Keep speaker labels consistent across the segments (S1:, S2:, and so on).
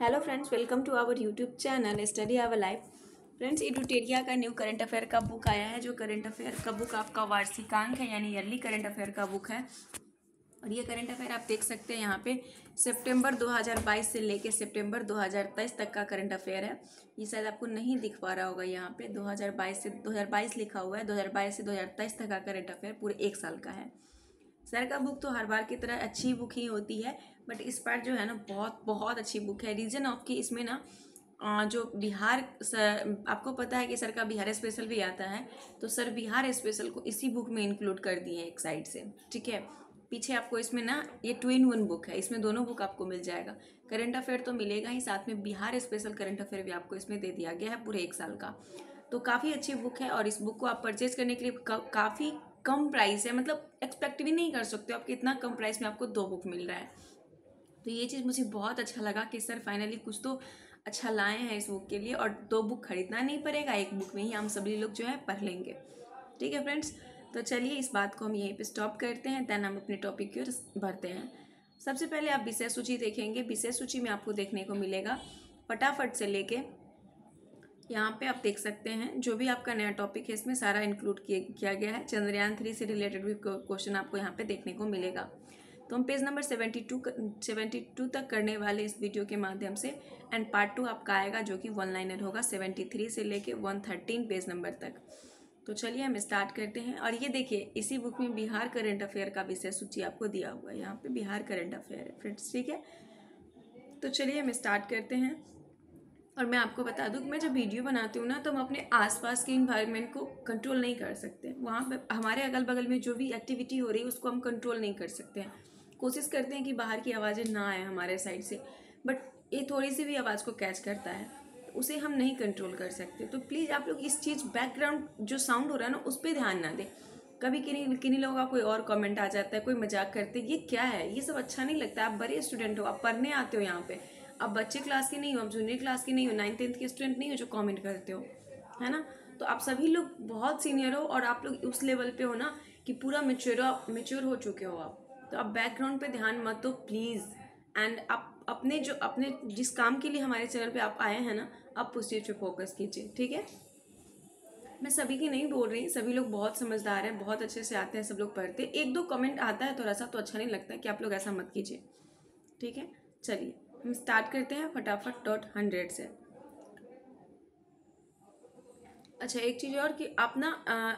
S1: Hello friends welcome to our YouTube channel study our life friends इडुटेरिया का new current affair का book आया है जो करंट अफेयर का बुक आपका वार्षिकांक है यानी ईयरली करंट अफेयर का बुक है और ये करंट अफेयर आप देख सकते हैं यहाँ पे सितंबर 2022 से लेके सितंबर 2023 तक का करंट अफेयर है ये शायद आपको नहीं दिख पा रहा होगा यहाँ पे 2022 से 2022 लिखा हुआ है 2022 से 2023 तक का करंट अफेयर पूरे एक साल का है सर का बुक तो हर बार की तरह अच्छी बुक ही होती है बट इस पार्ट जो है ना बहुत बहुत अच्छी बुक है रीजन ऑफ की इसमें ना जो बिहार सर आपको पता है कि सर का बिहार स्पेशल भी आता है तो सर बिहार स्पेशल को इसी बुक में इंक्लूड कर दिए हैं एक साइड से ठीक है पीछे आपको इसमें ना ये टू इन वन बुक है इसमें दोनों बुक आपको मिल जाएगा करंट अफेयर तो मिलेगा ही साथ में बिहार स्पेशल करंट अफेयर भी आपको इसमें दे दिया गया है पूरे एक साल का तो काफ़ी अच्छी बुक है और इस बुक को आप परचेज करने के लिए का, काफ़ी कम प्राइस है मतलब एक्सपेक्ट भी नहीं कर सकते आप कितना कम प्राइस में आपको दो बुक मिल रहा है तो ये चीज़ मुझे बहुत अच्छा लगा कि सर फाइनली कुछ तो अच्छा लाए हैं इस बुक के लिए और दो बुक खरीदना नहीं पड़ेगा एक बुक में ही हम सभी लोग जो है पढ़ लेंगे ठीक है फ्रेंड्स तो चलिए इस बात को हम यहीं पे स्टॉप करते हैं दैन हम अपने टॉपिक की ओर बढ़ते हैं सबसे पहले आप विषय सूची देखेंगे विषय सूची में आपको देखने को मिलेगा फटाफट से लेके यहाँ पे आप देख सकते हैं जो भी आपका नया टॉपिक है इसमें सारा इंक्लूड किया गया है चंद्रयान थ्री से रिलेटेड भी क्वेश्चन आपको यहाँ पे देखने को मिलेगा तो हम page number seventy two seventy two तक करने वाले इस वीडियो के माध्यम से एंड पार्ट टू आपका आएगा जो कि वन लाइनर होगा सेवेंटी थ्री से लेके वन थर्टीन पेज नंबर तक तो चलिए हम स्टार्ट करते हैं और ये देखिए इसी बुक में बिहार करेंट अफेयर का विषय सूची आपको दिया हुआ है यहाँ पर बिहार करेंट अफेयर है फ्रेंड्स ठीक है तो चलिए हम स्टार्ट करते हैं और मैं आपको बता दूँ कि मैं जब वीडियो बनाती हूँ ना तो हम अपने आसपास के इन्वायरमेंट को कंट्रोल नहीं कर सकते वहाँ पर हमारे अगल बगल में जो भी एक्टिविटी हो रही है उसको हम कंट्रोल नहीं कर सकते हैं कोशिश करते हैं कि बाहर की आवाज़ें ना आए हमारे साइड से बट ये थोड़ी सी भी आवाज़ को कैच करता है उसे हम नहीं कंट्रोल कर सकते तो प्लीज़ आप लोग इस चीज़ बैकग्राउंड जो साउंड हो रहा है ना उस पर ध्यान ना दें कभी किन्हीं किन्हीं लोगों का कोई और कमेंट आ जाता है कोई मजाक करते ये क्या है ये सब अच्छा नहीं लगता आप बड़े स्टूडेंट हो आप पढ़ने आते हो यहाँ पे आप बच्चे क्लास के नहीं हो आप जूनियर क्लास के नहीं हो नाइन्थ टेंथ के स्टूडेंट नहीं हो जो कमेंट करते हो है ना तो आप सभी लोग बहुत सीनियर हो और आप लोग उस लेवल पर हो ना कि पूरा मेच्योर मेच्योर हो चुके हो आप तो आप बैकग्राउंड पे ध्यान मत दो प्लीज़ एंड आप अपने जो अपने जिस काम के लिए हमारे चैनल पे आप आए हैं ना आप उस चीज़ पर फोकस कीजिए ठीक है मैं सभी की नहीं बोल रही सभी लोग बहुत समझदार हैं बहुत अच्छे से आते हैं सब लोग पढ़ते एक दो कमेंट आता है थोड़ा सा तो अच्छा नहीं लगता कि आप लोग ऐसा मत कीजिए ठीक है चलिए हम स्टार्ट करते हैं फटाफट डॉट हंड्रेड से अच्छा एक चीज़ और कि आप ना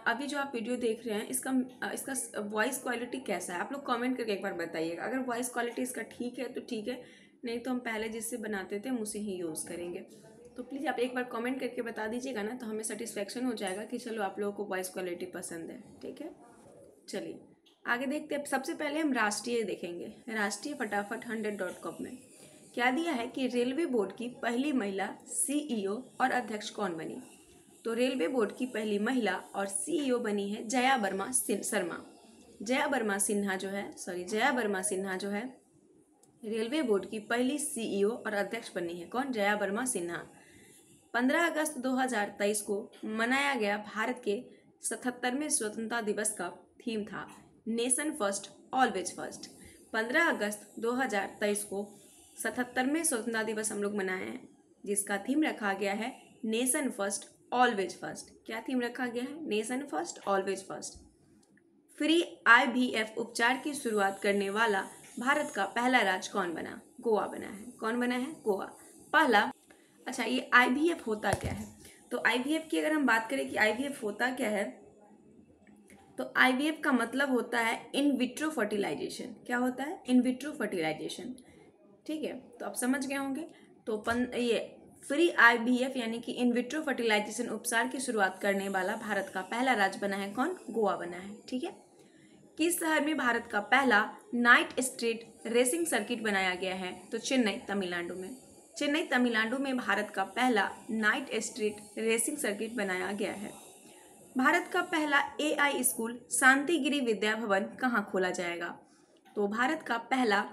S1: अभी जो आप वीडियो देख रहे हैं इसका इसका वॉइस क्वालिटी कैसा है आप लोग कमेंट करके एक बार बताइएगा अगर वॉइस क्वालिटी इसका ठीक है तो ठीक है नहीं तो हम पहले जिससे बनाते थे हम उसे ही यूज़ करेंगे तो प्लीज़ आप एक बार कमेंट करके बता दीजिएगा ना तो हमें सेटिस्फेक्शन हो जाएगा कि चलो आप लोगों को वॉइस क्वालिटी पसंद है ठीक है चलिए आगे देखते हैं सबसे पहले हम राष्ट्रीय देखेंगे राष्ट्रीय फटाफट हंड्रेड डॉट कॉम में क्या दिया है कि रेलवे बोर्ड की पहली महिला सीईओ e और अध्यक्ष कौन बनी तो रेलवे बोर्ड की पहली महिला और सीईओ e बनी है जया वर्मा शर्मा जया वर्मा सिन्हा जो है सॉरी जया वर्मा सिन्हा जो है रेलवे बोर्ड की पहली सीईओ e और अध्यक्ष बनी है कौन जया वर्मा सिन्हा 15 अगस्त 2023 को मनाया गया भारत के सतहत्तरवें स्वतंत्रता दिवस का थीम था नेशन फर्स्ट ऑलवेज फर्स्ट पंद्रह अगस्त 2023 को सतहत्तरवें स्वतंत्रता दिवस हम लोग मनाए हैं जिसका थीम रखा गया है नेशन फर्स्ट ऑलवेज फर्स्ट क्या थीम रखा गया है nation first always first free IVF उपचार की शुरुआत करने वाला भारत का पहला राज्य कौन बना गोवा बना है कौन बना है गोवा पहला अच्छा ये आईवीएफ होता क्या है तो आईवीएफ की अगर हम बात करें कि आईवीएफ होता क्या है तो आईवीएफ का मतलब होता है इन विट्रो फर्टिलाइजेशन क्या होता है इन विट्रो फर्टिलाइजेशन ठीक है तो आप समझ गए होंगे तो पन ये फ्री आईवीएफ यानी कि विट्रो फर्टिलाइजेशन उपचार की शुरुआत करने वाला भारत का पहला राज्य बना है कौन गोवा बना है ठीक है किस शहर में भारत का पहला नाइट स्ट्रीट रेसिंग सर्किट बनाया गया है तो चेन्नई तमिलनाडु में चेन्नई तमिलनाडु में भारत का पहला नाइट स्ट्रीट रेसिंग सर्किट बनाया गया है भारत का पहला ए स्कूल शांतिगिरी विद्या भवन कहाँ खोला जाएगा तो भारत का पहला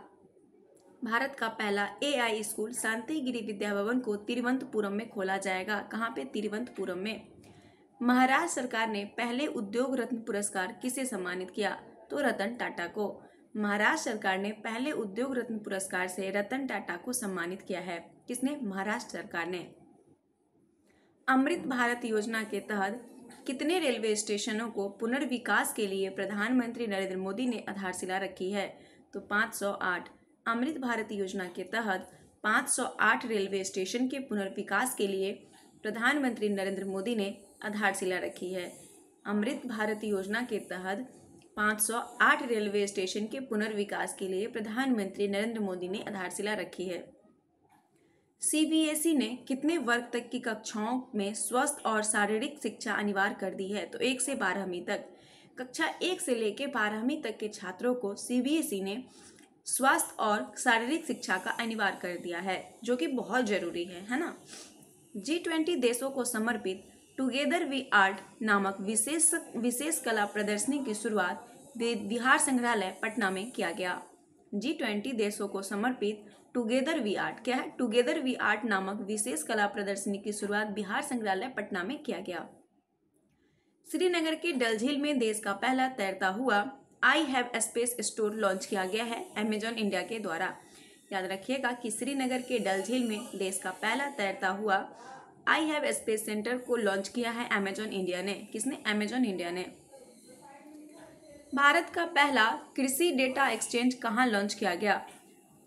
S1: भारत का पहला एआई स्कूल शांतिगिरी विद्या भवन को तिरुवंतपुरम में खोला जाएगा कहाँ पे तिरुवंतपुरम में महाराष्ट्र सरकार ने पहले उद्योग रत्न पुरस्कार किसे सम्मानित किया तो रतन टाटा को महाराष्ट्र सरकार ने पहले उद्योग रत्न पुरस्कार से रतन टाटा को सम्मानित किया है किसने महाराष्ट्र सरकार ने अमृत भारत योजना के तहत कितने रेलवे स्टेशनों को पुनर्विकास के लिए प्रधानमंत्री नरेंद्र मोदी ने आधारशिला रखी है तो 508 अमृत भारत योजना के तहत 508 रेलवे स्टेशन के पुनर्विकास के लिए प्रधानमंत्री नरेंद्र मोदी ने आधारशिला रखी है अमृत भारत योजना के तहत 508 रेलवे स्टेशन के पुनर्विकास के लिए प्रधानमंत्री नरेंद्र मोदी ने आधारशिला रखी है सीबीएसई ने कितने वर्ग तक की कक्षाओं में स्वस्थ और शारीरिक शिक्षा अनिवार्य कर दी है तो एक से बारहवीं तक कक्षा एक से लेकर बारहवीं तक के छात्रों को सीबीएसई ने स्वास्थ्य और शारीरिक शिक्षा का अनिवार्य कर दिया है जो कि बहुत ज़रूरी है है ना जी ट्वेंटी देशों को समर्पित टुगेदर वी आर्ट नामक विशेष विशेष कला प्रदर्शनी की शुरुआत बिहार संग्रहालय पटना में किया गया जी ट्वेंटी देशों को समर्पित टुगेदर वी आर्ट क्या है टुगेदर वी आर्ट नामक विशेष कला प्रदर्शनी की शुरुआत बिहार संग्रहालय पटना में किया गया श्रीनगर के डल झील में देश का पहला तैरता हुआ I have space store launch किया गया है अमेजॉन इंडिया के द्वारा याद रखिएगा कि श्रीनगर के डल झील में देश का पहला तैरता हुआ आई हैव स्पेस सेंटर को लॉन्च किया है अमेजॉन इंडिया ने किसने अमेजॉन इंडिया ने भारत का पहला कृषि डेटा एक्सचेंज कहाँ लॉन्च किया गया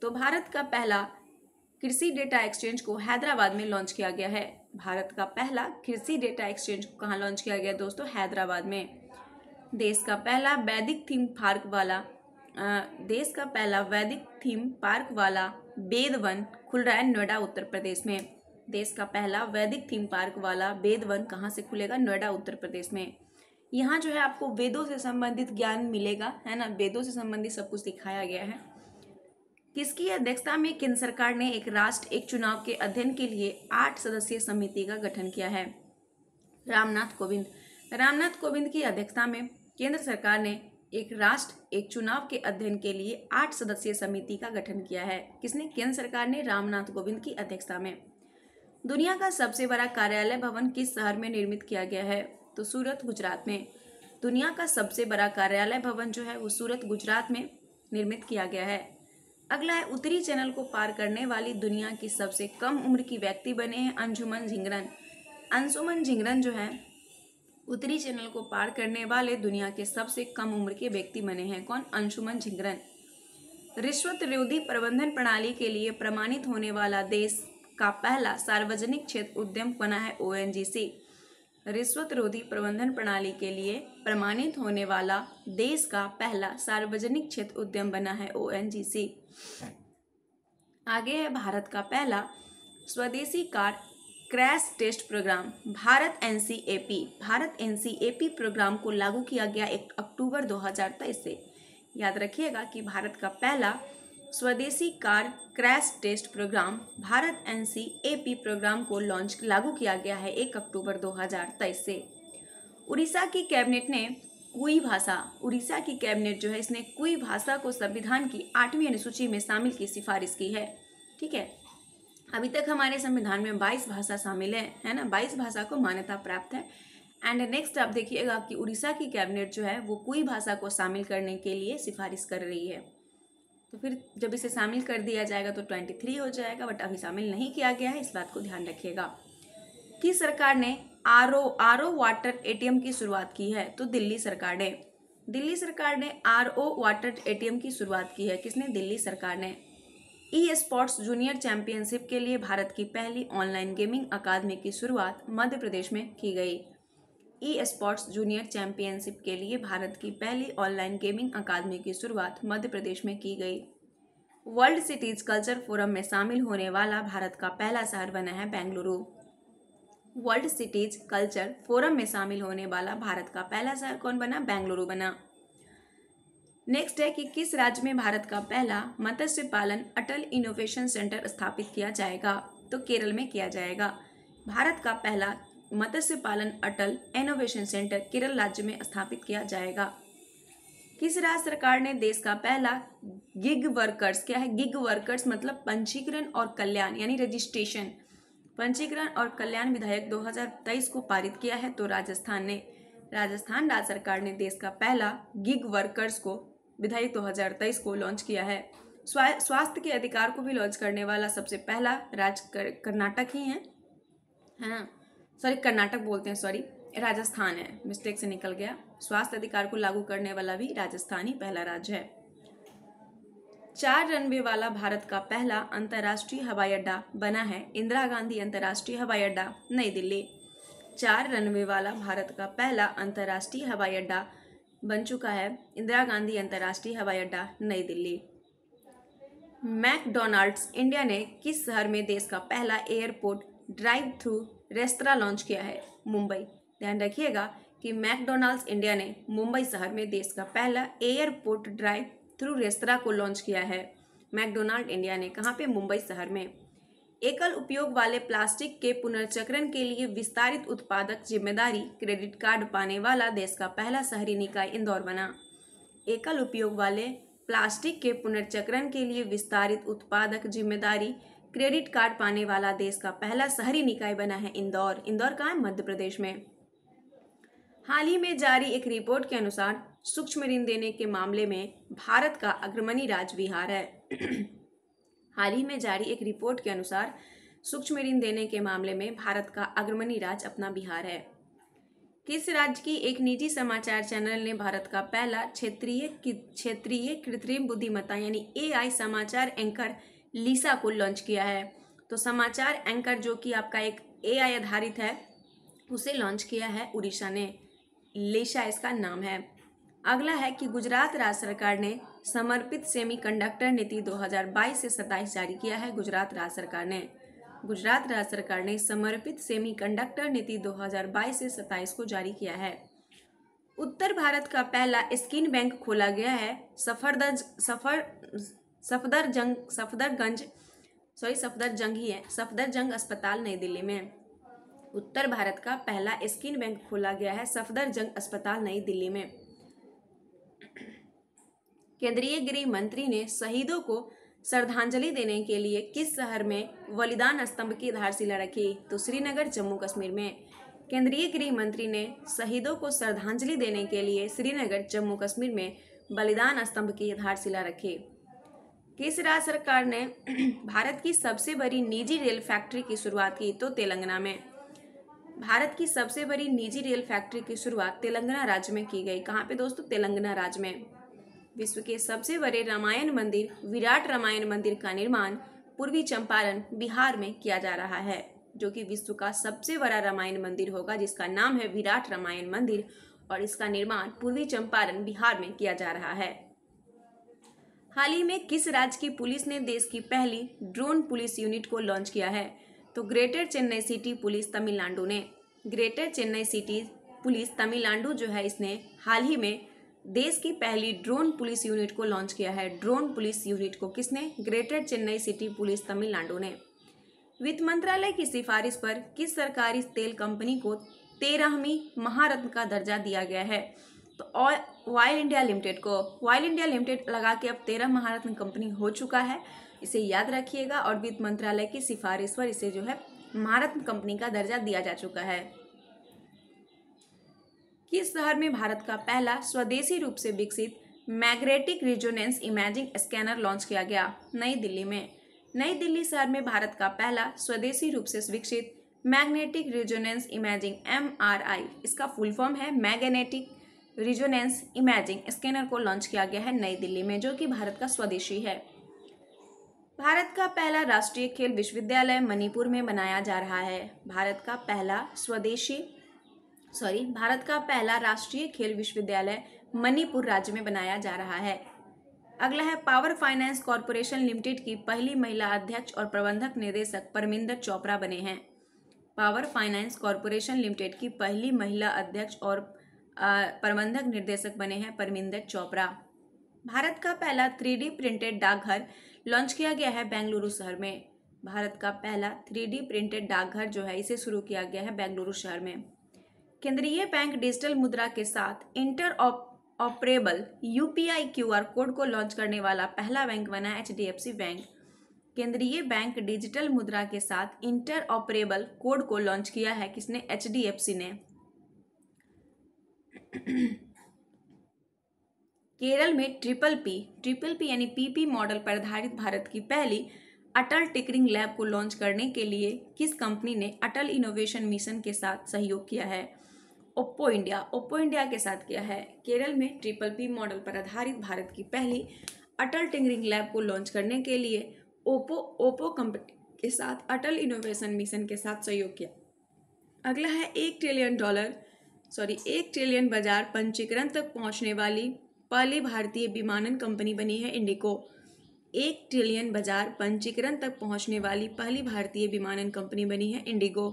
S1: तो भारत का पहला कृषि डेटा एक्सचेंज को हैदराबाद में लॉन्च किया गया है भारत का पहला कृषि डेटा एक्सचेंज को कहाँ लॉन्च किया गया दोस्तों हैदराबाद में देश का पहला वैदिक थीम पार्क वाला देश का पहला वैदिक थीम पार्क वाला बेदवन खुल रहा है नोएडा उत्तर प्रदेश में देश का पहला वैदिक थीम पार्क वाला बेदवन कहाँ से खुलेगा नोएडा उत्तर प्रदेश में यहाँ जो है आपको वेदों से संबंधित ज्ञान मिलेगा है ना वेदों से संबंधित सब कुछ दिखाया गया है किसकी अध्यक्षता में केंद्र सरकार ने एक राष्ट्र एक चुनाव के अध्ययन के लिए आठ सदस्यीय समिति का गठन किया है रामनाथ कोविंद रामनाथ कोविंद की अध्यक्षता में केंद्र सरकार ने एक राष्ट्र एक चुनाव के अध्ययन के लिए आठ सदस्यीय समिति का गठन किया है किसने केंद्र सरकार ने रामनाथ कोविंद की अध्यक्षता में दुनिया का सबसे बड़ा कार्यालय भवन किस शहर में निर्मित किया गया है तो सूरत गुजरात में दुनिया का सबसे बड़ा कार्यालय भवन जो है वो सूरत गुजरात में निर्मित किया गया है अगला है उत्तरी चैनल को पार करने वाली दुनिया की सबसे कम उम्र की व्यक्ति बने हैं अंजुमन झिंगरन अंशुमन झिंगरन जो है उत्तरी चैनल को पार करने वाले दुनिया के सबसे कम उम्र के व्यक्ति बने हैं कौन अंशुमन झिंगरन रिश्वत विरोधी प्रबंधन प्रणाली के लिए प्रमाणित होने वाला देश का पहला सार्वजनिक क्षेत्र उद्यम बना है ओ रिश्वत रोधी प्रबंधन प्रणाली के लिए प्रमाणित होने वाला देश का पहला सार्वजनिक क्षेत्र उद्यम बना है ओ आगे है भारत का पहला स्वदेशी car crash test programme Bharat NCAP Bharat NCAP programme को लागू किया गया एक अक्टूबर 2023 से याद रखिएगा कि भारत का पहला स्वदेशी car crash test programme Bharat NCAP programme को लॉन्च लागू किया गया है एक अक्टूबर 2023 से उड़ीसा की कैबिनेट ने कुई भाषा उड़ीसा की कैबिनेट जो है इसने कुई भाषा को संविधान की आठवीं अनुसूची में शामिल की सिफारिश की है ठीक है अभी तक हमारे संविधान में 22 भाषा शामिल है है ना 22 भाषा को मान्यता प्राप्त है एंड नेक्स्ट आप देखिएगा कि उड़ीसा की कैबिनेट जो है वो कोई भाषा को शामिल करने के लिए सिफारिश कर रही है तो फिर जब इसे शामिल कर दिया जाएगा तो ट्वेंटी थ्री हो जाएगा बट अभी शामिल नहीं किया गया है इस बात को ध्यान रखिएगा कि सरकार ने R O R O water M की शुरुआत की है तो दिल्ली सरकार ने दिल्ली सरकार ने आर ओ वाटर एम की शुरुआत की है किसने दिल्ली सरकार ने ई स्पोर्ट्स जूनियर चैंपियनशिप के लिए भारत की पहली ऑनलाइन गेमिंग अकादमी की शुरुआत मध्य प्रदेश में की गई ई स्पोर्ट्स जूनियर चैंपियनशिप के लिए भारत की पहली ऑनलाइन गेमिंग अकादमी की शुरुआत मध्य प्रदेश में की गई वर्ल्ड सिटीज कल्चर फोरम में शामिल होने वाला भारत का पहला शहर बना है Bengaluru world cities culture forum में शामिल होने वाला भारत का पहला शहर कौन बना बेंगलुरु बना नेक्स्ट है कि किस राज्य में भारत का पहला मत्स्य पालन अटल इनोवेशन सेंटर स्थापित किया जाएगा तो केरल में किया जाएगा भारत का पहला मत्स्य पालन अटल इनोवेशन सेंटर केरल राज्य में स्थापित किया जाएगा किस राज्य सरकार ने देश का पहला गिग वर्कर्स क्या है गिग वर्कर्स मतलब पंजीकरण और कल्याण यानी रजिस्ट्रेशन पंजीकरण और कल्याण विधायक 2023 को पारित किया है तो राजस्थान ने राजस्थान राज्य सरकार ने देश का पहला गिग वर्कर्स को विधायक 2023 को लॉन्च किया है स्वास्थ्य के अधिकार को भी लॉन्च करने वाला सबसे पहला राज्य कर्नाटक ही है हाँ सॉरी कर्नाटक बोलते हैं सॉरी राजस्थान है मिस्टेक से निकल गया स्वास्थ्य अधिकार को लागू करने वाला भी राजस्थान ही पहला राज्य है चार रनवे वाला भारत का पहला अंतर्राष्ट्रीय हवाई अड्डा बना है इंदिरा गांधी अंतर्राष्ट्रीय हवाई अड्डा नई दिल्ली चार रनवे वाला भारत का पहला अंतर्राष्ट्रीय हवाई अड्डा बन चुका है इंदिरा गांधी अंतर्राष्ट्रीय हवाई अड्डा नई दिल्ली मैकडोनाल्ड्स इंडिया ने किस शहर में देश का पहला airport drive through restaurant launch किया है मुंबई ध्यान रखिएगा कि मैकडोनाल्ड्स इंडिया ने मुंबई शहर में देश का पहला एयरपोर्ट ड्राइव थ्रू रेस्तरा को लॉन्च किया है मैकडोनाल्ड इंडिया ने कहाँ पे मुंबई शहर में एकल उपयोग वाले प्लास्टिक के पुनर्चक्रण के लिए विस्तारित उत्पादक जिम्मेदारी क्रेडिट कार्ड पाने वाला देश का पहला शहरी निकाय इंदौर बना एकल उपयोग वाले प्लास्टिक के पुनर्चक्रण के लिए विस्तारित उत्पादक जिम्मेदारी क्रेडिट कार्ड पाने वाला देश का पहला शहरी निकाय बना है इंदौर इंदौर कहाँ मध्य प्रदेश में हाल ही में जारी एक रिपोर्ट के अनुसार सूक्ष्म ऋण देने के मामले में भारत का अग्रमणी राज्य बिहार
S2: है
S1: हाल ही में जारी एक रिपोर्ट के अनुसार सूक्ष्म ऋण देने के मामले में भारत का अग्रमणी राज्य अपना बिहार है किस राज्य की एक निजी समाचार चैनल ने भारत का पहला क्षेत्रीय क्षेत्रीय कृत्रिम बुद्धिमत्ता यानी एआई समाचार एंकर लीसा को लॉन्च किया है तो समाचार एंकर जो कि आपका एक एआई आधारित है उसे लॉन्च किया है उड़ीसा ने लीसा इसका नाम है अगला है कि गुजरात राज्य सरकार ने समर्पित सेमीकंडक्टर नीति 2022 से 27 जारी किया है गुजरात राज्य सरकार ने गुजरात राज्य सरकार ने समर्पित सेमीकंडक्टर नीति 2022 से 27 को जारी किया है उत्तर भारत का पहला स्किन बैंक खोला गया है सफरदंज सफर सफदर जंग सफदरगंज सॉरी सफदर जंग ही है सफदर जंग अस्पताल नई दिल्ली में उत्तर भारत का पहला स्किन बैंक खोला गया है सफदर जंग अस्पताल नई दिल्ली में केंद्रीय गृह मंत्री ने शहीदों को श्रद्धांजलि देने के लिए किस शहर में बलिदान स्तंभ की आधारशिला रखी तो श्रीनगर जम्मू कश्मीर में केंद्रीय गृह मंत्री ने शहीदों को श्रद्धांजलि देने के लिए श्रीनगर जम्मू कश्मीर में बलिदान स्तंभ की आधारशिला रखी किस राज्य सरकार ने भारत की सबसे बड़ी निजी रेल फैक्ट्री की शुरुआत की तो तेलंगाना में भारत की सबसे बड़ी निजी रेल फैक्ट्री की शुरुआत तेलंगाना राज्य में की गई कहाँ पे दोस्तों तेलंगाना राज्य में विश्व के सबसे बड़े रामायण मंदिर विराट रामायण मंदिर का निर्माण पूर्वी चंपारण बिहार में किया जा रहा है जो कि विश्व का सबसे बड़ा रामायण मंदिर होगा जिसका नाम है विराट रामायण मंदिर और इसका निर्माण पूर्वी चंपारण बिहार में किया जा रहा है हाल ही में किस राज्य की पुलिस ने देश की पहली ड्रोन पुलिस यूनिट को लॉन्च किया है तो greater Chennai city police Tamil Nadu ने greater Chennai city police Tamil Nadu जो है इसने हाल ही में देश की पहली ड्रोन पुलिस यूनिट को लॉन्च किया है ड्रोन पुलिस यूनिट को किसने greater Chennai city police Tamil Nadu ने वित्त मंत्रालय की सिफारिश पर किस सरकारी तेल कंपनी को तेरहवीं महारत्न का दर्जा दिया गया है तो ऑयल इंडिया लिमिटेड को ऑयल इंडिया लिमिटेड लगा के अब तेरह महारत्न कंपनी हो चुका है इसे याद रखिएगा और वित्त मंत्रालय की सिफारिश पर इसे जो है महारत्न कंपनी का दर्जा दिया जा चुका है किस शहर में भारत का पहला स्वदेशी रूप से विकसित magnetic resonance imaging scanner launch किया गया नई दिल्ली में नई दिल्ली शहर में भारत का पहला स्वदेशी रूप से विकसित मैग्नेटिक रिजोनेंस इमेजिंग एम इसका फुल फॉर्म है मैग्नेटिक रिजोनेंस इमेजिंग स्कैनर को लॉन्च किया गया है नई दिल्ली में जो कि भारत का स्वदेशी है भारत का पहला राष्ट्रीय खेल विश्वविद्यालय मणिपुर में बनाया जा रहा है भारत का पहला स्वदेशी सॉरी भारत का पहला राष्ट्रीय खेल विश्वविद्यालय मणिपुर राज्य में बनाया जा रहा है अगला है पावर फाइनेंस कॉरपोरेशन लिमिटेड की पहली महिला अध्यक्ष और प्रबंधक निदेशक परमिंदर चोपड़ा बने हैं पावर फाइनेंस कॉरपोरेशन लिमिटेड की पहली महिला अध्यक्ष और प्रबंधक निर्देशक बने हैं परमिंदर चोपड़ा भारत का पहला थ्री प्रिंटेड डाकघर लॉन्च किया गया है बेंगलुरु शहर में भारत का पहला थ्री प्रिंटेड डाकघर जो है इसे शुरू किया गया है बेंगलुरु शहर में केंद्रीय बैंक डिजिटल मुद्रा के साथ inter operable UPI QR code को लॉन्च करने वाला पहला बैंक बना एचडीएफसी बैंक केंद्रीय बैंक डिजिटल मुद्रा के साथ इंटर ऑपरेबल कोड को लॉन्च किया है किसने एचडीएफसी ने केरल में ट्रिपल पी ट्रिपल पी यानी पीपी मॉडल पर आधारित भारत की पहली अटल टिकरिंग लैब को लॉन्च करने के लिए किस कंपनी ने अटल इनोवेशन मिशन के साथ सहयोग किया है ओप्पो इंडिया ओप्पो इंडिया के साथ किया है केरल में ट्रिपल पी मॉडल पर आधारित भारत की पहली अटल टिंगरिंग लैब को लॉन्च करने के लिए ओप्पो ओप्पो कंपनी के साथ अटल इनोवेशन मिशन के साथ सहयोग किया अगला है एक ट्रिलियन डॉलर सॉरी एक ट्रिलियन बाजार पंजीकरण तक पहुंचने वाली पहली भारतीय विमानन कंपनी बनी है इंडिको एक ट्रिलियन बाजार पंजीकरण तक पहुंचने वाली पहली भारतीय विमानन कंपनी बनी है इंडिगो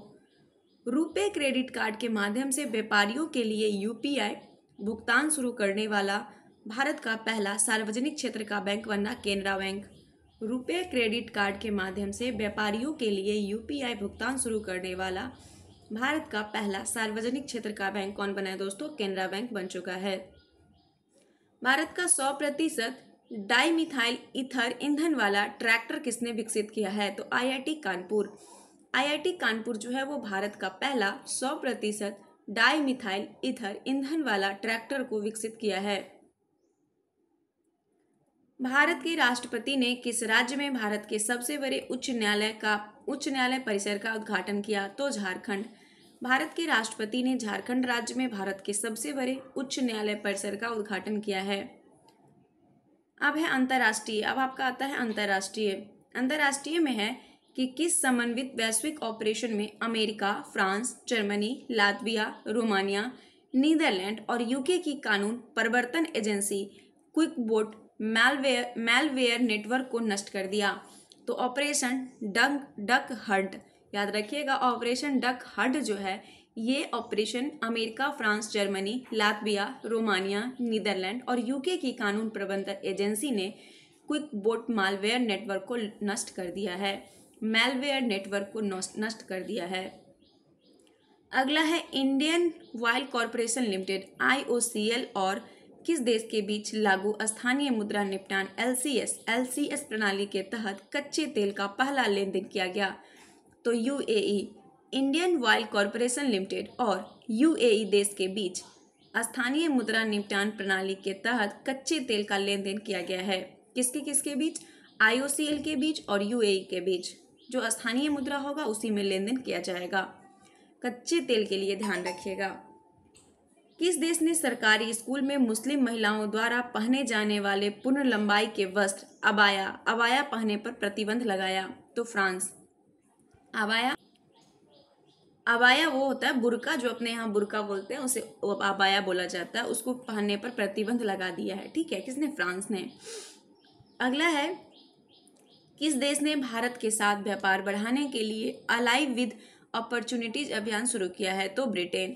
S1: रुपए क्रेडिट कार्ड के माध्यम से व्यापारियों के लिए यूपीआई भुगतान शुरू करने वाला भारत का पहला सार्वजनिक क्षेत्र का बैंक बनना Canara bank RuPay credit card के माध्यम से व्यापारियों के लिए यूपीआई भुगतान शुरू करने वाला भारत का पहला सार्वजनिक क्षेत्र का बैंक कौन बना है दोस्तों केनरा बैंक बन चुका है भारत का सौ प्रतिशत डाई मिथाइल इथर ईंधन वाला ट्रैक्टर किसने विकसित किया है तो आईआईटी कानपुर आईआईटी कानपुर जो है वो भारत का पहला 100 प्रतिशत डाई मिथाइल इथर ईंधन वाला ट्रैक्टर को विकसित किया है भारत के राष्ट्रपति ने किस राज्य में भारत के सबसे बड़े उच्च न्यायालय का उच्च न्यायालय परिसर का उद्घाटन किया तो झारखंड भारत के राष्ट्रपति ने झारखंड राज्य में भारत के सबसे बड़े उच्च न्यायालय परिसर का उद्घाटन किया है अब है अंतर्राष्ट्रीय अब आपका आता है अंतर्राष्ट्रीय अंतर्राष्ट्रीय में है कि किस समन्वित वैश्विक ऑपरेशन में America France Germany Latvia Romania Netherland और यूके की कानून प्रवर्तन agency quick bot malware malware network को नष्ट कर दिया तो ऑपरेशन डग डक हड याद रखिएगा ऑपरेशन डक हड जो है ये operation America France Germany Latvia Romania Netherland और यूके की कानून प्रबंधन एजेंसी ने क्विक बोट मालवेयर नेटवर्क को नष्ट कर दिया है मेलवेयर नेटवर्क को नष्ट कर दिया है अगला है Indian wild corporation limited IOCL और किस देश के बीच लागू स्थानीय मुद्रा निपटान एलसीएस एलसीएस प्रणाली के तहत कच्चे तेल का पहला लेन देन किया गया तो UAE Indian wild corporation limited और यूएई e देश के बीच स्थानीय मुद्रा निपटान प्रणाली के तहत कच्चे तेल का लेन देन किया गया है किसके किसके बीच आईओसीएल के बीच और यूएई e के बीच जो स्थानीय मुद्रा होगा उसी में लेन देन किया जाएगा कच्चे तेल के लिए ध्यान रखिएगा किस देश ने सरकारी स्कूल में मुस्लिम महिलाओं द्वारा पहने जाने वाले पूर्ण लंबाई के वस्त्र अबाया अबाया पहने पर प्रतिबंध लगाया तो फ्रांस अबाया अबाया वो होता है बुरका जो अपने यहाँ बुरका बोलते हैं उसे अबाया बोला जाता है उसको पहनने पर प्रतिबंध लगा दिया है ठीक है किसने फ्रांस ने अगला है किस देश ने भारत के साथ व्यापार बढ़ाने के लिए अलाइव विद अपॉर्चुनिटीज अभियान शुरू किया है तो ब्रिटेन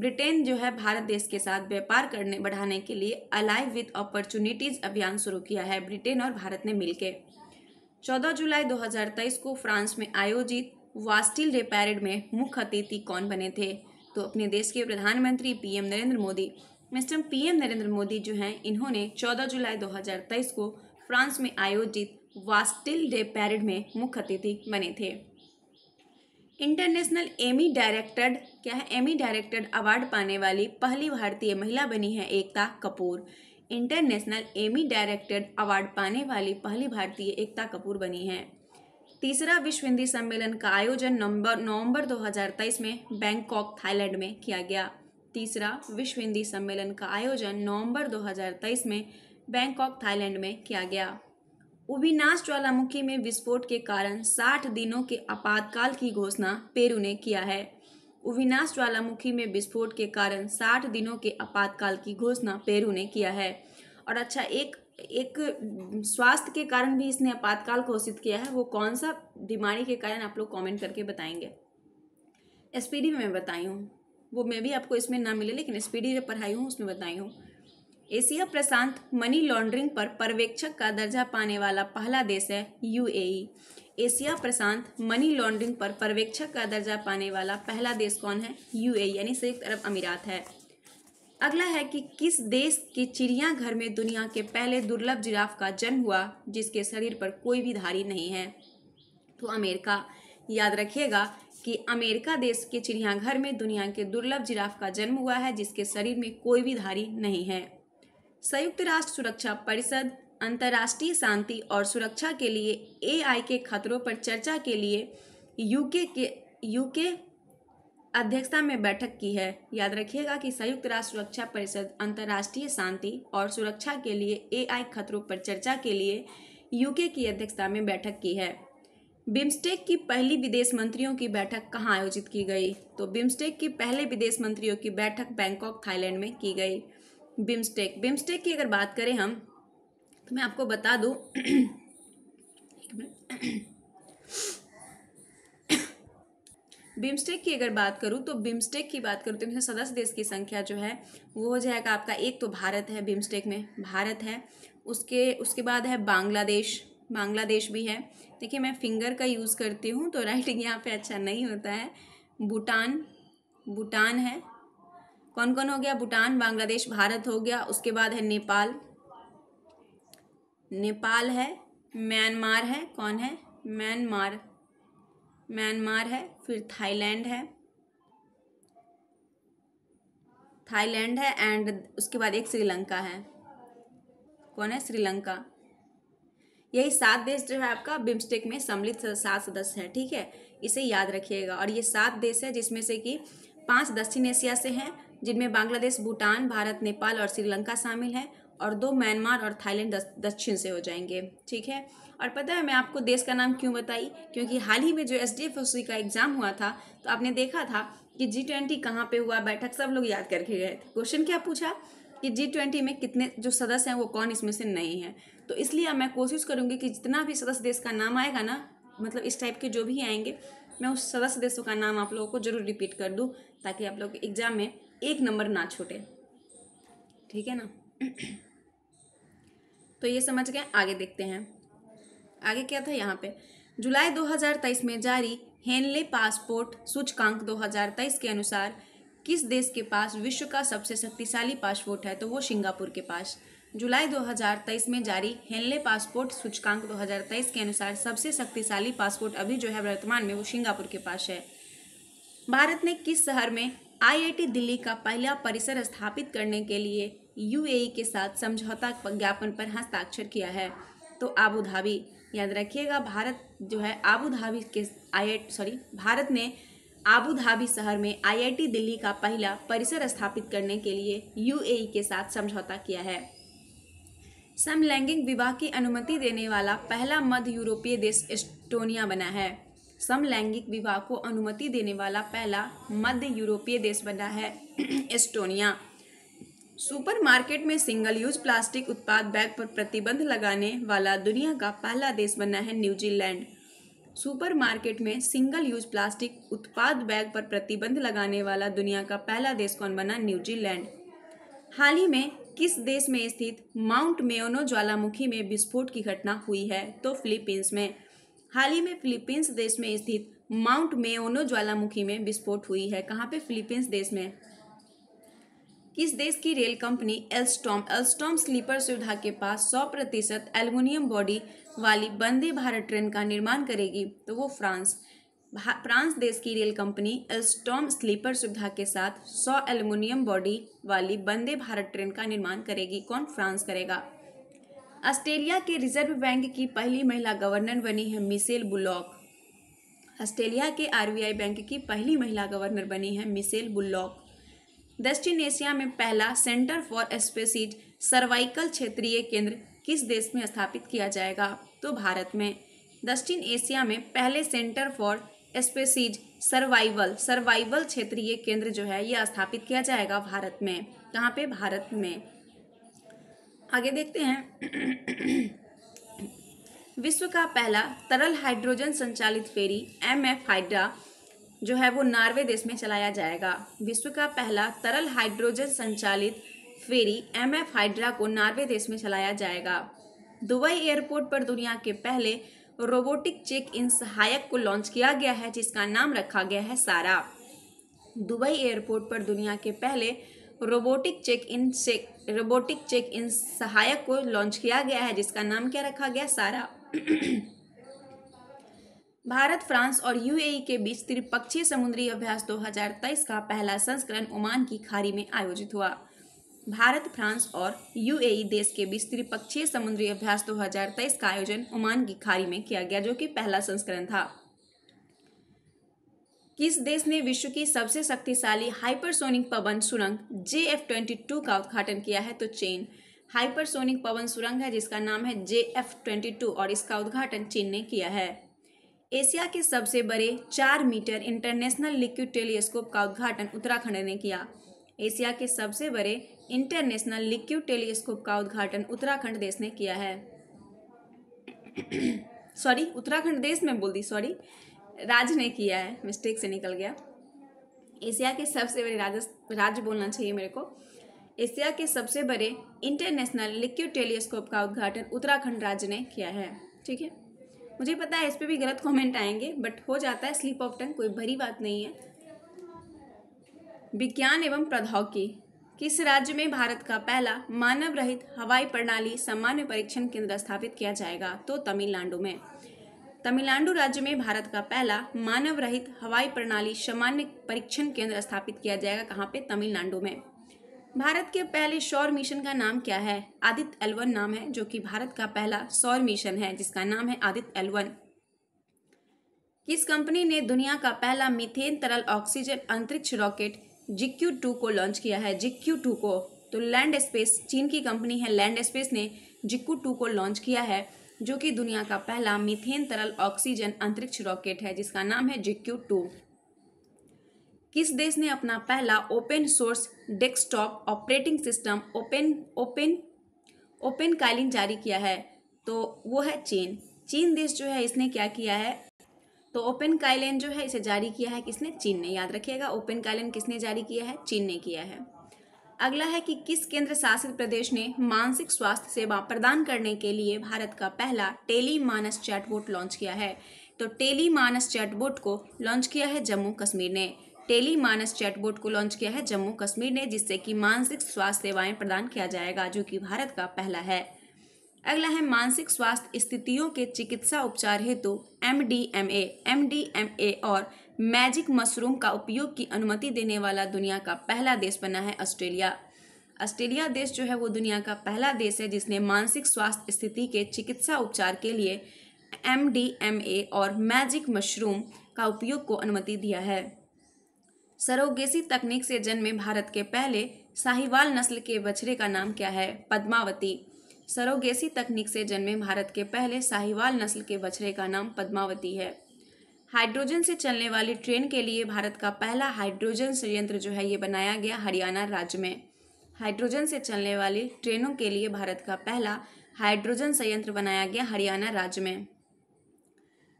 S1: ब्रिटेन जो है भारत देश के साथ व्यापार करने बढ़ाने के लिए अलाइव विद अपॉर्चुनिटीज अभियान शुरू किया है ब्रिटेन और भारत ने मिलकर चौदह जुलाई 2023 को फ्रांस में आयोजित वास्टिल डे पैरेड में मुख्य अतिथि कौन बने थे तो अपने देश के प्रधानमंत्री PM Narendra Modi mister PM Narendra Modi जो हैं इन्होंने 14 जुलाई 2023 को फ्रांस में आयोजित वास्टिल डे पैरेड में मुख्य अतिथि बने थे इंटरनेशनल एमी डायरेक्टेड क्या है एमी डायरेक्टेड अवार्ड पाने वाली पहली भारतीय महिला बनी है Ekta Kapoor international Emmy directed award पाने वाली पहली भारतीय एकता कपूर बनी है तीसरा विश्व हिंदी सम्मेलन का आयोजन नवंबर नवंबर 2023 में बैंकॉक थाईलैंड में किया गया तीसरा विश्व हिंदी सम्मेलन का आयोजन नवंबर 2023 में बैंकॉक थाईलैंड में किया गया उविनाश ज्वालामुखी में विस्फोट के कारण 60 दिनों के आपातकाल की घोषणा पेरू ने किया है उविनाश ज्वालामुखी में विस्फोट के कारण 60 दिनों के आपातकाल की घोषणा पेरू ने किया है और अच्छा एक एक स्वास्थ्य के कारण भी इसने आपातकाल घोषित किया है वो कौन सा बीमारी के कारण आप लोग कमेंट करके बताएंगे एसपीडी में मैं बताई हूँ वो मैं भी आपको इसमें ना मिले लेकिन एसपीडी में पढ़ाई हूँ उसमें बताई हूँ एशिया प्रशांत मनी लॉन्ड्रिंग पर पर्यवेक्षक का दर्जा पाने वाला पहला देश है यूएई एशिया प्रशांत मनी लॉन्ड्रिंग पर पर्यवेक्षक का दर्जा पाने वाला पहला देश कौन है यूएई यानी संयुक्त अरब अमीरात है अगला है कि किस देश के चिड़ियाघर में दुनिया के पहले दुर्लभ जिराफ का जन्म हुआ जिसके शरीर पर कोई भी धारी नहीं है तो अमेरिका याद रखिएगा कि अमेरिका देश के चिड़ियाघर में दुनिया के दुर्लभ जिराफ का जन्म हुआ है जिसके शरीर में कोई भी धारी नहीं है संयुक्त राष्ट्र सुरक्षा परिषद अंतर्राष्ट्रीय शांति और सुरक्षा के लिए एआई के खतरों पर चर्चा के लिए यूके के यूके अध्यक्षता में बैठक की है याद रखिएगा कि संयुक्त राष्ट्र सुरक्षा परिषद अंतर्राष्ट्रीय शांति और सुरक्षा के लिए एआई खतरों पर चर्चा के लिए यूके की अध्यक्षता में बैठक की है बिम्स्टेक की पहली विदेश मंत्रियों की बैठक कहाँ आयोजित की गई तो बिम्स्टेक की पहले विदेश मंत्रियों की बैठक बैंकॉक थाईलैंड में की गई बिम्स्टेक बिम्स्टेक की अगर बात करें हम तो मैं आपको बता दूँ बिम्स्टेक की अगर बात करूँ तो बिम्स्टेक की बात करूँ तो इसमें सदस्य देश की संख्या जो है वो हो जाएगा आपका एक तो भारत है बिम्स्टेक में भारत है उसके उसके बाद है बांग्लादेश बांग्लादेश भी है देखिए मैं फिंगर का यूज़ करती हूँ तो राइटिंग यहाँ पे अच्छा नहीं होता है भूटान भूटान है कौन कौन हो गया भूटान बांग्लादेश भारत हो गया उसके बाद है नेपाल नेपाल है म्यांमार है कौन है म्यांमार म्यांमार है फिर थाईलैंड है थाईलैंड है एंड उसके बाद एक श्रीलंका है कौन है श्रीलंका यही सात देश जो है आपका बिम्स्टेक में सम्मिलित सात सदस्य है ठीक है इसे याद रखिएगा और ये सात देश है जिसमें से कि पांच दक्षिण एशिया से हैं जिनमें बांग्लादेश भूटान भारत नेपाल और श्रीलंका शामिल हैं और दो म्यांमार और थाईलैंड दक्षिण से हो जाएंगे ठीक है और पता है मैं आपको देश का नाम क्यों बताई क्योंकि हाल ही में जो एस डी का एग्ज़ाम हुआ था तो आपने देखा था कि जी ट्वेंटी कहाँ पर हुआ बैठक सब लोग याद करके गए थे क्वेश्चन क्या पूछा कि जी ट्वेंटी में कितने जो सदस्य हैं वो कौन इसमें से नहीं है तो इसलिए अब मैं कोशिश करूँगी कि जितना भी सदस्य देश का नाम आएगा ना मतलब इस टाइप के जो भी आएंगे मैं उस सदस्य देशों का नाम आप लोगों को जरूर रिपीट कर दूँ ताकि आप लोग एग्ज़ाम में एक नंबर ना छूटे ठीक है ना तो ये समझ गए आगे देखते हैं आगे क्या था यहाँ पे जुलाई 2023 में जारी हेनले पासपोर्ट सूचकांक 2023 के अनुसार किस देश के पास विश्व का सबसे शक्तिशाली पासपोर्ट है तो वो सिंगापुर के पास जुलाई 2023 में जारी हेनले पासपोर्ट सूचकांक 2023 के अनुसार सबसे शक्तिशाली पासपोर्ट अभी जो है वर्तमान में वो सिंगापुर के पास है भारत ने किस शहर में आईआईटी दिल्ली का पहला परिसर स्थापित करने के लिए यूएई के साथ समझौता ज्ञापन पर हस्ताक्षर किया है तो आबू धाबी याद रखिएगा भारत जो है आबू धाबी के आई सॉरी भारत ने आबू धाबी शहर में आईआईटी दिल्ली का पहला परिसर स्थापित करने के लिए यूएई के साथ समझौता किया है समलैंगिक विवाह की अनुमति देने वाला पहला मध्य यूरोपीय देश एस्टोनिया बना है समलैंगिक विवाह को अनुमति देने वाला पहला मध्य यूरोपीय देश बना है एस्टोनिया सुपरमार्केट में सिंगल यूज प्लास्टिक उत्पाद बैग पर प्रतिबंध लगाने वाला दुनिया का पहला देश बना है न्यूजीलैंड सुपरमार्केट में सिंगल यूज प्लास्टिक उत्पाद बैग पर प्रतिबंध लगाने वाला दुनिया का पहला देश कौन बना न्यूजीलैंड हाल ही में किस देश में स्थित माउंट मेयोनो ज्वालामुखी में विस्फोट की घटना हुई है तो फिलीपींस में हाल ही में फिलीपींस देश में स्थित माउंट मेओनो ज्वालामुखी में विस्फोट हुई है कहाँ पे फिलीपींस देश में किस देश की रेल कंपनी एल्स्टॉम एल्स्टॉम स्लीपर सुविधा के पास 100 प्रतिशत एल्युमिनियम बॉडी वाली वंदे भारत ट्रेन का निर्माण करेगी तो वो फ्रांस फ्रांस देश की रेल कंपनी एल्स्टॉम स्लीपर सुविधा के साथ 100 एल्युमिनियम बॉडी वाली वंदे भारत ट्रेन का निर्माण करेगी कौन फ्रांस करेगा ऑस्ट्रेलिया के रिजर्व बैंक की पहली महिला गवर्नर बनी है मिसेल बुलॉक ऑस्ट्रेलिया के आरबीआई बैंक की पहली महिला गवर्नर बनी है मिसेल बुल्लॉक दक्षिण एशिया में पहला सेंटर फॉर स्पेसिज सर्वाइकल क्षेत्रीय केंद्र किस देश में स्थापित किया जाएगा तो भारत में दक्षिण एशिया में पहले centre for species survival survival क्षेत्रीय केंद्र जो है यह स्थापित किया जाएगा भारत में कहाँ पे भारत में आगे देखते हैं विश्व का पहला तरल हाइड्रोजन संचालित फेरी एम एफ हाइड्रा जो है वो नॉर्वे देश में चलाया जाएगा विश्व का पहला तरल हाइड्रोजन संचालित फेरी एम एफ हाइड्रा को नॉर्वे देश में चलाया जाएगा दुबई एयरपोर्ट पर दुनिया के पहले रोबोटिक चेक इन सहायक को लॉन्च किया गया है जिसका नाम रखा गया है सारा दुबई एयरपोर्ट पर दुनिया के पहले robotic check in check robotic check in सहायक को लॉन्च किया गया है जिसका नाम क्या रखा गया सारा भारत फ्रांस और यूएई के बीच त्रिपक्षीय समुद्री अभ्यास 2023 का पहला संस्करण ओमान की खाड़ी में आयोजित हुआ भारत फ्रांस और यूएई देश के बीच त्रिपक्षीय समुद्री अभ्यास 2023 का आयोजन ओमान की खाड़ी में किया गया जो कि पहला संस्करण था किस देश ने विश्व की सबसे शक्तिशाली हाइपरसोनिक पवन सुरंग जे एफ ट्वेंटी टू का उद्घाटन किया है तो चीन हाइपरसोनिक पवन सुरंग है जिसका नाम है जे एफ ट्वेंटी टू और इसका उद्घाटन चीन ने किया है एशिया के सबसे बड़े चार मीटर इंटरनेशनल लिक्विड टेलीस्कोप का उद्घाटन उत्तराखंड ने किया एशिया के सबसे बड़े इंटरनेशनल लिक्विड टेलीस्कोप का उद्घाटन उत्तराखंड देश ने किया है सॉरी उत्तराखंड देश में बोल दी सॉरी राज ने किया है मिस्टेक से निकल गया एशिया के सबसे बड़े राज्य राज्य बोलना चाहिए मेरे को एशिया के सबसे बड़े इंटरनेशनल लिक्विड टेलीस्कोप का उद्घाटन उत्तराखंड राज्य ने किया है ठीक है मुझे पता है इस पर भी गलत कमेंट आएंगे बट हो जाता है स्लिप ऑफ टंग कोई भरी बात नहीं है विज्ञान एवं प्रौद्योगिकी किस राज्य में भारत का पहला मानव रहित हवाई प्रणाली सामान्य परीक्षण केंद्र स्थापित किया जाएगा तो तमिलनाडु में तमिलनाडु राज्य में भारत का पहला मानव रहित हवाई प्रणाली सामान्य परीक्षण केंद्र स्थापित किया जाएगा कहाँ पे तमिलनाडु में भारत के पहले सौर मिशन का नाम क्या है आदित्य एलवन नाम है जो कि भारत का पहला सौर मिशन है जिसका नाम है आदित्य एलवन किस कंपनी ने दुनिया का पहला मीथेन तरल ऑक्सीजन अंतरिक्ष रॉकेट जिक्यू टू को लॉन्च किया है जिक्यू टू को तो लैंड स्पेस चीन की कंपनी है लैंड स्पेस ने जिक्यू टू को लॉन्च किया है जो कि दुनिया का पहला मीथेन तरल ऑक्सीजन अंतरिक्ष रॉकेट है जिसका नाम है जिक्यू टू किस देश ने अपना पहला open source desktop operating system open open open कालीन जारी किया है तो वो है चीन चीन देश जो है इसने क्या किया है तो ओपन काइलेन जो है इसे जारी किया है किसने चीन ने याद रखिएगा ओपन काइलेन किसने जारी किया है चीन ने किया है अगला है कि किस केंद्र शासित प्रदेश ने मानसिक स्वास्थ्य सेवा प्रदान करने के लिए भारत का पहला टेली मानस चैटबोट लॉन्च किया है तो टेली मानस चैटबोट को लॉन्च किया है जम्मू कश्मीर ने टेली मानस चैटबोट को लॉन्च किया है जम्मू कश्मीर ने जिससे कि मानसिक स्वास्थ्य सेवाएं प्रदान किया जाएगा जो कि भारत का पहला है अगला है मानसिक स्वास्थ्य स्थितियों के चिकित्सा उपचार हेतु M D M A M D M A और मैजिक मशरूम का उपयोग की अनुमति देने वाला दुनिया का पहला देश बना है ऑस्ट्रेलिया ऑस्ट्रेलिया देश जो है वो दुनिया का पहला देश है जिसने मानसिक स्वास्थ्य स्थिति के चिकित्सा उपचार के लिए एम डी एम ए और मैजिक मशरूम का उपयोग को अनुमति दिया है सरोगेसी तकनीक से जन्मे भारत के पहले साहिवाल नस्ल के बछड़े का नाम क्या है पद्मावती सरोगेसी तकनीक से जन्मे भारत के पहले साहिवाल नस्ल के बछड़े का नाम पद्मावती है हाइड्रोजन से चलने वाली ट्रेन के लिए भारत का पहला हाइड्रोजन संयंत्र जो है ये बनाया गया हरियाणा राज्य में हाइड्रोजन से चलने वाली ट्रेनों के लिए भारत का पहला हाइड्रोजन संयंत्र बनाया गया हरियाणा राज्य में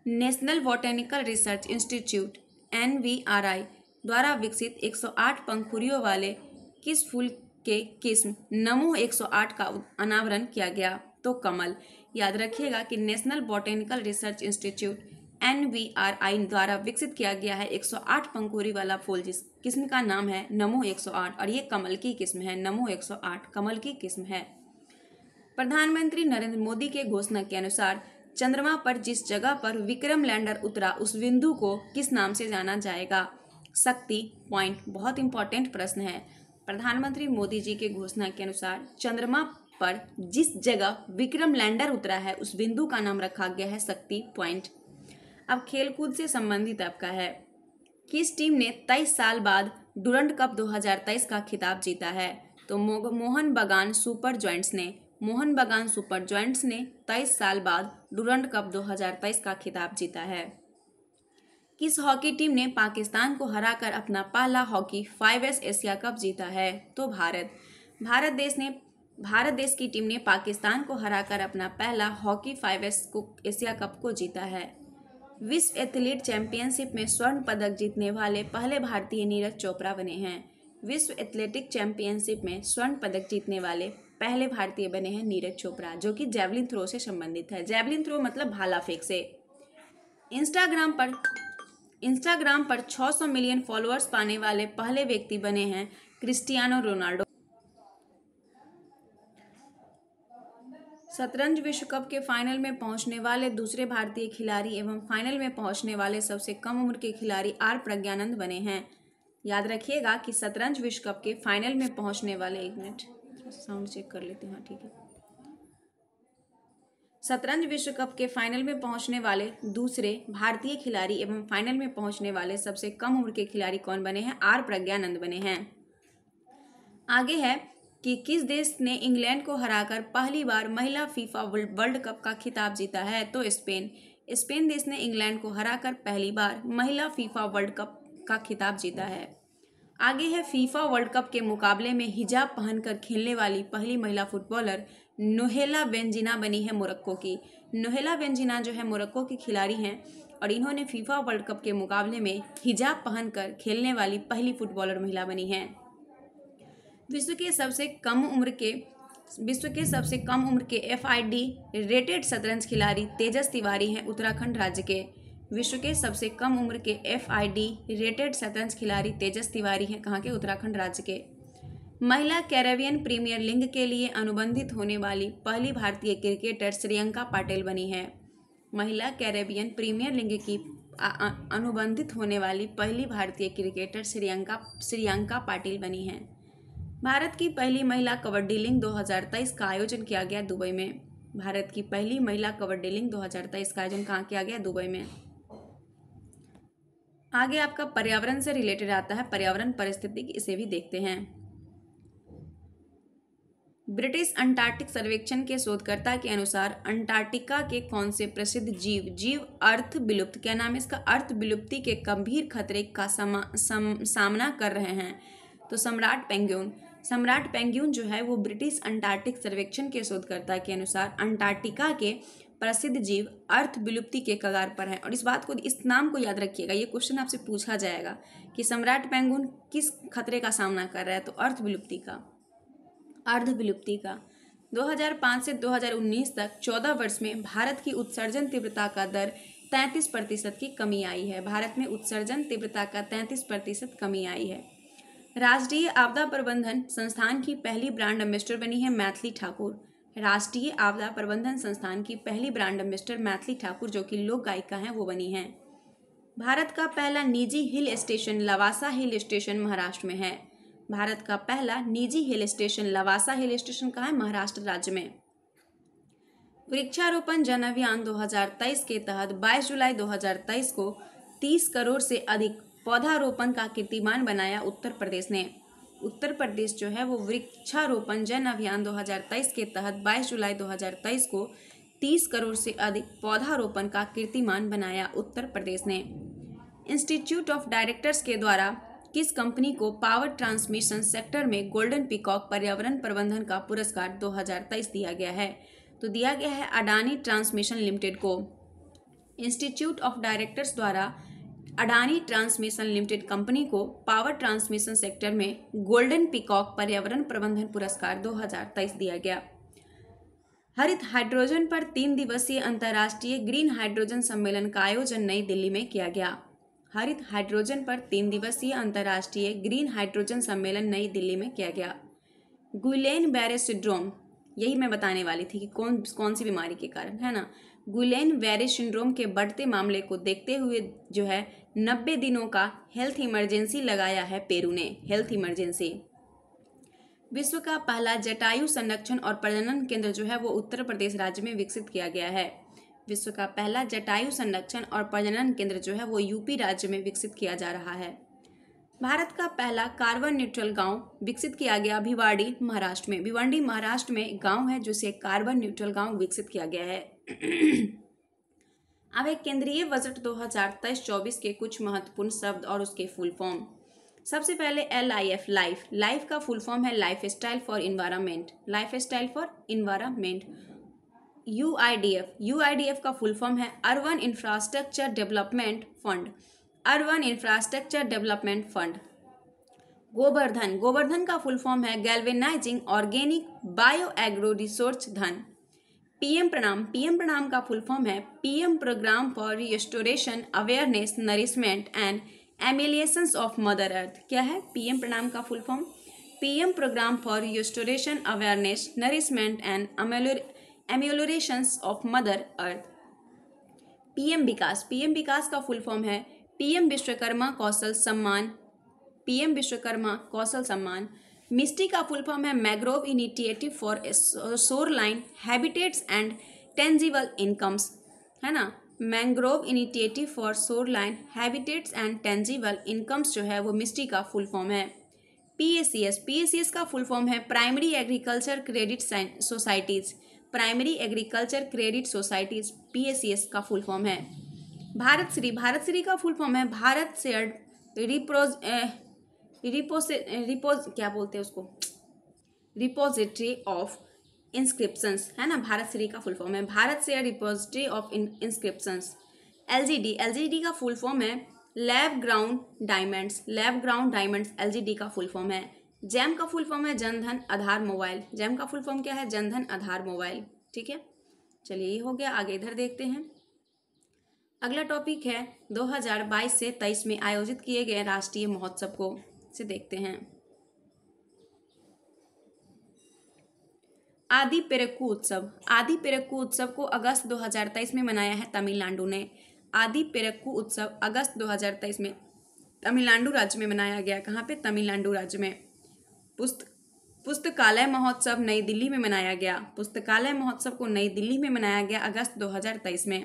S1: national botanical research institute N द्वारा विकसित 108 पंखुड़ियों वाले किस फूल के किस्म नमो 108 का अनावरण किया गया तो कमल याद रखिएगा कि national botanical research institute N V R I द्वारा विकसित किया गया है 108 पंखोरी वाला फूल जिस किस्म का नाम है नमो 108 और ये कमल की किस्म है नमो 108 कमल की किस्म है प्रधानमंत्री नरेंद्र मोदी के घोषणा के अनुसार चंद्रमा पर जिस जगह पर विक्रम लैंडर उतरा उस बिंदु को किस नाम से जाना जाएगा शक्ति पॉइंट बहुत इंपॉर्टेंट प्रश्न है प्रधानमंत्री मोदी जी के घोषणा के अनुसार चंद्रमा पर जिस जगह विक्रम लैंडर उतरा है उस बिंदु का नाम रखा गया है शक्ति पॉइंट अब खेलकूद से संबंधित आपका है किस टीम ने तेईस साल बाद डुरंड कप 2023 का खिताब जीता है तो मोहन बगान सुपर जॉइंट्स ने मोहन बगान सुपर जॉइंट्स ने तेईस साल बाद डुरंड कप 2023 का खिताब जीता है किस हॉकी टीम ने पाकिस्तान को हराकर अपना पहला hockey five S Asia cup जीता है तो भारत भारत देश ने भारत देश की टीम ने पाकिस्तान को हराकर अपना पहला hockey five S Asia cup को जीता है विश्व एथलीट चैंपियनशिप में स्वर्ण पदक जीतने वाले पहले भारतीय नीरज चोपड़ा बने हैं विश्व एथलेटिक चैंपियनशिप में स्वर्ण पदक जीतने वाले पहले भारतीय बने हैं नीरज चोपड़ा जो कि जैवलिन थ्रो से संबंधित है जैवलिन थ्रो मतलब भाला फेंक से इंस्टाग्राम पर इंस्टाग्राम पर 600 मिलियन फॉलोअर्स पाने वाले पहले व्यक्ति बने हैं क्रिस्टियानो रोनाल्डो शतरंज विश्व कप के फाइनल में पहुंचने वाले दूसरे भारतीय खिलाड़ी एवं फाइनल में पहुंचने वाले सबसे कम उम्र के खिलाड़ी आर प्रज्ञानंद बने हैं याद रखिएगा कि शतरंज विश्व कप के फाइनल में पहुंचने वाले एक मिनट साउंड चेक कर लेते हैं हाँ, ठीक है शतरंज विश्व कप के फाइनल में पहुंचने वाले दूसरे भारतीय खिलाड़ी एवं फाइनल में पहुंचने वाले सबसे कम उम्र के खिलाड़ी कौन बने हैं आर प्रज्ञानंद बने हैं आगे है कि किस देश ने इंग्लैंड को हराकर पहली बार महिला फीफा वर्ल्ड कप का खिताब जीता है तो स्पेन स्पेन देश ने इंग्लैंड को हराकर पहली बार महिला फीफा वर्ल्ड कप का खिताब जीता है आगे है फीफा वर्ल्ड कप के मुकाबले में हिजाब पहनकर खेलने वाली पहली महिला फुटबॉलर नोहेला बेंजिना बनी है मोरक्को की नोहेला बेंजिना जो है मोरक्को की खिलाड़ी हैं और इन्होंने फीफा वर्ल्ड कप के मुकाबले में हिजाब पहनकर खेलने वाली पहली फुटबॉलर महिला बनी हैं विश्व के सबसे कम उम्र के विश्व के सबसे कम उम्र के एफ रेटेड शतरंज खिलाड़ी तेजस तिवारी हैं उत्तराखंड राज्य के विश्व के सबसे कम उम्र के एफ रेटेड शतरंज खिलाड़ी तेजस तिवारी हैं कहाँ के उत्तराखंड राज्य के महिला कैरेबियन प्रीमियर लीग के लिए अनुबंधित होने वाली पहली भारतीय क्रिकेटर श्रियंका पाटिल बनी है महिला कैरेबियन प्रीमियर लीग की अनुबंधित होने वाली पहली भारतीय क्रिकेटर श्रियंका श्रियंका पाटिल बनी हैं भारत की पहली महिला कबड्डी लिंग 2023 का आयोजन किया गया दुबई में भारत की पहली महिला कबड्डी लिंग 2023 का आयोजन कहाँ किया गया दुबई में आगे आपका पर्यावरण से रिलेटेड आता है पर्यावरण परिस्थिति इसे भी देखते हैं ब्रिटिश अंटार्कटिक सर्वेक्षण के शोधकर्ता के अनुसार अंटार्कटिका के कौन से प्रसिद्ध जीव जीव अर्थ विलुप्त क्या नाम है इसका अर्थ विलुप्ति के गंभीर खतरे का समा, सम, सामना कर रहे हैं तो सम्राट पेंग्यून सम्राट पेंग्यून जो है वो ब्रिटिश अंटार्कटिक सर्वेक्षण के शोधकर्ता के अनुसार अंटार्कटिका के प्रसिद्ध जीव अर्थ विलुप्ति के कगार पर है और इस बात को इस नाम को याद रखिएगा ये क्वेश्चन आपसे पूछा जाएगा कि सम्राट पेंगुन किस खतरे का सामना कर रहा है तो अर्थ विलुप्ति का अर्ध विलुप्ति का 2005 से 2019 तक 14 वर्ष में भारत की उत्सर्जन तीव्रता का दर 33 प्रतिशत की कमी आई है भारत में उत्सर्जन तीव्रता का 33 प्रतिशत कमी आई है राष्ट्रीय आपदा प्रबंधन संस्थान की पहली ब्रांड एम्बेस्टर बनी है मैथिली ठाकुर राष्ट्रीय आपदा प्रबंधन संस्थान की पहली ब्रांड एम्बेस्टर मैथिली ठाकुर जो कि लोक गायिका हैं वो बनी हैं भारत का पहला निजी hill station Lavasa hill station Maharashtra में है भारत का पहला निजी hill station Lavasa hill station कहाँ है महाराष्ट्र राज्य में वृक्षारोपण जन अभियान दो के तहत 22 जुलाई 2023 को 30 करोड़ से अधिक पौधारोपण का कीर्तिमान बनाया उत्तर प्रदेश ने उत्तर प्रदेश जो है वो वृक्षारोपण जन अभियान 2023 के तहत 22 जुलाई 2023 को 30 करोड़ से अधिक पौधारोपण का कीर्तिमान बनाया उत्तर प्रदेश ने इंस्टीट्यूट ऑफ डायरेक्टर्स के द्वारा किस कंपनी को पावर ट्रांसमिशन सेक्टर में गोल्डन पिकॉक पर्यावरण प्रबंधन का पुरस्कार 2023 दिया गया है तो दिया गया है अडानी ट्रांसमिशन लिमिटेड को इंस्टीट्यूट ऑफ डायरेक्टर्स द्वारा अडानी ट्रांसमिशन लिमिटेड कंपनी को पावर ट्रांसमिशन सेक्टर में गोल्डन पिकॉक पर्यावरण प्रबंधन पुरस्कार 2023 दिया गया हरित हाइड्रोजन पर तीन दिवसीय अंतर्राष्ट्रीय ग्रीन हाइड्रोजन सम्मेलन का आयोजन नई दिल्ली में किया गया हरित हाइड्रोजन पर तीन दिवसीय अंतर्राष्ट्रीय ग्रीन हाइड्रोजन सम्मेलन नई दिल्ली में किया गया गुलेन बैरे सिड्रोम यही मैं बताने वाली थी कि कौन कौन सी बीमारी के कारण है ना गुलेन वेरे सिंड्रोम के बढ़ते मामले को देखते हुए जो है नब्बे दिनों का हेल्थ इमरजेंसी लगाया है पेरू ने हेल्थ इमरजेंसी विश्व का पहला जटायु संरक्षण और प्रजनन केंद्र जो है वो उत्तर प्रदेश राज्य में विकसित किया गया है विश्व का पहला जटायु संरक्षण और प्रजनन केंद्र जो है वो यूपी राज्य में विकसित किया जा रहा है भारत का पहला कार्बन न्यूट्रल गांव विकसित किया गया भिवाड़ी महाराष्ट्र में भिवाड़ी महाराष्ट्र में एक गाँव है जिसे कार्बन न्यूट्रल गाँव विकसित किया गया है अब एक केंद्रीय बजट 2023-24 के कुछ महत्वपूर्ण शब्द और उसके फुल फॉर्म सबसे पहले L I F life life का फुल फॉर्म है life style for environment life style for environment U I D F U I D F का फुल फॉर्म है urban infrastructure development fund urban infrastructure development fund Gobardhan Gobardhan का full form है galvanising organic bio agro resource dhan PM Pranam PM Pranam का full form है PM programme for restoration awareness nourishment and ameliorations of mother earth क्या है PM Pranam का full form PM programme for restoration awareness nourishment and amelioration of mother earth PM Vikas PM Vikas का full form है PM Vishwakarma Kaushal Samman PM Vishwakarma Kaushal Samman Mishti का full form है mangrove initiative for shore line habitats and tangible incomes है ना mangrove initiative for shore line habitats and tangible incomes जो है वो मिस्टी का फुल फॉर्म है पीएसीएस पीएसीएस का फुल फॉर्म है primary agriculture credit societies primary agriculture credit societies PACS का फुल फॉर्म है भारत श्री भारत श्री का फुल फॉर्म है Bharat shared repros repose repose क्या बोलते हैं उसको रिपोजिट्री ऑफ इंस्क्रिप्शंस है ना भारत श्री का फुल फॉर्म है भारत से repository of inscriptions LGD LGD का फुल फॉर्म है lab grown diamonds lab grown diamonds LGD का फुल फॉर्म है जैम का फुल फॉर्म है जनधन आधार मोबाइल जैम का फुल फॉर्म क्या है जनधन आधार मोबाइल ठीक है चलिए ये हो गया आगे इधर देखते हैं अगला टॉपिक है 2022 से 23 में आयोजित किए गए राष्ट्रीय महोत्सव को से देखते हैं आदि पेरकू उत्सव आदि पेरकू उत्सव को अगस्त 2023 में मनाया है तमिलनाडु ने आदि पेरक्कू उत्सव अगस्त 2023 में तमिलनाडु राज्य में मनाया गया कहाँ पे तमिलनाडु राज्य में पुस्त पुस्तकालय महोत्सव नई दिल्ली में मनाया गया पुस्तकालय महोत्सव को नई दिल्ली में मनाया गया अगस्त 2023 में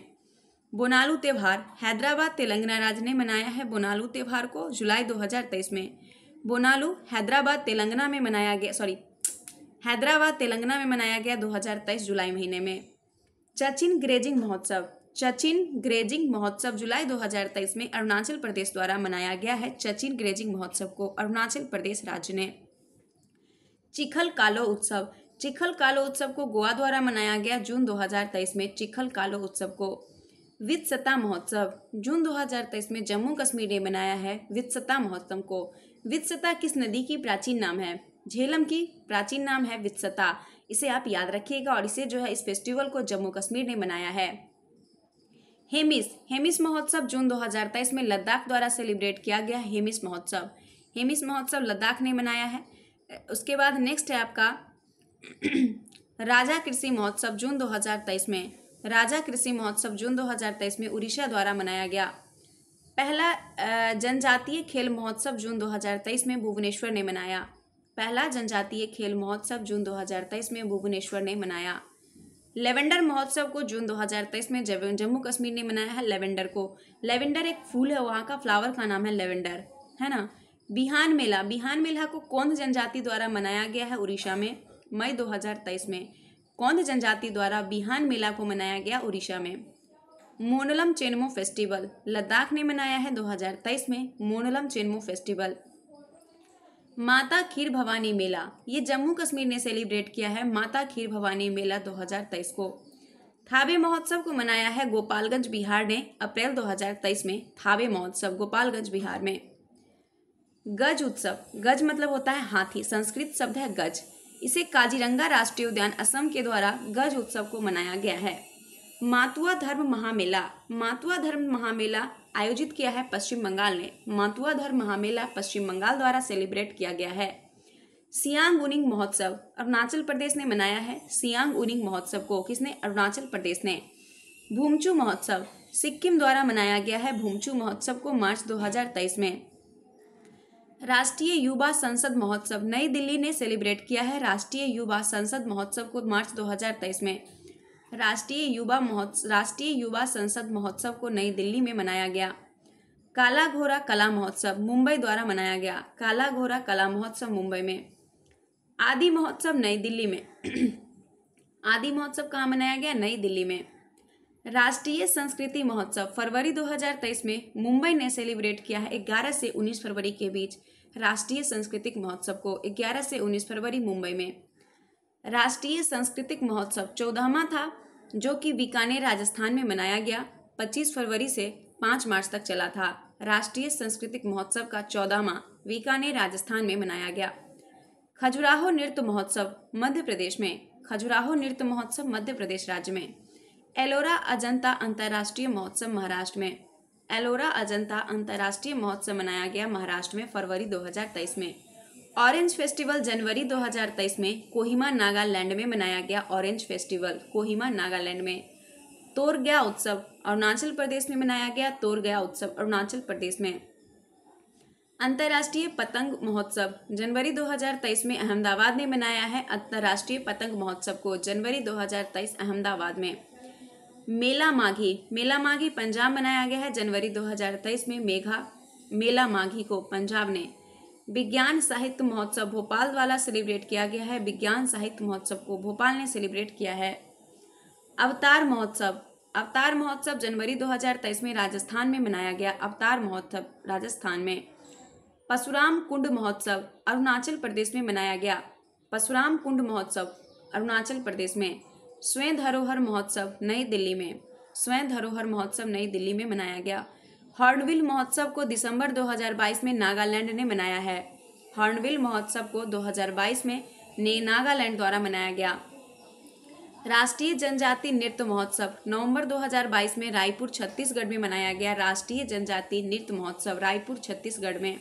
S1: बोनालू त्यौहार हैदराबाद तेलंगाना राज्य ने मनाया है बोनालू त्यौहार को जुलाई दो में बोनालू हैदराबाद तेलंगाना में मनाया गया सॉरी हैदराबाद तेलंगाना में मनाया गया 2023 जुलाई महीने में चचिन ग्रेजिंग महोत्सव चचिन ग्रेजिंग महोत्सव जुलाई 2023 में अरुणाचल प्रदेश द्वारा मनाया गया है चचिन ग्रेजिंग महोत्सव को अरुणाचल प्रदेश राज्य ने चिखल कालो उत्सव चिखल कालो उत्सव को गोवा द्वारा मनाया गया जून 2023 में चिखल कालो उत्सव को वित्सता महोत्सव जून 2023 में जम्मू कश्मीर ने मनाया है वित्सता महोत्सव को वित्सता किस नदी की प्राचीन नाम है झेलम की प्राचीन नाम है वित्सता इसे आप याद रखिएगा और इसे जो है इस फेस्टिवल को जम्मू कश्मीर ने मनाया है हेमिस हेमिस महोत्सव जून 2023 में लद्दाख द्वारा सेलिब्रेट किया गया हेमिस महोत्सव हेमिस महोत्सव लद्दाख ने मनाया है उसके बाद नेक्स्ट है आपका राजा कृषि महोत्सव जून 2023 में राजा कृषि महोत्सव जून 2023 में उड़ीसा द्वारा मनाया गया पहला जनजातीय खेल महोत्सव जून 2023 में भुवनेश्वर ने मनाया पहला जनजातीय खेल महोत्सव जून 2023 में भुवनेश्वर ने मनाया लेवेंडर महोत्सव को जून 2023 में जम्मू कश्मीर ने मनाया है लेवेंडर को लेवेंडर एक फूल है वहाँ का फ्लावर का नाम है लेवेंडर है ना बिहान मेला बिहान मेला को कौंध जनजाति द्वारा मनाया गया है उड़ीसा में मई 2023 में कौंध जनजाति द्वारा बिहान मेला को मनाया गया उड़ीसा में मोनलम चेनमो फेस्टिवल लद्दाख ने मनाया है 2023 में मोनलम चेनमो फेस्टिवल माता खीर भवानी मेला ये जम्मू कश्मीर ने सेलिब्रेट किया है माता खीर भवानी मेला 2023 को थावे महोत्सव को मनाया है गोपालगंज बिहार ने अप्रैल 2023 में थाबे महोत्सव गोपालगंज बिहार में गज उत्सव गज मतलब होता है हाथी संस्कृत शब्द है गज इसे काजीरंगा राष्ट्रीय उद्यान असम के द्वारा गज उत्सव को मनाया गया है मातुआ धर्म महामेला मातुआ धर्म महामेला आयोजित किया है पश्चिम बंगाल ने मातुआ धर्म महामेला पश्चिम बंगाल द्वारा सेलिब्रेट किया गया है सियांग उनिंग महोत्सव अरुणाचल प्रदेश ने मनाया है सियांग उनिंग महोत्सव को किसने अरुणाचल प्रदेश ने भूमचू महोत्सव सिक्किम द्वारा मनाया गया है भूमचू महोत्सव को मार्च 2023 में राष्ट्रीय युवा संसद महोत्सव नई दिल्ली ने सेलिब्रेट किया है राष्ट्रीय युवा संसद महोत्सव को मार्च 2023 में राष्ट्रीय युवा महोत्सव राष्ट्रीय युवा संसद महोत्सव को नई दिल्ली में मनाया गया काला घोरा कला महोत्सव मुंबई द्वारा मनाया गया काला घोरा कला महोत्सव मुंबई में आदि महोत्सव नई दिल्ली में आदि महोत्सव कहाँ मनाया गया नई दिल्ली में राष्ट्रीय संस्कृति महोत्सव फरवरी 2023 में मुंबई ने सेलिब्रेट किया है 11 से 19 फरवरी के बीच राष्ट्रीय सांस्कृतिक महोत्सव को 11 से 19 फरवरी मुंबई में राष्ट्रीय सांस्कृतिक महोत्सव चौदहवा था जो कि बीकानेर राजस्थान में मनाया गया 25 फरवरी से 5 मार्च तक चला था राष्ट्रीय सांस्कृतिक महोत्सव का चौदहवा बीकानेर राजस्थान में मनाया गया खजुराहो नृत्य महोत्सव मध्य प्रदेश में खजुराहो नृत्य महोत्सव मध्य प्रदेश राज्य में एलोरा अजंता अंतर्राष्ट्रीय महोत्सव महाराष्ट्र में एलोरा अजंता अंतर्राष्ट्रीय महोत्सव मनाया गया महाराष्ट्र में फरवरी 2023 में ऑरेंज फेस्टिवल जनवरी 2023 में कोहिमा नागालैंड में मनाया गया ऑरेंज फेस्टिवल कोहिमा नागालैंड में तोर गया उत्सव अरुणाचल प्रदेश में मनाया गया तोर गया उत्सव अरुणाचल प्रदेश में अंतर्राष्ट्रीय पतंग महोत्सव जनवरी 2023 में अहमदाबाद ने मनाया है अंतर्राष्ट्रीय पतंग महोत्सव को जनवरी 2023 अहमदाबाद में मेला माघी मेला माघी पंजाब मनाया गया है जनवरी 2023 में मेघा मेला माघी को पंजाब ने विज्ञान साहित्य महोत्सव भोपाल द्वारा सेलिब्रेट किया गया है विज्ञान साहित्य महोत्सव को भोपाल ने सेलिब्रेट किया है अवतार महोत्सव अवतार महोत्सव जनवरी 2023 में राजस्थान में मनाया गया अवतार महोत्सव राजस्थान में परशुराम कुंड महोत्सव अरुणाचल प्रदेश में मनाया गया परशुराम कुंड महोत्सव अरुणाचल प्रदेश में स्वयं धरोहर महोत्सव नई दिल्ली में स्वयं धरोहर महोत्सव नई दिल्ली में मनाया गया हॉर्नविल महोत्सव को दिसंबर 2022 में नागालैंड ने मनाया है हॉर्नविल महोत्सव को 2022 में ने नागालैंड द्वारा मनाया गया राष्ट्रीय जनजाति नृत्य महोत्सव नवंबर 2022 में रायपुर छत्तीसगढ़ में मनाया गया राष्ट्रीय जनजाति नृत्य महोत्सव रायपुर छत्तीसगढ़ में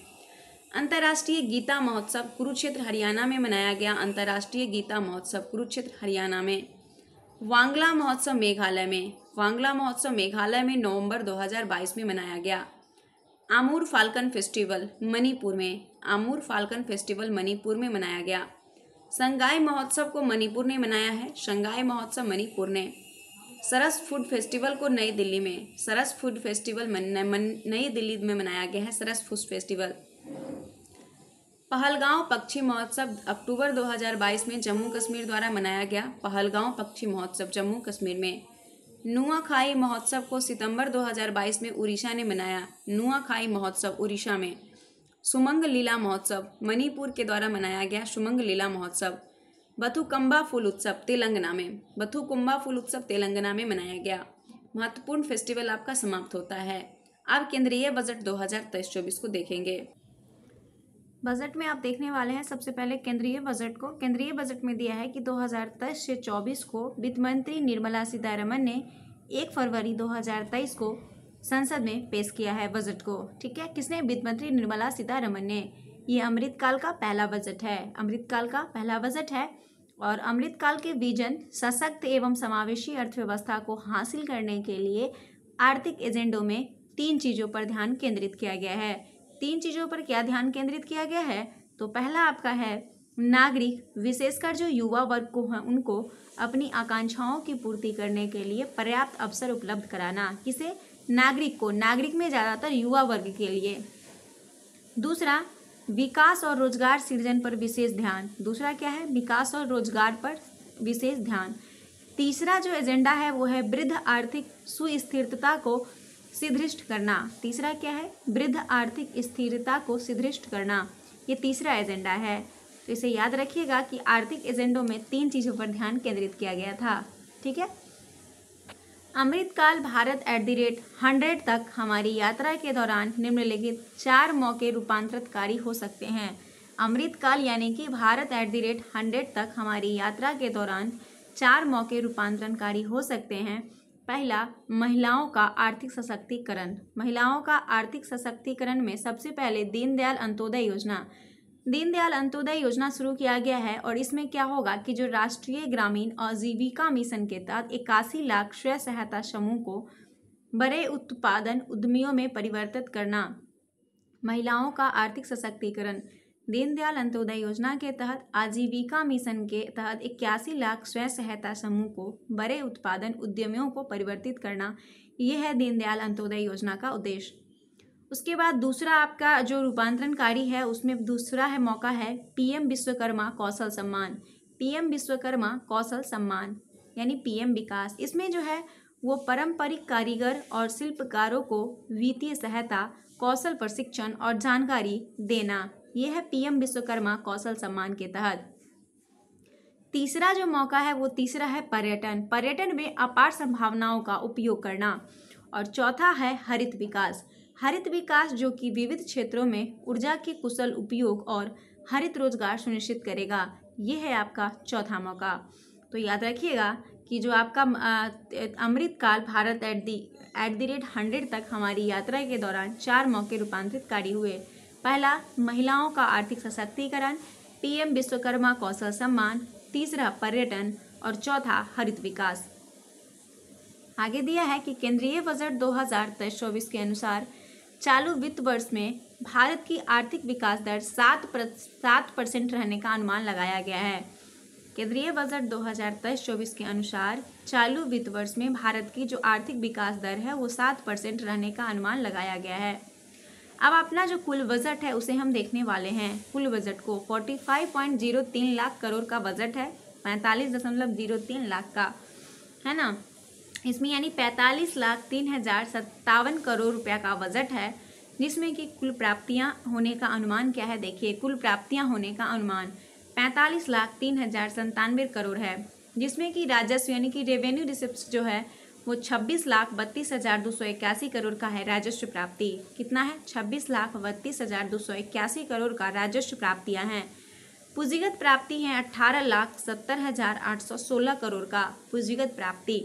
S1: अंतर्राष्ट्रीय गीता महोत्सव कुरुक्षेत्र हरियाणा में मनाया गया अंतर्राष्ट्रीय गीता महोत्सव कुरुक्षेत्र हरियाणा में वांगला महोत्सव मेघालय में वांगला महोत्सव मेघालय में नवंबर 2022 में मनाया गया आमूर फाल्कन फेस्टिवल मणिपुर में आमूर फाल्कन फेस्टिवल मणिपुर में मनाया गया संगाई महोत्सव को मणिपुर ने मनाया है शंघाई महोत्सव मणिपुर ने सरस फूड फेस्टिवल को नई दिल्ली में सरस फूड फेस्टिवल नई दिल्ली में मनाया गया है सरस फूड फेस्टिवल पहलगांव पक्षी महोत्सव अक्टूबर 2022 में जम्मू कश्मीर द्वारा मनाया गया पहलगांव पक्षी महोत्सव जम्मू कश्मीर में नुआखाई महोत्सव को सितंबर 2022 में उड़ीसा ने मनाया नुआखाई महोत्सव उड़ीसा में सुमंग लीला महोत्सव मणिपुर के द्वारा मनाया गया सुमंग लीला महोत्सव बथुकम्बा फूल उत्सव तेलंगाना में बथुकुम्बा फूल उत्सव तेलंगाना में मनाया गया महत्वपूर्ण फेस्टिवल आपका समाप्त होता है आप केंद्रीय बजट दो हजार को देखेंगे बजट में आप देखने वाले हैं सबसे पहले केंद्रीय बजट को केंद्रीय बजट में दिया है कि 2010 से 24 को वित्त मंत्री निर्मला सीतारमन ने 1 फरवरी 2023 को संसद में पेश किया है बजट को ठीक है किसने वित्त मंत्री निर्मला सीतारमन ने ये अमृतकाल का पहला बजट है अमृतकाल का पहला बजट है और अमृतकाल के विजन सशक्त एवं समावेशी अर्थव्यवस्था को हासिल करने के लिए आर्थिक एजेंडों में तीन चीज़ों पर ध्यान केंद्रित किया गया है तीन चीज़ों पर क्या ध्यान केंद्रित किया गया है तो पहला आपका है नागरिक विशेषकर जो युवा वर्ग को हैं उनको अपनी आकांक्षाओं की पूर्ति करने के लिए पर्याप्त अवसर उपलब्ध कराना किसे नागरिक को नागरिक में ज़्यादातर युवा वर्ग के लिए दूसरा विकास और रोजगार सृजन पर विशेष ध्यान दूसरा क्या है विकास और रोजगार पर विशेष ध्यान तीसरा जो एजेंडा है वो है वृद्ध आर्थिक सुस्थिरता को सिद्धृष्ट करना तीसरा क्या है वृद्ध आर्थिक स्थिरता को सिदृष्ट करना ये तीसरा एजेंडा है तो इसे याद रखिएगा कि आर्थिक एजेंडों में तीन चीज़ों पर ध्यान केंद्रित किया गया था ठीक है Amritkaal Bharat at the rate hundred तक हमारी यात्रा के दौरान निम्नलिखित चार मौके रूपांतरितकारी हो सकते हैं अमृतकाल यानी कि Bharat at the rate hundred तक हमारी यात्रा के दौरान चार मौके रूपांतरणकारी हो सकते हैं पहला महिलाओं का आर्थिक सशक्तिकरण महिलाओं का आर्थिक सशक्तिकरण में सबसे पहले दीनदयाल अंत्योदय योजना दीनदयाल अंत्योदय योजना शुरू किया गया है और इसमें क्या होगा कि जो राष्ट्रीय ग्रामीण आजीविका मिशन के तहत इक्यासी लाख स्वयं सहायता समूह को बड़े उत्पादन उद्यमियों में परिवर्तित करना महिलाओं का आर्थिक सशक्तिकरण दीनदयाल अंत्योदय योजना के तहत आजीविका मिशन के तहत इक्यासी लाख स्वयं सहायता समूह को बड़े उत्पादन उद्यमियों को परिवर्तित करना यह है दीनदयाल अंत्योदय योजना का उद्देश्य उसके बाद दूसरा आपका जो रूपांतरणकारी है उसमें दूसरा है मौका है पीएम विश्वकर्मा कौशल सम्मान पीएम विश्वकर्मा कौशल सम्मान यानी पीएम विकास इसमें जो है वो पारंपरिक कारीगर और शिल्पकारों को वित्तीय सहायता कौशल प्रशिक्षण और जानकारी देना यह है पीएम विश्वकर्मा कौशल सम्मान के तहत तीसरा जो मौका है वो तीसरा है पर्यटन पर्यटन में अपार संभावनाओं का उपयोग करना और चौथा है हरित विकास हरित विकास जो कि विविध क्षेत्रों में ऊर्जा के कुशल उपयोग और हरित रोजगार सुनिश्चित करेगा ये है आपका चौथा मौका तो याद रखिएगा कि जो आपका Amritkaal Bharat at the at the rate hundred तक हमारी यात्रा के दौरान चार मौके रूपांतरित कार्य हुए पहला महिलाओं का आर्थिक सशक्तिकरण पीएम विश्वकर्मा कौशल सम्मान तीसरा पर्यटन और चौथा हरित विकास आगे दिया है कि केंद्रीय बजट दो हजार के अनुसार चालू वित्त वर्ष में भारत की आर्थिक विकास दर सात सात परसेंट रहने का अनुमान लगाया गया है केंद्रीय बजट दो हजार के अनुसार चालू वित्त वर्ष में भारत की जो आर्थिक विकास दर है वो सात परसेंट रहने का अनुमान लगाया गया है अब अपना जो कुल बजट है उसे हम देखने वाले हैं कुल बजट को 45.03 लाख करोड़ का बजट है पैंतालीस दशमलव जीरो तीन लाख का है ना इसमें यानी पैंतालीस लाख तीन हज़ार सत्तावन करोड़ रुपया का बजट है जिसमें कि कुल प्राप्तियां होने का अनुमान क्या है देखिए कुल प्राप्तियां होने का अनुमान पैंतालीस लाख तीन हज़ार संतानवे करोड़ है जिसमें कि राजस्व यानी कि रेवेन्यू रिसिप्ट जो है वो छब्बीस लाख बत्तीस हज़ार दो सौ इक्यासी करोड़ का है राजस्व प्राप्ति कितना है छब्बीस लाख बत्तीस हज़ार दो सौ इक्यासी करोड़ का राजस्व प्राप्तियां हैं पूंजीगत प्राप्ति है अठारह लाख सत्तर हज़ार आठ सौ सोलह करोड़ का पूंजीगत प्राप्ति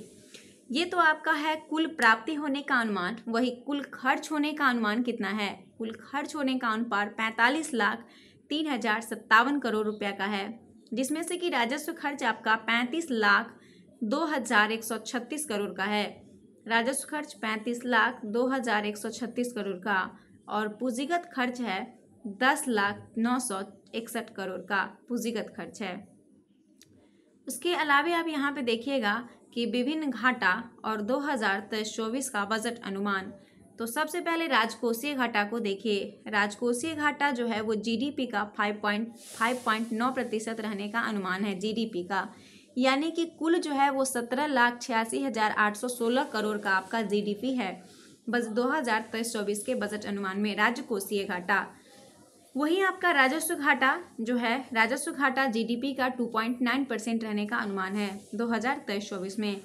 S1: ये तो आपका है कुल प्राप्ति होने का अनुमान वही कुल खर्च होने का अनुमान कितना है कुल खर्च होने का अनुपात पैंतालीस लाख तीन हजार सत्तावन करोड़ रुपया का है जिसमें से कि राजस्व खर्च आपका पैंतीस लाख दो हजार एक सौ छत्तीस करोड़ का है राजस्व खर्च पैंतीस लाख दो हजार एक सौ छत्तीस करोड़ का और पूंजीगत खर्च है दस लाख नौ सौ इकसठ करोड़ का पूंजीगत खर्च है उसके अलावा आप यहाँ पे देखिएगा कि विभिन्न घाटा और दो हजार तेईस चौबीस का बजट अनुमान तो सबसे पहले राजकोषीय घाटा को देखिए राजकोषीय घाटा जो है वो जीडीपी का 5.5.9 प्रतिशत रहने का अनुमान है जीडीपी का यानी कि कुल जो है वो सत्रह लाख छियासी हज़ार आठ सौ सोलह करोड़ का आपका जीडीपी है बस दो हज़ार तेईस चौबीस के बजट अनुमान में राजकोषीय घाटा वही आपका राजस्व घाटा जो है राजस्व घाटा जीडीपी का नाइन परसेंट रहने का अनुमान है दो हज़ार तेईस चौबीस में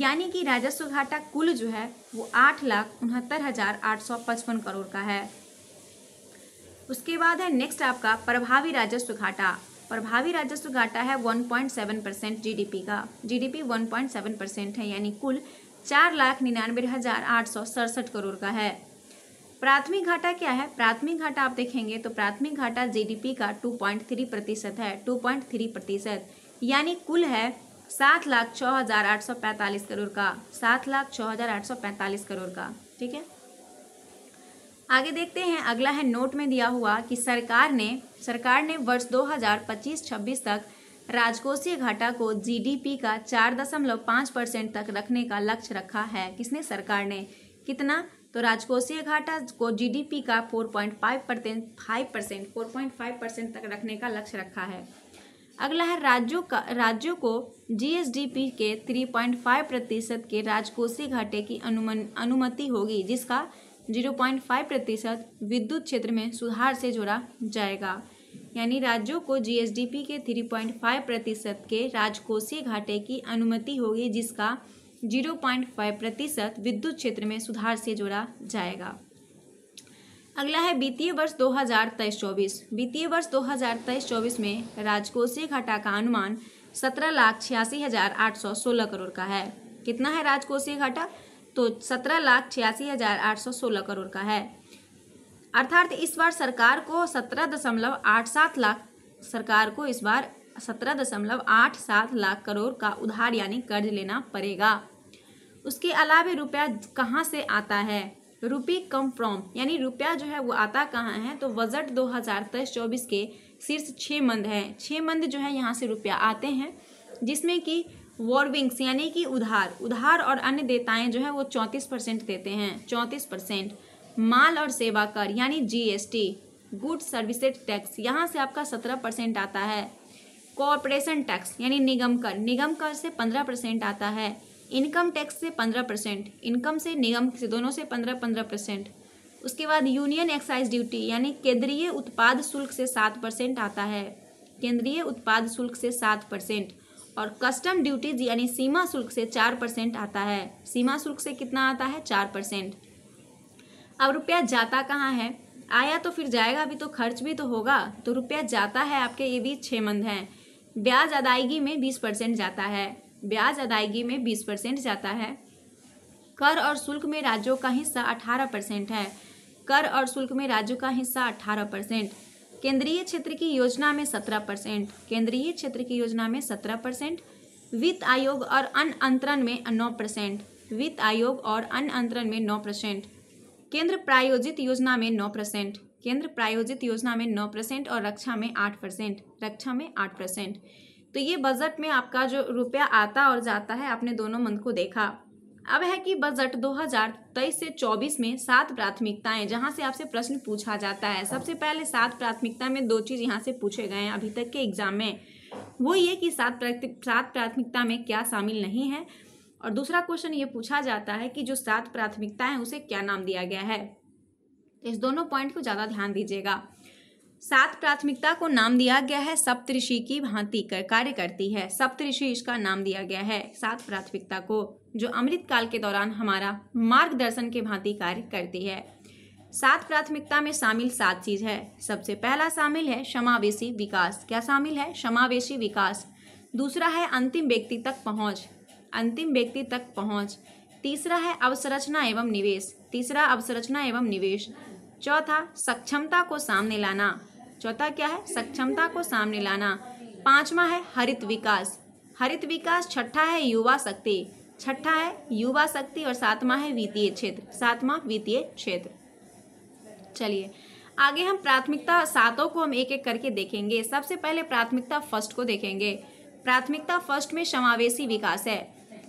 S1: यानी कि राजस्व घाटा कुल जो है वो आठ लाख उनहत्तर हज़ार आठ सौ पचपन करोड़ का है उसके बाद है नेक्स्ट आपका प्रभावी राजस्व घाटा प्रभावी राजस्व घाटा है 1.7 परसेंट जी का जीडीपी 1.7 परसेंट है यानी कुल चार लाख निन्यानवे हज़ार आठ सौ सड़सठ करोड़ का है प्राथमिक घाटा क्या है प्राथमिक घाटा आप देखेंगे तो प्राथमिक घाटा जीडीपी का 2.3 प्रतिशत है 2.3 प्रतिशत यानी कुल है सात लाख छः हज़ार आठ सौ पैंतालीस करोड़ का सात लाख छः हज़ार आठ सौ पैंतालीस करोड़ का ठीक है आगे देखते हैं अगला है नोट में दिया हुआ कि सरकार ने सरकार ने वर्ष 2025-26 तक राजकोषीय घाटा को जीडीपी का चार दशमलव पाँच परसेंट तक रखने का लक्ष्य रखा है किसने सरकार ने कितना तो राजकोषीय घाटा को जीडीपी का four point five percent five percent four point five percent तक रखने का लक्ष्य रखा है अगला है राज्यों का राज्यों को जीएसडीपी के थ्री पॉइंट फाइव प्रतिशत के राजकोषीय घाटे की अनुमति होगी जिसका जीरो पॉइंट फाइव प्रतिशत विद्युत क्षेत्र में सुधार से जोड़ा जाएगा यानी राज्यों को जीएसडीपी के थ्री पॉइंट फाइव प्रतिशत के राजकोषीय घाटे की अनुमति होगी जिसका फाइव प्रतिशत विद्युत क्षेत्र में सुधार से जोड़ा जाएगा अगला है वित्तीय वर्ष दो हजार तेईस चौबीस वित्तीय वर्ष दो हजार तेईस चौबीस में राजकोषीय घाटा का अनुमान सत्रह लाख छियासी हजार आठ सौ सोलह करोड़ का है कितना है राजकोषीय घाटा तो सत्रह लाख छियासी हज़ार आठ सौ सोलह करोड़ का है अर्थात इस बार सरकार को सत्रह दशमलव आठ सात लाख सरकार को इस बार सत्रह दशमलव आठ सात लाख करोड़ का उधार यानी कर्ज लेना पड़ेगा उसके अलावा रुपया कहाँ से आता है रुपी कम फ्रॉम यानी रुपया जो है वो आता कहाँ है तो बजट दो हज़ार तेईस चौबीस के शीर्ष छः मंद हैं छः मंद जो है यहाँ से रुपया आते हैं जिसमें कि वॉरविंग्स यानी कि उधार उधार और अन्य देताएं जो है वो चौंतीस परसेंट देते हैं चौंतीस परसेंट माल और सेवा कर यानी जीएसटी गुड सर्विसेज टैक्स यहाँ से आपका सत्रह परसेंट आता है कॉरपोरेशन टैक्स यानी निगम कर निगम कर से पंद्रह परसेंट आता है इनकम टैक्स से पंद्रह परसेंट इनकम से निगम से दोनों से पंद्रह पंद्रह परसेंट उसके बाद यूनियन एक्साइज ड्यूटी यानी केंद्रीय उत्पाद शुल्क से सात परसेंट आता है केंद्रीय उत्पाद शुल्क से सात परसेंट और कस्टम ड्यूटीज यानी सीमा शुल्क से चार परसेंट आता है सीमा शुल्क से कितना आता है चार परसेंट अब रुपया जाता कहाँ है आया तो फिर जाएगा भी तो खर्च भी तो होगा तो रुपया जाता है आपके ये भी छः मंद हैं ब्याज अदायगी में बीस परसेंट जाता है ब्याज अदायगी में बीस परसेंट जाता है कर और शुल्क में राज्यों का हिस्सा अठारह परसेंट है कर और शुल्क में राज्यों का हिस्सा अठारह परसेंट केंद्रीय क्षेत्र की योजना में सत्रह परसेंट केंद्रीय क्षेत्र की योजना में सत्रह परसेंट वित्त आयोग और अन्य अंतरण में नौ परसेंट वित्त आयोग और अन्य अंतरण में नौ परसेंट केंद्र प्रायोजित योजना में नौ परसेंट केंद्र प्रायोजित योजना में नौ परसेंट और रक्षा में आठ परसेंट रक्षा में आठ परसेंट तो ये बजट में आपका जो रुपया आता और जाता है आपने दोनों मंथ को देखा अब है कि बजट 2023 से 24 में सात प्राथमिकताएं जहां से आपसे प्रश्न पूछा जाता है सबसे पहले सात प्राथमिकता में दो चीज यहां से पूछे गए हैं अभी तक के एग्जाम में वो ये कि सात सात प्राथमिकता में क्या शामिल नहीं है और दूसरा क्वेश्चन ये पूछा जाता है कि जो सात प्राथमिकता है उसे क्या नाम दिया गया है इस दोनों पॉइंट को ज़्यादा ध्यान दीजिएगा सात प्राथमिकता को नाम दिया गया है सप्तऋषि की भांति कर कार्य करती है सप्तऋषि इसका नाम दिया गया है सात प्राथमिकता को जो अमृत काल के दौरान हमारा मार्गदर्शन के भांति कार्य करती है सात प्राथमिकता में शामिल सात चीज है सबसे पहला शामिल है समावेशी विकास क्या शामिल है समावेशी विकास दूसरा है अंतिम व्यक्ति तक पहुँच अंतिम व्यक्ति तक पहुँच तीसरा है अवसंरचना एवं निवेश तीसरा अवसंरचना एवं निवेश चौथा सक्षमता को सामने लाना चौथा क्या है सक्षमता को सामने लाना पांचवा है हरित विकास हरित विकास छठा है युवा शक्ति छठा है युवा शक्ति और सातवा है वित्तीय क्षेत्र सातवा वित्तीय क्षेत्र चलिए आगे हम प्राथमिकता सातों को हम एक एक करके देखेंगे सबसे पहले प्राथमिकता फर्स्ट को देखेंगे प्राथमिकता फर्स्ट में समावेशी विकास है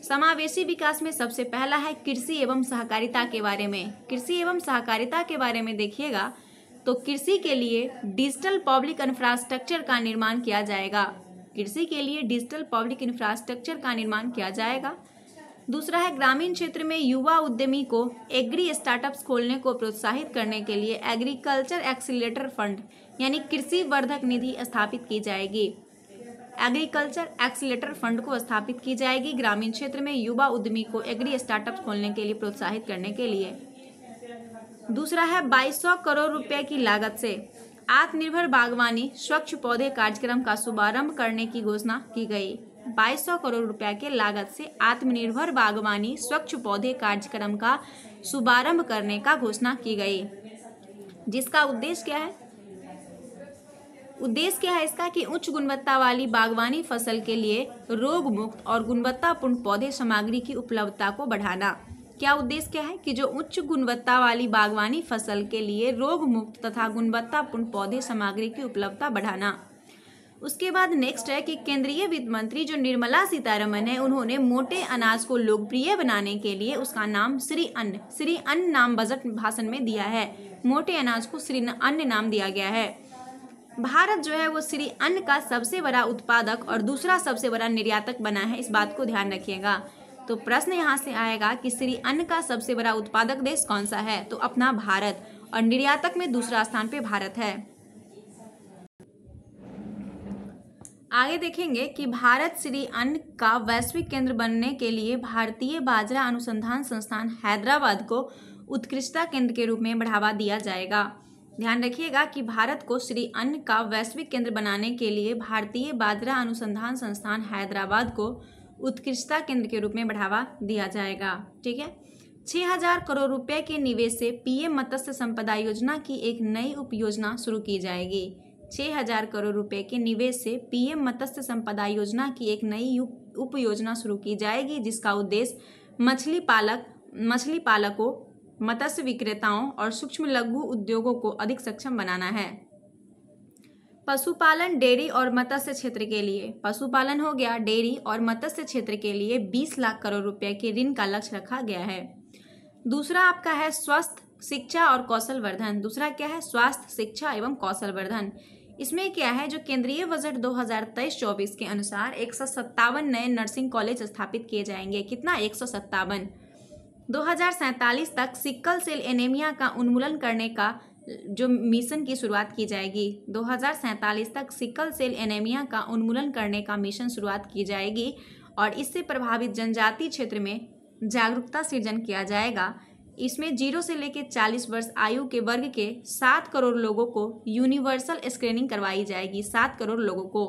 S1: समावेशी विकास में सबसे पहला है कृषि एवं सहकारिता के बारे में कृषि एवं सहकारिता के बारे में देखिएगा तो कृषि के लिए डिजिटल पब्लिक इंफ्रास्ट्रक्चर का निर्माण किया जाएगा कृषि के लिए डिजिटल पब्लिक इंफ्रास्ट्रक्चर का निर्माण किया जाएगा दूसरा है ग्रामीण क्षेत्र में युवा उद्यमी को एग्री स्टार्टअप्स खोलने को प्रोत्साहित करने के लिए एग्रीकल्चर एक्सीटर फंड यानी कृषि वर्धक निधि स्थापित की जाएगी एग्रीकल्चर एक्सीटर फंड को स्थापित की जाएगी ग्रामीण क्षेत्र में युवा उद्यमी को एग्री स्टार्टअप खोलने के लिए प्रोत्साहित करने के लिए दूसरा है 2200 करोड़ रुपए की लागत से आत्मनिर्भर बागवानी स्वच्छ पौधे कार्यक्रम का शुभारंभ करने की घोषणा की गई 2200 करोड़ रुपए के लागत से आत्मनिर्भर बागवानी स्वच्छ पौधे कार्यक्रम का शुभारंभ करने का घोषणा की गई जिसका उद्देश्य क्या है उद्देश्य क्या है इसका कि उच्च गुणवत्ता वाली बागवानी फसल के लिए रोग मुक्त और गुणवत्तापूर्ण पौधे सामग्री की उपलब्धता को बढ़ाना क्या उद्देश्य क्या है कि जो उच्च गुणवत्ता वाली बागवानी फसल के लिए रोग मुक्त तथा गुणवत्तापूर्ण पौधे सामग्री की उपलब्धता बढ़ाना उसके बाद नेक्स्ट है कि केंद्रीय वित्त मंत्री जो निर्मला सीतारमन है उन्होंने मोटे अनाज को लोकप्रिय बनाने के लिए उसका नाम श्री अन्न श्री अन्न नाम बजट भाषण में दिया है मोटे अनाज को श्री अन्न नाम दिया गया है भारत जो है वो श्री अन्न का सबसे बड़ा उत्पादक और दूसरा सबसे बड़ा निर्यातक बना है इस बात को ध्यान रखिएगा तो प्रश्न यहाँ से आएगा कि श्री अन्न का सबसे बड़ा उत्पादक देश कौन सा है तो अपना भारत और निर्यातक में दूसरा स्थान पे भारत है आगे देखेंगे कि भारत श्री अन्न का वैश्विक केंद्र बनने के लिए भारतीय बाजरा अनुसंधान संस्थान हैदराबाद को उत्कृष्टता केंद्र के रूप में बढ़ावा दिया जाएगा ध्यान रखिएगा कि भारत को श्री अन्न का वैश्विक केंद्र बनाने के लिए भारतीय बाजरा अनुसंधान संस्थान हैदराबाद को उत्कृष्टता केंद्र के रूप में बढ़ावा दिया जाएगा ठीक है छः हजार करोड़ रुपए के निवेश से पीएम मत्स्य संपदा योजना की एक नई उप योजना शुरू की जाएगी छः हजार करोड़ रुपए के निवेश से पीएम मत्स्य संपदा योजना की एक नई उप योजना शुरू की जाएगी जिसका उद्देश्य मछली पालक मछली पालकों मत्स्य विक्रेताओं और सूक्ष्म लघु उद्योगों को अधिक सक्षम बनाना है पशुपालन डेयरी और मत्स्य क्षेत्र के लिए पशुपालन हो गया डेयरी और मत्स्य क्षेत्र के लिए 20 लाख करोड़ रुपए के ऋण का लक्ष्य रखा गया है दूसरा आपका है स्वस्थ शिक्षा और कौशल वर्धन दूसरा क्या है स्वास्थ्य शिक्षा एवं कौशल वर्धन इसमें क्या है जो केंद्रीय बजट 2023-24 के अनुसार एक नए नर्सिंग कॉलेज स्थापित किए जाएंगे कितना एक सौ तक सिक्कल सेल एनेमिया का उन्मूलन करने का जो मिशन की शुरुआत की जाएगी दो तक सिकल सेल एनेमिया का उन्मूलन करने का मिशन शुरुआत की जाएगी और इससे प्रभावित जनजातीय क्षेत्र में जागरूकता सृजन किया जाएगा इसमें जीरो से लेकर चालीस वर्ष आयु के वर्ग के सात करोड़ लोगों को यूनिवर्सल स्क्रीनिंग करवाई जाएगी सात करोड़ लोगों को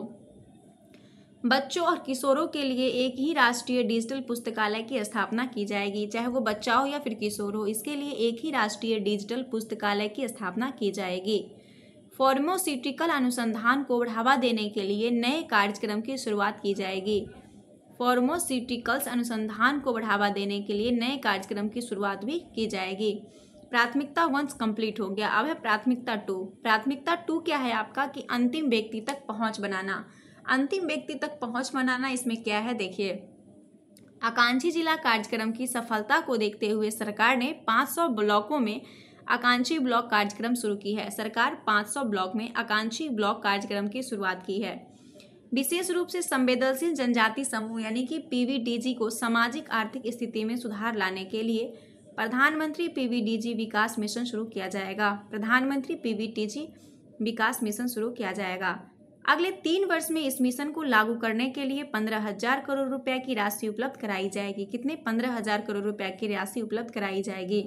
S1: बच्चों और किशोरों के लिए एक ही राष्ट्रीय डिजिटल पुस्तकालय की स्थापना की जाएगी चाहे वो बच्चा हो या फिर किशोर हो इसके लिए एक ही राष्ट्रीय डिजिटल पुस्तकालय की स्थापना की जाएगी फॉर्मोसिटिकल अनुसंधान को बढ़ावा देने के लिए नए कार्यक्रम की शुरुआत की जाएगी फॉर्मोसिटिकल्स अनुसंधान को बढ़ावा देने के लिए नए कार्यक्रम की शुरुआत भी की जाएगी प्राथमिकता वंस कंप्लीट हो गया अब है प्राथमिकता टू प्राथमिकता टू क्या है आपका कि अंतिम व्यक्ति तक पहुंच बनाना अंतिम व्यक्ति तक पहुंच बनाना इसमें क्या है देखिए आकांक्षी जिला कार्यक्रम की सफलता को देखते हुए सरकार ने 500 ब्लॉकों में आकांक्षी ब्लॉक कार्यक्रम शुरू की है सरकार 500 ब्लॉक में आकांक्षी ब्लॉक कार्यक्रम की शुरुआत की है विशेष रूप से संवेदनशील जनजाति समूह यानी कि पीवीडीजी को सामाजिक आर्थिक स्थिति में सुधार लाने के लिए प्रधानमंत्री पीवीडीजी विकास मिशन शुरू किया जाएगा प्रधानमंत्री पीवीडीजी विकास मिशन शुरू किया जाएगा अगले तीन वर्ष में इस मिशन को लागू करने के लिए पंद्रह हजार करोड़ रुपए की राशि उपलब्ध कराई जाएगी कितने पंद्रह हजार करोड़ रुपए की राशि उपलब्ध कराई जाएगी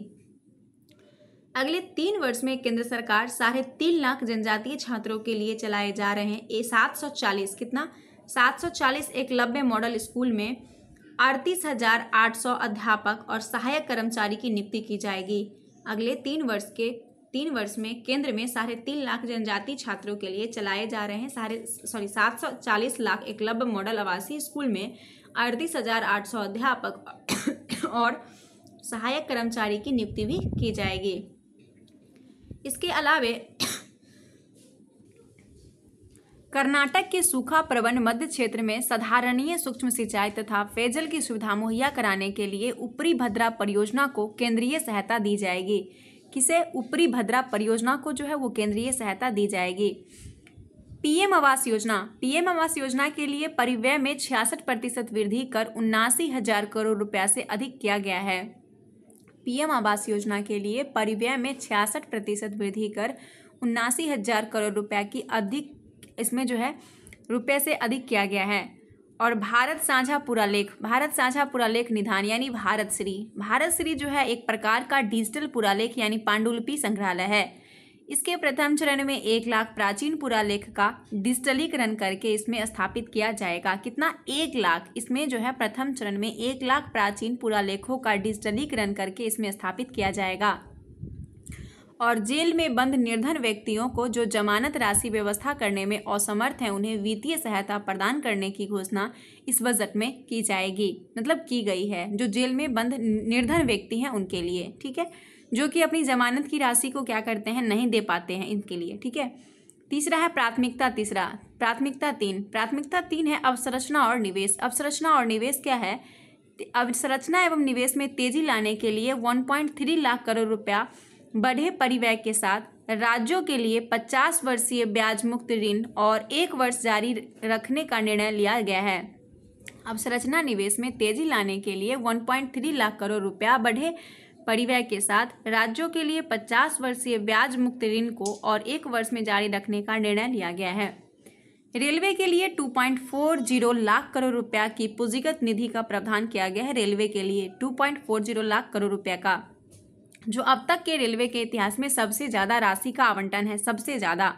S1: अगले तीन वर्ष में केंद्र सरकार साढ़े तीन लाख जनजातीय छात्रों के लिए चलाए जा रहे हैं ए सात सौ चालीस कितना सात सौ चालीस एकलव्य मॉडल स्कूल में अड़तीस हजार आठ सौ अध्यापक और सहायक कर्मचारी की नियुक्ति की जाएगी अगले तीन वर्ष के तीन वर्ष में केंद्र में साढ़े तीन लाख जनजाति छात्रों के लिए चलाए जा रहे हैं साढ़े सॉरी सात सौ चालीस लाख एकलव्य मॉडल आवासीय स्कूल में अड़तीस हजार आठ सौ अध्यापक और सहायक कर्मचारी की नियुक्ति भी की जाएगी इसके अलावे कर्नाटक के सूखा प्रवण मध्य क्षेत्र में साधारणीय सूक्ष्म सिंचाई तथा पेयजल की सुविधा मुहैया कराने के लिए ऊपरी भद्रा परियोजना को केंद्रीय सहायता दी जाएगी किसे ऊपरी भद्रा परियोजना को जो है वो केंद्रीय सहायता दी जाएगी पीएम आवास योजना पीएम आवास योजना के लिए परिव्यय में छियासठ प्रतिशत वृद्धि कर उन्नासी हजार करोड़ रुपया से अधिक किया गया है पीएम आवास योजना के लिए परिव्यय में छियासठ प्रतिशत वृद्धि कर उन्नासी हजार करोड़ रुपया की अधिक इसमें जो है रुपये से अधिक किया गया है और भारत साझा पुरालेख भारत साझा पुरालेख निधान यानी भारत श्री भारत श्री जो है एक प्रकार का डिजिटल पुरालेख यानी पांडुलिपि संग्रहालय है इसके प्रथम चरण में एक लाख प्राचीन पुरालेख का डिजिटलीकरण करके इसमें स्थापित किया जाएगा कितना एक लाख इसमें जो है प्रथम चरण में एक लाख प्राचीन पुरालेखों का डिजिटलीकरण करके इसमें स्थापित किया जाएगा और जेल में बंद निर्धन व्यक्तियों को जो जमानत राशि व्यवस्था करने में असमर्थ हैं उन्हें वित्तीय सहायता प्रदान करने की घोषणा इस बजट में की जाएगी मतलब की गई है जो जेल में बंद निर्धन व्यक्ति हैं उनके लिए ठीक है जो कि अपनी जमानत की राशि को क्या करते हैं नहीं दे पाते हैं इनके लिए ठीक है तीसरा है प्राथमिकता तीसरा प्राथमिकता तीन प्राथमिकता तीन है अवसंरचना और निवेश अवसंरचना और निवेश क्या है अवसंरचना एवं निवेश में तेजी लाने के लिए 1.3 लाख करोड़ रुपया बढ़े परिवय के साथ राज्यों के लिए 50 वर्षीय ब्याज मुक्त ऋण और एक वर्ष जारी रखने का निर्णय लिया गया है संरचना निवेश में तेजी लाने के लिए 1.3 लाख करोड़ रुपया बढ़े परिवय के साथ राज्यों के लिए 50 वर्षीय ब्याज मुक्त ऋण को और एक वर्ष में जारी रखने का निर्णय लिया गया है रेलवे के लिए 2.40 लाख करोड़ रुपया की पूंजीगत निधि का प्रावधान किया गया है रेलवे के लिए 2.40 लाख करोड़ रुपया का जो अब तक के रेलवे के इतिहास में सबसे ज़्यादा राशि का आवंटन है सबसे ज़्यादा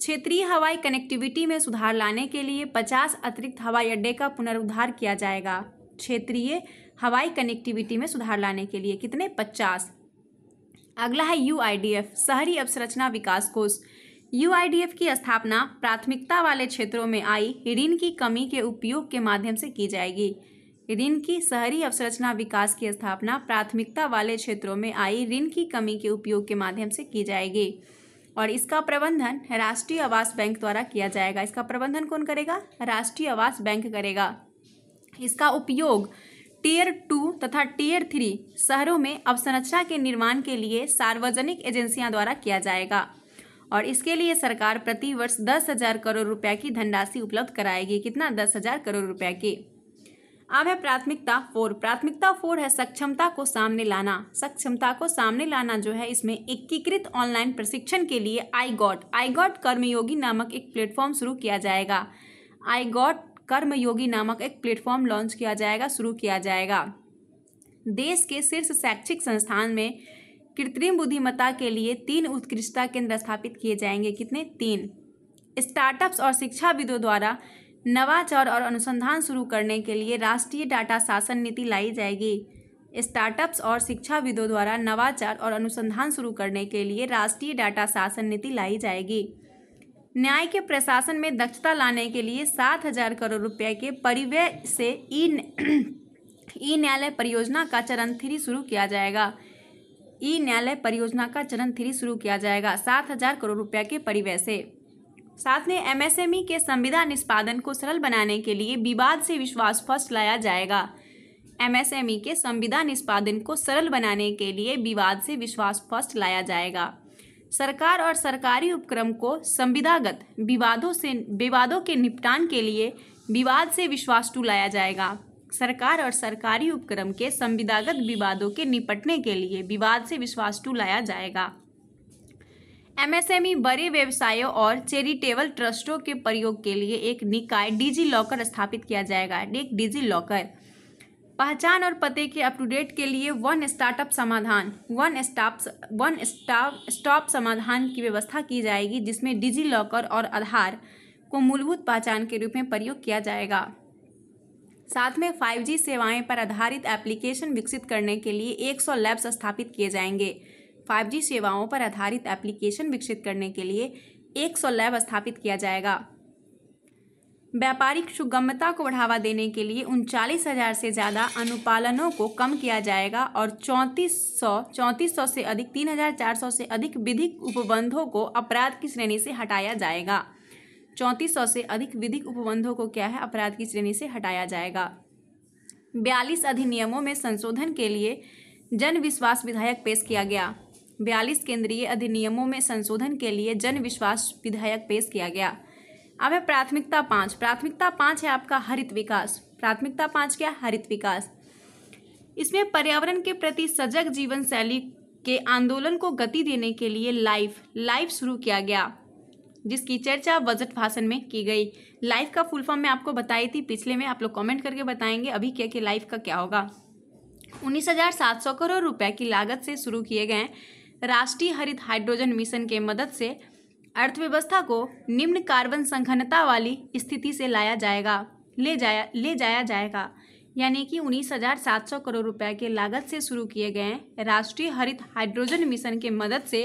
S1: क्षेत्रीय हवाई कनेक्टिविटी में सुधार लाने के लिए 50 अतिरिक्त हवाई अड्डे का पुनरुद्धार किया जाएगा क्षेत्रीय हवाई कनेक्टिविटी में सुधार लाने के लिए कितने 50 अगला है यू शहरी अवसंरचना विकास कोष यू की स्थापना प्राथमिकता वाले क्षेत्रों में आई ऋण की कमी के उपयोग के माध्यम से की जाएगी ऋण की शहरी अवसंरचना विकास की स्थापना प्राथमिकता वाले क्षेत्रों में आई ऋण की कमी के उपयोग के माध्यम से की जाएगी और इसका प्रबंधन राष्ट्रीय आवास बैंक द्वारा किया जाएगा इसका प्रबंधन कौन करेगा राष्ट्रीय आवास बैंक करेगा इसका उपयोग टीयर टू तथा टीयर थ्री शहरों में अवसंरचना के निर्माण के लिए सार्वजनिक एजेंसियां द्वारा किया जाएगा और इसके लिए सरकार प्रति वर्ष दस हजार करोड़ रुपए की धनराशि उपलब्ध कराएगी कितना दस हजार करोड़ रुपए की अब है प्राथमिकता फोर प्राथमिकता फोर है सक्षमता को सामने लाना सक्षमता को सामने लाना जो है इसमें एकीकृत ऑनलाइन प्रशिक्षण के लिए आई गॉट आई गॉट कर्मयोगी नामक एक प्लेटफॉर्म शुरू किया जाएगा आई गॉट कर्मयोगी नामक एक प्लेटफॉर्म लॉन्च किया जाएगा शुरू किया जाएगा देश के शीर्ष शैक्षिक संस्थान में कृत्रिम बुद्धिमत्ता के लिए तीन उत्कृष्टता केंद्र स्थापित किए जाएंगे कितने तीन स्टार्टअप्स और शिक्षाविदों द्वारा नवाचार और अनुसंधान शुरू करने के लिए राष्ट्रीय डाटा शासन नीति लाई जाएगी स्टार्टअप्स और शिक्षाविदों द्वारा नवाचार और अनुसंधान शुरू करने के लिए राष्ट्रीय डाटा शासन नीति लाई जाएगी न्याय के प्रशासन में दक्षता लाने के लिए सात हजार करोड़ रुपये के परिव्यय से ई ई न्यायालय परियोजना का चरण थ्री शुरू किया जाएगा ई न्यायालय परियोजना का चरण थ्री शुरू किया जाएगा सात हजार करोड़ रुपये के परिव्यय से साथ में एमएसएमई e के संविदा निष्पादन को सरल बनाने के लिए विवाद से विश्वास फर्स्ट लाया जाएगा एमएसएमई e के संविदा निष्पादन को सरल बनाने के लिए विवाद से विश्वास फर्स्ट लाया जाएगा सरकार और सरकारी उपक्रम को संविदागत विवादों से विवादों के निपटान के लिए विवाद से विश्वास टू लाया जाएगा सरकार और सरकारी उपक्रम के संविदागत विवादों के निपटने के लिए विवाद से विश्वास टू लाया जाएगा एमएसएमई बड़े व्यवसायों और चैरिटेबल ट्रस्टों के प्रयोग के लिए एक निकाय डिजी लॉकर स्थापित किया जाएगा एक डिजी लॉकर पहचान और पते के अपडेट के लिए वन स्टार्टअप समाधान one stop one stop stop समाधान की व्यवस्था की जाएगी जिसमें डिजी लॉकर और आधार को मूलभूत पहचान के रूप में प्रयोग किया जाएगा साथ में 5G सेवाएं पर आधारित एप्लीकेशन विकसित करने के लिए 100 लैब्स स्थापित किए जाएंगे जी सेवाओं पर आधारित एप्लीकेशन विकसित करने के लिए एक सौ लैब स्थापित किया जाएगा व्यापारिक सुगमता को बढ़ावा देने के लिए उनचालीस हजार से ज़्यादा अनुपालनों को कम किया जाएगा और चौंतीस सौ चौंतीस सौ से अधिक तीन हजार चार सौ से अधिक विधिक उपबंधों को अपराध की श्रेणी से हटाया जाएगा चौंतीस सौ से अधिक विधिक उपबंधों को क्या है अपराध की श्रेणी से हटाया जाएगा बयालीस अधिनियमों में संशोधन के लिए जन विश्वास विधायक पेश किया गया बयालीस केंद्रीय अधिनियमों में संशोधन के लिए जन विश्वास विधेयक पेश किया गया अब है प्राथमिकता पाँच प्राथमिकता पाँच है आपका हरित विकास प्राथमिकता पाँच क्या हरित विकास इसमें पर्यावरण के प्रति सजग जीवन शैली के आंदोलन को गति देने के लिए लाइफ लाइफ शुरू किया गया जिसकी चर्चा बजट भाषण में की गई लाइफ का फुल फॉर्म मैं आपको बताई थी पिछले में आप लोग कमेंट करके बताएंगे अभी क्या कि लाइफ का क्या होगा उन्नीस हजार सात सौ करोड़ रुपए की लागत से शुरू किए गए राष्ट्रीय हरित हाइड्रोजन मिशन के मदद से अर्थव्यवस्था को निम्न कार्बन संघनता वाली स्थिति से लाया जाएगा ले जाया ले जाया जाएगा यानी कि उन्नीस हजार सात सौ करोड़ रुपए के लागत से शुरू किए गए राष्ट्रीय हरित हाइड्रोजन मिशन के मदद से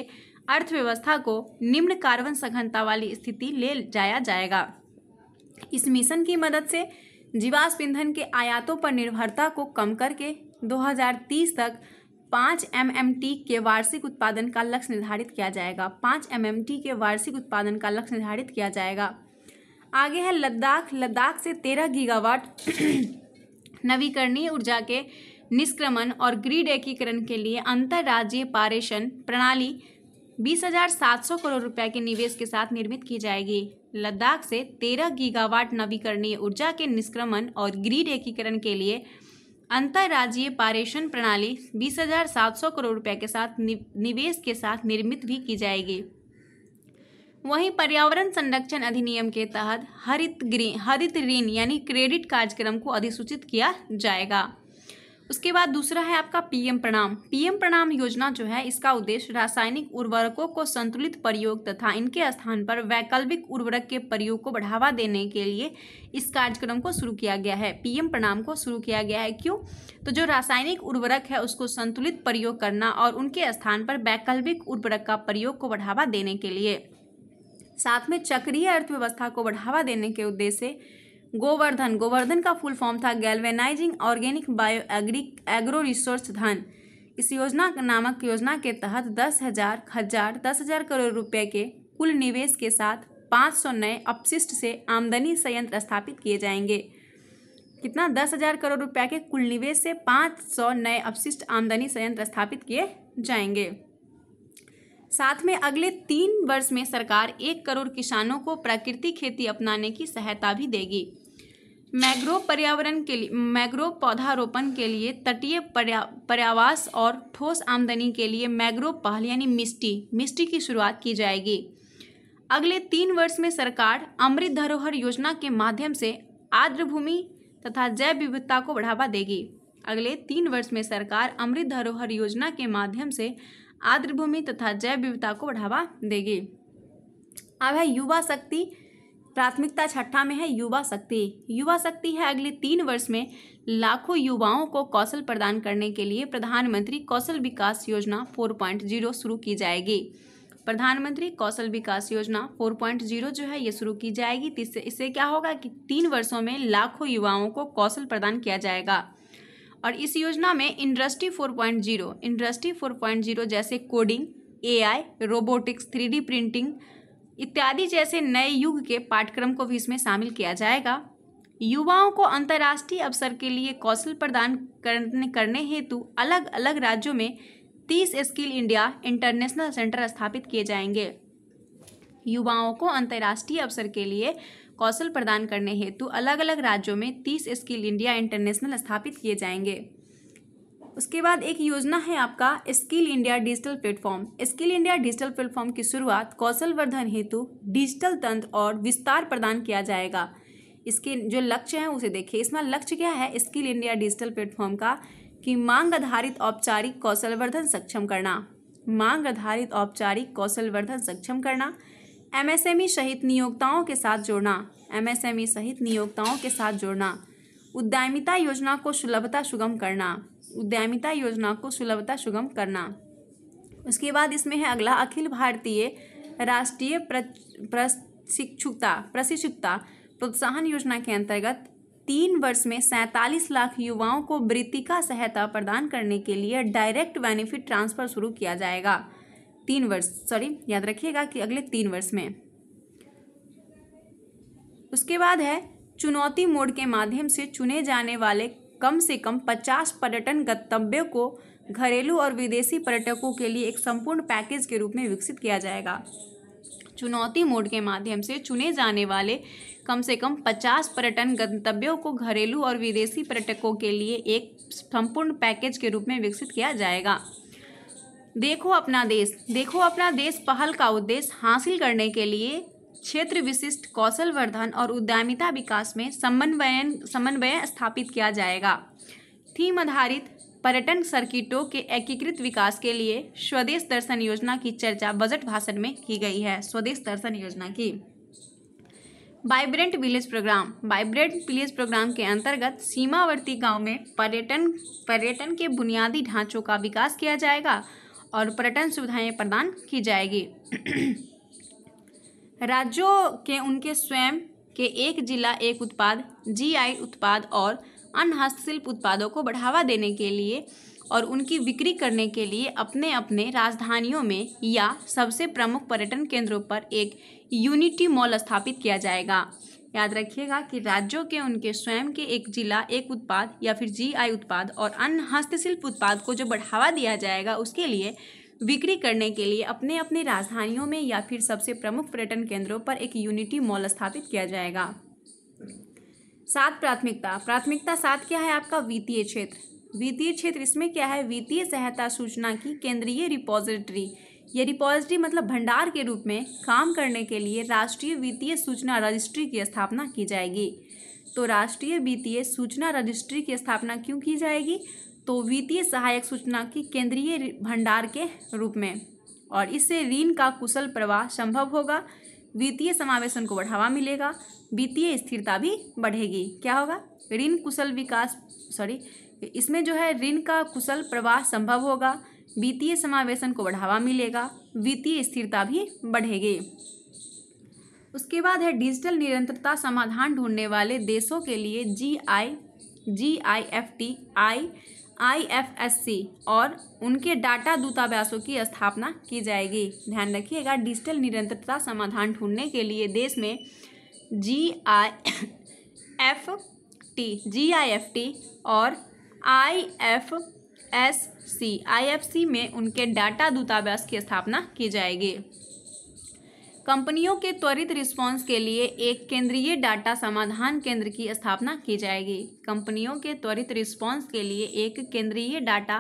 S1: अर्थव्यवस्था को निम्न कार्बन सघनता वाली स्थिति ले जाया जाएगा इस मिशन की मदद से जीवाश्म ईंधन के आयातों पर निर्भरता को कम करके 2030 तक पाँच एम एम टी के वार्षिक उत्पादन का लक्ष्य निर्धारित किया जाएगा पाँच एम एम टी के वार्षिक उत्पादन का लक्ष्य निर्धारित किया जाएगा आगे है लद्दाख लद्दाख से तेरह गीगावाट नवीकरणीय ऊर्जा के निष्क्रमण और ग्रिड एकीकरण के लिए अंतर्राज्यीय पारेषण प्रणाली बीस हजार सात सौ करोड़ रुपए के निवेश के साथ निर्मित की जाएगी लद्दाख से तेरह गीगावाट नवीकरणीय ऊर्जा के निष्क्रमण और ग्रीड एकीकरण के लिए अंतर्राज्यीय पारेषण प्रणाली 20,700 करोड़ रुपए के साथ निवेश के साथ निर्मित भी की जाएगी वहीं पर्यावरण संरक्षण अधिनियम के तहत हरित ग्रीन हरित ऋण यानी क्रेडिट कार्यक्रम को अधिसूचित किया जाएगा उसके बाद दूसरा है आपका पीएम प्रणाम पीएम प्रणाम योजना जो है इसका उद्देश्य रासायनिक उर्वरकों को संतुलित प्रयोग तथा इनके स्थान पर वैकल्पिक उर्वरक के प्रयोग को बढ़ावा देने के लिए इस कार्यक्रम को शुरू किया गया है पीएम प्रणाम को शुरू किया गया है क्यों तो जो रासायनिक उर्वरक है उसको संतुलित प्रयोग करना और उनके स्थान पर वैकल्पिक उर्वरक का प्रयोग को बढ़ावा देने के लिए साथ में चक्रीय अर्थव्यवस्था को बढ़ावा देने के उद्देश्य से गोवर्धन गोवर्धन का फुल फॉर्म था galvanising organic bio agri agro resource dhan इस योजना नामक योजना के तहत दस हजार हजार दस हजार करोड़ रुपए के कुल निवेश के साथ 500 नए अपशिष्ट से आमदनी संयंत्र स्थापित किए जाएंगे कितना दस हजार करोड़ रुपए के कुल निवेश से 500 नए अपशिष्ट आमदनी संयंत्र स्थापित किए जाएंगे साथ में अगले तीन वर्ष में सरकार एक करोड़ किसानों को प्राकृतिक खेती अपनाने की सहायता भी देगी मैग्रो पर्यावरण के लिए मैग्रो पौधारोपण के लिए तटीय पर्या पर्यावास और ठोस आमदनी के लिए मैग्रो पहल यानी मिस्टी मिस्टी की शुरुआत की जाएगी अगले तीन वर्ष में सरकार अमृत धरोहर योजना के माध्यम से आर्द्र भूमि तथा जैव विविधता को बढ़ावा देगी अगले तीन वर्ष में सरकार अमृत धरोहर योजना के माध्यम से आर्द्र भूमि तथा जैव विविधता को बढ़ावा देगी अब है युवा शक्ति प्राथमिकता छठा में है युवा शक्ति युवा शक्ति है अगले तीन वर्ष में लाखों युवाओं को कौशल प्रदान करने के लिए प्रधानमंत्री कौशल विकास योजना 4.0 शुरू की जाएगी प्रधानमंत्री कौशल विकास योजना 4.0 जो है ये शुरू की जाएगी इससे इससे क्या होगा कि तीन वर्षों में लाखों युवाओं को कौशल प्रदान किया जाएगा और इस योजना में इंडस्ट्री 4.0 इंडस्ट्री 4.0 जैसे coding AI robotics three printing इत्यादि जैसे नए युग के पाठ्यक्रम को भी इसमें शामिल किया जाएगा युवाओं को अंतर्राष्ट्रीय अवसर के लिए कौशल प्रदान करने करने हेतु अलग अलग राज्यों में तीस स्किल इंडिया इंटरनेशनल सेंटर स्थापित किए जाएंगे युवाओं को अंतर्राष्ट्रीय अवसर के लिए कौशल प्रदान करने हेतु अलग अलग राज्यों में तीस स्किल इंडिया इंटरनेशनल स्थापित किए जाएंगे उसके बाद एक योजना है आपका skill India digital platform skill India digital platform की शुरुआत कौशल वर्धन हेतु डिजिटल तंत्र और विस्तार प्रदान किया जाएगा इसके जो लक्ष्य हैं उसे देखिए इसमें लक्ष्य क्या है स्किल इंडिया डिजिटल प्लेटफॉर्म का कि मांग आधारित औपचारिक कौशलवर्धन सक्षम करना मांग आधारित औपचारिक कौशलवर्धन सक्षम करना एमएसएमई सहित नियोक्ताओं के साथ जोड़ना एमएसएमई सहित नियोक्ताओं के साथ जोड़ना उद्यमिता योजना को सुलभता सुगम करना उद्यमिता योजना को सुलभता सुगम करना उसके बाद इसमें है अगला अखिल भारतीय राष्ट्रीय प्रशिक्षुता प्रशिक्षुता प्रोत्साहन योजना के अंतर्गत तीन वर्ष में सैंतालीस लाख युवाओं को वृत्ति का सहायता प्रदान करने के लिए डायरेक्ट बेनिफिट ट्रांसफर शुरू किया जाएगा तीन वर्ष सॉरी याद रखिएगा कि अगले तीन वर्ष में उसके बाद है चुनौती मोड के माध्यम से चुने जाने वाले कम से कम 50 पर्यटन गंतव्यों को घरेलू और विदेशी पर्यटकों के लिए एक संपूर्ण पैकेज के रूप में विकसित किया जाएगा चुनौती मोड के माध्यम से चुने जाने वाले कम से कम 50 पर्यटन गंतव्यों को घरेलू और विदेशी पर्यटकों के लिए एक संपूर्ण पैकेज के रूप में विकसित किया जाएगा देखो अपना देश देखो अपना देश पहल का उद्देश्य हासिल करने के लिए क्षेत्र विशिष्ट कौशल वर्धन और उद्यमिता विकास में समन्वयन समन्वय स्थापित किया जाएगा थीम आधारित पर्यटन सर्किटों के एकीकृत विकास के लिए स्वदेश दर्शन योजना की चर्चा बजट भाषण में की गई है स्वदेश दर्शन योजना की vibrant village programme vibrant village programme के अंतर्गत सीमावर्ती गांव में पर्यटन पर्यटन के बुनियादी ढांचों का विकास किया जाएगा और पर्यटन सुविधाएं प्रदान की जाएगी राज्यों के उनके स्वयं के एक जिला एक उत्पाद जीआई उत्पाद और अन्य हस्तशिल्प उत्पादों को बढ़ावा देने के लिए और उनकी बिक्री करने के लिए अपने अपने राजधानियों में या सबसे प्रमुख पर्यटन केंद्रों पर एक यूनिटी मॉल स्थापित किया जाएगा याद रखिएगा कि राज्यों के उनके स्वयं के एक जिला एक उत्पाद या फिर जीआई उत्पाद और अन्य हस्तशिल्प उत्पाद को जो बढ़ावा दिया जाएगा उसके लिए बिक्री करने के लिए अपने अपने राजधानियों में या फिर सबसे प्रमुख पर्यटन केंद्रों पर एक यूनिटी मॉल स्थापित किया जाएगा सात प्राथमिकता प्राथमिकता सात क्या है आपका वित्तीय क्षेत्र वित्तीय क्षेत्र इसमें क्या है वित्तीय सहायता सूचना की केंद्रीय रिपोजिटरी ये रिपोजिटरी मतलब भंडार के रूप में काम करने के लिए राष्ट्रीय वित्तीय सूचना रजिस्ट्री की स्थापना की जाएगी तो राष्ट्रीय वित्तीय सूचना रजिस्ट्री की स्थापना क्यों की जाएगी तो वित्तीय सहायक सूचना की केंद्रीय भंडार के रूप में और इससे ऋण का कुशल प्रवाह संभव होगा वित्तीय समावेशन को बढ़ावा मिलेगा वित्तीय स्थिरता भी बढ़ेगी क्या होगा ऋण कुशल विकास सॉरी इसमें जो है ऋण का कुशल प्रवाह संभव होगा वित्तीय समावेशन को बढ़ावा मिलेगा वित्तीय स्थिरता भी बढ़ेगी उसके बाद है डिजिटल निरंतरता समाधान ढूंढने वाले देशों के लिए G I G I F T I IFSC और उनके डाटा दूतावासों की स्थापना की जाएगी ध्यान रखिएगा डिजिटल निरंतरता समाधान ढूंढने के लिए देश में G I F T G I F T और I F S C I F C में उनके डाटा दूतावास की स्थापना की जाएगी कंपनियों के त्वरित रिस्पांस के लिए एक केंद्रीय डाटा समाधान केंद्र की स्थापना की जाएगी कंपनियों के त्वरित रिस्पांस के लिए एक केंद्रीय डाटा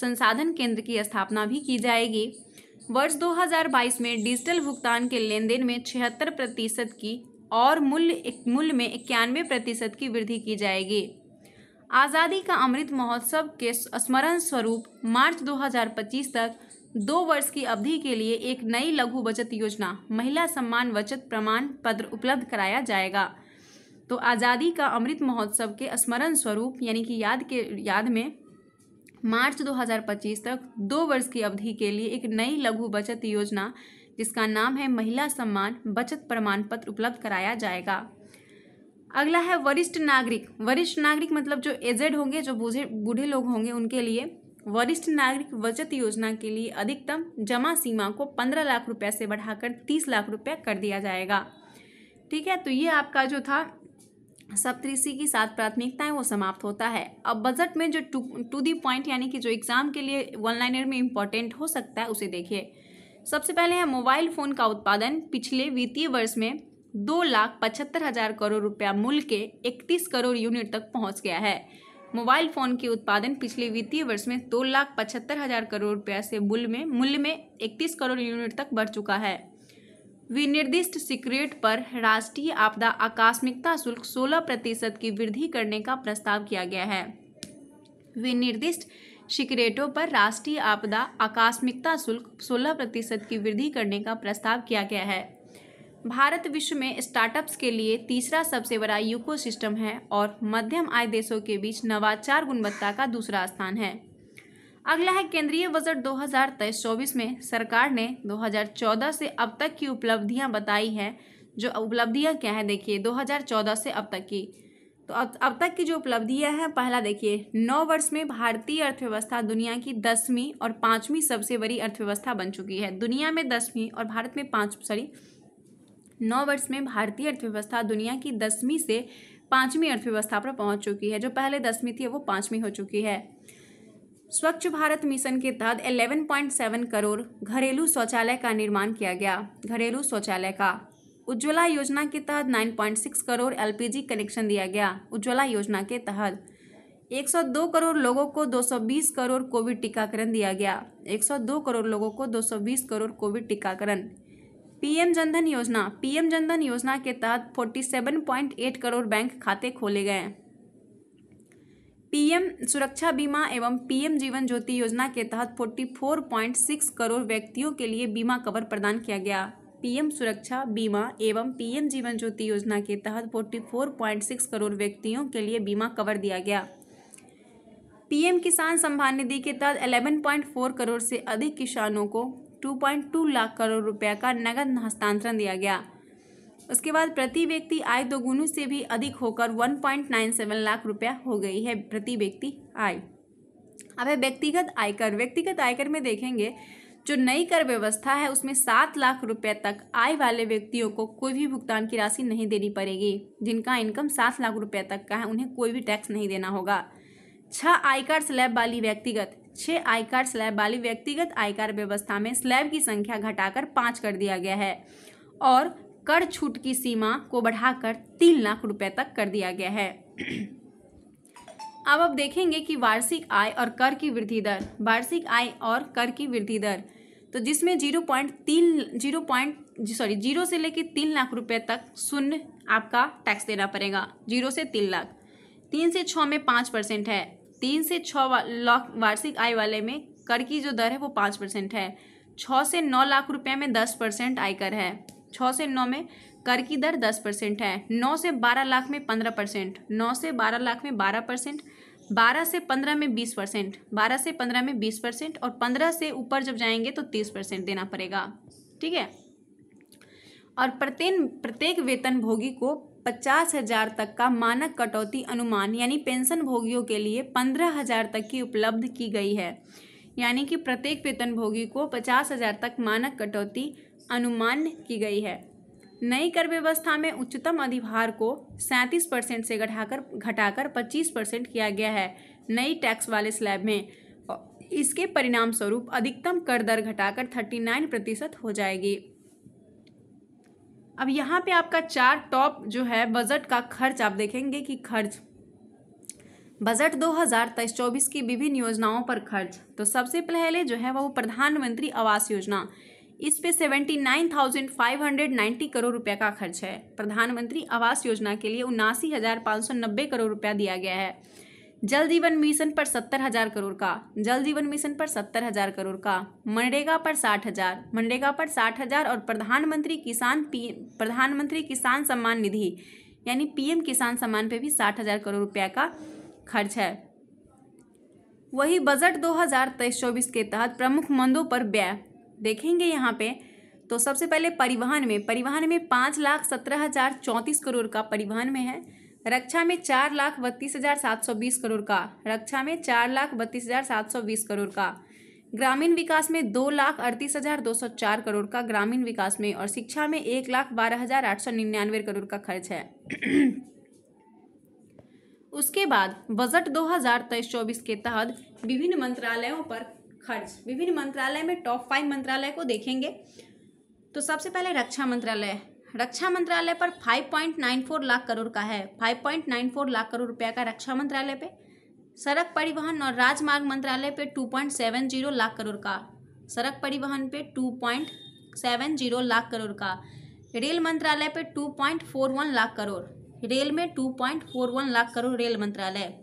S1: संसाधन केंद्र की स्थापना भी की जाएगी वर्ष 2022 में डिजिटल भुगतान के लेन देन में छिहत्तर प्रतिशत की और मूल्य मूल्य में इक्यानवे प्रतिशत की वृद्धि की जाएगी आज़ादी का अमृत महोत्सव के स्मरण स्वरूप मार्च 2025 तक दो वर्ष की अवधि के लिए एक नई लघु बचत योजना महिला सम्मान बचत प्रमाण पत्र उपलब्ध कराया जाएगा तो आज़ादी का अमृत महोत्सव के स्मरण स्वरूप यानी कि याद के याद में मार्च 2025 तक दो वर्ष की अवधि के लिए एक नई लघु बचत योजना जिसका नाम है महिला सम्मान बचत प्रमाण पत्र उपलब्ध कराया जाएगा अगला है वरिष्ठ नागरिक वरिष्ठ नागरिक मतलब जो एजेड होंगे जो बूढ़े बूढ़े लोग होंगे उनके लिए वरिष्ठ नागरिक बचत योजना के लिए अधिकतम जमा सीमा को पंद्रह लाख रुपए से बढ़ाकर तीस लाख रुपए कर दिया जाएगा ठीक है तो ये आपका जो था सप्तृषि की सात प्राथमिकताएं वो समाप्त होता है अब बजट में जो टू टू दी पॉइंट यानी कि जो एग्ज़ाम के लिए वन लाइनर में इम्पॉर्टेंट हो सकता है उसे देखिए सबसे पहले है मोबाइल फ़ोन का उत्पादन पिछले वित्तीय वर्ष में दो लाख पचहत्तर हज़ार करोड़ रुपया मूल्य के इकतीस करोड़ यूनिट तक पहुंच गया है मोबाइल फ़ोन के उत्पादन पिछले वित्तीय वर्ष में दो लाख पचहत्तर हज़ार करोड़ रुपया से मूल्य में मूल्य में इकतीस करोड़ यूनिट तक बढ़ चुका है विनिर्दिष्ट सिक्रेट पर राष्ट्रीय आपदा आकस्मिकता शुल्क सोलह प्रतिशत की वृद्धि करने का प्रस्ताव किया गया है विनिर्दिष्ट सिक्रेटों पर राष्ट्रीय आपदा आकस्मिकता शुल्क सोलह प्रतिशत की वृद्धि करने का प्रस्ताव किया गया है भारत विश्व में स्टार्टअप्स के लिए तीसरा सबसे बड़ा इकोसिस्टम है और मध्यम आय देशों के बीच नवाचार गुणवत्ता का दूसरा स्थान है अगला है केंद्रीय बजट 2023-24 में सरकार ने 2014 से अब तक की उपलब्धियां बताई हैं जो उपलब्धियां क्या है देखिए 2014 से अब तक की तो अब अब तक की जो उपलब्धियां हैं पहला देखिए नौ वर्ष में भारतीय अर्थव्यवस्था दुनिया की दसवीं और पाँचवीं सबसे बड़ी अर्थव्यवस्था बन चुकी है दुनिया में दसवीं और भारत में पाँच सॉरी नौ वर्ष में भारतीय अर्थव्यवस्था दुनिया की दसवीं से पाँचवीं अर्थव्यवस्था पर पहुंच चुकी है जो पहले दसवीं थी वो पाँचवीं हो चुकी है स्वच्छ भारत मिशन के तहत 11.7 करोड़ घरेलू शौचालय का निर्माण किया गया घरेलू शौचालय का उज्ज्वला योजना के तहत 9.6 करोड़ एलपीजी कनेक्शन दिया गया उज्ज्वला योजना के तहत 102 करोड़ लोगों को 220 करोड़ कोविड टीकाकरण दिया गया 102 करोड़ लोगों को 220 करोड़ कोविड टीकाकरण पीएम जनधन योजना पीएम जनधन योजना के तहत 47.8 करोड़ बैंक खाते खोले गए पीएम सुरक्षा बीमा एवं पीएम जीवन ज्योति योजना के तहत 44.6 करोड़ व्यक्तियों के लिए बीमा कवर प्रदान किया गया पीएम सुरक्षा बीमा एवं पीएम जीवन ज्योति योजना के तहत 44.6 करोड़ व्यक्तियों के लिए बीमा कवर दिया गया पीएम किसान सम्मान निधि के तहत 11.4 करोड़ से अधिक किसानों को 2.2 लाख करोड़ रुपये का नगद हस्तांतरण दिया गया उसके बाद प्रति व्यक्ति आय दोगुनी से भी अधिक होकर 1.97 लाख रुपया हो गई है प्रति व्यक्ति आय अब है व्यक्तिगत आयकर व्यक्तिगत आयकर में देखेंगे जो नई कर व्यवस्था है उसमें सात लाख रुपये तक आय वाले व्यक्तियों को कोई भी भुगतान की राशि नहीं देनी पड़ेगी जिनका इनकम सात लाख रुपये तक का है उन्हें कोई भी टैक्स नहीं देना होगा छह आयकर स्लैब वाली व्यक्तिगत छः आयकर स्लैब वाली व्यक्तिगत आयकर व्यवस्था में स्लैब की संख्या घटाकर पाँच कर दिया गया है और कर छूट की सीमा को बढ़ाकर तीन लाख रुपए तक कर दिया गया है अब अब देखेंगे कि वार्षिक आय और कर की वृद्धि दर वार्षिक आय और कर की वृद्धि दर तो जिसमें जीरो पॉइंट तीन जीरो पॉइंट सॉरी जीरो से लेकर तीन लाख रुपए तक शून्य आपका टैक्स देना पड़ेगा जीरो से तीन लाख तीन से छः में पाँच परसेंट है तीन से छः लाख वार्षिक आय वाले में कर की जो दर है वो पाँच परसेंट है छः से नौ लाख रुपये में दस परसेंट आयकर है छः से नौ में कर की दर दस परसेंट है नौ से बारह लाख में पंद्रह परसेंट नौ से बारह लाख में बारह परसेंट बारह से पंद्रह में बीस परसेंट बारह से पंद्रह में बीस परसेंट और पंद्रह से ऊपर जब जाएंगे तो तीस परसेंट देना पड़ेगा ठीक है और प्रत्येक प्रत्येक वेतन भोगी को पचास हजार तक का मानक कटौती अनुमान यानी पेंशन भोगियों के लिए पंद्रह हजार तक की उपलब्ध की गई है यानी कि प्रत्येक वेतन भोगी को पचास हजार तक मानक कटौती अनुमान की गई है नई कर व्यवस्था में उच्चतम अधिभार को सैंतीस परसेंट से घटाकर घटाकर पच्चीस परसेंट किया गया है नई टैक्स वाले स्लैब में इसके परिणाम स्वरूप अधिकतम कर दर घटाकर थर्टी नाइन प्रतिशत हो जाएगी अब यहाँ पे आपका चार टॉप जो है बजट का खर्च आप देखेंगे कि खर्च बजट दो हज़ार तेईस चौबीस की विभिन्न योजनाओं पर खर्च तो सबसे पहले जो है वो प्रधानमंत्री आवास योजना इस पे seventy nine thousand five hundred ninety crore रुपये का खर्च है प्रधानमंत्री आवास योजना के लिए उन्नासी हज़ार पाँच सौ नब्बे करोड़ रुपया दिया गया है जल जीवन मिशन पर सत्तर हजार करोड़ का जल जीवन मिशन पर सत्तर हजार करोड़ का मनरेगा पर साठ हजार मनरेगा पर साठ हजार और प्रधानमंत्री किसान पी प्रधानमंत्री किसान सम्मान निधि यानी पीएम किसान सम्मान पे भी साठ हजार करोड़ रुपया का खर्च है वही बजट दो हजार तेईस चौबीस के तहत प्रमुख मंदों पर व्यय देखेंगे यहाँ पे तो सबसे पहले परिवहन में परिवहन में पाँच लाख सत्रह हजार चौंतीस करोड़ का परिवहन में है रक्षा में चार लाख बत्तीस हजार सात सौ बीस करोड़ का रक्षा में चार लाख बत्तीस हजार सात सौ बीस करोड़ का ग्रामीण विकास में दो लाख अड़तीस हजार दो सौ चार करोड़ का ग्रामीण विकास में और शिक्षा में एक लाख बारह हजार आठ सौ निन्यानवे करोड़ का खर्च है उसके बाद बजट दो हजार तेईस चौबीस के तहत विभिन्न मंत्रालयों पर खर्च विभिन्न मंत्रालय में टॉप फाइव मंत्रालय को देखेंगे तो सबसे पहले रक्षा मंत्रालय रक्षा मंत्रालय पर 5.94 लाख करोड़ का है 5.94 लाख करोड़ रुपया का रक्षा मंत्रालय पे सड़क परिवहन और राजमार्ग मंत्रालय पे 2.70 लाख करोड़ का सड़क परिवहन पे 2.70 लाख करोड़ का रेल मंत्रालय पे 2.41 लाख करोड़ रेल में 2.41 लाख करोड़ रेल मंत्रालय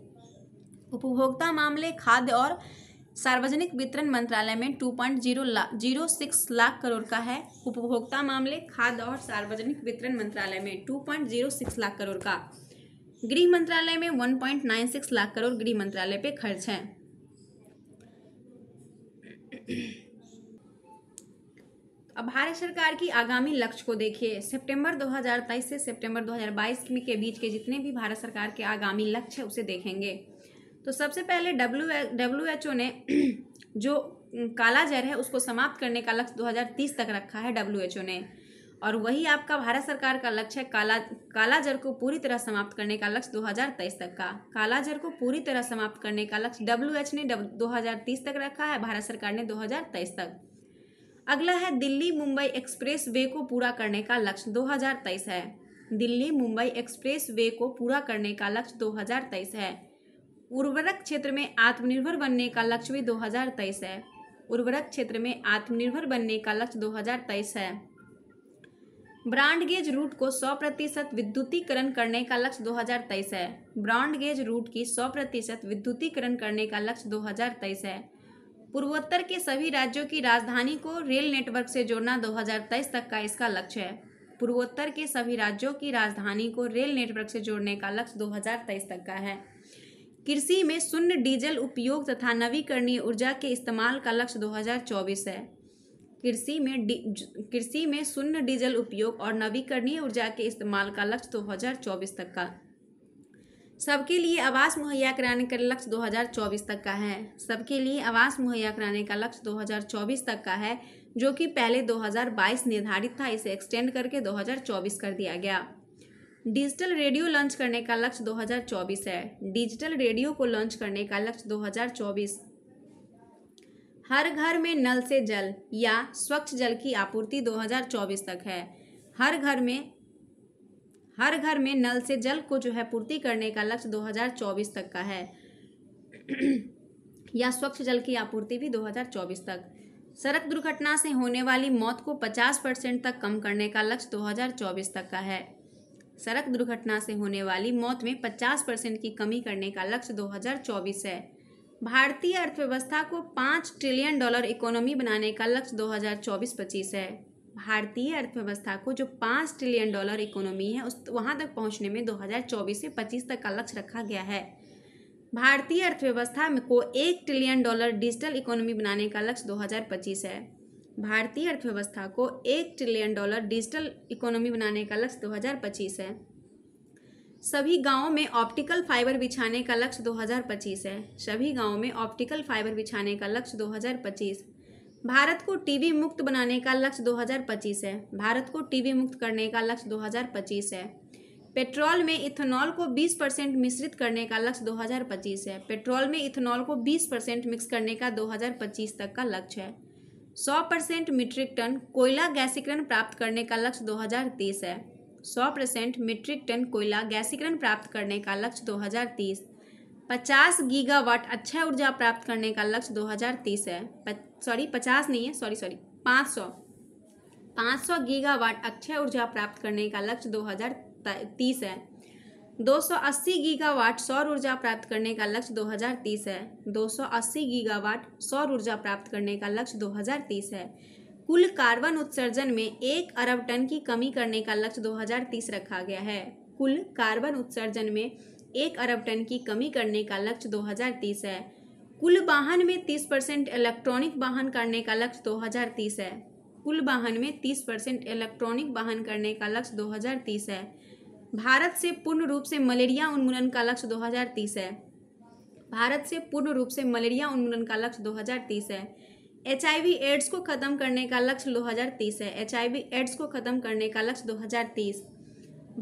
S1: उपभोक्ता मामले खाद्य और सार्वजनिक वितरण मंत्रालय में two point zero zero six lakh crore का है उपभोक्ता मामले खाद्य और सार्वजनिक वितरण मंत्रालय में two point zero six lakh crore का गृह मंत्रालय में one point nine six lakh crore गृह मंत्रालय पे खर्च है अब भारत सरकार की आगामी लक्ष्य को देखिए सितंबर 2023 से सितंबर 2022 के बीच के जितने भी भारत सरकार के आगामी लक्ष्य है उसे देखेंगे तो सबसे पहले डब्ल्यू डब्ल्यू एच ओ ने जो काला जहर है उसको समाप्त करने का लक्ष्य 2030 तक रखा है डब्ल्यू एच ओ ने और वही आपका भारत सरकार का लक्ष्य है काला काला जर को पूरी तरह समाप्त करने का लक्ष्य 2023 तक का काला जर को पूरी तरह समाप्त करने का लक्ष्य डब्ल्यू एच ने 2030 तक रखा है भारत सरकार ने 2023 तक अगला है दिल्ली मुंबई एक्सप्रेस वे को पूरा करने का लक्ष्य 2023 है दिल्ली मुंबई एक्सप्रेस वे को पूरा करने का लक्ष्य 2023 है उर्वरक क्षेत्र में आत्मनिर्भर बनने का लक्ष्य भी 2023 है उर्वरक क्षेत्र में आत्मनिर्भर बनने का लक्ष्य 2023 है ब्रांड गेज रूट को 100 प्रतिशत विद्युतीकरण करने का लक्ष्य 2023 है ब्रांड गेज रूट की 100 प्रतिशत विद्युतीकरण करने का लक्ष्य 2023 है पूर्वोत्तर के सभी राज्यों की राजधानी को रेल नेटवर्क से जोड़ना 2023 तक का इसका लक्ष्य है पूर्वोत्तर के सभी राज्यों की राजधानी को रेल नेटवर्क से जोड़ने का लक्ष्य 2023 तक का है कृषि में शून्य डीजल उपयोग तथा नवीकरणीय ऊर्जा के इस्तेमाल का लक्ष्य 2024 है कृषि में कृषि में शून्य डीजल उपयोग और नवीकरणीय ऊर्जा के इस्तेमाल का लक्ष्य 2024 तक का सबके लिए आवास मुहैया कराने का लक्ष्य 2024 तक का है सबके लिए आवास मुहैया कराने का लक्ष्य 2024 तक का है जो कि पहले 2022 निर्धारित था इसे एक्सटेंड करके 2024 कर दिया गया डिजिटल रेडियो लॉन्च करने का लक्ष्य 2024 है डिजिटल रेडियो को लॉन्च करने का लक्ष्य 2024 हर घर में नल से जल या स्वच्छ जल की आपूर्ति 2024 तक है हर घर में हर घर में नल से जल को जो है पूर्ति करने का लक्ष्य 2024 तक का है या स्वच्छ जल की आपूर्ति भी 2024 तक सड़क दुर्घटना से होने वाली मौत को 50 परसेंट तक कम करने का लक्ष्य 2024 तक का है सड़क दुर्घटना से होने वाली मौत में 50 परसेंट की कमी करने का लक्ष्य 2024 है भारतीय अर्थव्यवस्था को पाँच ट्रिलियन डॉलर इकोनॉमी बनाने का लक्ष्य 2024-25 है भारतीय अर्थव्यवस्था को जो पाँच ट्रिलियन डॉलर इकोनॉमी है उस वहाँ तक पहुँचने में 2024 से 25 तक का लक्ष्य रखा गया है भारतीय अर्थव्यवस्था को एक ट्रिलियन डॉलर डिजिटल इकोनॉमी बनाने का लक्ष्य 2025 है भारतीय अर्थव्यवस्था को एक ट्रिलियन डॉलर डिजिटल इकोनॉमी बनाने का लक्ष्य 2025 है सभी गांवों में ऑप्टिकल फाइबर बिछाने का लक्ष्य 2025 है सभी गांवों में ऑप्टिकल फाइबर बिछाने का लक्ष्य 2025 भारत को टीवी मुक्त बनाने का लक्ष्य 2025 है भारत को टीवी मुक्त करने का लक्ष्य 2025 है पेट्रोल में इथेनॉल को 20 परसेंट मिश्रित करने का लक्ष्य 2025 है पेट्रोल में इथेनॉल को 20 परसेंट मिक्स करने का 2025 तक का लक्ष्य है 100 परसेंट मीट्रिक टन कोयला गैसीकरण प्राप्त करने का लक्ष्य 2030 है 100 परसेंट मीट्रिक टन कोयला गैसीकरण प्राप्त करने का लक्ष्य 2030 पचास गीगावाट अच्छा ऊर्जा प्राप्त करने का लक्ष्य 2030 है सॉरी पचास नहीं है सॉरी सॉरी पाँच सौ पाँच सौ गीगावाट अक्षय अच्छा ऊर्जा प्राप्त करने का लक्ष्य 2030 है 280 गीगावाट सौर ऊर्जा प्राप्त करने का लक्ष्य 2030 है 280 गीगावाट सौर ऊर्जा प्राप्त करने का लक्ष्य 2030 है कुल कार्बन उत्सर्जन में एक अरब टन की कमी करने का लक्ष्य 2030 रखा गया है कुल कार्बन उत्सर्जन में एक अरब टन की कमी करने का लक्ष्य 2030 है कुल वाहन में 30 परसेंट इलेक्ट्रॉनिक वाहन करने का लक्ष्य 2030 है कुल वाहन में 30 परसेंट इलेक्ट्रॉनिक वाहन करने का लक्ष्य 2030 है भारत से पूर्ण रूप से मलेरिया उन्मूलन का लक्ष्य 2030 है भारत से पूर्ण रूप से मलेरिया उन्मूलन का लक्ष्य 2030 है एच एड्स को ख़त्म करने का लक्ष्य 2030 है एच एड्स को ख़त्म करने का लक्ष्य 2030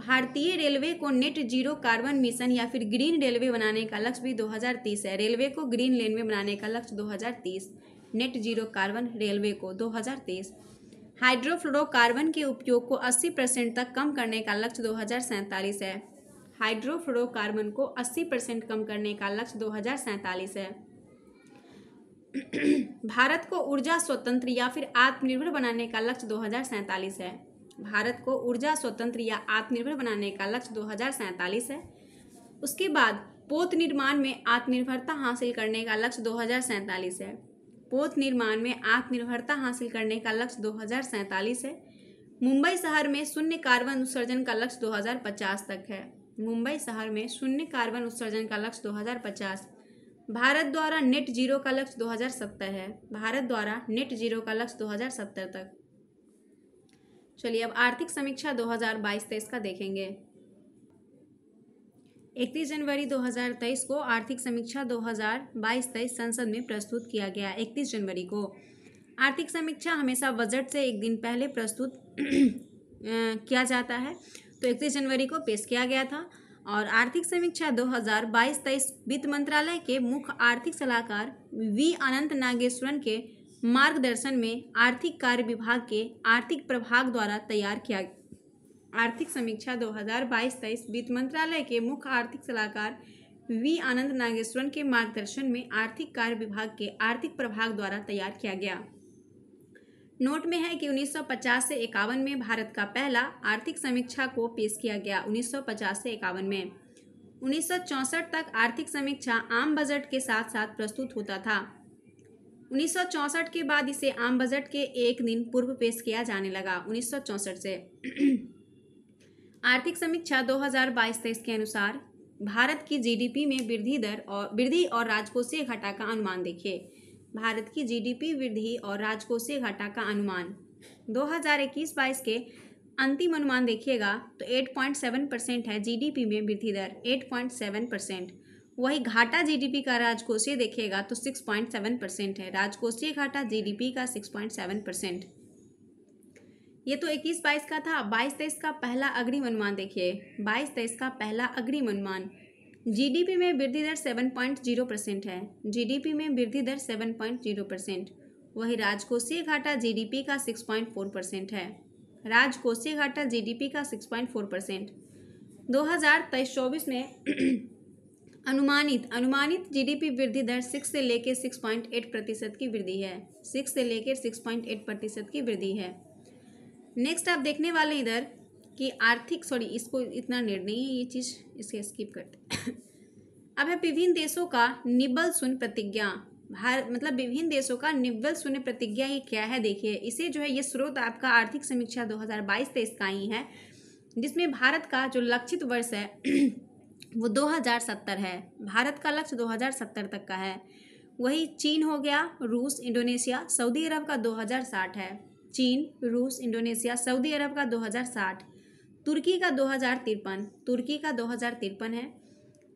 S1: भारतीय रेलवे को नेट जीरो कार्बन मिशन या फिर ग्रीन रेलवे बनाने का लक्ष्य भी 2030 है रेलवे को ग्रीन लेन में बनाने का लक्ष्य 2030 नेट जीरो कार्बन रेलवे को 2030 हाइड्रोफ्लोरोकार्बन के उपयोग को 80 परसेंट तक कम करने का लक्ष्य दो है हाइड्रोफ्लोरोकार्बन को 80 परसेंट कम करने का लक्ष्य दो है भारत को ऊर्जा स्वतंत्र या फिर आत्मनिर्भर बनाने का लक्ष्य दो है भारत को ऊर्जा स्वतंत्र या आत्मनिर्भर बनाने का लक्ष्य दो है उसके बाद पोत निर्माण में आत्मनिर्भरता हासिल करने का लक्ष्य दो है पोत निर्माण में आत्मनिर्भरता हासिल करने का लक्ष्य दो है मुंबई शहर में शून्य कार्बन उत्सर्जन का लक्ष्य 2050 तक है मुंबई शहर में शून्य कार्बन उत्सर्जन का लक्ष्य 2050 भारत द्वारा नेट जीरो का लक्ष्य 2070 है भारत द्वारा नेट जीरो का लक्ष्य 2070 तक चलिए अब आर्थिक समीक्षा 2022 हजार का देखेंगे इकतीस जनवरी 2023 को आर्थिक समीक्षा 2022-23 संसद में प्रस्तुत किया गया इकतीस जनवरी को आर्थिक समीक्षा हमेशा बजट से एक दिन पहले प्रस्तुत किया जाता है तो इकतीस जनवरी को पेश किया गया था और आर्थिक समीक्षा 2022-23 वित्त मंत्रालय के मुख्य आर्थिक सलाहकार वी अनंत नागेश्वरन के मार्गदर्शन में आर्थिक कार्य विभाग के आर्थिक प्रभाग द्वारा तैयार किया आर्थिक समीक्षा 2022-23 वित्त मंत्रालय के मुख्य आर्थिक सलाहकार वी आनंद नागेश्वरन के मार्गदर्शन में आर्थिक कार्य विभाग के आर्थिक प्रभाग द्वारा तैयार किया गया नोट में है कि 1950 से इक्यावन में भारत का पहला आर्थिक समीक्षा को पेश किया गया 1950 से इक्यावन में उन्नीस तक आर्थिक समीक्षा आम बजट के साथ साथ प्रस्तुत होता था 1964 के बाद इसे आम बजट के एक दिन पूर्व पेश किया जाने लगा 1964 से आर्थिक समीक्षा 2022-23 के अनुसार भारत की जीडीपी में वृद्धि दर और वृद्धि और राजकोषीय घाटा का अनुमान देखिए भारत की जीडीपी वृद्धि और राजकोषीय घाटा का अनुमान 2021-22 के अंतिम अनुमान देखिएगा तो 8.7 परसेंट है जीडीपी में वृद्धि दर 8.7 परसेंट वही घाटा जीडीपी का राजकोषीय देखिएगा तो 6.7 परसेंट है राजकोषीय घाटा जीडीपी का 6.7 परसेंट ये तो इक्कीस बाईस का था बाईस तेईस का पहला अग्रिम अनुमान देखिए बाईस तेईस का पहला अग्रिम अनुमान जीडीपी में वृद्धि दर सेवन पॉइंट जीरो परसेंट है जीडीपी में वृद्धि दर सेवन पॉइंट जीरो परसेंट वही राजकोषीय घाटा जीडीपी का सिक्स पॉइंट फोर परसेंट है राजकोषीय घाटा जीडीपी का सिक्स पॉइंट फोर परसेंट दो हज़ार तेईस चौबीस में अनुमानित अनुमानित जीडीपी वृद्धि दर सिक्स से लेकर सिक्स पॉइंट एट प्रतिशत की वृद्धि है सिक्स से लेकर सिक्स पॉइंट एट प्रतिशत की वृद्धि है नेक्स्ट आप देखने वाले इधर कि आर्थिक सॉरी इसको इतना निर्णय है ये चीज़ इसे स्किप करते अब है विभिन्न देशों का निबल सुन प्रतिज्ञा भार मतलब विभिन्न देशों का निबल शून्य प्रतिज्ञा ये क्या है देखिए इसे जो है ये स्रोत आपका आर्थिक समीक्षा 2022 तेईस का ही है जिसमें भारत का जो लक्षित वर्ष है वो 2070 है भारत का लक्ष्य 2070 तक का है वही चीन हो गया रूस इंडोनेशिया सऊदी अरब का 2060 है चीन रूस इंडोनेशिया सऊदी अरब का 2060 तुर्की का दो तुर्की का दो है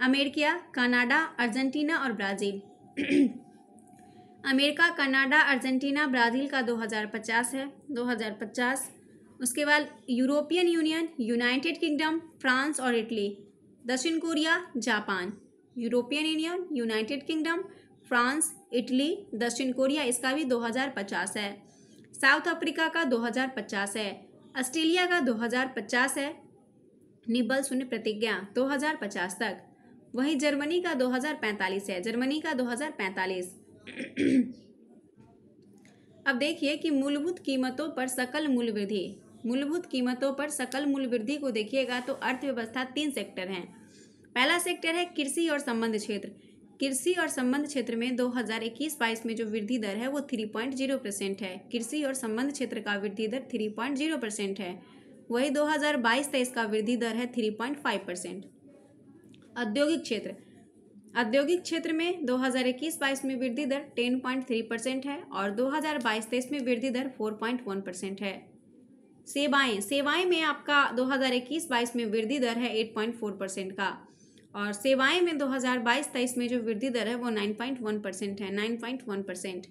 S1: अमेरिका कनाडा अर्जेंटीना और Brazil America Canada Argentina Brazil का 2050 है 2050 उसके बाद European Union United Kingdom France और इटली दक्षिण Korea Japan European Union United Kingdom France Italy दक्षिण कोरिया इसका भी 2050 है साउथ अफ्रीका का 2050 है ऑस्ट्रेलिया का 2050 है निबल शून्य प्रतिज्ञा 2050 तक वहीं जर्मनी का 2045 है जर्मनी का 2045 अब देखिए कि मूलभूत कीमतों पर सकल मूल्य वृद्धि मूलभूत कीमतों पर सकल मूल्य वृद्धि को देखिएगा तो अर्थव्यवस्था तीन सेक्टर हैं पहला सेक्टर है कृषि और संबंध क्षेत्र कृषि और संबंध क्षेत्र में 2021 हजार में जो वृद्धि दर है वो 3.0 परसेंट है कृषि और संबंध क्षेत्र का वृद्धि दर 3.0 परसेंट है वही 2022 तेईस का वृद्धि दर है 3.5 परसेंट औद्योगिक क्षेत्र औद्योगिक क्षेत्र में 2021 हजार में वृद्धि दर 10.3 परसेंट है और 2022 हजार में वृद्धि दर 4.1 परसेंट है सेवाएं सेवाएं में आपका 2021 हजार में वृद्धि दर है 8.4 परसेंट का और सेवाएं में 2022-23 में जो वृद्धि दर है वो 9.1 परसेंट है 9.1 परसेंट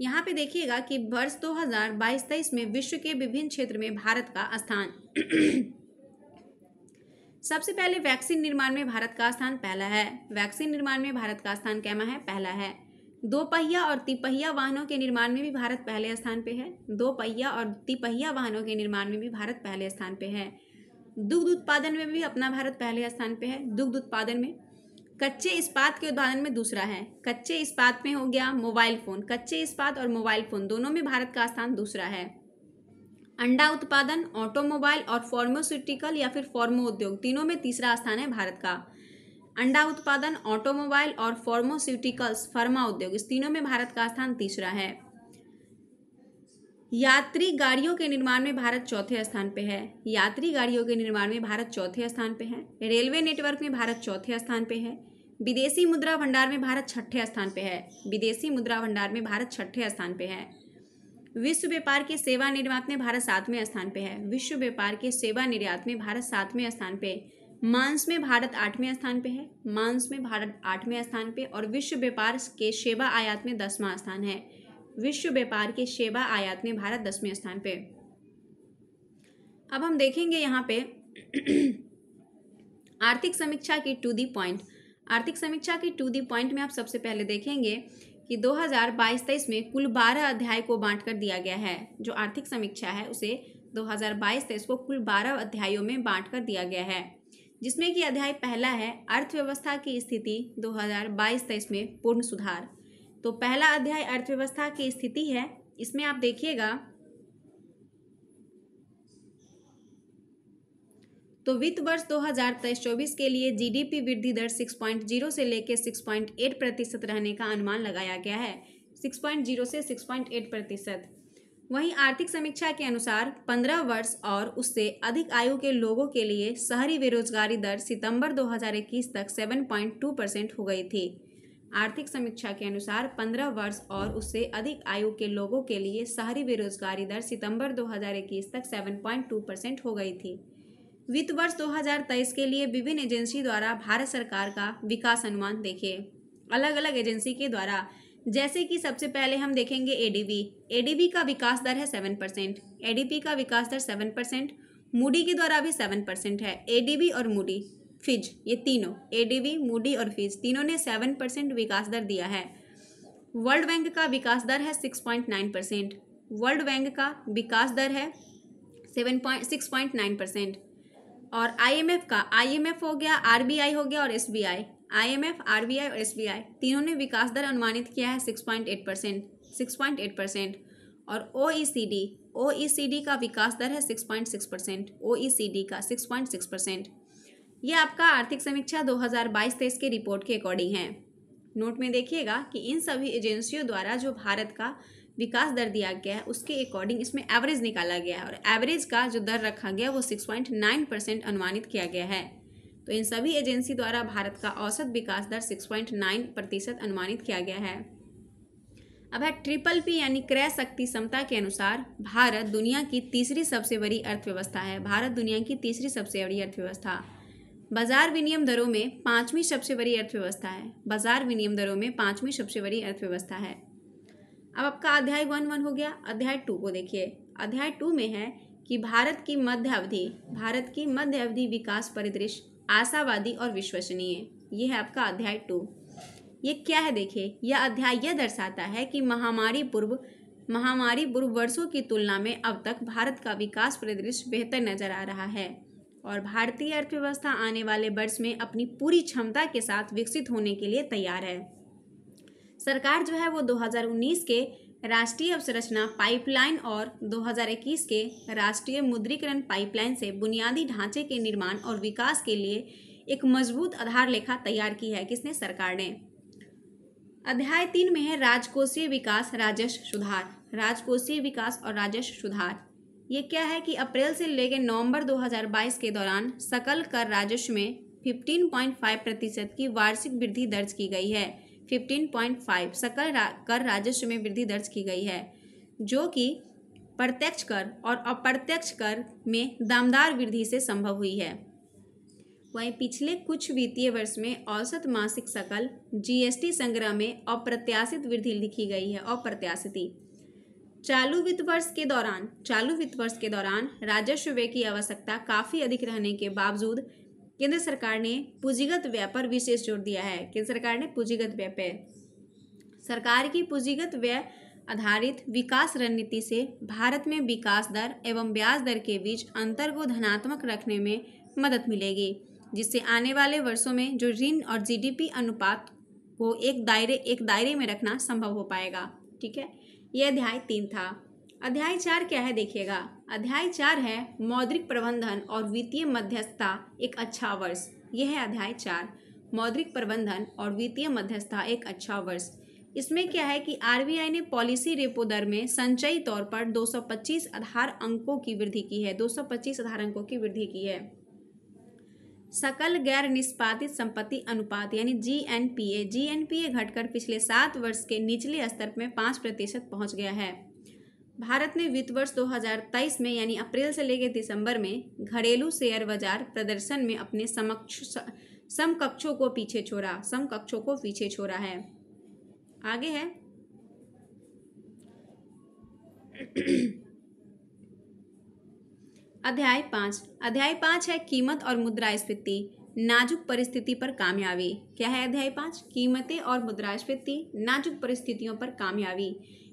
S1: यहाँ पे देखिएगा कि वर्ष 2022-23 में विश्व के विभिन्न क्षेत्र में भारत का स्थान सबसे पहले वैक्सीन निर्माण में भारत का स्थान पहला है वैक्सीन निर्माण में भारत का स्थान कैमा है पहला है दो पहिया और तिपहिया वाहनों के निर्माण में भी भारत पहले स्थान पे है दो पहिया और तिपहिया वाहनों के निर्माण में भी भारत पहले स्थान पे है दुग्ध उत्पादन में भी अपना भारत पहले स्थान पे है दुग्ध उत्पादन में कच्चे इस्पात के उत्पादन में दूसरा है कच्चे इस्पात में हो गया मोबाइल फ़ोन कच्चे इस्पात और मोबाइल फ़ोन दोनों में भारत का स्थान दूसरा है अंडा उत्पादन ऑटोमोबाइल और फार्मास्यूटिकल या फिर फॉर्मो उद्योग तीनों में तीसरा स्थान है भारत का अंडा उत्पादन ऑटोमोबाइल और फार्मास्यूटिकल्स फार्मा उद्योग इस तीनों में भारत का स्थान तीसरा है यात्री गाड़ियों के निर्माण में भारत चौथे स्थान पे है यात्री गाड़ियों के निर्माण में भारत चौथे स्थान पे है रेलवे नेटवर्क में भारत चौथे स्थान पे है विदेशी मुद्रा भंडार में भारत छठे स्थान पे है विदेशी मुद्रा भंडार में भारत छठे स्थान पे है विश्व व्यापार के सेवा निर्यात में भारत सातवें स्थान पे है विश्व व्यापार के सेवा निर्यात में भारत सातवें स्थान पे मांस में भारत आठवें स्थान पे है मांस में भारत आठवें स्थान पे और विश्व व्यापार के सेवा आयात में दसवां स्थान है विश्व व्यापार के सेवा आयात में भारत दसवें स्थान पे अब हम देखेंगे यहाँ पे आर्थिक समीक्षा की टू दी पॉइंट आर्थिक समीक्षा की टू दी पॉइंट में आप सबसे पहले देखेंगे कि 2022-23 में कुल 12 अध्याय को बांटकर दिया गया है जो आर्थिक समीक्षा है उसे 2022-23 को कुल 12 अध्यायों में बांटकर दिया गया है जिसमें कि अध्याय पहला है अर्थव्यवस्था की स्थिति 2022-23 में पूर्ण सुधार तो पहला अध्याय अर्थव्यवस्था की स्थिति है इसमें आप देखिएगा तो वित्त वर्ष दो हजार तेईस चौबीस के लिए जीडीपी वृद्धि दर 6.0 से लेकर 6.8 प्रतिशत रहने का अनुमान लगाया गया है 6.0 से 6.8 प्रतिशत वहीं आर्थिक समीक्षा के अनुसार 15 वर्ष और उससे अधिक आयु के लोगों के लिए शहरी बेरोजगारी दर सितंबर 2021 तक 7.2 परसेंट हो गई थी आर्थिक समीक्षा के अनुसार 15 वर्ष और उससे अधिक आयु के लोगों के लिए शहरी बेरोजगारी दर सितंबर 2021 तक 7.2 परसेंट हो गई थी वित्त वर्ष 2023 के लिए विभिन्न एजेंसी द्वारा भारत सरकार का विकास अनुमान देखे अलग अलग एजेंसी के द्वारा जैसे कि सबसे पहले हम देखेंगे एडीबी एडीबी का विकास दर है सेवन परसेंट एडीपी का विकास दर सेवन परसेंट मूडी के द्वारा भी सेवन परसेंट है एडीबी और मूडी फिज ये तीनों एडीवी मूडी और फिज तीनों ने सेवन परसेंट विकास दर दिया है वर्ल्ड बैंक का विकास दर है six point nine percent World Bank का विकास दर है seven point six point nine percent और आईएमएफ का आईएमएफ हो गया आरबीआई हो गया और एसबीआई आईएमएफ आरबीआई और एसबीआई तीनों ने विकास दर अनुमानित किया है six point eight percent six point eight percent और ओईसीडी ओईसीडी e e का विकास दर है six point six percent D का सिक्स पॉइंट सिक्स परसेंट ये आपका आर्थिक समीक्षा 2022-23 के रिपोर्ट के अकॉर्डिंग है नोट में देखिएगा कि इन सभी एजेंसियों द्वारा जो भारत का विकास दर दिया गया है उसके अकॉर्डिंग इसमें एवरेज निकाला गया है और एवरेज का जो दर रखा गया वो सिक्स पॉइंट नाइन परसेंट अनुमानित किया गया है तो इन सभी एजेंसी द्वारा भारत का औसत विकास दर सिक्स पॉइंट नाइन प्रतिशत अनुमानित किया गया है अब है ट्रिपल पी यानी क्रय शक्ति क्षमता के अनुसार भारत दुनिया की तीसरी सबसे बड़ी अर्थव्यवस्था है भारत दुनिया की तीसरी सबसे बड़ी अर्थव्यवस्था बाजार विनियम दरों में पांचवी सबसे बड़ी अर्थव्यवस्था है बाजार विनियम दरों में पांचवी सबसे बड़ी अर्थव्यवस्था है अब आपका अध्याय वन वन हो गया अध्याय टू को देखिए अध्याय टू में है कि भारत की मध्य अवधि भारत की मध्य अवधि विकास परिदृश्य आशावादी और विश्वसनीय ये है आपका अध्याय टू ये क्या है देखिए यह अध्याय यह दर्शाता है कि महामारी पूर्व महामारी पूर्व वर्षों की तुलना में अब तक भारत का विकास परिदृश्य बेहतर नजर आ रहा है और भारतीय अर्थव्यवस्था आने वाले वर्ष में अपनी पूरी क्षमता के साथ विकसित होने के लिए तैयार है सरकार जो है वो 2019 के राष्ट्रीय अवसंरचना पाइपलाइन और 2021 के राष्ट्रीय मुद्रीकरण पाइपलाइन से बुनियादी ढांचे के निर्माण और विकास के लिए एक मजबूत आधार लेखा तैयार की है किसने सरकार ने अध्याय तीन में है राजकोषीय विकास राजस्व सुधार राजकोषीय विकास और राजस्व सुधार ये क्या है कि अप्रैल से लेकर नवंबर 2022 के दौरान सकल कर राजस्व में 15.5 प्रतिशत की वार्षिक वृद्धि दर्ज की गई है 15.5 सकल रा, कर राजस्व में वृद्धि दर्ज की गई है जो कि प्रत्यक्ष कर और अप्रत्यक्ष कर में दामदार वृद्धि से संभव हुई है वहीं पिछले कुछ वित्तीय वर्ष में औसत मासिक सकल जीएसटी संग्रह में अप्रत्याशित वृद्धि लिखी गई है अप्रत्याशित चालू वित्त वर्ष के दौरान चालू वित्त वर्ष के दौरान राजस्व व्यय की आवश्यकता काफ़ी अधिक रहने के बावजूद केंद्र सरकार ने पूंजीगत व्यय पर विशेष जोर दिया है केंद्र सरकार ने पूंजीगत व्यय पर सरकार की पूंजीगत व्यय आधारित विकास रणनीति से भारत में विकास दर एवं ब्याज दर के बीच अंतर को धनात्मक रखने में मदद मिलेगी जिससे आने वाले वर्षों में जो ऋण और जीडीपी अनुपात को एक दायरे एक दायरे में रखना संभव हो पाएगा ठीक है यह अध्याय तीन था अध्याय चार क्या है देखिएगा अध्याय चार है मौद्रिक प्रबंधन और वित्तीय मध्यस्थता एक अच्छा वर्ष यह है अध्याय चार मौद्रिक प्रबंधन और वित्तीय मध्यस्थता एक अच्छा वर्ष इसमें क्या है कि आरबीआई ने पॉलिसी रेपो दर में संचयी तौर पर 225 आधार अंकों की वृद्धि की है 225 आधार अंकों की वृद्धि की है सकल गैर निष्पादित संपत्ति अनुपात यानी G N P A G N P A घटकर पिछले सात वर्ष के निचले स्तर में पाँच प्रतिशत पहुँच गया है भारत ने वित्त वर्ष 2023 में यानी अप्रैल से लेकर दिसंबर में घरेलू शेयर बाजार प्रदर्शन में अपने समक्ष समकक्षों को पीछे छोड़ा समकक्षों को पीछे छोड़ा है आगे है अध्याय पाँच अध्याय पाँच है कीमत और मुद्रास्फीति नाजुक परिस्थिति पर कामयाबी क्या है अध्याय पाँच कीमतें और मुद्रास्फीति नाजुक परिस्थितियों पर कामयाबी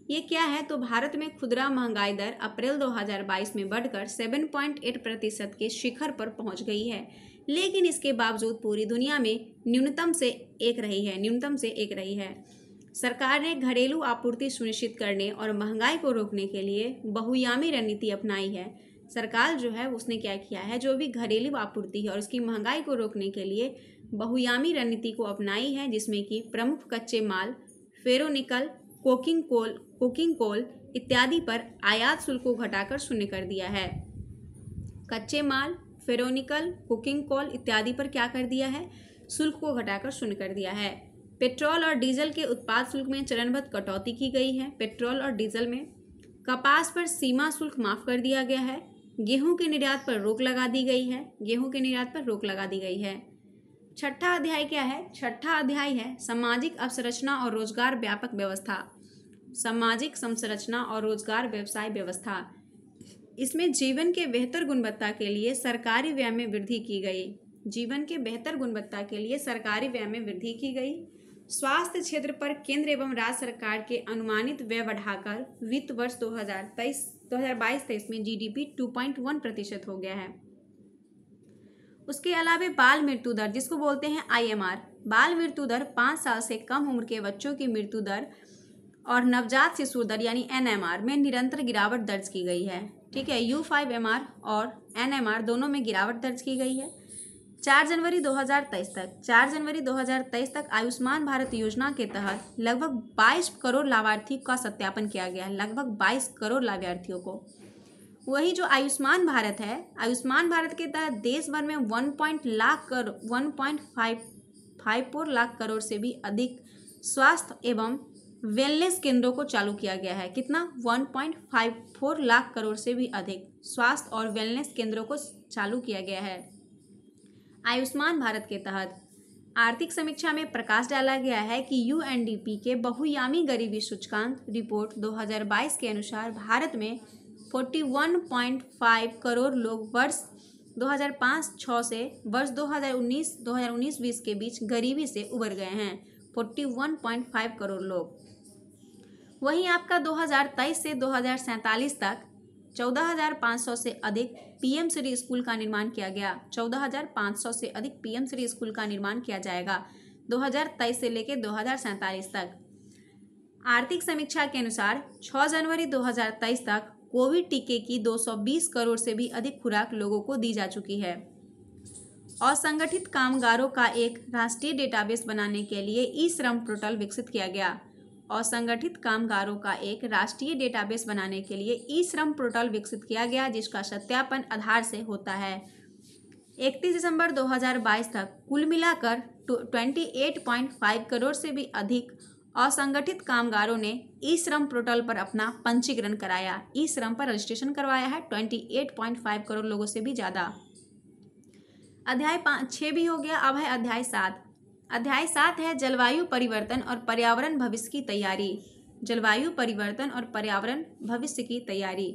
S1: ये क्या है तो भारत में खुदरा महंगाई दर अप्रैल 2022 में बढ़कर 7.8 प्रतिशत के शिखर पर पहुंच गई है लेकिन इसके बावजूद पूरी दुनिया में न्यूनतम से एक रही है न्यूनतम से एक रही है सरकार ने घरेलू आपूर्ति सुनिश्चित करने और महंगाई को रोकने के लिए बहुयामी रणनीति अपनाई है सरकार जो है उसने क्या किया है जो भी घरेलू आपूर्ति है और उसकी महंगाई को रोकने के लिए बहुयामी रणनीति को अपनाई है जिसमें कि प्रमुख कच्चे माल फेरोनिकल कोकिंग कोल कोकिंग कोल इत्यादि पर आयात शुल्क को घटाकर शून्य कर दिया है कच्चे माल फेरोनिकल कुकिंग कोल इत्यादि पर क्या कर दिया है शुल्क को घटाकर शून्य कर दिया है पेट्रोल और डीजल के उत्पाद शुल्क में चरणबद्ध कटौती की गई है पेट्रोल और डीजल में कपास पर सीमा शुल्क माफ कर दिया गया है गेहूं के निर्यात पर रोक लगा दी गई है गेहूं के निर्यात पर रोक लगा दी गई है छठा अध्याय क्या है छठा अध्याय है सामाजिक अवसंरचना और रोजगार व्यापक व्यवस्था सामाजिक संरचना और रोजगार व्यवसाय व्यवस्था इसमें जीवन के बेहतर गुणवत्ता के लिए सरकारी व्यय में वृद्धि की गई जीवन के बेहतर गुणवत्ता के लिए सरकारी व्यय में वृद्धि की गई स्वास्थ्य क्षेत्र पर केंद्र एवं राज्य सरकार के अनुमानित व्यय बढ़ाकर वित्त वर्ष 2023 हजार में जीडीपी 2.1 प्रतिशत हो गया है उसके अलावे बाल मृत्यु दर जिसको बोलते हैं आईएमआर बाल मृत्यु दर पाँच साल से कम उम्र के बच्चों की मृत्यु दर और नवजात शिशु दर यानी एनएमआर में निरंतर गिरावट दर्ज की गई है ठीक है यू फाइव एम आर और एन एम आर दोनों में गिरावट दर्ज की गई है चार जनवरी 2023 तक चार जनवरी 2023 तक आयुष्मान भारत योजना के तहत लगभग 22 करोड़ लाभार्थी का सत्यापन किया गया है लगभग 22 करोड़ लाभार्थियों को वही जो आयुष्मान भारत है आयुष्मान भारत के तहत देश भर में one point lakh crore one point five five four lakh crore से भी अधिक स्वास्थ्य एवं वेलनेस केंद्रों को चालू किया गया है कितना one point five four lakh crore से भी अधिक स्वास्थ्य और वेलनेस केंद्रों को चालू किया गया है आयुष्मान भारत के तहत आर्थिक समीक्षा में प्रकाश डाला गया है कि यूएनडीपी के बहुयामी गरीबी सूचकांक रिपोर्ट 2022 के अनुसार भारत में 41.5 करोड़ लोग वर्ष 2005-6 से वर्ष 2019-2019-20 के बीच गरीबी से उबर गए हैं 41.5 करोड़ लोग वहीं आपका 2023 से दो तक 14,500 से अधिक पीएम श्री स्कूल का निर्माण किया गया 14,500 से अधिक पीएम श्री स्कूल का निर्माण किया जाएगा 2023 से लेकर दो तक आर्थिक समीक्षा के अनुसार 6 जनवरी 2023 तक कोविड टीके की 220 करोड़ से भी अधिक खुराक लोगों को दी जा चुकी है असंगठित कामगारों का एक राष्ट्रीय डेटाबेस बनाने के लिए ई श्रम पोर्टल विकसित किया गया असंगठित कामगारों का एक राष्ट्रीय डेटाबेस बनाने के लिए ई श्रम पोर्टल विकसित किया गया जिसका सत्यापन आधार से होता है 31 दिसंबर 2022 तक कुल मिलाकर 28.5 करोड़ से भी अधिक असंगठित कामगारों ने ई श्रम पोर्टल पर अपना पंजीकरण कराया ई श्रम पर रजिस्ट्रेशन करवाया है 28.5 करोड़ लोगों से भी ज़्यादा अध्याय पाँच छः भी हो गया अब है अध्याय सात अध्याय सात है जलवायु परिवर्तन और पर्यावरण भविष्य की तैयारी जलवायु परिवर्तन और पर्यावरण भविष्य की तैयारी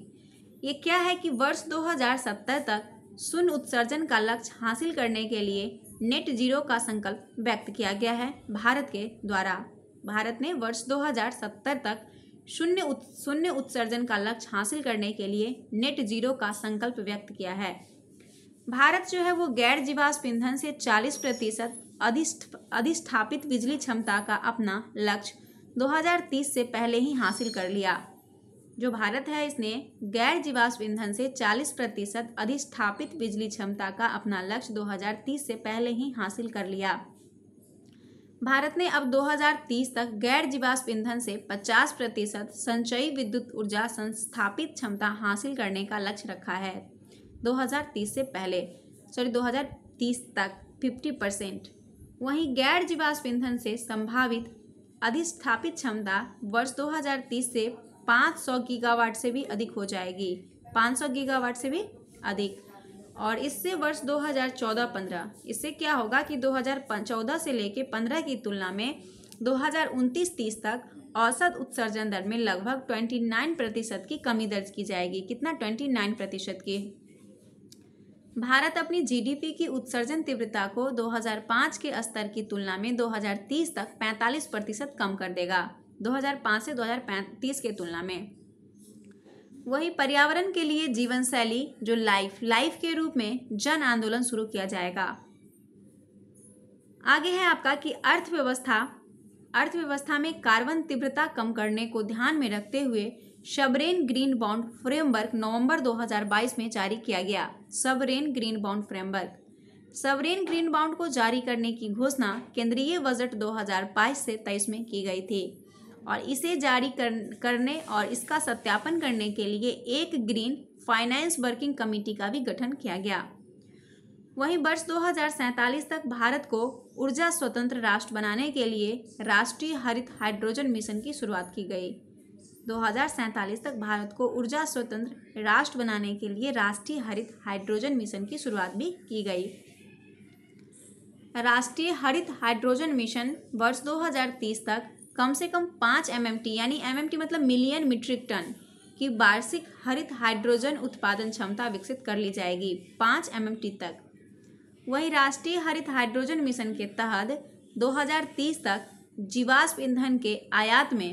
S1: ये क्या है कि वर्ष 2070 तक शून्य उत्सर्जन का लक्ष्य हासिल करने के लिए नेट जीरो का संकल्प व्यक्त किया गया है भारत के द्वारा भारत ने वर्ष 2070 तक शून्य उत, शून्य उत्सर्जन का लक्ष्य हासिल करने के लिए नेट जीरो का संकल्प व्यक्त किया है भारत जो है वो गैर जीवाश्म ईंधन से 40 प्रतिशत अधिस्थ अधिस्थापित बिजली क्षमता का अपना लक्ष्य 2030 से पहले ही हासिल कर लिया जो भारत है इसने गैर जीवाश्म ईंधन से 40 प्रतिशत अधिस्थापित बिजली क्षमता का अपना लक्ष्य 2030 से पहले ही हासिल कर लिया भारत ने अब 2030 तक गैर जीवाश्म ईंधन से 50 प्रतिशत संचयी विद्युत ऊर्जा संस्थापित क्षमता हासिल करने का लक्ष्य रखा है 2030 से पहले सॉरी 2030 तक 50 परसेंट वहीं गैर जीवाश्म ईंधन से संभावित अधिस्थापित क्षमता वर्ष 2030 से 500 गीगावाट से भी अधिक हो जाएगी 500 गीगावाट से भी अधिक और इससे वर्ष 2014-15 इससे क्या होगा कि 2014 से लेकर 15 की तुलना में 2029-30 तक औसत उत्सर्जन दर में लगभग 29 प्रतिशत की कमी दर्ज की जाएगी कितना 29 प्रतिशत की भारत अपनी जीडीपी की उत्सर्जन तीव्रता को 2005 के स्तर की तुलना में 2030 तक 45 प्रतिशत कम कर देगा 2005 से 2035 के तुलना में वही पर्यावरण के लिए जीवन शैली जो लाइफ लाइफ के रूप में जन आंदोलन शुरू किया जाएगा आगे है आपका कि अर्थव्यवस्था अर्थव्यवस्था में कार्बन तीव्रता कम करने को ध्यान में रखते हुए शबरेन ग्रीन बॉन्ड फ्रेमवर्क नवंबर 2022 में जारी किया गया sovereign green bond framework sovereign green bond को जारी करने की घोषणा केंद्रीय बजट 2022 से तेईस में की गई थी और इसे जारी कर, करने और इसका सत्यापन करने के लिए एक ग्रीन फाइनेंस वर्किंग कमेटी का भी गठन किया गया वहीं वर्ष दो तक भारत को ऊर्जा स्वतंत्र राष्ट्र बनाने के लिए राष्ट्रीय हरित हाइड्रोजन मिशन की शुरुआत की गई 2047 तक भारत को ऊर्जा स्वतंत्र राष्ट्र बनाने के लिए राष्ट्रीय हरित हाइड्रोजन मिशन की शुरुआत भी की गई राष्ट्रीय हरित हाइड्रोजन मिशन वर्ष 2030 तक कम से कम पाँच एम यानी एम मतलब मिलियन मीट्रिक टन की वार्षिक हरित हाइड्रोजन उत्पादन क्षमता विकसित कर ली जाएगी पाँच एम तक वहीं राष्ट्रीय हरित हाइड्रोजन मिशन के तहत 2030 तक जीवाश्म ईंधन के आयात में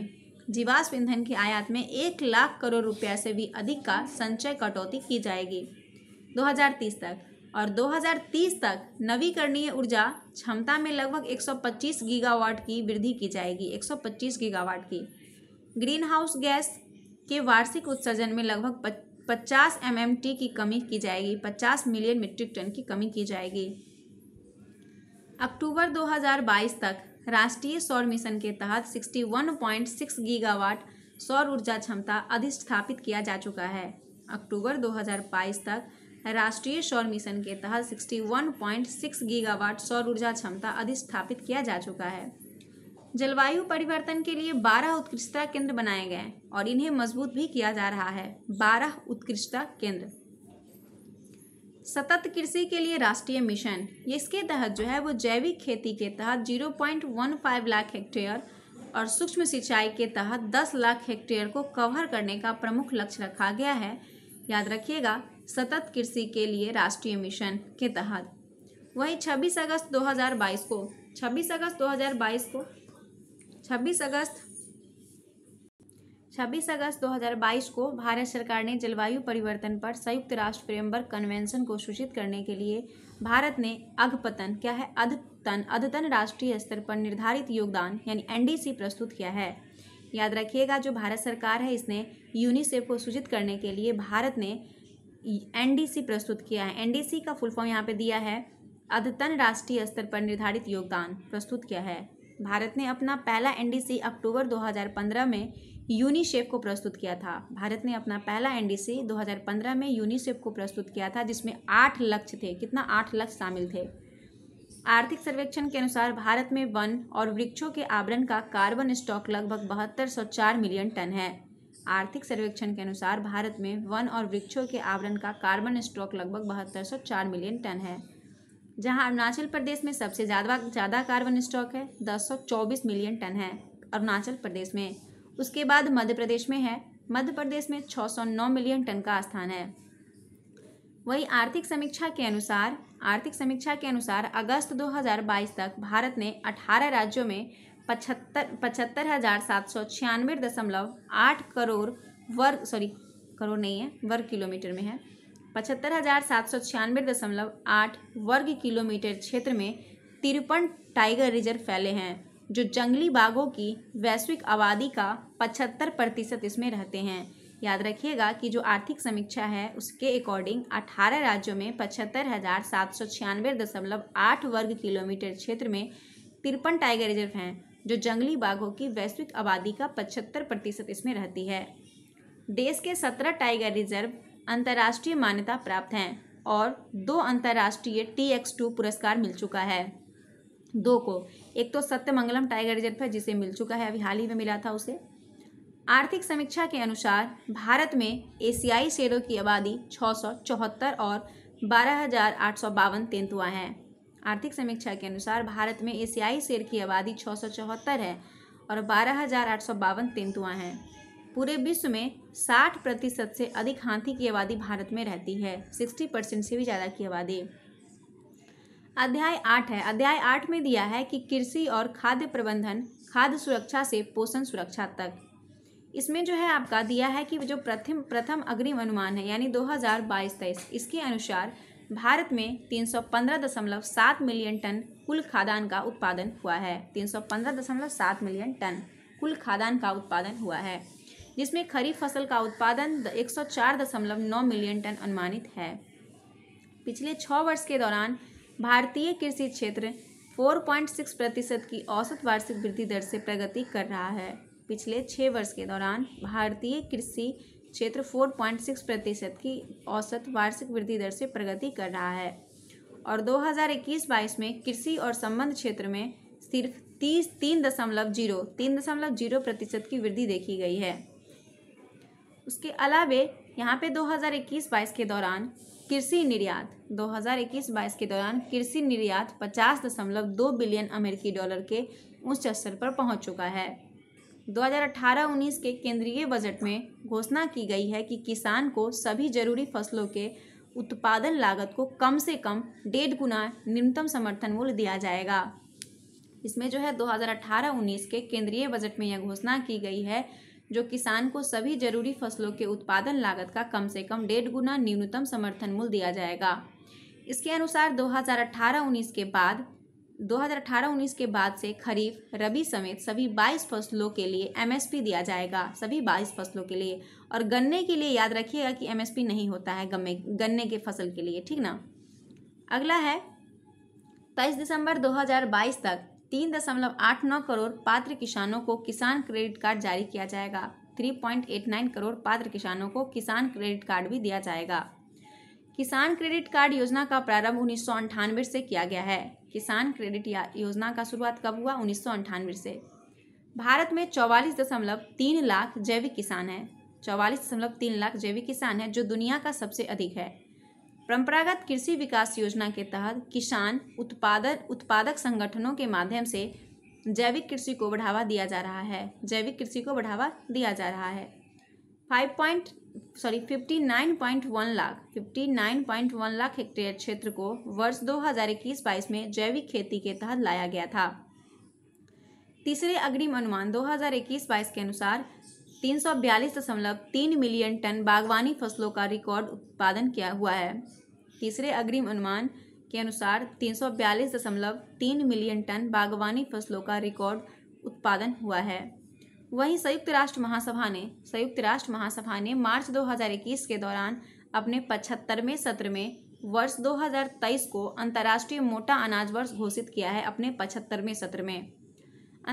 S1: जीवाश्म ईंधन की आयात में एक लाख करोड़ रुपया से भी अधिक का संचय कटौती की जाएगी 2030 तक और 2030 तक नवीकरणीय ऊर्जा क्षमता में लगभग 125 गीगावाट की वृद्धि की जाएगी 125 गीगावाट की ग्रीन हाउस गैस के वार्षिक उत्सर्जन में लगभग 50 एम की कमी की जाएगी 50 मिलियन मीट्रिक टन की कमी की जाएगी अक्टूबर 2022 तक राष्ट्रीय सौर मिशन के तहत 61.6 गीगावाट सौर ऊर्जा क्षमता अधिस्थापित किया जा चुका है अक्टूबर 2022 तक राष्ट्रीय सौर मिशन के तहत 61.6 गीगावाट सौर ऊर्जा क्षमता अधिस्थापित किया जा चुका है जलवायु परिवर्तन के लिए 12 उत्कृष्टता केंद्र बनाए गए और इन्हें मजबूत भी किया जा रहा है 12 उत्कृष्टता केंद्र सतत कृषि के लिए राष्ट्रीय मिशन इसके तहत जो है वो जैविक खेती के तहत zero point one five lakh hectare और सूक्ष्म सिंचाई के तहत दस लाख हेक्टेयर को कवर करने का प्रमुख लक्ष्य रखा गया है याद रखिएगा सतत कृषि के लिए राष्ट्रीय मिशन के तहत वही 26 अगस्त 2022 को 26 अगस्त 2022 को 26 अगस्त छब्बीस अगस्त 2022 को भारत सरकार ने जलवायु परिवर्तन पर संयुक्त राष्ट्र फ्रेमवर्क कन्वेंशन को सूचित करने के लिए भारत ने अघपतन क्या है अधतन अधतन राष्ट्रीय स्तर पर निर्धारित योगदान यानी एनडीसी प्रस्तुत किया है याद रखिएगा जो भारत सरकार है इसने यूनिसेफ को सूचित करने के लिए भारत ने एनडीसी प्रस्तुत किया है एनडीसी का फुल फॉर्म यहाँ पे दिया है अद्यतन राष्ट्रीय स्तर पर निर्धारित योगदान प्रस्तुत किया है भारत ने अपना पहला एनडीसी अक्टूबर 2015 में यूनिसेफ को प्रस्तुत किया था भारत ने अपना पहला एनडीसी 2015 में यूनिसेफ को प्रस्तुत किया था जिसमें आठ लक्ष्य थे कितना आठ लक्ष्य शामिल थे आर्थिक सर्वेक्षण के अनुसार भारत में वन और वृक्षों के आवरण का कार्बन स्टॉक लगभग बहत्तर मिलियन टन है आर्थिक सर्वेक्षण के अनुसार भारत में वन और वृक्षों के आवरण का कार्बन स्टॉक लगभग बहत्तर मिलियन टन है जहां अरुणाचल प्रदेश में सबसे ज़्यादा ज़्यादा कार्बन स्टॉक है दस मिलियन टन है अरुणाचल प्रदेश में उसके बाद मध्य प्रदेश में है मध्य प्रदेश में 609 मिलियन टन का स्थान है वही आर्थिक समीक्षा के अनुसार आर्थिक समीक्षा के अनुसार अगस्त 2022 तक भारत ने 18 राज्यों में पचहत्तर पचहत्तर हज़ार सात सौ छियानवे दशमलव आठ करोड़ वर्ग सॉरी करोड़ नहीं है वर्ग किलोमीटर में है पचहत्तर हज़ार सात सौ छियानवे दशमलव आठ वर्ग किलोमीटर क्षेत्र में तिरपन टाइगर रिजर्व फैले हैं जो जंगली बाघों की वैश्विक आबादी का पचहत्तर प्रतिशत इसमें रहते हैं याद रखिएगा कि जो आर्थिक समीक्षा है उसके अकॉर्डिंग 18 राज्यों में पचहत्तर हज़ार सात सौ छियानवे दशमलव आठ वर्ग किलोमीटर क्षेत्र में तिरपन टाइगर रिजर्व हैं जो जंगली बाघों की वैश्विक आबादी का पचहत्तर प्रतिशत इसमें रहती है देश के सत्रह टाइगर रिजर्व अंतर्राष्ट्रीय मान्यता प्राप्त हैं और दो अंतर्राष्ट्रीय टी एक्स टू पुरस्कार मिल चुका है दो को एक तो सत्यमंगलम टाइगर रिजर्व है जिसे मिल चुका है अभी हाल ही में मिला था उसे आर्थिक समीक्षा के अनुसार भारत में एशियाई शेरों की आबादी छः और बारह तेंतुआ हैं आर्थिक समीक्षा के अनुसार भारत में एशियाई शेर की आबादी छः है और बारह तेंतुआ हैं पूरे विश्व में 60 प्रतिशत से अधिक हाथी की आबादी भारत में रहती है 60 परसेंट से भी ज़्यादा की आबादी अध्याय आठ है अध्याय आठ में दिया है कि कृषि और खाद्य प्रबंधन खाद्य सुरक्षा से पोषण सुरक्षा तक इसमें जो है आपका दिया है कि जो प्रथम प्रथम अग्रिम अनुमान है यानी 2022 हज़ार इसके अनुसार भारत में 315.7 मिलियन टन कुल खाद्यान्न का उत्पादन हुआ है 315.7 मिलियन टन कुल खाद्यान्न का उत्पादन हुआ है जिसमें खरीफ फसल का उत्पादन 104.9 मिलियन टन अनुमानित है पिछले छः वर्ष के दौरान भारतीय कृषि क्षेत्र 4.6 प्रतिशत की औसत वार्षिक वृद्धि दर से प्रगति कर रहा है पिछले छः वर्ष के दौरान भारतीय कृषि क्षेत्र 4.6 प्रतिशत की औसत वार्षिक वृद्धि दर से प्रगति कर रहा है और 2021-22 में कृषि और संबंध क्षेत्र में सिर्फ तीस तीन दशमलव जीरो तीन दशमलव जीरो प्रतिशत की वृद्धि देखी गई है उसके अलावे यहाँ पे 2021-22 के दौरान कृषि निर्यात 2021-22 के दौरान कृषि निर्यात 50.2 बिलियन अमेरिकी डॉलर के उच्च स्तर पर पहुंच चुका है 2018-19 के केंद्रीय बजट में घोषणा की गई है कि किसान को सभी जरूरी फसलों के उत्पादन लागत को कम से कम डेढ़ गुना न्यूनतम समर्थन मूल्य दिया जाएगा इसमें जो है 2018-19 के केंद्रीय बजट में यह घोषणा की गई है जो किसान को सभी जरूरी फसलों के उत्पादन लागत का कम से कम डेढ़ गुना न्यूनतम समर्थन मूल्य दिया जाएगा इसके अनुसार 2018-19 के बाद 2018-19 के बाद से खरीफ रबी समेत सभी 22 फसलों के लिए एमएसपी दिया जाएगा सभी 22 फसलों के लिए और गन्ने के लिए याद रखिएगा कि एमएसपी नहीं होता है गमे गन्ने के फसल के लिए ठीक ना अगला है तेईस दिसंबर 2022 तक तीन दशमलव आठ नौ करोड़ पात्र किसानों को किसान क्रेडिट कार्ड जारी किया जाएगा three point eight nine crore पात्र किसानों को किसान क्रेडिट कार्ड भी दिया जाएगा किसान क्रेडिट कार्ड योजना का प्रारंभ उन्नीस सौ अंठानवे से किया गया है किसान क्रेडिट योजना का शुरुआत कब हुआ उन्नीस से भारत में चौवालीस दशमलव तीन लाख जैविक किसान हैं चौवालीस दशमलव तीन लाख जैविक किसान हैं जो दुनिया का सबसे अधिक है परंपरागत कृषि विकास योजना के तहत किसान उत्पादक उत्पादक संगठनों के माध्यम से जैविक कृषि को बढ़ावा दिया जा रहा है जैविक कृषि को बढ़ावा दिया जा रहा है five point sorry fifty nine point one lakh fifty nine point one lakh hectare क्षेत्र को वर्ष दो हज़ार इक्कीस बाईस में जैविक खेती के तहत लाया गया था तीसरे अग्रिम अनुमान दो हज़ार इक्कीस बाईस के अनुसार तीन सौ बयालीस दशमलव तीन मिलियन टन बागवानी फसलों का रिकॉर्ड उत्पादन किया हुआ है तीसरे अग्रिम अनुमान के अनुसार तीन सौ बयालीस दशमलव तीन मिलियन टन बागवानी फसलों का रिकॉर्ड उत्पादन हुआ है वहीं संयुक्त राष्ट्र महासभा ने संयुक्त राष्ट्र महासभा ने मार्च 2021 के दौरान अपने पचहत्तरवें सत्र में वर्ष 2023 को अंतर्राष्ट्रीय मोटा अनाज वर्ष घोषित किया है अपने पचहत्तरवें सत्र में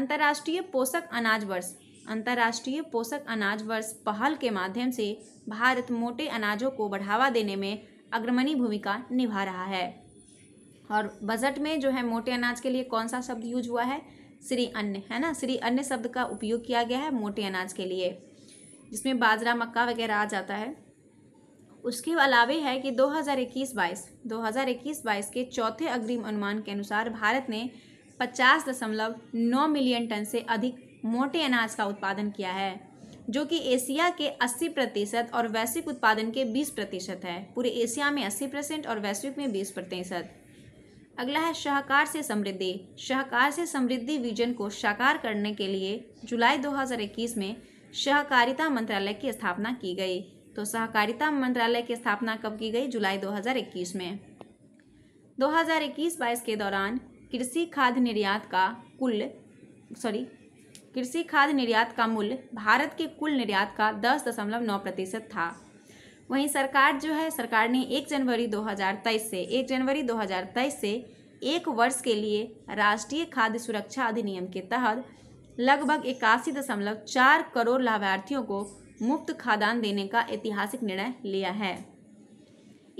S1: अंतर्राष्ट्रीय पोषक अनाज वर्ष अंतर्राष्ट्रीय पोषक अनाज वर्ष पहल के माध्यम से भारत मोटे अनाजों को बढ़ावा देने में अग्रमणी भूमिका निभा रहा है और बजट में जो है मोटे अनाज के लिए कौन सा शब्द यूज हुआ है श्री अन्य है ना श्री अन्य शब्द का उपयोग किया गया है मोटे अनाज के लिए जिसमें बाजरा मक्का वगैरह आ जाता है उसके अलावे है कि 2021-22 2021-22 के चौथे अग्रिम अनुमान के अनुसार भारत ने पचास दशमलव नौ मिलियन टन से अधिक मोटे अनाज का उत्पादन किया है जो कि एशिया के 80 प्रतिशत और वैश्विक उत्पादन के 20 प्रतिशत है पूरे एशिया में 80 परसेंट और वैश्विक में 20 प्रतिशत अगला है सहकार से समृद्धि सहकार से समृद्धि विजन को साकार करने के लिए जुलाई 2021 में सहकारिता मंत्रालय की स्थापना की गई तो सहकारिता मंत्रालय की स्थापना कब की गई जुलाई दो में दो हज़ार के दौरान कृषि खाद्य निर्यात का कुल सॉरी कृषि खाद्य निर्यात का मूल्य भारत के कुल निर्यात का दस दशमलव नौ प्रतिशत था वहीं सरकार जो है सरकार ने एक जनवरी 2023 से एक जनवरी 2023 से एक वर्ष के लिए राष्ट्रीय खाद्य सुरक्षा अधिनियम के तहत लगभग इक्यासी दशमलव चार करोड़ लाभार्थियों को मुफ्त खाद्यान्न देने का ऐतिहासिक निर्णय लिया है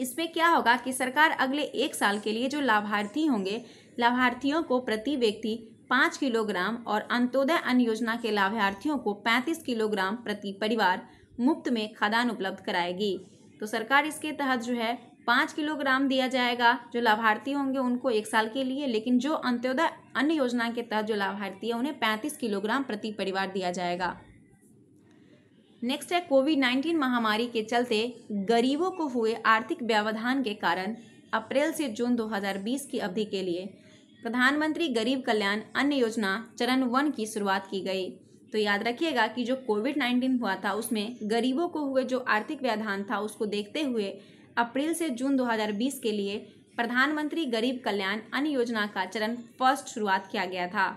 S1: इसमें क्या होगा कि सरकार अगले एक साल के लिए जो लाभार्थी होंगे लाभार्थियों को प्रति व्यक्ति पाँच किलोग्राम और अंत्योदय अन्न योजना के लाभार्थियों को पैंतीस किलोग्राम प्रति परिवार मुफ्त में खाद्यान्न उपलब्ध कराएगी तो सरकार इसके तहत जो है पाँच किलोग्राम दिया जाएगा जो लाभार्थी होंगे उनको एक साल के लिए लेकिन जो अंत्योदय अन्न योजना के तहत जो लाभार्थी है उन्हें पैंतीस किलोग्राम प्रति परिवार दिया जाएगा नेक्स्ट है कोविड नाइन्टीन महामारी के चलते गरीबों को हुए आर्थिक व्यवधान के कारण अप्रैल से जून 2020 की अवधि के लिए प्रधानमंत्री गरीब कल्याण अन्य योजना चरण वन की शुरुआत की गई तो याद रखिएगा कि जो कोविड नाइन्टीन हुआ था उसमें गरीबों को हुए जो आर्थिक व्यवधान था उसको देखते हुए अप्रैल से जून 2020 के लिए प्रधानमंत्री गरीब कल्याण अन्न योजना का चरण फर्स्ट शुरुआत किया गया था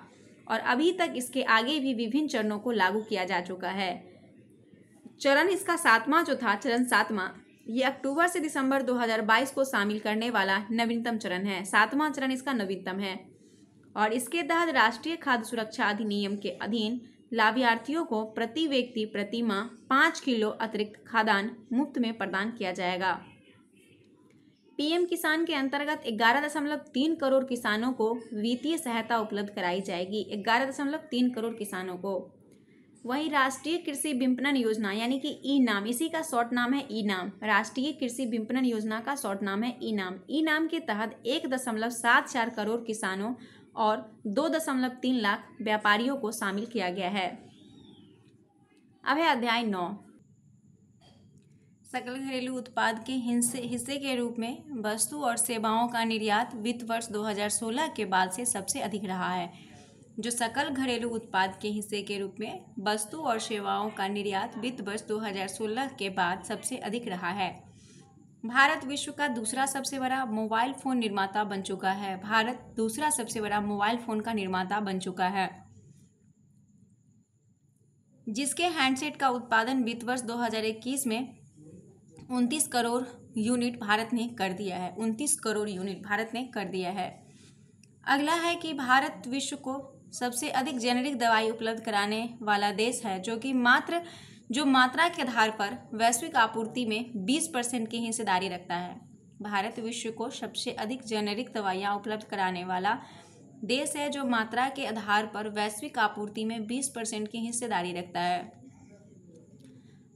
S1: और अभी तक इसके आगे भी विभिन्न चरणों को लागू किया जा चुका है चरण इसका सातवां जो था चरण सातवां ये अक्टूबर से दिसंबर 2022 को शामिल करने वाला नवीनतम चरण है सातवां चरण इसका नवीनतम है और इसके तहत राष्ट्रीय खाद्य सुरक्षा अधिनियम के अधीन लाभार्थियों को प्रति व्यक्ति प्रति माह पाँच किलो अतिरिक्त खाद्यान्न मुफ्त में प्रदान किया जाएगा पीएम किसान के अंतर्गत ग्यारह दशमलव तीन करोड़ किसानों को वित्तीय सहायता उपलब्ध कराई जाएगी ग्यारह दशमलव तीन करोड़ किसानों को वही राष्ट्रीय कृषि विपणन योजना यानी कि ई नाम इसी का शॉर्ट नाम है ई नाम राष्ट्रीय कृषि विपणन योजना का शॉर्ट नाम है ई नाम ई नाम के तहत एक दशमलव सात चार करोड़ किसानों और दो दशमलव तीन लाख व्यापारियों को शामिल किया गया है अब है अध्याय नौ सकल घरेलू उत्पाद के हिस्से हिस्से के रूप में वस्तु और सेवाओं का निर्यात वित्त वर्ष 2016 के बाद से सबसे अधिक रहा है जो सकल घरेलू उत्पाद के हिस्से के रूप में वस्तु और सेवाओं का निर्यात वित्त वर्ष 2016 के बाद सबसे अधिक रहा है भारत विश्व का दूसरा सबसे बड़ा मोबाइल फ़ोन निर्माता बन चुका है भारत दूसरा सबसे बड़ा मोबाइल फ़ोन का निर्माता बन चुका है जिसके हैंडसेट का उत्पादन वित्त वर्ष 2021 में उनतीस करोड़ यूनिट भारत ने कर दिया है उनतीस करोड़ यूनिट भारत ने कर दिया है अगला है कि भारत विश्व को सबसे अधिक जेनेरिक दवाई उपलब्ध कराने वाला देश है जो कि मात्र जो मात्रा के आधार पर वैश्विक आपूर्ति में 20 परसेंट की हिस्सेदारी रखता है भारत विश्व को सबसे अधिक जेनेरिक दवाइयाँ उपलब्ध कराने वाला देश है जो मात्रा के आधार पर वैश्विक आपूर्ति में 20 परसेंट की हिस्सेदारी रखता है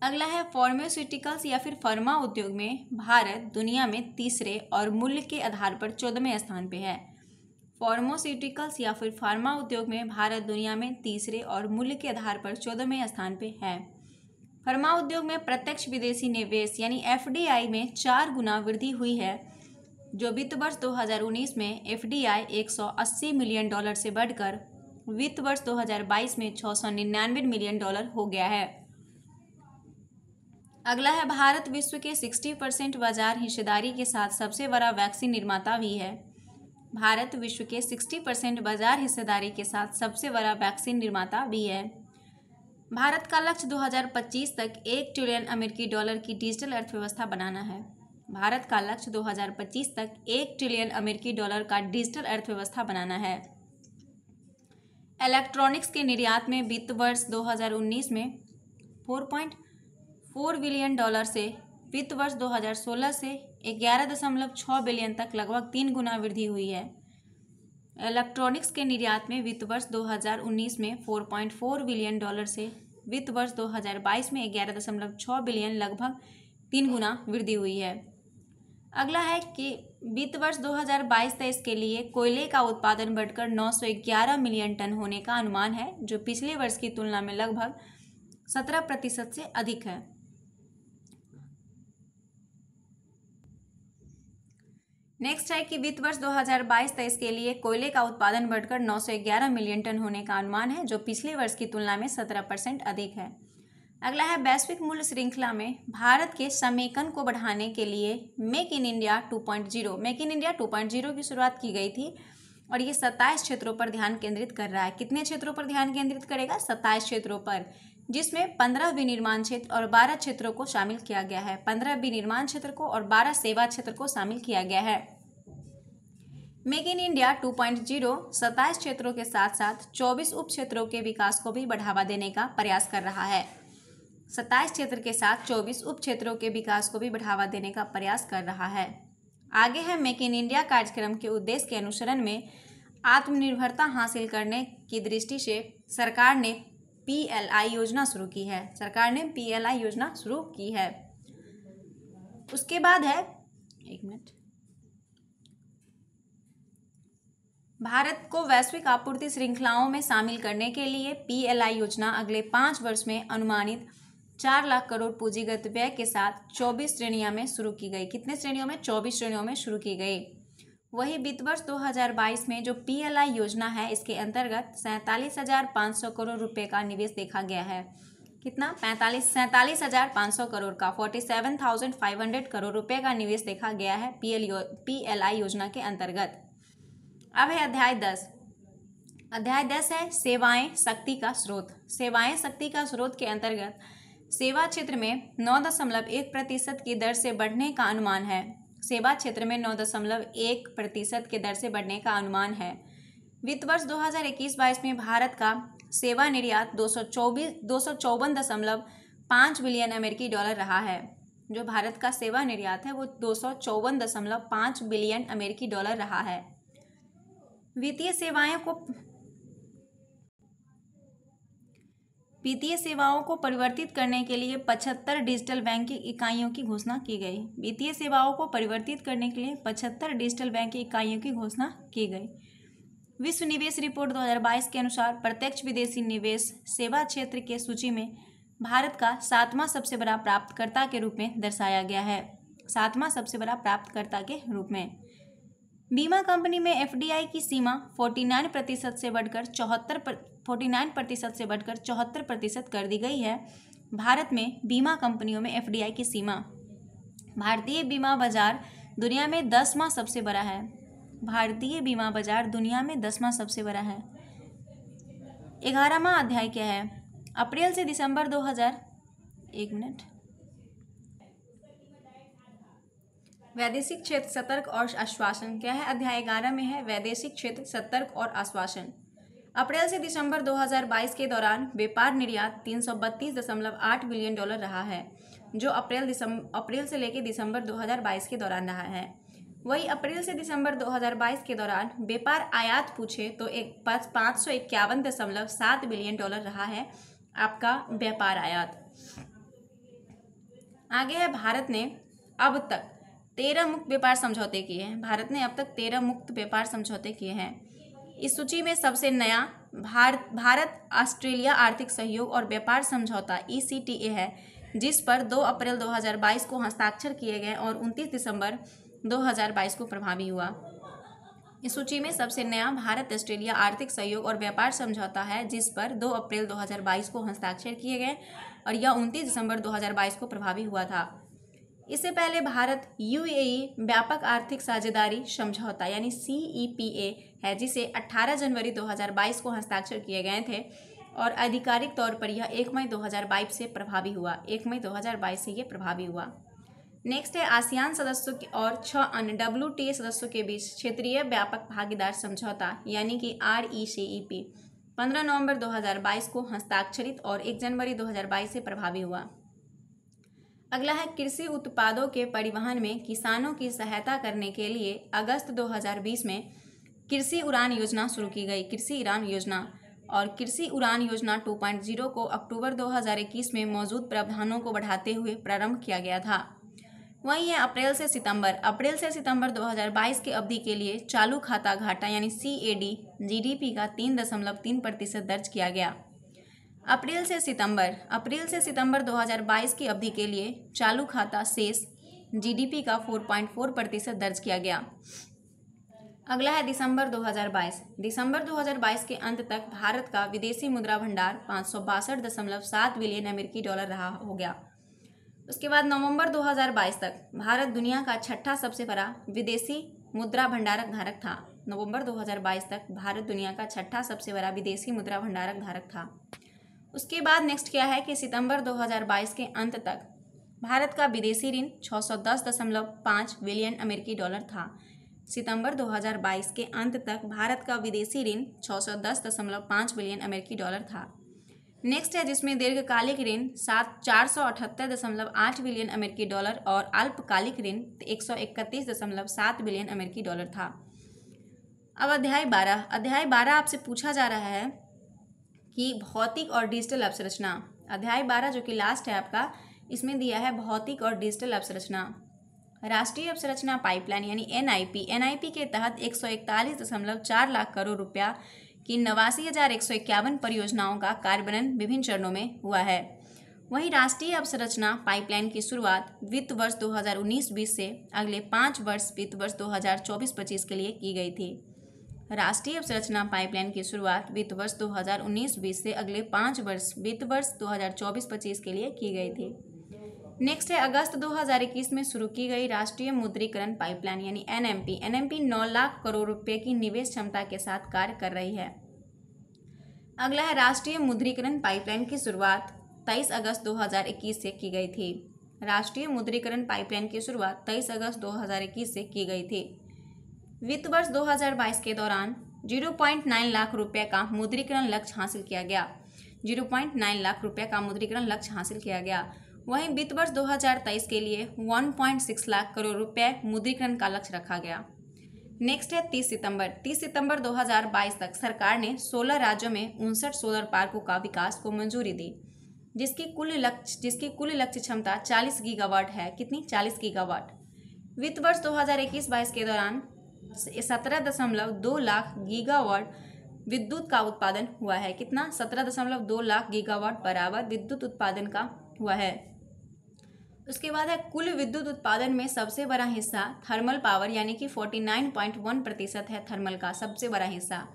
S1: अगला है फार्मास्यूटिकल्स या फिर फार्मा उद्योग में भारत दुनिया में तीसरे और मूल्य के आधार पर चौदहवें स्थान पर है फार्मास्यूटिकल्स या फिर फार्मा उद्योग में भारत दुनिया में तीसरे और मूल्य के आधार पर चौदहवें स्थान पर है फार्मा उद्योग में प्रत्यक्ष विदेशी निवेश यानी एफ में चार गुना वृद्धि हुई है जो वित्त वर्ष 2019 में एफ 180 मिलियन डॉलर से बढ़कर वित्त वर्ष 2022 में छः मिलियन डॉलर हो गया है अगला है भारत विश्व के 60 परसेंट बाजार हिस्सेदारी के साथ सबसे बड़ा वैक्सीन निर्माता भी है भारत विश्व के 60 परसेंट बाजार हिस्सेदारी के साथ सबसे बड़ा वैक्सीन निर्माता भी है भारत का लक्ष्य 2025 तक एक ट्रिलियन अमेरिकी डॉलर की डिजिटल अर्थव्यवस्था बनाना है भारत का लक्ष्य 2025 तक एक ट्रिलियन अमेरिकी डॉलर का डिजिटल अर्थव्यवस्था बनाना है इलेक्ट्रॉनिक्स के निर्यात में वित्त वर्ष 2019 में 4.4 बिलियन डॉलर से वित्त वर्ष 2016 से 11.6 बिलियन तक लगभग तीन गुना वृद्धि हुई है इलेक्ट्रॉनिक्स के निर्यात में वित्त वर्ष 2019 में 4.4 बिलियन डॉलर से वित्त वर्ष 2022 में 11.6 बिलियन लगभग तीन गुना वृद्धि हुई है अगला है कि वित्त वर्ष 2022 तेईस के लिए कोयले का उत्पादन बढ़कर 911 मिलियन टन होने का अनुमान है जो पिछले वर्ष की तुलना में लगभग 17 प्रतिशत से अधिक है नेक्स्ट है कि वित्त वर्ष 2022-23 के लिए कोयले का उत्पादन बढ़कर 911 मिलियन टन होने का अनुमान है जो पिछले वर्ष की तुलना में 17 परसेंट अधिक है अगला है वैश्विक मूल्य श्रृंखला में भारत के समेकन को बढ़ाने के लिए make in India 2.0 make in India 2.0 की शुरुआत की गई थी और ये सत्ताईस क्षेत्रों पर ध्यान केंद्रित कर रहा है कितने क्षेत्रों पर ध्यान केंद्रित करेगा सत्ताईस क्षेत्रों पर जिसमें पंद्रह विनिर्माण क्षेत्र और बारह क्षेत्रों को शामिल किया गया है पंद्रह विनिर्माण क्षेत्र को और बारह सेवा क्षेत्र को शामिल किया गया है मेक इन इंडिया 2.0 सत्ताईस क्षेत्रों के साथ साथ 24 उप क्षेत्रों के विकास को भी बढ़ावा देने का प्रयास कर रहा है सत्ताईस क्षेत्र के साथ 24 उप क्षेत्रों के विकास को भी बढ़ावा देने का प्रयास कर रहा है आगे है मेक इन इंडिया कार्यक्रम के उद्देश्य के अनुसरण में आत्मनिर्भरता हासिल करने की दृष्टि से सरकार ने पीएलआई योजना शुरू की है सरकार ने पीएलआई योजना शुरू की है उसके बाद है एक मिनट भारत को वैश्विक आपूर्ति श्रृंखलाओं में शामिल करने के लिए पीएलआई योजना अगले पाँच वर्ष में अनुमानित चार लाख करोड़ पूंजीगत व्यय के साथ चौबीस श्रेणियों में शुरू की गई कितने श्रेणियों में चौबीस श्रेणियों में शुरू की गई वही वित्त वर्ष 2022 में जो पीएलआई योजना है इसके अंतर्गत सैंतालीस हजार पाँच सौ करोड़ रुपए का निवेश देखा गया है कितना पैंतालीस सैंतालीस हजार पाँच सौ करोड़ का forty seven thousand five hundred crore रुपए का निवेश देखा गया है P L P L I योजना के अंतर्गत अब है अध्याय दस अध्याय दस है सेवाएं शक्ति का स्रोत सेवाएं शक्ति का स्रोत के अंतर्गत सेवा क्षेत्र में नौ दशमलव एक प्रतिशत की दर से बढ़ने का अनुमान है सेवा क्षेत्र में नौ दशमलव एक प्रतिशत के दर से बढ़ने का अनुमान है वित्त वर्ष 2021-22 में भारत का सेवा निर्यात दो सौ दशमलव पाँच बिलियन अमेरिकी डॉलर रहा है जो भारत का सेवा निर्यात है वो दो दशमलव पाँच बिलियन अमेरिकी डॉलर रहा है वित्तीय सेवाएं को वित्तीय सेवाओं को परिवर्तित करने के लिए पचहत्तर डिजिटल बैंकिंग इकाइयों की घोषणा की गई वित्तीय सेवाओं को परिवर्तित करने के लिए पचहत्तर डिजिटल बैंकिंग इकाइयों की घोषणा की गई विश्व निवेश रिपोर्ट 2022 के अनुसार प्रत्यक्ष विदेशी निवेश सेवा क्षेत्र के सूची में भारत का सातवां सबसे बड़ा प्राप्तकर्ता के रूप में दर्शाया गया है सातवां सबसे बड़ा प्राप्तकर्ता के रूप में बीमा कंपनी में एफडीआई की सीमा 49 प्रतिशत से बढ़कर चौहत्तर फोर्टी नाइन प्रतिशत से बढ़कर चौहत्तर प्रतिशत कर दी गई है भारत में बीमा कंपनियों में एफ की सीमा भारतीय बीमा बाजार दुनिया में दसवां सबसे बड़ा है भारतीय बीमा बाजार दुनिया में दसवां सबसे बड़ा है ग्यारहवा अध्याय क्या है अप्रैल से दिसंबर 2000 एक मिनट वैदेशिक क्षेत्र सतर्क और आश्वासन क्या है अध्याय ग्यारह में है वैदेशिक क्षेत्र सतर्क और आश्वासन अप्रैल से दिसंबर 2022 के दौरान व्यापार निर्यात तीन बिलियन डॉलर रहा है जो अप्रैल दिसंबर अप्रैल से लेकर दिसंबर 2022 के दौरान रहा है वही अप्रैल से दिसंबर 2022 के दौरान व्यापार आयात पूछे तो एक पाँच सौ इक्यावन दशमलव सात बिलियन डॉलर रहा है आपका व्यापार आयात आगे है भारत ने अब तक तेरह मुक्त व्यापार समझौते किए हैं भारत ने अब तक तेरह मुक्त व्यापार समझौते किए हैं इस सूची में सबसे नया भारत भारत ऑस्ट्रेलिया आर्थिक सहयोग और व्यापार समझौता ई e है जिस पर 2 अप्रैल 2022 को हस्ताक्षर किए गए और 29 दिसंबर 2022 को प्रभावी हुआ इस सूची में सबसे नया भारत ऑस्ट्रेलिया आर्थिक सहयोग और व्यापार समझौता है जिस पर 2 अप्रैल 2022 को हस्ताक्षर किए गए और यह 29 दिसंबर 2022 को प्रभावी हुआ था इससे पहले भारत यूएई व्यापक आर्थिक साझेदारी समझौता यानी सीईपीए e है जिसे 18 जनवरी 2022 को हस्ताक्षर किए गए थे और आधिकारिक तौर पर यह 1 मई 2022 से प्रभावी हुआ 1 मई 2022 से ये प्रभावी हुआ नेक्स्ट है आसियान सदस्यों के और छः अन्य डब्ल्यू सदस्यों के बीच क्षेत्रीय व्यापक भागीदार समझौता यानी कि आर ई सी ई पी पंद्रह नवम्बर दो को हस्ताक्षरित और एक जनवरी 2022 से प्रभावी हुआ अगला है कृषि उत्पादों के परिवहन में किसानों की सहायता करने के लिए अगस्त 2020 में कृषि उड़ान योजना शुरू की गई कृषि उड़ान योजना और कृषि उड़ान योजना 2.0 को अक्टूबर 2021 में मौजूद प्रावधानों को बढ़ाते हुए प्रारंभ किया गया था वहीं यह अप्रैल से सितंबर अप्रैल से सितंबर 2022 के अवधि के लिए चालू खाता घाटा यानी C A D G D P का तीन दशमलव तीन प्रतिशत दर्ज किया गया अप्रैल से सितंबर अप्रैल से सितंबर 2022 की अवधि के लिए चालू खाता शेष जीडीपी का 4.4 प्रतिशत दर्ज किया गया अगला है दिसंबर 2022 दिसंबर 2022 के अंत तक भारत का विदेशी मुद्रा भंडार पाँच बिलियन अमेरिकी डॉलर रहा हो गया उसके बाद नवंबर 2022 तक भारत दुनिया का छठा सबसे बड़ा विदेशी मुद्रा भंडारक धारक था नवंबर 2022 तक भारत दुनिया का छठा सबसे बड़ा विदेशी मुद्रा भंडारक धारक था उसके बाद नेक्स्ट क्या है कि सितंबर 2022 के अंत तक भारत का विदेशी ऋण 610.5 बिलियन अमेरिकी डॉलर था सितंबर 2022 के अंत तक भारत का विदेशी ऋण 610.5 बिलियन अमेरिकी डॉलर था नेक्स्ट है जिसमें दीर्घकालिक ऋण सात चार सौ अठहत्तर दशमलव आठ बिलियन अमेरिकी डॉलर और अल्पकालिक ऋण एक सौ इकतीस दशमलव सात बिलियन अमेरिकी डॉलर था अब अध्याय बारह अध्याय बारह आपसे पूछा जा रहा है कि भौतिक और डिजिटल अवसरचना अध्याय बारह जो कि लास्ट है आपका इसमें दिया है भौतिक और डिजिटल अवसरचना राष्ट्रीय अवसरचना पाइपलाइन यानी एन एनआईपी के तहत एक सौ इकतालीस दशमलव चार लाख करोड़ रुपया की नवासी हज़ार एक सौ इक्यावन परियोजनाओं का कार्यान्वयन विभिन्न चरणों में हुआ है वहीं राष्ट्रीय अवसंरचना पाइपलाइन की शुरुआत वित्त वर्ष 2019-20 से अगले पाँच वर्ष वित्त वर्ष 2024-25 के लिए की गई थी राष्ट्रीय अवसंरचना पाइपलाइन की शुरुआत वित्त वर्ष 2019-20 से अगले पाँच वर्ष वित्त वर्ष 2024-25 के लिए की गई थी नेक्स्ट है अगस्त 2021 में शुरू की गई राष्ट्रीय मुद्रीकरण पाइपलाइन यानी एनएमपी एनएमपी 9 लाख करोड़ रुपए की निवेश क्षमता के साथ कार्य कर रही है अगला है राष्ट्रीय मुद्रीकरण पाइपलाइन की शुरुआत 23 अगस्त 2021 से की गई थी राष्ट्रीय मुद्रीकरण पाइपलाइन की शुरुआत 23 अगस्त 2021 से की गई थी वित्त वर्ष 2022 के दौरान 0.9 लाख रुपए का मुद्रीकरण लक्ष्य हासिल किया गया 0.9 लाख रुपए का मुद्रीकरण लक्ष्य हासिल किया गया वहीं वित्त वर्ष 2023 के लिए 1.6 लाख करोड़ रुपए मुद्रीकरण का लक्ष्य रखा गया नेक्स्ट है 30 सितंबर 30 सितंबर 2022 तक सरकार ने 16 राज्यों में उनसठ सोलर पार्कों का विकास को मंजूरी दी जिसकी कुल लक्ष्य जिसकी कुल लक्ष्य क्षमता 40 गीगावाट है कितनी 40 गीगावाट वित्त वर्ष 2021-22 के दौरान सत्रह दशमलव दो लाख गीगावाट विद्युत का उत्पादन हुआ है कितना सत्रह दशमलव दो लाख गीगावाट बराबर विद्युत उत्पादन का हुआ है उसके बाद है कुल विद्युत उत्पादन में सबसे बड़ा हिस्सा थर्मल पावर यानी कि फोर्टी नाइन पॉइंट वन प्रतिशत है थर्मल का सबसे बड़ा हिस्सा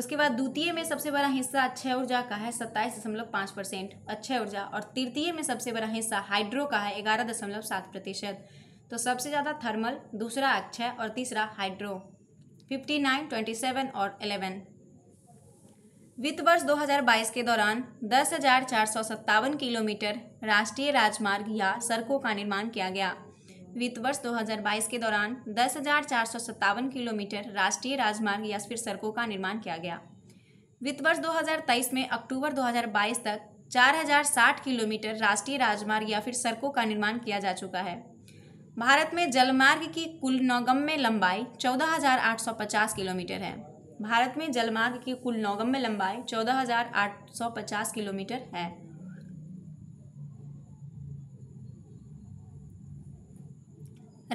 S1: उसके बाद द्वितीय में सबसे बड़ा हिस्सा अक्षय ऊर्जा का है सत्ताईस दशमलव पाँच परसेंट अक्षय ऊर्जा और तृतीय में सबसे बड़ा हिस्सा हाइड्रो का है ग्यारह दशमलव सात प्रतिशत तो सबसे ज़्यादा थर्मल दूसरा अक्षय अच्छा और तीसरा hydro fifty nine twenty seven और एलेवन वित्त वर्ष 2022 के दौरान दस हजार चार सौ सत्तावन किलोमीटर राष्ट्रीय राजमार्ग या सड़कों का निर्माण किया गया वित्त वर्ष 2022 के दौरान दस हजार चार सौ सत्तावन किलोमीटर राष्ट्रीय राजमार्ग या फिर सड़कों का निर्माण किया गया वित्त वर्ष 2023 में अक्टूबर 2022 तक चार हजार साठ किलोमीटर राष्ट्रीय राजमार्ग या फिर सड़कों का निर्माण किया जा चुका है भारत में जलमार्ग की कुल नौगम्य लंबाई 14,850 किलोमीटर है भारत में जलमार्ग की कुल नौगम्य लंबाई 14,850 किलोमीटर है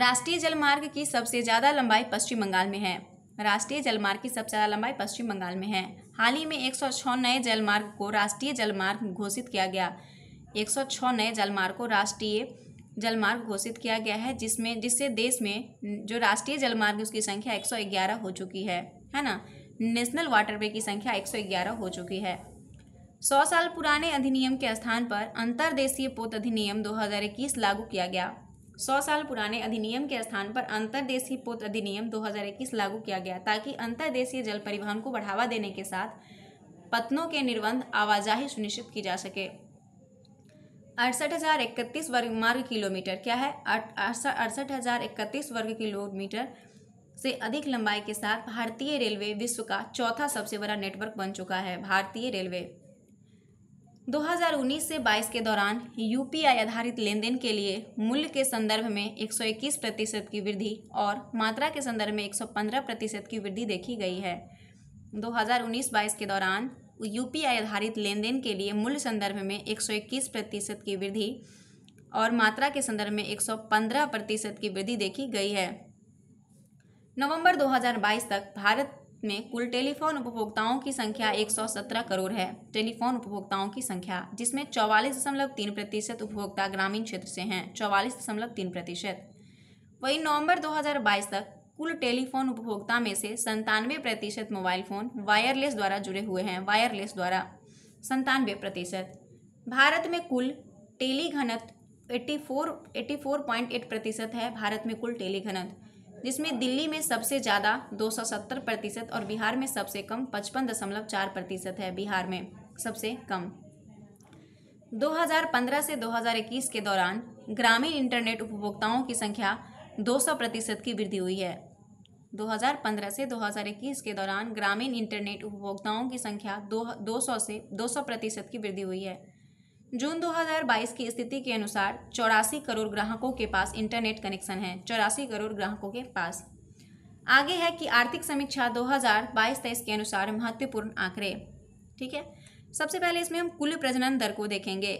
S1: राष्ट्रीय जलमार्ग की सबसे ज़्यादा लंबाई पश्चिम बंगाल में है राष्ट्रीय जलमार्ग की सबसे ज़्यादा लंबाई पश्चिम बंगाल में है हाल ही में 106 नए जलमार्ग को राष्ट्रीय जलमार्ग घोषित किया गया 106 नए जलमार्ग को राष्ट्रीय जलमार्ग घोषित किया गया है जिसमें जिससे देश में जो राष्ट्रीय जलमार्ग उसकी संख्या 111 हो चुकी है है ना नेशनल वाटरवे की संख्या 111 हो चुकी है सौ साल पुराने अधिनियम के स्थान पर अंतर्देशीय पोत अधिनियम 2021 लागू किया गया सौ साल पुराने अधिनियम के स्थान पर अंतर्देशीय पोत अधिनियम 2021 लागू किया गया ताकि अंतर्देशीय जल परिवहन को बढ़ावा देने के साथ पत्नों के निर्बंध आवाजाही सुनिश्चित की जा सके अड़सठ हज़ार इकतीस वर्ग मार्ग किलोमीटर क्या है अड़सठ हज़ार इकतीस वर्ग किलोमीटर से अधिक लंबाई के साथ भारतीय रेलवे विश्व का चौथा सबसे बड़ा नेटवर्क बन चुका है भारतीय रेलवे 2019 से 22 के दौरान यूपीआई आधारित लेन देन के लिए मूल्य के संदर्भ में 121 प्रतिशत की वृद्धि और मात्रा के संदर्भ में 115 प्रतिशत की वृद्धि देखी गई है 2019-22 के दौरान यूपीआई आधारित लेन देन के लिए मूल्य संदर्भ में 121 प्रतिशत की वृद्धि और मात्रा के संदर्भ में 115 प्रतिशत की वृद्धि देखी गई है नवंबर 2022 तक भारत में कुल टेलीफोन उपभोक्ताओं की संख्या 117 करोड़ है टेलीफोन उपभोक्ताओं की संख्या जिसमें चौवालीस दशमलव तीन प्रतिशत उपभोक्ता ग्रामीण क्षेत्र से हैं चौवालीस दशमलव तीन प्रतिशत वहीं नवंबर 2022 तक कुल टेलीफोन उपभोक्ता में से संतानवे प्रतिशत मोबाइल फ़ोन वायरलेस द्वारा जुड़े हुए हैं वायरलेस द्वारा संतानवे प्रतिशत भारत में कुल टेली घनत eighty four eighty four point eight प्रतिशत है भारत में कुल टेली घनत जिसमें दिल्ली में सबसे ज़्यादा दो सौ सत्तर प्रतिशत और बिहार में सबसे कम पचपन दशमलव चार प्रतिशत है बिहार में सबसे कम 2015 से 2021 के दौरान ग्रामीण इंटरनेट उपभोक्ताओं की संख्या 200 प्रतिशत की वृद्धि हुई है 2015 से 2021 के दौरान ग्रामीण इंटरनेट उपभोक्ताओं की संख्या दो, 200 से 200 प्रतिशत की वृद्धि हुई है जून 2022 की स्थिति के अनुसार चौरासी करोड़ ग्राहकों के पास इंटरनेट कनेक्शन है चौरासी करोड़ ग्राहकों के पास आगे है कि आर्थिक समीक्षा 2022-23 के अनुसार महत्वपूर्ण आंकड़े ठीक है सबसे पहले इसमें हम कुल प्रजनन दर को देखेंगे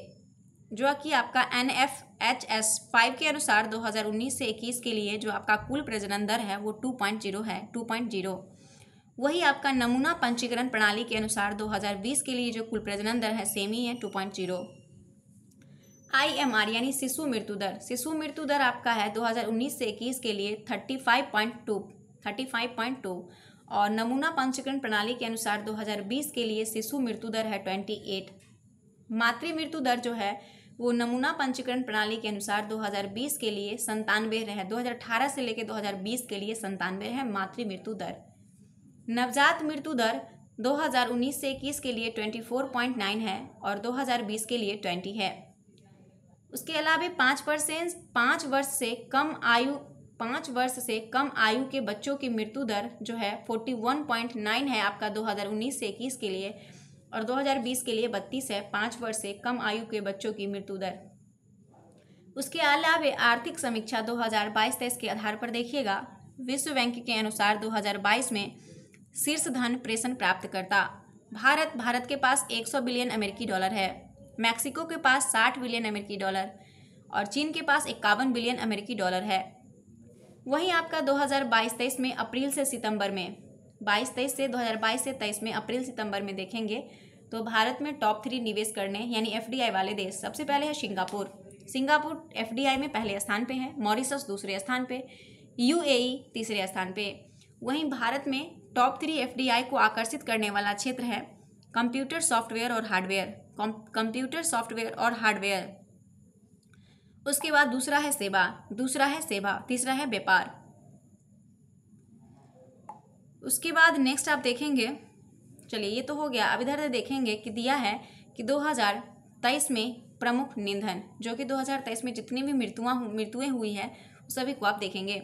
S1: जो कि आपका N F H S five के अनुसार 2019 से 21 के लिए जो आपका कुल प्रजनन दर है वो 2.0 है 2.0 वही आपका नमूना पंजीकरण प्रणाली के अनुसार 2020 के लिए जो कुल प्रजनन दर है सेम ही है 2.0 आर यानी शिशु मृत्यु दर शिशु मृत्यु दर आपका है 2019 से 21 के लिए 35.2 35.2 और नमूना पंजीकरण प्रणाली के अनुसार 2020 के लिए शिशु मृत्यु दर है 28 मातृ मृत्यु दर जो है वो नमूना पंजीकरण प्रणाली के अनुसार 2020 के लिए संतानवे है 2018 से लेकर 2020 के लिए संतानवे है मातृ मृत्यु दर नवजात मृत्यु दर 2019 से इक्कीस के लिए 24.9 है और 2020 के लिए 20 है उसके अलावा पाँच परसेंट पाँच वर्ष से कम आयु पाँच वर्ष से कम आयु के बच्चों की मृत्यु दर जो है 41.9 है आपका 2019 से इक्कीस के लिए और 2020 के लिए बत्तीस है पाँच वर्ष से कम आयु के बच्चों की मृत्यु दर उसके अलावा आर्थिक समीक्षा 2022 हजार के आधार पर देखिएगा विश्व बैंक के अनुसार 2022 में शीर्ष धन प्रेषण प्राप्तकर्ता भारत भारत के पास 100 बिलियन अमेरिकी डॉलर है मैक्सिको के पास 60 बिलियन अमेरिकी डॉलर और चीन के पास इक्यावन बिलियन अमेरिकी डॉलर है वहीं आपका 2022-23 में अप्रैल से सितंबर में बाईस तेईस से 2022 से तेईस में अप्रैल सितंबर में देखेंगे तो भारत में टॉप थ्री निवेश करने यानी एफ वाले देश सबसे पहले है सिंगापुर सिंगापुर एफ में पहले स्थान पर है मॉरिशस दूसरे स्थान पर यू e तीसरे स्थान पर वहीं भारत में टॉप थ्री एफ को आकर्षित करने वाला क्षेत्र है कंप्यूटर सॉफ्टवेयर और हार्डवेयर कंप्यूटर सॉफ्टवेयर और हार्डवेयर उसके बाद दूसरा है सेवा दूसरा है सेवा तीसरा है व्यापार उसके बाद नेक्स्ट आप देखेंगे चलिए ये तो हो गया अब इधर देखेंगे कि दिया है कि 2023 में प्रमुख निंधन जो कि 2023 में जितनी भी मृत्युआ मृत्युएं हुई है सभी को आप देखेंगे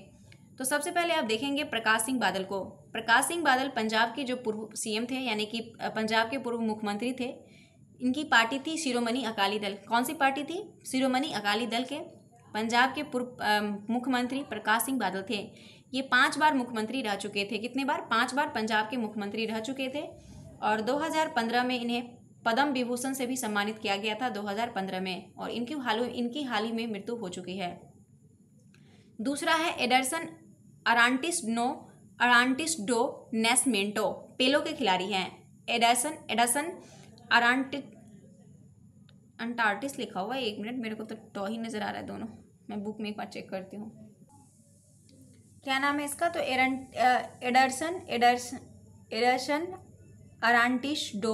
S1: तो सबसे पहले आप देखेंगे प्रकाश सिंह बादल को प्रकाश सिंह बादल पंजाब के जो पूर्व सीएम थे यानी कि पंजाब के पूर्व मुख्यमंत्री थे इनकी पार्टी थी शिरोमणि अकाली दल कौन सी पार्टी थी शिरोमणि अकाली दल के पंजाब के पूर्व मुख्यमंत्री प्रकाश सिंह बादल थे ये पाँच बार मुख्यमंत्री रह चुके थे कितने बार पाँच बार पंजाब के मुख्यमंत्री रह चुके थे और 2015 में इन्हें पद्म विभूषण से भी सम्मानित किया गया था 2015 में और इनकी हाल इनकी हाल ही में मृत्यु हो चुकी है दूसरा है Ederson Arantes no Arantes do Nascimento Pele के खिलाड़ी हैं एडरसन एडरसन अरांटि अंटार्टिस लिखा हुआ है एक मिनट मेरे को तो टॉ ही नज़र आ रहा है दोनों मैं बुक में एक बार चेक करती हूँ क्या नाम है इसका तो एरन Ederson Ederson Ederson Arantes do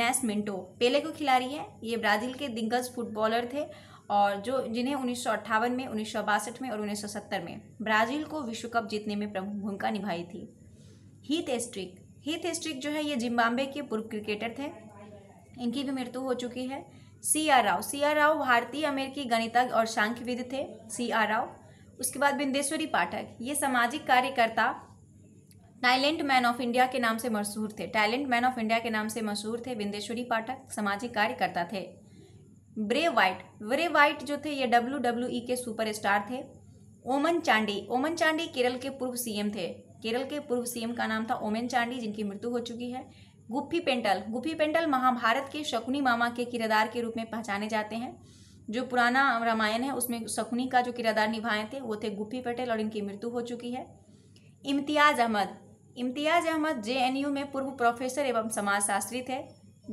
S1: Nascimento Pele को खिलाड़ी है ये ब्राज़ील के दिग्गज फुटबॉलर थे और जो जिन्हें उन्नीस में उन्नीस में और सत्तर में ब्राज़ील को विश्व कप जीतने में प्रमुख भूमिका निभाई थी हीथ एस्ट्रिक हीथ एस्ट्रिक जो है ये जिम्बाब्वे के पूर्व क्रिकेटर थे इनकी भी मृत्यु हो चुकी है C R Rao C R Rao भारतीय अमेरिकी गणितज्ञ और सांख्यविद थे सी आर राव उसके बाद बिंदेश्वरी पाठक ये सामाजिक कार्यकर्ता टैलेंट मैन ऑफ इंडिया के नाम से मशहूर थे टैलेंट मैन ऑफ इंडिया के नाम से मशहूर थे बिंदेश्वरी पाठक सामाजिक कार्यकर्ता थे ब्रे वाइट ब्रे वाइट जो थे ये डब्ल्यू डब्ल्यू ई के सुपर स्टार थे ओमन चांडी ओमन चांडी केरल के पूर्व सीएम थे केरल के पूर्व सीएम का नाम था ओमन चांडी जिनकी मृत्यु हो चुकी है गुप्फी पेंटल गुप्फी पेंटल महाभारत के शकुनी मामा के किरदार के रूप में पहचाने जाते हैं जो पुराना रामायण है उसमें शकुनी का जो किरदार निभाए थे वो थे गुप्पी पटेल और इनकी मृत्यु हो चुकी है इम्तियाज़ अहमद इम्तियाज़ अहमद जे में पूर्व प्रोफेसर एवं समाजशास्त्री थे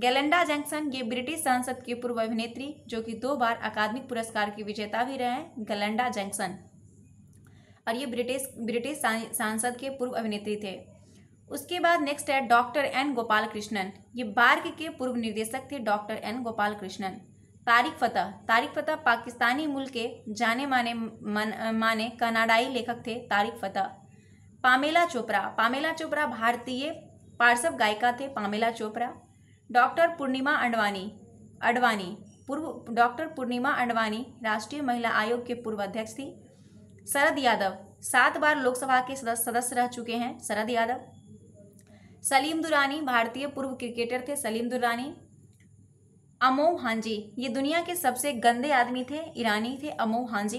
S1: गैलेंडा जैक्सन ये ब्रिटिश सांसद की पूर्व अभिनेत्री जो कि दो बार अकादमिक पुरस्कार की विजेता भी रहे हैं गैलेंडा जैक्सन और ये ब्रिटिश ब्रिटिश सांसद के पूर्व अभिनेत्री थे उसके बाद नेक्स्ट है डॉक्टर एन गोपाल कृष्णन ये बार्क के पूर्व निर्देशक थे डॉक्टर एन गोपाल कृष्णन तारिक फ़तह तारिक फ़तह पाकिस्तानी मूल के जाने माने मन, माने कनाडाई लेखक थे तारिक फ़तह पामेला चोपड़ा पामेला चोपड़ा भारतीय पार्श्व गायिका थे पामेला चोपड़ा डॉक्टर पूर्णिमा अडवाणी अडवाणी पूर्व डॉक्टर पूर्णिमा अडवाणी राष्ट्रीय महिला आयोग के पूर्व अध्यक्ष थी शरद यादव सात बार लोकसभा के सदस्य रह चुके हैं शरद यादव सलीम दुरानी भारतीय पूर्व क्रिकेटर थे सलीम दुरानी अमो हांजी ये दुनिया के सबसे गंदे आदमी थे ईरानी थे अमो हांजी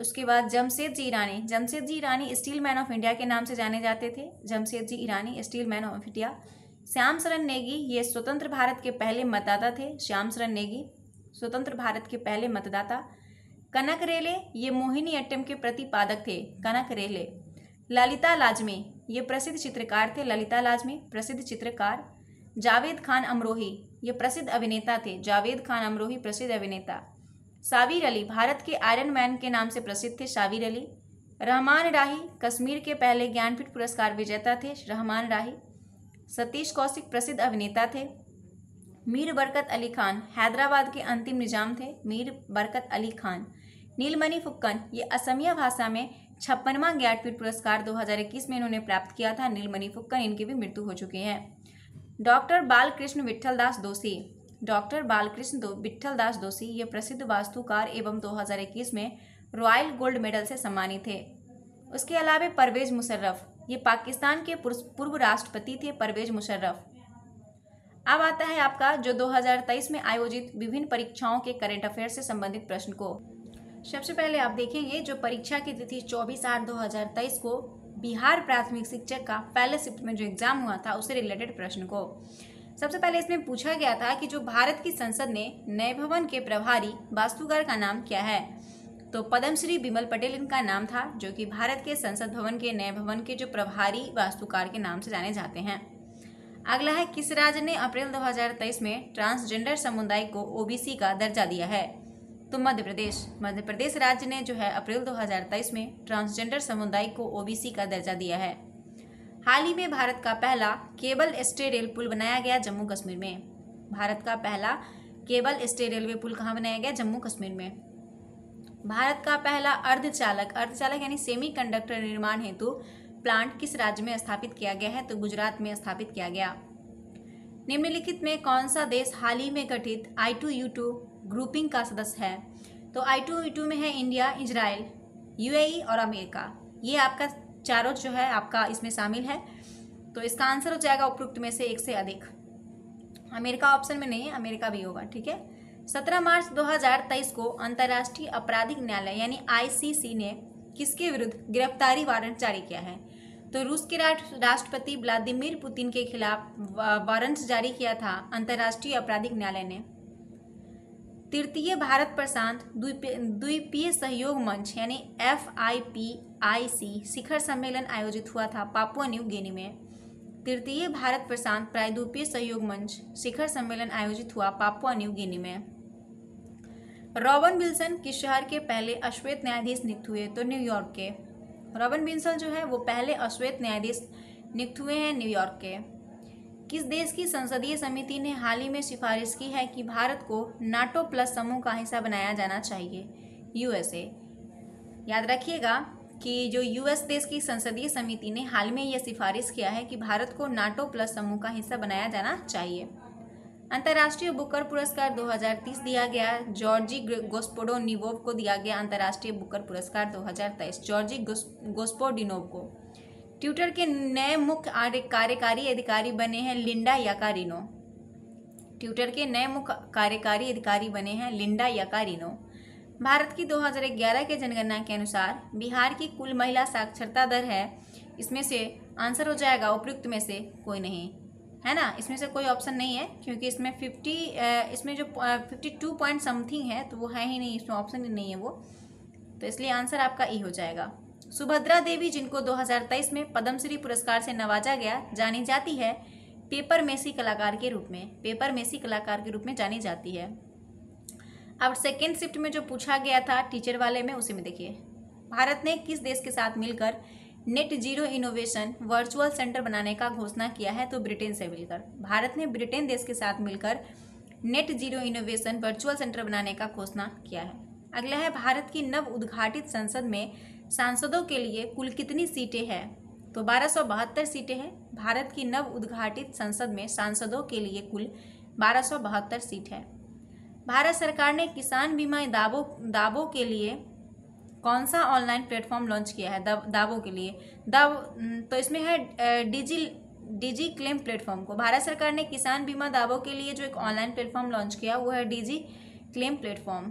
S1: उसके बाद Jamshed ji Irani Jamshed ji Irani steel man of India के नाम से जाने जाते थे Jamshed ji Irani steel man of India Shyam Sharan Negi ये स्वतंत्र भारत के पहले मतदाता थे श्याम शरण नेगी स्वतंत्र भारत के पहले मतदाता कनक रेले ये मोहिनी अट्टम के प्रतिपादक थे कनक रेले ललिता लाजमी ये प्रसिद्ध चित्रकार थे ललिता लाजमी प्रसिद्ध चित्रकार जावेद खान अमरोही ये प्रसिद्ध अभिनेता थे जावेद खान अमरोही प्रसिद्ध अभिनेता साविर अली भारत के आयरन मैन के नाम से प्रसिद्ध थे साविर अली रहमान राही कश्मीर के पहले ज्ञानपीठ पुरस्कार विजेता थे रहमान राही सतीश कौशिक प्रसिद्ध अभिनेता थे मीर बरकत अली खान हैदराबाद के अंतिम निजाम थे मीर बरकत अली खान नीलमणि फुक्कन ये असमिया भाषा में छप्पनवा ज्ञानपीठ पुरस्कार 2021 में इन्होंने प्राप्त किया था नीलमणि फुक्कन इनकी भी मृत्यु हो चुकी है डॉक्टर बालकृष्ण विठल दास दोषी डॉक्टर बालकृष्ण दो, विट्ठल दास दोषी ये प्रसिद्ध वास्तुकार एवं 2021 में रॉयल गोल्ड मेडल से सम्मानित थे उसके अलावा परवेज मुशर्रफ ये पाकिस्तान के पूर्व राष्ट्रपति थे परवेज मुशर्रफ अब आता है आपका जो 2023 में आयोजित विभिन्न परीक्षाओं के करंट अफेयर से संबंधित प्रश्न को सबसे पहले आप देखेंगे जो परीक्षा की तिथि चौबीस आठ दो को बिहार प्राथमिक शिक्षक का पहले शिफ्ट में जो एग्ज़ाम हुआ था उससे रिलेटेड प्रश्न को सबसे पहले इसमें पूछा गया था कि जो भारत की संसद ने नए भवन के प्रभारी वास्तुकार का नाम क्या है तो पद्मश्री बिमल पटेल इनका नाम था जो कि भारत के संसद भवन के नए भवन के जो प्रभारी वास्तुकार के नाम से जाने जाते हैं अगला है किस राज्य ने अप्रैल 2023 में ट्रांसजेंडर समुदाय को ओबीसी का दर्जा दिया है तो मध्य प्रदेश मध्य प्रदेश राज्य ने जो है अप्रैल 2023 में ट्रांसजेंडर समुदाय को ओबीसी का दर्जा दिया है हाल ही में भारत का पहला केबल स्टे रेल पुल बनाया गया जम्मू कश्मीर में भारत का पहला केबल स्टे रेलवे पुल कहाँ बनाया गया जम्मू कश्मीर में भारत का पहला अर्धचालक अर्धचालक यानी सेमी कंडक्टर निर्माण हेतु प्लांट किस राज्य में स्थापित किया गया है तो गुजरात में स्थापित किया गया निम्नलिखित में कौन सा देश हाल ही में गठित I two U two grouping का सदस्य है तो आई टू ई टू में है इंडिया इजराइल यूएई e और अमेरिका ये आपका चारों जो है आपका इसमें शामिल है तो इसका आंसर हो जाएगा उपरुक्त में से एक से अधिक अमेरिका ऑप्शन में नहीं है अमेरिका भी होगा ठीक है सत्रह मार्च 2023 को अंतर्राष्ट्रीय आपराधिक न्यायालय यानी आईसीसी ने किसके विरुद्ध गिरफ्तारी वारंट जारी किया है तो रूस के राष्ट्रपति व्लादिमिर पुतिन के खिलाफ वारंट जारी किया था अंतर्राष्ट्रीय आपराधिक न्यायालय ने तृतीय भारत प्रशांत द्वीपीय सहयोग मंच यानी एफ आई पी आई सी शिखर सम्मेलन आयोजित हुआ था पापुआ न्यू गिनी में तृतीय भारत प्रशांत प्रायद्वीपीय सहयोग मंच शिखर सम्मेलन आयोजित हुआ पापुआ न्यू गिनी में रॉबन विल्सन किस शहर के पहले अश्वेत न्यायाधीश नियुक्त हुए तो न्यूयॉर्क के रॉबन विल्सन जो है वो पहले अश्वेत न्यायाधीश नियुक्त हुए हैं न्यूयॉर्क के किस देश की संसदीय समिति ने हाल ही में सिफारिश की है कि भारत को नाटो प्लस समूह का हिस्सा बनाया जाना चाहिए यूएसए याद रखिएगा कि जो यूएस देश की संसदीय समिति ने हाल में यह सिफारिश किया है कि भारत को नाटो प्लस समूह का हिस्सा बनाया जाना चाहिए अंतर्राष्ट्रीय बुकर पुरस्कार 2030 दिया गया जॉर्जी गोस्पोडोनिवोव को दिया गया अंतर्राष्ट्रीय बुकर पुरस्कार 2023 जॉर्जी गोस्पोडिनोव को ट्विटर के नए मुख्य कार्यकारी अधिकारी बने हैं लिंडा याकारिनो ट्विटर के नए मुख्य कार्यकारी अधिकारी बने हैं लिंडा याकारिनो भारत की 2011 के जनगणना के अनुसार बिहार की कुल महिला साक्षरता दर है इसमें से आंसर हो जाएगा उपयुक्त में से कोई नहीं है ना इसमें से कोई ऑप्शन नहीं है क्योंकि इसमें फिफ्टी इसमें जो फिफ्टी टू पॉइंट समथिंग है तो वो है ही नहीं इसमें ऑप्शन ही नहीं है वो तो इसलिए आंसर आपका ई हो जाएगा सुभद्रा देवी जिनको 2023 में पद्मश्री पुरस्कार से नवाजा गया जानी जाती है पेपर मेसी कलाकार के रूप में पेपर मेसी कलाकार के रूप में जानी जाती है अब सेकेंड शिफ्ट में जो पूछा गया था टीचर वाले में उसी में देखिए भारत ने किस देश के साथ मिलकर net zero innovation virtual centre बनाने का घोषणा किया है तो ब्रिटेन से मिलकर भारत ने ब्रिटेन देश के साथ मिलकर net zero innovation virtual centre बनाने का घोषणा किया है अगला है भारत की नव उद्घाटित संसद में सांसदों के लिए कुल कितनी सीटें हैं तो बारह सीटें हैं भारत की नव उद्घाटित संसद में सांसदों के लिए कुल बारह सीट है भारत सरकार ने किसान बीमा दावों दावों के लिए कौन सा ऑनलाइन प्लेटफॉर्म लॉन्च किया है दावों के लिए दाव तो इसमें है डिजी डिजी क्लेम प्लेटफॉर्म को भारत सरकार ने किसान बीमा दावों के लिए जो एक ऑनलाइन प्लेटफॉर्म लॉन्च किया वो है डिजी क्लेम प्लेटफॉर्म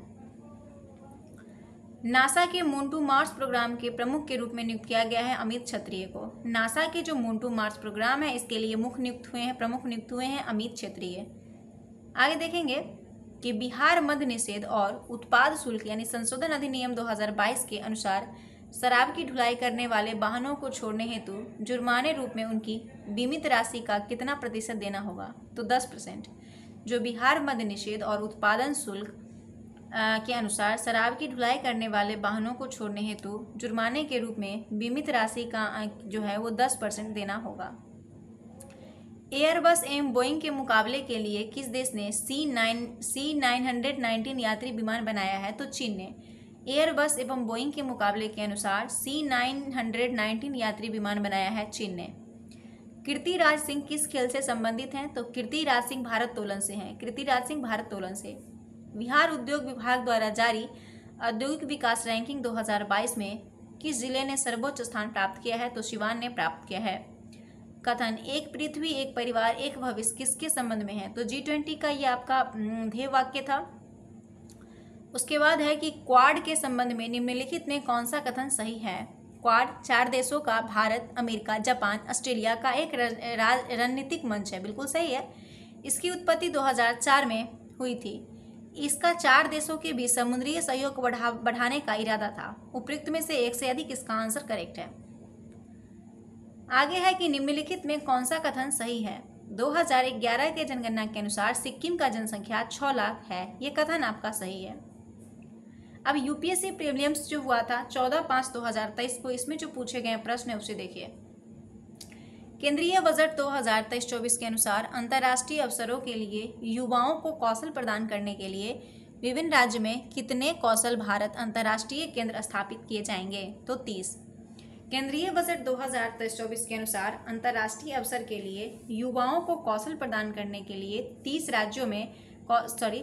S1: नासा के मून टू मार्स प्रोग्राम के प्रमुख के रूप में नियुक्त किया गया है अमित क्षत्रिय को नासा के जो मून टू मार्स प्रोग्राम है इसके लिए मुख्य नियुक्त हुए हैं प्रमुख नियुक्त हुए हैं अमित क्षत्रिय आगे देखेंगे कि बिहार मद निषेध और उत्पाद शुल्क यानी संशोधन अधिनियम 2022 के अनुसार शराब की ढुलाई करने वाले वाहनों को छोड़ने हेतु जुर्माने रूप में उनकी बीमित राशि का कितना प्रतिशत देना होगा तो दस परसेंट जो बिहार मद निषेध और उत्पादन शुल्क के अनुसार शराब की ढुलाई करने वाले वाहनों को छोड़ने हेतु जुर्माने के रूप में बीमित राशि का जो है वो दस परसेंट देना होगा एयरबस एम बोइंग के मुकाबले के लिए किस देश ने C nine C nine hundred nineteen यात्री विमान बनाया है तो चीन ने एयरबस एवं बोइंग के मुकाबले के अनुसार सी नाइन हंड्रेड नाइनटीन यात्री विमान बनाया है चीन ने कीर्तिराज सिंह किस खेल से संबंधित हैं तो कीर्ति राज सिंह भारत तोलन से हैं राज सिंह भारत तोलन से बिहार उद्योग विभाग द्वारा जारी औद्योगिक विकास रैंकिंग 2022 में किस जिले ने सर्वोच्च स्थान प्राप्त किया है तो शिवान ने प्राप्त किया है कथन एक पृथ्वी एक परिवार एक भविष्य किसके संबंध में है तो जी ट्वेंटी का ये आपका हम्म, ध्येय वाक्य था उसके बाद है कि क्वाड के संबंध में निम्नलिखित में कौन सा कथन सही है क्वाड चार देशों का भारत अमेरिका जापान ऑस्ट्रेलिया का एक रणनीतिक मंच है बिल्कुल सही है इसकी उत्पत्ति 2004 में हुई थी इसका चार देशों के बीच समुद्रीय सहयोग बढ़ा बढ़ाने का इरादा था उपयुक्त में से एक से अधिक इसका आंसर करेक्ट है आगे है कि निम्नलिखित में कौन सा कथन सही है 2011 के जनगणना के अनुसार सिक्किम का जनसंख्या 6 लाख है ये कथन आपका सही है अब यूपीएससी प्रीमियम्स जो हुआ था 14 पाँच 2023 को इसमें जो पूछे गए प्रश्न है उसे देखिए केंद्रीय बजट 2023-24 के अनुसार अंतर्राष्ट्रीय अवसरों के लिए युवाओं को कौशल प्रदान करने के लिए विभिन्न राज्य में कितने कौशल भारत अंतर्राष्ट्रीय केंद्र स्थापित किए जाएंगे तो तीस केंद्रीय बजट 2023-24 के अनुसार अंतर्राष्ट्रीय अवसर के लिए युवाओं को कौशल प्रदान करने के लिए 30 राज्यों में सॉरी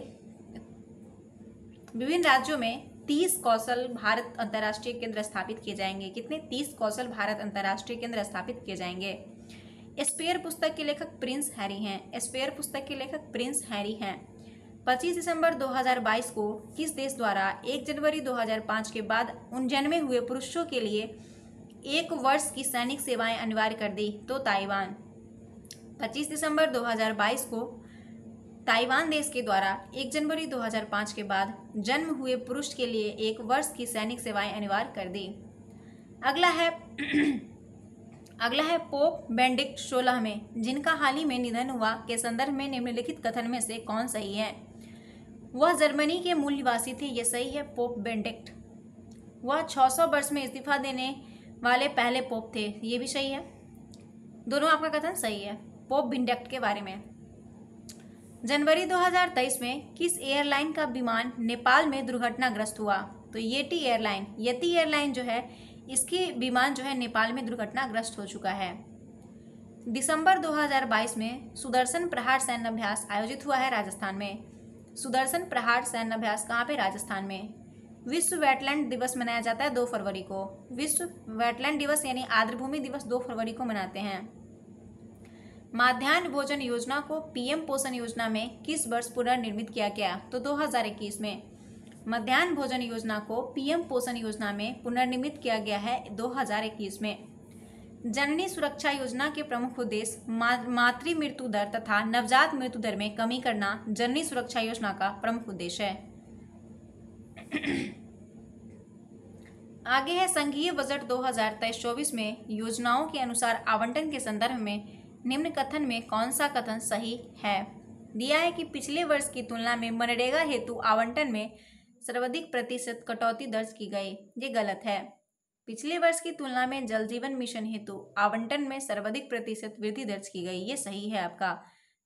S1: विभिन्न राज्यों में 30 कौशल भारत अंतर्राष्ट्रीय केंद्र स्थापित किए जाएंगे कितने 30 कौशल भारत अंतर्राष्ट्रीय केंद्र स्थापित किए जाएंगे स्पेयर पुस्तक के लेखक प्रिंस हैरी हैं स्पेयर पुस्तक के लेखक प्रिंस हैरी हैं 25 दिसंबर 2022 को किस देश द्वारा 1 जनवरी 2005 के बाद उन जन्मे हुए पुरुषों के लिए एक वर्ष की सैनिक सेवाएं अनिवार्य कर दी तो ताइवान 25 दिसंबर 2022 को ताइवान देश के द्वारा 1 जनवरी 2005 के बाद जन्म हुए पुरुष के लिए एक वर्ष की सैनिक सेवाएं अनिवार्य कर दी अगला है अगला है पोप बेंडिक्ट सोलह में जिनका हाल ही में निधन हुआ के संदर्भ में निम्नलिखित कथन में से कौन सही है वह जर्मनी के मूल निवासी थे यह सही है पोप बेंडिक्ट वह 600 वर्ष में इस्तीफा देने वाले पहले पोप थे ये भी सही है दोनों आपका कथन सही है पोप बिंडक्ट के बारे में जनवरी 2023 में किस एयरलाइन का विमान नेपाल में दुर्घटनाग्रस्त हुआ तो येटी एयरलाइन यति एयरलाइन जो है इसके विमान जो है नेपाल में दुर्घटनाग्रस्त हो चुका है दिसंबर 2022 में सुदर्शन प्रहार सैन्य अभ्यास आयोजित हुआ है राजस्थान में सुदर्शन प्रहार सैन्य अभ्यास कहाँ पे राजस्थान में विश्व वेटलैंड दिवस मनाया जाता है दो फरवरी को विश्व वेटलैंड दिवस यानी आर्द्रभूमि दिवस दो फरवरी को मनाते हैं माध्यान्ह भोजन योजना को पीएम पोषण योजना में किस वर्ष पुनर्निर्मित किया गया तो 2021 में मध्यान्ह भोजन योजना को पीएम पोषण योजना में पुनर्निर्मित किया गया है 2021 में जननी सुरक्षा योजना के प्रमुख उद्देश्य मातृ मृत्यु दर तथा नवजात मृत्यु दर में कमी करना जननी सुरक्षा योजना का प्रमुख उद्देश्य है आगे है संघीय बजट 2023 हजार में योजनाओं के अनुसार आवंटन के संदर्भ में निम्न कथन में कौन सा कथन सही है दिया है कि पिछले वर्ष की तुलना में मनरेगा हेतु आवंटन में सर्वाधिक प्रतिशत कटौती दर्ज की गई ये गलत है पिछले वर्ष की तुलना में जल जीवन मिशन हेतु आवंटन में सर्वाधिक प्रतिशत वृद्धि दर्ज की गई ये सही है आपका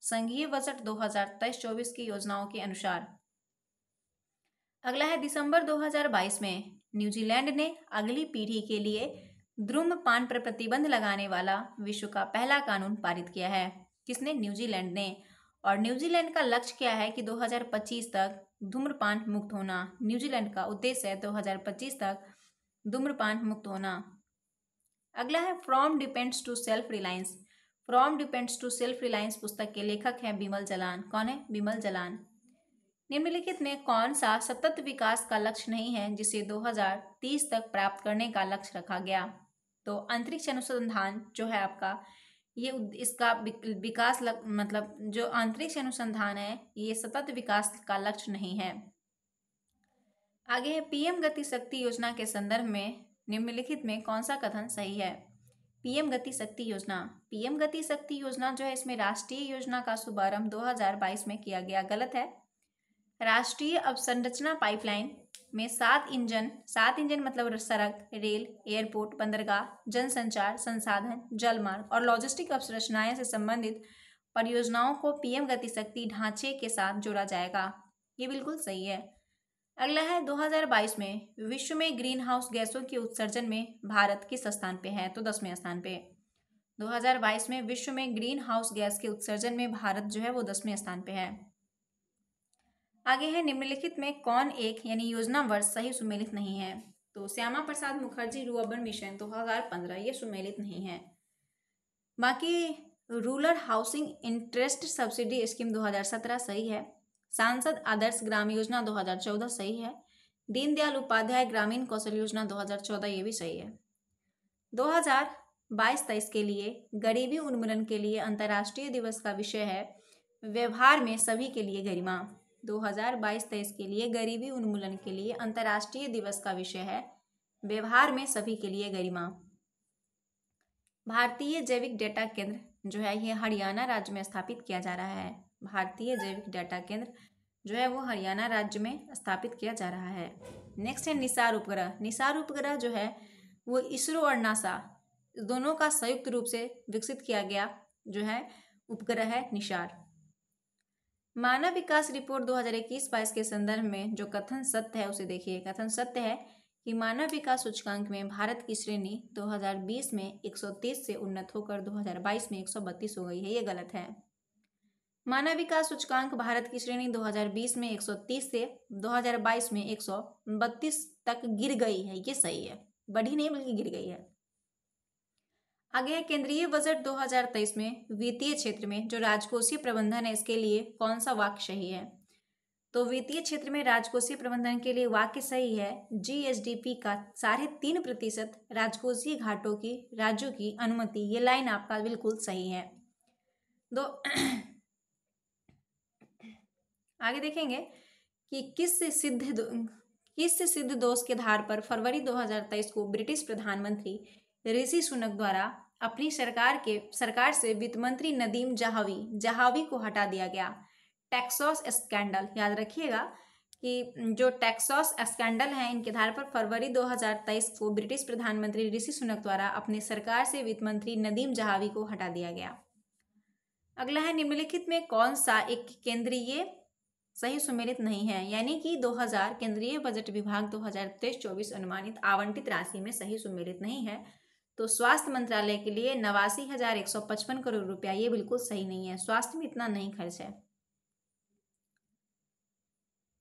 S1: संघीय बजट दो हजार की योजनाओं के अनुसार अगला है दिसंबर 2022 में न्यूजीलैंड ने अगली पीढ़ी के लिए पान पर प्रतिबंध लगाने वाला विश्व का पहला कानून पारित किया है किसने न्यूजीलैंड ने और न्यूजीलैंड का लक्ष्य क्या है कि 2025 तक धूम्रपान मुक्त होना न्यूजीलैंड का उद्देश्य है 2025 तक धूम्रपान मुक्त होना अगला है from depends to self reliance from depends to self reliance पुस्तक के लेखक हैं बिमल जलान कौन है बिमल जलान निम्नलिखित में कौन सा सतत विकास का लक्ष्य नहीं है जिसे 2030 तक प्राप्त करने का लक्ष्य रखा गया तो अंतरिक्ष अनुसंधान जो है आपका ये इसका विकास लग, मतलब जो अंतरिक्ष अनुसंधान है ये सतत विकास का लक्ष्य नहीं है आगे है पीएम गति शक्ति योजना के संदर्भ में निम्नलिखित में कौन सा कथन सही है पीएम गति शक्ति योजना पीएम गति शक्ति योजना जो है इसमें राष्ट्रीय योजना का शुभारंभ 2022 में किया गया गलत है राष्ट्रीय अवसंरचना पाइपलाइन में सात इंजन सात इंजन मतलब सड़क रेल एयरपोर्ट बंदरगाह जनसंचार संसाधन जलमार्ग और लॉजिस्टिक अवसंरचनाएं से संबंधित परियोजनाओं को पीएम गतिशक्ति ढांचे के साथ जोड़ा जाएगा ये बिल्कुल सही है अगला है 2022 में विश्व में ग्रीन हाउस गैसों के उत्सर्जन में भारत किस स्थान पे है तो दसवें स्थान पे 2022 में विश्व में ग्रीन हाउस गैस के उत्सर्जन में भारत जो है वो दसवें स्थान पे है आगे है निम्नलिखित में कौन एक यानी योजना वर्ष सही सुमेलित नहीं है तो श्यामा प्रसाद मुखर्जी रूअबन मिशन दो हज़ार पंद्रह ये सुमेलित नहीं है बाकी rural housing interest subsidy scheme 2017 सही है सांसद आदर्श ग्राम योजना 2014 सही है दीनदयाल उपाध्याय ग्रामीण कौशल योजना 2014 ये भी सही है 2022-23 के लिए गरीबी उन्मूलन के लिए अंतर्राष्ट्रीय दिवस का विषय है व्यवहार में सभी के लिए गरिमा दो हजार बाईस तेईस के लिए गरीबी उन्मूलन के लिए अंतर्राष्ट्रीय दिवस का विषय है व्यवहार में सभी के लिए गरिमा भारतीय जैविक डेटा केंद्र जो है यह हरियाणा राज्य में स्थापित किया जा रहा है भारतीय जैविक डेटा केंद्र जो है वो हरियाणा राज्य में स्थापित किया जा रहा है नेक्स्ट है निसार उपग्रह निसार उपग्रह जो है वो इसरो और नासा दोनों का संयुक्त रूप से विकसित किया गया जो है उपग्रह है निशार मानव विकास रिपोर्ट 2021 हजार के संदर्भ में जो कथन सत्य है उसे देखिए कथन सत्य है कि मानव विकास सूचकांक में भारत की श्रेणी 2020 में 130 से उन्नत होकर 2022 में 132 हो गई है ये गलत है मानव विकास सूचकांक भारत की श्रेणी 2020 में 130 से 2022 में 132 तक गिर गई है ये सही है बढ़ी नहीं बल्कि गिर गई है आगे केंद्रीय बजट 2023 में वित्तीय क्षेत्र में जो राजकोषीय प्रबंधन है इसके लिए कौन सा वाक्य सही है तो वित्तीय क्षेत्र में राजकोषीय प्रबंधन के लिए वाक्य सही है जीएसडीपी का साढ़े तीन प्रतिशत राजकोषीय घाटों की राज्यों की अनुमति ये लाइन आपका बिल्कुल सही है दो आगे देखेंगे कि किस सिद्ध किस सिद्ध दोष के आधार पर फरवरी 2023 को ब्रिटिश प्रधानमंत्री ऋषि सुनक द्वारा अपनी सरकार के सरकार से वित्त मंत्री नदीम जहावी जहावी को हटा दिया गया टैक्सॉस स्कैंडल याद रखिएगा कि जो टैक्सॉस स्कैंडल है इनके आधार पर फरवरी 2023 को ब्रिटिश प्रधानमंत्री ऋषि सुनक द्वारा अपने सरकार से वित्त मंत्री नदीम जहावी को हटा दिया गया अगला है निम्नलिखित में कौन सा एक केंद्रीय सही सुमेलित नहीं है यानी कि 2000 केंद्रीय बजट विभाग दो हजार अनुमानित आवंटित राशि में सही सुमेलित नहीं है तो स्वास्थ्य मंत्रालय के लिए नवासी हजार एक सौ पचपन करोड़ रुपया ये बिल्कुल सही नहीं है स्वास्थ्य में इतना नहीं खर्च है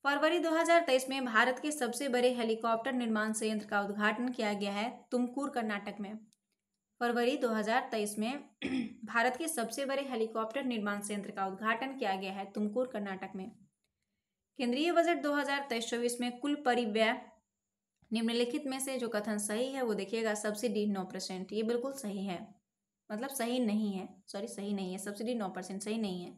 S1: फरवरी 2023 में भारत के सबसे बड़े हेलीकॉप्टर निर्माण संयंत्र का उद्घाटन किया गया है तुमकुर कर्नाटक में फरवरी 2023 में भारत के सबसे बड़े हेलीकॉप्टर निर्माण संयंत्र का उद्घाटन किया गया है तुमकुर कर्नाटक में केंद्रीय बजट दो हजार में कुल परिव्यय निम्नलिखित में से जो कथन सही है वो देखिएगा सब्सिडी नौ परसेंट ये बिल्कुल सही है मतलब सही नहीं है सॉरी सही नहीं है सब्सिडी नौ परसेंट सही नहीं है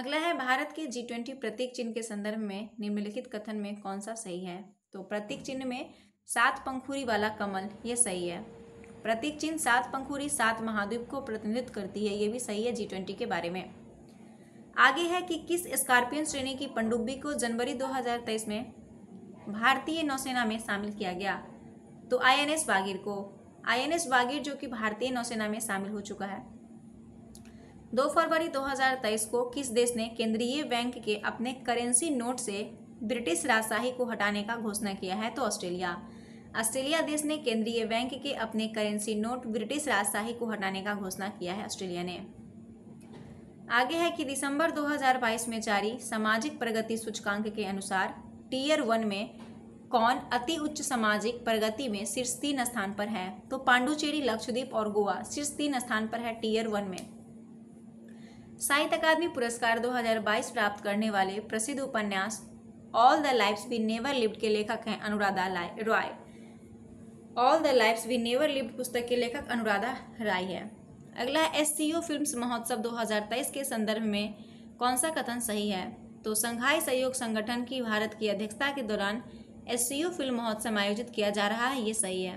S1: अगला है भारत के जी ट्वेंटी प्रतीक चिन्ह के संदर्भ में निम्नलिखित कथन में कौन सा सही है तो प्रतीक चिन्ह में सात पंखुरी वाला कमल ये सही है प्रतीक चिन्ह सात पंखुरी सात महाद्वीप को प्रतिनिधित्व करती है ये भी सही है जी ट्वेंटी के बारे में आगे है कि किस स्कॉर्पियन श्रेणी की पंडुब्बी को जनवरी 2023 में भारतीय नौसेना में शामिल किया गया तो आईएनएस बागिर को आईएनएस बागिर जो कि भारतीय नौसेना में शामिल हो चुका है 2 फरवरी 2023 को किस देश ने केंद्रीय बैंक के अपने करेंसी नोट से ब्रिटिश राजशाही को हटाने का घोषणा किया है तो ऑस्ट्रेलिया ऑस्ट्रेलिया देश ने केंद्रीय बैंक के अपने करेंसी नोट ब्रिटिश राजशाही को हटाने का घोषणा किया है ऑस्ट्रेलिया ने आगे है कि दिसंबर 2022 में जारी सामाजिक प्रगति सूचकांक के अनुसार टीयर वन में कौन अति उच्च सामाजिक प्रगति में शीर्ष तीन स्थान पर है तो पांडुचेरी लक्षद्वीप और गोवा शीर्ष तीन स्थान पर है टीयर वन में साहित्य अकादमी पुरस्कार 2022 प्राप्त करने वाले प्रसिद्ध उपन्यास all the lives be never lived के लेखक हैं Anuradha Roy all the lives we never lived पुस्तक के लेखक अनुराधा राय है अगला है एस फिल्म महोत्सव 2023 के संदर्भ में कौन सा कथन सही है तो संघाई सहयोग संगठन की भारत की अध्यक्षता के दौरान एस सी ओ फिल्म महोत्सव आयोजित किया जा रहा है ये सही है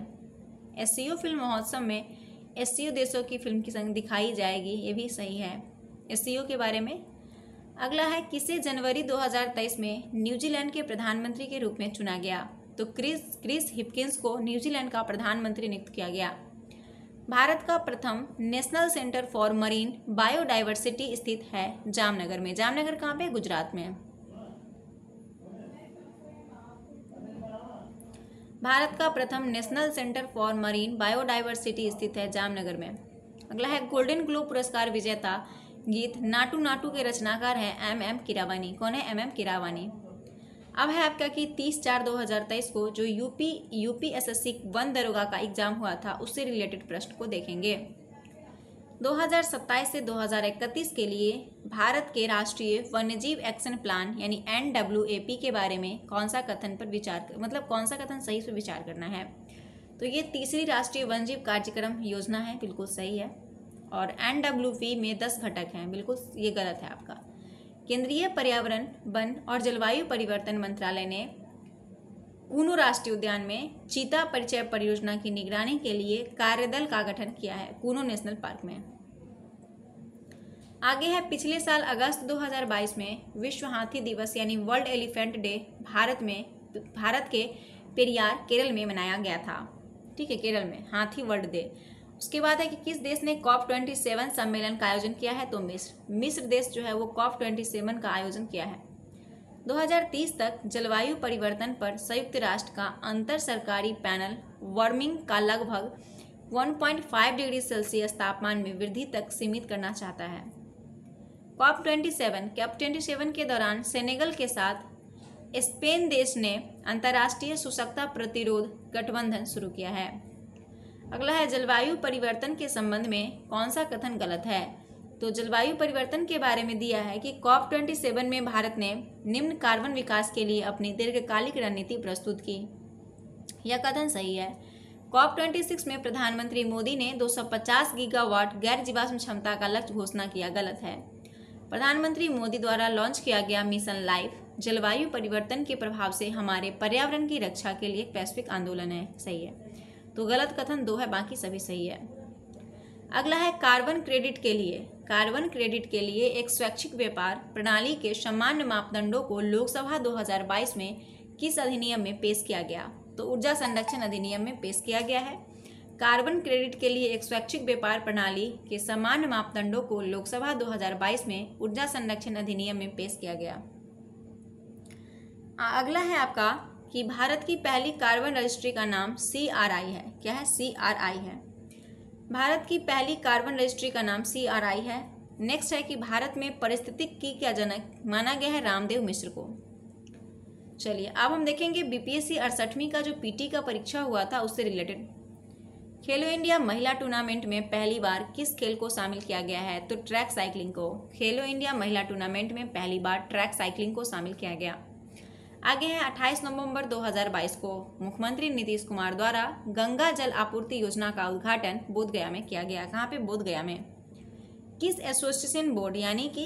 S1: एस सी फिल्म महोत्सव में एस सी देशों की फिल्म की संग दिखाई जाएगी ये भी सही है एस सी के बारे में अगला है किसे जनवरी 2023 में न्यूजीलैंड के प्रधानमंत्री के रूप में चुना गया तो क्रिस क्रिस हिपकिंस को न्यूजीलैंड का प्रधानमंत्री नियुक्त किया गया भारत का प्रथम National Centre for Marine Biodiversity स्थित है जामनगर में जामनगर कहाँ पे गुजरात में भारत का प्रथम National Centre for Marine Biodiversity स्थित है जामनगर में अगला है गोल्डन ग्लोब पुरस्कार विजेता गीत नाटू नाटू के रचनाकार हैं एम एम किरावानी कौन है एम एम किरावानी अब है आपका कि 30 चार 2023 को जो UP UPSSSC S S C one दरोगा का एग्जाम हुआ था उससे रिलेटेड प्रश्न को देखेंगे 2027 से 2031 के लिए भारत के राष्ट्रीय वन्यजीव एक्शन प्लान यानी एन के बारे में कौन सा कथन पर विचार मतलब कौन सा कथन सही से विचार करना है तो ये तीसरी राष्ट्रीय वन्यजीव कार्यक्रम योजना है बिल्कुल सही है और एन में दस घटक हैं बिल्कुल ये गलत है आपका केंद्रीय पर्यावरण वन और जलवायु परिवर्तन मंत्रालय ने ऊनो राष्ट्रीय उद्यान में चीता परिचय परियोजना की निगरानी के लिए कार्यदल का गठन किया है कूनो नेशनल पार्क में आगे है पिछले साल अगस्त 2022 में विश्व हाथी दिवस यानी वर्ल्ड एलिफेंट डे भारत में भारत के पेरियार केरल में मनाया गया था ठीक है केरल में हाथी वर्ल्ड डे उसके बाद है कि किस देश ने कॉप ट्वेंटी सेवन सम्मेलन का आयोजन किया है तो मिस्र मिस्र देश जो है वो कॉप ट्वेंटी सेवन का आयोजन किया है 2030 तक जलवायु परिवर्तन पर संयुक्त राष्ट्र का अंतर सरकारी पैनल वार्मिंग का लगभग 1.5 डिग्री सेल्सियस तापमान में वृद्धि तक सीमित करना चाहता है COP twenty cap COP seven के दौरान सेनेगल के साथ स्पेन देश ने अंतर्राष्ट्रीय सुशक्ता प्रतिरोध गठबंधन शुरू किया है अगला है जलवायु परिवर्तन के संबंध में कौन सा कथन गलत है तो जलवायु परिवर्तन के बारे में दिया है कि कॉप ट्वेंटी सेवन में भारत ने निम्न कार्बन विकास के लिए अपनी दीर्घकालिक रणनीति प्रस्तुत की यह कथन सही है कॉप ट्वेंटी सिक्स में प्रधानमंत्री मोदी ने 250 गीगावाट गैर जीवाश्म क्षमता का लक्ष्य घोषणा किया गलत है प्रधानमंत्री मोदी द्वारा लॉन्च किया गया मिशन लाइफ जलवायु परिवर्तन के प्रभाव से हमारे पर्यावरण की रक्षा के लिए एक वैश्विक आंदोलन है सही है तो गलत कथन दो है बाकी सभी सही है अगला है कार्बन क्रेडिट के लिए कार्बन क्रेडिट के लिए एक स्वैच्छिक व्यापार प्रणाली के सामान्य मापदंडों को लोकसभा 2022 में किस अधिनियम में पेश किया गया तो ऊर्जा संरक्षण अधिनियम में पेश किया गया है कार्बन क्रेडिट के लिए एक स्वैच्छिक व्यापार प्रणाली के सामान्य मापदंडों को लोकसभा 2022 में ऊर्जा संरक्षण अधिनियम में पेश किया गया अगला है आपका कि भारत की पहली कार्बन रजिस्ट्री का नाम सी आर आई है क्या है सी आर आई है भारत की पहली कार्बन रजिस्ट्री का नाम सी आर आई है नेक्स्ट है कि भारत में की क्या जनक माना गया है रामदेव मिश्र को चलिए अब हम देखेंगे बीपीएससी अड़सठवीं का जो पीटी का परीक्षा हुआ था उससे रिलेटेड खेलो इंडिया महिला टूर्नामेंट में पहली बार किस खेल को शामिल किया गया है तो ट्रैक साइकिलिंग को खेलो इंडिया महिला टूर्नामेंट में पहली बार ट्रैक साइकिलिंग को शामिल किया गया आगे हैं 28 नवंबर 2022 को मुख्यमंत्री नीतीश कुमार द्वारा गंगा जल आपूर्ति योजना का उद्घाटन बोधगया में किया गया कहाँ पे बोधगया में किस एसोसिएशन बोर्ड यानी कि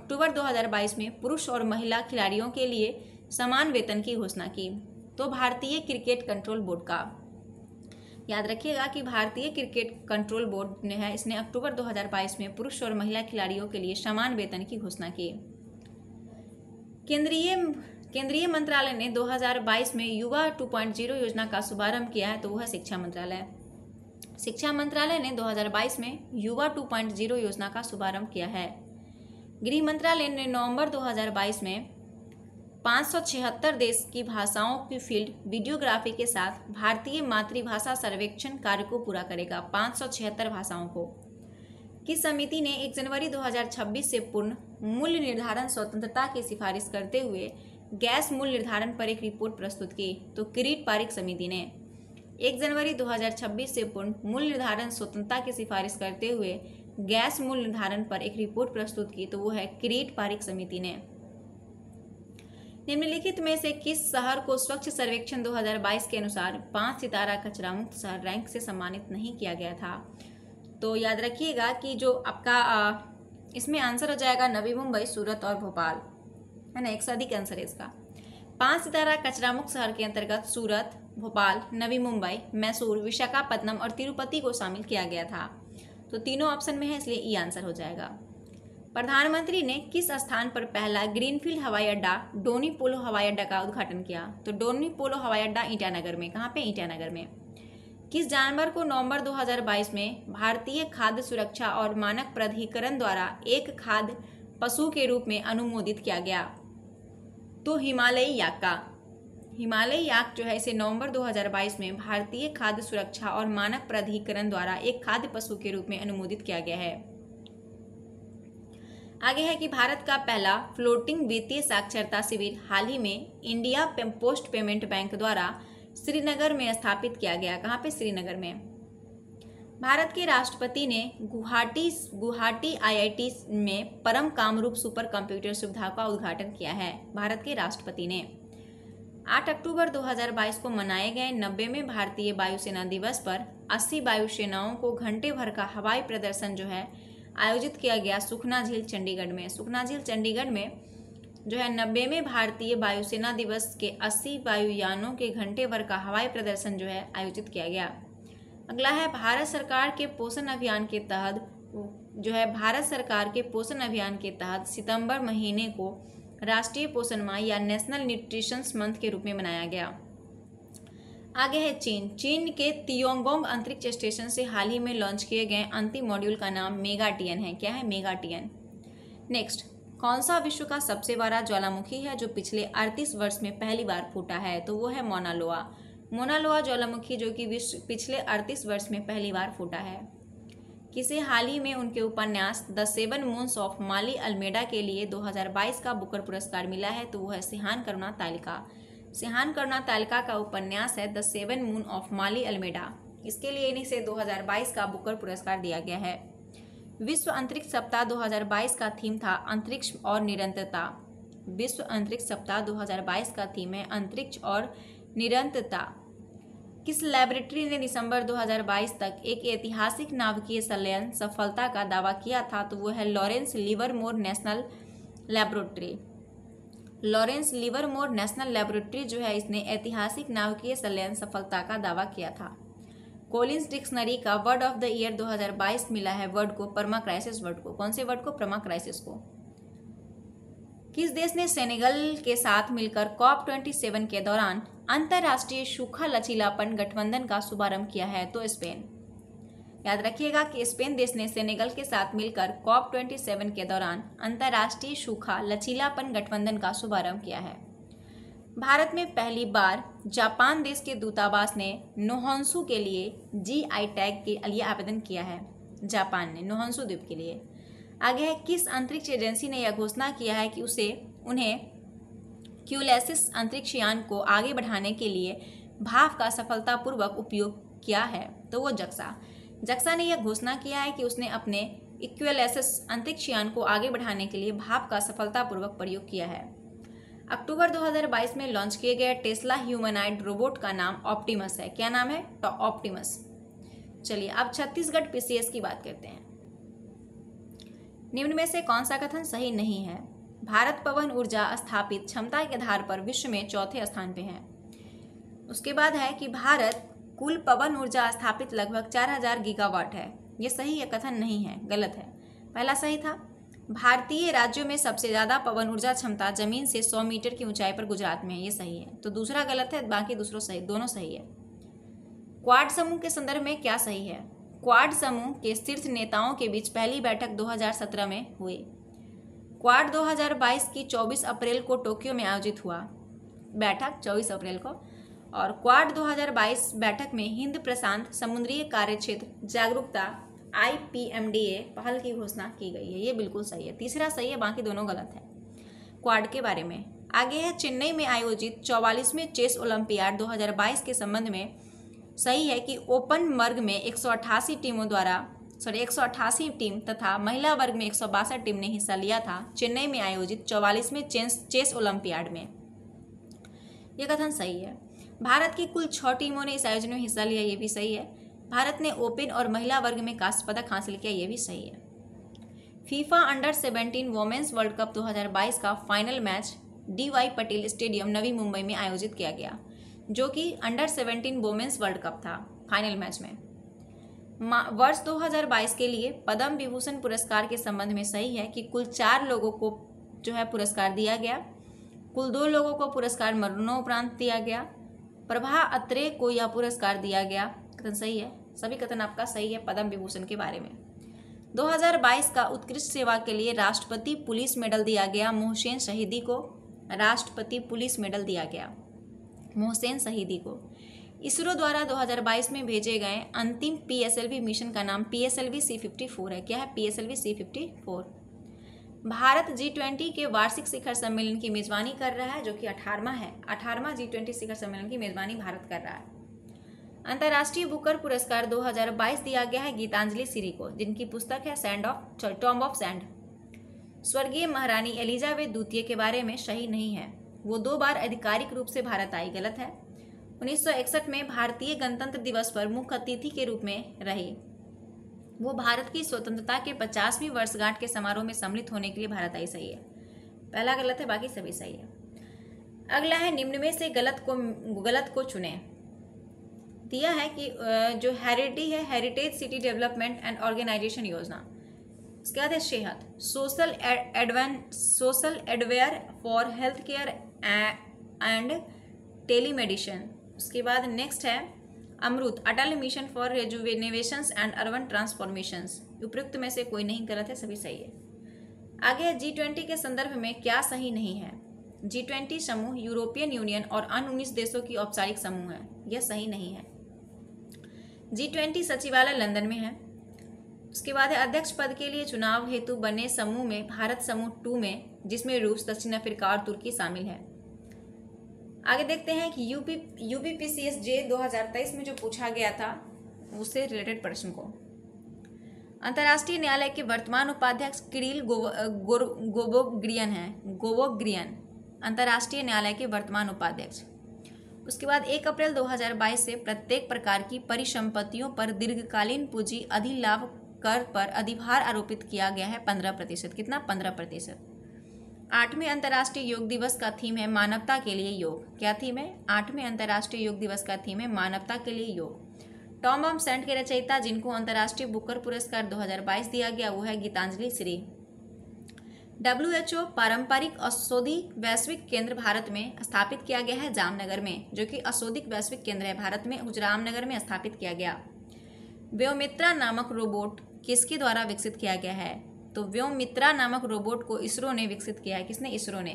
S1: अक्टूबर 2022 में पुरुष और महिला खिलाड़ियों के लिए समान वेतन की घोषणा की तो भारतीय क्रिकेट कंट्रोल बोर्ड का याद रखिएगा कि भारतीय क्रिकेट कंट्रोल बोर्ड ने है इसने अक्टूबर 2022 में पुरुष और महिला खिलाड़ियों के लिए समान वेतन की घोषणा की केंद्रीय केंद्रीय मंत्रालय ने 2022 में युवा 2.0 योजना का शुभारंभ किया है तो वह शिक्षा मंत्रालय शिक्षा मंत्रालय ने 2022 में युवा 2.0 योजना का शुभारंभ किया है गृह मंत्रालय ने नवंबर 2022 में पाँच देश की भाषाओं की फील्ड वीडियोग्राफी के साथ भारतीय मातृभाषा सर्वेक्षण कार्य को पूरा करेगा पाँच भाषाओं को की समिति ने 1 जनवरी 2026 से पूर्ण मूल्य निर्धारण स्वतंत्रता की सिफारिश करते हुए गैस मूल्य निर्धारण पर एक रिपोर्ट प्रस्तुत की तो किरीट पारिक समिति ने एक जनवरी 2026 से पूर्ण मूल्य निर्धारण स्वतंत्रता की सिफारिश करते हुए गैस मूल्य निर्धारण पर एक रिपोर्ट प्रस्तुत की तो वो है किरीट पारिक समिति ने निम्नलिखित में से किस शहर को स्वच्छ सर्वेक्षण 2022 के अनुसार पाँच सितारा कचरा मुक्त शहर रैंक से सम्मानित नहीं किया गया था तो याद रखिएगा कि जो आपका इसमें आंसर हो जाएगा नवी मुंबई सूरत और भोपाल है ना एक से अधिक आंसर है इसका पांच सितारा कचरा मुक्त शहर के अंतर्गत सूरत भोपाल नवी मुंबई मैसूर विशाखापत्नम और तिरुपति को शामिल किया गया था तो तीनों ऑप्शन में है इसलिए ई e आंसर हो जाएगा प्रधानमंत्री ने किस स्थान पर पहला ग्रीनफील्ड हवाई अड्डा डोनी पोलो हवाई अड्डा का उद्घाटन किया तो डोनी पोलो हवाई अड्डा ईटानगर में कहाँ पे ईटानगर में किस जानवर को नवंबर 2022 में भारतीय खाद्य सुरक्षा और मानक प्राधिकरण द्वारा एक खाद्य पशु के रूप में अनुमोदित किया गया तो हिमालयी याक का हिमालय याक जो है इसे नवंबर 2022 में भारतीय खाद्य सुरक्षा और मानक प्राधिकरण द्वारा एक खाद्य पशु के रूप में अनुमोदित किया गया है आगे है कि भारत का पहला फ्लोटिंग वित्तीय साक्षरता शिविर हाल ही में इंडिया पोस्ट पेमेंट बैंक द्वारा श्रीनगर में स्थापित किया गया कहाँ पे श्रीनगर में भारत के राष्ट्रपति ने गुवाहाटी गुवाहाटी आईआईटी में परम कामरूप सुपर कंप्यूटर सुविधा का उद्घाटन किया है भारत के राष्ट्रपति ने 8 अक्टूबर 2022 को मनाए गए नब्बेवें भारतीय वायुसेना दिवस पर 80 वायुसेनाओं को घंटे भर का हवाई प्रदर्शन जो है आयोजित किया गया सुखना झील चंडीगढ़ में सुखना झील चंडीगढ़ में जो है नब्बेवें भारतीय वायुसेना दिवस के 80 वायुयानों के घंटे भर का हवाई प्रदर्शन जो है आयोजित किया गया अगला है भारत सरकार के पोषण अभियान के तहत जो है भारत सरकार के पोषण अभियान के तहत सितंबर महीने को राष्ट्रीय पोषण माह या नेशनल न्यूट्रिशंस मंथ के रूप में मनाया गया आगे है चीन चीन के तियोंगोंग अंतरिक्ष स्टेशन से हाल ही में लॉन्च किए गए अंतिम मॉड्यूल का नाम मेगा टीएन है क्या है मेगा टीएन नेक्स्ट कौन सा विश्व का सबसे बड़ा ज्वालामुखी है जो पिछले अड़तीस वर्ष में पहली बार फूटा है तो वो है मोनालोआ मोनालोआ ज्वालामुखी जो कि विश्व पिछले 38 वर्ष में पहली बार फूटा है किसे हाल ही में उनके उपन्यास the seven moons of Mali Almeida के लिए 2022 का बुकर पुरस्कार मिला है तो वह है सिहान करुणा तालिका सिहान करुणा तालिका का उपन्यास है the seven moon of Mali Almeida इसके लिए इन्हें से 2022 का बुकर पुरस्कार दिया गया है विश्व अंतरिक्ष सप्ताह 2022 का थीम था अंतरिक्ष और निरंतरता विश्व अंतरिक्ष सप्ताह 2022 का थीम है अंतरिक्ष और निरंतरता किस लैबोरेटरी ने दिसंबर 2022 तक एक ऐतिहासिक नाभिकीय संलयन सफलता का दावा किया था तो वो है Lawrence Livermore National Laboratory Lawrence Livermore National Laboratory जो है इसने ऐतिहासिक नाभिकीय संलयन सफलता का दावा किया था कोलिंस डिक्शनरी का वर्ड ऑफ द ईयर 2022 मिला है वर्ड को परमा क्राइसिस वर्ड को कौन से वर्ड को परमा क्राइसिस को किस देश ने सेनेगल के साथ मिलकर कॉप ट्वेंटी के दौरान अंतर्राष्ट्रीय सूखा लचीलापन गठबंधन का शुभारंभ किया है तो स्पेन याद रखिएगा कि स्पेन देश ने सेनेगल के साथ मिलकर कॉप 27 के दौरान अंतर्राष्ट्रीय सूखा लचीलापन गठबंधन का शुभारंभ किया है भारत में पहली बार जापान देश के दूतावास ने नोहसू के लिए जी आई टैग के लिए आवेदन किया है जापान ने नोहसू द्वीप के लिए आगे है किस अंतरिक्ष एजेंसी ने यह घोषणा किया है कि उसे उन्हें क्यूलेसिस अंतरिक्षयान को आगे बढ़ाने के लिए भाव का सफलतापूर्वक उपयोग किया है तो वो जक्सा जक्सा ने यह घोषणा किया है कि उसने अपने इक्वेलेसिस अंतरिक्षयान को आगे बढ़ाने के लिए भाप का सफलतापूर्वक प्रयोग किया है अक्टूबर 2022 में लॉन्च किए गए टेस्ला ह्यूमनाइड रोबोट का नाम ऑप्टिमस है क्या नाम है तो ऑप्टिमस चलिए अब छत्तीसगढ़ पीसीएस की बात करते हैं निम्न में से कौन सा कथन सही नहीं है भारत पवन ऊर्जा स्थापित क्षमता के आधार पर विश्व में चौथे स्थान पे है उसके बाद है कि भारत कुल पवन ऊर्जा स्थापित लगभग 4000 गीगावाट है ये सही या कथन नहीं है गलत है पहला सही था भारतीय राज्यों में सबसे ज़्यादा पवन ऊर्जा क्षमता जमीन से 100 मीटर की ऊंचाई पर गुजरात में है ये सही है तो दूसरा गलत है बाकी दूसरों सही दोनों सही है क्वाड समूह के संदर्भ में क्या सही है क्वाड समूह के शीर्ष नेताओं के बीच पहली बैठक 2017 में हुई क्वाड 2022 की 24 अप्रैल को टोक्यो में आयोजित हुआ बैठक 24 अप्रैल को और क्वाड 2022 बैठक में हिंद प्रशांत समुद्रीय कार्यक्षेत्र जागरूकता आई पहल की घोषणा की गई है ये बिल्कुल सही है तीसरा सही है बाकी दोनों गलत है क्वाड के बारे में आगे है चेन्नई में आयोजित चौवालीसवें चेस ओलंपियाड 2022 के संबंध में सही है कि ओपन मर्ग में एक टीमों द्वारा सॉरी एक टीम तथा महिला वर्ग में एक टीम ने हिस्सा लिया था चेन्नई में आयोजित चौवालीसवें चेस चेस ओलंपियाड में यह कथन सही है भारत की कुल छः टीमों ने इस आयोजन में हिस्सा लिया ये भी सही है भारत ने ओपन और महिला वर्ग में कांस्य पदक हासिल किया ये भी सही है FIFA under seventeen women's World cup 2022 का final match D Y Patel stadium Navi Mumbai में आयोजित किया गया जो कि under seventeen women's World Cup था फाइनल मैच में वर्ष 2022 के लिए पद्म विभूषण पुरस्कार के संबंध में सही है कि कुल चार लोगों को जो है पुरस्कार दिया गया कुल दो लोगों को पुरस्कार मरणोपरांत दिया गया प्रभा अत्रे को यह पुरस्कार दिया गया कथन सही है सभी कथन आपका सही है पद्म विभूषण के बारे में 2022 का उत्कृष्ट सेवा के लिए राष्ट्रपति पुलिस मेडल दिया गया मोहसेन शहीदी को राष्ट्रपति पुलिस मेडल दिया गया मोहसेन शहीदी को इसरो द्वारा 2022 में भेजे गए अंतिम पीएसएलवी मिशन का नाम पीएसएलवी सी फिफ्टी फोर है क्या है PSLV C fifty four Bharat G twenty के वार्षिक शिखर सम्मेलन की मेजबानी कर रहा है जो कि अठारवा है अठारवा जी ट्वेंटी शिखर सम्मेलन की मेजबानी भारत कर रहा है अंतर्राष्ट्रीय बुकर पुरस्कार 2022 दिया गया है गीतांजलि सिरी को जिनकी पुस्तक है sand of tomb of sand स्वर्गीय महारानी एलिजाबेथ द्वितीय के बारे में सही नहीं है वो दो बार आधिकारिक रूप से भारत आई गलत है उन्नीस में भारतीय गणतंत्र दिवस पर मुख्य अतिथि के रूप में रहे वो भारत की स्वतंत्रता के पचासवीं वर्षगांठ के समारोह में सम्मिलित होने के लिए भारत आई सही है पहला गलत है बाकी सभी सही है अगला है निम्न में से गलत को गलत को चुने दिया है कि जो हेरिटी है heritage city development and organisation योजना उसके बाद है सेहत social adven social adware for health care and medicine उसके बाद नेक्स्ट है Amrit Atal mission for rejuvenations and urban transformations उपयुक्त में से कोई नहीं गलत है सभी सही है आगे जी ट्वेंटी के संदर्भ में क्या सही नहीं है जी ट्वेंटी समूह यूरोपियन यूनियन और अन्य उन्नीस देशों की औपचारिक समूह है यह सही नहीं है जी ट्वेंटी सचिवालय लंदन में है उसके बाद है अध्यक्ष पद के लिए चुनाव हेतु बने समूह में भारत समूह टू में जिसमें रूस दक्षिण अफ्रीका और तुर्की शामिल है आगे देखते हैं कि UP UP P C S J दो हज़ार तेईस में जो पूछा गया था उससे रिलेटेड प्रश्न को अंतर्राष्ट्रीय न्यायालय के वर्तमान उपाध्यक्ष किरिल गोबोग्रियन है गोबोग्रियन अंतर्राष्ट्रीय न्यायालय के वर्तमान उपाध्यक्ष उसके बाद एक अप्रैल 2022 से प्रत्येक प्रकार की परिसंपत्तियों पर दीर्घकालीन पूंजी अधिलाभ कर पर अधिभार आरोपित किया गया है 15 प्रतिशत कितना 15 प्रतिशत आठवें अंतर्राष्ट्रीय योग दिवस का थीम है मानवता के लिए योग क्या थीम है आठवें अंतर्राष्ट्रीय योग दिवस का थीम है मानवता के लिए योग टॉम बॉम सेंट के रचयिता जिनको अंतर्राष्ट्रीय बुकर पुरस्कार 2022 दिया गया वो है Gitanjali Shri W H O पारंपरिक औषधि वैश्विक केंद्र भारत में स्थापित किया गया है जामनगर में जो कि औषधिक वैश्विक केंद्र है भारत में जामनगर में स्थापित किया गया व्योमित्रा नामक रोबोट किसके द्वारा विकसित किया गया है तो व्योमित्रा नामक रोबोट को इसरो ने विकसित किया है किसने इसरो ने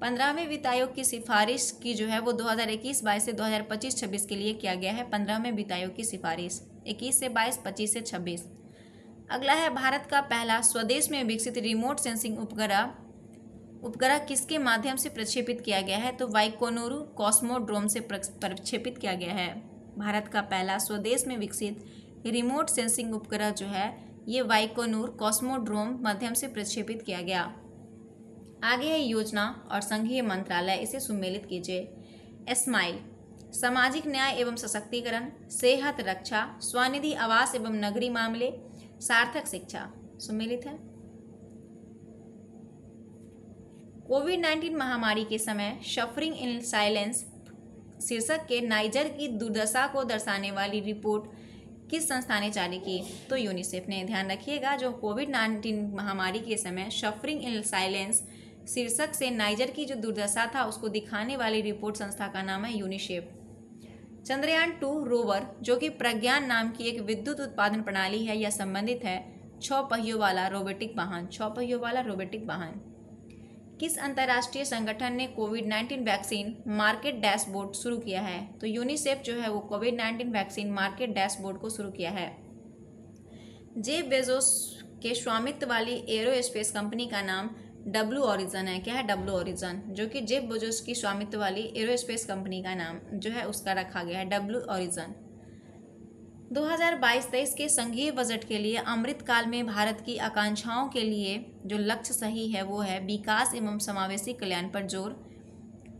S1: पंद्रहवें वित्त आयोग की सिफारिश की जो है वो 2021 बाईस से पच्चीस छब्बीस के लिए किया गया है पंद्रहवें वित्त आयोग की सिफारिश 21 से 22, 25 से 26 अगला है भारत का पहला स्वदेश में विकसित रिमोट सेंसिंग उपग्रह उपग्रह किसके माध्यम से प्रक्षेपित किया गया है तो वाइकोनोरू कॉस्मोड्रोम से प्रक्षेपित किया गया है भारत का पहला स्वदेश में विकसित रिमोट सेंसिंग उपग्रह जो है ये वाइकोनूर कॉस्मोड्रोम माध्यम से प्रक्षेपित किया गया आगे है योजना और संघीय मंत्रालय इसे सुमेलित कीजिए स्माइल सामाजिक न्याय एवं सशक्तिकरण सेहत रक्षा स्वनिधि आवास एवं नगरी मामले सार्थक शिक्षा सुमेलित है कोविड नाइन्टीन महामारी के समय शफरिंग इन साइलेंस शीर्षक के नाइजर की दुर्दशा को दर्शाने वाली रिपोर्ट किस संस्था ने जारी की तो यूनिसेफ ने ध्यान रखिएगा जो कोविड नाइन्टीन महामारी के समय शफरिंग इन साइलेंस शीर्षक से नाइजर की जो दुर्दशा था उसको दिखाने वाली रिपोर्ट संस्था का नाम है यूनिसेफ चंद्रयान टू रोवर जो कि प्रज्ञान नाम की एक विद्युत उत्पादन प्रणाली है यह संबंधित है छः पहियों वाला रोबोटिक वाहन छः पहियों वाला रोबोटिक वाहन किस अंतर्राष्ट्रीय संगठन ने COVID nineteen vaccine market dashboard शुरू किया है तो यूनिसेफ जो है वो COVID nineteen vaccine market dashboard को शुरू किया है जे बेजोस के स्वामित्व वाली एरोस्पेस कंपनी का नाम डब्लू ऑरिजन है क्या है डब्लू ऑरिजन जो कि जेब बोजोस की स्वामित्व वाली एरोस्पेस कंपनी का नाम जो है उसका रखा गया है डब्लू ऑरिजन 2022-23 के संघीय बजट के लिए अमृतकाल में भारत की आकांक्षाओं के लिए जो लक्ष्य सही है वो है विकास एवं समावेशी कल्याण पर जोर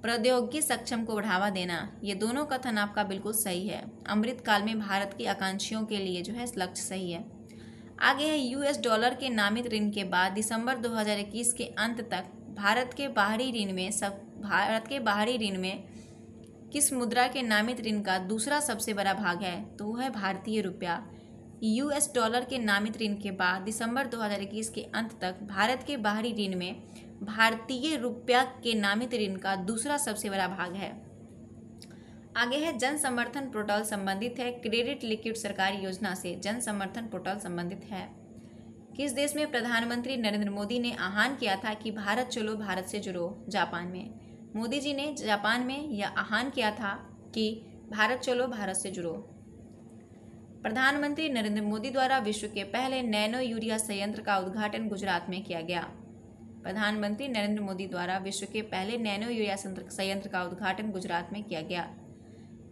S1: प्रौद्योगिकी सक्षम को बढ़ावा देना ये दोनों कथन आपका बिल्कुल सही है अमृतकाल में भारत की आकांक्षियों के लिए जो है लक्ष्य सही है आगे है यूएस डॉलर के नामित ऋण के बाद दिसंबर 2021 के अंत तक भारत के बाहरी ऋण में सब भारत के बाहरी ऋण में किस मुद्रा के नामित ऋण का दूसरा सबसे बड़ा भाग है तो वो है भारतीय रुपया यूएस डॉलर के नामित ऋण के बाद दिसंबर 2021 के अंत तक भारत के बाहरी ऋण में भारतीय रुपया के नामित ऋण का दूसरा सबसे बड़ा भाग है आगे है जन समर्थन पोर्टल संबंधित है क्रेडिट लिक्विड सरकारी योजना से जन समर्थन पोर्टल संबंधित है किस देश में प्रधानमंत्री नरेंद्र मोदी ने आह्वान किया था कि भारत चलो भारत से जुड़ो जापान में मोदी जी ने जापान में यह आह्वान किया था कि भारत चलो भारत से जुड़ो प्रधानमंत्री नरेंद्र मोदी द्वारा विश्व के पहले नैनो यूरिया संयंत्र का उद्घाटन गुजरात में किया गया प्रधानमंत्री नरेंद्र मोदी द्वारा विश्व के पहले नैनो यूरिया संयंत्र का उद्घाटन गुजरात में किया गया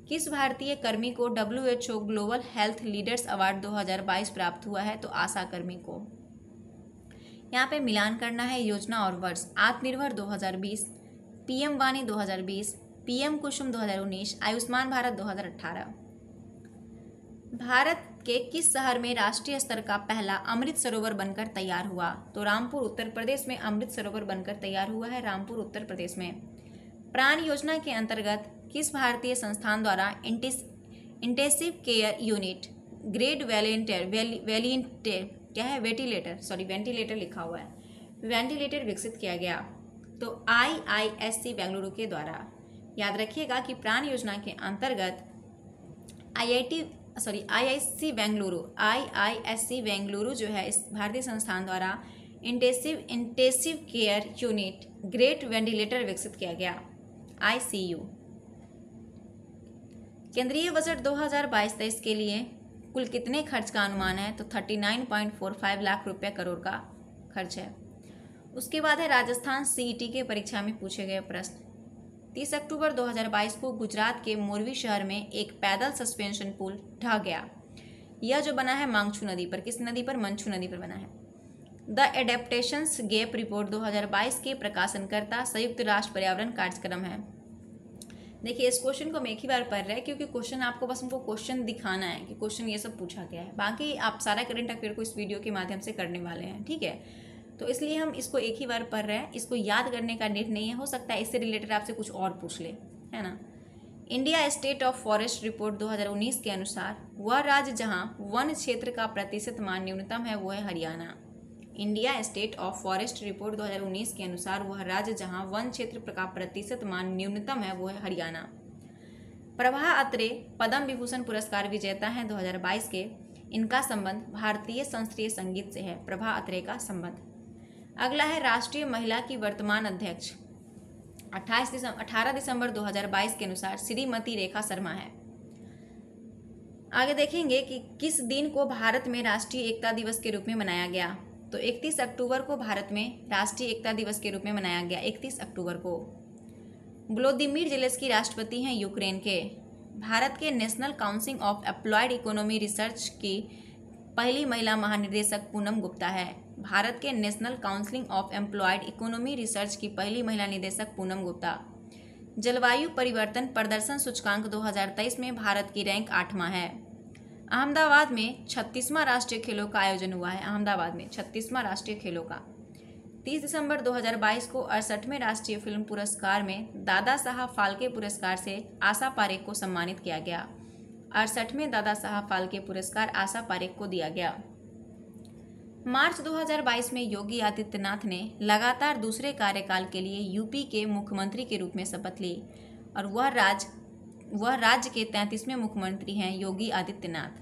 S1: किस भारतीय कर्मी को W H O global health leaders award 2022 प्राप्त हुआ है तो आशा कर्मी को यहाँ पे मिलान करना है योजना और वर्ष आत्मनिर्भर 2020 पीएम वानी 2020, पीएम कुसुम 2019, आयुष्मान भारत 2018। भारत के किस शहर में राष्ट्रीय स्तर का पहला अमृत सरोवर बनकर तैयार हुआ तो रामपुर उत्तर प्रदेश में अमृत सरोवर बनकर तैयार हुआ है रामपुर उत्तर प्रदेश में प्राण योजना के अंतर्गत किस भारतीय संस्थान द्वारा इंटेसिव केयर यूनिट ग्रेड वेलेंटर वेलियंटर क्या है वेंटिलेटर सॉरी वेंटिलेटर लिखा हुआ है वेंटिलेटर विकसित किया गया तो आईआईएससी बेंगलुरु के द्वारा याद रखिएगा कि प्राण योजना के अंतर्गत IIT sorry IIC Bengaluru IISc Bengaluru जो है इस भारतीय संस्थान द्वारा intensive intensive care unit great ventilator विकसित किया गया आईसीयू केंद्रीय बजट 2022-23 के लिए कुल कितने खर्च का अनुमान है तो 39.45 लाख रुपए करोड़ का खर्च है उसके बाद है राजस्थान सीईटी e के परीक्षा में पूछे गए प्रश्न 30 अक्टूबर 2022 को गुजरात के मोरवी शहर में एक पैदल सस्पेंशन पुल ढह गया यह जो बना है मांगछू नदी पर किस नदी पर मंछू नदी पर बना है द एडेप्टेशंस गेप रिपोर्ट 2022 के प्रकाशनकर्ता संयुक्त राष्ट्र पर्यावरण कार्यक्रम है देखिए इस क्वेश्चन को हम एक ही बार पढ़ रहे हैं क्योंकि क्वेश्चन आपको बस हमको क्वेश्चन दिखाना है कि क्वेश्चन ये सब पूछा गया है बाकी आप सारा करंट अफेयर को इस वीडियो के माध्यम से करने वाले हैं ठीक है तो इसलिए हम इसको एक ही बार पढ़ रहे हैं इसको याद करने का नेट नहीं है हो सकता है इससे रिलेटेड आपसे कुछ और पूछ ले है ना India state of forest report 2019 के अनुसार वह राज्य जहां वन क्षेत्र का प्रतिशत मान न्यूनतम है वो है Haryana India state of forest report 2019 के अनुसार वह राज्य जहां वन क्षेत्र का प्रतिशत मान न्यूनतम है वो है हरियाणा प्रभा अत्रे पद्म विभूषण पुरस्कार विजेता हैं 2022 के इनका संबंध भारतीय संस्त्रीय संगीत से है प्रभा अत्रे का संबंध अगला है राष्ट्रीय महिला की वर्तमान अध्यक्ष अट्ठाईस दिसंबर अठारह दिसंबर 2022 के अनुसार श्रीमती रेखा शर्मा है आगे देखेंगे कि किस दिन को भारत में राष्ट्रीय एकता दिवस के रूप में मनाया गया तो 31 अक्टूबर को भारत में राष्ट्रीय एकता दिवस के रूप में मनाया गया 31 अक्टूबर को व्लोदिमिर की राष्ट्रपति हैं यूक्रेन के भारत के national council of employed economy research की पहली महिला महानिदेशक पूनम गुप्ता है भारत के national counselling of employed economy research की पहली महिला निदेशक पूनम गुप्ता जलवायु परिवर्तन प्रदर्शन सूचकांक 2023 में भारत की रैंक आठवां है अहमदाबाद में छत्तीसवां राष्ट्रीय खेलों का आयोजन हुआ है अहमदाबाद में छत्तीसवां राष्ट्रीय खेलों का 30 दिसंबर 2022 को अड़सठवें राष्ट्रीय फिल्म पुरस्कार में दादा साहब फाल्के पुरस्कार से आशा पारेख को सम्मानित किया गया अड़सठवें दादा साहब फाल्के पुरस्कार आशा पारेख को दिया गया मार्च 2022 में योगी आदित्यनाथ ने लगातार दूसरे कार्यकाल के लिए यूपी के मुख्यमंत्री के रूप में शपथ ली और वह राज वह राज्य के तैंतीसवें मुख्यमंत्री हैं योगी आदित्यनाथ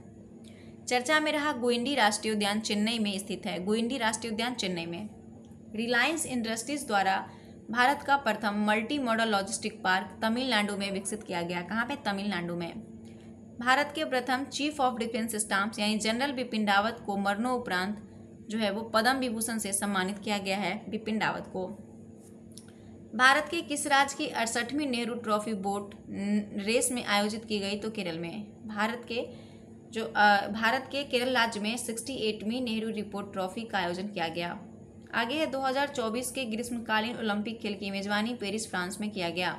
S1: चर्चा में रहा गोइंडी राष्ट्रीय उद्यान चेन्नई में स्थित है गोइंडी राष्ट्रीय उद्यान चेन्नई में रिलायंस इंडस्ट्रीज द्वारा भारत का प्रथम multi modal logistic park Tamil Nadu में विकसित किया गया कहाँ पे तमिलनाडु में भारत के प्रथम चीफ ऑफ डिफेंस स्टाफ यानी जनरल बिपिन रावत को मरणोपरांत जो है वो पद्म विभूषण से सम्मानित किया गया है बिपिन रावत को भारत के किस राज्य की अड़सठवीं नेहरू ट्रॉफी बोट रेस में आयोजित की गई तो केरल में भारत के जो भारत के केरल राज्य में सिक्सटी एटवीं नेहरू रिपोर्ट ट्रॉफी का आयोजन किया गया आगे है 2024 के ग्रीष्मकालीन ओलंपिक खेल की मेजबानी पेरिस फ्रांस में किया गया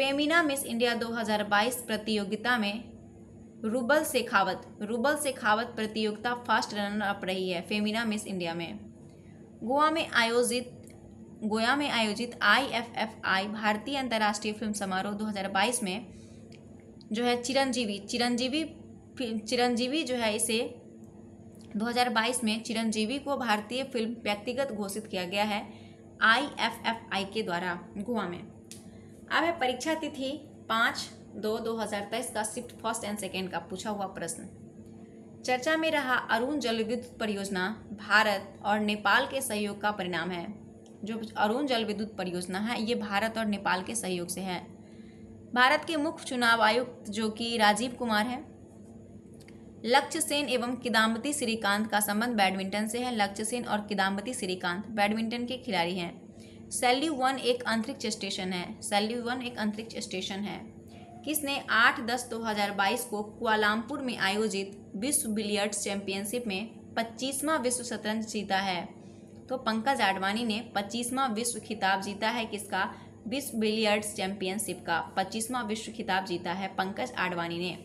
S1: फेमिना मिस इंडिया 2022 प्रतियोगिता में रूबल शेखावत रूबल शेखावत प्रतियोगिता फास्ट रनर अप रही है फेमिना मिस इंडिया में गोवा में आयोजित गोवा में आयोजित आईएफएफआई भारतीय अंतर्राष्ट्रीय फिल्म समारोह 2022 में जो है चिरंजीवी चिरंजीवी चिरंजीवी जो है इसे 2022 में चिरंजीवी को भारतीय फिल्म व्यक्तिगत घोषित किया गया है आई के द्वारा गोवा में अब है परीक्षा तिथि पाँच दो दो हज़ार तेईस का शिफ्ट फर्स्ट एंड सेकेंड का पूछा हुआ प्रश्न चर्चा में रहा अरुण जल विद्युत परियोजना भारत और नेपाल के सहयोग का परिणाम है जो अरुण जल विद्युत परियोजना है ये भारत और नेपाल के सहयोग से है भारत के मुख्य चुनाव आयुक्त जो कि राजीव कुमार है लक्ष्य सेन एवं किदाम्बती श्रीकांत का संबंध बैडमिंटन से है लक्ष्य सेन और किदाम्बती श्रीकांत बैडमिंटन के खिलाड़ी हैं सेल्यू वन एक अंतरिक्ष स्टेशन है सेल्यू वन एक अंतरिक्ष स्टेशन है किसने 8 दस 2022 को कुआलामपुर में आयोजित विश्व बिलियर्ड्स चैंपियनशिप में 25वां विश्व शतरंज जीता है तो पंकज आडवाणी ने 25वां विश्व खिताब जीता है किसका विश्व बिलियर्ड्स चैंपियनशिप का 25वां विश्व खिताब जीता है पंकज आडवाणी ने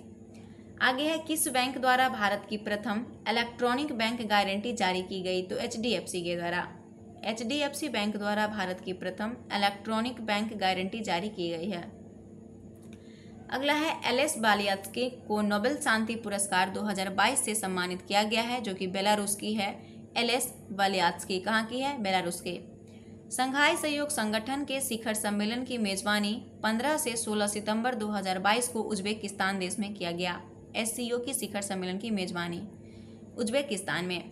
S1: आगे है किस बैंक द्वारा भारत की प्रथम इलेक्ट्रॉनिक बैंक गारंटी जारी की गई तो एच के द्वारा एचडीएफसी बैंक द्वारा भारत की प्रथम इलेक्ट्रॉनिक बैंक गारंटी जारी की गई है अगला है एल एस को नोबेल शांति पुरस्कार 2022 से सम्मानित किया गया है जो कि बेलारूस की है एल एस कहाँ की है बेलारूस के संघाई सहयोग संगठन के शिखर सम्मेलन की मेजबानी 15 से 16 सितंबर 2022 को उज्बेकिस्तान देश में किया गया एस की शिखर सम्मेलन की मेजबानी उज्बेकिस्तान में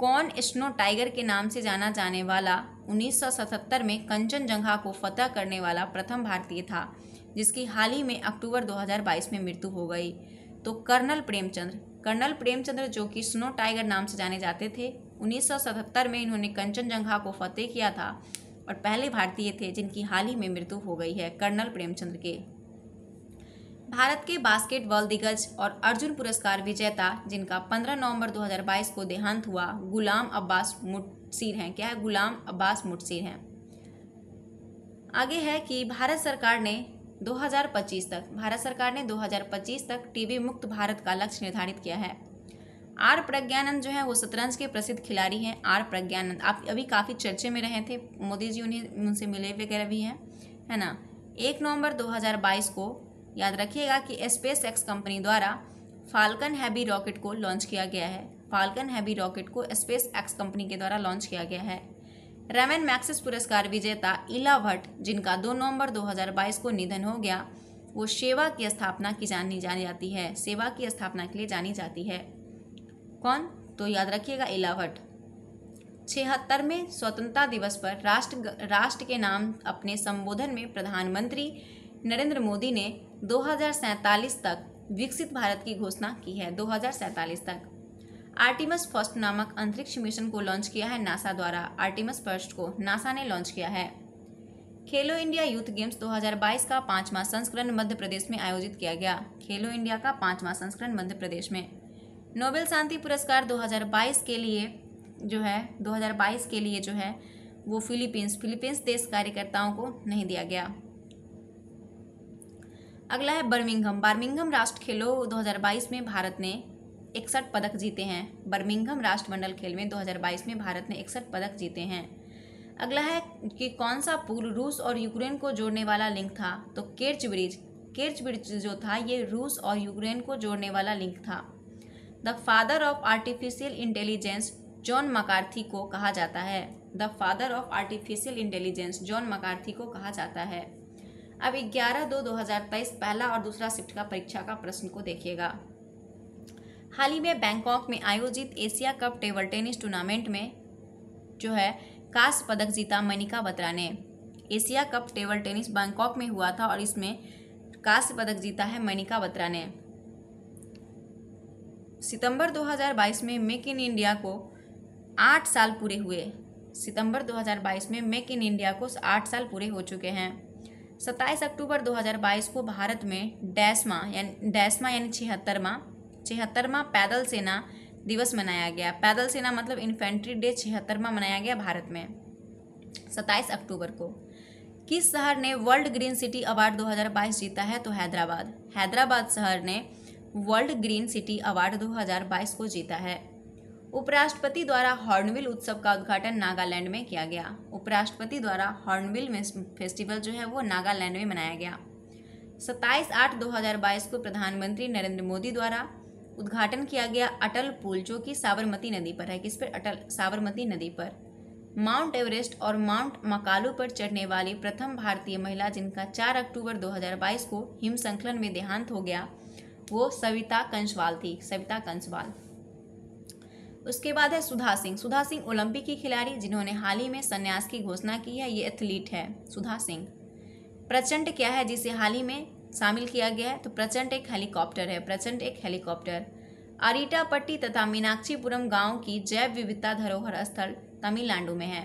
S1: कौन स्नो टाइगर के नाम से जाना जाने वाला 1977 में कंचनजंघा को फतह करने वाला प्रथम भारतीय था जिसकी हाल ही में अक्टूबर 2022 में मृत्यु हो गई तो कर्नल प्रेमचंद्र कर्नल प्रेमचंद्र जो कि स्नो टाइगर नाम से जाने जाते थे 1977 में इन्होंने कंचनजंघा को फतेह किया था और पहले भारतीय थे जिनकी हाल ही में मृत्यु हो गई है कर्नल प्रेमचंद्र के भारत के बास्केटबॉल दिग्गज और अर्जुन पुरस्कार विजेता जिनका 15 नवंबर 2022 को देहांत हुआ गुलाम अब्बास मुटसीर हैं क्या है गुलाम अब्बास मुटसीर हैं आगे है कि भारत सरकार ने 2025 तक भारत सरकार ने 2025 तक टीवी मुक्त भारत का लक्ष्य निर्धारित किया है आर प्रज्ञानंद जो है वो शतरंज के प्रसिद्ध खिलाड़ी हैं आर प्रज्ञानंद आप अभी काफ़ी चर्चे में रहे थे मोदी जी उन्हें उनसे मिले वगैरह भी हैं है ना एक नवंबर 2022 को याद रखिएगा कि स्पेस एक्स कंपनी द्वारा फाल्कन हैवी रॉकेट को लॉन्च किया गया है फाल्कन हैवी रॉकेट को स्पेस एक्स कंपनी के द्वारा लॉन्च किया गया है रेमन मैक्सिस पुरस्कार विजेता इला भट्ट जिनका 2 नवंबर 2022 को निधन हो गया वो सेवा की स्थापना की जानी जानी जाती है सेवा की स्थापना के लिए जानी जाती है कौन तो याद रखिएगा इला भट्ट छिहत्तरवें स्वतंत्रता दिवस पर राष्ट्र राष्ट्र के नाम अपने संबोधन में प्रधानमंत्री नरेंद्र मोदी ने दो तक विकसित भारत की घोषणा की है दो तक आर्टिमस फर्स्ट नामक अंतरिक्ष मिशन को लॉन्च किया है नासा द्वारा आर्टिमस फर्स्ट को नासा ने लॉन्च किया है खेलो इंडिया यूथ गेम्स 2022 का पांचवा संस्करण मध्य प्रदेश में आयोजित किया गया खेलो इंडिया का पांचवा संस्करण मध्य प्रदेश में नोबेल शांति पुरस्कार 2022 के लिए जो है 2022 के लिए जो है वो फिलीपींस फिलीपींस देश कार्यकर्ताओं को नहीं दिया गया अगला है बर्मिंगम बर्मिंगम राष्ट्र खेलों 2022 में भारत ने इकसठ पदक जीते हैं बर्मिंगम राष्ट्रमंडल खेल में 2022 में भारत ने इकसठ पदक जीते हैं अगला है कि कौन सा पुल रूस और यूक्रेन को जोड़ने वाला लिंक था तो केर्च ब्रिज केर्च ब्रिज जो था ये रूस और यूक्रेन को जोड़ने वाला लिंक था the father of artificial intelligence John McCarthy को कहा जाता है the father of artificial intelligence John McCarthy को कहा जाता है अब ग्यारह दो दो हज़ार तेईस पहला और दूसरा शिफ्ट का परीक्षा का प्रश्न को देखिएगा हाल ही में बैंकॉक में आयोजित Asia cup table tennis tournament में जो है कांस्य पदक जीता मनिका बत्रा ने Asia cup table tennis Bangkok में हुआ था और इसमें कांस्य पदक जीता है मनिका बत्रा ने सितंबर 2022 में मेक इन इंडिया को आठ साल पूरे हुए सितंबर 2022 में मेक इन इंडिया को आठ साल पूरे हो चुके हैं सत्ताईस अक्टूबर 2022 को भारत में डैसमा यानी डैसमा यानी छिहत्तरवा छिहत्तरवा पैदल सेना दिवस मनाया गया पैदल सेना मतलब इन्फेंट्री डे छिहत्तरवा मनाया गया भारत में सत्ताईस अक्टूबर को किस शहर ने वर्ल्ड ग्रीन सिटी अवार्ड 2022 जीता है तो हैदराबाद हैदराबाद शहर ने वर्ल्ड ग्रीन सिटी अवार्ड 2022 को जीता है उपराष्ट्रपति द्वारा हॉर्नविल उत्सव का उद्घाटन नागालैंड में किया गया उपराष्ट्रपति द्वारा में फेस्टिवल जो है वो नागालैंड में मनाया गया सत्ताईस आठ 2022 को प्रधानमंत्री नरेंद्र मोदी द्वारा उद्घाटन किया गया अटल पुल जो कि साबरमती नदी पर है किस पर अटल साबरमती नदी पर माउंट एवरेस्ट और माउंट मकालू पर चढ़ने वाली प्रथम भारतीय महिला जिनका 4 अक्टूबर 2022 को संकलन में देहांत हो गया वो सविता कंसवाल थी सविता कंसवाल उसके बाद है सुधा सिंह सुधा सिंह ओलंपिक की खिलाड़ी जिन्होंने हाल ही में संन्यास की घोषणा की है ये एथलीट है सुधा सिंह प्रचंड क्या है जिसे हाल ही में शामिल किया गया है तो प्रचंड एक हेलीकॉप्टर है प्रचंड एक हेलीकॉप्टर अरिटापट्टी तथा मीनाक्षीपुरम गांव की जैव विविधता धरोहर स्थल तमिलनाडु में है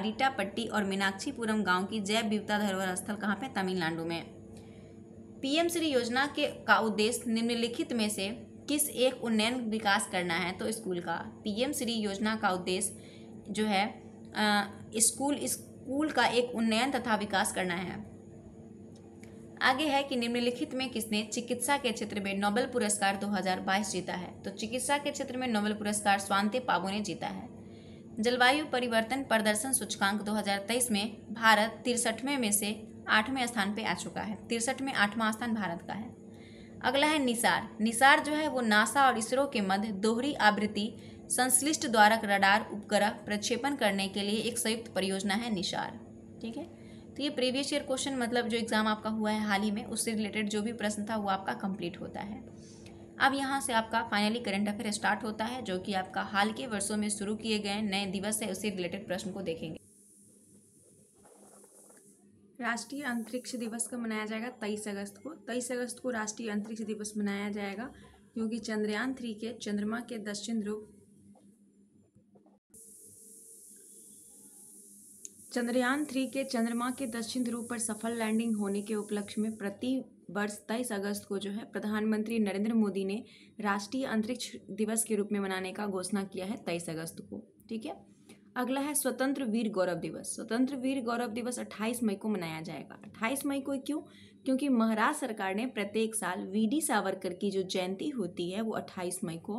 S1: अरिटापट्टी और मीनाक्षीपुरम गांव की जैव विविधता धरोहर स्थल कहाँ पे तमिलनाडु में पीएम श्री योजना के का उद्देश्य निम्नलिखित में से किस एक उन्नयन विकास करना है तो स्कूल का पीएम श्री योजना का उद्देश्य जो है स्कूल स्कूल का एक उन्नयन तथा विकास करना है आगे है कि निम्नलिखित में किसने चिकित्सा के क्षेत्र में नोबेल पुरस्कार 2022 जीता है तो चिकित्सा के क्षेत्र में नोबेल पुरस्कार स्वांते पाबू ने जीता है जलवायु परिवर्तन प्रदर्शन सूचकांक 2023 में भारत तिरसठवें में से आठवें स्थान पर आ चुका है तिरसठवें आठवां स्थान भारत का है अगला है निसार निसार जो है वो नासा और इसरो के मध्य दोहरी आवृत्ति संश्लिष्ट द्वारक रडार उपग्रह प्रक्षेपण करने के लिए एक संयुक्त परियोजना है निसार ठीक है तो ये प्रीवियस ईयर क्वेश्चन मतलब जो एग्ज़ाम आपका हुआ है हाल ही में उससे रिलेटेड जो भी प्रश्न था वो आपका कंप्लीट होता है अब यहाँ से आपका फाइनली करंट अफेयर स्टार्ट होता है जो कि आपका हाल के वर्षों में शुरू किए गए नए दिवस है उससे रिलेटेड प्रश्न को देखेंगे राष्ट्रीय अंतरिक्ष दिवस का मनाया जाएगा तेईस अगस्त को तेईस अगस्त को राष्ट्रीय अंतरिक्ष दिवस मनाया जाएगा क्योंकि चंद्रयान थ्री के चंद्रमा के दक्षिण ध्रुव चंद्रयान थ्री के चंद्रमा के दक्षिण ध्रुव पर सफल लैंडिंग होने के उपलक्ष्य में प्रति वर्ष तेईस अगस्त को जो है प्रधानमंत्री नरेंद्र मोदी ने राष्ट्रीय अंतरिक्ष दिवस के रूप में मनाने का घोषणा किया है तेईस अगस्त को ठीक है अगला है स्वतंत्र वीर गौरव दिवस स्वतंत्र वीर गौरव दिवस 28 मई को मनाया जाएगा 28 मई को क्यों क्योंकि महाराष्ट्र सरकार ने प्रत्येक साल वी डी सावरकर की जो जयंती होती है वो 28 मई को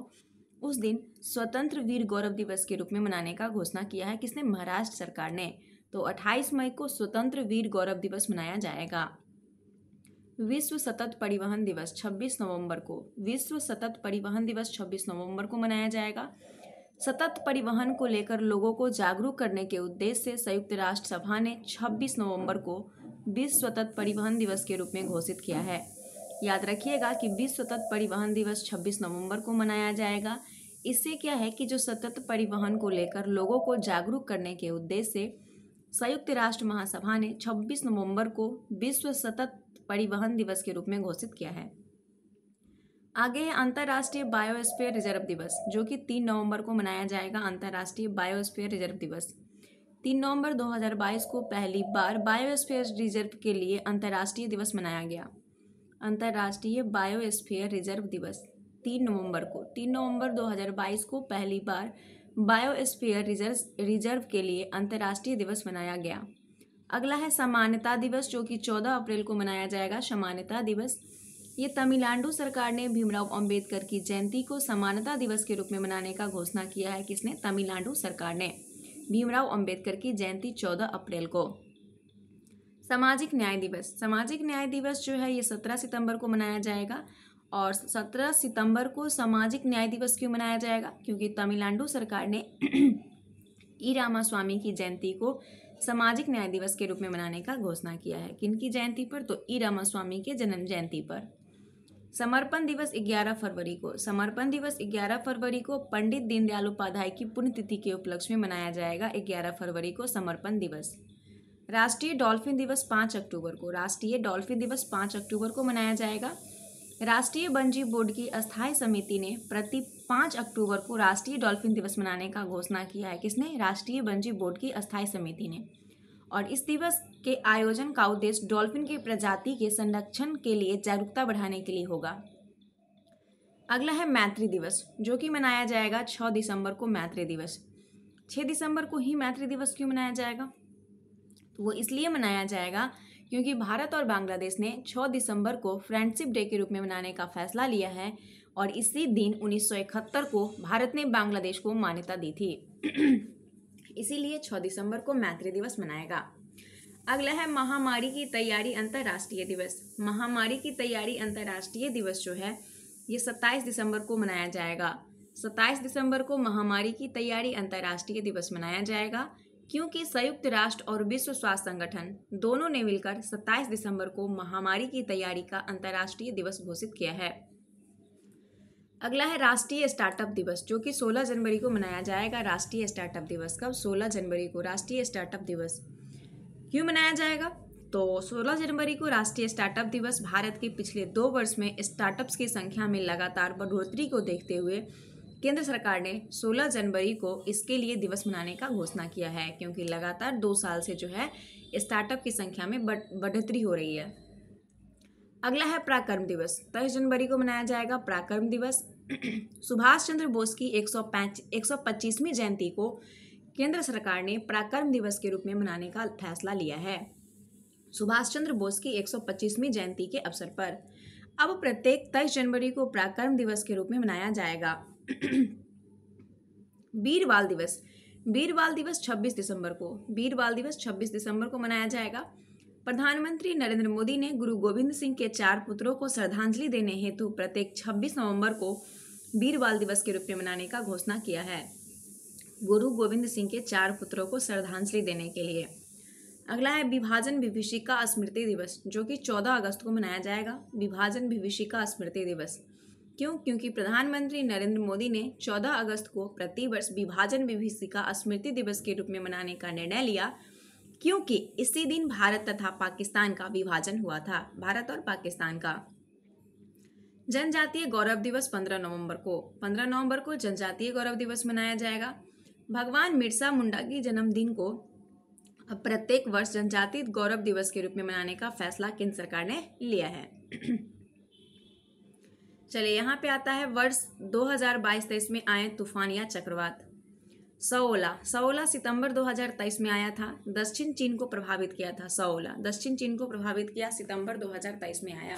S1: उस दिन स्वतंत्र वीर गौरव दिवस के रूप में मनाने का घोषणा किया है किसने महाराष्ट्र सरकार ने तो 28 मई को स्वतंत्र वीर गौरव दिवस मनाया जाएगा विश्व सतत परिवहन दिवस 26 नवंबर को विश्व सतत परिवहन दिवस 26 नवंबर को मनाया जाएगा सतत परिवहन को लेकर लोगों को जागरूक करने के उद्देश्य से संयुक्त राष्ट्र सभा ने 26 नवंबर को विश्व सतत परिवहन दिवस के रूप में घोषित किया है याद रखिएगा कि विश्व सतत परिवहन दिवस 26 नवंबर को मनाया जाएगा इससे क्या है कि जो सतत परिवहन को लेकर लोगों को जागरूक करने के उद्देश्य से संयुक्त राष्ट्र महासभा ने 26 नवंबर को विश्व सतत परिवहन दिवस के रूप में घोषित किया है आगे है अंतर्राष्ट्रीय बायोस्फीयर रिजर्व दिवस जो कि तीन नवंबर को मनाया जाएगा अंतर्राष्ट्रीय बायोस्फीयर रिजर्व दिवस तीन नवंबर 2022 को पहली बार बायोस्फीयर रिजर्व के लिए अंतर्राष्ट्रीय दिवस मनाया गया अंतर्राष्ट्रीय बायोस्फीयर रिजर्व दिवस तीन नवंबर को तीन नवंबर 2022 को पहली बार बायोस्फीयर रिजर्व रिजर्व के लिए अंतर्राष्ट्रीय दिवस मनाया गया अगला है समानता दिवस जो कि चौदह अप्रैल को मनाया जाएगा समानता दिवस ये तमिलनाडु सरकार ने भीमराव अंबेडकर की जयंती को समानता दिवस के रूप में मनाने का घोषणा किया है किसने तमिलनाडु सरकार ने भीमराव अंबेडकर की जयंती 14 अप्रैल को सामाजिक न्याय दिवस सामाजिक न्याय दिवस जो है ये 17 सितंबर को मनाया जाएगा और 17 सितंबर को सामाजिक न्याय दिवस क्यों मनाया जाएगा क्योंकि तमिलनाडु सरकार ने ई रामा स्वामी की जयंती को सामाजिक न्याय दिवस के रूप में मनाने का घोषणा किया है किन की जयंती पर तो ई रामा स्वामी के जन्म जयंती पर समर्पण दिवस 11 फरवरी को समर्पण दिवस 11 फरवरी को पंडित दीनदयाल उपाध्याय की पुण्यतिथि के उपलक्ष्य में मनाया जाएगा 11 फरवरी को समर्पण दिवस राष्ट्रीय डॉल्फिन दिवस 5 अक्टूबर को राष्ट्रीय डॉल्फिन दिवस 5 अक्टूबर को मनाया जाएगा राष्ट्रीय बंजी बोर्ड की अस्थायी समिति ने प्रति पाँच अक्टूबर को राष्ट्रीय डॉल्फिन दिवस मनाने का घोषणा किया है किसने राष्ट्रीय बंजी बोर्ड की अस्थायी समिति ने और इस दिवस के आयोजन का उद्देश्य डॉल्फिन की प्रजाति के संरक्षण के लिए जागरूकता बढ़ाने के लिए होगा अगला है मैत्री दिवस जो कि मनाया जाएगा छः दिसंबर को मैत्री दिवस छः दिसंबर को ही मैत्री दिवस क्यों मनाया जाएगा तो वो इसलिए मनाया जाएगा क्योंकि भारत और बांग्लादेश ने 6 दिसंबर को फ्रेंडशिप डे के रूप में मनाने का फैसला लिया है और इसी दिन 1971 को भारत ने बांग्लादेश को मान्यता दी थी इसीलिए 6 दिसंबर को मैत्री दिवस मनाएगा अगला है महामारी की तैयारी अंतर्राष्ट्रीय दिवस महामारी की तैयारी अंतर्राष्ट्रीय दिवस जो है ये 27 दिसंबर को मनाया जाएगा 27 दिसंबर को महामारी की तैयारी अंतर्राष्ट्रीय दिवस मनाया जाएगा क्योंकि संयुक्त राष्ट्र और विश्व स्वास्थ्य संगठन दोनों ने मिलकर 27 दिसंबर को महामारी की तैयारी का अंतर्राष्ट्रीय दिवस घोषित किया है अगला है राष्ट्रीय स्टार्टअप दिवस जो कि 16 जनवरी को मनाया जाएगा राष्ट्रीय स्टार्टअप दिवस कब 16 जनवरी को राष्ट्रीय स्टार्टअप दिवस क्यों मनाया जाएगा तो 16 जनवरी को राष्ट्रीय स्टार्टअप दिवस भारत के पिछले दो वर्ष में स्टार्टअप्स की संख्या में लगातार बढ़ोतरी को देखते हुए केंद्र सरकार ने 16 जनवरी को इसके लिए दिवस मनाने का घोषणा किया है क्योंकि लगातार दो साल से जो है स्टार्टअप की संख्या में बढ़ोतरी हो रही है अगला है पराक्रम दिवस तेईस जनवरी को मनाया जाएगा पराक्रम दिवस सुभाष चंद्र बोस की एक सौ जयंती को केंद्र सरकार ने पराक्रम दिवस के रूप में मनाने का फैसला लिया है सुभाष चंद्र बोस की 125वीं जयंती के अवसर पर अब प्रत्येक 23 जनवरी को पराक्रम दिवस के रूप में मनाया जाएगा बीर बाल दिवस बीर बाल दिवस 26 दिसंबर को बीरवाल बाल दिवस 26 दिसंबर को मनाया जाएगा प्रधानमंत्री नरेंद्र मोदी ने गुरु गोविंद सिंह के चार पुत्रों को श्रद्धांजलि देने हेतु प्रत्येक 26 नवंबर को बीर बाल दिवस के रूप में मनाने का घोषणा किया है गुरु गोविंद सिंह के चार पुत्रों को श्रद्धांजलि देने के लिए अगला है विभाजन विभीषिका स्मृति दिवस जो कि 14 अगस्त को मनाया जाएगा विभाजन विभीषिका स्मृति दिवस क्यों क्योंकि प्रधानमंत्री नरेंद्र मोदी ने 14 अगस्त को प्रतिवर्ष विभाजन विभिषिका स्मृति दिवस के रूप में मनाने का निर्णय लिया क्योंकि इसी दिन भारत तथा पाकिस्तान का विभाजन हुआ था भारत और पाकिस्तान का जनजातीय गौरव दिवस 15 नवंबर को 15 नवंबर को जनजातीय गौरव दिवस मनाया जाएगा भगवान बिरसा मुंडा के जन्मदिन को अब प्रत्येक वर्ष जनजातीय गौरव दिवस के रूप में मनाने का फैसला केंद्र सरकार ने लिया है चलिए यहाँ पे आता है वर्ष 2022-23 में आए तूफान या चक्रवात सओला सओला सितंबर 2023 में आया था दक्षिण चीन को प्रभावित किया था सओला दक्षिण चीन को प्रभावित किया सितंबर 2023 में आया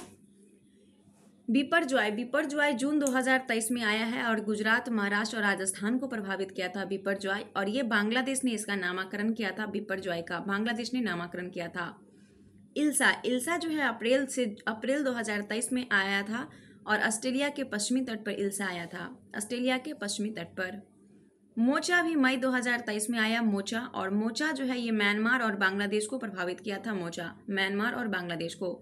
S1: बीपर ज्वाय जून 2023 में आया है और गुजरात महाराष्ट्र और राजस्थान को प्रभावित किया था जॉय और ये बांग्लादेश ने इसका नामकरण किया था जॉय का बांग्लादेश ने नामकरण किया था इल्सा इल्सा जो है अप्रैल से अप्रैल 2023 में आया था और ऑस्ट्रेलिया के पश्चिमी तट पर इल्सा आया था ऑस्ट्रेलिया के पश्चिमी तट पर मोचा भी मई 2023 में आया मोचा और मोचा जो है ये म्यांमार और बांग्लादेश को प्रभावित किया था मोचा म्यांमार और बांग्लादेश को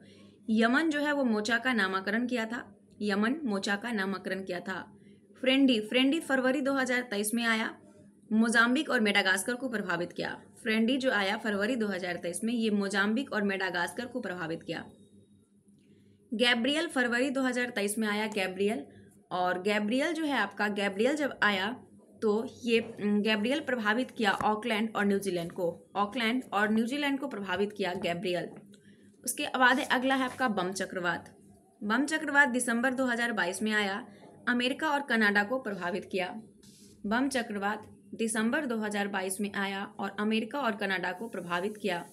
S1: यमन जो है वो मोचा का नामकरण किया था यमन मोचा का नामकरण किया था फ्रेंडी फ्रेंडी फरवरी 2023 में आया मोजाम्बिक और मेडागास्कर को प्रभावित किया फ्रेंडी जो आया फरवरी 2023 में ये मोजाम्बिक और मेडागास्कर को प्रभावित किया गैब्रियल फरवरी 2023 में आया गैब्रियल और गैब्रियल जो है आपका गैब्रियल जब आया तो ये गैब्रियल प्रभावित किया ऑकलैंड और न्यूजीलैंड को ऑकलैंड और न्यूजीलैंड को प्रभावित किया गैब्रियल उसके बाद है अगला है आपका बम चक्रवात बम चक्रवात दिसंबर 2022 में आया अमेरिका और कनाडा को प्रभावित किया बम चक्रवात दिसंबर 2022 में आया और अमेरिका और कनाडा को प्रभावित किया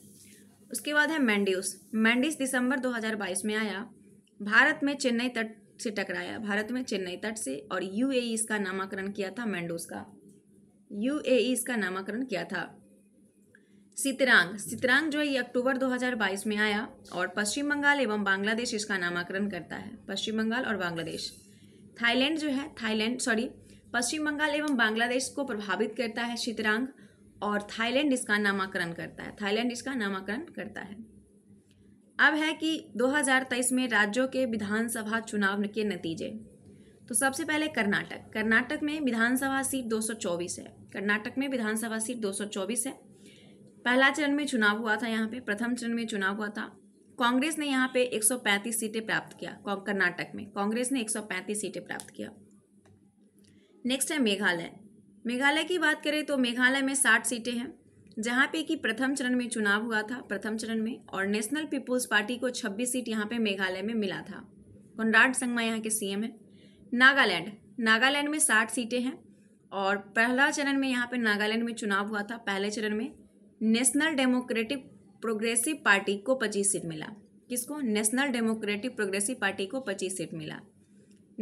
S1: उसके बाद है मैंडिस मैंडिस दिसंबर 2022 में आया भारत में चेन्नई तट से टकराया भारत में चेन्नई तट से और यू इसका नामाकरण किया था मैंडोस का यू इसका नामकरण किया था सितरांग सितरांग जो है ये अक्टूबर 2022 में आया और पश्चिम बंगाल एवं बांग्लादेश इसका नामकरण करता है पश्चिम बंगाल और बांग्लादेश थाईलैंड जो है थाईलैंड सॉरी पश्चिम बंगाल एवं बांग्लादेश को प्रभावित करता है सितरांग और थाईलैंड इसका नामकरण करता है थाईलैंड इसका नामकरण करता है अब है कि 2023 में राज्यों के विधानसभा चुनाव के नतीजे तो सबसे पहले कर्नाटक कर्नाटक में विधानसभा सीट 224 है कर्नाटक में विधानसभा सीट 224 है पहला चरण में चुनाव हुआ था यहाँ पे प्रथम चरण में चुनाव हुआ था कांग्रेस ने यहाँ पे 135 सीटें प्राप्त किया कर्नाटक में कांग्रेस ने 135 सीटें प्राप्त किया नेक्स्ट है मेघालय मेघालय की बात करें तो मेघालय में 60 सीटें हैं जहाँ पे कि प्रथम चरण में चुनाव हुआ था प्रथम चरण में और नेशनल पीपुल्स पार्टी को 26 सीट यहाँ पे मेघालय में मिला था कोनराड संगमा यहाँ के सीएम हैं नागालैंड नागालैंड में साठ सीटें हैं और पहला चरण में यहाँ पर नागालैंड में चुनाव हुआ था पहले चरण में नेशनल डेमोक्रेटिक प्रोग्रेसिव पार्टी को पच्चीस सीट मिला किसको नेशनल डेमोक्रेटिक प्रोग्रेसिव पार्टी को पच्चीस सीट मिला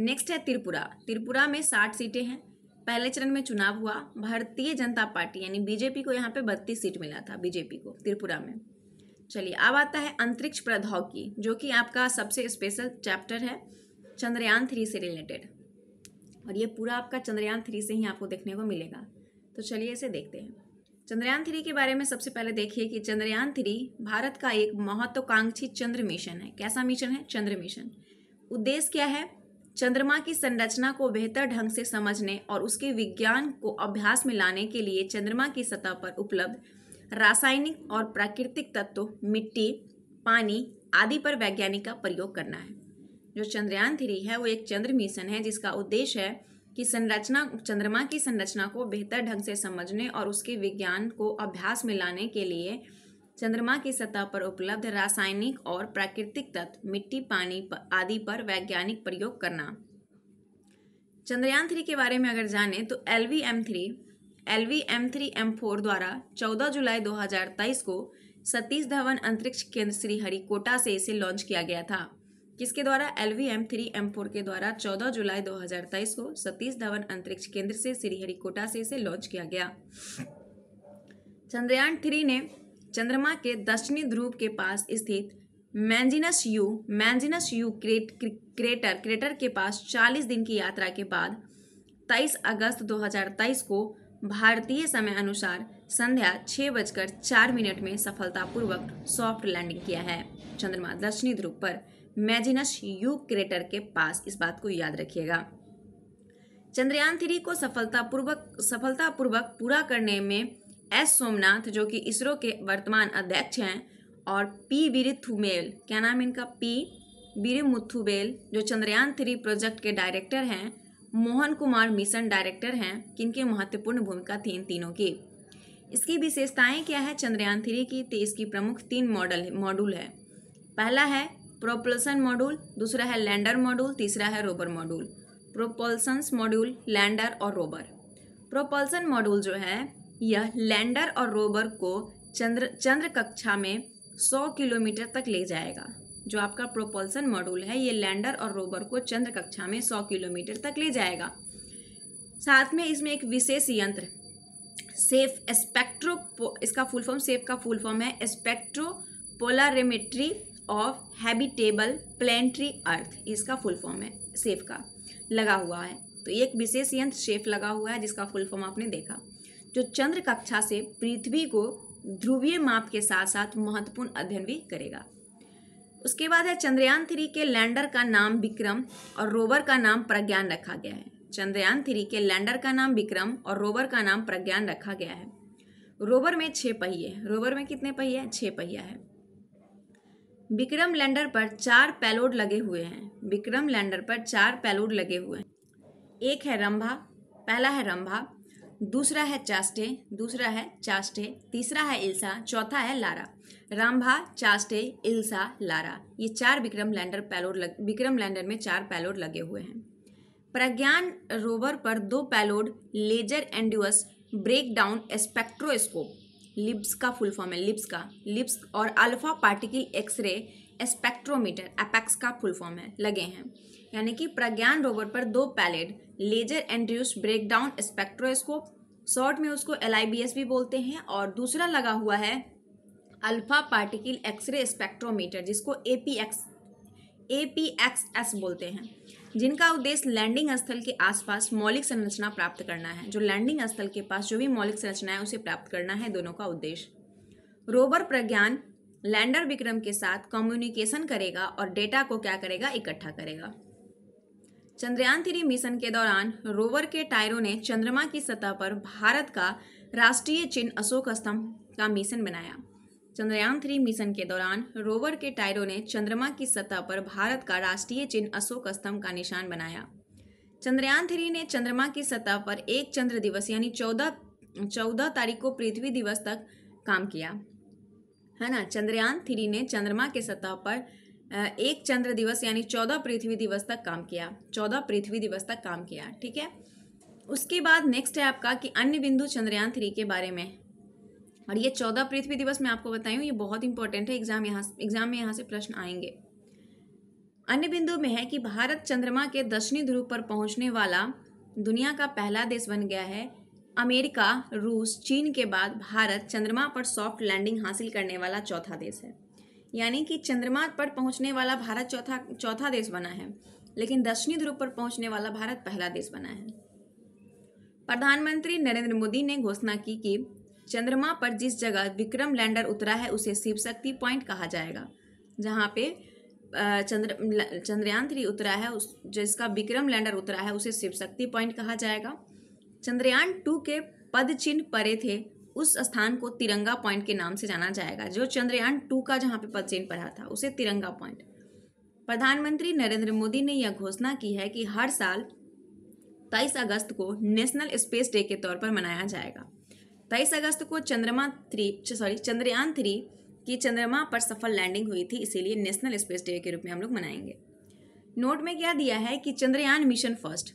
S1: नेक्स्ट है त्रिपुरा त्रिपुरा में साठ सीटें हैं पहले चरण में चुनाव हुआ भारतीय जनता पार्टी यानी बीजेपी को यहाँ पे बत्तीस सीट मिला था बीजेपी को त्रिपुरा में चलिए अब आता है अंतरिक्ष प्रौद्योगिकी जो कि आपका सबसे स्पेशल चैप्टर है चंद्रयान थ्री से रिलेटेड और ये पूरा आपका चंद्रयान थ्री से ही आपको देखने को मिलेगा तो चलिए इसे देखते हैं चंद्रयान थ्री के बारे में सबसे पहले देखिए कि चंद्रयान थ्री भारत का एक महत्वाकांक्षी चंद्र मिशन है कैसा मिशन है चंद्र मिशन उद्देश्य क्या है चंद्रमा की संरचना को बेहतर ढंग से समझने और उसके विज्ञान को अभ्यास में लाने के लिए चंद्रमा की सतह पर उपलब्ध रासायनिक और प्राकृतिक तत्व मिट्टी पानी आदि पर वैज्ञानिक का प्रयोग करना है जो चंद्रयान थ्री है वो एक चंद्र मिशन है जिसका उद्देश्य है की संरचना चंद्रमा की संरचना को बेहतर ढंग से समझने और उसके विज्ञान को अभ्यास में लाने के लिए चंद्रमा की सतह पर उपलब्ध रासायनिक और प्राकृतिक तत्व मिट्टी पानी आदि पर वैज्ञानिक प्रयोग करना चंद्रयान थ्री के बारे में अगर जाने तो L V M three L V M three M four द्वारा चौदह जुलाई दो हज़ार तेईस को सतीश धवन अंतरिक्ष केंद्र श्रीहरिकोटा से इसे लॉन्च किया गया था किसके द्वारा L V M three M four के द्वारा 14 जुलाई 2023 को सतीश धवन अंतरिक्ष केंद्र से श्रीहरिकोटा से इसे लॉन्च किया गया चंद्रयान थ्री ने चंद्रमा के दक्षिणी ध्रुव के पास स्थित Manzinus U Manzinus U crate crater crater के पास 40 दिन की यात्रा के बाद 23 अगस्त 2023 को भारतीय समय अनुसार संध्या छः बजकर चार मिनट में सफलतापूर्वक सॉफ्ट लैंडिंग किया है चंद्रमा दक्षिणी ध्रुव पर मैजिनस यू क्रेटर के पास इस बात को याद रखिएगा चंद्रयान थ्री को सफलतापूर्वक सफलतापूर्वक पूरा करने में एस सोमनाथ जो कि इसरो के वर्तमान अध्यक्ष हैं और पी वीरिथुमेल क्या नाम इनका पी वीरिमुथुबेल जो चंद्रयान थ्री प्रोजेक्ट के डायरेक्टर हैं मोहन कुमार मिशन डायरेक्टर हैं किनके महत्वपूर्ण भूमिका थी इन तीनों की इसकी विशेषताएं क्या है चंद्रयान थ्री की तो इसकी प्रमुख तीन मॉडल मॉड्यूल है पहला है प्रोपल्सन मॉड्यूल दूसरा है लैंडर मॉड्यूल तीसरा है रोबर मॉड्यूल प्रोपल्सन्स मॉड्यूल लैंडर और रोबर प्रोपल्सन मॉड्यूल जो है यह लैंडर और रोबर को चंद्र चंद्र कक्षा में 100 किलोमीटर तक ले जाएगा जो आपका प्रोपल्सन मॉड्यूल है ये लैंडर और रोबर को चंद्र कक्षा में 100 किलोमीटर तक ले जाएगा साथ में इसमें एक विशेष यंत्र सेफ स्पेक्ट्रो इसका फुल फॉर्म सेफ का फुल फॉर्म है spectro polarimetry of habitable planetary Earth इसका फुल फॉर्म है सेफ का लगा हुआ है तो एक विशेष यंत्र शेफ लगा हुआ है जिसका फुल फॉर्म आपने देखा जो चंद्र कक्षा से पृथ्वी को ध्रुवीय माप के साथ साथ महत्वपूर्ण अध्ययन भी करेगा उसके बाद है चंद्रयान थ्री के लैंडर का नाम विक्रम और रोवर का नाम प्रज्ञान रखा गया है चंद्रयान थ्री के लैंडर का नाम विक्रम और रोवर का नाम प्रज्ञान रखा गया है रोवर में छः पहिए रोवर में कितने पहिए हैं छः पहिया है विक्रम लैंडर पर चार पैलोड लगे हुए हैं विक्रम लैंडर पर चार पैलोड लगे हुए हैं एक है रंभा पहला है रंभा दूसरा है चास्टे दूसरा है चास्टे तीसरा है इल्सा चौथा है LARA Rambha ChaSTE ILSA LARA ये चार विक्रम लैंडर पैलोड लग विक्रम लैंडर में चार पैलोड लगे हुए हैं प्रज्ञान रोवर पर दो payload laser induced breakdown spectroscope LIBS का फुल फॉर्म है लिप्स का लिप्स और alpha particle X ray spectrometer APXS का फुल फॉर्म है लगे हैं यानी कि प्रज्ञान रोवर पर दो payload laser induced breakdown spectroscope short में उसको एल भी बोलते हैं और दूसरा लगा हुआ है अल्फा पार्टिकल एक्सरे स्पेक्ट्रोमीटर जिसको A P X A P X S बोलते हैं जिनका उद्देश्य लैंडिंग स्थल के आसपास मौलिक संरचना प्राप्त करना है जो लैंडिंग स्थल के पास जो भी मौलिक संरचना है उसे प्राप्त करना है दोनों का उद्देश्य रोवर प्रज्ञान लैंडर विक्रम के साथ कम्युनिकेशन करेगा और डेटा को क्या करेगा इकट्ठा करेगा चंद्रयान थ्री मिशन के दौरान रोवर के टायरों ने चंद्रमा की सतह पर भारत का राष्ट्रीय चिन्ह अशोक स्तंभ का मिशन बनाया चंद्रयान थ्री मिशन के दौरान रोवर के टायरों ने चंद्रमा की सतह पर भारत का राष्ट्रीय चिन्ह अशोक स्तंभ का निशान बनाया चंद्रयान थ्री ने चंद्रमा की सतह पर एक चंद्र दिवस यानी चौदह चौदह तारीख को पृथ्वी दिवस तक काम किया है ना चंद्रयान थ्री ने चंद्रमा के सतह पर एक चंद्र दिवस यानी चौदह पृथ्वी दिवस तक काम किया चौदह पृथ्वी दिवस तक काम किया ठीक है उसके बाद नेक्स्ट है आपका कि अन्य बिंदु चंद्रयान थ्री के बारे में और ये चौदह पृथ्वी दिवस मैं आपको हूँ ये बहुत इंपॉर्टेंट है एग्जाम यहाँ एग्जाम में यहाँ से प्रश्न आएंगे अन्य बिंदु में है कि भारत चंद्रमा के दक्षिणी ध्रुव पर पहुंचने वाला दुनिया का पहला देश बन गया है अमेरिका रूस चीन के बाद भारत चंद्रमा पर सॉफ्ट लैंडिंग हासिल करने वाला चौथा देश है यानी कि चंद्रमा पर पहुंचने वाला भारत चौथा चौथा देश बना है लेकिन दक्षिणी ध्रुव पर पहुंचने वाला भारत पहला देश बना है प्रधानमंत्री नरेंद्र मोदी ने घोषणा की कि चंद्रमा पर जिस जगह विक्रम लैंडर उतरा है उसे शिव शक्ति पॉइंट कहा जाएगा जहाँ पे चंद्र चंद्रयान थ्री उतरा है उस जिसका विक्रम लैंडर उतरा है उसे शिव शक्ति पॉइंट कहा जाएगा चंद्रयान टू के पद चिन्ह परे थे उस स्थान को तिरंगा पॉइंट के नाम से जाना जाएगा जो चंद्रयान टू का जहाँ पे पद चिन्ह पड़ा था उसे तिरंगा पॉइंट प्रधानमंत्री नरेंद्र मोदी ने यह घोषणा की है कि हर साल तेईस अगस्त को नेशनल स्पेस डे के तौर पर मनाया जाएगा तेईस अगस्त को चंद्रमा थ्री सॉरी चंद्रयान थ्री की चंद्रमा पर सफल लैंडिंग हुई थी इसीलिए नेशनल स्पेस डे के रूप में हम लोग मनाएंगे नोट में क्या दिया है कि Chandrayaan mission first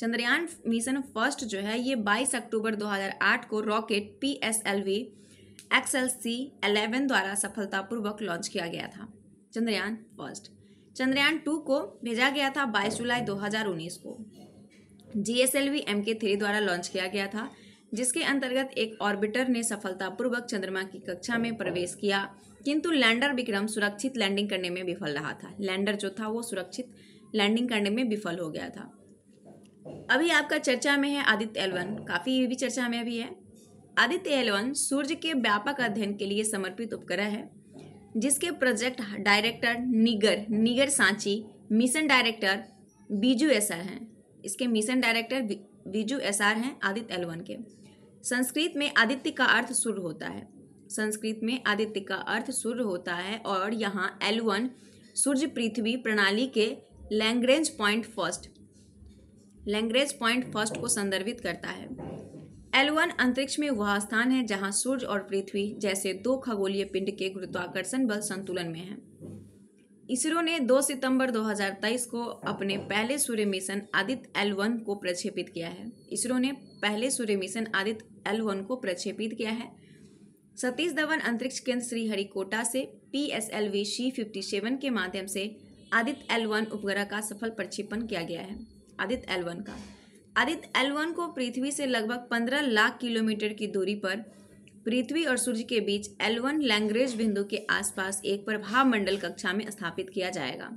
S1: Chandrayaan mission first जो है ये 22 अक्टूबर 2008 को rocket P S L V X L C eleven द्वारा सफलतापूर्वक लॉन्च किया गया था चंद्रयान फर्स्ट चंद्रयान टू को भेजा गया था 22 जुलाई 2019 को G S L V M K three द्वारा लॉन्च किया गया था जिसके अंतर्गत एक ऑर्बिटर ने सफलतापूर्वक चंद्रमा की कक्षा में प्रवेश किया किंतु लैंडर विक्रम सुरक्षित लैंडिंग करने में विफल रहा था लैंडर जो था वो सुरक्षित लैंडिंग करने में विफल हो गया था अभी आपका चर्चा में है आदित्य एलवन काफ़ी भी चर्चा में अभी है आदित्य एलवन सूर्य के व्यापक अध्ययन के लिए समर्पित उपग्रह है जिसके प्रोजेक्ट डायरेक्टर निगर निगर सांची मिशन डायरेक्टर बीजू एस हैं इसके मिशन डायरेक्टर बीजू एस हैं आदित्य एलवन के संस्कृत में आदित्य का अर्थ सूर्य होता है संस्कृत में आदित्य का अर्थ सूर्य होता है और यहाँ एल वन सूर्य पृथ्वी प्रणाली के Lagrange point first Lagrange point first को संदर्भित करता है एल वन अंतरिक्ष में वह स्थान है जहाँ सूर्य और पृथ्वी जैसे दो खगोलीय पिंड के गुरुत्वाकर्षण बल संतुलन में है इसरो ने 2 सितंबर 2023 को अपने पहले सूर्य मिशन आदित्य एल वन को प्रक्षेपित किया है इसरो ने पहले सूर्य मिशन आदित्य एल वन को प्रक्षेपित किया है सतीश धवन अंतरिक्ष केंद्र श्रीहरिकोटा से P S L V C fifty seven के माध्यम से आदित्य एल वन उपग्रह का सफल प्रक्षेपण किया गया है आदित्य एल वन का आदित्य एल वन को पृथ्वी से लगभग पंद्रह लाख किलोमीटर की दूरी पर पृथ्वी और सूर्य के बीच एल वन लैंग्रेज बिंदु के आसपास एक प्रभाव मंडल कक्षा में स्थापित किया जाएगा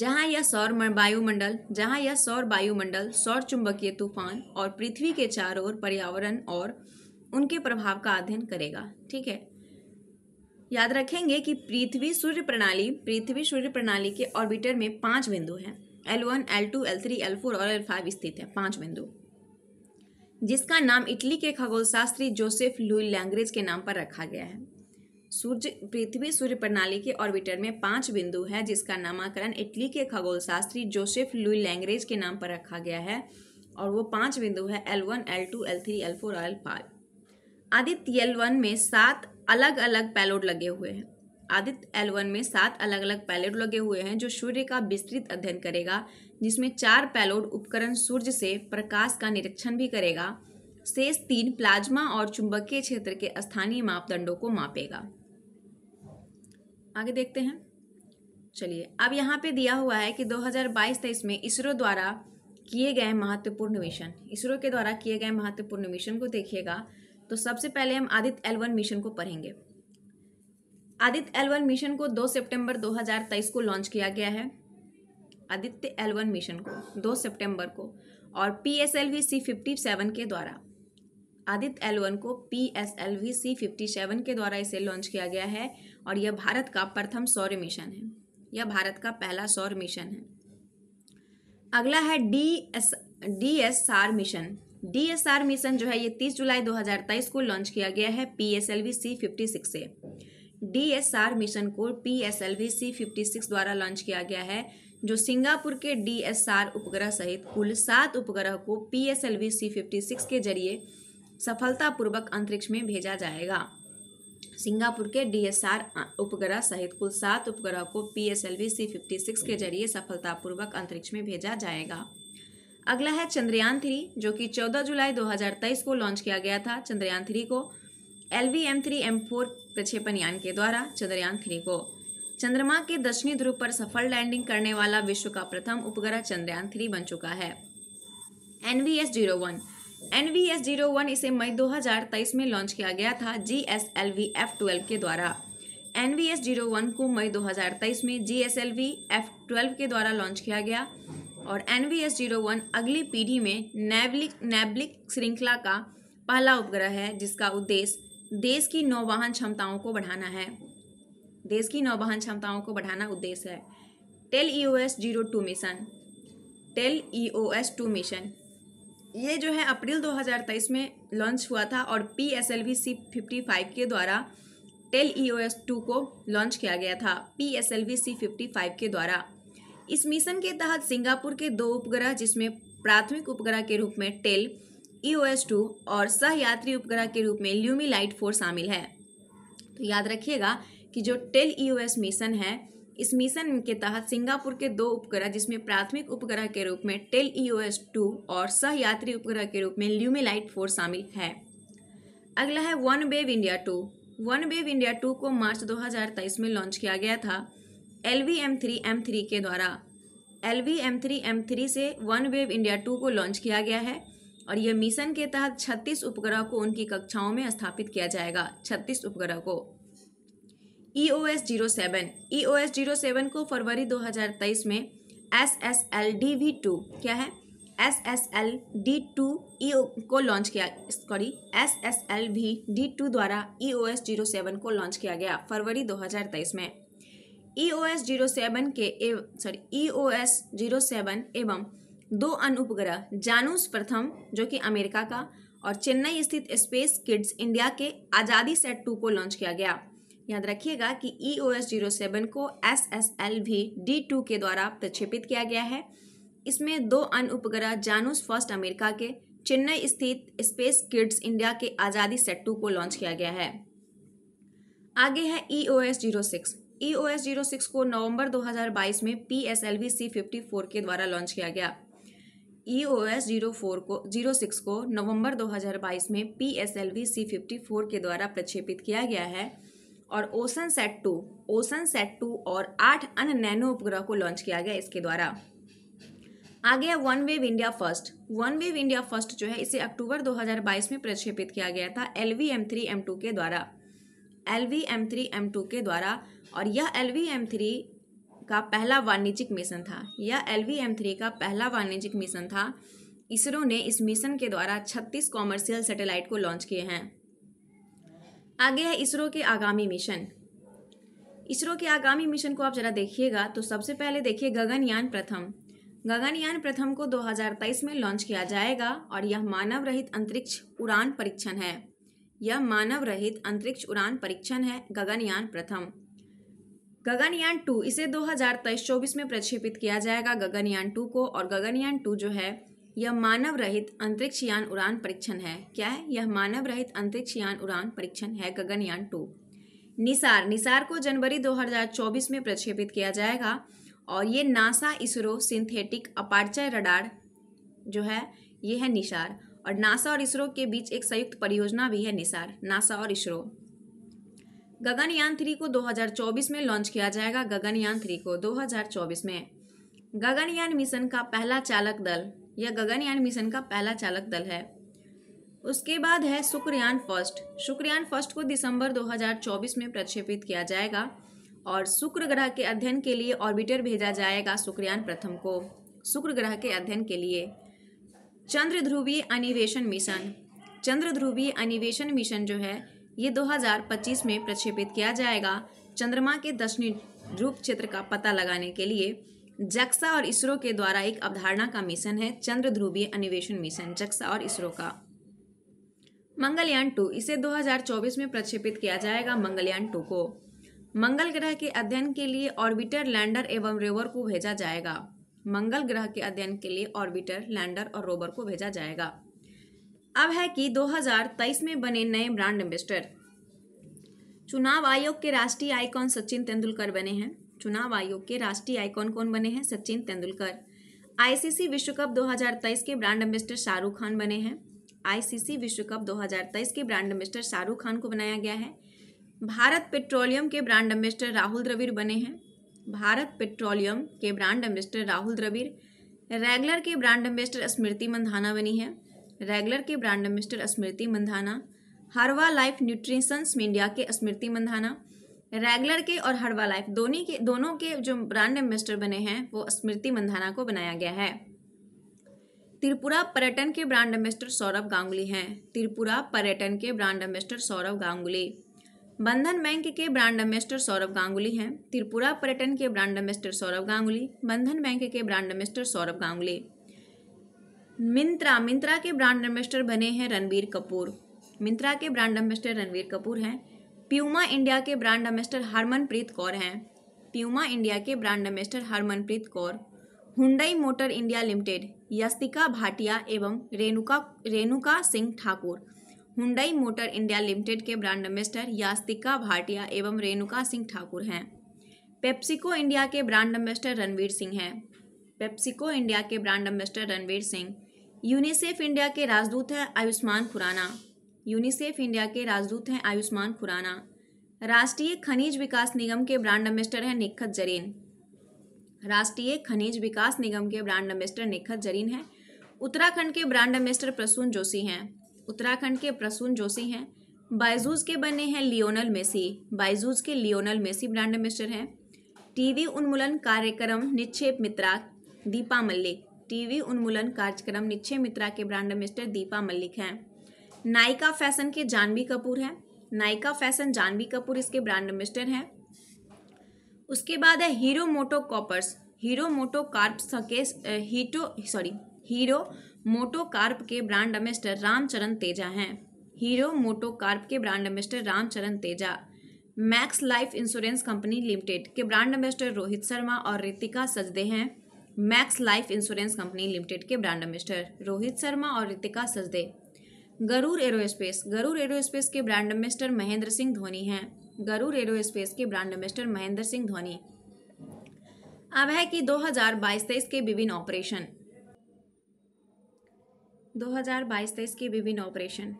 S1: जहाँ यह सौर वायुमंडल जहाँ यह सौर वायुमंडल सौर चुंबकीय तूफान और पृथ्वी के चारों ओर पर्यावरण और उनके प्रभाव का अध्ययन करेगा ठीक है याद रखेंगे कि पृथ्वी सूर्य प्रणाली पृथ्वी सूर्य प्रणाली के ऑर्बिटर में पांच बिंदु हैं L one L two L three L four और एल फाइव स्थित है पांच बिंदु जिसका नाम इटली के खगोलशास्त्री जोसेफ लुई लैंग्रेज के नाम पर रखा गया है सूर्य पृथ्वी सूर्य प्रणाली के ऑर्बिटर में पांच बिंदु है जिसका नामांकरण इटली के खगोलशास्त्री जोसेफ लुई लैंग्रेज के नाम पर रखा गया है और वो पांच बिंदु है L one L two L three L four L five Aditya L one में सात अलग अलग पैलोड लगे हुए हैं आदित्य एल वन में सात अलग अलग पैलोड लगे हुए हैं जो सूर्य का विस्तृत अध्ययन करेगा जिसमें चार पैलोड उपकरण सूर्य से प्रकाश का निरीक्षण भी करेगा शेष तीन प्लाज्मा और चुंबकीय क्षेत्र के स्थानीय मापदंडों को मापेगा आगे देखते हैं चलिए अब यहाँ पे दिया हुआ है कि 2022-23 में इसरो द्वारा किए गए महत्वपूर्ण मिशन इसरो के द्वारा किए गए महत्वपूर्ण मिशन को देखिएगा तो सबसे पहले हम आदित्य एलवन मिशन को पढ़ेंगे आदित्य एलवन मिशन को 2 सितंबर 2023 को लॉन्च किया गया है आदित्य एलवन मिशन को 2 सितंबर को और P S L V C fifty seven के द्वारा आदित्य एलवन को P S L V C fifty seven के द्वारा इसे लॉन्च किया गया है और यह भारत का प्रथम सौर मिशन है यह भारत का पहला सौर मिशन है अगला है D S D S R mission D S R mission जो है ये 30 जुलाई 2023 को लॉन्च किया गया है P S L V C fifty six से डी एस आर मिशन को P S L V C fifty six द्वारा लॉन्च किया गया है जो सिंगापुर के डी एस आर उपग्रह सहित कुल सात उपग्रह को P S L V C fifty six के जरिए सफलतापूर्वक अंतरिक्ष में भेजा जाएगा सिंगापुर के डीएसआर उपग्रह सहित कुल सात उपग्रह को पीएसएलवी सी फिफ्टी सिक्स के जरिए सफलतापूर्वक अंतरिक्ष में भेजा जाएगा अगला है चंद्रयान थ्री जो कि 14 जुलाई 2023 को लॉन्च किया गया था चंद्रयान थ्री को L V M three M four प्रक्षेपण यान के द्वारा चंद्रयान थ्री को चंद्रमा के दक्षिणी ध्रुव पर सफल लैंडिंग करने वाला विश्व का प्रथम उपग्रह चंद्रयान थ्री बन चुका है NVS zero one N V S zero one इसे मई 2023 में लॉन्च किया गया था G S L V F twelve के द्वारा N V S zero one को मई 2023 में G S L V F twelve के द्वारा लॉन्च किया गया और N V S zero one अगली पीढ़ी में नैबलिक नैबलिक श्रृंखला का पहला उपग्रह है जिसका उद्देश्य देश की नौवाहन क्षमताओं को बढ़ाना है देश की नौवाहन क्षमताओं को बढ़ाना उद्देश्य है Tel E O S zero two mission Tel E O S two mission ये जो है अप्रैल 2023 में लॉन्च हुआ था और P S L V C fifty five के द्वारा Tel E O S two को लॉन्च किया गया था P S L V C fifty five के द्वारा इस मिशन के तहत सिंगापुर के दो उपग्रह जिसमें प्राथमिक उपग्रह के रूप में Tel E O S two और सहयात्री उपग्रह के रूप में ल्यूमी लाइट फोर शामिल है तो याद रखिएगा कि जो Tel E O S mission है इस मिशन के तहत सिंगापुर के दो उपग्रह जिसमें प्राथमिक उपग्रह के रूप में टेल ईओएस टू और सहयात्री उपग्रह के रूप में ल्यूमेलाइट फोर शामिल है अगला है OneWeb India two OneWeb India two को मार्च 2023 में लॉन्च किया गया था L V M three M three के द्वारा L V M three M three से वन वेव इंडिया टू को लॉन्च किया गया है और यह मिशन के तहत 36 उपग्रह को उनकी कक्षाओं में स्थापित किया जाएगा 36 उपग्रह को E O S zero seven E O S zero seven को फरवरी दो हज़ार तेईस में S S L D V two क्या है S S L D two E को लॉन्च किया S S S L V D टू द्वारा E O S zero seven को लॉन्च किया गया फरवरी दो हज़ार तेईस में E O S zero seven के sorry E O S zero seven एवं दो अन्य उपग्रह जानूस प्रथम जो कि अमेरिका का और चेन्नई स्थित स्पेस किड्स इंडिया के आज़ादी सेट टू को लॉन्च किया गया याद रखिएगा कि E O S zero seven को S S L V D two के द्वारा प्रक्षेपित किया गया है इसमें दो अन्य उपग्रह जानूस फर्स्ट अमेरिका के चेन्नई स्थित स्पेस किड्स इंडिया के आज़ादी सेट टू को लॉन्च किया गया है आगे है E O S zero six E O S zero six को नवंबर 2022 में P S L V C fifty four के द्वारा लॉन्च किया गया E O S zero four को जीरो सिक्स को नवंबर 2022 में P S L V C fifty four के द्वारा प्रक्षेपित किया गया है और Oceansat two Oceansat two और आठ अन्य नैनो उपग्रह को लॉन्च किया गया इसके द्वारा आ गया OneWeb India first OneWeb India first जो है इसे अक्टूबर 2022 में प्रक्षेपित किया गया था L V M three M two के द्वारा L V M three M two के द्वारा और यह एल वी एम थ्री का पहला वाणिज्यिक मिशन था यह एल वी एम थ्री का पहला वाणिज्यिक मिशन था इसरो ने इस मिशन के द्वारा छत्तीस कॉमर्शियल सेटेलाइट को लॉन्च किए हैं आगे है इसरो के आगामी मिशन इसरो के आगामी मिशन को आप जरा देखिएगा तो सबसे पहले देखिए गगनयान प्रथम गगनयान प्रथम को 2023 में लॉन्च किया जाएगा और यह मानव रहित अंतरिक्ष उड़ान परीक्षण है यह मानव रहित अंतरिक्ष उड़ान परीक्षण है गगनयान प्रथम गगनयान टू इसे दो हजार में प्रक्षेपित किया जाएगा गगनयान टू को और गगनयान टू जो है यह मानव रहित अंतरिक्ष यान उड़ान परीक्षण है क्या है यह मानव रहित अंतरिक्ष यान उड़ान परीक्षण है गगनयान टू निसार निसार को जनवरी 2024 में प्रक्षेपित किया जाएगा और ये NASA ISRO synthetic aperture radar जो है ये है निसार और नासा और इसरो के बीच एक संयुक्त परियोजना भी है निसार नासा और इसरो गगनयान थ्री को 2024 में लॉन्च किया जाएगा गगनयान थ्री को 2024 में गगनयान मिशन का पहला चालक दल यह गगनयान मिशन का पहला चालक दल है उसके बाद है शुक्रयान फर्स्ट शुक्रयान फर्स्ट को दिसंबर 2024 में प्रक्षेपित किया जाएगा और शुक्र ग्रह के अध्ययन के लिए ऑर्बिटर भेजा जाएगा शुक्रयान प्रथम को शुक्र ग्रह के अध्ययन के लिए चंद्र ध्रुवीय अनिवेशन मिशन चंद्र ध्रुवीय अनिवेशन मिशन जो है ये 2025 में प्रक्षेपित किया जाएगा चंद्रमा के दक्षिणी ध्रुव क्षेत्र का पता लगाने के लिए जक्सा और इसरो के द्वारा एक अवधारणा का मिशन है चंद्र ध्रुवीय अन्वेषण मिशन जक्सा और इसरो का मंगलयान टू इसे 2024 में प्रक्षेपित किया जाएगा मंगलयान टू को मंगल ग्रह के अध्ययन के लिए ऑर्बिटर लैंडर एवं रोवर को भेजा जाएगा मंगल ग्रह के अध्ययन के लिए ऑर्बिटर लैंडर और रोवर को भेजा जाएगा अब है कि 2023 में बने नए ब्रांड एम्बेसडर चुनाव आयोग के राष्ट्रीय आइकॉन सचिन तेंदुलकर बने हैं चुनाव आयोग के राष्ट्रीय आइकॉन कौन बने हैं सचिन तेंदुलकर आईसीसी विश्व कप 2023 के ब्रांड एम्बेसडर शाहरुख खान बने हैं आईसीसी विश्व कप 2023 के ब्रांड एम्बेसडर शाहरुख खान को बनाया गया है भारत पेट्रोलियम के ब्रांड एम्बेसडर राहुल द्रविड़ बने हैं भारत पेट्रोलियम के brand ambassador Rahul Dravid regular के ब्रांड एम्बेसडर स्मृति मंधाना बनी है रेगुलर के ब्रांड एम्बेसडर स्मृति मंधाना हरवा लाइफ न्यूट्रिशंस इंडिया के स्मृति मंधाना रेगुलर के और हड़वा लाइफ दोनों के दोनों के जो ब्रांड एम्बेसडर बने हैं वो स्मृति मंधाना को बनाया गया है त्रिपुरा पर्यटन के ब्रांड एम्बेसडर सौरभ गांगुली हैं त्रिपुरा पर्यटन के brand ambassador Saurav Ganguly Bandhan bank के ब्रांड एम्बेसडर सौरभ गांगुली हैं त्रिपुरा पर्यटन के brand ambassador Saurav Ganguly Bandhan bank के ब्रांड एम्बेसडर सौरभ गांगुली मिंत्रा मिंत्रा के ब्रांड एम्बेसडर बने हैं रणबीर कपूर मिंत्रा के ब्रांड एम्बेसडर रणबीर कपूर हैं प्यूमा इंडिया के ब्रांड एम्बेसडर हरमनप्रीत कौर हैं प्यूमा इंडिया के brand ambassador Harmanpreet Kaur Hyundai motor India limited Yastika Bhatia एवं Renuka Renuka Singh Thakur Hyundai motor India limited के ब्रांड एम्बेसडर यास्तिका भाटिया एवं रेणुका सिंह ठाकुर हैं पेप्सिको इंडिया के ब्रांड एम्बेसडर रणवीर सिंह हैं पेप्सिको इंडिया के brand ambassador Ranveer Singh UNICEF India के राजदूत हैं आयुष्मान खुराना यूनिसेफ इंडिया के राजदूत हैं आयुष्मान खुराना राष्ट्रीय खनिज विकास निगम के ब्रांड एम्बेस्टर हैं निखत जरीन राष्ट्रीय खनिज विकास निगम के ब्रांड एम्बेस्टर निखत जरीन हैं उत्तराखंड के ब्रांड एम्बेस्टर प्रसून जोशी हैं उत्तराखंड के प्रसून जोशी हैं बायजूज के बने हैं लियोनल मेसी बाइजूज के लियोनल मेसी ब्रांड एम्बेस्टर हैं टीवी उन्मूलन कार्यक्रम निक्षेप मित्रा दीपा मल्लिक टीवी उन्मूलन कार्यक्रम निक्षेप मित्रा के ब्रांड एम्बेस्टर दीपा मल्लिक हैं नायका फैशन के जानवी कपूर हैं नायका फैशन जानवी कपूर इसके ब्रांड एम्बेसडर हैं उसके बाद है Hero Moto Corp Hero Moto Corp के हीटो सॉरी हीरो मोटो कार्प के ब्रांड एम्बेसडर रामचरण तेजा हैं हीरो मोटो कार्प के brand ambassador Ram Charan Teja Max Life insurance company limited के ब्रांड एम्बेसडर रोहित शर्मा और रितिका सजदे हैं Max Life insurance company limited के ब्रांड एम्बेसडर रोहित शर्मा और रितिका सजदे गरूर एरोस्पेस गरूर एरोस्पेस के ब्रांड एम्बेस्टर महेंद्र सिंह धोनी हैं गरूर एरोस्पेस के ब्रांड एम्बेस्टर महेंद्र सिंह धोनी अब है कि 2022-23 के विभिन्न ऑपरेशन 2022-23 के विभिन्न ऑपरेशन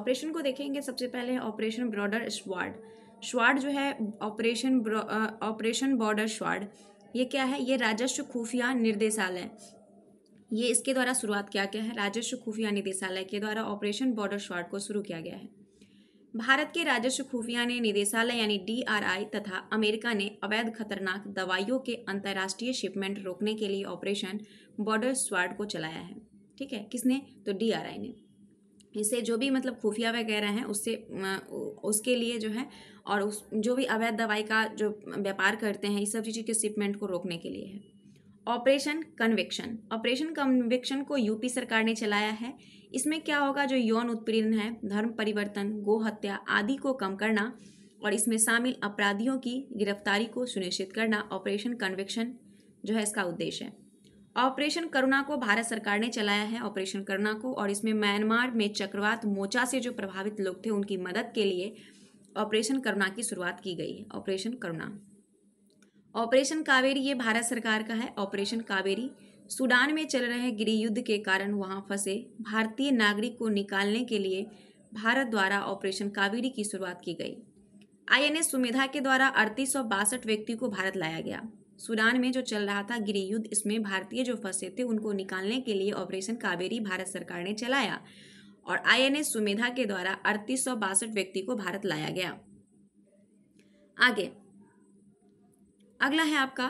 S1: ऑपरेशन को देखेंगे सबसे पहले ऑपरेशन ब्रॉडर स्वाड स्वाड जो है ऑपरेशन ऑपरेशन बॉर्डर स्वाड ये क्या है ये राजस्व खुफिया निर्देशालय ये इसके द्वारा शुरुआत किया गया है राजस्व खुफिया निदेशालय के द्वारा ऑपरेशन बॉर्डर स्वाड को शुरू किया गया है भारत के राजस्व खुफिया ने निदेशालय यानी डीआरआई तथा अमेरिका ने अवैध खतरनाक दवाइयों के अंतर्राष्ट्रीय शिपमेंट रोकने के लिए ऑपरेशन बॉर्डर स्वाड को चलाया है ठीक है किसने तो डी ने इससे जो भी मतलब खुफिया वगैरह हैं उससे उसके लिए जो है और उस जो भी अवैध दवाई का जो व्यापार करते हैं इस सब चीज़ों के शिपमेंट को रोकने के लिए है ऑपरेशन कन्विक्शन ऑपरेशन कन्विक्शन को यूपी सरकार ने चलाया है इसमें क्या होगा जो यौन उत्पीड़न है धर्म परिवर्तन गो हत्या आदि को कम करना और इसमें शामिल अपराधियों की गिरफ्तारी को सुनिश्चित करना ऑपरेशन कन्विक्शन जो है इसका उद्देश्य है ऑपरेशन करुणा को भारत सरकार ने चलाया है ऑपरेशन करुणा को और इसमें म्यांमार में चक्रवात मोचा से जो प्रभावित लोग थे उनकी मदद के लिए ऑपरेशन करुणा की शुरुआत की गई है ऑपरेशन करुणा ऑपरेशन कावेरी ये भारत सरकार का है ऑपरेशन कावेरी सूडान में चल रहे गृह युद्ध के कारण वहां फंसे भारतीय नागरिक को निकालने के लिए भारत द्वारा ऑपरेशन कावेरी की शुरुआत की गई आईएनएस सुमेधा के द्वारा अड़तीस व्यक्ति को भारत लाया गया सूडान में जो चल रहा था गृह युद्ध इसमें भारतीय जो फंसे थे उनको निकालने के लिए ऑपरेशन कावेरी भारत सरकार ने चलाया और आई सुमेधा के द्वारा अड़तीस व्यक्ति को भारत लाया गया आगे अगला है आपका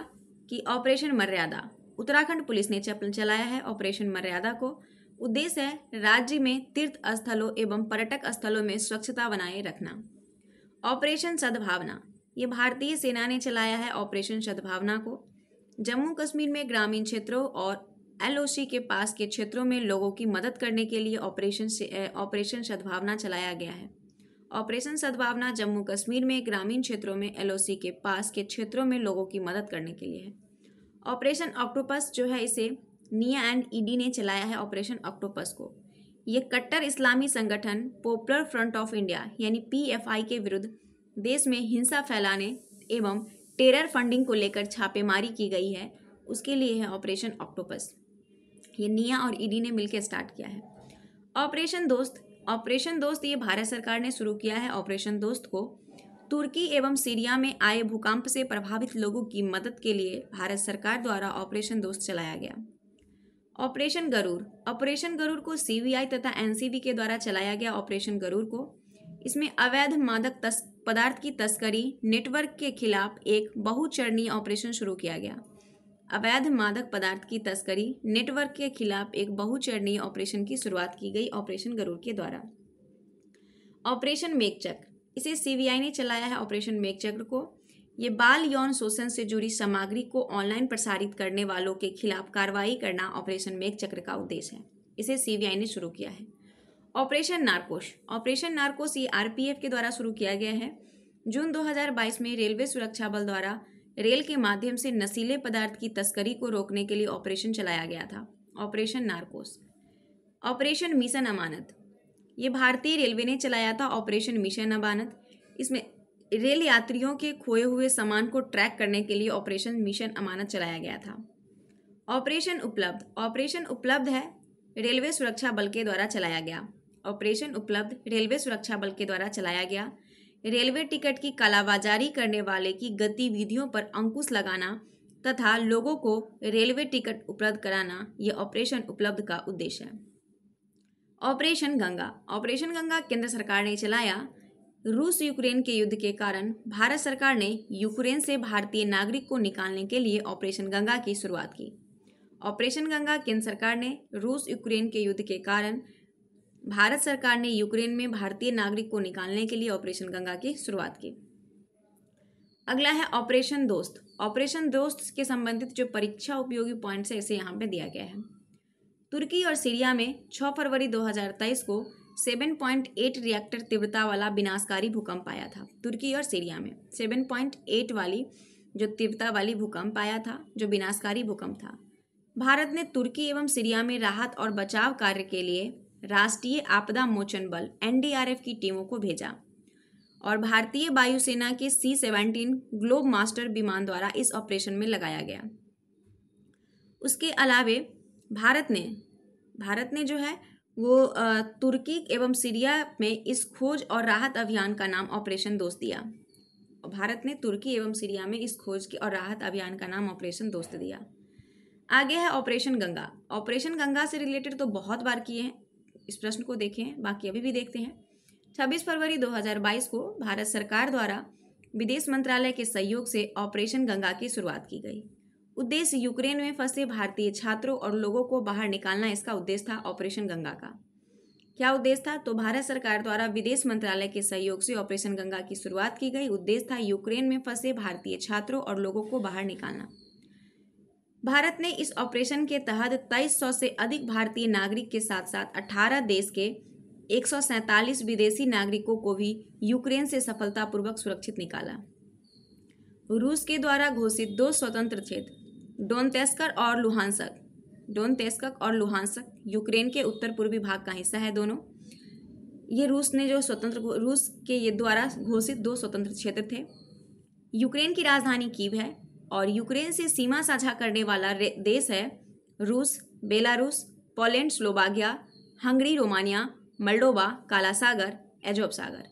S1: कि ऑपरेशन मर्यादा उत्तराखंड पुलिस ने चलाया है ऑपरेशन मर्यादा को उद्देश्य है राज्य में तीर्थ स्थलों एवं पर्यटक स्थलों में स्वच्छता बनाए रखना ऑपरेशन सद्भावना ये भारतीय सेना ने चलाया है ऑपरेशन सद्भावना को जम्मू कश्मीर में ग्रामीण क्षेत्रों और एलओसी के पास के क्षेत्रों में लोगों की मदद करने के लिए ऑपरेशन ऑपरेशन सद्भावना चलाया गया है ऑपरेशन सद्भावना जम्मू कश्मीर में ग्रामीण क्षेत्रों में एलओसी के पास के क्षेत्रों में लोगों की मदद करने के लिए है ऑपरेशन ऑक्टोपस जो है इसे निया एंड ईडी ने चलाया है ऑपरेशन ऑक्टोपस को ये कट्टर इस्लामी संगठन पॉपुलर फ्रंट ऑफ इंडिया यानी पीएफआई के विरुद्ध देश में हिंसा फैलाने एवं टेरर फंडिंग को लेकर छापेमारी की गई है उसके लिए है ऑपरेशन ऑक्टोपस ये निया और ईडी ने मिलकर स्टार्ट किया है ऑपरेशन दोस्त ऑपरेशन दोस्त ये भारत सरकार ने शुरू किया है ऑपरेशन दोस्त को तुर्की एवं सीरिया में आए भूकंप से प्रभावित लोगों की मदद के लिए भारत सरकार द्वारा ऑपरेशन दोस्त चलाया गया ऑपरेशन गरूर ऑपरेशन गरूर को सीबीआई तथा एनसीबी के द्वारा चलाया गया ऑपरेशन गरूर को इसमें अवैध मादक तस् पदार्थ की तस्करी नेटवर्क के खिलाफ एक बहुचरणीय ऑपरेशन शुरू किया गया अवैध मादक पदार्थ की तस्करी नेटवर्क के खिलाफ एक बहुचरणीय ऑपरेशन की शुरुआत की गई ऑपरेशन गरुड़ के द्वारा ऑपरेशन मेघचक इसे सीबीआई ने चलाया है ऑपरेशन मेघचक्र को ये बाल यौन शोषण से जुड़ी सामग्री को ऑनलाइन प्रसारित करने वालों के खिलाफ कार्रवाई करना ऑपरेशन मेघ चक्र का उद्देश्य है इसे सीबीआई ने शुरू किया है ऑपरेशन नार्कोश ऑपरेशन नार्कोश ये आरपीएफ के द्वारा शुरू किया गया है जून 2022 में रेलवे सुरक्षा बल द्वारा रेल के माध्यम से नशीले पदार्थ की तस्करी को रोकने के लिए ऑपरेशन चलाया गया था operation Narcos operation mission Amanat ये भारतीय रेलवे ने चलाया था ऑपरेशन मिशन अमानत इसमें रेल यात्रियों के खोए हुए सामान को ट्रैक करने के लिए ऑपरेशन मिशन अमानत चलाया गया था ऑपरेशन उपलब्ध ऑपरेशन उपलब्ध है रेलवे सुरक्षा बल के द्वारा चलाया गया ऑपरेशन उपलब्ध रेलवे सुरक्षा बल के द्वारा चलाया गया रेलवे टिकट की कालाबाजारी करने वाले की गतिविधियों पर अंकुश लगाना तथा लोगों को रेलवे टिकट उपलब्ध कराना यह ऑपरेशन उपलब्ध का उद्देश्य है ऑपरेशन गंगा ऑपरेशन गंगा केंद्र सरकार ने चलाया रूस यूक्रेन के युद्ध के कारण भारत सरकार ने यूक्रेन से भारतीय नागरिक को निकालने के लिए ऑपरेशन गंगा की शुरुआत की ऑपरेशन गंगा केंद्र सरकार ने रूस यूक्रेन के युद्ध के कारण भारत सरकार ने यूक्रेन में भारतीय नागरिक को निकालने के लिए ऑपरेशन गंगा की शुरुआत की अगला है ऑपरेशन दोस्त ऑपरेशन दोस्त के संबंधित जो परीक्षा उपयोगी पॉइंट्स है इसे यहाँ पे दिया गया है तुर्की और सीरिया में 6 फरवरी 2023 को 7.8 रिएक्टर तीव्रता वाला विनाशकारी भूकंप आया था तुर्की और सीरिया में 7.8 वाली जो तीव्रता वाली भूकंप आया था जो विनाशकारी भूकंप था भारत ने तुर्की एवं सीरिया में राहत और बचाव कार्य के लिए राष्ट्रीय आपदा मोचन बल एनडीआरएफ की टीमों को भेजा और भारतीय वायुसेना के सी सेवेंटीन ग्लोब मास्टर विमान द्वारा इस ऑपरेशन में लगाया गया उसके अलावे भारत ने भारत ने जो है वो तुर्की एवं सीरिया में इस खोज और राहत अभियान का नाम ऑपरेशन दोस्त दिया भारत ने तुर्की एवं सीरिया में इस खोज की और राहत अभियान का नाम ऑपरेशन दोस्त दिया आगे है ऑपरेशन गंगा ऑपरेशन गंगा से रिलेटेड तो बहुत बार किए हैं इस प्रश्न को देखें बाकी अभी भी देखते हैं 26 फरवरी 2022 को भारत सरकार द्वारा विदेश मंत्रालय के सहयोग से ऑपरेशन गंगा की शुरुआत की गई उद्देश्य यूक्रेन में फंसे भारतीय छात्रों और लोगों को बाहर निकालना इसका उद्देश्य था ऑपरेशन गंगा का क्या उद्देश्य था तो भारत सरकार द्वारा विदेश मंत्रालय के सहयोग से ऑपरेशन गंगा की शुरुआत की गई उद्देश्य था यूक्रेन में फंसे भारतीय छात्रों और लोगों को बाहर निकालना भारत ने इस ऑपरेशन के तहत 2300 से अधिक भारतीय नागरिक के साथ साथ 18 देश के एक विदेशी नागरिकों को भी यूक्रेन से सफलतापूर्वक सुरक्षित निकाला रूस के द्वारा घोषित दो स्वतंत्र क्षेत्र डोनतेस्कर और लुहानसक डोनतेस्कक और लुहानसक यूक्रेन के उत्तर पूर्वी भाग का हिस्सा है दोनों ये रूस ने जो स्वतंत्र रूस के ये द्वारा घोषित दो स्वतंत्र क्षेत्र थे यूक्रेन की राजधानी कीव है और यूक्रेन से सीमा साझा करने वाला देश है रूस Belarus Poland Slovakia Hungary Romania Moldova काला सागर एजोब सागर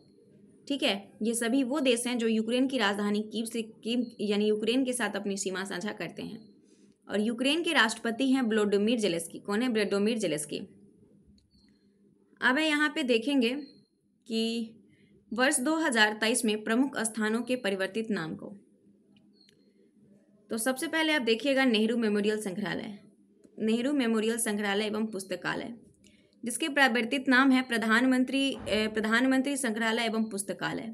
S1: ठीक है ये सभी वो देश हैं जो यूक्रेन की राजधानी कीव से कीव यानी यूक्रेन के साथ अपनी सीमा साझा करते हैं और यूक्रेन के राष्ट्रपति हैं ब्लोडोमिर जेलेस्की कौन है ब्लोडोमिर जेलेस्की अब यहाँ पे देखेंगे कि वर्ष 2023 में प्रमुख स्थानों के परिवर्तित नाम को तो सबसे पहले आप देखिएगा नेहरू मेमोरियल संग्रहालय नेहरू मेमोरियल संग्रहालय एवं पुस्तकालय जिसके परिवर्तित नाम है प्रधानमंत्री प्रधानमंत्री संग्रहालय एवं पुस्तकालय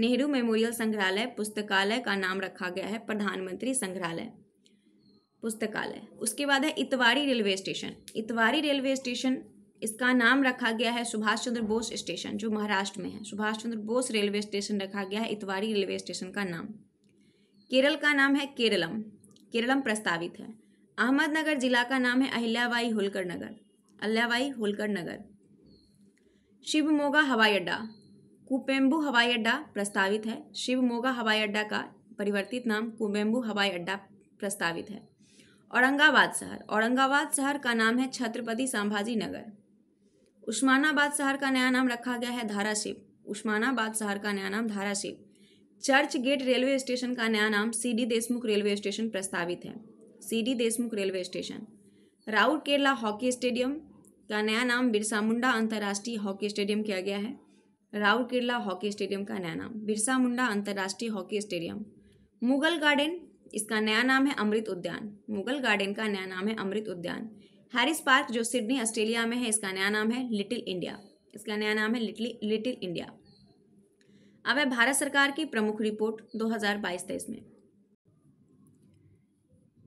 S1: नेहरू मेमोरियल संग्रहालय पुस्तकालय का नाम रखा गया है प्रधानमंत्री संग्रहालय पुस्तकालय उसके बाद है Itwari railway station Itwari railway station इसका नाम रखा गया है सुभाष चंद्र बोस स्टेशन जो महाराष्ट्र में है सुभाष चंद्र बोस रेलवे स्टेशन रखा गया है इतवारी रेलवे स्टेशन का नाम केरल का नाम है केरलम केरलम प्रस्तावित है अहमदनगर जिला का नाम है अहिल्याबाई होलकर नगर अहिल्याबाई होलकर नगर शिवमोगा हवाई अड्डा कुपेम्बू हवाई अड्डा प्रस्तावित है शिवमोगा हवाई अड्डा का परिवर्तित नाम कुपेम्बू हवाई अड्डा प्रस्तावित है औरंगाबाद शहर औरंगाबाद शहर का नाम है छत्रपति संभाजी नगर उस्मानाबाद शहर का नया नाम रखा गया है धाराशिव उस्मानाबाद शहर का नया नाम Dharashiv church gate railway station का नया नाम C D Deshmukh railway station प्रस्तावित है C D Deshmukh railway station राउर केरला हॉकी स्टेडियम का नया नाम बिरसा मुंडा अंतर्राष्ट्रीय हॉकी स्टेडियम किया गया है राउर केरला हॉकी स्टेडियम का नया नाम बिरसा मुंडा अंतर्राष्ट्रीय हॉकी स्टेडियम मुगल गार्डन इसका नया नाम है अमृत उद्यान मुगल गार्डन का नया नाम है अमृत उद्यान हैरिस पार्क जो सिडनी ऑस्ट्रेलिया में है इसका नया नाम है लिटिल इंडिया इसका नया नाम है लिटिल लिटिल इंडिया अब है भारत सरकार की प्रमुख रिपोर्ट 2022-23 में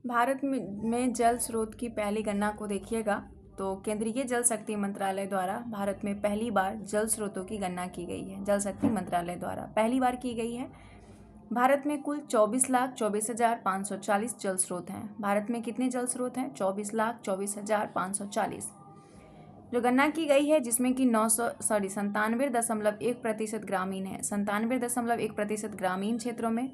S1: भारत में जल स्रोत की पहली गणना को देखिएगा तो केंद्रीय जल शक्ति मंत्रालय द्वारा भारत में पहली बार जल स्रोतों की गणना की गई है जल शक्ति मंत्रालय द्वारा पहली बार की गई है भारत में कुल चौबीस लाख चौबीस हज़ार पाँच सौ चालीस जल स्रोत हैं भारत में कितने जल स्रोत हैं चौबीस लाख चौबीस हज़ार पाँच सौ चालीस जो गणना की गई है जिसमें कि नौ सौ सॉरी संतानवे दशमलव एक प्रतिशत ग्रामीण है संतानवे दशमलव एक प्रतिशत ग्रामीण क्षेत्रों में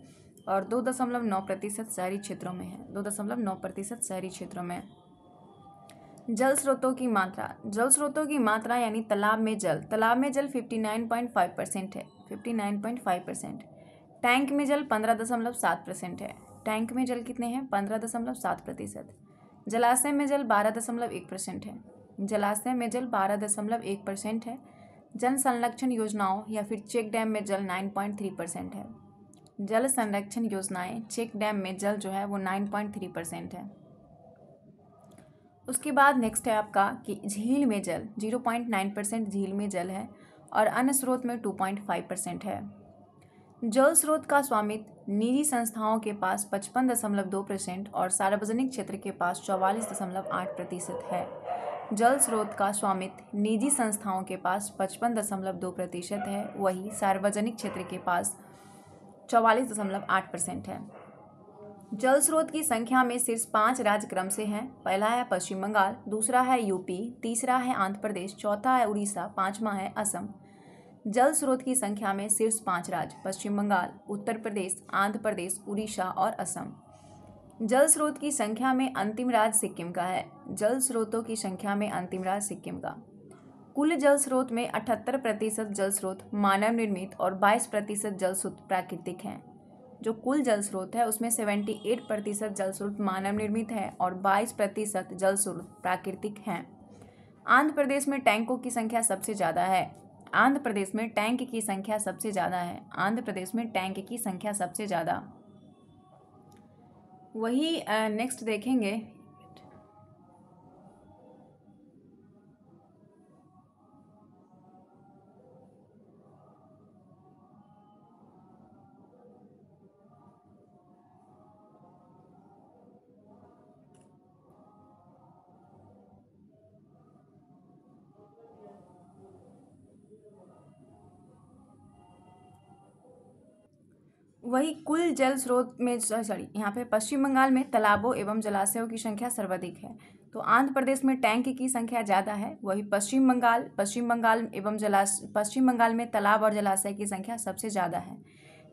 S1: और दो दशमलव नौ प्रतिशत शहरी क्षेत्रों में है दो दशमलव नौ प्रतिशत शहरी क्षेत्रों में जल स्रोतों की मात्रा जल स्रोतों की मात्रा यानी तालाब में जल तालाब में जल fifty nine point five percent है fifty nine point five percent tank में जल पंद्रह दशमलव सात परसेंट है टैंक में जल कितने हैं पंद्रह दशमलव सात प्रतिशत जलाशय में जल बारह दशमलव एक परसेंट है जलाशय में जल बारह दशमलव एक परसेंट है जल संरक्षण योजनाओं या फिर चेक डैम में जल नाइन पॉइंट थ्री परसेंट है जल संरक्षण योजनाएं चेक डैम में जल जो है वो नाइन पॉइंट थ्री परसेंट है उसके बाद नेक्स्ट है आपका कि झील में जल जीरो पॉइंट नाइन परसेंट झील में जल है और अन्य स्रोत में टू पॉइंट फाइव परसेंट है जल स्रोत का स्वामित्व निजी संस्थाओं के पास पचपन दशमलव दो परसेंट और सार्वजनिक क्षेत्र के पास चौवालीस दशमलव आठ प्रतिशत है जल स्रोत का स्वामित्व निजी संस्थाओं के पास पचपन दशमलव दो प्रतिशत है वही सार्वजनिक क्षेत्र के पास चौवालीस दशमलव आठ परसेंट है जल स्रोत की संख्या में सिर्फ पांच राज्य क्रम से हैं पहला है पश्चिम बंगाल दूसरा है यूपी तीसरा है आंध्र प्रदेश चौथा है उड़ीसा पांचवा है असम जल स्रोत की संख्या में सिर्फ पांच राज्य पश्चिम बंगाल उत्तर प्रदेश आंध्र प्रदेश उड़ीसा और असम जल स्रोत की संख्या में अंतिम राज्य सिक्किम का है जल स्रोतों की संख्या में अंतिम राज्य सिक्किम का कुल जल स्रोत में अठहत्तर प्रतिशत जल स्रोत मानव निर्मित और बाईस प्रतिशत जल स्रोत प्राकृतिक हैं जो कुल जल स्रोत है उसमें सेवेंटी एट प्रतिशत जल स्रोत मानव निर्मित है और बाईस प्रतिशत जल स्रोत प्राकृतिक हैं आंध्र प्रदेश में टैंकों की संख्या सबसे ज़्यादा है आंध्र प्रदेश में टैंक की संख्या सबसे ज़्यादा है आंध्र प्रदेश में टैंक की संख्या सबसे ज़्यादा वही नेक्स्ट देखेंगे वही कुल जल स्रोत में सॉरी यहाँ पे पश्चिम बंगाल में तालाबों एवं जलाशयों की संख्या सर्वाधिक है तो आंध्र प्रदेश में टैंक की संख्या ज़्यादा है वही पश्चिम बंगाल पश्चिम बंगाल एवं जलाशय पश्चिम बंगाल में तालाब और जलाशय की संख्या सबसे ज़्यादा है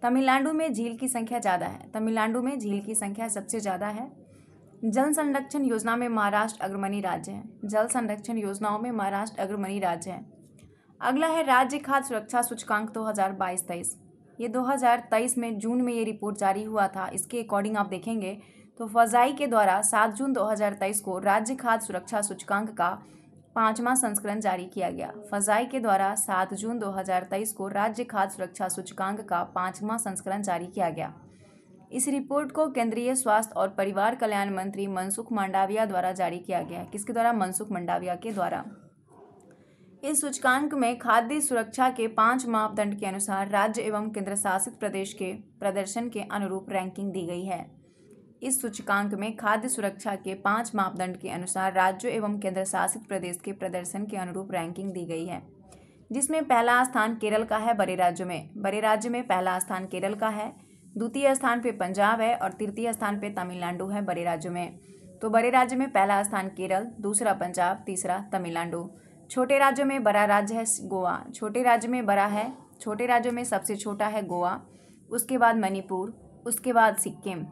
S1: तमिलनाडु में झील की संख्या ज़्यादा है तमिलनाडु में झील की संख्या सबसे ज़्यादा है जल संरक्षण योजना में महाराष्ट्र अग्रमणी राज्य है जल संरक्षण योजनाओं में महाराष्ट्र अग्रमणी राज्य है अगला है राज्य खाद्य सुरक्षा सूचकांक दो हज़ार बाईस तेईस ये 2023 में जून में ये रिपोर्ट जारी हुआ था इसके अकॉर्डिंग आप देखेंगे तो फजाई के द्वारा 7 जून 2023 को राज्य खाद्य सुरक्षा सूचकांक का पाँचवा संस्करण जारी किया गया फजाई के द्वारा 7 जून 2023 को राज्य खाद्य सुरक्षा सूचकांक का पाँचवा संस्करण जारी किया गया इस रिपोर्ट को केंद्रीय स्वास्थ्य और परिवार कल्याण मंत्री मनसुख मांडाविया द्वारा जारी किया गया किसके द्वारा मनसुख मांडाविया के द्वारा इस सूचकांक में खाद्य सुरक्षा के पांच मापदंड के अनुसार राज्य एवं केंद्र शासित प्रदेश के प्रदर्शन के अनुरूप रैंकिंग दी गई है इस सूचकांक में खाद्य सुरक्षा के पांच मापदंड के अनुसार राज्य एवं केंद्र शासित प्रदेश के प्रदर्शन के अनुरूप रैंकिंग दी गई है जिसमें पहला स्थान केरल का है बड़े राज्यों में बड़े राज्य में पहला स्थान केरल का है द्वितीय स्थान पे पंजाब है और तृतीय स्थान पे तमिलनाडु है बड़े राज्यों में तो बड़े राज्य में पहला स्थान केरल दूसरा पंजाब तीसरा तमिलनाडु छोटे राज्यों में बड़ा राज्य है गोवा छोटे राज्य में बड़ा है छोटे राज्यों में सबसे छोटा है गोवा उसके बाद मणिपुर उसके बाद सिक्किम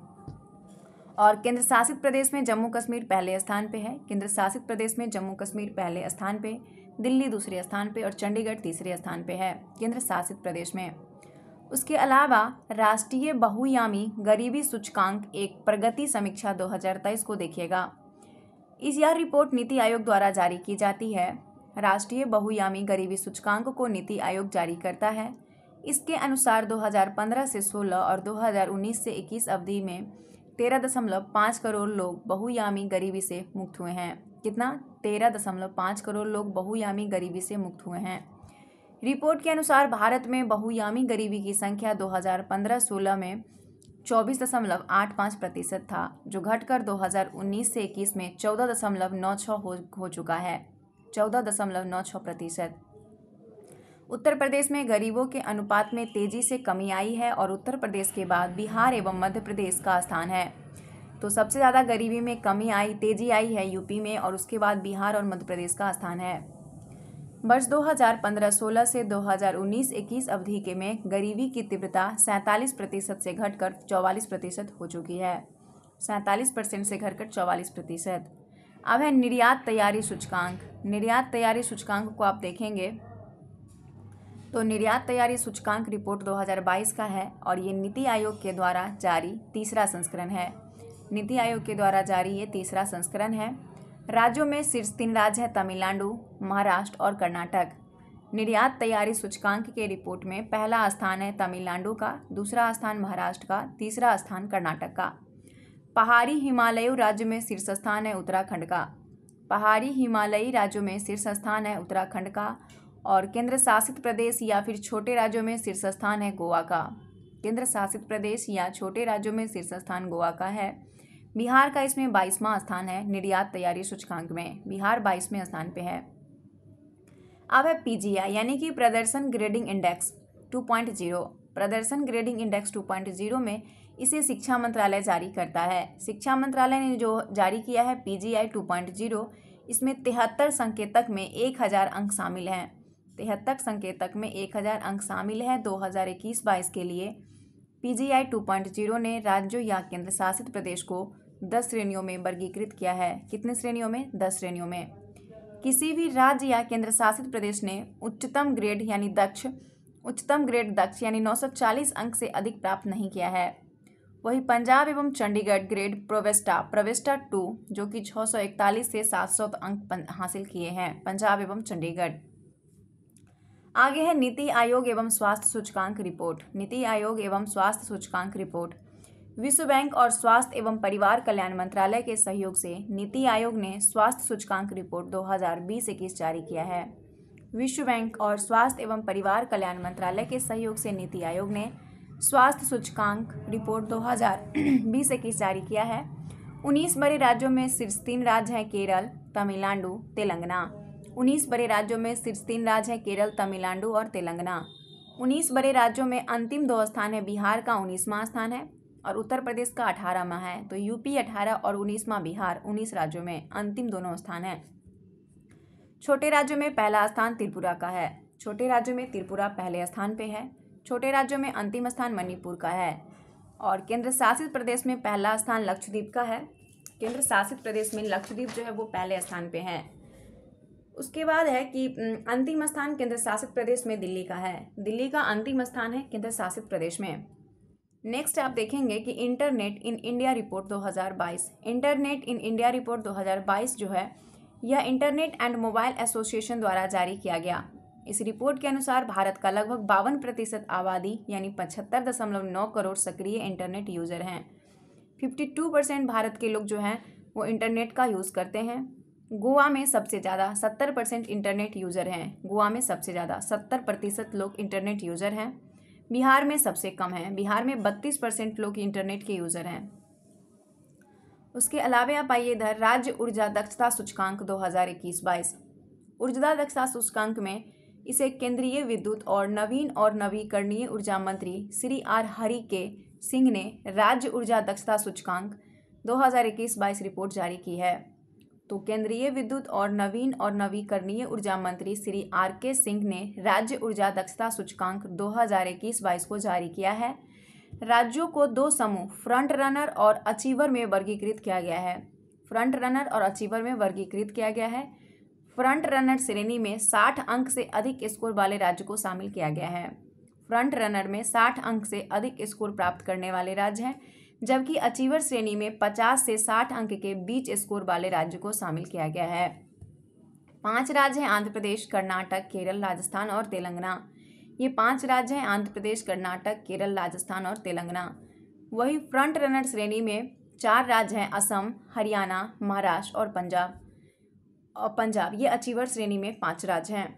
S1: और केंद्र शासित प्रदेश में जम्मू कश्मीर पहले स्थान पे है केंद्र शासित प्रदेश में जम्मू कश्मीर पहले स्थान पे दिल्ली दूसरे स्थान पे और चंडीगढ़ तीसरे स्थान पे है केंद्र शासित प्रदेश में उसके अलावा राष्ट्रीय बहुयामी गरीबी सूचकांक एक प्रगति समीक्षा 2023 को देखिएगा इस यह रिपोर्ट नीति आयोग द्वारा जारी की जाती है राष्ट्रीय बहुयामी गरीबी सूचकांक को नीति आयोग जारी करता है इसके अनुसार 2015 से 16 और 2019 से 21 अवधि में 13.5 करोड़ लोग बहुयामी गरीबी से मुक्त हुए हैं कितना 13.5 करोड़ लोग बहुयामी गरीबी से मुक्त हुए हैं रिपोर्ट के अनुसार भारत में बहुयामी गरीबी की संख्या 2015-16 में चौबीस दशमलव आठ पाँच प्रतिशत था जो घटकर 2019 से 21 में चौदह दशमलव नौ हो हो चुका है चौदह दशमलव नौ छः प्रतिशत उत्तर प्रदेश में गरीबों के अनुपात में तेजी से कमी आई है और उत्तर प्रदेश के बाद बिहार एवं मध्य प्रदेश का स्थान है तो सबसे ज़्यादा गरीबी में कमी आई तेजी आई है यूपी में और उसके बाद बिहार और मध्य प्रदेश का स्थान है वर्ष 2015-16 से 2019-21 अवधि के में गरीबी की तीव्रता सैंतालीस प्रतिशत से घटकर चौवालीस प्रतिशत हो चुकी है सैंतालीस परसेंट से घटकर चौवालीस प्रतिशत अब है निर्यात तैयारी सूचकांक निर्यात तैयारी सूचकांक को आप देखेंगे तो निर्यात तैयारी सूचकांक रिपोर्ट 2022 का है और ये नीति आयोग के द्वारा जारी तीसरा संस्करण है नीति आयोग के द्वारा जारी ये तीसरा संस्करण है राज्यों में शीर्ष तीन राज्य है तमिलनाडु महाराष्ट्र और कर्नाटक निर्यात तैयारी सूचकांक के रिपोर्ट में पहला स्थान है तमिलनाडु का दूसरा स्थान महाराष्ट्र का तीसरा स्थान कर्नाटक का पहाड़ी हिमालयी राज्य में शीर्ष स्थान है उत्तराखंड का पहाड़ी हिमालयी राज्यों में शीर्ष स्थान है उत्तराखंड का और केंद्र शासित प्रदेश या फिर छोटे राज्यों में शीर्ष स्थान है गोवा का केंद्र शासित प्रदेश या छोटे राज्यों में शीर्ष स्थान गोवा का है बिहार का इसमें बाईसवां स्थान है निर्यात तैयारी सूचकांक में बिहार बाईसवें स्थान पे है अब है पीजीआई यानी कि प्रदर्शन ग्रेडिंग इंडेक्स 2.0 प्रदर्शन ग्रेडिंग इंडेक्स 2.0 में इसे शिक्षा मंत्रालय जारी करता है शिक्षा मंत्रालय ने जो जारी किया है P G I two point zero इसमें तिहत्तर संकेतक में एक हज़ार अंक शामिल हैं तिहत्तर संकेतक में एक हज़ार अंक शामिल है दो हज़ार इक्कीस बाईस के लिए P G I two point zero ने राज्यों या केंद्र शासित प्रदेश को दस श्रेणियों में वर्गीकृत किया है कितने श्रेणियों में दस श्रेणियों में किसी भी राज्य या केंद्र शासित प्रदेश ने उच्चतम ग्रेड यानी दक्ष उच्चतम ग्रेड दक्ष यानी 940 अंक से अधिक प्राप्त नहीं किया है वहीं पंजाब एवं चंडीगढ़ ग्रेड प्रोवेस्टा प्रोवेस्टा टू जो कि 641 से 700 अंक हासिल किए हैं पंजाब एवं चंडीगढ़ आगे है नीति आयोग एवं स्वास्थ्य सूचकांक रिपोर्ट नीति आयोग एवं स्वास्थ्य सूचकांक रिपोर्ट विश्व बैंक और स्वास्थ्य एवं परिवार कल्याण मंत्रालय के सहयोग से नीति आयोग ने स्वास्थ्य सूचकांक रिपोर्ट 2020 हजार जारी किया है विश्व बैंक और स्वास्थ्य एवं परिवार कल्याण मंत्रालय के सहयोग से नीति आयोग ने स्वास्थ्य सूचकांक रिपोर्ट 2020 इक्कीस जारी किया है उन्नीस बड़े राज्यों में शीर्ष तीन राज्य हैं केरल तमिलनाडु तेलंगाना उन्नीस बड़े राज्यों में शीर्ष तीन राज्य हैं केरल तमिलनाडु और तेलंगाना उन्नीस बड़े राज्यों में अंतिम दो स्थान है बिहार का उन्नीसवां स्थान है और उत्तर प्रदेश का अठारहवा है तो यूपी अठारह और उन्नीसवां बिहार उन्नीस राज्यों में अंतिम दोनों स्थान है छोटे राज्यों में पहला स्थान त्रिपुरा का है छोटे राज्यों में त्रिपुरा पहले स्थान पे है छोटे राज्यों में अंतिम स्थान मणिपुर का है और केंद्र शासित प्रदेश में पहला स्थान लक्षद्वीप का है केंद्र शासित प्रदेश में लक्षद्वीप जो है वो पहले स्थान पे है उसके बाद है कि अंतिम स्थान केंद्र शासित प्रदेश में दिल्ली का है दिल्ली का अंतिम स्थान है केंद्र शासित प्रदेश में नेक्स्ट आप देखेंगे कि internet in India report 2022 internet in India report 2022 जो है यह इंटरनेट एंड मोबाइल एसोसिएशन द्वारा जारी किया गया इस रिपोर्ट के अनुसार भारत का लगभग बावन प्रतिशत आबादी यानी पचहत्तर दशमलव नौ करोड़ सक्रिय इंटरनेट यूज़र हैं फिफ्टी टू परसेंट भारत के लोग जो हैं वो इंटरनेट का यूज़ करते हैं गोवा में सबसे ज़्यादा सत्तर परसेंट इंटरनेट यूज़र हैं गोवा में सबसे ज़्यादा सत्तर प्रतिशत लोग इंटरनेट यूज़र हैं बिहार में सबसे कम है बिहार में बत्तीस परसेंट लोग इंटरनेट के यूज़र हैं उसके अलावा आप आइए इधर राज्य ऊर्जा दक्षता सूचकांक दो हज़ार ऊर्जा दक्षता सूचकांक में इसे केंद्रीय विद्युत और नवीन और नवीकरणीय ऊर्जा मंत्री श्री आर हरि के सिंह ने राज्य ऊर्जा दक्षता सूचकांक 2021-22 रिपोर्ट जारी की है तो केंद्रीय विद्युत और नवीन और नवीकरणीय ऊर्जा मंत्री श्री आर के सिंह ने राज्य ऊर्जा दक्षता सूचकांक 2021-22 को जारी किया है राज्यों को दो समूह फ्रंट रनर और अचीवर में वर्गीकृत किया गया है फ्रंट रनर और अचीवर में वर्गीकृत किया गया है फ्रंट रनर श्रेणी में साठ अंक से अधिक स्कोर वाले राज्य को शामिल किया गया है फ्रंट रनर में साठ अंक से अधिक स्कोर प्राप्त करने वाले राज्य हैं जबकि अचीवर श्रेणी में पचास से साठ अंक के बीच स्कोर वाले राज्य को शामिल किया गया है पांच राज्य हैं आंध्र प्रदेश कर्नाटक केरल राजस्थान और तेलंगाना ये पांच राज्य हैं आंध्र प्रदेश कर्नाटक केरल राजस्थान और तेलंगाना वही फ्रंट रनर श्रेणी में चार राज्य हैं असम हरियाणा महाराष्ट्र और पंजाब और पंजाब ये अचीवर श्रेणी में पांच राज्य हैं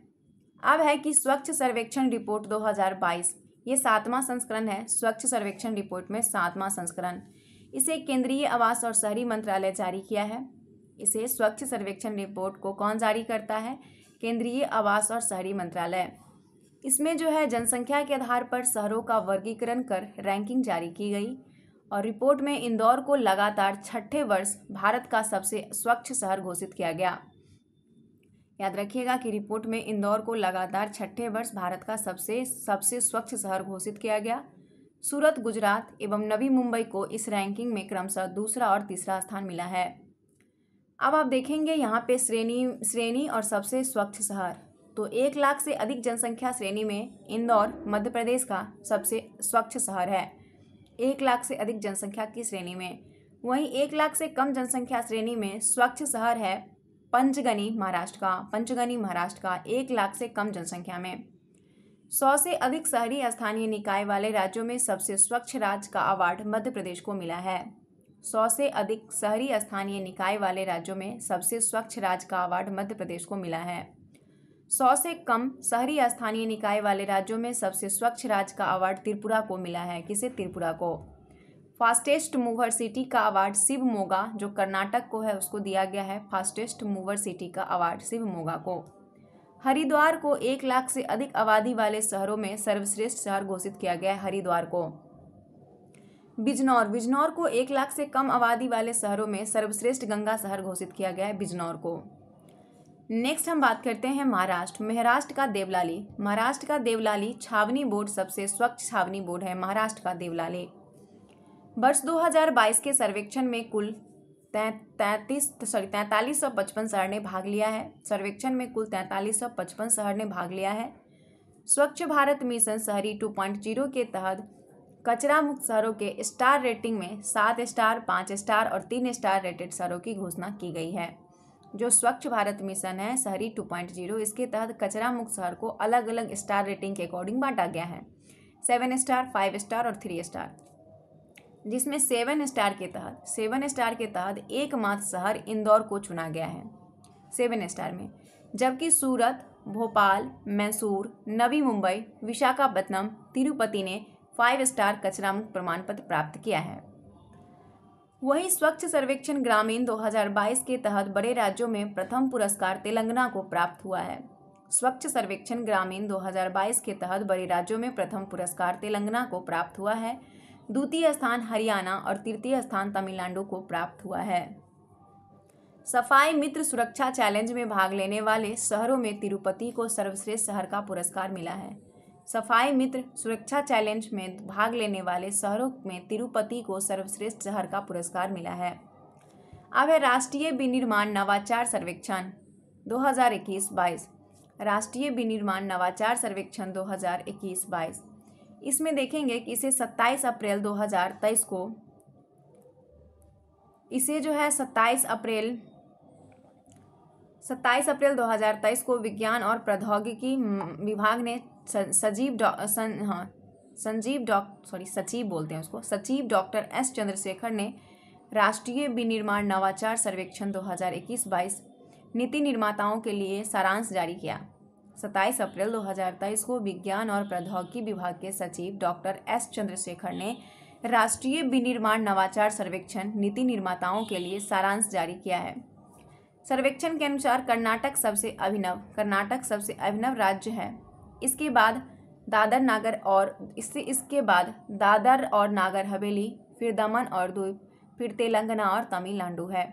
S1: अब है कि स्वच्छ सर्वेक्षण रिपोर्ट 2022 ये सातवां संस्करण है स्वच्छ सर्वेक्षण रिपोर्ट में सातवां संस्करण इसे केंद्रीय आवास और शहरी मंत्रालय जारी किया है इसे स्वच्छ सर्वेक्षण रिपोर्ट को कौन जारी करता है केंद्रीय आवास और शहरी मंत्रालय इसमें जो है जनसंख्या के आधार पर शहरों का वर्गीकरण कर रैंकिंग जारी की गई और रिपोर्ट में इंदौर को लगातार छठे वर्ष भारत का सबसे स्वच्छ शहर घोषित किया गया याद रखिएगा कि रिपोर्ट में इंदौर को लगातार छठे वर्ष भारत का सबसे सबसे स्वच्छ शहर घोषित किया गया सूरत गुजरात एवं नवी मुंबई को इस रैंकिंग में क्रमशः दूसरा और तीसरा स्थान मिला है अब आप देखेंगे यहाँ पे श्रेणी श्रेणी और सबसे स्वच्छ शहर तो एक लाख से अधिक जनसंख्या श्रेणी में इंदौर मध्य प्रदेश का सबसे स्वच्छ शहर है एक लाख से अधिक जनसंख्या की श्रेणी में वहीं एक लाख से कम जनसंख्या श्रेणी में स्वच्छ शहर है पंचगनी महाराष्ट्र का पंचगनी महाराष्ट्र का एक लाख से कम जनसंख्या में सौ से अधिक शहरी स्थानीय निकाय वाले राज्यों में सबसे स्वच्छ राज्य का अवार्ड मध्य प्रदेश को मिला है सौ से अधिक शहरी स्थानीय निकाय वाले राज्यों में सबसे स्वच्छ राज्य का अवार्ड मध्य प्रदेश को मिला है सौ से कम शहरी स्थानीय निकाय वाले राज्यों में सबसे स्वच्छ राज्य का अवार्ड त्रिपुरा को मिला है किसे त्रिपुरा को फास्टेस्ट मूवर सिटी का अवार्ड शिव मोगा जो कर्नाटक को है उसको दिया गया है फास्टेस्ट मूवर सिटी का अवार्ड शिव मोगा को हरिद्वार को एक लाख से अधिक आबादी वाले शहरों में सर्वश्रेष्ठ शहर घोषित किया गया है हरिद्वार को बिजनौर बिजनौर को एक लाख से कम आबादी वाले शहरों में सर्वश्रेष्ठ गंगा शहर घोषित किया गया है बिजनौर को नेक्स्ट हम बात करते हैं महाराष्ट्र महाराष्ट्र का देवलाली महाराष्ट्र का देवलाली छावनी बोर्ड सबसे स्वच्छ छावनी बोर्ड है महाराष्ट्र का देवलाली वर्ष 2022 के सर्वेक्षण में कुल तैंतीस सॉरी तैंतालीस सौ पचपन शहर ने भाग लिया है सर्वेक्षण में कुल तैंतालीस सौ पचपन शहर ने भाग लिया है स्वच्छ भारत मिशन शहरी टू पॉइंट जीरो के तहत कचरा मुक्त शहरों के स्टार रेटिंग में सात स्टार पाँच स्टार और तीन स्टार रेटेड शहरों की घोषणा की गई है जो स्वच्छ भारत मिशन है शहरी टू पॉइंट जीरो इसके तहत कचरा मुक्त शहर को अलग अलग स्टार रेटिंग के अकॉर्डिंग बांटा गया है सेवन स्टार फाइव स्टार और थ्री स्टार जिसमें सेवन स्टार के तहत सेवन स्टार के तहत एकमात्र शहर इंदौर को चुना गया है सेवन स्टार में जबकि सूरत भोपाल मैसूर नवी मुंबई विशाखापत्नम तिरुपति ने फाइव स्टार कचरा मुक्त प्रमाण पत्र प्राप्त किया है वहीं स्वच्छ सर्वेक्षण ग्रामीण 2022 के तहत बड़े राज्यों में प्रथम पुरस्कार तेलंगाना को प्राप्त हुआ है स्वच्छ सर्वेक्षण ग्रामीण 2022 के तहत बड़े राज्यों में प्रथम पुरस्कार तेलंगाना को प्राप्त हुआ है द्वितीय स्थान हरियाणा और तृतीय स्थान तमिलनाडु को प्राप्त हुआ है सफाई मित्र सुरक्षा चैलेंज में भाग लेने वाले शहरों में तिरुपति को सर्वश्रेष्ठ शहर का पुरस्कार मिला है सफाई मित्र सुरक्षा चैलेंज में भाग लेने वाले शहरों में तिरुपति को सर्वश्रेष्ठ शहर का पुरस्कार मिला है अब है राष्ट्रीय विनिर्माण नवाचार सर्वेक्षण 2021-22 राष्ट्रीय विनिर्माण नवाचार सर्वेक्षण 2021-22 इसमें देखेंगे कि इसे 27 अप्रैल 2023 को इसे जो है 27 अप्रैल 27 अप्रैल 2023 को विज्ञान और प्रौद्योगिकी विभाग ने सजीव सन हाँ संजीव डॉ सॉरी सचिव बोलते हैं उसको सचिव डॉक्टर एस चंद्रशेखर ने राष्ट्रीय विनिर्माण नवाचार सर्वेक्षण 2021-22 नीति निर्माताओं के लिए सारांश जारी किया सत्ताईस अप्रैल 2023 को विज्ञान और प्रौद्योगिकी विभाग के सचिव डॉक्टर एस चंद्रशेखर ने राष्ट्रीय विनिर्माण नवाचार सर्वेक्षण नीति निर्माताओं के लिए सारांश जारी किया है सर्वेक्षण के अनुसार कर्नाटक सबसे अभिनव कर्नाटक सबसे अभिनव राज्य है इसके बाद दादर नागर और इससे इसके बाद दादर और नागर हवेली फिर दमन और द्वीप फिर तेलंगाना और तमिलनाडु है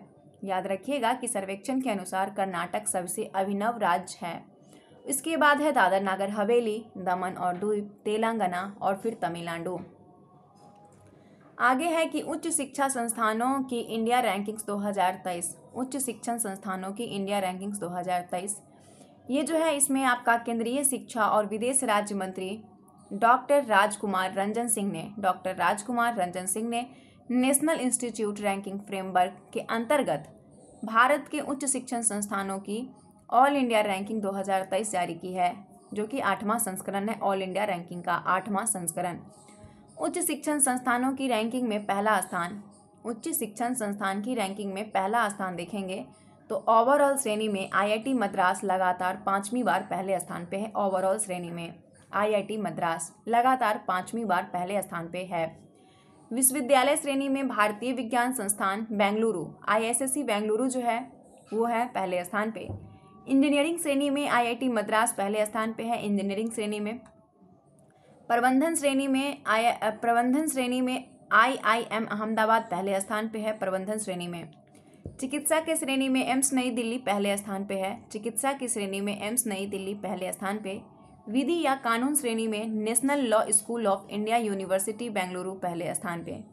S1: याद रखिएगा कि सर्वेक्षण के अनुसार कर्नाटक सबसे अभिनव राज्य है इसके बाद है दादर नागर हवेली दमन और द्वीप तेलंगाना और फिर तमिलनाडु आगे है कि उच्च शिक्षा संस्थानों की इंडिया रैंकिंग्स 2023 उच्च शिक्षण संस्थानों की इंडिया रैंकिंग्स 2023 ये जो है इसमें आपका केंद्रीय शिक्षा और विदेश राज्य मंत्री डॉक्टर राजकुमार रंजन सिंह ने डॉक्टर राजकुमार रंजन सिंह ने नेशनल इंस्टीट्यूट रैंकिंग फ्रेमवर्क के अंतर्गत भारत के उच्च शिक्षण संस्थानों की ऑल इंडिया रैंकिंग 2023 जारी की है जो कि आठवां संस्करण है ऑल इंडिया रैंकिंग का आठवां संस्करण उच्च शिक्षण संस्थानों की रैंकिंग में पहला स्थान उच्च शिक्षण संस्थान की रैंकिंग में पहला स्थान देखेंगे तो ओवरऑल श्रेणी में आईआईटी मद्रास लगातार पाँचवीं बार पहले स्थान पे है ओवरऑल श्रेणी में आईआईटी मद्रास लगातार पाँचवीं बार पहले स्थान पे है विश्वविद्यालय श्रेणी में भारतीय विज्ञान संस्थान बेंगलुरु आईएसएससी बेंगलुरु जो है वो है पहले स्थान पे इंजीनियरिंग श्रेणी में आईआईटी मद्रास पहले स्थान पे है इंजीनियरिंग श्रेणी में प्रबंधन श्रेणी में आई प्रबंधन श्रेणी में आईआईएम अहमदाबाद पहले स्थान पे है प्रबंधन श्रेणी में चिकित्सा के श्रेणी में एम्स नई दिल्ली पहले स्थान पे है चिकित्सा की श्रेणी में एम्स नई दिल्ली पहले स्थान पे विधि या कानून श्रेणी में national law school of India university Bengaluru पहले स्थान पे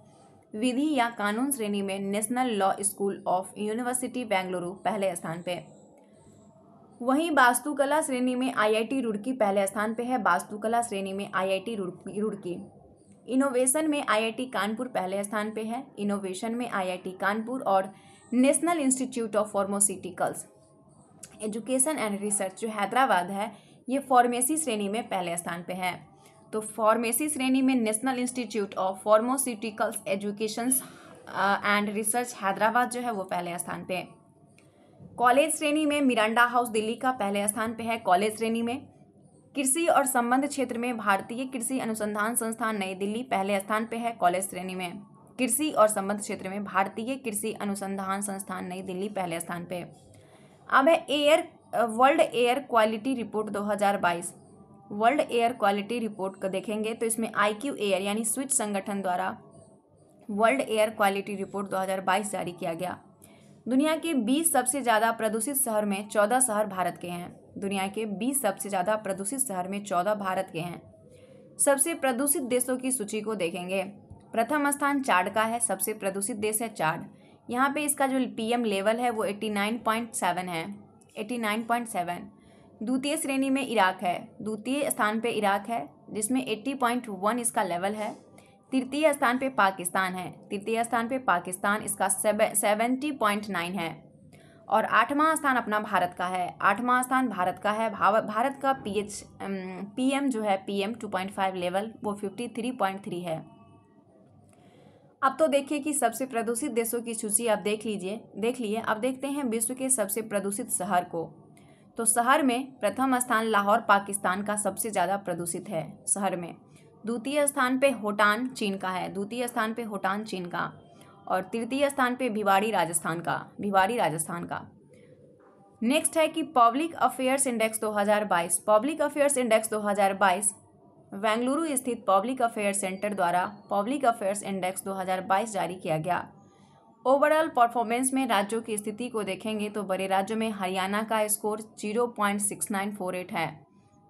S1: विधि या कानून श्रेणी में national law school of university Bengaluru पहले स्थान पे वहीं वास्तुकला श्रेणी में आईआईटी रुड़की पहले स्थान पर है वास्तुकला श्रेणी में आईआईटी रुड़की इनोवेशन में आईआईटी कानपुर पहले स्थान पे है इनोवेशन में आईआईटी कानपुर और national institute of pharmaceuticals education and research जो हैदराबाद है ये फार्मेसी श्रेणी में पहले स्थान पे है तो फार्मेसी श्रेणी में national institute of pharmaceuticals education and research Hyderabad जो है वो पहले स्थान पर है कॉलेज श्रेणी में मिरांडा हाउस दिल्ली का पहले स्थान पर है कॉलेज श्रेणी में कृषि और संबंध क्षेत्र में भारतीय कृषि अनुसंधान संस्थान नई दिल्ली पहले स्थान पर है कॉलेज श्रेणी में कृषि और संबंध क्षेत्र में भारतीय कृषि अनुसंधान संस्थान नई दिल्ली पहले स्थान पे अब है air world air quality report 2022 world air quality report को देखेंगे तो इसमें आई क्यू एयर यानी स्विच संगठन द्वारा वर्ल्ड एयर क्वालिटी रिपोर्ट 2022 जारी किया गया दुनिया के 20 सबसे ज़्यादा प्रदूषित शहर में 14 शहर भारत के हैं दुनिया के 20 सबसे ज़्यादा प्रदूषित शहर में 14 भारत के हैं सबसे प्रदूषित देशों की सूची को देखेंगे प्रथम स्थान चाड का है सबसे प्रदूषित देश है चाड यहाँ पे इसका जो पीएम लेवल है वो 89.7 है 89.7 द्वितीय श्रेणी में इराक है द्वितीय स्थान पे इराक है जिसमें 80.1 इसका लेवल है तृतीय स्थान पे पाकिस्तान है तृतीय स्थान पे पाकिस्तान इसका सेवेंटी पॉइंट नाइन है और आठवां स्थान अपना भारत का है आठवां स्थान भारत का है भारत का पीएच पीएम जो है PM two point five level वो फिफ्टी थ्री पॉइंट थ्री है अब तो देखिए कि सबसे प्रदूषित देशों की सूची आप देख लीजिए देख लिए अब देखते हैं विश्व के सबसे प्रदूषित शहर को तो शहर में प्रथम स्थान लाहौर पाकिस्तान का सबसे ज़्यादा प्रदूषित है शहर में द्वितीय स्थान पे होटान चीन का है द्वितीय स्थान पे होटान चीन का और तृतीय स्थान पे भिवाड़ी राजस्थान का भिवाड़ी राजस्थान का नेक्स्ट है कि public affairs index 2022 public affairs index 2022 बेंगलुरु स्थित पब्लिक अफेयर्स सेंटर द्वारा पब्लिक अफेयर्स इंडेक्स 2022 जारी किया गया ओवरऑल परफॉर्मेंस में राज्यों की स्थिति को देखेंगे तो बड़े राज्यों में हरियाणा का score zero point six nine four eight है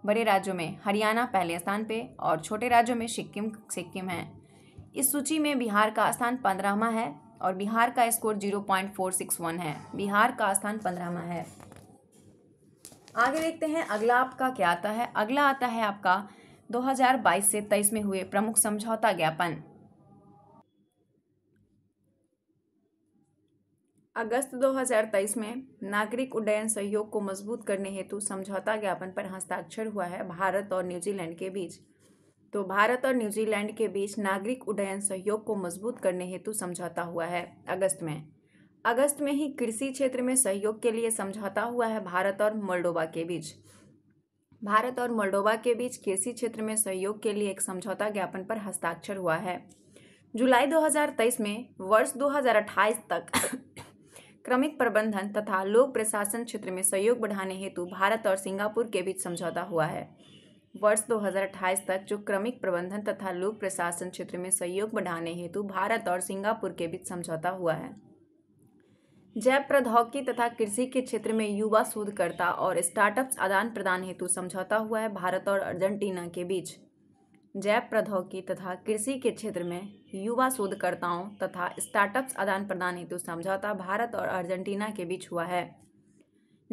S1: बड़े राज्यों में हरियाणा पहले स्थान पे और छोटे राज्यों में सिक्किम सिक्किम है इस सूची में बिहार का स्थान पंद्रहवा है और बिहार का score zero point four six one है बिहार का स्थान पंद्रहवा है आगे देखते हैं अगला आपका क्या आता है अगला आता है आपका 2022 से 23 में हुए प्रमुख समझौता ज्ञापन अगस्त 2023 में नागरिक उड्डयन सहयोग को मजबूत करने हेतु समझौता ज्ञापन पर हस्ताक्षर हुआ है भारत और न्यूजीलैंड के बीच तो भारत और न्यूजीलैंड के बीच नागरिक उड्डयन सहयोग को मजबूत करने हेतु समझौता हुआ है अगस्त में अगस्त में ही कृषि क्षेत्र में सहयोग के लिए समझौता हुआ है भारत और मोल्डोवा के बीच भारत और मोल्डोवा के बीच कृषि क्षेत्र में सहयोग के लिए एक समझौता ज्ञापन पर हस्ताक्षर हुआ है जुलाई 2023 में वर्ष 2028 तक क्रमिक प्रबंधन तथा लोक प्रशासन क्षेत्र में सहयोग बढ़ाने हेतु भारत और सिंगापुर के बीच समझौता हुआ है वर्ष 2028 तक जो क्रमिक प्रबंधन तथा लोक प्रशासन क्षेत्र में सहयोग बढ़ाने हेतु भारत और सिंगापुर के बीच समझौता हुआ है जैव प्रौद्योगिकी तथा कृषि के क्षेत्र में युवा शोधकर्ता और स्टार्टअप्स आदान प्रदान हेतु समझौता हुआ है भारत और अर्जेंटीना के बीच जैव प्रौद्योगिकी तथा कृषि के क्षेत्र में युवा शोधकर्ताओं तथा स्टार्टअप्स आदान प्रदान हेतु समझौता भारत और अर्जेंटीना के बीच हुआ है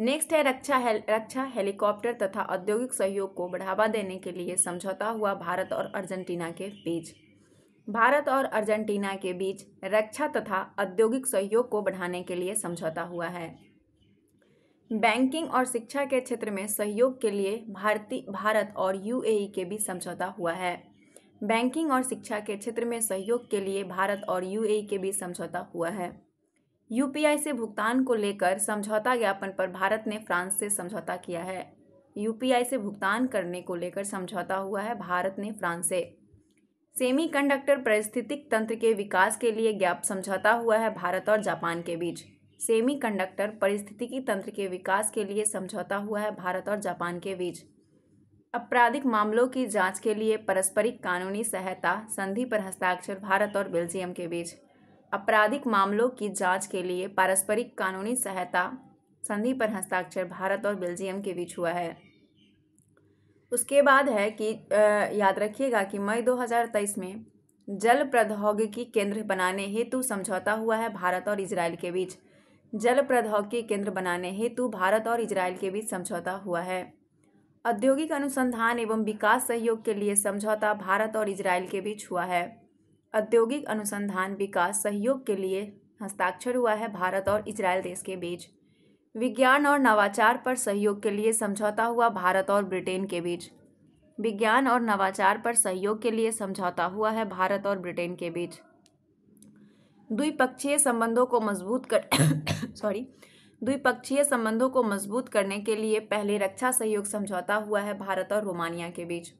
S1: नेक्स्ट है रक्षा हेल, रक्षा हेलीकॉप्टर तथा औद्योगिक सहयोग को बढ़ावा देने के लिए समझौता हुआ भारत और अर्जेंटीना के बीच भारत और अर्जेंटीना के बीच रक्षा तथा औद्योगिक सहयोग को बढ़ाने के लिए समझौता हुआ है बैंकिंग और शिक्षा के क्षेत्र में सहयोग के लिए भारती भारत और यूएई के बीच समझौता हुआ है बैंकिंग और शिक्षा के क्षेत्र में सहयोग के लिए भारत और यूएई के बीच समझौता हुआ है यूपीआई से भुगतान को लेकर समझौता ज्ञापन पर भारत ने फ्रांस से समझौता किया है यूपीआई से भुगतान करने को लेकर समझौता हुआ है भारत ने फ्रांस से सेमीकंडक्टर परिस्थितिक तंत्र के विकास के लिए ज्ञाप समझौता हुआ है भारत और जापान के बीच सेमीकंडक्टर परिस्थितिकी तंत्र के विकास के लिए समझौता हुआ है भारत और जापान के बीच आपराधिक मामलों की जांच के लिए पारस्परिक कानूनी सहायता संधि पर हस्ताक्षर भारत और बेल्जियम के बीच आपराधिक मामलों की जांच के लिए पारस्परिक कानूनी सहायता संधि पर हस्ताक्षर भारत और बेल्जियम के बीच हुआ है उसके बाद है कि याद रखिएगा कि मई 2023 में जल प्रौद्योगिकी केंद्र बनाने हेतु समझौता हुआ है भारत और इसराइल के बीच जल प्रौद्योगिकी केंद्र बनाने हेतु भारत और इजराइल के बीच समझौता हुआ है औद्योगिक अनुसंधान एवं विकास सहयोग के लिए समझौता भारत और इजराइल के बीच हुआ है औद्योगिक अनुसंधान विकास सहयोग के लिए हस्ताक्षर हुआ है भारत और इजराइल देश के बीच विज्ञान और नवाचार पर सहयोग के लिए समझौता हुआ भारत और ब्रिटेन के बीच विज्ञान और नवाचार पर सहयोग के लिए समझौता हुआ है भारत और ब्रिटेन के बीच द्विपक्षीय संबंधों को मजबूत कर सॉरी द्विपक्षीय संबंधों को मजबूत करने के लिए पहले रक्षा सहयोग समझौता हुआ है भारत और रोमानिया के बीच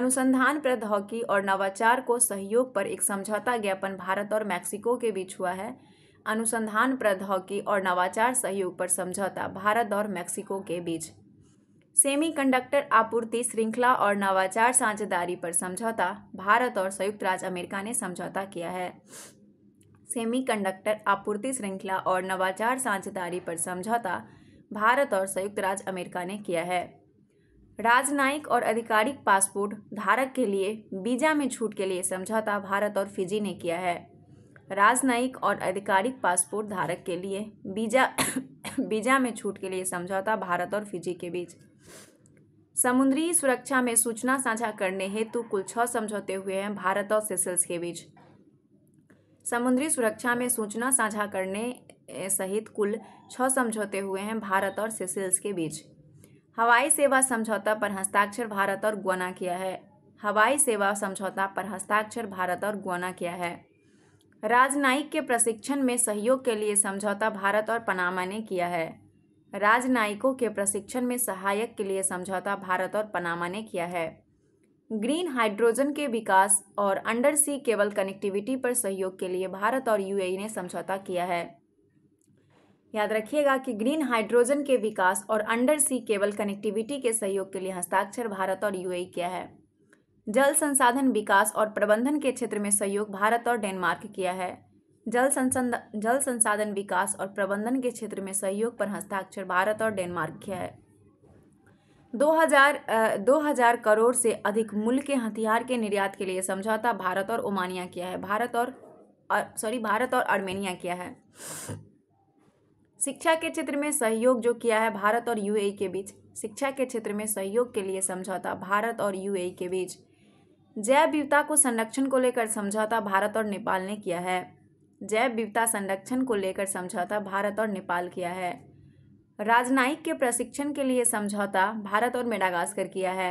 S1: अनुसंधान प्रौद्योगिकी और नवाचार को सहयोग पर एक समझौता ज्ञापन भारत और मैक्सिको के बीच हुआ है अनुसंधान प्रौद्योगिकी और नवाचार सहयोग पर समझौता भारत और मैक्सिको के बीच सेमीकंडक्टर आपूर्ति श्रृंखला और नवाचार साझेदारी पर समझौता भारत और संयुक्त राज्य अमेरिका ने समझौता किया है सेमीकंडक्टर आपूर्ति श्रृंखला और नवाचार साझेदारी पर समझौता भारत और संयुक्त राज्य अमेरिका ने किया है राजनयिक और आधिकारिक पासपोर्ट धारक के लिए वीजा में छूट के लिए समझौता भारत और फिजी ने किया है राजनयिक और आधिकारिक पासपोर्ट धारक के लिए वीजा वीजा में छूट के लिए समझौता भारत और फिजी के बीच समुद्री सुरक्षा में सूचना साझा करने हेतु कुल छः समझौते हुए हैं भारत और सेसल्स के बीच समुद्री सुरक्षा में सूचना साझा करने सहित कुल छः समझौते हुए हैं भारत और सेसेल्स के बीच हवाई सेवा समझौता पर हस्ताक्षर भारत और गुआना किया है हवाई सेवा समझौता पर हस्ताक्षर भारत और गुआना किया है राजनयिक के प्रशिक्षण में सहयोग के लिए समझौता भारत और पनामा ने किया है राजनयिकों के प्रशिक्षण में सहायक के लिए समझौता भारत और पनामा ने किया है ग्रीन हाइड्रोजन के विकास और अंडरसी केबल कनेक्टिविटी पर सहयोग के लिए भारत और यूएई ने समझौता किया है याद रखिएगा कि ग्रीन हाइड्रोजन के विकास और अंडरसी केबल कनेक्टिविटी के सहयोग के लिए हस्ताक्षर भारत और यूएई किया है जल संसाधन विकास और प्रबंधन के क्षेत्र में सहयोग भारत और डेनमार्क किया है जल संसद जल संसाधन विकास और प्रबंधन के क्षेत्र में सहयोग पर हस्ताक्षर भारत और डेनमार्क किया है दो हज़ार करोड़ से अधिक मूल्य के हथियार के निर्यात के लिए समझौता भारत और ओमानिया किया है भारत और सॉरी भारत और आर्मेनिया किया है शिक्षा के क्षेत्र में सहयोग जो किया है भारत और यूएई के बीच शिक्षा के क्षेत्र में सहयोग के लिए समझौता भारत और यूएई के बीच जैव विविधता को संरक्षण को लेकर समझौता भारत और नेपाल ने किया है जैव विविधता संरक्षण को लेकर समझौता भारत और नेपाल किया है राजनयिक के प्रशिक्षण के लिए समझौता भारत और मेडागास्कर किया है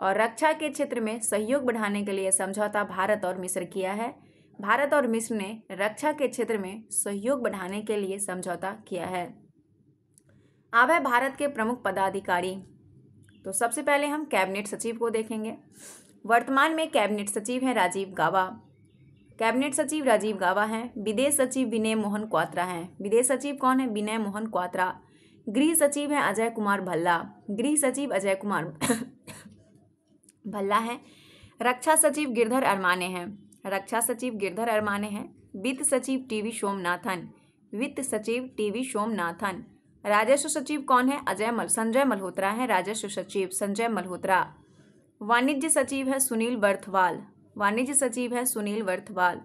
S1: और रक्षा के क्षेत्र में सहयोग बढ़ाने के लिए समझौता भारत और मिस्र किया है भारत और मिस्र ने रक्षा के क्षेत्र में सहयोग बढ़ाने के लिए समझौता किया है अब है भारत के प्रमुख पदाधिकारी तो सबसे पहले हम कैबिनेट सचिव को देखेंगे वर्तमान में कैबिनेट सचिव हैं राजीव गावा कैबिनेट सचिव राजीव गावा हैं विदेश सचिव विनय मोहन क्वात्रा हैं विदेश सचिव कौन है विनय मोहन क्वात्रा गृह सचिव हैं अजय कुमार भल्ला गृह सचिव अजय कुमार भल्ला हैं रक्षा सचिव गिरधर अरमाने हैं रक्षा सचिव गिरधर अरमाने हैं वित्त सचिव टीवी सोमनाथन वित्त सचिव टीवी सोमनाथन राजस्व सचिव कौन है अजय मल संजय मल्होत्रा है राजस्व सचिव संजय मल्होत्रा वाणिज्य सचिव है सुनील बर्थवाल वाणिज्य सचिव है सुनील बर्थवाल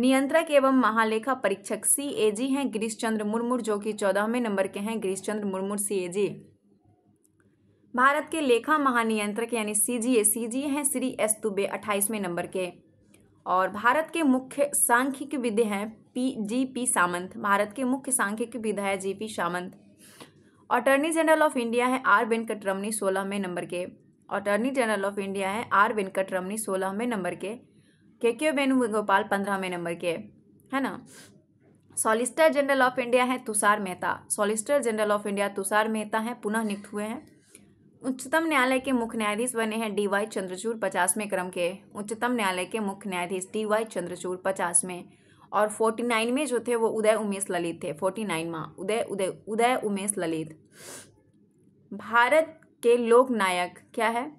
S1: नियंत्रक एवं महालेखा परीक्षक सी ए जी हैं गिरीश चंद्र मुर्मू जो कि चौदहवें नंबर के हैं गिरीश चंद्र मुर्मू सी ए जी भारत के लेखा महानियंत्रक यानी सी जी ए सी जी हैं श्री एस दुबे अट्ठाईसवें नंबर के और भारत के मुख्य सांख्यिक विद हैं पी जी पी सामंत भारत के मुख्य सांख्यिक विद है G P Samant attorney general of India है आर वेंकट रमनी सोलहवें नंबर के अटॉर्नी जनरल ऑफ इंडिया है आर वेंकट रमनी सोलहवें नंबर के के के वेणुगोपाल पंद्रहवें नंबर के है ना सॉलिसिटर जनरल ऑफ इंडिया है Tushar Mehta solicitor general of India Tushar Mehta हैं पुनः नियुक्त हुए हैं उच्चतम न्यायालय के मुख्य न्यायाधीश बने हैं डी वाई चंद्रचूड़ पचासवें क्रम के उच्चतम न्यायालय के मुख्य न्यायाधीश डी वाई चंद्रचूड़ पचासवें और फोर्टी नाइन में जो थे वो उदय उमेश ललित थे फोर्टी नाइन माँ उदय उदय उदय उमेश ललित भारत के लोकनायक क्या है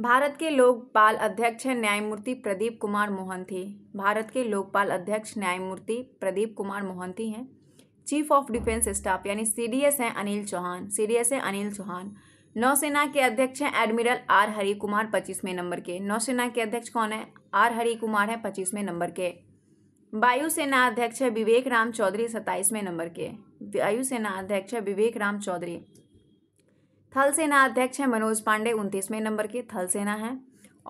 S1: भारत के लोकपाल अध्यक्ष न्यायमूर्ति प्रदीप कुमार मोहंती भारत के लोकपाल अध्यक्ष न्यायमूर्ति प्रदीप कुमार मोहंती हैं चीफ ऑफ डिफेंस स्टाफ यानी सीडीएस हैं अनिल चौहान सीडीएस हैं अनिल चौहान नौसेना के अध्यक्ष हैं एडमिरल आर हरि कुमार पच्चीसवें नंबर के नौसेना के अध्यक्ष कौन है आर हरि कुमार हैं पच्चीसवें नंबर के वायुसेना अध्यक्ष है विवेक राम चौधरी सत्ताईसवें नंबर के वायुसेना अध्यक्ष है विवेक राम चौधरी थल सेना अध्यक्ष हैं मनोज पांडे उनतीसवें नंबर के थल सेना हैं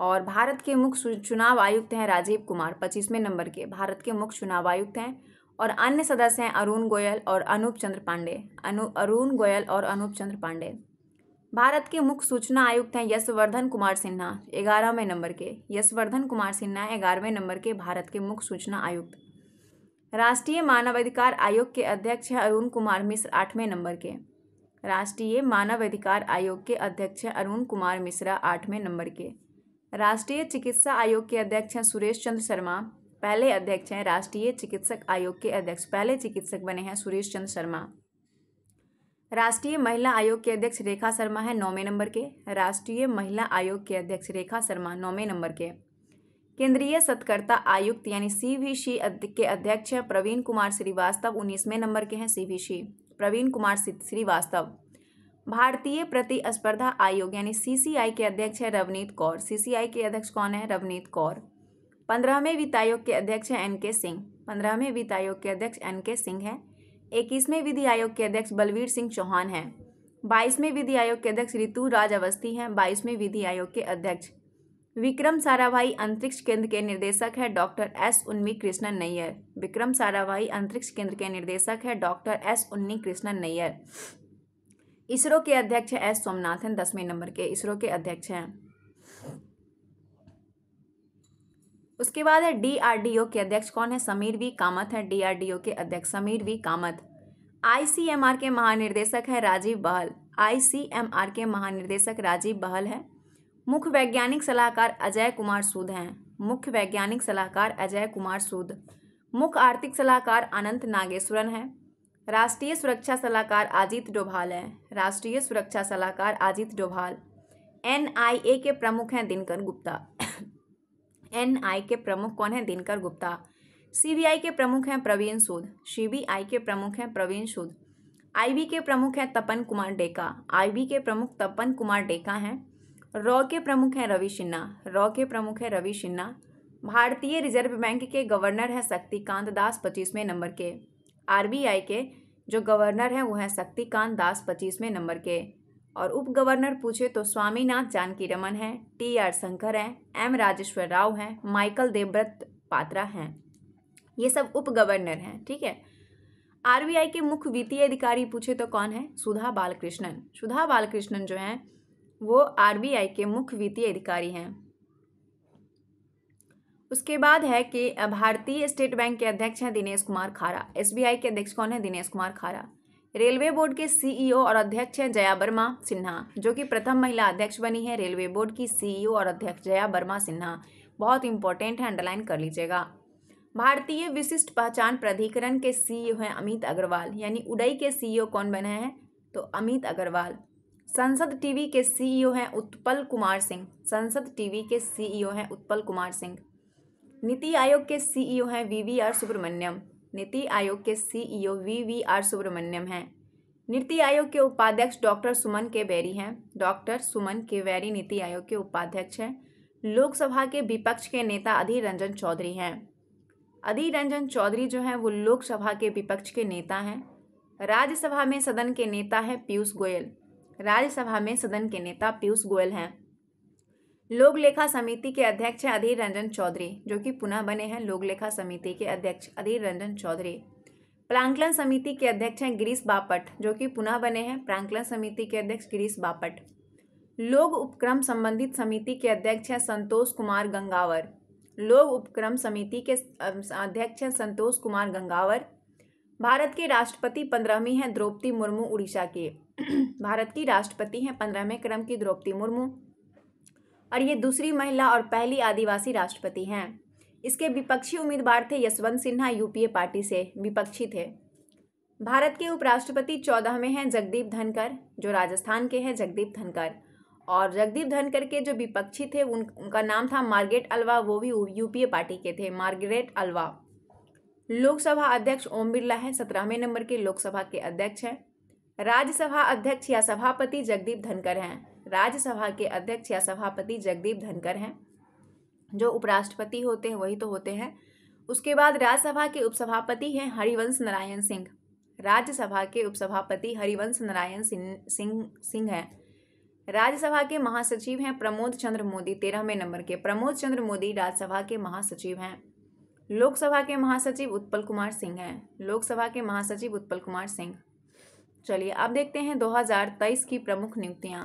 S1: और भारत के मुख्य चुनाव आयुक्त हैं राजीव कुमार पच्चीसवें नंबर के भारत के मुख्य चुनाव आयुक्त हैं और अन्य सदस्य हैं अरुण गोयल और अनूप चंद्र पांडे अनु अरुण गोयल और अनूप चंद्र पांडे भारत के मुख्य सूचना आयुक्त हैं यशवर्धन कुमार सिन्हा ग्यारहवें नंबर के यशवर्धन कुमार सिन्हा ग्यारहवें नंबर के भारत के मुख्य सूचना आयुक्त राष्ट्रीय मानवाधिकार आयोग के अध्यक्ष हैं अरुण कुमार मिश्र आठवें नंबर के राष्ट्रीय मानवाधिकार आयोग के अध्यक्ष हैं अरुण कुमार मिश्रा आठवें नंबर के राष्ट्रीय चिकित्सा आयोग के अध्यक्ष हैं सुरेश चंद्र शर्मा पहले अध्यक्ष हैं राष्ट्रीय चिकित्सक आयोग के अध्यक्ष पहले चिकित्सक बने हैं सुरेश चंद्र शर्मा राष्ट्रीय महिला आयोग के अध्यक्ष रेखा शर्मा है नौवें नंबर के राष्ट्रीय महिला आयोग के अध्यक्ष रेखा शर्मा नौवें नंबर के केंद्रीय सत्कर्ता आयुक्त यानी सी के अध्यक्ष हैं प्रवीण कुमार श्रीवास्तव उन्नीसवें नंबर के हैं सी प्रवीण कुमार श्रीवास्तव भारतीय प्रतिस्पर्धा आयोग यानी सीसीआई के अध्यक्ष हैं रवनीत कौर सीसीआई के अध्यक्ष कौन है रवनीत कौर पंद्रहवें वित्त आयोग के अध्यक्ष हैं एन के सिंह पंद्रहवें वित्त आयोग के अध्यक्ष एन के सिंह हैं इक्कीसवें विधि आयोग के अध्यक्ष बलवीर सिंह चौहान हैं बाईसवें विधि आयोग के अध्यक्ष ऋतु राज अवस्थी हैं बाईसवें विधि आयोग के अध्यक्ष विक्रम साराभाई अंतरिक्ष केंद्र के निर्देशक है डॉक्टर एस उन्नी कृष्णन नैयर विक्रम साराभाई अंतरिक्ष केंद्र के निर्देशक है डॉक्टर एस उन्नी कृष्णन नैयर इसरो के अध्यक्ष एस सोमनाथन दसवें नंबर के इसरो के अध्यक्ष हैं उसके बाद है डीआरडीओ के अध्यक्ष कौन है समीर वी कामत है डीआरडीओ के अध्यक्ष समीर वी कामत आईसीएमआर के महानिर्देशक है राजीव बहल आईसीएमआर के महानिर्देशक राजीव बहल है मुख्य वैज्ञानिक सलाहकार अजय कुमार सूद हैं मुख्य वैज्ञानिक सलाहकार अजय कुमार सूद मुख्य आर्थिक सलाहकार अनंत नागेश्वरन हैं राष्ट्रीय सुरक्षा सलाहकार अजीत डोभाल हैं राष्ट्रीय सुरक्षा सलाहकार अजीत डोभाल एन के प्रमुख हैं दिनकर गुप्ता एन के प्रमुख कौन हैं दिनकर गुप्ता सी के प्रमुख हैं प्रवीण सूद सी के प्रमुख हैं प्रवीण सूद आई के प्रमुख हैं तपन कुमार डेका आई के प्रमुख तपन कुमार डेका हैं रॉ के प्रमुख हैं रवि सिन्हा रॉ के प्रमुख हैं रवि सिन्हा भारतीय रिजर्व बैंक के गवर्नर हैं शक्तिकांत दास पच्चीसवें नंबर के आरबीआई के जो गवर्नर हैं वो हैं शक्तिकांत दास पच्चीसवें नंबर के और उप गवर्नर पूछे तो स्वामीनाथ जानकी रमन हैं टी आर शंकर हैं एम राजेश्वर राव हैं माइकल देवव्रत पात्रा हैं ये सब उप गवर्नर हैं ठीक है आरबीआई के मुख्य वित्तीय अधिकारी पूछे तो कौन है सुधा बालकृष्णन सुधा बालकृष्णन जो हैं वो आरबीआई के मुख्य वित्तीय अधिकारी हैं उसके बाद है कि भारतीय स्टेट बैंक के अध्यक्ष हैं दिनेश कुमार खारा एसबीआई के अध्यक्ष कौन है दिनेश कुमार खारा रेलवे बोर्ड के सीईओ और अध्यक्ष हैं जया वर्मा सिन्हा जो कि प्रथम महिला अध्यक्ष बनी है रेलवे बोर्ड की सीईओ और अध्यक्ष जया वर्मा सिन्हा बहुत इंपॉर्टेंट है अंडरलाइन कर लीजिएगा भारतीय विशिष्ट पहचान प्राधिकरण के सीईओ हैं अमित अग्रवाल यानी उडई के सीईओ कौन बने हैं तो अमित अग्रवाल संसद टीवी के सीईओ e हैं उत्पल कुमार सिंह संसद टीवी के सीईओ e हैं उत्पल कुमार सिंह नीति आयोग के सीईओ e हैं वीवीआर सुब्रमण्यम नीति आयोग के सीईओ वीवीआर सुब्रमण्यम हैं नीति आयोग के उपाध्यक्ष डॉक्टर सुमन के बैरी हैं डॉक्टर सुमन के बैरी नीति आयोग के उपाध्यक्ष हैं लोकसभा के विपक्ष के नेता अधीर रंजन चौधरी हैं अधीर रंजन चौधरी जो हैं वो लोकसभा के विपक्ष के नेता हैं राज्यसभा में सदन के नेता हैं पीयूष गोयल राज्यसभा में सदन के नेता पीयूष गोयल हैं लोक लेखा समिति के अध्यक्ष हैं अधीर रंजन चौधरी जो कि पुनः बने हैं लोक लेखा समिति के अध्यक्ष अधीर रंजन चौधरी प्रांकलन समिति के अध्यक्ष हैं गिरीश बापट जो कि पुनः बने हैं प्रांकलन समिति के अध्यक्ष गिरीश बापट लोक उपक्रम संबंधित समिति के अध्यक्ष हैं संतोष कुमार गंगावर लोक उपक्रम समिति के अध्यक्ष हैं संतोष कुमार गंगावर भारत के राष्ट्रपति पंद्रहवीं हैं द्रौपदी मुर्मू उड़ीसा के भारत की राष्ट्रपति हैं पंद्रहवें क्रम की द्रौपदी मुर्मू और ये दूसरी महिला और पहली आदिवासी राष्ट्रपति हैं इसके विपक्षी उम्मीदवार थे यशवंत सिन्हा यूपीए पार्टी से विपक्षी थे भारत के उपराष्ट्रपति चौदहवें हैं जगदीप धनकर जो राजस्थान के हैं जगदीप धनकर और जगदीप धनकर के जो विपक्षी थे उन उनका नाम था मार्गरेट अलवा वो भी यूपीए पार्टी के थे मार्गरेट अलवा लोकसभा अध्यक्ष ओम बिरला हैं सत्रहवें नंबर के लोकसभा के अध्यक्ष हैं राज्यसभा अध्यक्ष या सभापति जगदीप धनकर हैं राज्यसभा के अध्यक्ष या सभापति जगदीप धनकर हैं जो उपराष्ट्रपति होते हैं वही तो होते हैं उसके बाद राज्यसभा के उपसभापति हैं हरिवंश नारायण सिंह राज्यसभा के उपसभापति हरिवंश नारायण सिंह सिंह हैं राज्यसभा के महासचिव हैं प्रमोद चंद्र मोदी तेरहवें नंबर के प्रमोद चंद्र मोदी राज्यसभा के महासचिव हैं लोकसभा के महासचिव उत्पल कुमार सिंह हैं लोकसभा के महासचिव उत्पल कुमार सिंह चलिए अब देखते हैं 2023 की प्रमुख नियुक्तियाँ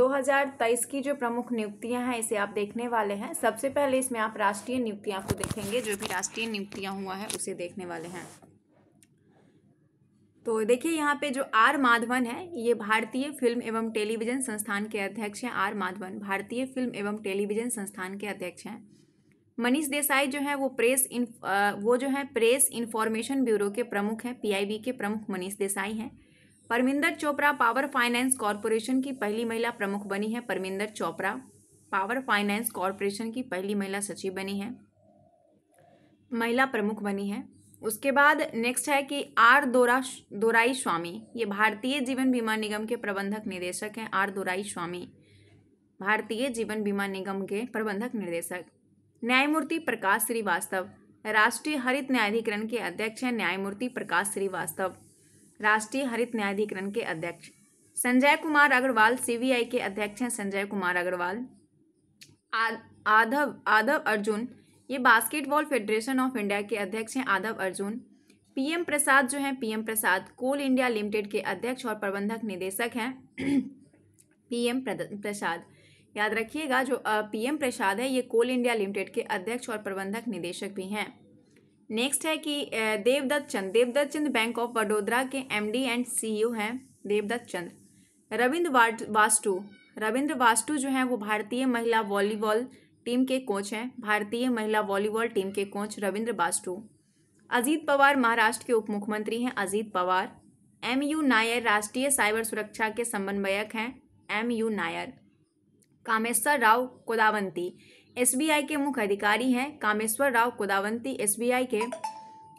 S1: 2023 की जो प्रमुख नियुक्तियां हैं इसे आप देखने वाले हैं सबसे पहले इसमें आप राष्ट्रीय नियुक्तियां को देखेंगे जो भी राष्ट्रीय नियुक्तियां हुआ है उसे देखने वाले हैं तो देखिए यहाँ पे जो आर माधवन है ये भारतीय फिल्म एवं टेलीविज़न संस्थान के अध्यक्ष हैं आर माधवन भारतीय फिल्म एवं टेलीविज़न संस्थान के अध्यक्ष हैं मनीष देसाई जो है वो प्रेस इन वो जो है प्रेस इंफॉर्मेशन ब्यूरो के प्रमुख हैं पीआईबी के प्रमुख मनीष देसाई हैं Parminder Chopra power finance corporation की पहली महिला प्रमुख बनी है Parminder Chopra power finance corporation की पहली महिला सचिव बनी है महिला प्रमुख बनी है उसके बाद नेक्स्ट है कि आर दोरा दोराई स्वामी ये भारतीय जीवन बीमा निगम के प्रबंधक निदेशक हैं आर दोराई स्वामी भारतीय जीवन बीमा निगम के प्रबंधक निर्देशक न्यायमूर्ति प्रकाश श्रीवास्तव राष्ट्रीय हरित न्यायाधिकरण के अध्यक्ष हैं न्यायमूर्ति प्रकाश श्रीवास्तव राष्ट्रीय हरित न्यायाधिकरण के अध्यक्ष संजय कुमार अग्रवाल सीबीआई के अध्यक्ष हैं संजय कुमार अग्रवाल आधव आधव अर्जुन ये बास्केटबॉल फेडरेशन ऑफ इंडिया के अध्यक्ष हैं आधव अर्जुन पीएम प्रसाद जो हैं PM Prasad Coal India limited के अध्यक्ष और प्रबंधक निदेशक हैं पीएम प्रसाद याद रखिएगा जो पीएम प्रसाद है ये कोल इंडिया लिमिटेड के अध्यक्ष और प्रबंधक निदेशक भी हैं नेक्स्ट है कि देवदत्त चंद देवदत्त चंद बैंक ऑफ वडोदरा के एमडी एंड सीईओ हैं देवदत्त चंद रविंद्र वास्टू रविंद्र वास्टु जो हैं वो भारतीय महिला वॉलीबॉल टीम के कोच हैं भारतीय महिला वॉलीबॉल टीम के कोच रविंद्र बास्टू अजीत पवार महाराष्ट्र के उप मुख्यमंत्री हैं अजीत पवार एम यू नायर राष्ट्रीय साइबर सुरक्षा के समन्वयक हैं M U Nair Kameswar Rao Kodavanti SBI के मुख्य अधिकारी हैं कामेश्वर राव कोदावंती एसबीआई के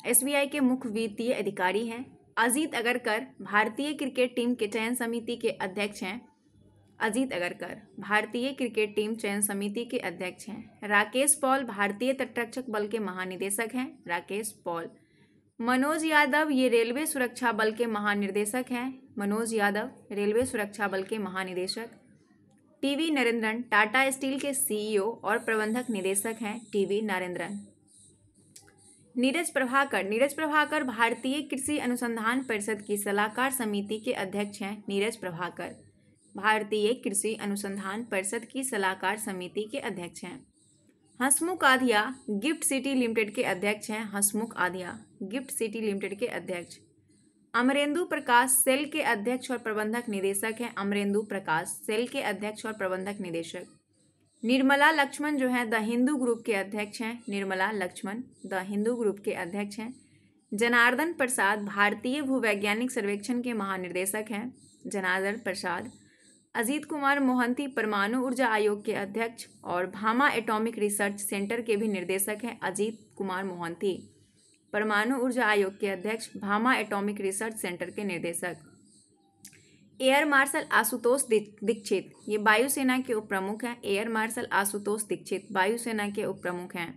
S1: एसबीआई के मुख्य वित्तीय अधिकारी हैं अजीत अगरकर भारतीय क्रिकेट टीम के चयन समिति के अध्यक्ष हैं अजीत अगरकर भारतीय क्रिकेट टीम चयन समिति के अध्यक्ष हैं राकेश पॉल भारतीय तटरक्षक बल के महानिदेशक हैं राकेश पॉल मनोज यादव ये रेलवे सुरक्षा बल के महानिर्देशक हैं मनोज यादव रेलवे सुरक्षा बल के महानिदेशक टीवी नरेंद्रन टाटा स्टील के सीईओ और प्रबंधक निदेशक हैं टीवी नरेंद्रन नीरज प्रभाकर नीरज प्रभाकर भारतीय कृषि अनुसंधान परिषद की सलाहकार समिति के अध्यक्ष हैं नीरज प्रभाकर भारतीय कृषि अनुसंधान परिषद की सलाहकार समिति के अध्यक्ष हैं Hasmukh Adhia GIFT city limited के अध्यक्ष हैं Hasmukh Adhia GIFT city limited के अध्यक्ष अमरेंदु प्रकाश सेल के अध्यक्ष और प्रबंधक निदेशक हैं अमरेंदु प्रकाश सेल के अध्यक्ष और प्रबंधक निदेशक निर्मला लक्ष्मण जो हैं द हिंदू ग्रुप के अध्यक्ष हैं निर्मला लक्ष्मण द हिंदू ग्रुप के अध्यक्ष हैं जनार्दन प्रसाद भारतीय भूवैज्ञानिक सर्वेक्षण के महानिर्देशक हैं जनार्दन प्रसाद अजीत कुमार मोहंती परमाणु ऊर्जा आयोग के अध्यक्ष और भामा एटॉमिक रिसर्च सेंटर के भी निर्देशक हैं अजीत कुमार मोहंती परमाणु ऊर्जा आयोग के अध्यक्ष भामा एटॉमिक रिसर्च सेंटर के निर्देशक एयर मार्शल आशुतोष दीक्षित ये वायुसेना के उप प्रमुख हैं एयर मार्शल आशुतोष दीक्षित वायुसेना के उप प्रमुख हैं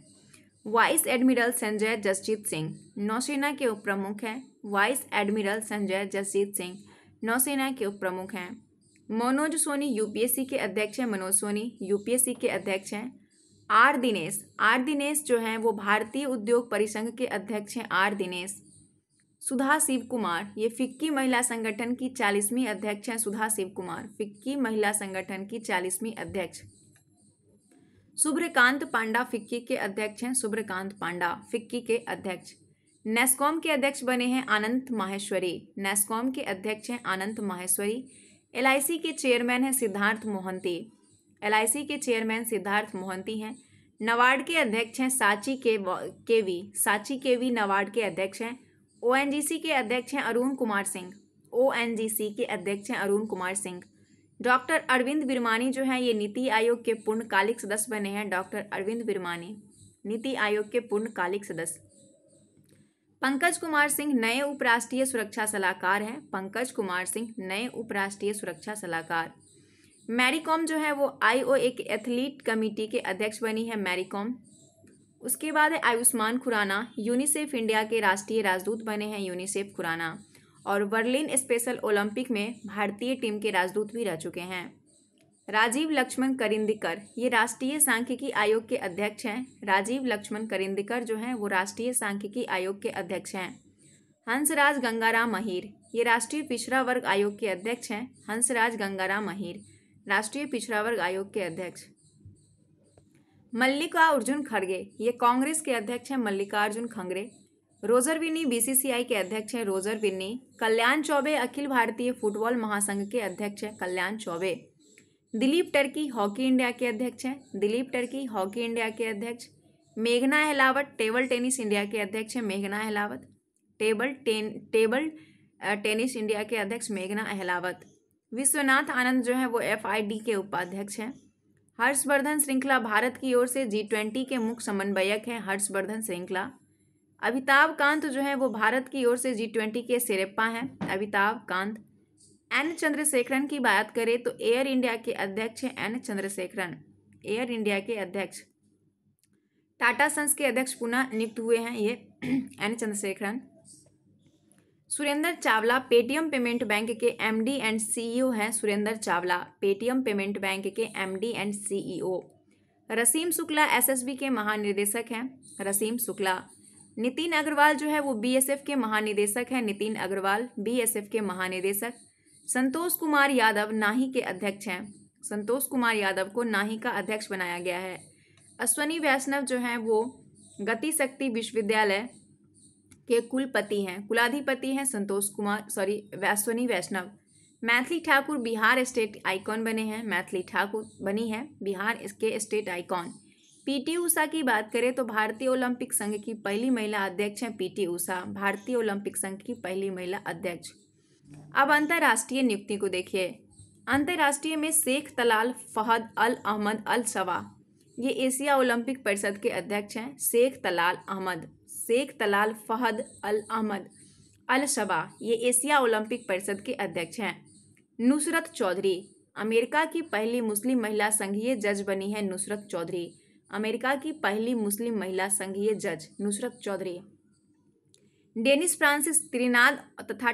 S1: वाइस एडमिरल संजय जसजीत सिंह नौसेना के उप प्रमुख हैं वाइस एडमिरल संजय जसजीत सिंह नौसेना के उप प्रमुख हैं मनोज सोनी यूपीएससी के अध्यक्ष हैं मनोज सोनी यूपीएससी के अध्यक्ष हैं आर दिनेश आर दिनेश जो हैं वो भारतीय उद्योग परिसंघ के अध्यक्ष हैं आर दिनेश सुधा शिव कुमार ये फिक्की महिला संगठन की चालीसवीं अध्यक्ष हैं सुधा शिव कुमार फिक्की महिला संगठन की चालीसवीं अध्यक्ष सुब्रकांत पांडा फिक्की के अध्यक्ष हैं सुब्रकांत पांडा फिक्की के अध्यक्ष नेस्कॉम के अध्यक्ष बने हैं अनंत माहेश्वरी नेस्कॉम के अध्यक्ष हैं अनंत माहेश्वरी एल के चेयरमैन हैं सिद्धार्थ मोहंती एलआईसी के चेयरमैन सिद्धार्थ मोहंती हैं नवार्ड के अध्यक्ष हैं साची के के वी साची के वी नवार्ड के अध्यक्ष हैं ओएनजीसी के अध्यक्ष हैं अरुण कुमार सिंह ओएनजीसी के अध्यक्ष हैं अरुण कुमार सिंह डॉक्टर अरविंद बिरमानी जो हैं ये नीति आयोग के पूर्णकालिक सदस्य बने हैं डॉक्टर अरविंद बिरमानी नीति आयोग के पूर्णकालिक सदस्य पंकज कुमार सिंह नए उपराष्ट्रीय सुरक्षा सलाहकार हैं पंकज कुमार सिंह नए उपराष्ट्रीय सुरक्षा सलाहकार मैरी कॉम जो है वो आई ओ एक एथलीट कमेटी के अध्यक्ष बनी है मैरी कॉम उसके बाद है आयुष्मान खुराना यूनिसेफ इंडिया के राष्ट्रीय राजदूत बने हैं यूनिसेफ खुराना और बर्लिन स्पेशल ओलंपिक में भारतीय टीम के राजदूत भी रह चुके हैं राजीव लक्ष्मण करिंदिकर ये राष्ट्रीय सांख्यिकी आयोग के अध्यक्ष हैं राजीव लक्ष्मण करिंदिकर जो हैं वो राष्ट्रीय सांख्यिकी आयोग के अध्यक्ष हैं हंसराज गंगाराम अहिर ये राष्ट्रीय पिछड़ा वर्ग आयोग के अध्यक्ष हैं हंसराज गंगाराम महिर राष्ट्रीय पिछड़ा वर्ग आयोग के अध्यक्ष मल्लिका अर्जुन खड़गे ये कांग्रेस के अध्यक्ष हैं मल्लिकार्जुन खंगरे रोजर विन्नी बीसीसीआई के अध्यक्ष हैं रोजर विन्नी कल्याण चौबे अखिल भारतीय फुटबॉल महासंघ के अध्यक्ष हैं कल्याण चौबे दिलीप टर्की हॉकी इंडिया के अध्यक्ष हैं दिलीप टर्की हॉकी इंडिया के अध्यक्ष मेघना अहलावत टेबल टेनिस इंडिया के अध्यक्ष हैं मेघना Ahlawat table ten table tennis India के अध्यक्ष मेघना अहलावत विश्वनाथ आनंद जो है वो एफ के उपाध्यक्ष हैं हर्षवर्धन श्रृंखला भारत की ओर से जी ट्वेंटी के मुख्य समन्वयक हैं हर्षवर्धन श्रृंखला अमिताभ कांत जो है वो भारत की ओर से जी ट्वेंटी के सिरेप्पा हैं अमिताभ कांत एन चंद्रशेखरन की बात करें तो एयर इंडिया के अध्यक्ष हैं एन चंद्रशेखरन एयर इंडिया के अध्यक्ष टाटा सन्स के अध्यक्ष पुनः नियुक्त हुए हैं ये N Chandrasekaran Surendra Chawla Paytm payment bank के एमडी एंड सीईओ हैं Surendra Chawla Paytm payment bank के एमडी एंड सीईओ रसीम शुक्ला एसएसबी के महानिदेशक हैं रसीम शुक्ला नितिन अग्रवाल जो है वो बीएसएफ के महानिदेशक हैं नितिन अग्रवाल बीएसएफ के महानिदेशक संतोष कुमार यादव नाही के अध्यक्ष हैं संतोष कुमार यादव को नाही का अध्यक्ष बनाया गया है अश्वनी वैष्णव जो हैं वो गति शक्ति विश्वविद्यालय के कुलपति हैं कुलाधिपति हैं संतोष कुमार सॉरी वैश्वनी वैष्णव मैथिली ठाकुर बिहार स्टेट आइकॉन बने हैं मैथिली ठाकुर बनी है बिहार इसके स्टेट आइकॉन पीटी ऊषा की बात करें तो भारतीय ओलंपिक संघ की पहली महिला अध्यक्ष हैं पीटी ऊषा भारतीय ओलंपिक संघ की पहली महिला अध्यक्ष अब अंतर्राष्ट्रीय नियुक्ति को देखिए अंतर्राष्ट्रीय में शेख तलाल फहद अल अहमद अल सवा ये एशिया ओलंपिक परिषद के अध्यक्ष हैं शेख तलाल अहमद शेख तलाल फहद अल अहमद अल शबा ये एशिया ओलंपिक परिषद के अध्यक्ष हैं नुसरत चौधरी अमेरिका की पहली मुस्लिम महिला संघीय जज बनी है नुसरत चौधरी अमेरिका की पहली मुस्लिम महिला संघीय जज Nusrat Chaudhry Dennis Francis Trinidad तथा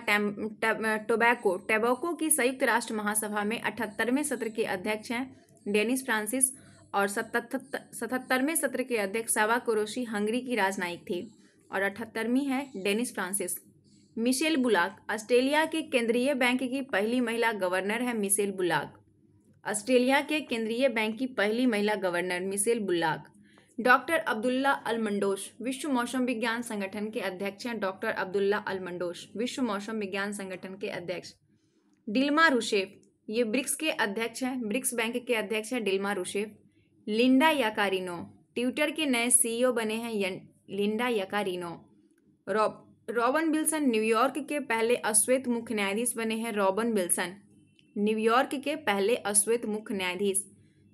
S1: टोबैको टेबोको की संयुक्त राष्ट्र महासभा में अठहत्तरवें सत्र के अध्यक्ष हैं डेनिस फ्रांसिस और सतहत्तरवें सत्र के अध्यक्ष सावा कुरोशी हंगरी की राजनयिक थी और अठहत्तरवीं है Dennis Francis Michele Bullock Australia के केंद्रीय बैंक की पहली महिला गवर्नर है मिशेल बुलाक ऑस्ट्रेलिया के केंद्रीय बैंक की पहली महिला governor Michele Bullock doctor Abdulla Almandous विश्व मौसम विज्ञान संगठन के अध्यक्ष हैं डॉक्टर अब्दुल्ला अलमंडोश विश्व मौसम विज्ञान संगठन के अध्यक्ष डिल्मा रुशेफ ये ब्रिक्स के अध्यक्ष हैं ब्रिक्स बैंक के अध्यक्ष हैं Dilma Rousseff Linda Yaccarino Twitter के नए सीईओ बने हैं Linda Yaccarino Rowan Wilson New York के पहले अश्वेत मुख्य न्यायाधीश बने हैं रॉबन बिल्सन न्यूयॉर्क के पहले अश्वेत मुख्य न्यायाधीश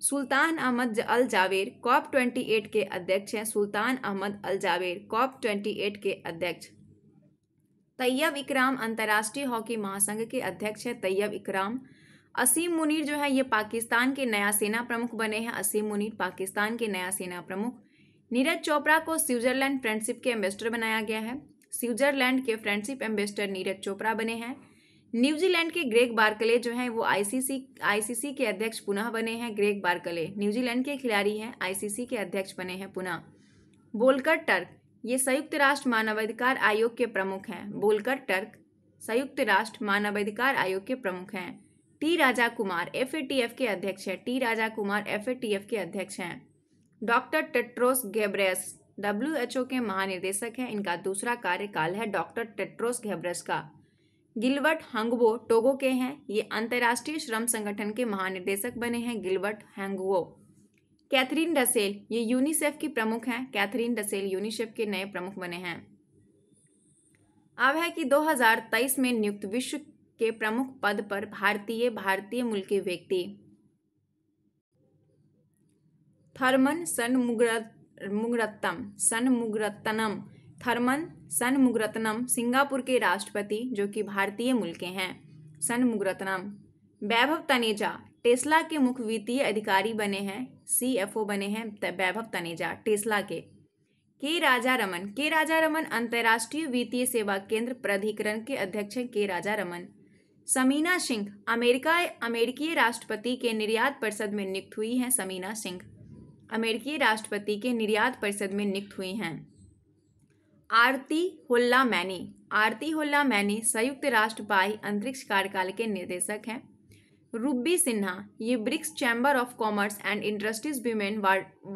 S1: Sultan Ahmed Al Jaber COP twenty eight के अध्यक्ष हैं Sultan Ahmed Al Jaber COP twenty eight के अध्यक्ष तैयब इकराम अंतर्राष्ट्रीय हॉकी महासंघ के अध्यक्ष हैं तैयब इकराम असीम मुनीर जो है ये पाकिस्तान के नया सेना प्रमुख बने हैं असीम मुनीर पाकिस्तान के नया सेना प्रमुख नीरज चोपड़ा को स्विट्जरलैंड फ्रेंडशिप के एम्बेसडर बनाया गया है स्विट्जरलैंड के फ्रेंडशिप एम्बेसडर नीरज चोपड़ा बने हैं न्यूजीलैंड के ग्रेग बारकले जो हैं वो आईसीसी आईसीसी के अध्यक्ष पुनः बने हैं ग्रेग बारकले न्यूजीलैंड के खिलाड़ी हैं आईसीसी के अध्यक्ष बने हैं पुनः बोलकर टर्क ये संयुक्त राष्ट्र मानवाधिकार आयोग के प्रमुख हैं बोलकर टर्क संयुक्त राष्ट्र मानवाधिकार आयोग के प्रमुख हैं टी राजा कुमार एफ के अध्यक्ष हैं टी राजा कुमार एफ के अध्यक्ष हैं डॉक्टर टेट्रोस गेब्रेस ओ के महानिदेशक हैं इनका दूसरा कार्यकाल है डॉक्टर टेट्रोस घेब्रेस का गिलवर्ट हंगवो टोगो के हैं ये अंतर्राष्ट्रीय श्रम संगठन के महानिदेशक बने हैं गिलवर्ट हैंगवो कैथरीन डसेल ये यूनिसेफ की प्रमुख हैं कैथरीन डसेल यूनिसेफ के नए प्रमुख बने हैं अब है कि 2023 में नियुक्त विश्व के प्रमुख पद पर भारतीय भारतीय मूल के व्यक्ति Tharman Shanmugaratnam Shanmugaratnam Tharman Shanmugaratnam Singapore के राष्ट्रपति जो कि भारतीय मूल के हैं मुगरत्नम वैभव तनेजा टेस्ला के मुख्य वित्तीय अधिकारी बने हैं सीएफओ बने हैं वैभव तनेजा टेस्ला के के राजा रमन के राजा रमन अंतर्राष्ट्रीय वित्तीय सेवा केंद्र प्राधिकरण के अध्यक्ष हैं के राजा रमन समीना सिंह अमेरिका अमेरिकी राष्ट्रपति के निर्यात परिषद में नियुक्त हुई हैं समीना सिंह अमेरिकी राष्ट्रपति के निर्यात परिषद में नियुक्त हुई हैं आरती होल्ला मैनी आरती होल्ला मैनी संयुक्त राष्ट्र बाई अंतरिक्ष कार्यकाल के निर्देशक हैं रूबी सिन्हा ये BRICS chamber of commerce and industries women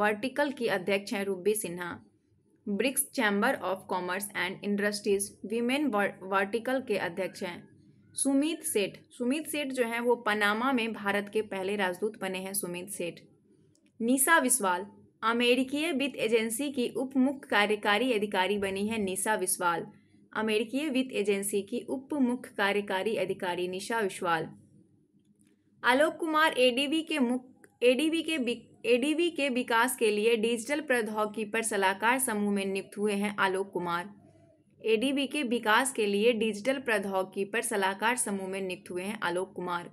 S1: vertical की अध्यक्ष हैं Ruby Sinha BRICS chamber of commerce and industries women vertical के अध्यक्ष हैं सुमित सेठ सुमित सेठ जो हैं वो पनामा में भारत के पहले राजदूत बने हैं सुमित सेठ निशा विश्वाल अमेरिकीय वित्त एजेंसी की उप मुख्य कार्यकारी अधिकारी बनी है निशा विश्वाल अमेरिकीय वित्त एजेंसी की उप मुख्य कार्यकारी अधिकारी निशा विश्वाल आलोक कुमार एडीवी के मुख्य एडीवी के एडीवी के विकास के लिए डिजिटल प्रौद्योगिकी पर सलाहकार समूह में नियुक्त हुए हैं आलोक कुमार एडीबी के विकास के लिए डिजिटल प्रौद्योगिकी पर सलाहकार समूह में नियुक्त हुए हैं आलोक कुमार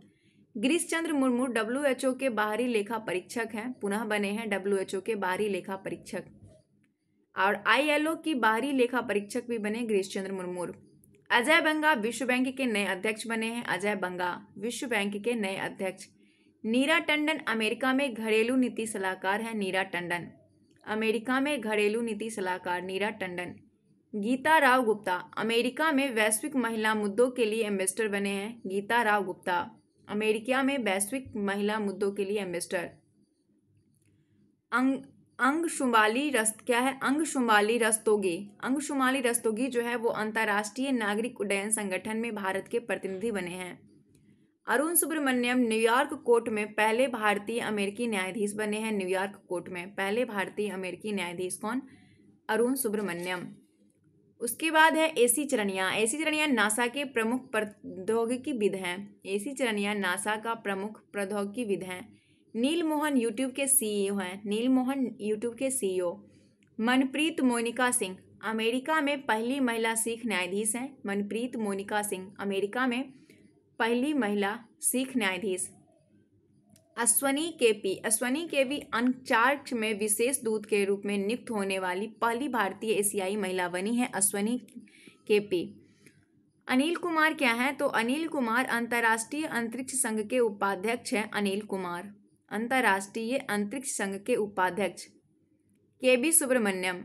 S1: गिरीश चंद्र मुर्मू डब्ल्यू के बाहरी लेखा परीक्षक हैं पुनः बने हैं डब्ल्यू के बाहरी लेखा परीक्षक और ओ की बाहरी लेखा परीक्षक भी बने गिरीश चंद्र मुर्मू अजय बंगा विश्व बैंक के नए अध्यक्ष बने हैं अजय बंगा विश्व बैंक के नए अध्यक्ष नीरा टंडन अमेरिका में घरेलू नीति सलाहकार हैं नीरा टंडन अमेरिका में घरेलू नीति सलाहकार नीरा टंडन गीता राव गुप्ता अमेरिका में वैश्विक महिला मुद्दों के लिए एम्बेसडर बने हैं गीता राव गुप्ता अमेरिका में वैश्विक महिला मुद्दों के लिए एम्बेसडर अंग अंग शुमाली रस्त क्या है अंग शुमाली रस्तोगी अंग शुमाली रस्तोगी जो है वो अंतर्राष्ट्रीय नागरिक उड्डयन संगठन में भारत के प्रतिनिधि बने हैं अरुण सुब्रमण्यम न्यूयॉर्क कोर्ट में पहले भारतीय अमेरिकी न्यायाधीश बने हैं न्यूयॉर्क कोर्ट में पहले भारतीय अमेरिकी न्यायाधीश कौन अरुण सुब्रमण्यम उसके बाद है AC Charania AC Charania NASA के प्रमुख प्रौद्योगिकी विद हैं एसी चरणिया नासा का प्रमुख प्रौद्योगिकी विद हैं नील मोहन यूट्यूब के सीईओ e हैं नील मोहन यूट्यूब के CEO e Manpreet Monica Singh America में पहली महिला सिख न्यायाधीश हैं मनप्रीत मोनिका सिंह अमेरिका में पहली महिला सिख न्यायाधीश अश्वनी के पी अश्वनी के भी अनचार्ज में विशेष दूत के रूप में नियुक्त होने वाली पहली भारतीय एशियाई महिला बनी है अश्वनी के पी अनिल कुमार क्या है तो अनिल कुमार अंतर्राष्ट्रीय अंतरिक्ष संघ के उपाध्यक्ष हैं अनिल कुमार अंतर्राष्ट्रीय अंतरिक्ष संघ के उपाध्यक्ष के बी सुब्रमण्यम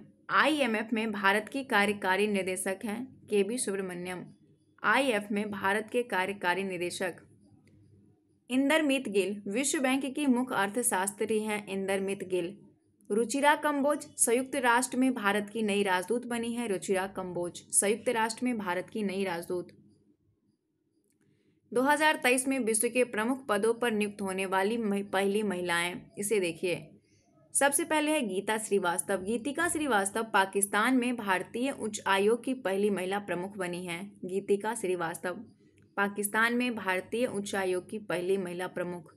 S1: एफ में भारत की कार्यकारी निदेशक हैं के बी सुब्रमण्यम एफ में भारत के कार्यकारी निदेशक इंदरमीत गिल विश्व बैंक की मुख्य अर्थशास्त्री हैं इंदरमीत गिल रुचिरा कम्बोज संयुक्त राष्ट्र में भारत की नई राजदूत बनी है रुचिरा कम्बोज संयुक्त राष्ट्र में भारत की नई राजदूत 2023 में विश्व के प्रमुख पदों पर नियुक्त होने वाली पहली महिलाएं इसे देखिए सबसे पहले है गीता श्रीवास्तव गीतिका श्रीवास्तव पाकिस्तान में भारतीय उच्च आयोग की पहली महिला प्रमुख बनी है गीतिका श्रीवास्तव पाकिस्तान में भारतीय उच्चायोग की पहली महिला प्रमुख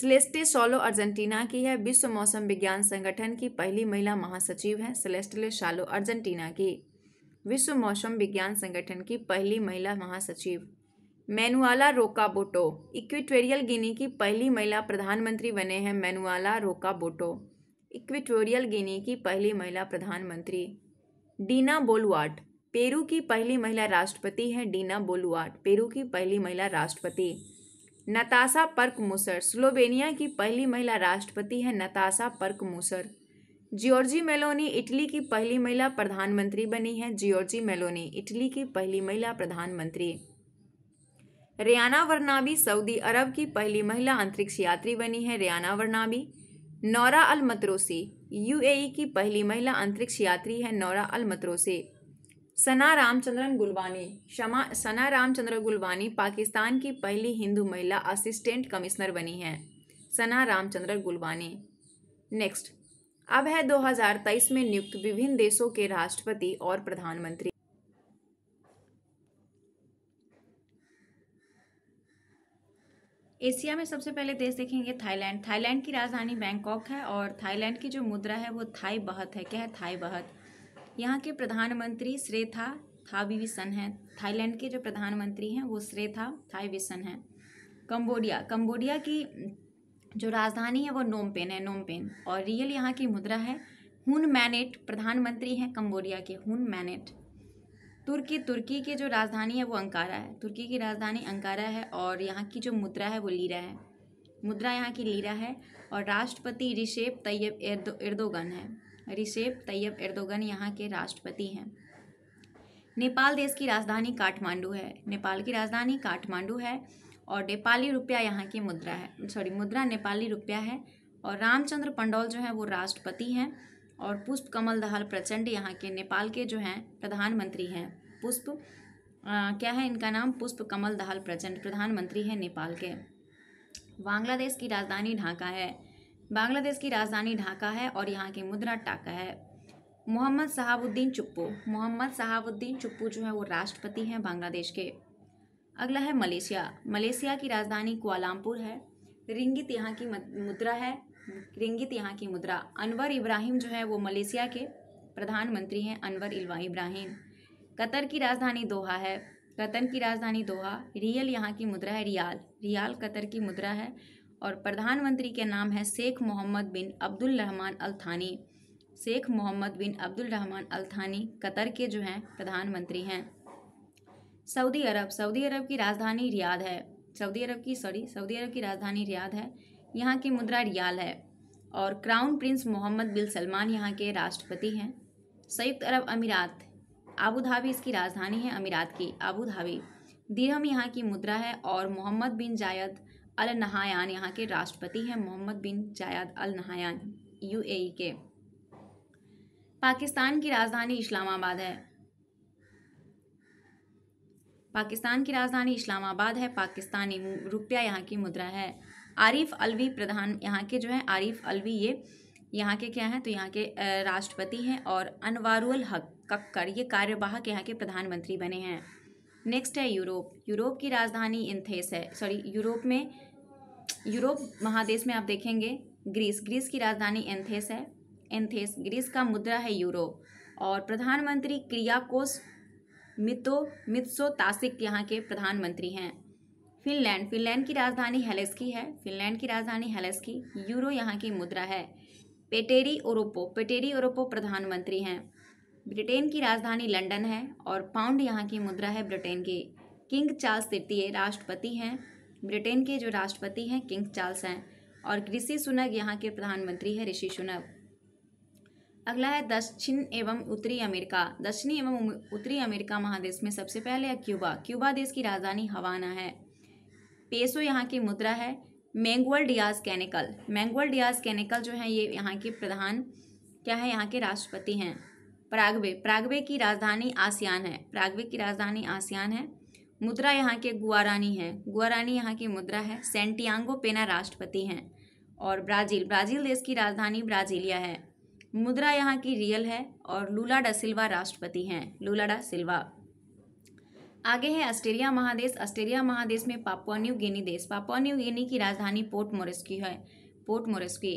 S1: सेलेस्टे सोलो अर्जेंटीना की है विश्व मौसम विज्ञान संगठन की पहली महिला महासचिव है सेलेस्टले शालो अर्जेंटीना की विश्व मौसम विज्ञान संगठन की पहली महिला महासचिव मैनुआला रोकाबोटो इक्विटोरियल गिनी की पहली महिला प्रधानमंत्री बने हैं मैनुआला रोकाबोटो इक्वेटोरियल गिनी की पहली महिला प्रधानमंत्री डीना बोलवाट पेरू की पहली महिला राष्ट्रपति हैं डीना बोलुआट पेरू की पहली महिला राष्ट्रपति नताशा मुसर स्लोवेनिया की पहली महिला राष्ट्रपति हैं नताशा मुसर जियोर्जी मेलोनी इटली की पहली महिला प्रधानमंत्री बनी हैं जियोर्जी मेलोनी इटली की पहली महिला प्रधानमंत्री रियाना वर्नाबी सऊदी अरब की पहली महिला अंतरिक्ष यात्री बनी है रियाना वर्नाबी नौरा अल मतरोसी यूएई की पहली महिला अंतरिक्ष यात्री है नौरा अल मतरोसी सना रामचंद्रन गुलवानी शमा सना रामचंद्र गुलवानी पाकिस्तान की पहली हिंदू महिला असिस्टेंट कमिश्नर बनी हैं सना रामचंद्र गुलवानी नेक्स्ट अब है 2023 में नियुक्त विभिन्न देशों के राष्ट्रपति और प्रधानमंत्री एशिया में सबसे पहले देश देखेंगे थाईलैंड थाईलैंड की राजधानी बैंकॉक है और थाईलैंड की जो मुद्रा है वो थाई बहत है क्या है थाई बहत यहाँ के प्रधानमंत्री श्रेथा थाविविसन हैं थाईलैंड के जो प्रधानमंत्री हैं वो श्रेथा थाईविसन हैं कंबोडिया कंबोडिया की जो राजधानी है वो नोमपेन है नोमपेन और रियल यहाँ की मुद्रा है हुन मैनेट प्रधानमंत्री हैं कंबोडिया के हुन मैनेट तुर्की तुर्की की जो राजधानी है वो अंकारा है तुर्की की राजधानी अंकारा है और यहाँ की जो मुद्रा है वो लीरा है मुद्रा यहाँ की लीरा है और राष्ट्रपति रिशेप तैयब एर्दो एर्दोगन है रिसेप तैयब एर्दोगन यहाँ के राष्ट्रपति हैं नेपाल देश की राजधानी काठमांडू है नेपाल की राजधानी काठमांडू है और नेपाली रुपया यहाँ की मुद्रा है सॉरी मुद्रा नेपाली रुपया है और रामचंद्र पंडौल जो है वो राष्ट्रपति हैं और पुष्प कमल दहाल प्रचंड यहाँ के नेपाल के जो हैं प्रधानमंत्री हैं पुष्प क्या है इनका नाम पुष्प कमल दहाल प्रचंड प्रधानमंत्री हैं नेपाल के बांग्लादेश की राजधानी ढाका है बांग्लादेश की राजधानी ढाका है और यहाँ की मुद्रा टाका है मोहम्मद सहाबुद्दीन चुप्पू मोहम्मद शहाबुद्दीन चुप्पू जो है वो राष्ट्रपति हैं बांग्लादेश के अगला है मलेशिया मलेशिया की राजधानी कुआलामपुर है रिंगित यहाँ की मुद्रा है रिंगित यहाँ की मुद्रा अनवर इब्राहिम जो है वो मलेशिया के प्रधानमंत्री हैं अनवर इल्वा इब्राहिम कतर की राजधानी दोहा है कतर की राजधानी दोहा रियल यहाँ की मुद्रा है रियाल रियाल कतर की मुद्रा है और प्रधानमंत्री के नाम है शेख मोहम्मद बिन अब्दुल रहमान अल थानी शेख मोहम्मद बिन अब्दुल रहमान अल थानी कतर के जो हैं प्रधानमंत्री हैं सऊदी अरब सऊदी अरब की राजधानी रियाद है सऊदी अरब की सॉरी सऊदी अरब की राजधानी रियाद है यहाँ की मुद्रा रियाल है और crown prince Mohammed bin Salman यहाँ के राष्ट्रपति हैं संयुक्त अरब अमीरात आबू धाबी इसकी राजधानी है अमीरात की आबू धाबी दिरहम यहाँ की मुद्रा है और मोहम्मद बिन जायद अल नहायान यहाँ के राष्ट्रपति हैं मोहम्मद बिन जायद अल नहायान यूएई के पाकिस्तान की राजधानी इस्लामाबाद है पाकिस्तान की राजधानी इस्लामाबाद है पाकिस्तानी रुपया यहाँ की मुद्रा है आरिफ अलवी प्रधान यहाँ के जो है आरिफ अलवी ये यहाँ के क्या हैं तो यहाँ के राष्ट्रपति हैं और अनवारुल हक कक्कर ये कार्यवाहक यहाँ के प्रधानमंत्री बने हैं नेक्स्ट है यूरोप यूरोप की राजधानी इंथेस है सॉरी यूरोप में यूरोप महादेश में आप देखेंगे ग्रीस ग्रीस की राजधानी एंथेस है एंथेस ग्रीस का मुद्रा है यूरो और प्रधानमंत्री क्रियाकोस मितो मित्सो तासिक यहाँ के प्रधानमंत्री हैं फिनलैंड फिनलैंड की राजधानी हेलेस्की है फिनलैंड की राजधानी हेलेस्की यूरो यहाँ की मुद्रा है पेटेरी ओरोपो पेटेरी ओरोपो प्रधानमंत्री हैं ब्रिटेन की राजधानी लंदन है और पाउंड यहाँ की मुद्रा है ब्रिटेन की किंग चार्ल्स तृतीय राष्ट्रपति हैं ब्रिटेन के जो राष्ट्रपति हैं किंग चार्ल्स हैं और ऋषि सुनक यहाँ के प्रधानमंत्री हैं ऋषि सुनक अगला है दक्षिण एवं उत्तरी अमेरिका दक्षिणी एवं उत्तरी अमेरिका महादेश में सबसे पहले है क्यूबा क्यूबा देश की राजधानी हवाना है पेसो यहाँ की मुद्रा है Miguel Diaz Canel Miguel Diaz Canel जो है ये यहाँ के प्रधान क्या है यहाँ के राष्ट्रपति हैं प्रागवे प्रागवे की राजधानी आसियान है प्रागवे की राजधानी आसियान है मुद्रा यहाँ के गुआरानी है गुआरानी यहाँ की मुद्रा है सेंटियांगो पेना राष्ट्रपति हैं और ब्राज़ील ब्राज़ील देश की राजधानी ब्राज़ीलिया है मुद्रा यहाँ की रियल है और लूला डा सिल्वा राष्ट्रपति हैं लूला डा सिल्वा आगे है ऑस्ट्रेलिया महादेश ऑस्ट्रेलिया महादेश में पापुआ न्यू गिनी देश पापुआ न्यू गिनी की राजधानी पोर्ट मोरेस्की है पोर्ट मोरेस्की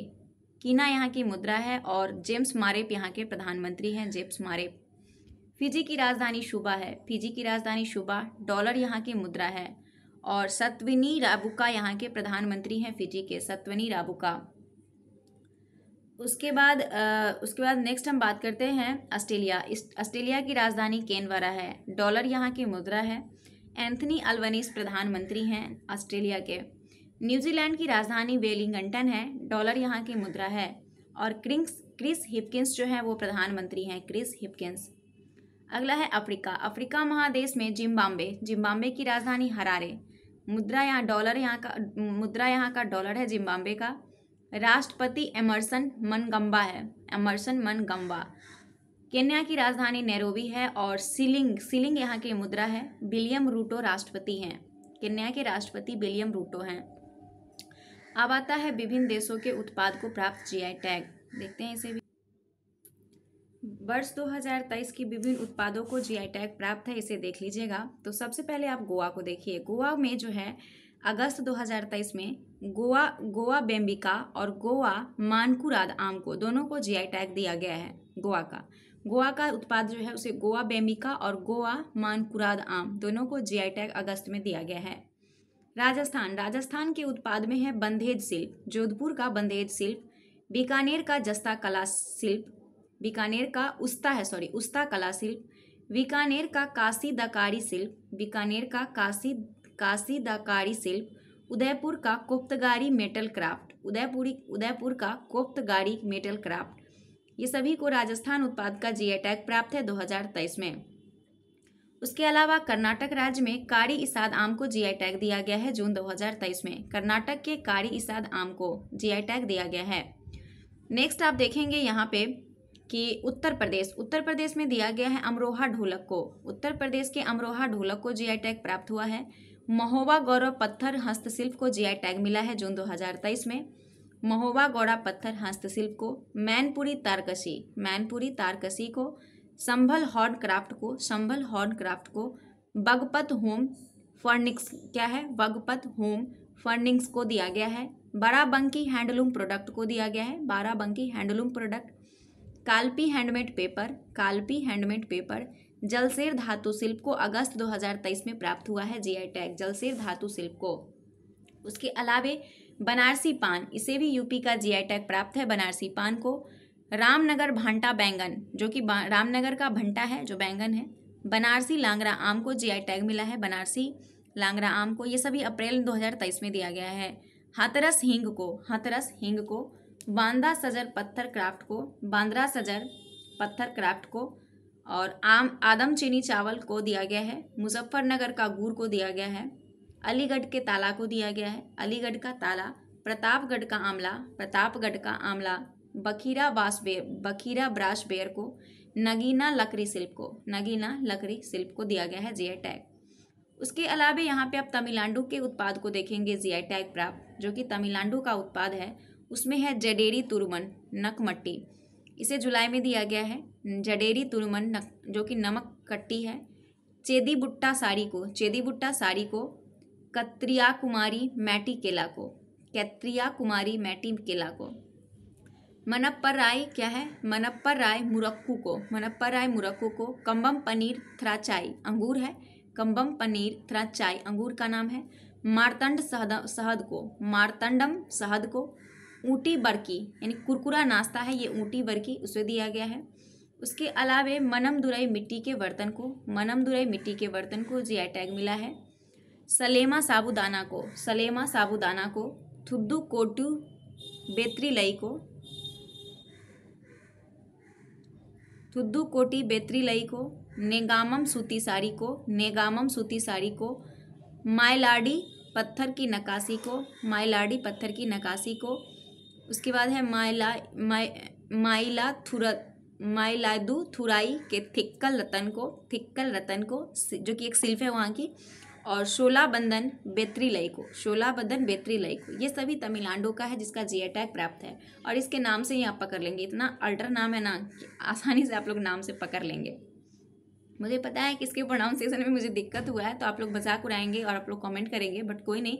S1: कीना यहाँ की मुद्रा है और जेम्स मारेप यहाँ के प्रधानमंत्री हैं जेम्स मारेप फिजी की राजधानी शुबा है फिजी की राजधानी शुबा डॉलर यहाँ की मुद्रा है और सत्वनी राबुका यहाँ के प्रधानमंत्री हैं फिजी के सत्वनी राबुका उसके बाद उसके बाद नेक्स्ट हम बात करते हैं ऑस्ट्रेलिया ऑस्ट्रेलिया की राजधानी केनवरा है डॉलर यहाँ की मुद्रा है एंथनी अल्वनीस प्रधानमंत्री हैं ऑस्ट्रेलिया के न्यूजीलैंड की राजधानी वेलिंगटन है डॉलर यहाँ की मुद्रा है और क्रिंग्स क्रिस हिपकिंस जो हैं वो प्रधानमंत्री हैं क्रिस हिपकिंस अगला है अफ्रीका अफ्रीका महादेश में जिम्बाब्वे जिम्बाब्वे की राजधानी हरारे मुद्रा यहाँ डॉलर यहाँ का मुद्रा यहाँ का डॉलर है जिम्बाब्वे का राष्ट्रपति एमरसन मनगम्बा है एमरसन मनगम्बा केन्या की राजधानी नेरोवी है और सीलिंग सिलिंग यहाँ की मुद्रा है विलियम रूटो राष्ट्रपति हैं केन्या के राष्ट्रपति विलियम रूटो हैं अब आता है विभिन्न देशों के उत्पाद को प्राप्त जीआई टैग देखते हैं इसे भी वर्ष 2023 के विभिन्न उत्पादों को जीआई टैग प्राप्त है इसे देख लीजिएगा तो सबसे पहले आप गोवा को देखिए गोवा में जो है अगस्त 2023 में गोवा गोवा बेम्बिका और गोवा मानकुराद आम को दोनों को जीआई टैग दिया गया है गोवा का गोवा का उत्पाद जो है उसे गोवा बेम्बिका और गोवा मानकुराद आम दोनों को जी टैग अगस्त में दिया गया है राजस्थान राजस्थान के उत्पाद में है बंधेज शिल्प जोधपुर का बंधेज शिल्प बीकानेर का जस्ता कला शिल्प बीकानेर का उस्ता है सॉरी उस्ता कला शिल्प बीकानेर का काशी दकारी शिल्प बीकानेर का काशी काशी दकारी शिल्प उदयपुर का कोप्तगारी मेटल क्राफ्ट उदयपुरी उदयपुर का कोप्तगारी मेटल क्राफ्ट ये सभी को राजस्थान उत्पाद का जी टैग प्राप्त है 2023 में उसके अलावा कर्नाटक राज्य में कारी इसाद आम को आई टैग दिया गया है जून 2023 में कर्नाटक के कारी इसाद आम को आई टैग दिया गया है नेक्स्ट आप देखेंगे यहाँ पे कि उत्तर प्रदेश उत्तर प्रदेश में दिया गया है अमरोहा ढोलक को उत्तर प्रदेश के अमरोहा ढोलक को जीआई टैग प्राप्त हुआ है महोबा गौरव पत्थर हस्तशिल्प को जीआई टैग मिला है जून 2023 में महोबा गौड़ा पत्थर हस्तशिल्प को मैनपुरी तारकशी मैनपुरी तारकसी को संभल हॉर्न क्राफ्ट को संभल हॉर्न क्राफ्ट को बगपत होम फर्निक्स क्या है बगपत होम फर्निंग्स को दिया गया है बंकी हैंडलूम प्रोडक्ट को दिया गया है Banki handloom product Kalpi handmade paper Kalpi handmade paper Jalesar धातु शिल्प को अगस्त 2023 में प्राप्त हुआ है जीआई टैग जलसेर धातु शिल्प को उसके अलावे बनारसी पान इसे भी यूपी का जीआई टैग प्राप्त है बनारसी पान को रामनगर भांटा बैंगन जो कि रामनगर का भंटा है जो बैंगन है बनारसी लांगरा आम को जीआई टैग मिला है बनारसी लांगरा आम को ये सभी अप्रैल दो में दिया गया है हाथरस हींग को हाथरस हींग को बांदा सजर पत्थर क्राफ्ट को बांद्रा सजर पत्थर क्राफ्ट को और आम आदम चीनी चावल को दिया गया है मुजफ्फरनगर का गुर को दिया गया है अलीगढ़ के ताला को दिया गया है अलीगढ़ का ताला प्रतापगढ़ का आमला प्रतापगढ़ का आमला बखीरा बास बेर बखीरा ब्राश बेर को नगीना लकड़ी शिल्प को नगीना लकड़ी शिल्प को दिया गया है जीआई टैग उसके अलावा यहाँ पे आप तमिलनाडु के उत्पाद को देखेंगे जीआई टैग प्राप्त जो कि तमिलनाडु का उत्पाद है उसमें है जडेरी तुरमन नकमट्टी इसे जुलाई में दिया गया है जडेरी तुरमन नक जो कि नमक कट्टी है चेदी बुट्टा साड़ी को चेदी बुट्टा साड़ी को कत्रिया कुमारी मैटी केला को कैत्रिया कुमारी मैटी केला को मनप्पर राय क्या है मनप्पर राय मुरक्कू को मनप्पर राय मुरक्कू को कम्बम पनीर थ्राचाई अंगूर है कम्बम पनीर थ्राचाई अंगूर का नाम है मारतंड सहद शहद को मारतंडम शहद को ऊँटी बरकी यानी कुरकुरा नाश्ता है ये ऊँटी बरकी उसे दिया गया है उसके अलावे मनम दुराई मिट्टी के बर्तन को मनम दुराई मिट्टी के बर्तन को आई टैग मिला है सलेमा साबुदाना को सलेमा साबुदाना को थुद्दू कोटू लई को थुद्दू कोटी बेतरी लई को नेगामम सूती साड़ी को नेगामम सूती साड़ी को माइलाडी पत्थर की नकासी को माइलाडी पत्थर की नकासी को उसके बाद है माइला माइ माइला थुरा माइलादु थुराई के थिक्कल रतन को थिक्कल रतन को जो कि एक शिल्प है वहाँ की और शोला बंदन बेत्री को शोला बंदन बेत्री को ये सभी तमिलनाडु का है जिसका जी टैग प्राप्त है और इसके नाम से ही आप पकड़ लेंगे इतना अल्टर नाम है ना कि आसानी से आप लोग नाम से पकड़ लेंगे मुझे पता है कि इसके प्रोनाउंसिएशन में मुझे दिक्कत हुआ है तो आप लोग मजाक उड़ाएंगे और आप लोग कमेंट करेंगे बट कोई नहीं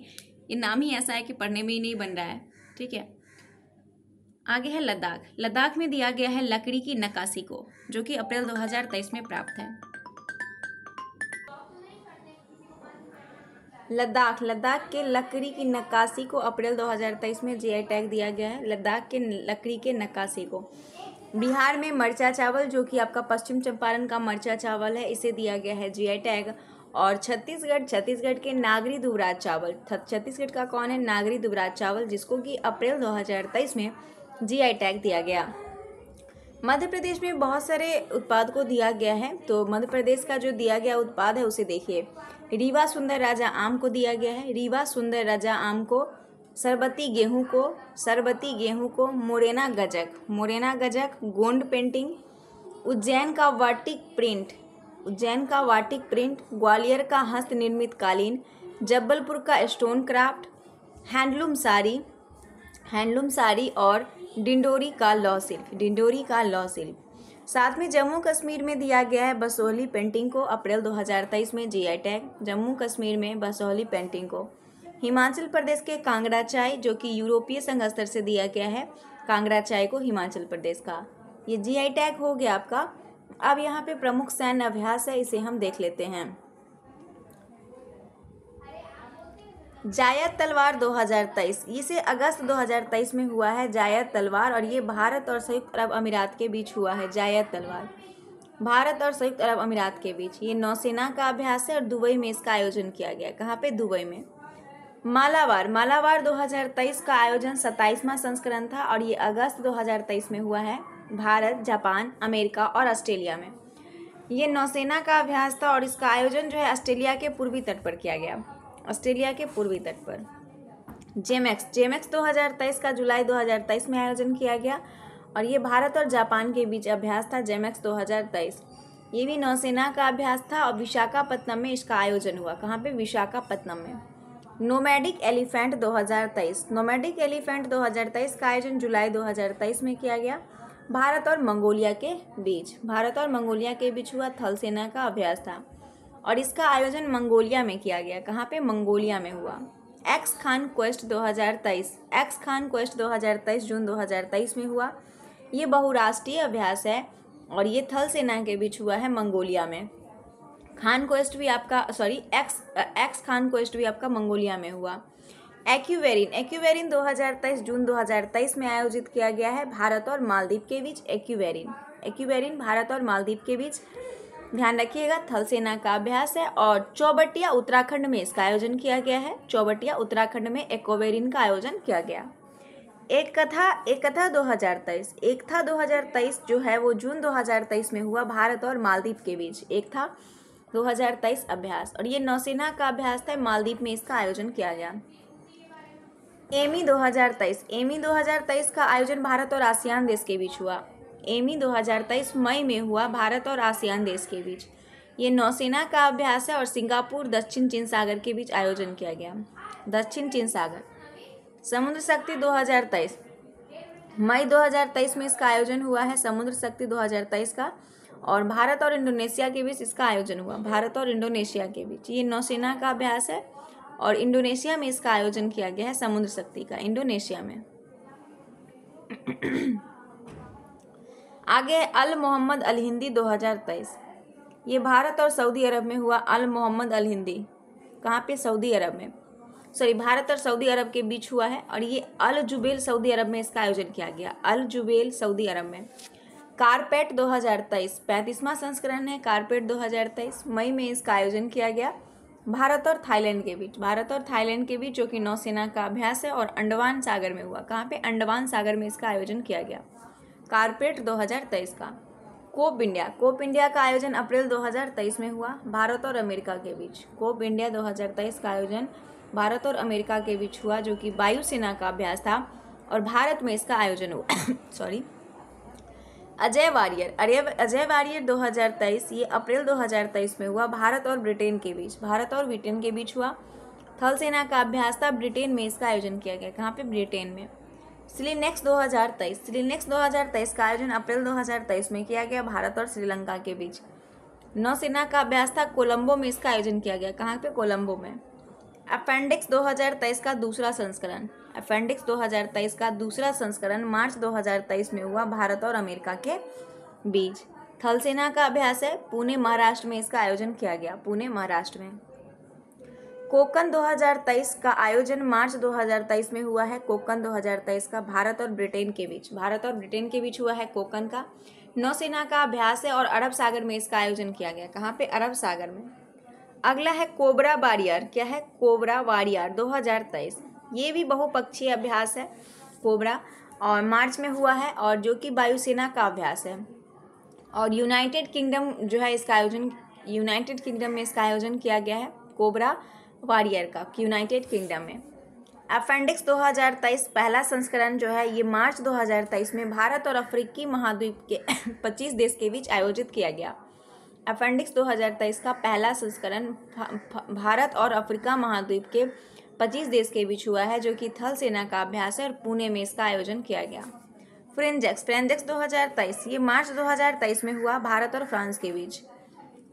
S1: ये नाम ही ऐसा है कि पढ़ने में ही नहीं बन रहा है ठीक है आगे है लद्दाख लद्दाख में दिया गया है लकड़ी की नक्काशी को जो कि अप्रैल 2023 में प्राप्त है लद्दाख लद्दाख के लकड़ी की नक्काशी को अप्रैल 2023 में जीआई टैग दिया गया है लद्दाख के लकड़ी के नक्काशी को बिहार में मरचा चावल जो कि आपका पश्चिम चंपारण का मरचा चावल है इसे दिया गया है जीआई टैग और छत्तीसगढ़ छत्तीसगढ़ के नागरी दुबराज चावल छत्तीसगढ़ का कौन है नागरी दुबराज चावल जिसको कि अप्रैल 2023 में जी टैग दिया गया मध्य प्रदेश में बहुत सारे उत्पाद को दिया गया है तो मध्य प्रदेश का जो दिया गया उत्पाद है उसे देखिए रीवा सुंदर राजा आम को दिया गया है रीवा सुंदर राजा आम को सरबती गेहूं को सरबती गेहूं को मोरेना गजक मोरेना गजक गोंड पेंटिंग उज्जैन का वाटिक प्रिंट उज्जैन का वाटिक प्रिंट ग्वालियर का हस्त निर्मित कालीन जबलपुर का stone craft handloom sari handloom sari और डिंडोरी का लॉ सिल्क डिंडोरी का लॉ सिल्क साथ में जम्मू कश्मीर में दिया गया है बसोहली पेंटिंग को अप्रैल 2023 में जीआई टैग जम्मू कश्मीर में बसोहली पेंटिंग को हिमाचल प्रदेश के कांगड़ा चाय जो कि यूरोपीय संघ स्तर से दिया गया है कांगड़ा चाय को हिमाचल प्रदेश का ये जीआई टैग हो गया आपका अब यहाँ पे प्रमुख सैन्य अभ्यास है इसे हम देख लेते हैं जायद तलवार 2023 इसे अगस्त 2023 में हुआ है जायद तलवार और ये भारत और संयुक्त अरब अमीरात के बीच हुआ है जायद तलवार भारत और संयुक्त अरब अमीरात के बीच ये नौसेना का अभ्यास है और दुबई में इसका आयोजन किया गया कहाँ पे दुबई में मालावार मालावार 2023 का आयोजन सत्ताईसवां संस्करण था और ये अगस्त 2023 में हुआ है भारत जापान अमेरिका और ऑस्ट्रेलिया में ये नौसेना का अभ्यास था और इसका आयोजन जो है ऑस्ट्रेलिया के पूर्वी तट पर किया गया ऑस्ट्रेलिया के पूर्वी तट पर जेमैक्स जेमैक्स 2023 का जुलाई 2023 में आयोजन किया गया और ये भारत और जापान के बीच अभ्यास था जेमैक्स 2023 ये भी नौसेना का अभ्यास था और विशाखापत्नम में इसका आयोजन हुआ कहाँ पे विशाखापत्नम में नोमैडिक एलिफेंट 2023 नोमैडिक एलिफेंट 2023 का आयोजन जुलाई 2023 में किया गया भारत और मंगोलिया के बीच भारत और मंगोलिया के बीच हुआ थल सेना का अभ्यास था और इसका आयोजन मंगोलिया में किया गया कहाँ पे मंगोलिया में हुआ ex Khaan Quest 2023 ex Khaan Quest 2023 जून 2023 में हुआ ये बहुराष्ट्रीय अभ्यास है और ये थल सेना के बीच हुआ है मंगोलिया में खान क्वेस्ट भी आपका sorry ex ex Khaan Quest भी आपका मंगोलिया में हुआ एक्यूवेरिन एक्यूवेरिन 2023 जून 2023 में आयोजित किया गया है भारत और मालदीप के बीच एक्यूवेरिन एक्यूवेरिन भारत और मालदीव के बीच ध्यान रखिएगा थल सेना का अभ्यास है और चौबटिया उत्तराखंड में इसका आयोजन किया गया है चौबटिया उत्तराखंड में एकोवेरिन का आयोजन किया गया एक कथा एक कथा 2023 एक था 2023 जो है वो जून 2023 में हुआ भारत और मालदीप के बीच एक था 2023 अभ्यास और ये नौसेना का अभ्यास था मालदीप में इसका आयोजन किया गया एमी 2023 एमी 2023 का आयोजन भारत और आसियान देश के बीच हुआ एमी 2023 मई में हुआ भारत और आसियान देश के बीच ये नौसेना का अभ्यास है और सिंगापुर दक्षिण चीन सागर के बीच आयोजन किया गया दक्षिण चीन सागर समुद्र शक्ति 2023 मई 2023 में इसका आयोजन हुआ है समुद्र शक्ति 2023 का और भारत और इंडोनेशिया के बीच इसका आयोजन हुआ भारत और इंडोनेशिया के बीच ये नौसेना का अभ्यास है और इंडोनेशिया में इसका आयोजन किया गया है समुद्र शक्ति का इंडोनेशिया में आगे अल मोहम्मद अल हिंदी 2023 ये भारत और सऊदी अरब में हुआ अल मोहम्मद अल हिंदी कहाँ पे सऊदी अरब में सॉरी भारत और सऊदी अरब के बीच हुआ है और ये अल जुबेल सऊदी अरब में इसका आयोजन किया गया अल जुबेल सऊदी अरब में कारपेट 2023 पैंतीसवां संस्करण है कारपेट 2023 मई में इसका आयोजन किया गया भारत और थाईलैंड के बीच भारत और थाईलैंड के बीच जो कि नौसेना का अभ्यास है और अंडमान सागर में हुआ कहाँ पे अंडमान सागर में इसका आयोजन किया गया कारपेट 2023 का कोप इंडिया कोप इंडिया का आयोजन अप्रैल 2023 में हुआ भारत और अमेरिका के बीच कोप इंडिया 2023 का आयोजन भारत और अमेरिका के बीच हुआ जो कि वायुसेना का अभ्यास था और भारत में इसका आयोजन हुआ सॉरी अजय वारियर अरे अजय वारियर 2023 ये अप्रैल 2023 में हुआ भारत और ब्रिटेन के बीच भारत और ब्रिटेन के बीच हुआ थल सेना का अभ्यास था ब्रिटेन में इसका आयोजन किया गया कहाँ पे ब्रिटेन में सिलीनेक्स 2023 सिलीनेक्स 2023 का आयोजन अप्रैल 2023 में किया गया भारत और श्रीलंका के बीच नौसेना का अभ्यास था कोलंबो में इसका आयोजन किया गया कहाँ पे कोलंबो में अपेंडिक्स 2023 का दूसरा संस्करण अपेंडिक्स 2023 का दूसरा संस्करण मार्च 2023 में हुआ भारत और अमेरिका के बीच थलसेना का अभ्यास है पुणे महाराष्ट्र में इसका आयोजन किया गया पुणे महाराष्ट्र में कोकन 2023 का आयोजन मार्च 2023 में हुआ है कोकन 2023 का भारत और ब्रिटेन के बीच भारत और ब्रिटेन के बीच हुआ है कोकन का नौसेना का अभ्यास है और अरब सागर में इसका आयोजन किया गया कहाँ पे अरब सागर में अगला है कोबरा वारियर क्या है कोबरा वारियर 2023 ये भी बहुपक्षीय अभ्यास है कोबरा और मार्च में हुआ है और जो कि वायुसेना का अभ्यास है और यूनाइटेड किंगडम जो है इसका आयोजन यूनाइटेड किंगडम में इसका आयोजन किया गया है कोबरा वारियर का यूनाइटेड किंगडम में अपेंडिक्स 2023 पहला संस्करण जो है ये मार्च 2023 में भारत और अफ्रीकी महाद्वीप के 25 देश के बीच आयोजित किया गया अपेंडिक्स 2023 का पहला संस्करण भारत और अफ्रीका महाद्वीप के 25 देश के बीच हुआ है जो कि थल सेना का अभ्यास है और पुणे में इसका आयोजन किया गया फ्रेंजेक्स फ्रेंजेक्स दो ये मार्च दो में हुआ भारत और फ्रांस के बीच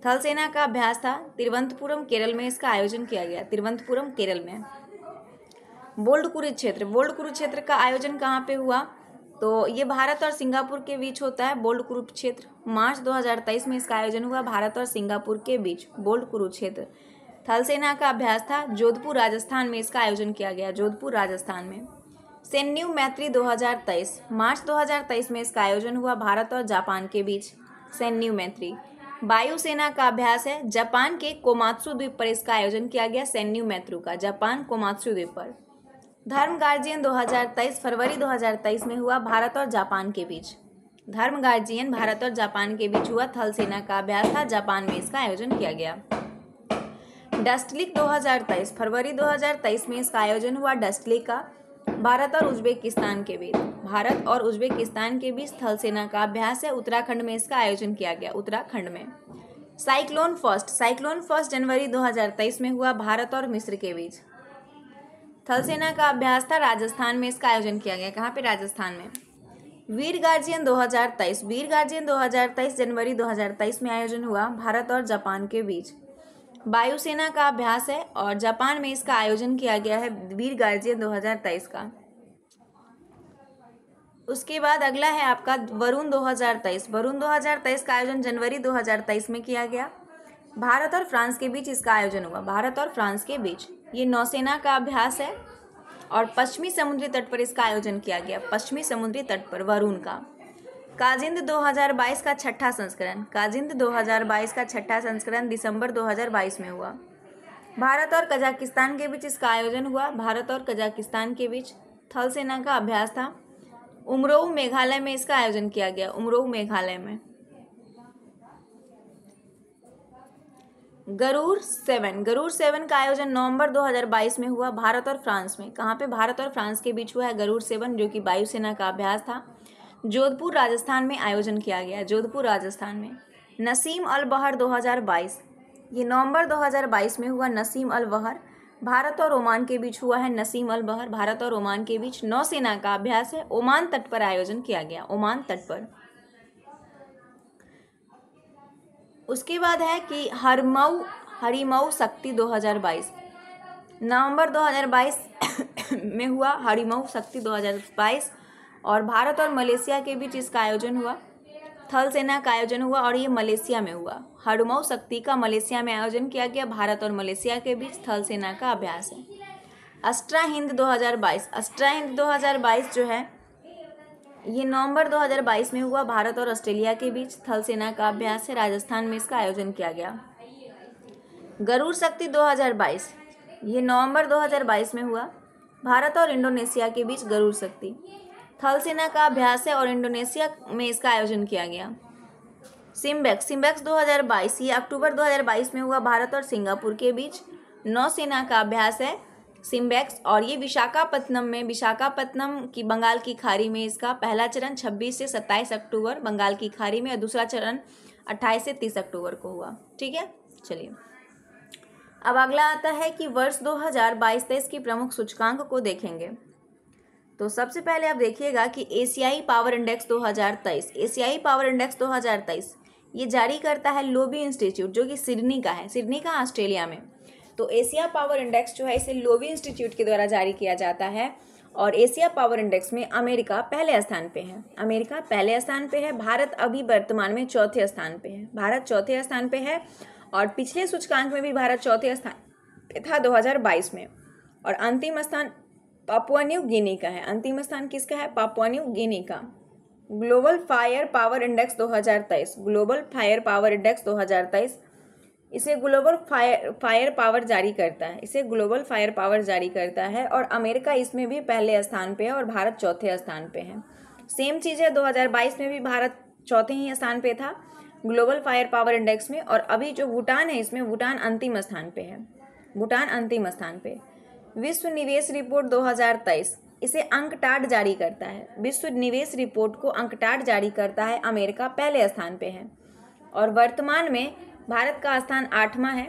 S1: थल सेना का अभ्यास था तिरुवंतपुरम केरल में इसका आयोजन किया गया तिरुवंतपुरम केरल में बोल्ड कुरुक्षेत्र बोल्ड कुरुक्षेत्र का आयोजन कहाँ पे हुआ तो ये भारत और सिंगापुर के बीच होता है बोल्ड कुरुक्षेत्र मार्च 2023 में इसका आयोजन हुआ भारत और सिंगापुर के बीच बोल्ड कुरुक्षेत्र थल सेना का अभ्यास था जोधपुर राजस्थान में इसका आयोजन किया गया जोधपुर राजस्थान में सेन्यू मैत्री 2023 मार्च 2023 में इसका आयोजन हुआ भारत और जापान के बीच सैन्यू मैत्री वायुसेना का अभ्यास है जापान के कोमात्सु द्वीप पर इसका आयोजन किया गया सैन्यू मैथ्रू का जापान कोमात्सु द्वीप पर धर्म गार्जियन 2023 फरवरी 2023 में हुआ भारत और जापान के बीच धर्म गार्जियन भारत और जापान के बीच हुआ थल सेना का अभ्यास था जापान में इसका आयोजन किया गया डस्टलिक 2023 फरवरी 2023 में इसका आयोजन हुआ डस्टलिक का भारत और उज्बेकिस्तान के बीच भारत और उज्बेकिस्तान के बीच थल सेना का अभ्यास है उत्तराखंड में इसका आयोजन किया गया उत्तराखंड में साइक्लोन फर्स्ट साइक्लोन फर्स्ट जनवरी 2023 में हुआ भारत और मिस्र के बीच थल सेना का अभ्यास था राजस्थान में इसका आयोजन किया गया कहाँ पे राजस्थान में वीर गार्जियन 2023 वीर गार्जियन 2023 जनवरी 2023 में आयोजन हुआ भारत और जापान के बीच वायुसेना का अभ्यास है और जापान में इसका आयोजन किया गया है वीर गार्जियन 2023 का उसके बाद अगला है आपका वरुण 2023 वरुण 2023 का आयोजन जनवरी 2023 में किया गया भारत और फ्रांस के बीच इसका आयोजन हुआ भारत और फ्रांस के बीच ये नौसेना का अभ्यास है और पश्चिमी समुद्री तट पर इसका आयोजन किया गया पश्चिमी समुद्री तट पर वरुण का काजिंद 2022 का छठा संस्करण काजिंद 2022 का छठा संस्करण दिसंबर 2022 में हुआ भारत और कजाकिस्तान के बीच इसका आयोजन हुआ भारत और कजाकिस्तान के बीच थल सेना का अभ्यास था उमरोह मेघालय में इसका आयोजन किया गया उमरोह मेघालय में गरूर सेवन गरूर सेवन का आयोजन नवंबर 2022 में हुआ भारत और फ्रांस में कहाँ पे भारत और फ्रांस के बीच हुआ है गरूर सेवन जो कि वायुसेना का अभ्यास था जोधपुर राजस्थान में आयोजन किया गया जोधपुर राजस्थान में नसीम अल बहर 2022 ये नवंबर 2022 में हुआ नसीम अल बहर भारत और ओमान के बीच हुआ है नसीम अल बहर भारत और ओमान के बीच नौसेना का अभ्यास है ओमान तट पर आयोजन किया गया ओमान तट पर उसके बाद है कि हरमऊ हरिमऊ शक्ति 2022 नवंबर 2022 में हुआ हरिमऊ शक्ति 2022 और भारत और मलेशिया के बीच इसका आयोजन हुआ थल सेना का आयोजन हुआ और ये मलेशिया में हुआ हरुमऊ शक्ति का मलेशिया में आयोजन किया गया भारत और मलेशिया के बीच थल सेना का अभ्यास है अस्ट्रा हिंद 2022 अस्ट्रा हिंद 2022 जो है ये नवंबर 2022 में हुआ भारत और ऑस्ट्रेलिया के बीच थल सेना का अभ्यास है राजस्थान में इसका आयोजन किया गया गरुड़ शक्ति 2022 ये नवंबर 2022 में हुआ भारत और इंडोनेशिया के बीच गरुड़ शक्ति थल सेना का अभ्यास है और इंडोनेशिया में इसका आयोजन किया गया सिम्बैक्स सिम्बैक्स 2022 ये अक्टूबर 2022 में हुआ भारत और सिंगापुर के बीच नौसेना का अभ्यास है सिम्बैक्स और ये विशाखापत्नम में विशाखापत्नम की बंगाल की खाड़ी में इसका पहला चरण 26 से 27 अक्टूबर बंगाल की खाड़ी में और दूसरा चरण 28 से 30 अक्टूबर को हुआ ठीक है चलिए अब अगला आता है कि वर्ष दो तेईस की प्रमुख सूचकांक को देखेंगे तो सबसे पहले आप देखिएगा कि एशियाई पावर इंडेक्स 2023 एशियाई पावर इंडेक्स 2023 ये जारी करता है लोबी इंस्टीट्यूट जो कि सिडनी का है सिडनी का ऑस्ट्रेलिया में तो एशिया पावर इंडेक्स जो है इसे लोबी इंस्टीट्यूट के द्वारा जारी किया जाता है और एशिया पावर इंडेक्स में अमेरिका पहले स्थान पे है अमेरिका पहले स्थान पे है भारत अभी वर्तमान में चौथे स्थान पे है भारत चौथे स्थान पे है और पिछले सूचकांक में भी भारत चौथे स्थान पे था 2022 में और अंतिम स्थान पापुआ न्यू गिनी का है अंतिम स्थान किसका है पापुआ न्यू गिनी का global fire power index 2023 global fire power index 2023 इसे ग्लोबल फायर फायर पावर जारी करता है इसे ग्लोबल फायर पावर जारी करता है और अमेरिका इसमें भी पहले स्थान पे है और भारत चौथे स्थान पे है सेम चीज़ है 2022 में भी भारत चौथे ही स्थान पे था ग्लोबल फायर पावर इंडेक्स में और अभी जो भूटान है इसमें भूटान अंतिम स्थान पर है भूटान अंतिम स्थान पर विश्व निवेश रिपोर्ट 2023 इसे अंकटाट जारी करता है विश्व निवेश रिपोर्ट को अंकटाट जारी करता है अमेरिका पहले स्थान पे है और वर्तमान में भारत का स्थान आठवां है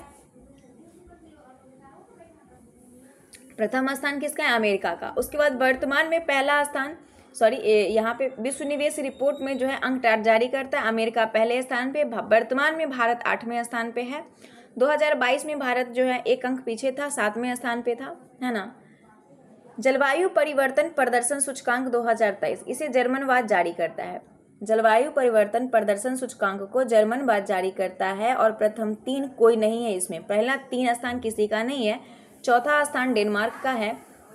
S1: प्रथम स्थान किसका है अमेरिका का उसके बाद वर्तमान में पहला स्थान सॉरी यहाँ पे विश्व निवेश रिपोर्ट में जो है अंकटाट जारी करता है अमेरिका पहले स्थान पे वर्तमान में भारत आठवें स्थान पे है 2022 में भारत जो है एक अंक पीछे था सातवें स्थान पे था है ना जलवायु परिवर्तन प्रदर्शन सूचकांक 2023 इसे जर्मन वाद जारी करता है जलवायु परिवर्तन प्रदर्शन सूचकांक को जर्मन बाद जारी करता है और प्रथम तीन कोई नहीं है इसमें पहला तीन स्थान किसी का नहीं है चौथा स्थान डेनमार्क का है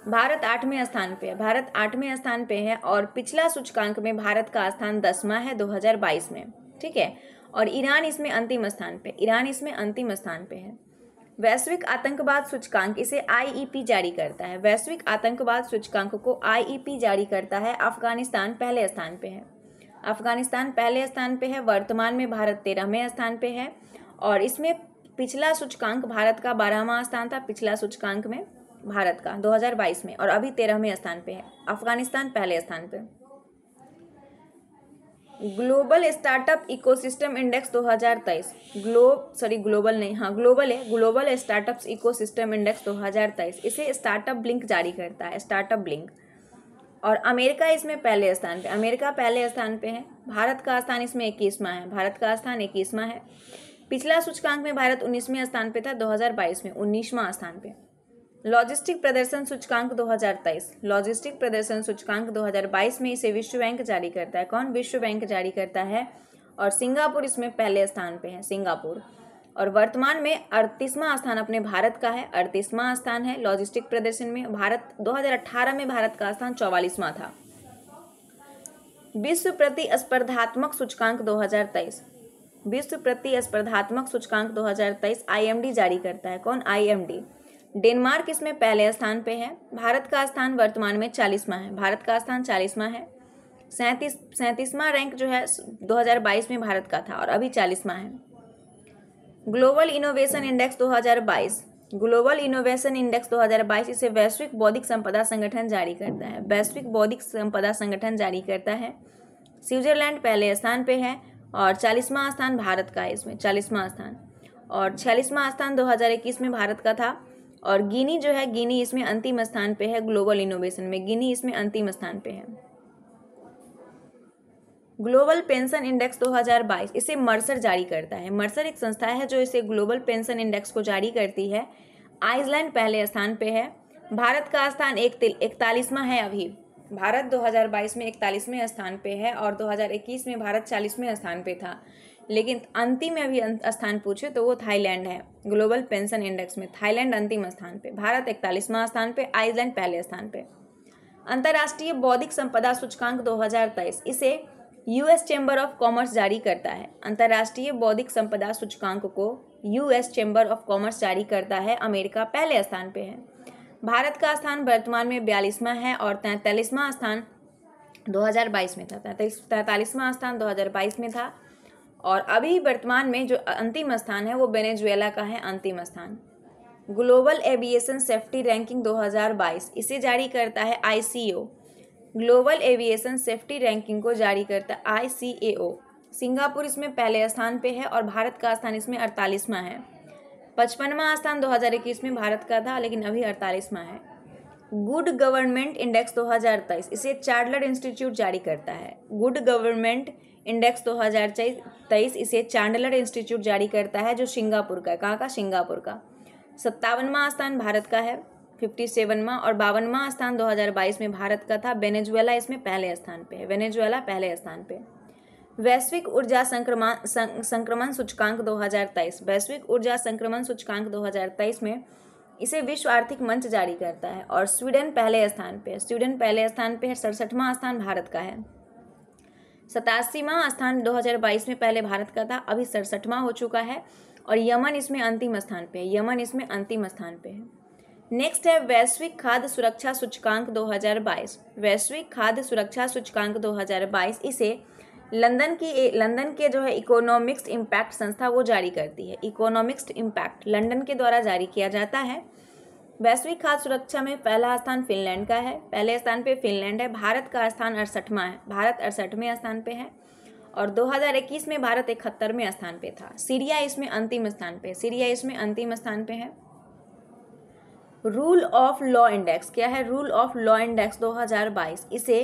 S1: भारत आठवें स्थान पे है भारत आठवें स्थान पे है और पिछला सूचकांक में भारत का स्थान दसवां है 2022 में ठीक है और ईरान इसमें अंतिम स्थान पे ईरान इसमें अंतिम स्थान पे है वैश्विक आतंकवाद सूचकांक इसे आईईपी e जारी करता है वैश्विक आतंकवाद सूचकांक को आईईपी e जारी करता है अफगानिस्तान पहले स्थान पे है अफगानिस्तान पहले स्थान पे है वर्तमान में भारत तेरहवें स्थान पे है और इसमें पिछला सूचकांक भारत का बारहवा स्थान था पिछला सूचकांक में भारत का 2022 में और अभी तेरहवें स्थान पे है अफगानिस्तान पहले स्थान पर global startup ecosystem index 2023 globe sorry global नहीं हाँ ग्लोबल है ग्लोबल स्टार्टअप्स इकोसिस्टम इंडेक्स 2023 इसे स्टार्टअप ब्लिंक जारी करता है स्टार्टअप ब्लिंक और अमेरिका इसमें पहले स्थान पे अमेरिका पहले स्थान पे है भारत का स्थान इसमें इक्कीसवां है भारत का स्थान इक्कीसवां है पिछला सूचकांक में भारत उन्नीसवें स्थान पर था दो में उन्नीसवां स्थान पर लॉजिस्टिक प्रदर्शन सूचकांक 2023 लॉजिस्टिक प्रदर्शन सूचकांक 2022 में इसे विश्व बैंक जारी करता है कौन विश्व बैंक जारी करता है और सिंगापुर इसमें पहले स्थान पे है सिंगापुर और वर्तमान में अड़तीसवां स्थान अपने भारत का है अड़तीसवां स्थान है लॉजिस्टिक प्रदर्शन में भारत 2018 में भारत का स्थान चौवालीसवां था विश्व प्रतिस्पर्धात्मक सूचकांक दो विश्व प्रतिस्पर्धात्मक सूचकांक दो हजार जारी करता है कौन आई डेनमार्क इसमें पहले स्थान पे है भारत का स्थान वर्तमान में चालीसवां है भारत का स्थान चालीसवां है सैंतीस सैंतीसवां रैंक जो है 2022 में भारत का था और अभी चालीसवां है global innovation index 2022 global innovation index 2022 इसे वैश्विक बौद्धिक संपदा संगठन जारी करता है वैश्विक बौद्धिक संपदा संगठन जारी करता है स्विट्जरलैंड पहले स्थान पर है और चालीसवां स्थान भारत का है इसमें चालीसवां स्थान और छियालीसवां स्थान 2021 में भारत का था और गिनी जो है गिनी इसमें अंतिम स्थान पे है ग्लोबल इनोवेशन में गिनी इसमें अंतिम स्थान पे है ग्लोबल पेंशन इंडेक्स 2022 इसे मर्सर जारी करता है मर्सर एक संस्था है जो इसे ग्लोबल पेंशन इंडेक्स को जारी करती है आइसलैंड पहले स्थान पे है भारत का स्थान एक इकतालीसवां है अभी भारत 2022 में इकतालीसवें स्थान पे है और 2021 में भारत चालीसवें स्थान पे था लेकिन अंतिम में अभी अं- स्थान पूछे तो वो थाईलैंड है ग्लोबल पेंशन इंडेक्स में थाईलैंड अंतिम स्थान पे भारत इकतालीसवां स्थान पे आइसलैंड पहले स्थान पे अंतर्राष्ट्रीय बौद्धिक संपदा सूचकांक 2023 इसे यूएस चैम्बर ऑफ कॉमर्स जारी करता है अंतर्राष्ट्रीय बौद्धिक संपदा सूचकांक को यूएस चैम्बर ऑफ कॉमर्स जारी करता है अमेरिका पहले स्थान पर है भारत का स्थान वर्तमान में बयालीसवां है और तैंतालीसवां स्थान 2022 में था तैतालीसवां स्थान 2022 में था और अभी वर्तमान में जो अंतिम स्थान है वो बेनेजुएला का है अंतिम स्थान ग्लोबल एविएशन सेफ्टी रैंकिंग 2022 इसे जारी करता है ICO global aviation safety ranking को जारी करता है आई सिंगापुर इसमें पहले स्थान पे है और भारत का स्थान इसमें अड़तालीसवां है पचपनवा स्थान 2021 में भारत का था लेकिन अभी अड़तालीसवां है गुड गवर्नमेंट इंडेक्स 2023 इसे चार्टर्ड इंस्टीट्यूट जारी करता है गुड गवर्नमेंट इंडेक्स 2023 इसे चांडलर इंस्टीट्यूट जारी करता है जो सिंगापुर का है कहाँ का सिंगापुर का सत्तावनवा स्थान भारत का है फिफ्टी सेवनवा और बावनवा स्थान 2022 में भारत का था वेनेजुएला इसमें पहले स्थान पे है वेनेजुएला पहले स्थान पे वैश्विक ऊर्जा संक्रमण संक्रमण सूचकांक 2023 वैश्विक ऊर्जा संक्रमण सूचकांक 2023 में इसे विश्व आर्थिक मंच जारी करता है और स्वीडन पहले स्थान पे है स्वीडन पहले स्थान पे है सड़सठवां स्थान भारत का है सतासीवा स्थान 2022 में पहले भारत का था अभी सड़सठवां हो चुका है और यमन इसमें अंतिम स्थान पे है यमन इसमें अंतिम स्थान पे है नेक्स्ट है वैश्विक खाद्य सुरक्षा सूचकांक 2022 वैश्विक खाद्य सुरक्षा सूचकांक 2022 इसे लंदन की लंदन के जो है इकोनॉमिक्स इम्पैक्ट संस्था वो जारी करती है इकोनॉमिक्स इम्पैक्ट लंदन के द्वारा जारी किया जाता है वैश्विक खाद्य सुरक्षा में पहला स्थान फिनलैंड का है पहले स्थान पे फिनलैंड है भारत का स्थान अड़सठवा है भारत अड़सठवें स्थान पे है और 2021 में भारत इकहत्तरवें स्थान पे था सीरिया इसमें अंतिम स्थान पे सीरिया इसमें अंतिम स्थान पे है रूल ऑफ लॉ इंडेक्स क्या है रूल ऑफ लॉ इंडेक्स 2022 इसे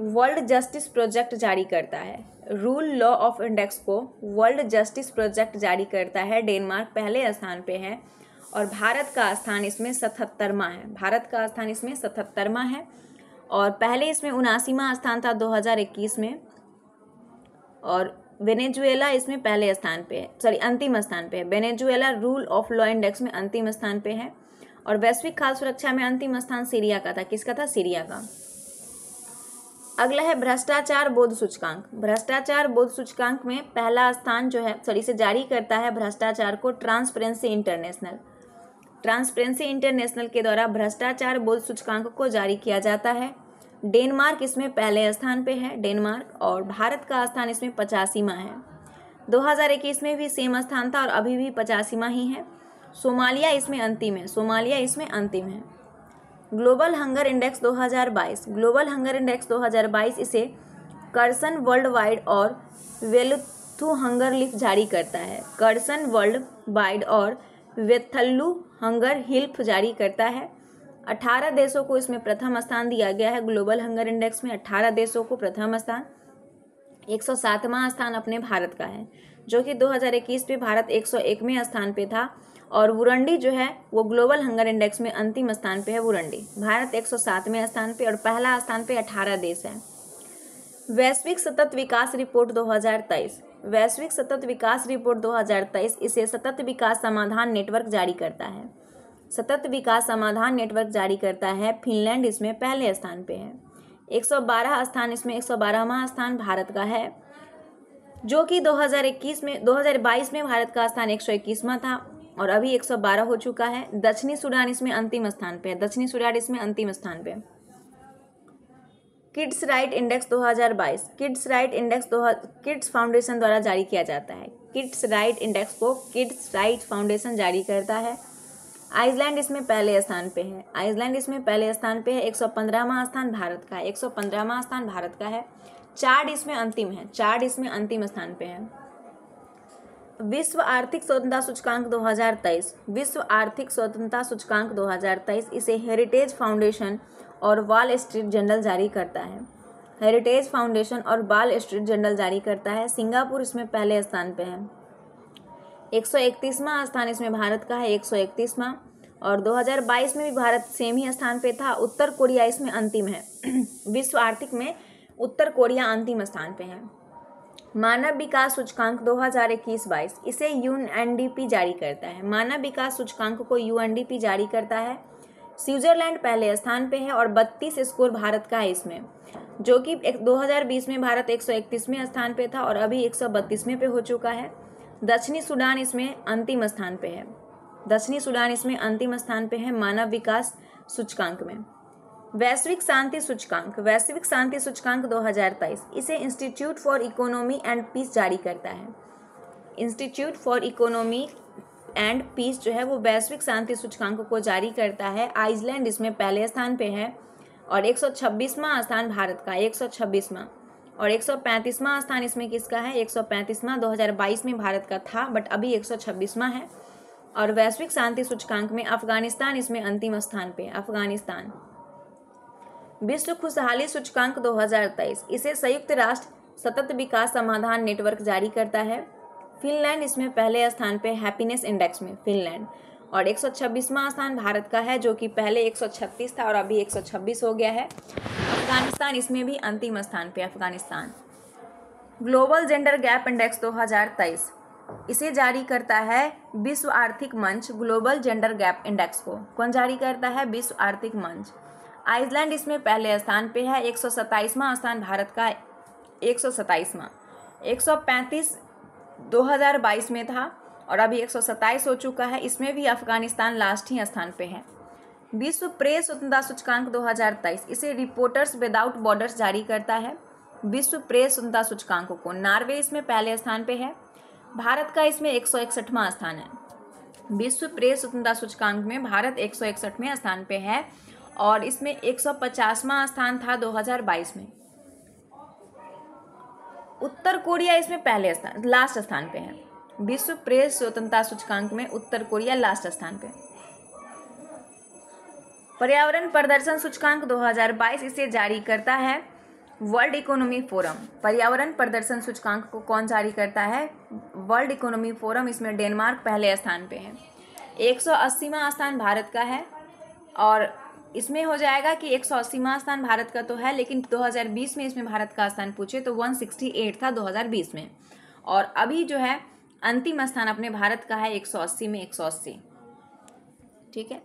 S1: वर्ल्ड जस्टिस प्रोजेक्ट जारी करता है रूल लॉ ऑफ इंडेक्स को वर्ल्ड जस्टिस प्रोजेक्ट जारी करता है डेनमार्क पहले स्थान पे है और भारत का स्थान इसमें सतहत्तरवा है भारत का स्थान इसमें सतहत्तरवा है और पहले इसमें उनासीवा स्थान था 2021 में और वेनेजुएला इसमें पहले स्थान पे है सॉरी अंतिम स्थान पे है Venezuela rule of law index में अंतिम स्थान पे है और वैश्विक खाद्य सुरक्षा में अंतिम स्थान सीरिया का था किसका था सीरिया का अगला है भ्रष्टाचार बोध सूचकांक भ्रष्टाचार बोध सूचकांक में पहला स्थान जो है सॉरी से जारी करता है भ्रष्टाचार को ट्रांसपेरेंसी इंटरनेशनल ट्रांसपेरेंसी इंटरनेशनल के द्वारा भ्रष्टाचार बोध सूचकांक को जारी किया जाता है डेनमार्क इसमें पहले स्थान पे है डेनमार्क और भारत का स्थान इसमें पचासीवा है 2021 में भी सेम स्थान था और अभी भी पचासीवा ही है सोमालिया इसमें अंतिम है सोमालिया इसमें अंतिम है global hunger index 2022 global hunger index 2022 इसे कर्सन वर्ल्ड वाइड और वेलुथू हंगर लिफ्ट जारी करता है कर्सन वर्ल्ड वाइड और वेथल्लू हंगर हिल्प जारी करता है 18 देशों को इसमें प्रथम स्थान दिया गया है ग्लोबल हंगर इंडेक्स में 18 देशों को प्रथम स्थान सातवा स्थान अपने भारत का है जो कि 2021 में भारत 101वें स्थान पे था और वुरंडी जो है वो ग्लोबल हंगर इंडेक्स में अंतिम स्थान पे है वुरंडी भारत 107वें स्थान पे और पहला स्थान पे 18 देश है वैश्विक सतत विकास रिपोर्ट 2023 वैश्विक सतत विकास रिपोर्ट 2023 इसे सतत विकास समाधान नेटवर्क जारी करता है सतत विकास समाधान नेटवर्क जारी करता है फिनलैंड इसमें पहले स्थान पे है 112 स्थान इसमें 112वां स्थान भारत का है जो कि 2021 में 2022 में भारत का स्थान 121वां था और अभी 112 हो चुका है दक्षिणी सूडान इसमें अंतिम स्थान पर है दक्षिणी सूडान इसमें अंतिम स्थान पर है kids right index 2022 kids right index दो किड्स फाउंडेशन द्वारा जारी किया जाता है किड्स राइट इंडेक्स को किड्स राइट फाउंडेशन जारी करता है आइसलैंड इसमें पहले स्थान पे है आइसलैंड इसमें पहले स्थान पे है एक सौ स्थान भारत का है एक सौ पंद्रहवा स्थान भारत का है चार्ड इसमें अंतिम है चार्ड इसमें अंतिम स्थान पे है विश्व आर्थिक स्वतंत्रता सूचकांक 2023 विश्व आर्थिक स्वतंत्रता सूचकांक 2023 इसे हेरिटेज फाउंडेशन और वाल स्ट्रीट जर्नल जारी करता है हेरिटेज फाउंडेशन और बाल स्ट्रीट जर्नल जारी करता है सिंगापुर इसमें पहले स्थान पे है एक सौ इकतीसवां स्थान इसमें भारत का है एक सौ इकतीसवां और 2022 में भी भारत सेम ही स्थान पे था उत्तर कोरिया इसमें अंतिम है विश्व आर्थिक में उत्तर कोरिया अंतिम स्थान पे है मानव विकास सूचकांक 2021-22 इसे यूएनडीपी जारी करता है मानव विकास सूचकांक को यूएनडीपी जारी करता है स्विट्जरलैंड पहले स्थान पे है और 32 स्कोर भारत का है इसमें जो कि 2020 में भारत 131वें स्थान पे था और अभी 132वें पे हो चुका है दक्षिणी सूडान इसमें अंतिम स्थान पे है दक्षिणी सूडान इसमें अंतिम स्थान पे है मानव विकास सूचकांक में वैश्विक शांति सूचकांक वैश्विक शांति सूचकांक 2023 इसे Institute for Economy and Peace जारी करता है Institute for Economy and Peace जो है वो वैश्विक शांति सूचकांक को जारी करता है आइसलैंड इसमें पहले स्थान पे है और 126वां स्थान भारत का 126वां और 135वां स्थान इसमें किसका है 135वां 2022 में भारत का था बट अभी 126वां है और वैश्विक शांति सूचकांक में अफगानिस्तान इसमें अंतिम स्थान पे अफगानिस्तान विश्व खुशहाली सूचकांक 2023 इसे संयुक्त राष्ट्र सतत विकास समाधान नेटवर्क जारी करता है फिनलैंड इसमें पहले स्थान पे हैप्पीनेस इंडेक्स में फिनलैंड और 126वां स्थान भारत का है जो कि पहले 136 था और अभी 126 हो गया है अफगानिस्तान इसमें भी अंतिम स्थान पे Afghanistan global gender gap index 2023 इसे जारी करता है विश्व आर्थिक मंच ग्लोबल जेंडर गैप इंडेक्स को कौन जारी करता है विश्व आर्थिक मंच आइसलैंड इसमें पहले स्थान पे है एक सौ स्थान भारत का एक सौ एक सौ पैंतीस 2022 में था और अभी एक हो चुका है इसमें भी अफगानिस्तान लास्ट ही स्थान पे है विश्व प्रेस स्वतंत्रता सूचकांक 2023 इसे रिपोर्टर्स विदाउट बॉर्डर्स जारी करता है विश्व प्रेस स्वतंत्रता सूचकांक को नॉर्वे इसमें पहले स्थान पे है भारत का इसमें एक स्थान है विश्व प्रेस स्वतंत्रता सूचकांक में भारत एक स्थान पे है और इसमें एक स्थान था 2022 में उत्तर कोरिया इसमें पहले स्थान लास्ट स्थान पे है विश्व प्रेस स्वतंत्रता सूचकांक में उत्तर कोरिया लास्ट स्थान पे पर्यावरण प्रदर्शन सूचकांक 2022 इसे जारी करता है वर्ल्ड इकोनॉमी फोरम पर्यावरण प्रदर्शन सूचकांक को कौन जारी करता है वर्ल्ड इकोनॉमी फोरम इसमें डेनमार्क पहले स्थान पे है एक स्थान भारत का है और इसमें हो जाएगा कि एक सौ अस्सीवा स्थान भारत का तो है लेकिन 2020 में इसमें भारत का स्थान पूछे तो 168 था 2020 में और अभी जो है अंतिम स्थान अपने भारत का है अस्सी में अस्सी ठीक है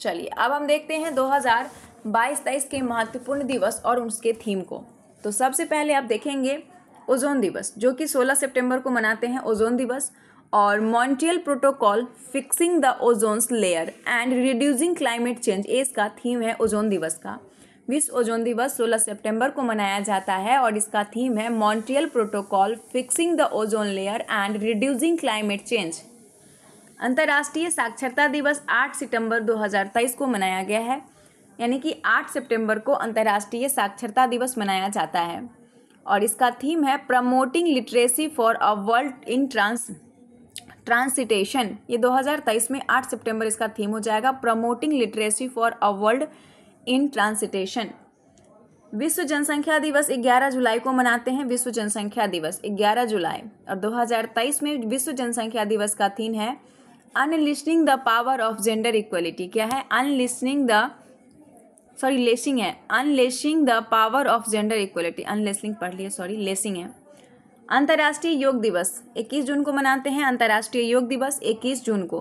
S1: चलिए अब हम देखते हैं 2022-23 के महत्वपूर्ण दिवस और उसके थीम को तो सबसे पहले आप देखेंगे ओजोन दिवस जो कि 16 सितंबर को मनाते हैं ओजोन दिवस और Montreal protocol fixing the ozones layer and reducing climate change इसका थीम है ओजोन दिवस का विश्व ओजोन दिवस 16 सितंबर को मनाया जाता है और इसका थीम है Montreal protocol fixing the ozone layer and reducing climate change अंतर्राष्ट्रीय साक्षरता दिवस 8 सितंबर 2023 को मनाया गया है यानी कि 8 सितंबर को अंतर्राष्ट्रीय साक्षरता दिवस मनाया जाता है और इसका थीम है promoting literacy for a world in trans transition ये 2023 में 8 सितंबर इसका थीम हो जाएगा promoting literacy for a world in transition विश्व जनसंख्या दिवस 11 जुलाई को मनाते हैं विश्व जनसंख्या दिवस 11 जुलाई और 2023 में विश्व जनसंख्या दिवस का थीम है unlisting the power of gender equality क्या है अनलिस्टिंग द सॉरी लेसिंग है unleashing the power of gender equality unleashing पढ़ लिए सॉरी लेसिंग है अंतर्राष्ट्रीय योग दिवस 21 जून को मनाते हैं अंतर्राष्ट्रीय योग दिवस 21 जून को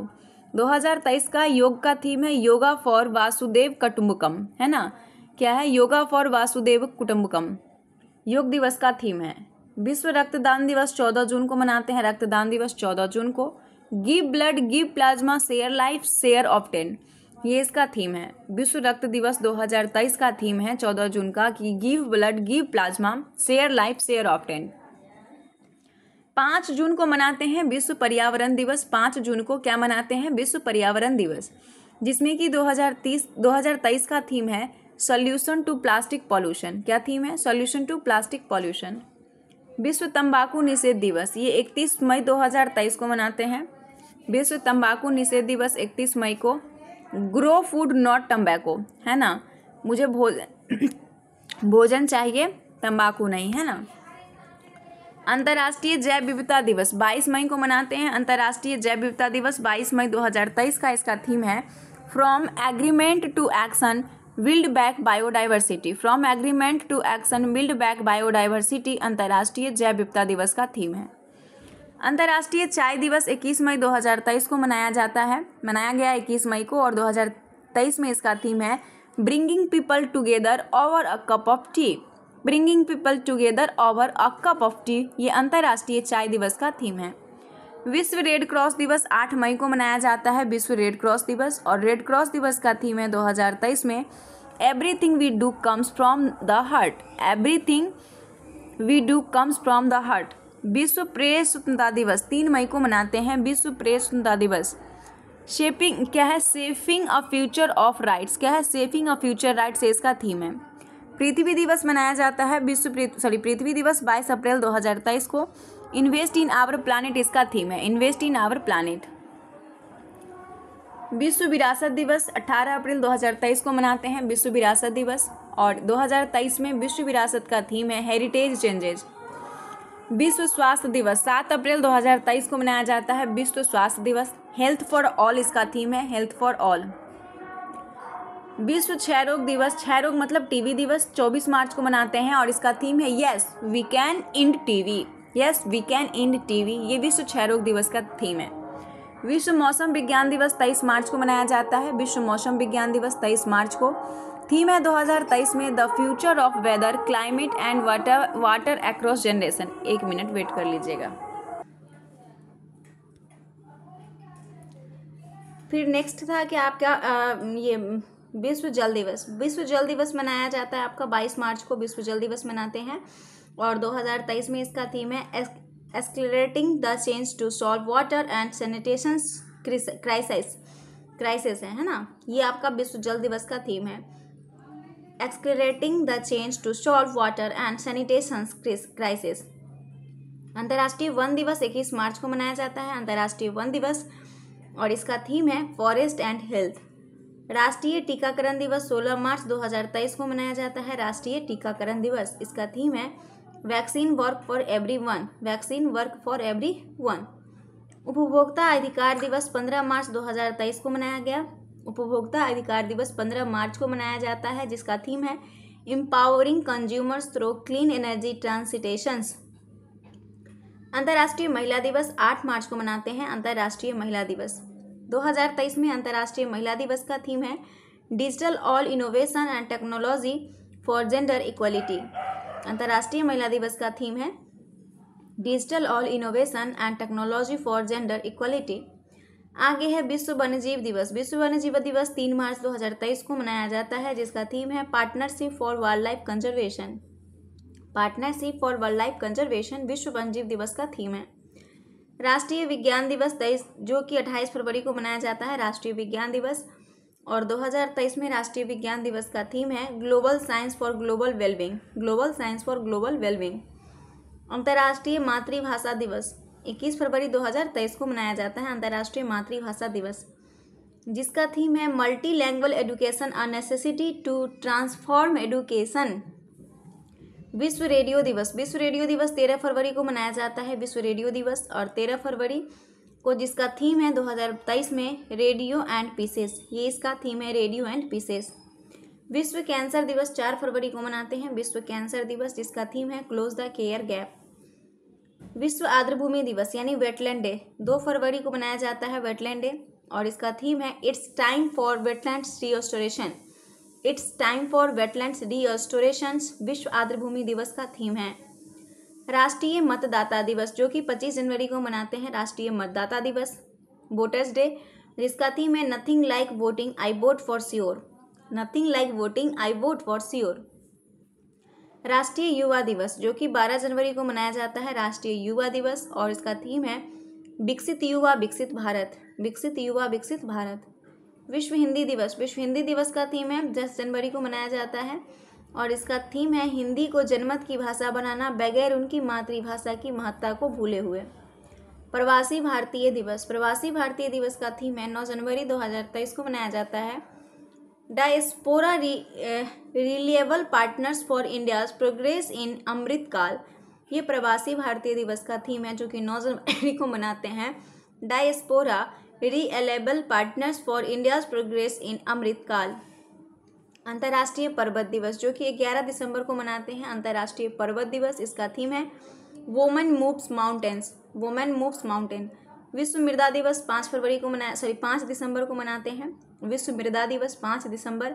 S1: 2023 का योग का थीम है योगा फॉर वासुदेव कुटुम्बकम है ना क्या है योगा फॉर वासुदेव कुटुम्बकम योग दिवस का थीम है विश्व रक्तदान दिवस 14 जून को मनाते हैं रक्तदान दिवस 14 जून को give blood give plasma share life share of ten ये इसका थीम है विश्व रक्त दिवस 2023 का थीम है 14 जून का कि give blood give plasma share life share of ten पाँच जून को मनाते हैं विश्व पर्यावरण दिवस पाँच जून को क्या मनाते हैं विश्व पर्यावरण दिवस जिसमें कि 2030 2023 का थीम है सॉल्यूशन टू प्लास्टिक पॉल्यूशन क्या थीम है सॉल्यूशन टू प्लास्टिक पॉल्यूशन विश्व तंबाकू निषेध दिवस ये 31 मई 2023 को मनाते हैं विश्व तंबाकू निषेध दिवस 31 मई को ग्रो फूड नॉट टम्बैको है ना मुझे भोजन भोजन चाहिए तंबाकू नहीं है ना अंतर्राष्ट्रीय जैव विविधता दिवस 22 मई को मनाते हैं अंतर्राष्ट्रीय जैव विविधता दिवस 22 मई 2023 का इसका थीम है from agreement to action build back biodiversity from agreement to action build back biodiversity अंतर्राष्ट्रीय जैव विविधता दिवस का थीम है अंतर्राष्ट्रीय चाय दिवस 21 मई 2023 को मनाया जाता है मनाया गया 21 मई को और 2023 में इसका थीम है bringing people together over a cup of tea bringing people together over a cup of tea ये अंतर्राष्ट्रीय चाय दिवस का थीम है विश्व रेड क्रॉस दिवस 8 मई को मनाया जाता है विश्व रेड क्रॉस दिवस और रेड क्रॉस दिवस का थीम है 2023 में everything we do comes from the heart everything we do comes from the heart विश्व प्रेस स्वतंत्रता दिवस तीन मई को मनाते हैं विश्व प्रेस स्वतंत्रता दिवस शेपिंग क्या है shaping a future of rights क्या है सेफिंग अ फ्यूचर राइट्स इसका थीम है पृथ्वी दिवस मनाया जाता है विश्व सॉरी पृथ्वी दिवस बाईस अप्रैल दो को इन्वेस्ट इन आवर प्लानट इसका थीम है इन्वेस्ट इन आवर प्लानट विश्व विरासत दिवस 18 अप्रैल 2023 को मनाते हैं विश्व विरासत दिवस और 2023 में विश्व विरासत का थीम है हेरिटेज चेंजेज विश्व स्वास्थ्य दिवस 7 अप्रैल 2023 को मनाया जाता है विश्व स्वास्थ्य दिवस हेल्थ फॉर ऑल इसका थीम है हेल्थ फॉर ऑल विश्व क्षय रोग दिवस क्षय रोग मतलब टीवी दिवस 24 मार्च को मनाते हैं और इसका थीम है yes we can end TB yes we can end TB ये विश्व क्षय रोग दिवस का थीम है विश्व मौसम विज्ञान दिवस 23 मार्च को मनाया जाता है विश्व मौसम विज्ञान दिवस 23 मार्च को थीम है 2023 में the future of weather climate and water water across generation एक मिनट वेट कर लीजिएगा फिर नेक्स्ट था कि आपका आ, ये विश्व जल दिवस विश्व जल दिवस मनाया जाता है आपका 22 मार्च को विश्व जल दिवस मनाते हैं और 2023 में इसका थीम है accelerating the change to solve water and sanitation crisis crisis है है ना ये आपका विश्व जल दिवस का थीम है accelerating the change to solve water and sanitation crisis अंतर्राष्ट्रीय वन दिवस इक्कीस मार्च को मनाया जाता है अंतर्राष्ट्रीय वन दिवस और इसका थीम है फॉरेस्ट एंड हेल्थ राष्ट्रीय टीकाकरण दिवस 16 मार्च 2023 को मनाया जाता है राष्ट्रीय टीकाकरण दिवस इसका थीम है vaccine work for everyone vaccine work for everyone उपभोक्ता अधिकार दिवस 15 मार्च 2023 को मनाया गया उपभोक्ता अधिकार दिवस 15 मार्च को मनाया जाता है जिसका थीम है empowering consumers through clean energy transitions अंतर्राष्ट्रीय महिला दिवस आठ मार्च को मनाते हैं अंतर्राष्ट्रीय महिला दिवस 2023 में अंतर्राष्ट्रीय महिला दिवस का थीम है digital all innovation and technology for gender equality अंतर्राष्ट्रीय महिला दिवस का थीम है digital all innovation and technology for gender equality आगे है विश्व वन्यजीव दिवस विश्व वन्यजीव दिवस तीन मार्च 2023 को मनाया जाता है जिसका थीम है partnership for wildlife conservation partnership for wildlife conservation विश्व वन्यजीव दिवस का थीम है राष्ट्रीय विज्ञान दिवस तेईस जो कि अट्ठाईस फरवरी को मनाया जाता है राष्ट्रीय विज्ञान दिवस और 2023 में राष्ट्रीय विज्ञान दिवस का थीम है global science for global wellbeing global science for global wellbeing अंतर्राष्ट्रीय मातृभाषा दिवस 21 फरवरी 2023 को मनाया जाता है अंतर्राष्ट्रीय मातृभाषा दिवस जिसका थीम है multi language education a necessity to transform education विश्व रेडियो दिवस विश्व रेडियो दिवस तेरह फरवरी को मनाया जाता है विश्व रेडियो दिवस और तेरह फरवरी को जिसका थीम है 2023 में रेडियो एंड पीसेस ये इसका थीम है रेडियो एंड पीसेस विश्व कैंसर दिवस चार फरवरी को मनाते हैं विश्व कैंसर दिवस जिसका थीम है क्लोज द केयर गैप विश्व आर्द्रभूमि दिवस यानी वेटलैंड डे दो फरवरी को मनाया जाता है वेटलैंड डे और इसका थीम है it's time for wetland restoration it's time for wetlands D विश्व आर्द्रभूमि दिवस का थीम है राष्ट्रीय मतदाता दिवस जो कि 25 जनवरी को मनाते हैं राष्ट्रीय मतदाता दिवस वोटर्स डे जिसका थीम है nothing like voting I vote for sure nothing like voting I vote for sure राष्ट्रीय युवा दिवस जो कि 12 जनवरी को मनाया जाता है राष्ट्रीय युवा दिवस और इसका थीम है विकसित युवा विकसित भारत विकसित युवा विकसित भारत विश्व हिंदी दिवस विश्व हिंदी दिवस का थीम है दस जनवरी को मनाया जाता है और इसका थीम है हिंदी को जनमत की भाषा बनाना बगैर उनकी मातृभाषा की महत्ता को भूले हुए प्रवासी भारतीय दिवस प्रवासी भारतीय दिवस का थीम है नौ जनवरी तेईस को मनाया जाता है diaspora reliable partners for India progress in Amritkaal ये प्रवासी भारतीय दिवस का थीम है जो कि नौ जनवरी को मनाते हैं diaspora reliable partners for India's progress in Amritkaal अंतर्राष्ट्रीय पर्वत दिवस जो कि 11 दिसंबर को मनाते हैं अंतर्राष्ट्रीय पर्वत दिवस इसका थीम है women moves mountains women moves mountain विश्व मृदा दिवस पाँच फरवरी को मना सॉरी पाँच दिसंबर को मनाते हैं विश्व मृदा दिवस पाँच दिसंबर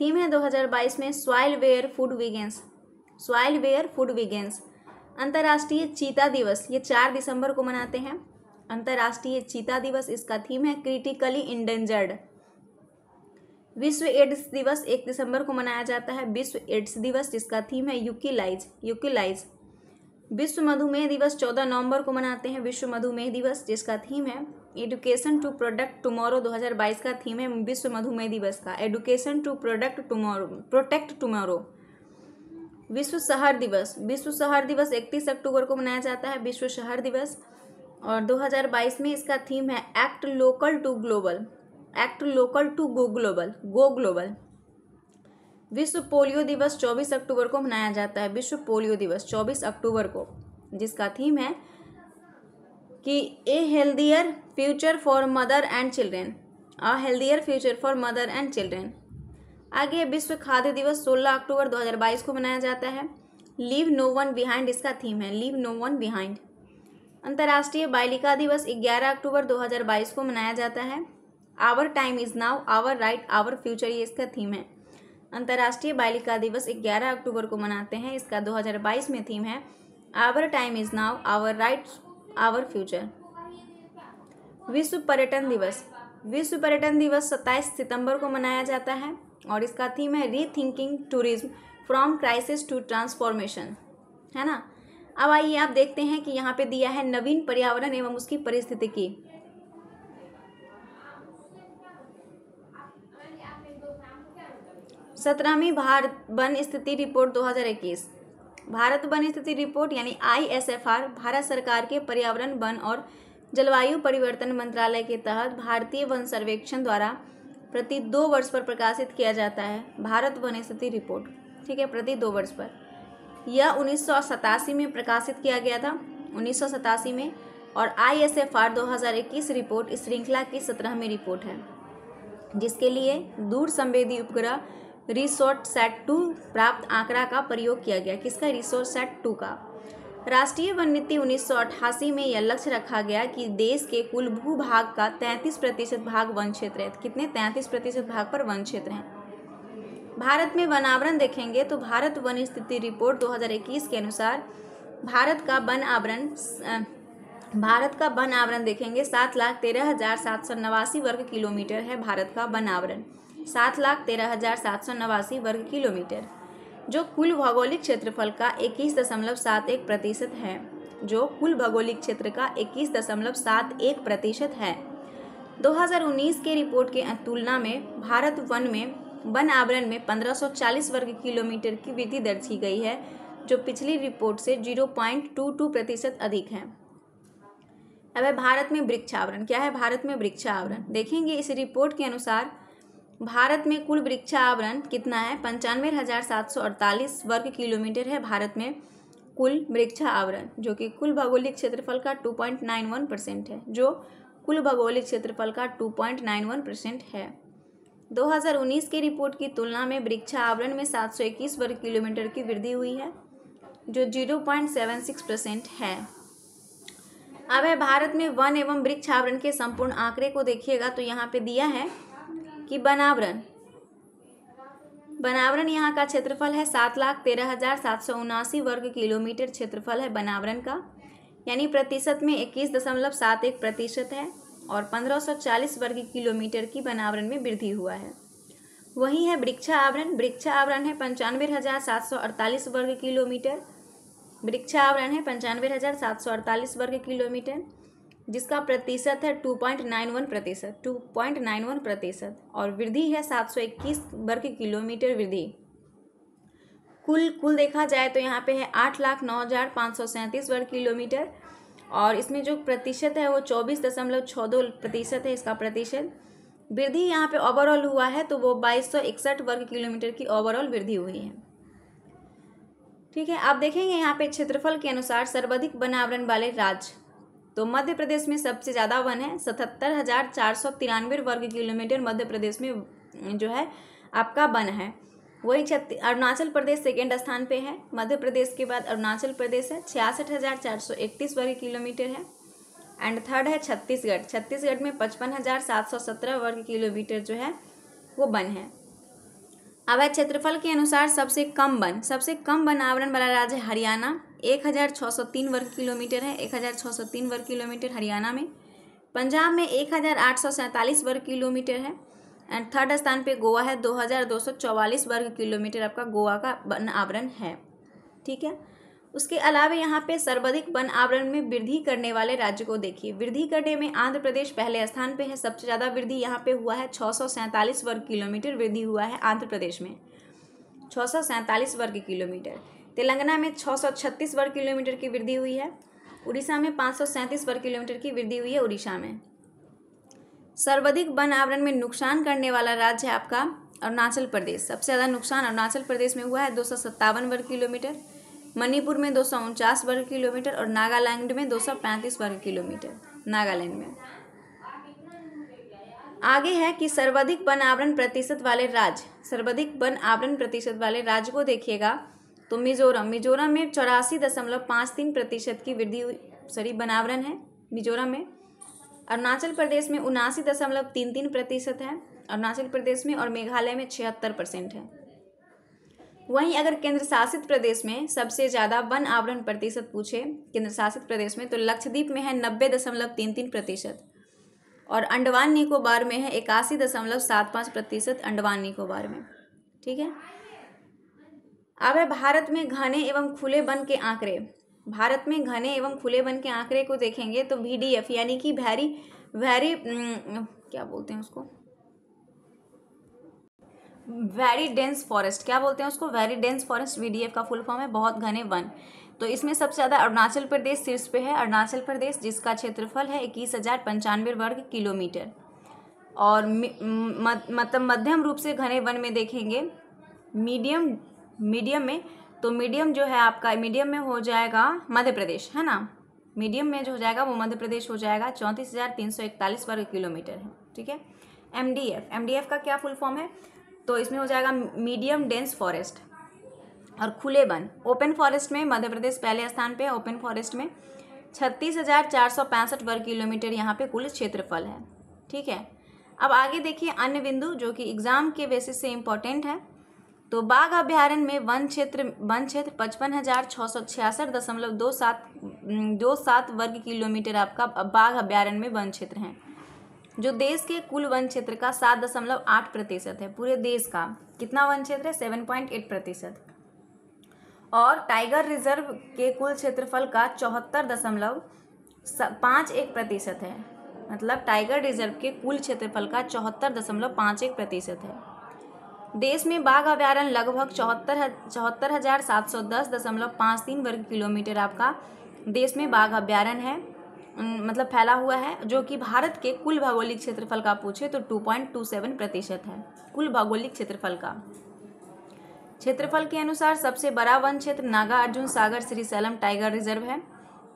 S1: थीम है 2022 में soil where food begins soil where food begins अंतर्राष्ट्रीय चीता दिवस ये चार दिसंबर को मनाते हैं अंतर्राष्ट्रीय चीता दिवस इसका थीम है क्रिटिकली इंडेंजर्ड विश्व एड्स दिवस एक दिसंबर को मनाया जाता है विश्व एड्स दिवस जिसका थीम है यूकिलाइज यूकिलाइज विश्व मधुमेह दिवस चौदह नवंबर को मनाते हैं विश्व मधुमेह दिवस जिसका थीम है एडुकेशन टू प्रोडक्ट टुमारो 2022 का थीम है विश्व मधुमेह दिवस का education to product tomorrow protect tomorrow विश्व शहर दिवस विश्व शहर दिवस इकतीस अक्टूबर को मनाया जाता है विश्व शहर दिवस और 2022 में इसका थीम है act local to global act local to go global go global विश्व पोलियो दिवस 24 अक्टूबर को मनाया जाता है विश्व पोलियो दिवस 24 अक्टूबर को जिसका थीम है कि a healthier future for mother and children a healthier future for mother and children आगे विश्व खाद्य दिवस 16 अक्टूबर 2022 को मनाया जाता है लीव नो वन बिहाइंड इसका थीम है लीव नो वन बिहाइंड अंतर्राष्ट्रीय बालिका दिवस 11 अक्टूबर 2022 को मनाया जाता है our time is now our right our future ये इसका थीम है अंतर्राष्ट्रीय बालिका दिवस 11 अक्टूबर को मनाते हैं इसका 2022 में थीम है our time is now our right our future विश्व पर्यटन दिवस विश्व पर्यटन दिवस 27 सितंबर को मनाया जाता है और इसका थीम है rethinking tourism from crisis to transformation है ना अब आइए आप देखते हैं कि यहाँ पे दिया है नवीन पर्यावरण एवं उसकी परिस्थिति की सत्रहवीं भारत वन स्थिति रिपोर्ट 2021 भारत वन स्थिति रिपोर्ट यानी आईएसएफआर भारत सरकार के पर्यावरण वन और जलवायु परिवर्तन मंत्रालय के तहत भारतीय वन सर्वेक्षण द्वारा प्रति दो वर्ष पर प्रकाशित किया जाता है भारत वन स्थिति रिपोर्ट ठीक है प्रति दो वर्ष पर यह उन्नीस में प्रकाशित किया गया था उन्नीस में और आई एस एफ आर दो हज़ार इक्कीस रिपोर्ट इस श्रृंखला की सत्रहवीं रिपोर्ट है जिसके लिए दूर संवेदी उपग्रह रिसोर्ट सेट टू प्राप्त आंकड़ा का प्रयोग किया गया किसका रिसोर्ट सेट टू का राष्ट्रीय वन नीति उन्नीस में यह लक्ष्य रखा गया कि देश के कुल भूभाग का 33 प्रतिशत भाग वन क्षेत्र है कितने 33 प्रतिशत भाग पर वन क्षेत्र हैं भारत में वनावरण देखेंगे तो भारत वन स्थिति रिपोर्ट 2021 के अनुसार भारत का वन आवरण भारत का वन आवरण देखेंगे सात लाख तेरह हज़ार सात सौ नवासी वर्ग किलोमीटर है भारत का वन आवरण सात लाख तेरह हज़ार सात सौ नवासी वर्ग किलोमीटर जो कुल भौगोलिक क्षेत्रफल का इक्कीस दशमलव सात एक प्रतिशत है जो कुल भौगोलिक क्षेत्र का इक्कीस दशमलव सात एक प्रतिशत है 2019 के रिपोर्ट के तुलना में भारत वन में वन आवरण में 1540 वर्ग किलोमीटर की वृद्धि दर्ज की गई है जो पिछली रिपोर्ट से 0.22 प्रतिशत अधिक है अब है भारत में वृक्षावरण क्या है भारत में वृक्षावरण देखेंगे इस रिपोर्ट के अनुसार भारत में कुल वृक्षावरण कितना है पंचानवे हज़ार सात सौ अड़तालीस वर्ग किलोमीटर है भारत में कुल वृक्षावरण जो कि कुल भौगोलिक क्षेत्रफल का two point nine one percent है जो कुल भौगोलिक क्षेत्रफल का two point nine one percent है 2019 की रिपोर्ट की तुलना में वृक्षावरण में 721 वर्ग किलोमीटर की वृद्धि हुई है जो 0.76 परसेंट है अब है भारत में वन एवं वृक्षावरण के संपूर्ण आंकड़े को देखिएगा तो यहाँ पे दिया है कि बनावरण बनावरण यहाँ का क्षेत्रफल है सात लाख तेरह हजार सात सौ उनासी वर्ग किलोमीटर क्षेत्रफल है बनावरण का यानी प्रतिशत में इक्कीस दशमलव सात एक प्रतिशत है और 1540 वर्ग किलोमीटर की वनावरण में वृद्धि हुआ है वही है आवरण वृक्षा आवरण है पंचानवे हज़ार सात सौ अड़तालीस वर्ग किलोमीटर वृक्षा आवरण है पंचानवे हज़ार सात सौ अड़तालीस वर्ग किलोमीटर जिसका प्रतिशत है टू पॉइंट नाइन वन प्रतिशत टू पॉइंट नाइन वन प्रतिशत और वृद्धि है सात सौ इक्कीस वर्ग किलोमीटर वृद्धि कुल कुल देखा जाए तो यहाँ पे है आठ लाख नौ हज़ार पाँच सौ सैंतीस वर्ग किलोमीटर और इसमें जो प्रतिशत है वो चौबीस दशमलव छः दो प्रतिशत है इसका प्रतिशत वृद्धि यहाँ पे ओवरऑल हुआ है तो वो बाईस सौ इकसठ वर्ग किलोमीटर की ओवरऑल वृद्धि हुई है ठीक है आप देखेंगे यहाँ पे क्षेत्रफल के अनुसार सर्वाधिक वनावरण वाले राज्य तो मध्य प्रदेश में सबसे ज़्यादा वन है सतहत्तर हज़ार चार सौ तिरानवे वर्ग किलोमीटर मध्य प्रदेश में जो है आपका वन है वहीं छत्तीस अरुणाचल प्रदेश सेकेंड स्थान पे है मध्य प्रदेश के बाद अरुणाचल प्रदेश है छियासठ हज़ार चार सौ इकतीस वर्ग किलोमीटर है एंड थर्ड है छत्तीसगढ़ छत्तीसगढ़ में पचपन हज़ार सात सौ सत्रह वर्ग किलोमीटर जो है वो वन है अवैध क्षेत्रफल के अनुसार सबसे कम वन सबसे कम वन आवरण वाला राज्य हरियाणा एक हज़ार छः सौ तीन वर्ग किलोमीटर है एक हज़ार छः सौ तीन वर्ग किलोमीटर हरियाणा में पंजाब में एक हज़ार आठ सौ सैंतालीस वर्ग किलोमीटर है एंड थर्ड स्थान पे गोवा है 2244 वर्ग किलोमीटर आपका गोवा का वन आवरण है ठीक है उसके अलावा यहाँ पे सर्वाधिक वन आवरण में वृद्धि करने वाले राज्य को देखिए वृद्धि करने में आंध्र प्रदेश पहले स्थान पे है सबसे ज़्यादा वृद्धि यहाँ पे हुआ है छः वर्ग किलोमीटर वृद्धि हुआ है आंध्र प्रदेश में छः वर्ग किलोमीटर तेलंगाना में छः वर्ग किलोमीटर की वृद्धि हुई है उड़ीसा में पाँच वर्ग किलोमीटर की वृद्धि हुई है उड़ीसा में सर्वाधिक वन आवरण में नुकसान करने वाला राज्य है आपका अरुणाचल प्रदेश सबसे ज़्यादा नुकसान अरुणाचल प्रदेश में हुआ है दो वर्ग किलोमीटर मणिपुर में दो वर्ग किलोमीटर और नागालैंड में दो वर्ग किलोमीटर नागालैंड में आगे है कि सर्वाधिक वन आवरण प्रतिशत वाले राज्य सर्वाधिक वन आवरण प्रतिशत वाले राज्य को देखिएगा तो मिजोरम मिजोरम में चौरासी दशमलव पाँच तीन प्रतिशत की वृद्धि सॉरी बनावरण है मिजोरम में अरुणाचल प्रदेश में उनासी दशमलव तीन तीन प्रतिशत है अरुणाचल प्रदेश में और मेघालय में छिहत्तर परसेंट है वहीं अगर केंद्र शासित प्रदेश में सबसे ज़्यादा वन आवरण प्रतिशत पूछे केंद्र शासित प्रदेश में तो लक्षद्वीप में है नब्बे दशमलव तीन तीन प्रतिशत और अंडमान निकोबार में है इक्यासी दशमलव सात पाँच प्रतिशत अंडमान निकोबार में ठीक है अब है भारत में घने एवं खुले वन के आंकड़े भारत में घने एवं खुले वन के आंकड़े को देखेंगे तो वीडीएफ यानी कि भैरी वेरी क्या बोलते हैं उसको वेरी डेंस फॉरेस्ट क्या बोलते हैं उसको वेरी डेंस फॉरेस्ट वीडीएफ का फुल फॉर्म है बहुत घने वन तो इसमें सबसे ज़्यादा अरुणाचल प्रदेश शीर्ष पे है अरुणाचल प्रदेश जिसका क्षेत्रफल है इक्कीस हज़ार पंचानवे वर्ग किलोमीटर और मतलब मध्यम रूप से घने वन में देखेंगे मीडियम मीडियम में तो मीडियम जो है आपका मीडियम में हो जाएगा मध्य प्रदेश है ना मीडियम में जो हो जाएगा वो मध्य प्रदेश हो जाएगा चौंतीस हज़ार तीन सौ इकतालीस वर्ग किलोमीटर है ठीक है M D F M D F का क्या फुल फॉर्म है तो इसमें हो जाएगा मीडियम डेंस फॉरेस्ट और खुले वन ओपन फॉरेस्ट में मध्य प्रदेश पहले स्थान पे ओपन फॉरेस्ट में छत्तीस हज़ार चार सौ पैंसठ वर्ग किलोमीटर यहाँ पे कुल क्षेत्रफल है ठीक है अब आगे देखिए अन्य बिंदु जो कि एग्ज़ाम के बेसिस से इम्पॉर्टेंट है तो बाघ अभ्यारण्य में वन क्षेत्र वन क्षेत्र पचपन हज़ार छः सौ छियासठ दशमलव दो सात दो सात वर्ग किलोमीटर आपका बाघ अभ्यारण्य में वन क्षेत्र हैं जो देश के कुल वन क्षेत्र का सात दशमलव आठ प्रतिशत है पूरे देश का कितना वन क्षेत्र है सेवन पॉइंट एट प्रतिशत और टाइगर रिजर्व के कुल क्षेत्रफल का चौहत्तर दशमलव पाँच एक प्रतिशत है मतलब टाइगर रिजर्व के कुल क्षेत्रफल का चौहत्तर दशमलव पाँच एक प्रतिशत है देश में बाघ अभ्यारण लगभग चौहत्तर चौहत्तर हज़ार सात सौ दस दशमलव पाँच तीन वर्ग किलोमीटर आपका देश में बाघ अभ्यारण है मतलब फैला हुआ है जो कि भारत के कुल भौगोलिक क्षेत्रफल का पूछे तो टू पॉइंट टू सेवन प्रतिशत है कुल भौगोलिक क्षेत्रफल का क्षेत्रफल के अनुसार सबसे बड़ा वन क्षेत्र Nagarjuna Sagar Srisailam tiger reserve है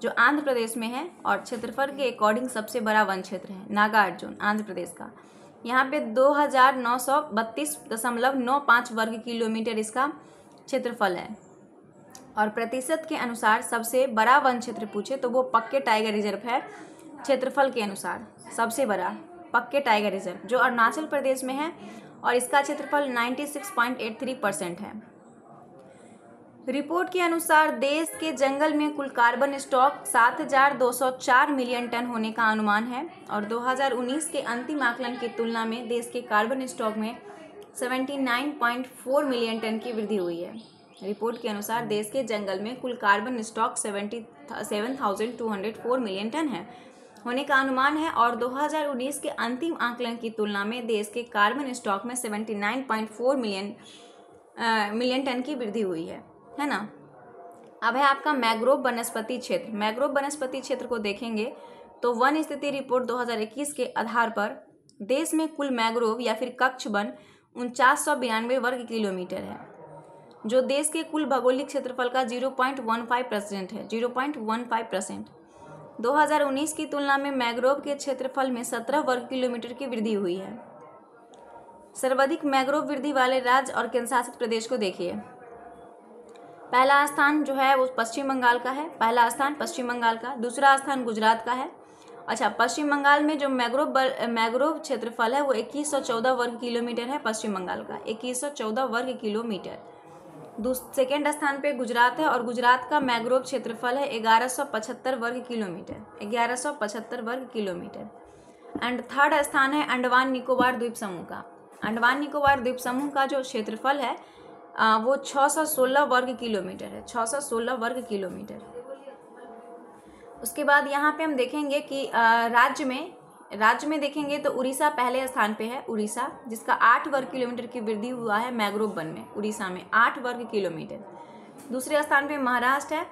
S1: जो आंध्र प्रदेश में है और क्षेत्रफल के अकॉर्डिंग सबसे बड़ा वन क्षेत्र है नागा अर्जुन आंध्र प्रदेश का यहाँ पे दो हजार नौ सौ बत्तीस दशमलव नौ पाँच वर्ग किलोमीटर इसका क्षेत्रफल है और प्रतिशत के अनुसार सबसे बड़ा वन क्षेत्र पूछे तो वो पक्के टाइगर रिजर्व है क्षेत्रफल के अनुसार सबसे बड़ा पक्के टाइगर रिजर्व जो अरुणाचल प्रदेश में है और इसका क्षेत्रफल 96.83 परसेंट है रिपोर्ट के अनुसार देश के जंगल में कुल कार्बन स्टॉक 7,204 मिलियन टन होने का अनुमान है और 2019 के अंतिम आकलन की तुलना में देश के कार्बन स्टॉक में 79.4 मिलियन टन की वृद्धि हुई है रिपोर्ट के अनुसार देश के जंगल में कुल कार्बन स्टॉक 77,204 मिलियन टन है होने का अनुमान है और 2019 के अंतिम आकलन की तुलना में देश के कार्बन स्टॉक में 79.4 मिलियन मिलियन टन की वृद्धि हुई है है ना अब है आपका मैग्रोव वनस्पति क्षेत्र मैग्रोव वनस्पति क्षेत्र को देखेंगे तो वन स्थिति रिपोर्ट 2021 के आधार पर देश में कुल मैग्रोव या फिर कक्ष वन उनचास सौ बयानवे वर्ग किलोमीटर है जो देश के कुल भौगोलिक क्षेत्रफल का 0.15 परसेंट है 0.15 परसेंट दो की तुलना में मैग्रोव के क्षेत्रफल में 17 वर्ग किलोमीटर की वृद्धि हुई है सर्वाधिक मैग्रोव वृद्धि वाले राज्य और केंद्रशासित प्रदेश को देखिए पहला स्थान जो है वो पश्चिम बंगाल का है पहला स्थान पश्चिम बंगाल का दूसरा स्थान गुजरात का है अच्छा पश्चिम बंगाल में जो मैग्रोव मैग्रोव क्षेत्रफल है वो 2114 वर्ग किलोमीटर है पश्चिम बंगाल का 2114 वर्ग किलोमीटर सेकेंड स्थान पे गुजरात है और गुजरात का मैग्रोव क्षेत्रफल है ग्यारह वर्ग किलोमीटर ग्यारह वर्ग किलोमीटर एंड थर्ड स्थान है अंडमान निकोबार द्वीप समूह का अंडमान निकोबार द्वीप समूह का जो क्षेत्रफल है आ, वो 616 वर्ग किलोमीटर है 616 वर्ग किलोमीटर उसके बाद यहाँ पे हम देखेंगे कि राज्य में राज्य में देखेंगे तो उड़ीसा पहले स्थान पे है उड़ीसा जिसका आठ वर्ग किलोमीटर की वृद्धि हुआ है मैग्रोव वन में उड़ीसा में आठ वर्ग किलोमीटर दूसरे स्थान पे महाराष्ट्र है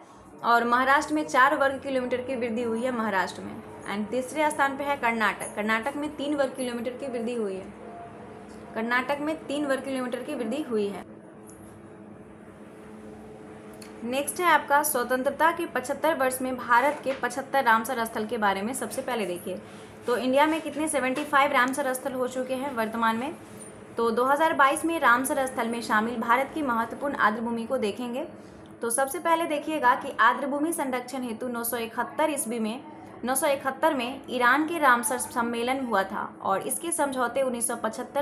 S1: और महाराष्ट्र में चार वर्ग किलोमीटर की वृद्धि हुई है महाराष्ट्र में एंड तीसरे स्थान पर है कर्नाटक कर्नाटक में तीन वर्ग किलोमीटर की वृद्धि हुई है कर्नाटक में तीन वर्ग किलोमीटर की वृद्धि हुई है नेक्स्ट है आपका स्वतंत्रता के 75 वर्ष में भारत के 75 रामसर स्थल के बारे में सबसे पहले देखिए तो इंडिया में कितने 75 रामसर स्थल हो चुके हैं वर्तमान में तो 2022 में रामसर स्थल में शामिल भारत की महत्वपूर्ण आर्द्रभूमि को देखेंगे तो सबसे पहले देखिएगा कि आर्द्रभूमि संरक्षण हेतु नौ ईस्वी में नौ में ईरान के रामसर सम्मेलन हुआ था और इसके समझौते उन्नीस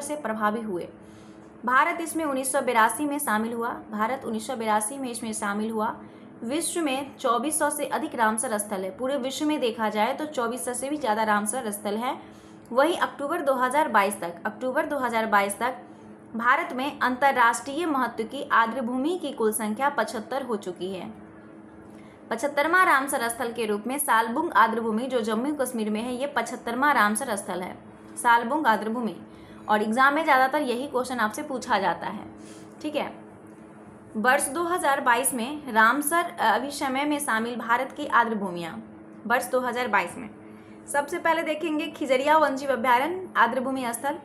S1: से प्रभावी हुए भारत इसमें उन्नीस में शामिल हुआ भारत उन्नीस में इसमें शामिल हुआ विश्व में 2400 से अधिक रामसर स्थल है पूरे विश्व में देखा जाए तो 2400 से भी ज़्यादा रामसर स्थल है वही अक्टूबर 2022 तक अक्टूबर 2022 तक भारत में अंतर्राष्ट्रीय महत्व की आर्द्रभूमि की कुल संख्या पचहत्तर हो चुकी है पचहत्तरवा रामसर स्थल के रूप में सालबुंग आर्द्रभूमि जो जम्मू कश्मीर में है ये पचहत्तरवा रामसर स्थल है सालबुंग आर्द्रभूमि और एग्ज़ाम में ज़्यादातर यही क्वेश्चन आपसे पूछा जाता है ठीक है वर्ष 2022 में रामसर अभिशमय में शामिल भारत की आर्द्र भूमिया वर्ष 2022 में सबसे पहले देखेंगे खिजरिया वंजीव अभ्यारण्य आर्द्र भूमि स्थल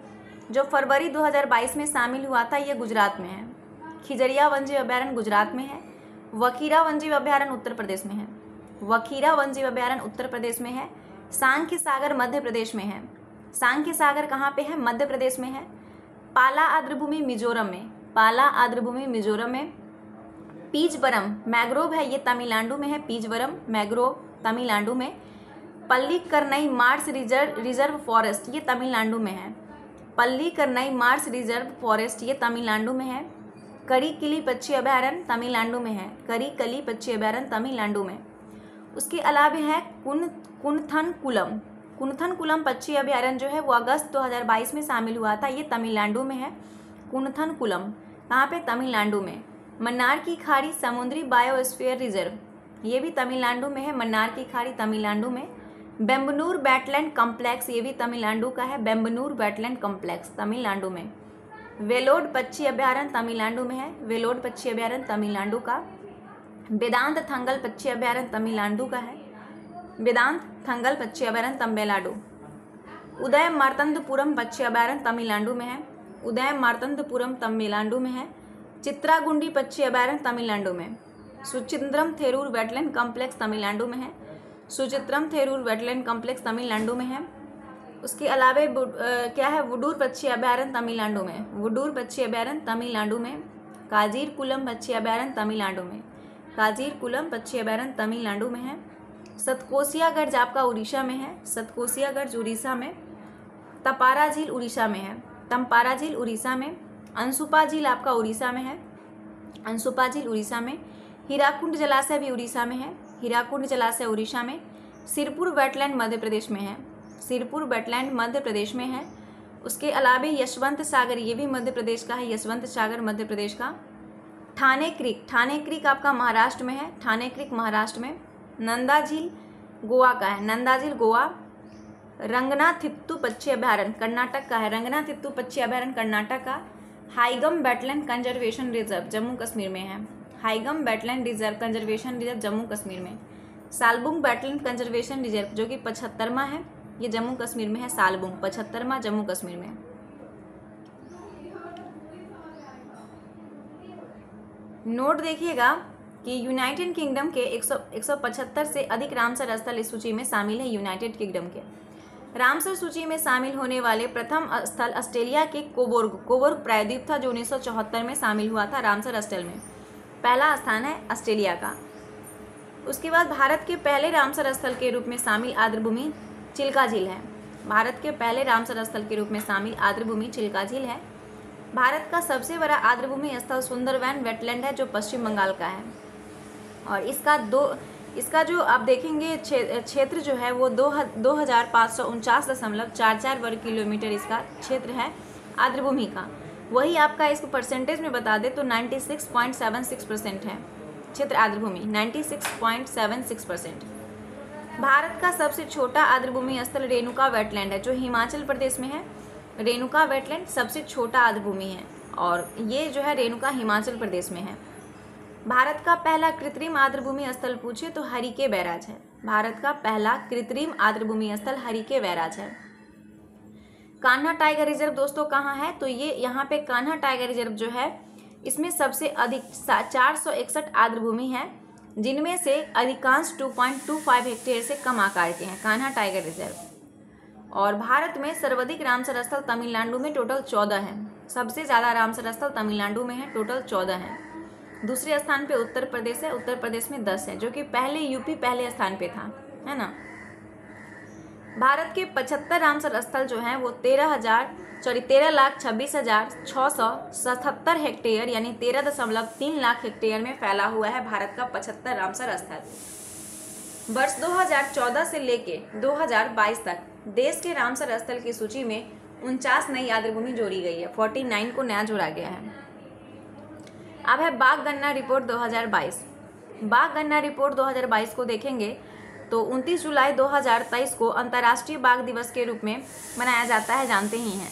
S1: जो फरवरी 2022 में शामिल हुआ था ये गुजरात में है खिजरिया वन्यजीव अभ्यारण्य गुजरात में है वकीरा वन्यजीव अभ्यारण्य उत्तर प्रदेश में है वकीरा वन्यजीव अभ्यारण्य उत्तर प्रदेश में है सांख्य सागर मध्य प्रदेश में है सांख्य सागर कहाँ पे है मध्य प्रदेश में है पाला आर्द्रभूमि मिजोरम में पाला आर्द्रभूमि मिजोरम में पीजवरम मैग्रोव है ये तमिलनाडु में है पीजवरम मैग्रोव तमिलनाडु में Pallikaranai marsh reserve reserve forest ये तमिलनाडु में है पल्ली करनई मार्स रिजर्व फॉरेस्ट ये तमिलनाडु में है करी किली पक्षी अभ्यारण तमिलनाडु में है करी कली पक्षी अभ्यारण तमिलनाडु में उसके अलावा है कुन कुनथन कुलम कुनथनकुलम पक्षी अभ्यारण्य जो है वो अगस्त 2022 में शामिल हुआ था ये तमिलनाडु में है कुनथनकुलम कहाँ पे तमिलनाडु में मन्नार की खाड़ी समुद्री बायोस्फीयर रिजर्व ये भी तमिलनाडु में है मन्नार की खाड़ी तमिलनाडु में बेम्बनूर वेटलैंड कम्प्लेक्स ये भी तमिलनाडु का है बेम्बनूर वेटलैंड कम्प्लेक्स तमिलनाडु में वेलोड पक्षी अभ्यारण्य तमिलनाडु में है वेलोड पक्षी अभ्यारण्य तमिलनाडु का वेदांत थंगल पक्षी अभ्यारण्य तमिलनाडु का है वेदांत थंगल पक्षी अभ्यारण तमिलनाडु उदय मारतंदपुरम पक्षी अभ्यारण तमिलनाडु में है उदय मारतंदपुरम तमिलनाडु में है चित्रागुंडी पक्षी अभ्यारण तमिलनाडु में सुचिंद्रम थेरूर वेटलैंड कॉम्प्लेक्स तमिलनाडु में है सुचित्रम थेरूर वेटलैंड कॉम्प्लेक्स तमिलनाडु में है उसके अलावा क्या है वुडूर पक्षी अभ्यारण तमिलनाडु में वुडूर पक्षी अभ्यारण तमिलनाडु में काजीर कुलम पक्षी अभ्यारण तमिलनाडु में काजीर कुलम पक्षी अभ्यारण तमिलनाडु में है सतकोसियागढ़ आपका उड़ीसा में है सतकोसियागढ़ उड़ीसा में तपारा झील उड़ीसा में है तमपारा झील उड़ीसा में अंशुपा झील आपका उड़ीसा में है अंशुपा झील उड़ीसा में हीराकुंड जलाशय भी उड़ीसा में है हीराकुंड जलाशय उड़ीसा में सिरपुर वेटलैंड मध्य प्रदेश में है सिरपुर वेटलैंड मध्य प्रदेश में है उसके अलावा यशवंत सागर ये भी मध्य प्रदेश का है यशवंत सागर मध्य प्रदेश का ठाणे क्रिक ठाणे क्रिक आपका महाराष्ट्र में है ठाणे क्रिक महाराष्ट्र में नंदा झील गोवा का है नंदा झील गोवा रंगनाथिप्तु पक्षी अभ्यारण्य कर्नाटक का है रंगनाथित्तु पक्षी अभ्यारण्य कर्नाटक का Haigam wetland conservation reserve Jammu Kashmir में है Haigam wetland reserve conservation reserve Jammu Kashmir में सालबुंग बैटलैंड कंजर्वेशन रिजर्व जो कि पचहत्तरवा है ये जम्मू कश्मीर में है सालबुंग पचहत्तरवा जम्मू कश्मीर में नोट देखिएगा कि यूनाइटेड किंगडम के 175 से अधिक रामसर स्थल इस सूची में शामिल है यूनाइटेड किंगडम के रामसर सूची में शामिल होने वाले प्रथम स्थल ऑस्ट्रेलिया के कोबोर्ग कोबोर्ग प्रायद्वीप था जो उन्नीस में शामिल हुआ था रामसर स्थल में पहला स्थान है ऑस्ट्रेलिया का उसके बाद भारत के पहले रामसर स्थल के रूप में शामिल आर्द्रभूमि चिल्का झील है भारत के पहले रामसर स्थल के रूप में शामिल आर्द्रभूमि चिल्का झील है भारत का सबसे बड़ा आर्द्रभूमि स्थल सुंदरवन वेटलैंड है जो पश्चिम बंगाल का है और इसका दो इसका जो आप देखेंगे क्षेत्र जो है वो दो दो हज़ार पाँच सौ उनचास दशमलव चार चार वर्ग किलोमीटर इसका क्षेत्र है आर्द्रभूमि का वही आपका इसको परसेंटेज में बता दें तो ninety six point seven six percent है क्षेत्र आर्द्रभूमि ninety six point seven six percent Bharat का सबसे छोटा आर्द्रभूमि स्थल रेणुका वेटलैंड है जो हिमाचल प्रदेश में है रेणुका वेटलैंड सबसे छोटा आर्द्रभूमि है और ये जो है रेणुका हिमाचल प्रदेश में है भारत का पहला कृत्रिम आर्द्रभूमि स्थल पूछे तो हरी के बैराज है भारत का पहला कृत्रिम आर्द्रभूमि स्थल हरी के बैराज है कान्हा टाइगर रिजर्व दोस्तों कहाँ है तो ये यहाँ पे कान्हा टाइगर रिजर्व जो है इसमें सबसे अधिक चार सौ इकसठ आर्द्रभूमि है जिनमें से अधिकांश 2.25 हेक्टेयर से कम आकार के हैं कान्हा टाइगर रिजर्व और भारत में सर्वाधिक रामसर स्थल तमिलनाडु में टोटल चौदह हैं सबसे ज़्यादा रामसर स्थल तमिलनाडु में है टोटल चौदह हैं दूसरे स्थान पे उत्तर प्रदेश है उत्तर प्रदेश में दस है जो कि पहले यूपी पहले स्थान पे था है ना भारत के पचहत्तर रामसर स्थल जो हैं वो तेरह हज़ार सॉरी तेरह लाख छब्बीस हज़ार छः सौ सतहत्तर हेक्टेयर यानी तेरह दशमलव तीन लाख हेक्टेयर में फैला हुआ है भारत का पचहत्तर रामसर स्थल वर्ष 2014 से लेके 2022 तक देश के रामसर स्थल की सूची में उनचास नई यादव भूमि जोड़ी गई है 49 को नया जोड़ा गया है अब है बाघ गन्ना रिपोर्ट 2022 बाघ गन्ना रिपोर्ट 2022 को देखेंगे तो 29 जुलाई 2023 को अंतर्राष्ट्रीय बाघ दिवस के रूप में मनाया जाता है जानते ही हैं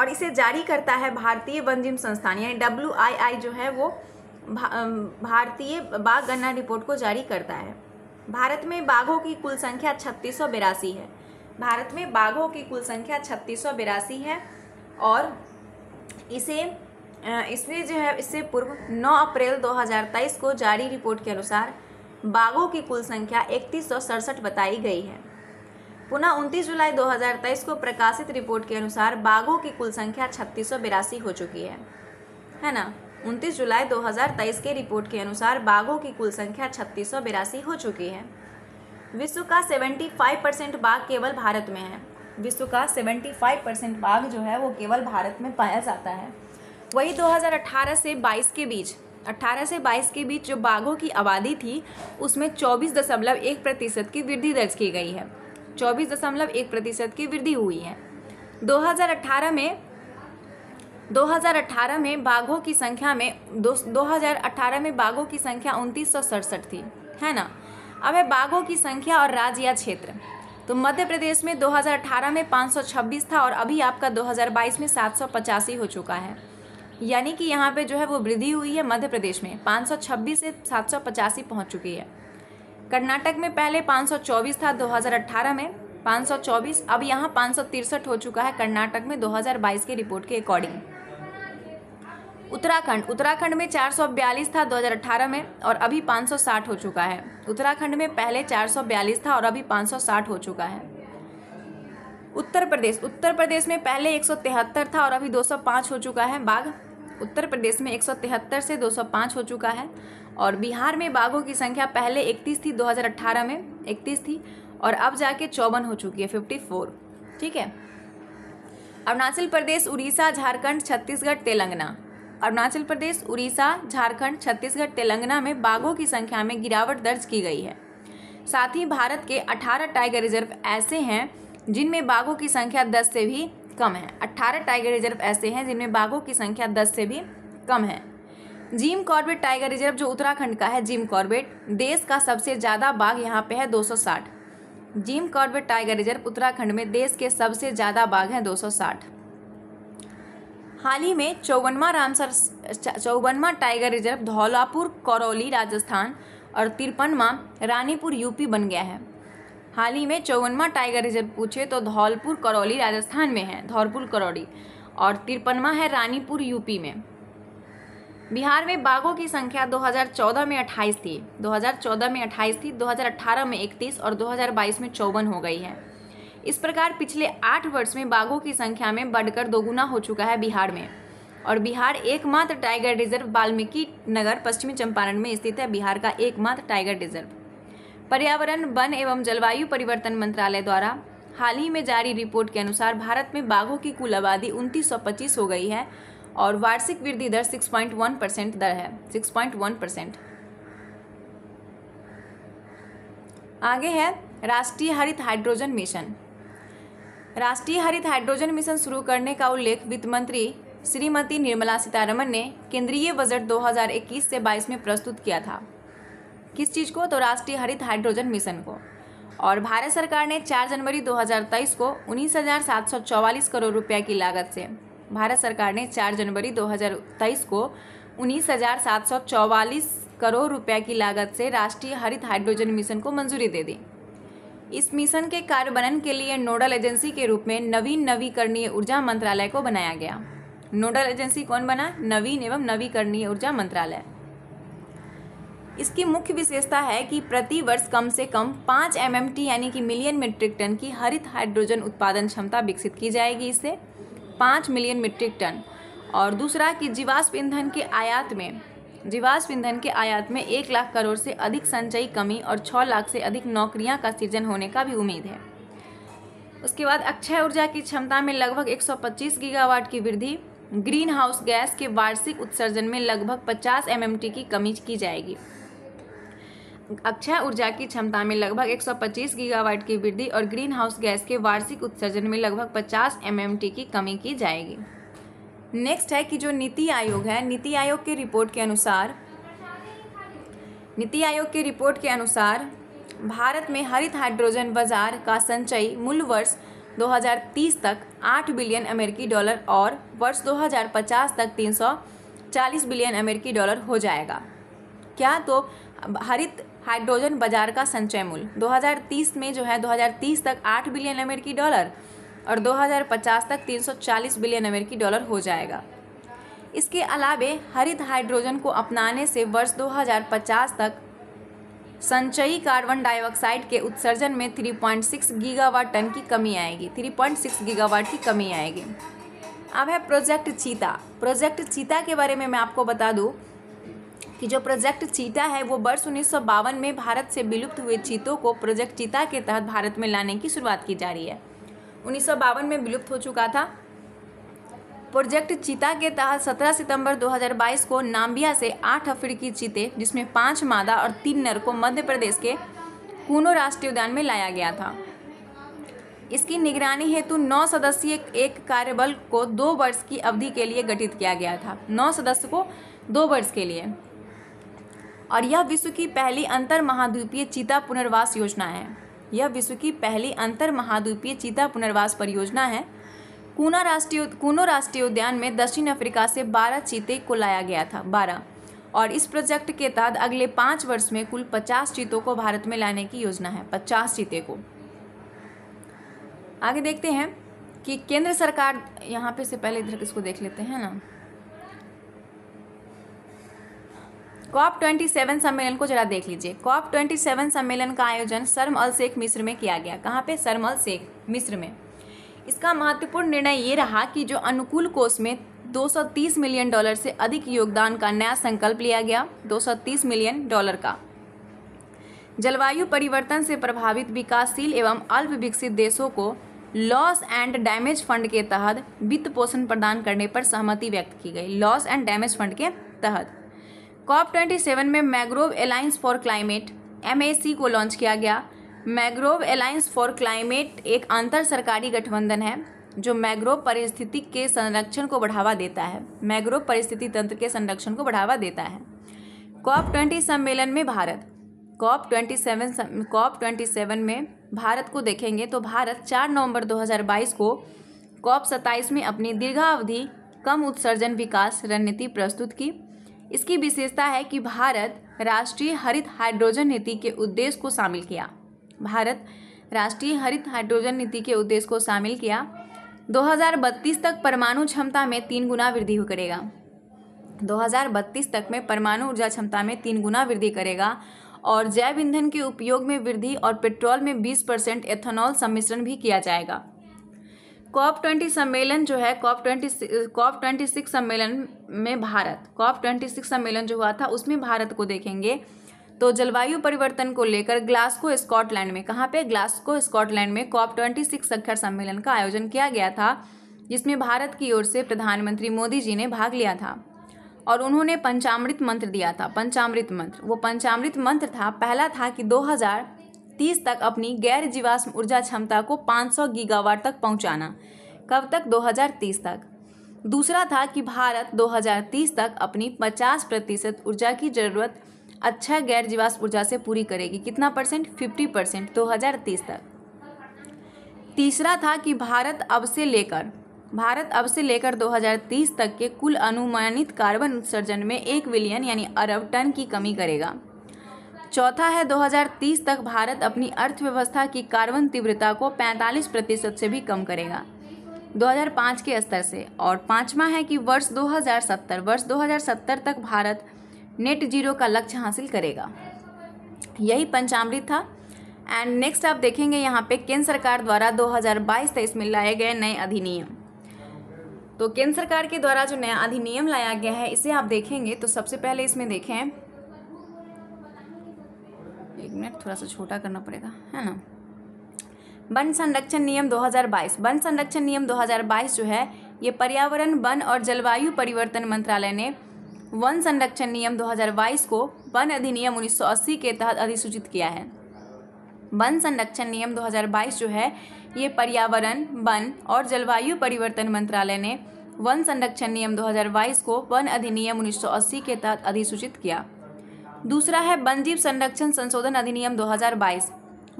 S1: और इसे जारी करता है भारतीय वन्यजीव संस्थान यानी डब्ल्यू जो है वो भा, भारतीय बाघ गन्ना रिपोर्ट को जारी करता है भारत में बाघों की कुल संख्या छत्तीस है भारत में बाघों की कुल संख्या छत्तीस है और इसे इसलिए जो है इससे पूर्व 9 अप्रैल 2023 को जारी रिपोर्ट के अनुसार बाघों की कुल संख्या इकतीस बताई गई है पुनः 29 जुलाई 2023 को प्रकाशित रिपोर्ट के अनुसार बाघों की कुल संख्या छत्तीस हो चुकी है है ना 29 जुलाई 2023 के रिपोर्ट के अनुसार बाघों की कुल संख्या छत्तीस हो चुकी है विश्व का 75 परसेंट बाघ केवल भारत में है विश्व का 75 परसेंट बाघ जो है वो केवल भारत में पाया जाता है वही 2018 से 22 के बीच 18 से 22 के बीच जो बाघों की आबादी थी उसमें चौबीस दशमलव एक प्रतिशत की वृद्धि दर्ज की गई है चौबीस दशमलव एक प्रतिशत की वृद्धि हुई है 2018 में 2018 में बाघों की संख्या में दो 2018 में बाघों की संख्या उनतीस थी है ना अब है बाघों की संख्या और राज्य या क्षेत्र तो मध्य प्रदेश में 2018 में 526 था और अभी आपका 2022 में सात हो चुका है यानी कि यहाँ पे जो है वो वृद्धि हुई है मध्य प्रदेश में 526 से सात पचासी पहुँच चुकी है कर्नाटक में पहले 524 था 2018 में 524 अब यहाँ पाँच हो चुका है कर्नाटक में 2022 के रिपोर्ट के अकॉर्डिंग उत्तराखंड उत्तराखंड में 442 था 2018 में और अभी 560 हो चुका है उत्तराखंड में पहले 442 था और अभी 560 हो चुका है उत्तर प्रदेश उत्तर प्रदेश में पहले एक था और अभी 205 हो चुका है बाघ उत्तर प्रदेश में एक से 205 हो चुका है और बिहार में बाघों की संख्या पहले 31 थी 2018 में 31 थी और अब जाके चौवन हो चुकी है 54 ठीक है अरुणाचल प्रदेश उड़ीसा झारखंड छत्तीसगढ़ तेलंगाना अरुणाचल प्रदेश उड़ीसा झारखंड छत्तीसगढ़ तेलंगाना में बाघों की संख्या में गिरावट दर्ज की गई है साथ ही भारत के 18 टाइगर रिजर्व ऐसे हैं जिनमें बाघों की संख्या 10 से भी कम है अट्ठारह टाइगर रिजर्व ऐसे हैं जिनमें बाघों की संख्या दस से भी कम है जिम कॉर्बेट टाइगर रिजर्व जो उत्तराखंड का है जिम कॉर्बेट देश का सबसे ज़्यादा बाघ यहाँ पे है 260 Jim Corbett tiger reserve Uttarakhand में देश के सबसे ज़्यादा बाघ हैं 260 हाल ही में चौवनवा रामसर चौवनवा टाइगर रिजर्व धौलापुर करौली राजस्थान और तिरपनवा रानीपुर यूपी बन गया है हाल ही में चौवनवा टाइगर रिजर्व पूछे तो धौलपुर करौली राजस्थान में है धौलपुर करौली और तिरपनवा है रानीपुर यूपी में बिहार में बाघों की संख्या 2014 में 28 थी 2014 में 28 थी 2018 में 31 और 2022 में चौवन हो गई है इस प्रकार पिछले आठ वर्ष में बाघों की संख्या में बढ़कर दोगुना हो चुका है बिहार में और बिहार एकमात्र टाइगर रिजर्व वाल्मीकि नगर पश्चिमी चंपारण में स्थित है बिहार का एकमात्र टाइगर रिजर्व पर्यावरण वन एवं जलवायु परिवर्तन मंत्रालय द्वारा हाल ही में जारी रिपोर्ट के अनुसार भारत में बाघों की कुल आबादी उनतीस हो गई है और वार्षिक वृद्धि दर 6.1 परसेंट दर है 6.1 परसेंट आगे है राष्ट्रीय हरित हाइड्रोजन मिशन राष्ट्रीय हरित हाइड्रोजन मिशन शुरू करने का उल्लेख वित्त मंत्री श्रीमती निर्मला सीतारमन ने केंद्रीय बजट 2021 से 22 में प्रस्तुत किया था किस चीज़ को तो राष्ट्रीय हरित हाइड्रोजन मिशन को और भारत सरकार ने 4 जनवरी 2023 को उन्नीस करोड़ रुपया की लागत से भारत सरकार ने 4 जनवरी 2023 को उन्नीस करोड़ रुपया की लागत से राष्ट्रीय हरित हाइड्रोजन मिशन को मंजूरी दे दी इस मिशन के कार्यान्वयन के लिए नोडल एजेंसी के रूप में नवीन नवीकरणीय ऊर्जा मंत्रालय को बनाया गया नोडल एजेंसी कौन बना नवीन एवं नवीकरणीय ऊर्जा मंत्रालय इसकी मुख्य विशेषता है कि प्रति वर्ष कम से कम पाँच एम यानी कि मिलियन मीट्रिक टन की हरित हाइड्रोजन उत्पादन क्षमता विकसित की जाएगी इससे पाँच मिलियन मीट्रिक टन और दूसरा कि जीवाश्म ईंधन के आयात में जीवाश्म ईंधन के आयात में एक लाख करोड़ से अधिक संचयी कमी और छः लाख से अधिक नौकरियां का सृजन होने का भी उम्मीद है उसके बाद अक्षय ऊर्जा की क्षमता में लगभग एक गीगावाट की वृद्धि ग्रीन हाउस गैस के वार्षिक उत्सर्जन में लगभग 50 एम की कमी की जाएगी अक्षय ऊर्जा की क्षमता में लगभग 125 गीगावाट की वृद्धि और ग्रीन हाउस गैस के वार्षिक उत्सर्जन में लगभग 50 एम की कमी की जाएगी नेक्स्ट है कि जो नीति आयोग है नीति आयोग के रिपोर्ट के अनुसार नीति आयोग की रिपोर्ट के अनुसार भारत में हरित हाइड्रोजन बाजार का संचयी मूल वर्ष 2030 तक 8 बिलियन अमेरिकी डॉलर और वर्ष 2050 तक 340 बिलियन अमेरिकी डॉलर हो जाएगा क्या तो हरित हाइड्रोजन बाजार का संचय मूल्य 2030 में जो है 2030 तक 8 बिलियन अमेरिकी डॉलर और 2050 तक 340 बिलियन अमेरिकी डॉलर हो जाएगा इसके अलावे हरित हाइड्रोजन को अपनाने से वर्ष 2050 तक संचयी कार्बन डाइऑक्साइड के उत्सर्जन में 3.6 गीगावाट टन की कमी आएगी 3.6 गीगावाट की कमी आएगी अब है प्रोजेक्ट चीता प्रोजेक्ट चीता के बारे में मैं आपको बता दूँ कि जो प्रोजेक्ट चीता है वो वर्ष उन्नीस में भारत से विलुप्त हुए चीतों को प्रोजेक्ट चीता के तहत भारत में लाने की शुरुआत की जा रही है उन्नीस में विलुप्त हो चुका था प्रोजेक्ट चीता के तहत 17 सितंबर 2022 को नाम्बिया से आठ अफ्रीकी चीते जिसमें पांच मादा और तीन नर को मध्य प्रदेश के कूनो राष्ट्रीय उद्यान में लाया गया था इसकी निगरानी हेतु नौ सदस्यीय एक कार्यबल को दो वर्ष की अवधि के लिए गठित किया गया था नौ सदस्य को दो वर्ष के लिए और यह विश्व की पहली अंतर महाद्वीपीय चीता पुनर्वास योजना है यह विश्व की पहली अंतर महाद्वीपीय चीता पुनर्वास परियोजना है कूना राष्ट्रीय कूनो राष्ट्रीय उद्यान में दक्षिण अफ्रीका से बारह चीते को लाया गया था बारह और इस प्रोजेक्ट के तहत अगले पाँच वर्ष में कुल पचास चीतों को भारत में लाने की योजना है पचास चीते को आगे देखते हैं कि केंद्र सरकार यहाँ पे से पहले इधर किसको देख लेते हैं ना कॉप ट्वेंटी सेवन सम्मेलन को जरा देख लीजिए कॉप ट्वेंटी सेवन सम्मेलन का आयोजन शर्म अल शेख मिस्र में किया गया कहाँ पे शर्म अल शेख मिस्र में इसका महत्वपूर्ण निर्णय ये रहा कि जो अनुकूल कोष में 230 मिलियन डॉलर से अधिक योगदान का नया संकल्प लिया गया 230 मिलियन डॉलर का जलवायु परिवर्तन से प्रभावित विकासशील एवं अल्प विकसित देशों को लॉस एंड डैमेज फंड के तहत वित्त पोषण प्रदान करने पर सहमति व्यक्त की गई लॉस एंड डैमेज फंड के तहत कॉप ट्वेंटी सेवन में mangrove alliance for climate M को लॉन्च किया गया मैग्रोव अलायंस फॉर क्लाइमेट एक अंतर सरकारी गठबंधन है जो मैग्रोव परिस्थिति के संरक्षण को बढ़ावा देता है मैग्रोव परिस्थिति तंत्र के संरक्षण को बढ़ावा देता है कॉप ट्वेंटी सम्मेलन में Bharat COP twenty seven COP twenty seven में भारत को देखेंगे तो भारत चार नवंबर 2022 को कॉप सत्ताईस में अपनी दीर्घावधि कम उत्सर्जन विकास रणनीति प्रस्तुत की इसकी विशेषता है कि भारत राष्ट्रीय हरित हाइड्रोजन नीति के उद्देश्य को शामिल किया भारत राष्ट्रीय हरित हाइड्रोजन नीति के उद्देश्य को शामिल किया 2032 तक परमाणु क्षमता में तीन गुना वृद्धि करेगा 2032 तक में परमाणु ऊर्जा क्षमता में तीन गुना वृद्धि करेगा और जैव ईंधन के उपयोग में वृद्धि और पेट्रोल में 20 परसेंट एथेनॉल सम्मिश्रण भी किया जाएगा कॉप ट्वेंटी सम्मेलन जो है COP twenty COP twenty six सम्मेलन में भारत कॉप ट्वेंटी सिक्स सम्मेलन जो हुआ था उसमें भारत को देखेंगे तो जलवायु परिवर्तन को लेकर ग्लास्को स्कॉटलैंड में कहाँ पे ग्लास्को स्कॉटलैंड में कॉप ट्वेंटी सिक्स सखर सम्मेलन का आयोजन किया गया था जिसमें भारत की ओर से प्रधानमंत्री मोदी जी ने भाग लिया था और उन्होंने पंचामृत मंत्र दिया था पंचामृत मंत्र वो पंचामृत मंत्र था पहला था कि दो तीस तक अपनी गैर जीवाश्म ऊर्जा क्षमता को 500 गीगावाट तक पहुंचाना कब तक 2030 तक दूसरा था कि भारत 2030 तक अपनी 50 प्रतिशत ऊर्जा की ज़रूरत अच्छा गैर जीवाश्म ऊर्जा से पूरी करेगी कितना परसेंट 50 परसेंट दो तक तीसरा था कि भारत अब से लेकर भारत अब से लेकर 2030 तक के कुल अनुमानित कार्बन उत्सर्जन में एक बिलियन यानी अरब टन की कमी करेगा चौथा है 2030 तक भारत अपनी अर्थव्यवस्था की कार्बन तीव्रता को 45 प्रतिशत से भी कम करेगा 2005 के स्तर से और पाँचवा है कि वर्ष 2070 वर्ष 2070 तक भारत नेट जीरो का लक्ष्य हासिल करेगा यही पंचामृत था एंड नेक्स्ट आप देखेंगे यहाँ पे केंद्र सरकार द्वारा 2022 हज़ार में लाए गए नए अधिनियम तो केंद्र सरकार के द्वारा जो नया अधिनियम लाया गया है इसे आप देखेंगे तो सबसे पहले इसमें देखें एक मिनट थोड़ा सा छोटा करना पड़ेगा है ना वन संरक्षण नियम 2022 वन संरक्षण नियम 2022 जो है ये पर्यावरण वन और जलवायु परिवर्तन मंत्रालय ने वन संरक्षण नियम 2022 को वन अधिनियम 1980 के तहत अधिसूचित किया है वन संरक्षण नियम 2022 जो है ये पर्यावरण वन और जलवायु परिवर्तन मंत्रालय ने वन संरक्षण नियम 2022 को वन अधिनियम 1980 के तहत अधिसूचित किया दूसरा है वनजीव संरक्षण संशोधन अधिनियम 2022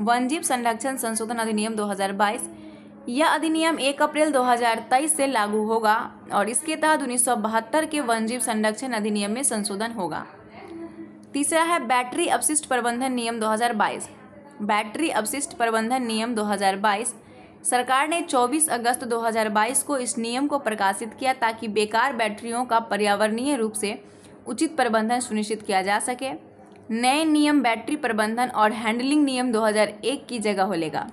S1: वनजीव संरक्षण संशोधन अधिनियम 2022 यह अधिनियम 1 अप्रैल 2023 से लागू होगा और इसके तहत उन्नीस के वनजीव संरक्षण अधिनियम में संशोधन होगा तीसरा है बैटरी अपशिष्ट प्रबंधन नियम 2022 बैटरी अपशिष्ट प्रबंधन नियम 2022 सरकार ने 24 अगस्त 2022 को इस नियम को प्रकाशित किया ताकि बेकार बैटरियों का पर्यावरणीय रूप से उचित प्रबंधन सुनिश्चित किया जा सके नए नियम बैटरी प्रबंधन और हैंडलिंग नियम 2001 की जगह हो लेगा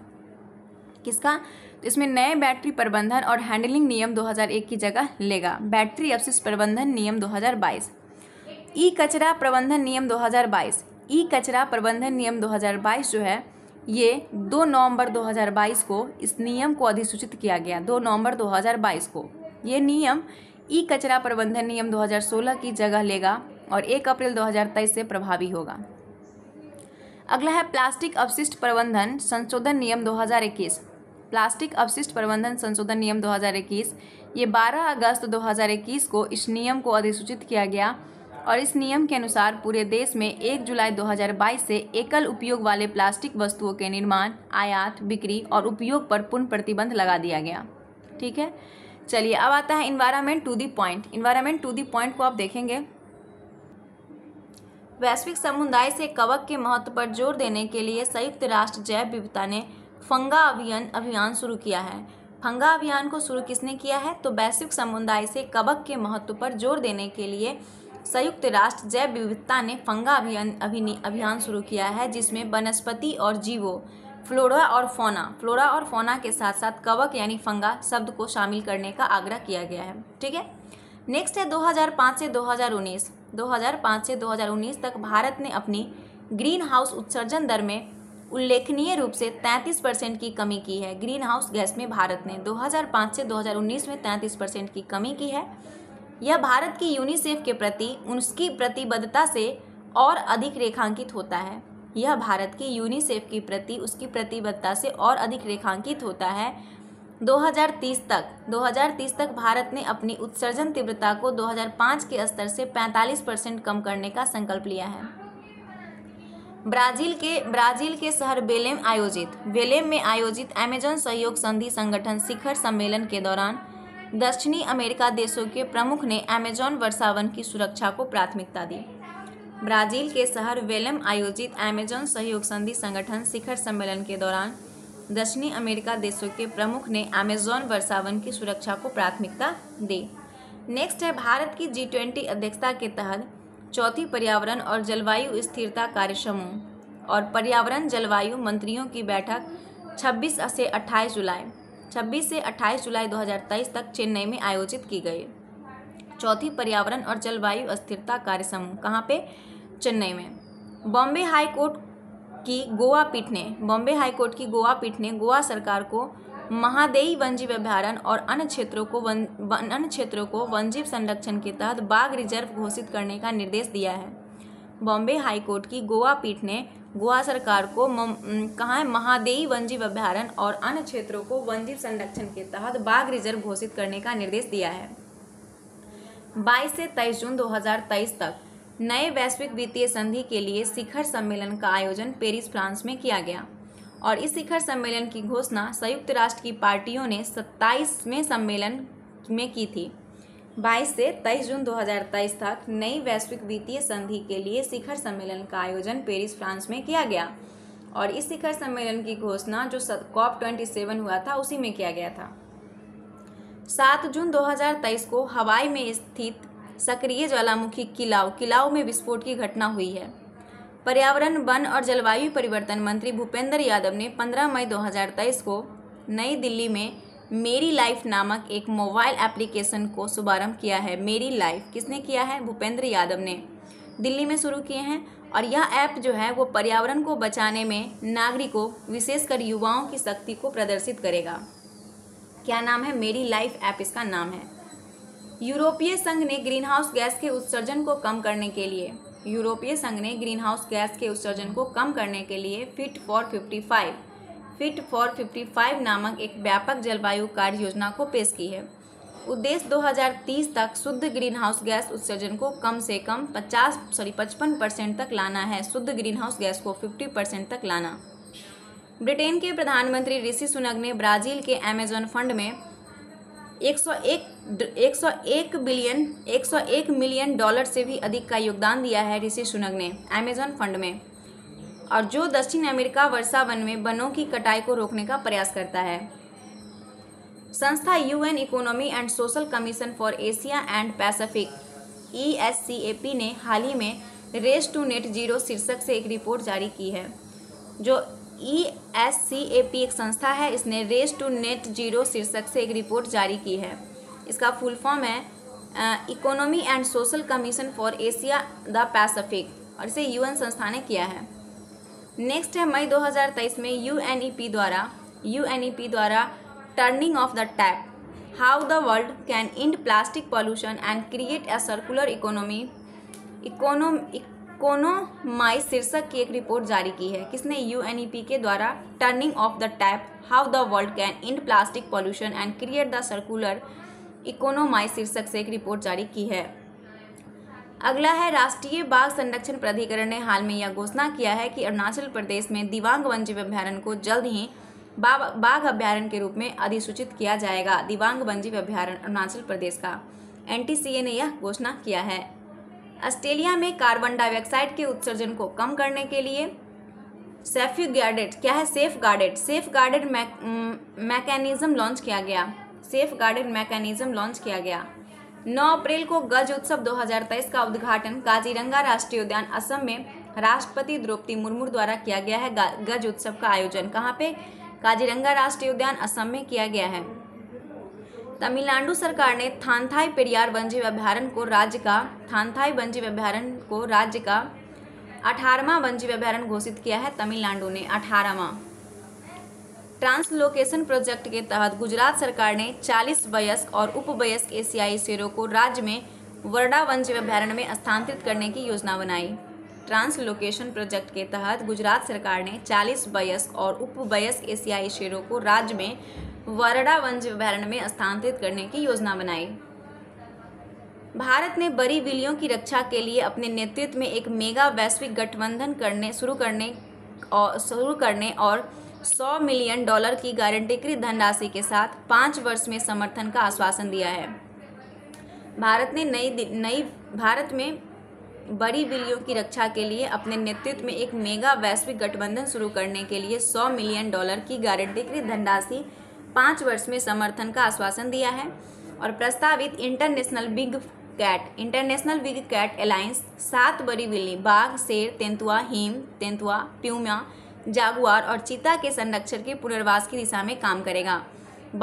S1: किसका तो इसमें नए बैटरी प्रबंधन और हैंडलिंग नियम 2001 की जगह लेगा बैटरी अवशिष्ट प्रबंधन नियम 2022 ई कचरा प्रबंधन नियम 2022 ई कचरा प्रबंधन नियम 2022 जो है ये 2 नवंबर 2022 को इस नियम को अधिसूचित किया गया 2 नवंबर 2022 को ये नियम ई कचरा प्रबंधन नियम 2016 की जगह लेगा और 1 अप्रैल 2023 से प्रभावी होगा अगला है प्लास्टिक अपशिष्ट प्रबंधन संशोधन नियम 2021 प्लास्टिक अपशिष्ट प्रबंधन संशोधन नियम 2021 ये 12 अगस्त 2021 को इस नियम को अधिसूचित किया गया और इस नियम के अनुसार पूरे देश में 1 जुलाई 2022 से एकल उपयोग वाले प्लास्टिक वस्तुओं के निर्माण आयात बिक्री और उपयोग पर पूर्ण प्रतिबंध लगा दिया गया ठीक है चलिए अब आता है environment to the point environment to the point को आप देखेंगे वैश्विक समुदाय से कवक के महत्व पर जोर देने के लिए संयुक्त राष्ट्र जैव विविधता ने फंगा अभियान अभियान शुरू किया है फंगा अभियान को शुरू किसने किया है तो वैश्विक समुदाय से कवक के महत्व पर जोर देने के लिए संयुक्त राष्ट्र जैव विविधता ने फंगा अभियान अभियान शुरू किया है जिसमें वनस्पति और जीवों फ्लोरा और फोना फ्लोरा और फोना के साथ साथ कवक यानी फंगा शब्द को शामिल करने का आग्रह किया गया है ठीक है नेक्स्ट है 2005 से 2019 2005 से 2019 तक भारत ने अपनी ग्रीन हाउस उत्सर्जन दर में उल्लेखनीय रूप से 33 परसेंट की कमी की है ग्रीन हाउस गैस में भारत ने 2005 से 2019 में 33 परसेंट की कमी की है यह भारत की यूनिसेफ के प्रति उसकी प्रतिबद्धता से और अधिक रेखांकित होता है यह भारत के यूनिसेफ के प्रति उसकी प्रतिबद्धता से और अधिक रेखांकित होता है 2030 तक 2030 तक भारत ने अपनी उत्सर्जन तीव्रता को 2005 के स्तर से 45 परसेंट कम करने का संकल्प लिया है ब्राजील के ब्राजील के शहर बेलेम आयोजित बेलेम में आयोजित अमेजन सहयोग संधि संगठन शिखर सम्मेलन के दौरान दक्षिणी अमेरिका देशों के प्रमुख ने अमेज़ॉन वर्षावन की सुरक्षा को प्राथमिकता दी ब्राजील के शहर वेलम आयोजित अमेजन सहयोग संधि संगठन शिखर सम्मेलन के दौरान दक्षिणी अमेरिका देशों के प्रमुख ने अमेजन वर्षावन की सुरक्षा को प्राथमिकता दी नेक्स्ट है भारत की जी ट्वेंटी अध्यक्षता के तहत चौथी पर्यावरण और जलवायु स्थिरता कार्य समूह और पर्यावरण जलवायु मंत्रियों की बैठक 26 से 28 जुलाई 26 से 28 जुलाई 2023 तक चेन्नई में आयोजित की गई चौथी पर्यावरण और जलवायु स्थिरता कार्य समूह कहाँ पे चेन्नई में बॉम्बे हाई कोर्ट की गोवा पीठ ने बॉम्बे हाई कोर्ट की गोवा पीठ ने गोवा सरकार को महादेई वन्यजीव अभ्यारण्य और अन्य क्षेत्रों को वन, अन्य क्षेत्रों को वनजीव संरक्षण के तहत बाघ रिजर्व घोषित करने का निर्देश दिया है बॉम्बे हाई कोर्ट की गोवा पीठ ने गोवा सरकार को कहा है महादेई वन्यजीव अभ्यारण्य और अन्य क्षेत्रों को वनजीव संरक्षण के तहत बाघ रिजर्व घोषित करने का निर्देश दिया है 22 से 23 जून 2023 तक नए वैश्विक वित्तीय संधि के लिए शिखर सम्मेलन का आयोजन पेरिस फ्रांस में किया गया और इस शिखर सम्मेलन की घोषणा संयुक्त राष्ट्र की पार्टियों ने सत्ताईसवें सम्मेलन में की थी 22 से 23 जून 2023 तक नई वैश्विक वित्तीय संधि के लिए शिखर सम्मेलन का आयोजन पेरिस फ्रांस में किया गया और इस शिखर सम्मेलन की घोषणा जो कॉप ट्वेंटी हुआ था उसी में किया गया था सात जून 2023 को हवाई में स्थित सक्रिय ज्वालामुखी किलाव किलाव में विस्फोट की घटना हुई है पर्यावरण वन और जलवायु परिवर्तन मंत्री भूपेंद्र यादव ने 15 मई 2023 को नई दिल्ली में मेरी लाइफ नामक एक मोबाइल एप्लीकेशन को शुभारंभ किया है मेरी लाइफ किसने किया है भूपेंद्र यादव ने दिल्ली में शुरू किए हैं और यह ऐप जो है वो पर्यावरण को बचाने में नागरिकों विशेषकर युवाओं की शक्ति को प्रदर्शित करेगा क्या नाम है मेरी लाइफ ऐप इसका नाम है यूरोपीय संघ ने ग्रीन हाउस गैस के उत्सर्जन को कम करने के लिए यूरोपीय संघ ने ग्रीन हाउस गैस के उत्सर्जन को कम करने के लिए फिट फॉर 55 फिट फॉर 55 नामक एक व्यापक जलवायु कार्य योजना को पेश की है उद्देश्य 2030 तक शुद्ध ग्रीन हाउस गैस उत्सर्जन को कम से कम 50 सॉरी 55 परसेंट तक लाना है शुद्ध ग्रीन हाउस गैस को 50 परसेंट तक लाना ब्रिटेन के प्रधानमंत्री ऋषि सुनक ने ब्राज़ील के अमेजन फंड में 101 सौ बिलियन 101 मिलियन डॉलर से भी अधिक का योगदान दिया है ऋषि सुनक ने अमेजॉन फंड में और जो दक्षिण अमेरिका वर्षा वन में वनों की कटाई को रोकने का प्रयास करता है संस्था UN economy and social commission for Asia and Pacific E ने हाल ही में रेस टू नेट जीरो शीर्षक से एक रिपोर्ट जारी की है जो E S C A P एक संस्था है इसने रेस टू नेट जीरो शीर्षक से एक रिपोर्ट जारी की है इसका फुल फॉर्म है economy and social commission for Asia the Pacific और इसे यूएन संस्था ने किया है नेक्स्ट है मई 2023 में यूएनईपी द्वारा यूएनईपी द्वारा turning off the tap how the world can end plastic pollution and create a circular economy economy कोनो माई शीर्षक की एक रिपोर्ट जारी की है किसने यू e के द्वारा turning off the tap how the world can end plastic pollution and create the circular economy शीर्षक से एक रिपोर्ट जारी की है अगला है राष्ट्रीय बाघ संरक्षण प्राधिकरण ने हाल में यह घोषणा किया है कि अरुणाचल प्रदेश में दिवांग वन जीव अभ्यारण्य को जल्द ही बाघ अभ्यारण्य के रूप में अधिसूचित किया जाएगा दिवांग वन जीव अभ्यारण्य अरुणाचल प्रदेश का एनटीसीए ने यह घोषणा किया है ऑस्ट्रेलिया में कार्बन डाइऑक्साइड के उत्सर्जन को कम करने के लिए सेफ गार्डेड क्या है safeguarded safeguarded mechanism launch किया गया सेफ गार्डेड मैकेनिज्म लॉन्च किया गया 9 अप्रैल को गज उत्सव 2023 का उद्घाटन काजीरंगा राष्ट्रीय उद्यान असम में राष्ट्रपति द्रौपदी मुर्मू द्वारा किया गया है गज उत्सव का आयोजन कहाँ पे काजीरंगा राष्ट्रीय उद्यान असम में किया गया है तमिलनाडु सरकार ने थानथाई पेरियार वन्यजीव अभ्यारण्य को राज्य का थानथाई वन्यजीव अभ्यारण्य को राज्य का अठारहवा वन्यजीव अभ्यारण्य घोषित किया है तमिलनाडु ने अठारहवा ट्रांसलोकेशन प्रोजेक्ट के तहत गुजरात सरकार ने 40 वयस्क और उपवयस्क एशियाई शेरों को राज्य में वर्डा वन्यजीव अभ्यारण्य में स्थानांतरित करने की योजना बनाई ट्रांसलोकेशन प्रोजेक्ट के तहत गुजरात सरकार ने 40 वयस्क और उपवयस्क एशियाई शेरों को राज्य में वरडा वन अभ्यारण्य में स्थानांतरित करने की योजना बनाई भारत ने बड़ी बिलियों की रक्षा के लिए अपने नेतृत्व में एक मेगा वैश्विक गठबंधन करने शुरू करने और शुरू करने और 100 मिलियन डॉलर की गारंटीकृत धनराशि के साथ पाँच वर्ष में समर्थन का आश्वासन दिया है भारत ने नई नई भारत में बड़ी बिलियों की रक्षा के लिए अपने नेतृत्व में एक मेगा वैश्विक गठबंधन शुरू करने के लिए 100 मिलियन डॉलर की गारंटीकृत धनराशि पाँच वर्ष में समर्थन का आश्वासन दिया है और प्रस्तावित international big cat international big cat alliance सात बड़ी बिल्ली बाघ शेर तेंतुआ हीम तेंतुआ प्यूमा जागुआर और चीता के संरक्षण के पुनर्वास की दिशा में काम करेगा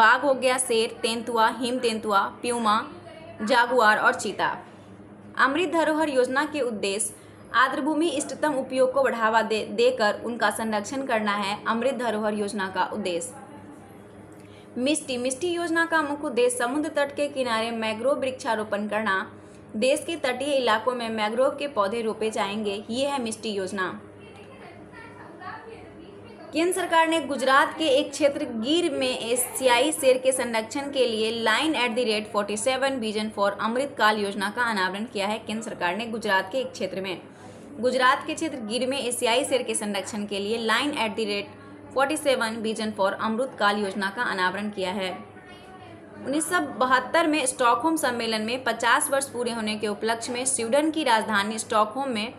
S1: बाघ हो गया शेर तेंतुआ हिम तेंतुआ प्यूमा जागुआर और चीता अमृत धरोहर योजना के उद्देश्य आर्द्रभूमि इष्टतम उपयोग को बढ़ावा दे देकर उनका संरक्षण करना है अमृत धरोहर योजना का उद्देश्य मिस्टी मिस्टी योजना का मुख्य उद्देश्य समुद्र तट के किनारे मैग्रोव वृक्षारोपण करना देश के तटीय इलाकों में मैग्रोव के पौधे रोपे जाएंगे ये है मिस्टी योजना केंद्र सरकार ने गुजरात के एक क्षेत्र गिर में एशियाई शेर के संरक्षण के लिए line at the rate forty seven vision for अमृतकाल योजना का अनावरण किया है केंद्र सरकार ने गुजरात के एक क्षेत्र में गुजरात के क्षेत्र गिर में एशियाई शेर के संरक्षण के लिए line at the rate 47 vision for अमृतकाल योजना का अनावरण किया है उन्नीस में स्टॉकहोम सम्मेलन में 50 वर्ष पूरे होने के उपलक्ष्य में स्वीडन की राजधानी स्टॉकहोम में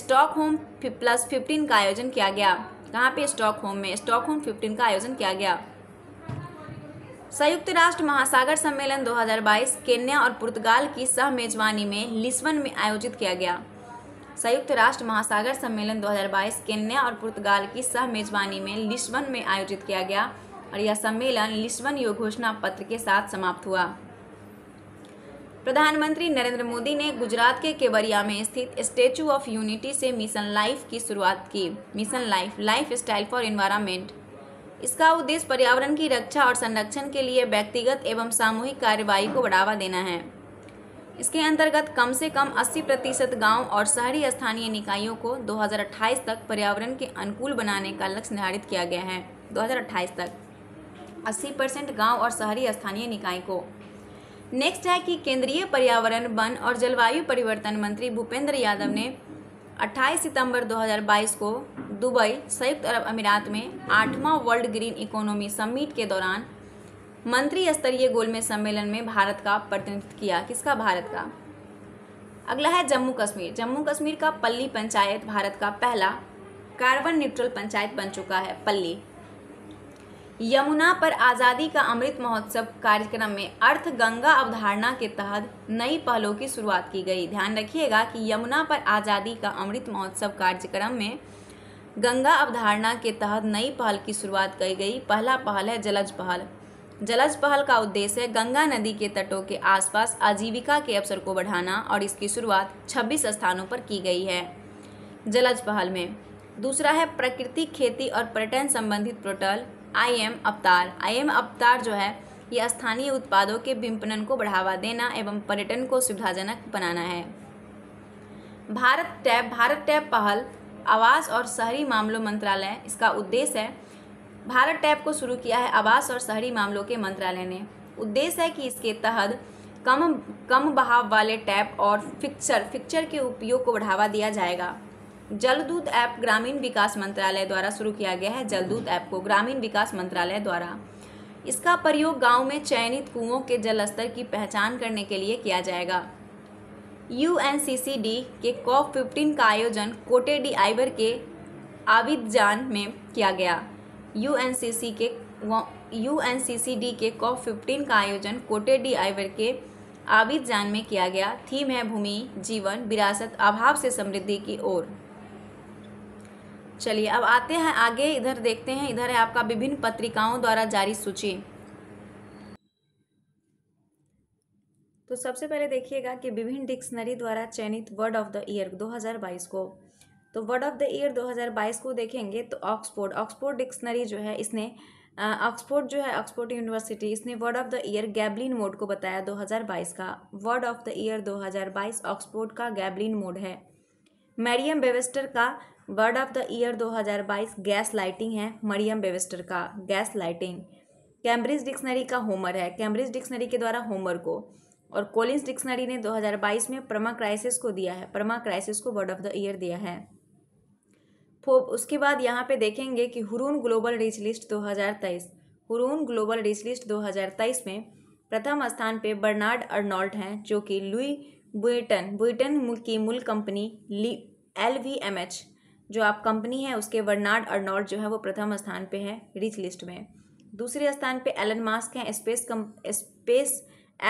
S1: स्टॉकहोम प्लस 15 का आयोजन किया गया कहाँ पे स्टॉकहोम में स्टॉकहोम 15 का आयोजन किया गया संयुक्त राष्ट्र महासागर सम्मेलन 2022 केन्या और पुर्तगाल की सह मेजबानी में लिस्बन में आयोजित किया गया संयुक्त राष्ट्र महासागर सम्मेलन 2022 केन्या और पुर्तगाल की सह मेजबानी में लिस्बन में आयोजित किया गया और यह सम्मेलन लिस्बन योग घोषणा पत्र के साथ समाप्त हुआ प्रधानमंत्री नरेंद्र मोदी ने गुजरात के केवड़िया में स्थित स्टेचू ऑफ यूनिटी से मिशन लाइफ की शुरुआत की mission life life style for environment इसका उद्देश्य पर्यावरण की रक्षा और संरक्षण के लिए व्यक्तिगत एवं सामूहिक कार्रवाई को बढ़ावा देना है इसके अंतर्गत कम से कम 80 प्रतिशत गाँव और शहरी स्थानीय निकायों को 2028 तक पर्यावरण के अनुकूल बनाने का लक्ष्य निर्धारित किया गया है 2028 तक 80 परसेंट गाँव और शहरी स्थानीय निकाय को नेक्स्ट है कि केंद्रीय पर्यावरण वन और जलवायु परिवर्तन मंत्री भूपेंद्र यादव ने 28 सितंबर 2022 को दुबई संयुक्त अरब अमीरात में आठवां वर्ल्ड ग्रीन इकोनॉमी समिट के दौरान मंत्री स्तरीय गोलमेज सम्मेलन में भारत का प्रतिनिधित्व किया किसका भारत का अगला है जम्मू कश्मीर जम्मू कश्मीर का पल्ली पंचायत भारत का पहला कार्बन न्यूट्रल पंचायत बन चुका है पल्ली यमुना पर आज़ादी का अमृत महोत्सव कार्यक्रम में अर्थ गंगा अवधारणा के तहत नई पहलों की शुरुआत की गई ध्यान रखिएगा कि यमुना पर आज़ादी का अमृत महोत्सव कार्यक्रम में गंगा अवधारणा के तहत नई पहल की शुरुआत की गई पहला पहल है जलज पहल जलज पहल का उद्देश्य गंगा नदी के तटों के आसपास आजीविका के अवसर को बढ़ाना और इसकी शुरुआत 26 स्थानों पर की गई है जलज पहल में दूसरा है प्राकृतिक खेती और पर्यटन संबंधित पोर्टल आई एम अवतार आई एम अवतार जो है ये स्थानीय उत्पादों के विपणन को बढ़ावा देना एवं पर्यटन को सुविधाजनक बनाना है भारत टैब भारत टैब पहल आवास और शहरी मामलों मंत्रालय इसका उद्देश्य है भारत टैब को शुरू किया है आवास और शहरी मामलों के मंत्रालय ने उद्देश्य है कि इसके तहत कम कम बहाव वाले टैप और फिक्चर फिक्चर के उपयोग को बढ़ावा दिया जाएगा जलदूत ऐप ग्रामीण विकास मंत्रालय द्वारा शुरू किया गया है जलदूत ऐप को ग्रामीण विकास मंत्रालय द्वारा इसका प्रयोग गांव में चयनित कुओं के जल स्तर की पहचान करने के लिए किया जाएगा यू के कॉप फिफ्टीन का आयोजन कोटे डी आइवर के आबिदजान में किया गया यू के यू के कॉप फिफ्टीन का आयोजन कोटे डी आइवर के आबिद जान में किया गया थीम है भूमि जीवन विरासत अभाव से समृद्धि की ओर चलिए अब आते हैं आगे इधर देखते हैं इधर है आपका विभिन्न पत्रिकाओं द्वारा जारी सूची तो सबसे पहले देखिएगा कि विभिन्न डिक्शनरी द्वारा चयनित वर्ड ऑफ द ईयर 2022 को तो वर्ड ऑफ द ईयर 2022 को देखेंगे तो ऑक्सफोर्ड ऑक्सफोर्ड डिक्शनरी जो है इसने ऑक्सफोर्ड जो है ऑक्सफोर्ड यूनिवर्सिटी इसने word of the year goblin mode को बताया 2022 का word of the year 2022 Oxford का गैबलिन मोड है मैरियम बेवेस्टर का word of the year 2022 gaslighting है मरियम बेवेस्टर का गैस लाइटिंग कैम्ब्रिज डिक्शनरी का होमर है कैम्ब्रिज डिक्शनरी के द्वारा होमर को और कोलिंस डिक्शनरी ने 2022 में प्रमा क्राइसिस को दिया है प्रमा क्राइसिस को वर्ड ऑफ द ईयर दिया है फोब उसके बाद यहाँ पे देखेंगे कि Hurun global rich list 2023 Hurun global rich list 2023 में प्रथम स्थान पे बर्नार्ड अर्नॉल्ट हैं जो कि लुई बुइटन बुइटन की मूल कंपनी ली एल वी एम एच जो आप कंपनी है उसके बर्नार्ड अर्नॉल्ट जो है वो प्रथम स्थान पे है रिच लिस्ट में दूसरे स्थान पे एलन मास्क हैं स्पेस कम स्पेस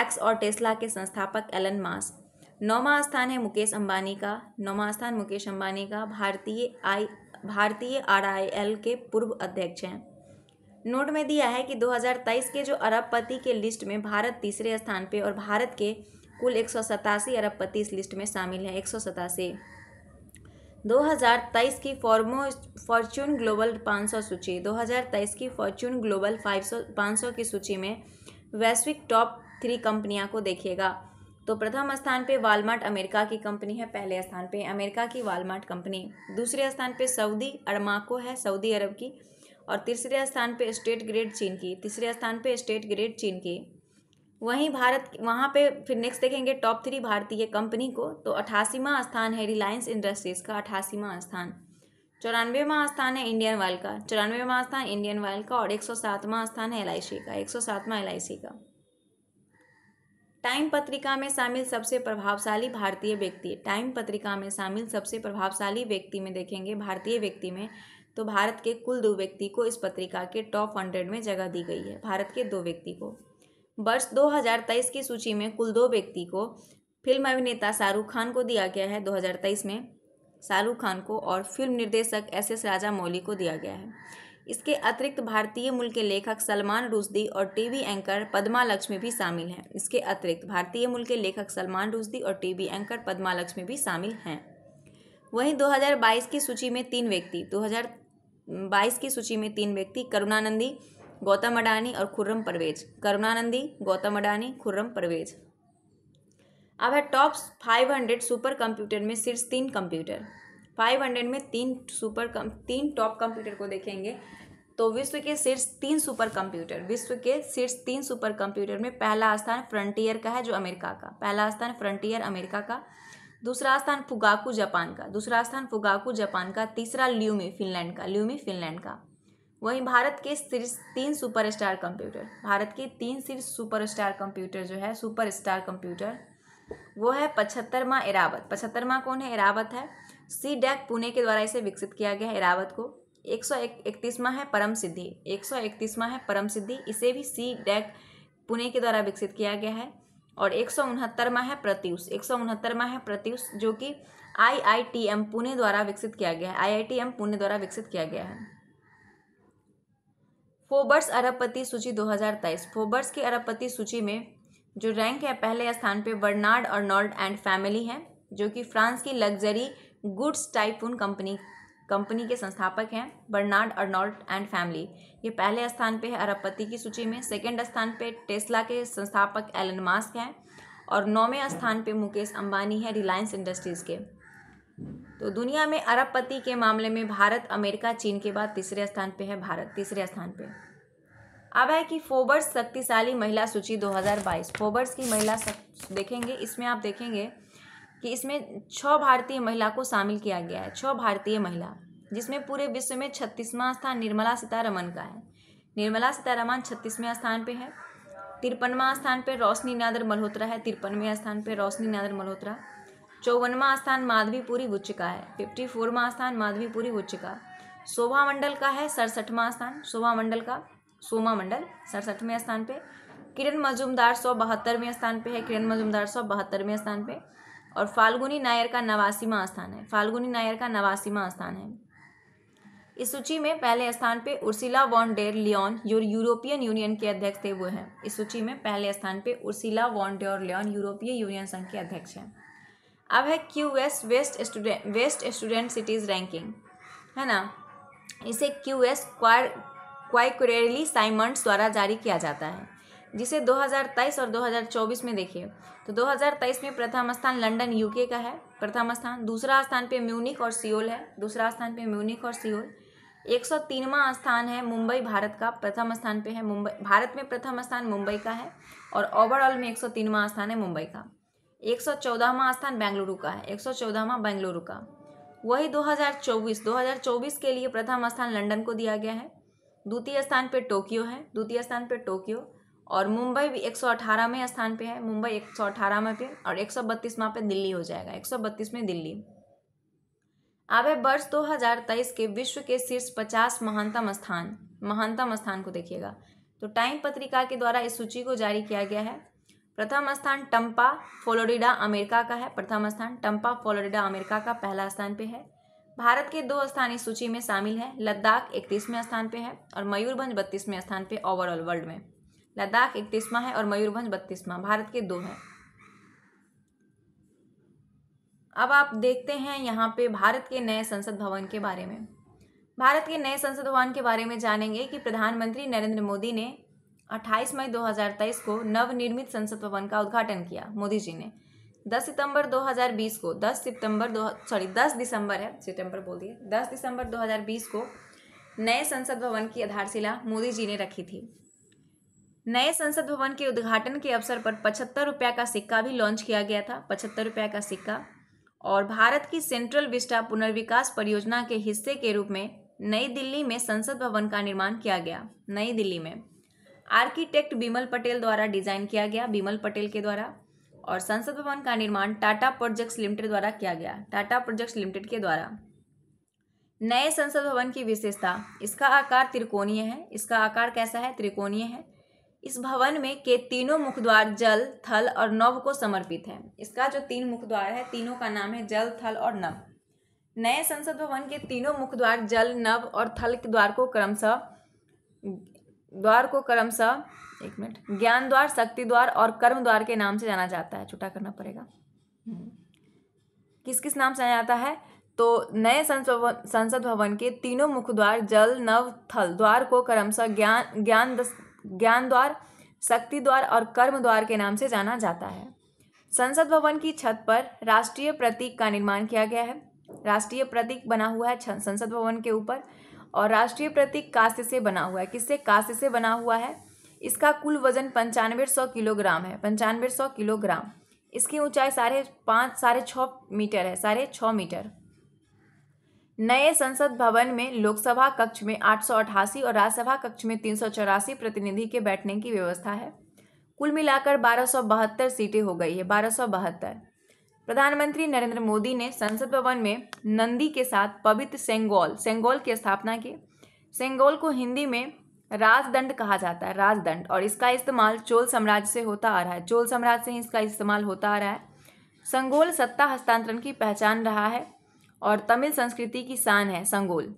S1: एक्स और टेस्ला के संस्थापक एलन मास्क नौवा स्थान है मुकेश अंबानी का नौवा स्थान मुकेश अंबानी का भारतीय आई भारतीय आरआईएल के पूर्व अध्यक्ष हैं नोट में दिया है कि 2023 के जो अरबपति के लिस्ट में भारत तीसरे स्थान पे और भारत के कुल एक अरबपति इस लिस्ट में शामिल है एक 2023 की फॉर्मो फॉर्च्यून ग्लोबल 500 सूची 2023 की फॉर्च्यून ग्लोबल 500 500 की सूची में वैश्विक टॉप थ्री कंपनियां को देखिएगा तो प्रथम स्थान पे वालमार्ट अमेरिका की कंपनी है पहले स्थान पे अमेरिका की वालमार्ट कंपनी दूसरे स्थान पे सऊदी अरमाको है सऊदी अरब की और तीसरे स्थान पे स्टेट ग्रेड चीन की तीसरे स्थान पे स्टेट ग्रेड चीन की वहीं भारत वहाँ पे फिर नेक्स्ट देखेंगे टॉप थ्री भारतीय कंपनी को तो अठासीवा स्थान है रिलायंस इंडस्ट्रीज़ का अठासीवा स्थान चौरानवेवा स्थान है इंडियन ऑयल का चौरानवेवा स्थान इंडियन ऑयल का और एक सौ सातवां स्थान है एल का एक सौ सातवां एल का टाइम पत्रिका में शामिल सबसे प्रभावशाली भारतीय व्यक्ति टाइम पत्रिका में शामिल सबसे प्रभावशाली व्यक्ति में देखेंगे भारतीय व्यक्ति में तो भारत के कुल दो व्यक्ति को इस पत्रिका के टॉप हंड्रेड में जगह दी गई है भारत के दो व्यक्ति को वर्ष 2023 की सूची में कुल दो व्यक्ति को फिल्म अभिनेता शाहरुख खान को दिया गया है 2023 में शाहरुख खान को और फिल्म निर्देशक एस एस राजा मौली को दिया गया है इसके अतिरिक्त भारतीय मूल के लेखक सलमान रुजदी और टीवी एंकर पद्मा लक्ष्मी भी शामिल हैं इसके अतिरिक्त भारतीय मूल के लेखक सलमान रुजदी और टीवी एंकर पद्मा लक्ष्मी भी शामिल हैं वहीं 2022 की सूची में तीन व्यक्ति 2022 की सूची में तीन व्यक्ति करुणानंदी गौतम अडानी और खुर्रम परवेज करुणानंदी गौतम अडानी खुर्रम परवेज अब है टॉप फाइव सुपर कंप्यूटर में सिर्फ तीन कंप्यूटर फाइव हंड्रेड में तीन सुपर कम तीन टॉप कंप्यूटर को देखेंगे तो विश्व के शीर्ष तीन सुपर कंप्यूटर विश्व के शीर्ष तीन सुपर कंप्यूटर में पहला स्थान फ्रंटियर का है जो अमेरिका का पहला स्थान फ्रंटियर अमेरिका का दूसरा स्थान फुगाकू जापान का दूसरा स्थान फुगाकू जापान का तीसरा ल्यूमी फिनलैंड का ल्यूमी फिनलैंड का वहीं भारत के शीर्ष तीन सुपरस्टार कंप्यूटर भारत के तीन शीर्ष सुपरस्टार कंप्यूटर जो है सुपरस्टार कंप्यूटर वो है पचहत्तरवा इरावत पचहत्तरवा कौन है इरावत है सी डैक पुणे के द्वारा इसे विकसित किया गया है इरावत को एक सौ इकतीसवा है परम सिद्धि एक सौ इकतीसवा है परम सिद्धि इसे भी सी डैक पुणे के द्वारा विकसित किया गया है और एक सौ उनहत्तरवा है प्रत्यूष एक सौ उनहत्तरवा है प्रत्यूष जो कि I I T M Pune द्वारा विकसित किया गया है I I T M Pune द्वारा विकसित किया गया है फोबर्स अरबपति सूची 2023 फोबर्स की अरबपति सूची में जो रैंक है पहले स्थान पे बर्नार्ड और नॉल्ड एंड फैमिली हैं जो कि फ्रांस की luxury goods typhoon company company के संस्थापक हैं बर्नार्ड अर्नोल्ट एंड फैमिली ये पहले स्थान पे है अरबपति की सूची में सेकंड स्थान पे टेस्ला के संस्थापक एलन मास्क हैं और नौवें स्थान पे मुकेश अंबानी है रिलायंस इंडस्ट्रीज़ के तो दुनिया में अरबपति के मामले में भारत अमेरिका चीन के बाद तीसरे स्थान पे है भारत तीसरे स्थान पर अब है कि फोबर्स शक्तिशाली महिला सूची 2022 फोबर्स की महिला सक... देखेंगे इसमें आप देखेंगे कि इसमें छः भारतीय महिला को शामिल किया गया है छः भारतीय महिला जिसमें पूरे विश्व में छत्तीसवां स्थान निर्मला सीतारमन का है निर्मला सीतारमन छत्तीसवें स्थान पे है तिरपनवा स्थान पे रोशनी नादर मल्होत्रा है तिरपनवें स्थान पे रोशनी नादर मल्होत्रा चौवनवा स्थान माधवीपुरी उच्च का है फिफ्टी फोरवा स्थान माधवीपुरी उच्च का शोभा मंडल का है सड़सठवा स्थान शोभा मंडल का सोमा मंडल सड़सठवें स्थान पे किरण मजूमदार सौ बहत्तरवें स्थान पे है किरण मजूमदार सौ बहत्तरवें स्थान पे और फाल्गुनी नायर का नवासीमा स्थान है फाल्गुनी नायर का नवासीमा स्थान है इस सूची में पहले स्थान पे उर्सिला वॉन डेर लियोन जो यूरोपियन यूनियन के अध्यक्ष थे वो हैं इस सूची में पहले स्थान पे उर्सिला वॉन डेर लियोन यूरोपीय यूनियन संघ के अध्यक्ष हैं अब है Q S best student best student cities ranking है ना इसे क्यू एस क्वार क्वाइक्रेली साइमंड्स द्वारा जारी किया जाता है जिसे 2023 और 2024 में देखिए तो 2023 में प्रथम स्थान लंदन यूके का है प्रथम स्थान दूसरा स्थान पे म्यूनिक और सियोल है दूसरा स्थान पे म्यूनिक और सियोल एक सौ तीनवा स्थान है मुंबई भारत का प्रथम स्थान पे है मुंबई भारत में प्रथम स्थान मुंबई का है और ओवरऑल में एक सौ तीनवा स्थान है मुंबई का एक सौ चौदहवा स्थान बेंगलुरु का है एक सौ चौदहवा बेंगलुरु का वही 2024 2024 के लिए प्रथम स्थान लंदन को दिया गया है द्वितीय स्थान पर टोक्यो है द्वितीय स्थान पर टोक्यो और मुंबई भी 118 में स्थान पे है मुंबई 118 में पे और 132 में पे दिल्ली हो जाएगा 132 में दिल्ली है वर्ष 2023 के विश्व के शीर्ष 50 महानतम स्थान महानतम स्थान को देखिएगा तो टाइम पत्रिका के द्वारा इस सूची को जारी किया गया है प्रथम स्थान टम्पा फ्लोरिडा अमेरिका का है प्रथम स्थान टम्पा फ्लोरिडा अमेरिका का पहला स्थान पे है भारत के दो स्थान इस सूची में शामिल है लद्दाख इकतीसवें स्थान पे है और मयूरभंज बत्तीसवें स्थान पे ओवरऑल वर्ल्ड में लद्दाख इकतीसवां है और मयूरभंज बत्तीसवां भारत के दो हैं अब आप देखते हैं यहाँ पे भारत के नए संसद भवन के बारे में भारत के नए संसद भवन के बारे में जानेंगे कि प्रधानमंत्री नरेंद्र मोदी ने 28 मई 2023 को नवनिर्मित संसद भवन का उद्घाटन किया मोदी जी ने 10 सितंबर 2020 को 10 सितंबर दो सॉरी 10 दिसंबर है सितंबर बोल दिए 10 दिसंबर 2020 को नए संसद भवन की आधारशिला मोदी जी ने रखी थी नए संसद भवन के उद्घाटन के अवसर पर पचहत्तर रुपया का सिक्का भी लॉन्च किया गया था पचहत्तर रुपया का सिक्का और भारत की सेंट्रल विस्टा पुनर्विकास परियोजना के हिस्से के रूप में नई दिल्ली में संसद भवन का निर्माण किया गया नई दिल्ली में आर्किटेक्ट बिमल पटेल द्वारा डिजाइन किया गया बिमल पटेल के द्वारा और संसद भवन का निर्माण टाटा प्रोजेक्ट्स लिमिटेड द्वारा किया गया टाटा प्रोजेक्ट्स लिमिटेड के द्वारा नए संसद भवन की विशेषता इसका आकार त्रिकोणीय है इसका आकार कैसा है त्रिकोणीय है इस भवन में के तीनों मुख द्वार जल थल और नव को समर्पित है इसका जो तीन मुख द्वार है तीनों का नाम है जल थल और नव नए संसद भवन के तीनों मुख द्वार जल नव और थल के द्वार को क्रमशः द्वार को क्रमशः एक मिनट ज्ञान द्वार शक्ति द्वार और कर्म द्वार के नाम से जाना जाता है छुटा करना पड़ेगा हम्म। किस किस नाम से जाना जाता है तो नए संसद भवन के तीनों मुख द्वार जल नव थल द्वार को क्रमशः ज्ञान ज्ञान ज्ञान द्वार शक्ति द्वार और कर्म द्वार के नाम से जाना जाता है संसद भवन की छत पर राष्ट्रीय प्रतीक का निर्माण किया गया है राष्ट्रीय प्रतीक बना हुआ है संसद भवन के ऊपर और राष्ट्रीय प्रतीक कांस्य से बना हुआ है किससे कांस्य से बना हुआ है इसका कुल वजन पंचानवे सौ किलोग्राम है पंचानवे सौ किलोग्राम इसकी ऊंचाई साढ़े पाँच साढ़े छः मीटर है साढ़े छः मीटर नए संसद भवन में लोकसभा कक्ष में आठ और राज्यसभा कक्ष में तीन प्रतिनिधि के बैठने की व्यवस्था है कुल मिलाकर बारह सीटें हो गई है बारह प्रधानमंत्री नरेंद्र मोदी ने संसद भवन में नंदी के साथ पवित्र सेंगोल सेंगोल की स्थापना की सेंगोल को हिंदी में राजदंड कहा जाता है राजदंड और इसका इस्तेमाल चोल साम्राज्य से होता आ रहा है चोल साम्राज्य से ही इसका इस्तेमाल होता आ रहा है संगोल सत्ता हस्तांतरण की पहचान रहा है और तमिल संस्कृति की शान है संगोल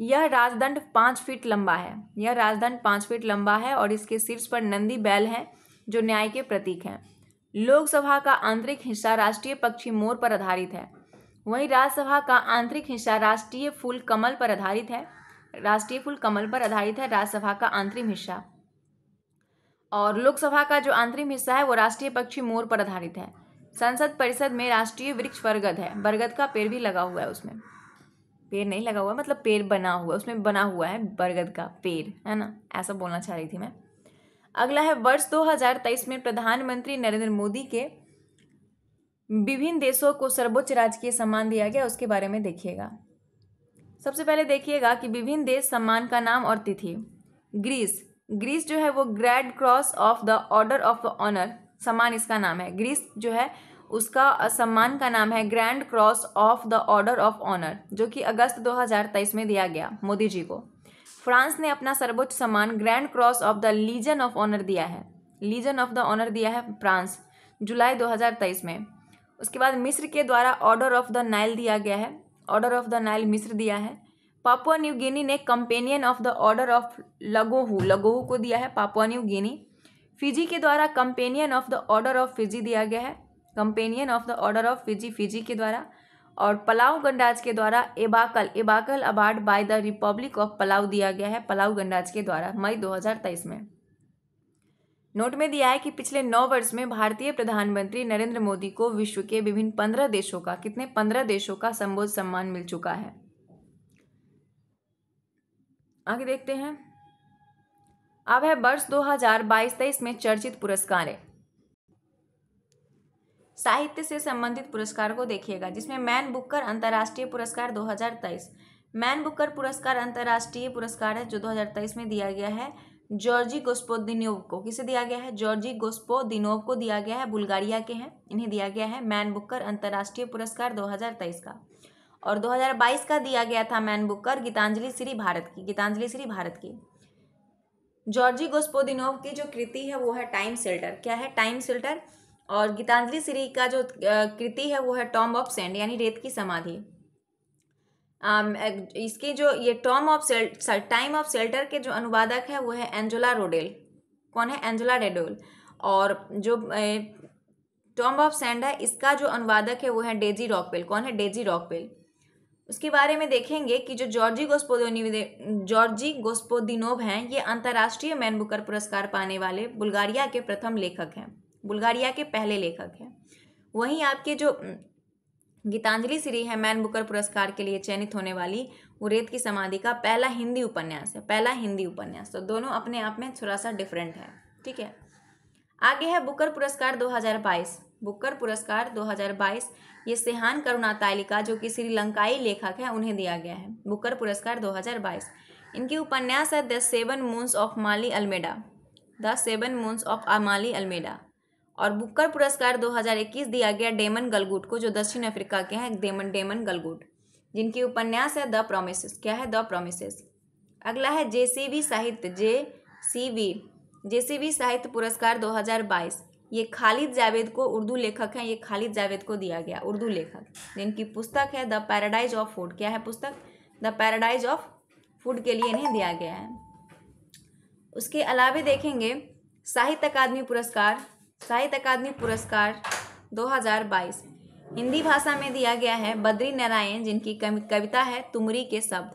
S1: यह राजदंड पाँच फीट लंबा है यह राजदंड पाँच फीट लंबा है और इसके शीर्ष पर नंदी बैल हैं जो न्याय के प्रतीक हैं लोकसभा का आंतरिक हिस्सा राष्ट्रीय पक्षी मोर पर आधारित है वहीं राज्यसभा का आंतरिक हिस्सा राष्ट्रीय फूल कमल पर आधारित है राष्ट्रीय फूल कमल पर आधारित है राज्यसभा का अंतरिम हिस्सा और लोकसभा का जो आंतरिक हिस्सा है वो राष्ट्रीय पक्षी मोर पर आधारित है संसद परिषद में राष्ट्रीय वृक्ष बरगद है बरगद का पेड़ भी लगा हुआ है उसमें पेड़ नहीं लगा हुआ है मतलब पेड़ बना हुआ है उसमें बना हुआ है बरगद का पेड़ है ना ऐसा बोलना चाह रही थी मैं अगला है वर्ष 2023 में प्रधानमंत्री नरेंद्र मोदी के विभिन्न देशों को सर्वोच्च राजकीय सम्मान दिया गया उसके बारे में देखिएगा सबसे पहले देखिएगा कि विभिन्न देश सम्मान का नाम और तिथि ग्रीस ग्रीस जो है वो grand cross of the order of honour सम्मान इसका नाम है ग्रीस जो है उसका सम्मान का नाम है grand cross of the order of honour जो कि अगस्त 2023 में दिया गया मोदी जी को फ्रांस ने अपना सर्वोच्च सम्मान grand cross of the legion of honour दिया है लीजन ऑफ द ऑनर दिया है फ्रांस जुलाई 2023 में उसके बाद मिस्र के द्वारा ऑर्डर ऑफ द नाइल दिया गया है ऑर्डर ऑफ द नाइल मिस्र दिया है पापुआ न्यू गिनी ने companion of the order of Logohu Logohu को दिया है पापुआ न्यू गिनी फिजी के द्वारा companion of the order of Fiji दिया गया है companion of the order of Fiji Fiji के द्वारा और पलाव गणराज के द्वारा Ebakl Ebakl award by the republic of Palau दिया गया है पलाव गणराज के द्वारा मई 2023 में नोट में दिया है कि पिछले नौ वर्ष में भारतीय प्रधानमंत्री नरेंद्र मोदी को विश्व के विभिन्न पंद्रह देशों का कितने पंद्रह देशों का संबोध सम्मान मिल चुका है आगे देखते हैं अब है वर्ष 2022-23 में चर्चित पुरस्कार है साहित्य से संबंधित पुरस्कार को देखिएगा जिसमें मैन बुकर अंतर्राष्ट्रीय पुरस्कार 2023 मैन बुकर पुरस्कार अंतर्राष्ट्रीय पुरस्कार है जो 2023 में दिया गया है जॉर्जी गोस्पोदिनोव को किसे दिया गया है जॉर्जी गोस्पोदिनोव को दिया गया है बुल्गारिया के हैं इन्हें दिया गया है मैन बुकर अंतर्राष्ट्रीय पुरस्कार 2023 का और 2022 का दिया गया था मैन बुकर गीतांजलि श्री भारत की गीतांजलि श्री भारत की जॉर्जी गोस्पोदिनोव की जो कृति है वो है टाइम सेल्टर क्या है टाइम सेल्टर और गीतांजलि श्री का जो कृति है वो है टॉम ऑफ सेंड यानी रेत की समाधि इसके जो ये tomb of sand tomb of sand के जो अनुवादक है वो है एंजोला रोडेल कौन है एंजोला रेडोल और जो टॉम ऑफ सेंड है इसका जो अनुवादक है वो है डेजी रॉकपेल कौन है डेजी रॉकवेल उसके बारे में देखेंगे कि जो जॉर्जी गोस्पोदिनोव जॉर्जी गोस्पोदिनोव हैं ये अंतर्राष्ट्रीय मैन बुकर पुरस्कार पाने वाले बुल्गारिया के प्रथम लेखक हैं बुल्गारिया के पहले लेखक हैं वहीं आपके जो गीतांजलि श्री है मैन बुकर पुरस्कार के लिए चयनित होने वाली वो रेत की समाधि का पहला हिंदी उपन्यास है पहला हिंदी उपन्यास तो दोनों अपने आप में थोड़ा सा डिफरेंट है ठीक है आगे है बुकर पुरस्कार 2022 बुकर पुरस्कार 2022 ये सेहान करुणातालिका जो कि श्रीलंकाई लेखक है उन्हें दिया गया है बुकर पुरस्कार 2022 इनकी उपन्यास है the seven moons of Mali Almeida the seven moons of Maali Almeida और बुकर पुरस्कार 2021 दिया गया डेमन गलगुट को जो दक्षिण अफ्रीका के हैं डेमन डेमन गलगुट जिनकी उपन्यास है द प्रोमिस क्या है द प्रोमिस अगला है जे साहित्य जे सी वी साहित्य पुरस्कार 2022 ये खालिद जावेद को उर्दू लेखक हैं ये खालिद जावेद को दिया गया उर्दू लेखक जिनकी पुस्तक है द पैराडाइज ऑफ फूड क्या है पुस्तक द पैराडाइज ऑफ फूड के लिए इन्हें दिया गया है उसके अलावा देखेंगे साहित्य अकादमी पुरस्कार साहित्य अकादमी पुरस्कार 2022 हिंदी भाषा में दिया गया है बद्री नारायण जिनकी कविता है तुमरी के शब्द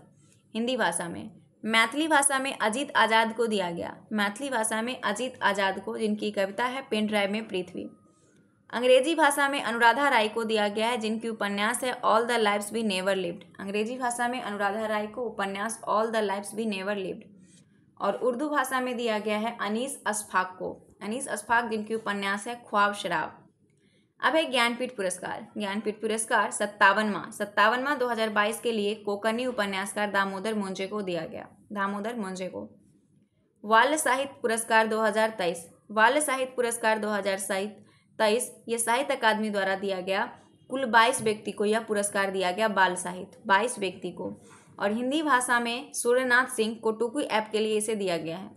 S1: हिंदी भाषा में मैथिली भाषा में अजीत आज़ाद को दिया गया मैथिली भाषा में अजीत आज़ाद को जिनकी कविता है पेन ड्राइव में पृथ्वी अंग्रेजी भाषा में अनुराधा राय को दिया गया है जिनकी उपन्यास है all the lives we never lived अंग्रेजी भाषा में अनुराधा राय को उपन्यास all the lives we never lived और उर्दू भाषा में दिया गया है अनीस अशफाक को अनीस अशफाक जिनकी उपन्यास है ख्वाब शराब अब है ज्ञानपीठ पुरस्कार ज्ञानपीठ पुरस्कार सत्तावनवा सत्तावनवा दो के लिए कोकर्णी उपन्यासकार दामोदर मोन्जे को दिया गया दामोदर मोजे को बाल साहित्य पुरस्कार 2023 बाल साहित्य पुरस्कार दो हजार तेईस ये साहित्य अकादमी द्वारा दिया गया कुल बाईस व्यक्ति को यह पुरस्कार दिया गया बाल साहित्य बाईस व्यक्ति को और हिंदी भाषा में सूर्यनाथ सिंह को टुकू ऐप के लिए इसे दिया गया है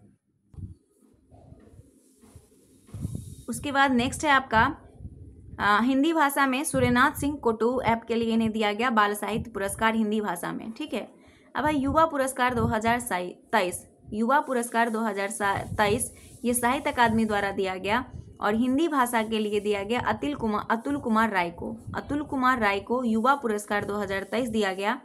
S1: उसके बाद नेक्स्ट है आपका आ, हिंदी भाषा में सूर्यनाथ सिंह कोटू ऐप के लिए इन्हें दिया गया बाल साहित्य पुरस्कार हिंदी भाषा में ठीक है अब है युवा पुरस्कार दो हजार तेईस युवा पुरस्कार दो हजार तेईस ये साहित्य अकादमी द्वारा दिया गया और हिंदी भाषा के लिए दिया गया अतिल कुमार अतुल कुमार राय को अतुल कुमार राय को युवा पुरस्कार 2023 दिया गया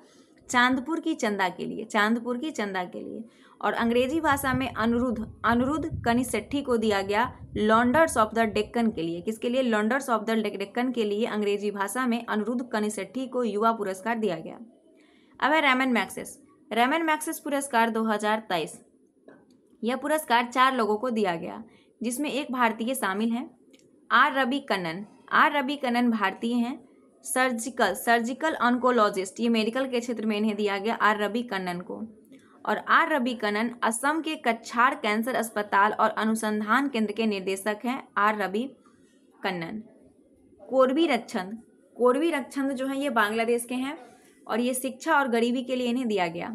S1: चांदपुर की चंदा के लिए चांदपुर की चंदा के लिए और अंग्रेजी भाषा में अनुरुद्ध अनुरुद्ध कनिसेट्ठी को दिया गया लॉन्डर्स ऑफ द डेक्कन के लिए किसके लिए लॉन्डर्स ऑफ द डेक्कन के लिए अंग्रेजी भाषा में अनुरुद्ध कनिसेट्ठी को युवा पुरस्कार दिया गया अब है रैमन मैक्सेस रेमन मैक्सिस पुरस्कार 2023 यह पुरस्कार चार लोगों को दिया गया जिसमें एक भारतीय शामिल हैं आर रवि कन्नन आर रवि कन्नन भारतीय हैं सर्जिकल सर्जिकल ऑन्कोलॉजिस्ट ये मेडिकल के क्षेत्र में इन्हें दिया गया आर रवि कन्नन को और आर रवि कन्नन असम के कच्छार कैंसर अस्पताल और अनुसंधान केंद्र के निर्देशक हैं आर रवि कन्नन कोरबी रक्षंद कोरबी रक्षंद जो हैं ये बांग्लादेश के हैं और ये शिक्षा और गरीबी के लिए इन्हें दिया गया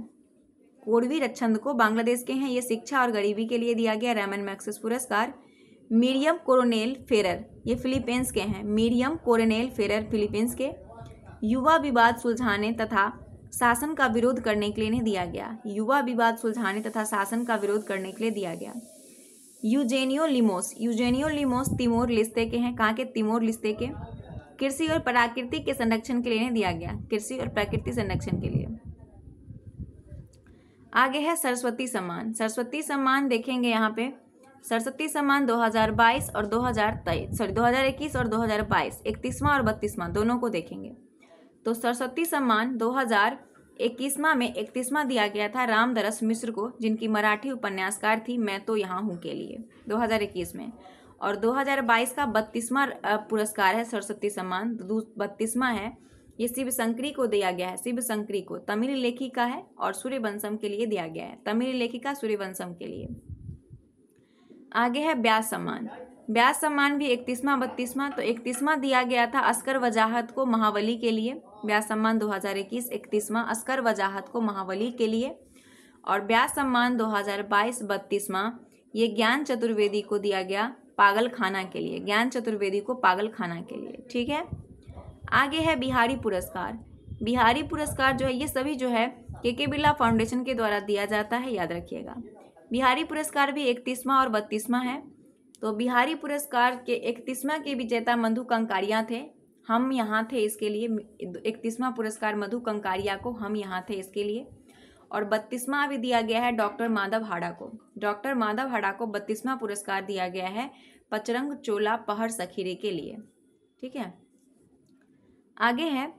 S1: कोरवी अच्छंद को बांग्लादेश के हैं ये शिक्षा और गरीबी के लिए दिया गया रैमन मैक्सिस पुरस्कार मीरियम कोरोनेल फेरर ये फिलीपींस के हैं मीरियम कोरोनेल फेरर फिलीपींस के युवा विवाद सुलझाने तथा शासन का विरोध करने के लिए इन्हें दिया गया युवा विवाद सुलझाने तथा शासन का विरोध करने के लिए दिया गया Eugenio Lemos Eugenio Lemos Timor Leste के हैं कहाँ के तिमोर लिस्ते के कृषि और प्राकृतिक के संरक्षण के लिए नहीं दिया गया कृषि और प्राकृतिक संरक्षण के लिए आगे है सरस्वती सम्मान सरस्वती सम्मान देखेंगे यहाँ पे सरस्वती सम्मान 2022 और 2023 सॉरी 2021 और 2022 इकतीसवां और बत्तीसवां दोनों को देखेंगे तो सरस्वती सम्मान 2021वां में इकतीसवां दिया गया था रामदरस मिश्र को जिनकी मराठी उपन्यासकार थी मैं तो यहाँ हूँ के लिए 2021 में और 2022 का बत्तीसवां पुरस्कार है सरस्वती सम्मान बत्तीसवां है ये शिव शंकरी को दिया गया है शिव शंकरी को तमिल लेखिका है और सूर्यवंशम के लिए दिया गया है तमिल लेखिका सूर्यवंशम के लिए आगे है ब्यास सम्मान ब्यास सम्मान भी इकतीसवां बत्तीसवां तो इकतीसवां दिया गया था अस्कर वजाहत को महावली के लिए ब्यास सम्मान 2021 इकतीसवां अस्कर वजाहत को महावली के लिए और ब्यास सम्मान 2022 हज़ार बाईस बत्तीसवां ये ज्ञान चतुर्वेदी को दिया गया पागल खाना के लिए ज्ञान चतुर्वेदी को पागल खाना के लिए ठीक है आगे है बिहारी पुरस्कार बिहारी पुरस्कार जो है ये सभी जो है के के बिरला फाउंडेशन के द्वारा दिया जाता है याद रखिएगा बिहारी पुरस्कार भी इकतीसवां और बत्तीसवां है तो बिहारी पुरस्कार के इकतीसवां के विजेता मधु कंकारिया थे हम यहाँ थे इसके लिए इकतीसवां पुरस्कार मधु कंकारिया को हम यहाँ थे इसके लिए और बत्तीसवां अभी दिया गया है डॉक्टर माधव हाड़ा को डॉक्टर माधव हाड़ा को बत्तीसवा पुरस्कार दिया गया है पचरंग चोला पहर सखीरे के लिए ठीक है आगे है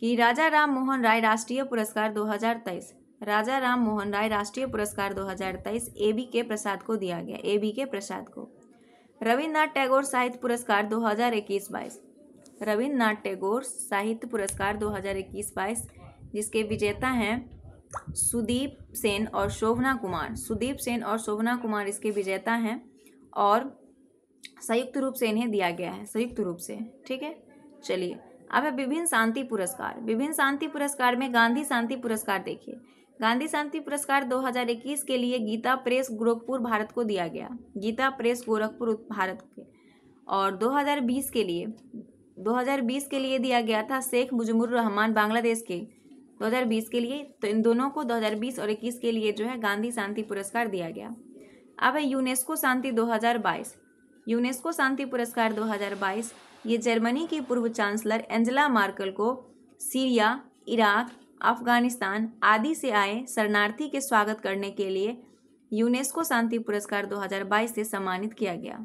S1: कि राजा राम मोहन राय राष्ट्रीय पुरस्कार 2023 राजा राम मोहन राय राष्ट्रीय पुरस्कार 2023 ए बी के प्रसाद को दिया गया ए बी के प्रसाद को रविन्द्रनाथ टैगोर साहित्य पुरस्कार 2021-22 रविन्द्रनाथ टैगोर साहित्य पुरस्कार 2021 बाईस जिसके विजेता हैं सुदीप सेन और शोभना कुमार सुदीप सेन और शोभना कुमार इसके विजेता हैं और संयुक्त रूप से इन्हें दिया गया है संयुक्त रूप से ठीक है चलिए अब है विभिन्न शांति पुरस्कार विभिन्न शांति पुरस्कार में गांधी शांति पुरस्कार देखिए गांधी शांति पुरस्कार 2021 के लिए गीता प्रेस गोरखपुर भारत को दिया गया गीता प्रेस गोरखपुर भारत के और 2020 के लिए 2020 के लिए दिया गया था शेख मुजमुर रहमान बांग्लादेश के 2020 के लिए तो इन दोनों को 2020 और 21 के लिए जो है गांधी शांति पुरस्कार दिया गया अब है यूनेस्को शांति 2022 यूनेस्को शांति पुरस्कार 2022 ये जर्मनी की पूर्व चांसलर एंजला मार्कल को सीरिया इराक अफगानिस्तान आदि से आए शरणार्थी के स्वागत करने के लिए यूनेस्को शांति पुरस्कार 2022 से सम्मानित किया गया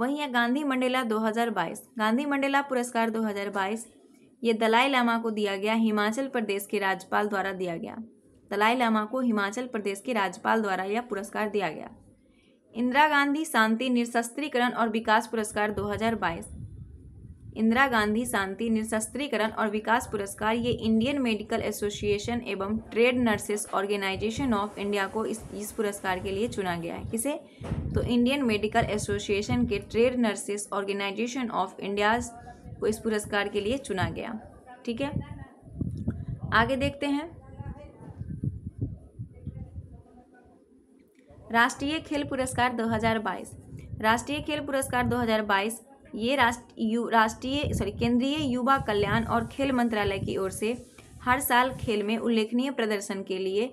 S1: वहीं है गांधी मंडेला 2022 गांधी मंडेला पुरस्कार 2022 ये दलाई लामा को दिया गया हिमाचल प्रदेश के राज्यपाल द्वारा दिया गया दलाई लामा को हिमाचल प्रदेश के राज्यपाल द्वारा यह पुरस्कार दिया गया इंदिरा गांधी शांति निशस्त्रीकरण और विकास पुरस्कार 2022 इंदिरा गांधी शांति निशस्त्रीकरण और विकास पुरस्कार ये इंडियन मेडिकल एसोसिएशन एवं trade nurses organisation of India को इस इस पुरस्कार के लिए चुना गया है किसे तो इंडियन मेडिकल एसोसिएशन के trade nurses organisation of India's को इस पुरस्कार के लिए चुना गया ठीक है आगे देखते हैं राष्ट्रीय खेल पुरस्कार 2022 राष्ट्रीय खेल पुरस्कार 2022 ये राष्ट्र राष्ट्रीय सॉरी केंद्रीय युवा कल्याण और खेल मंत्रालय की ओर से हर साल खेल में उल्लेखनीय प्रदर्शन के लिए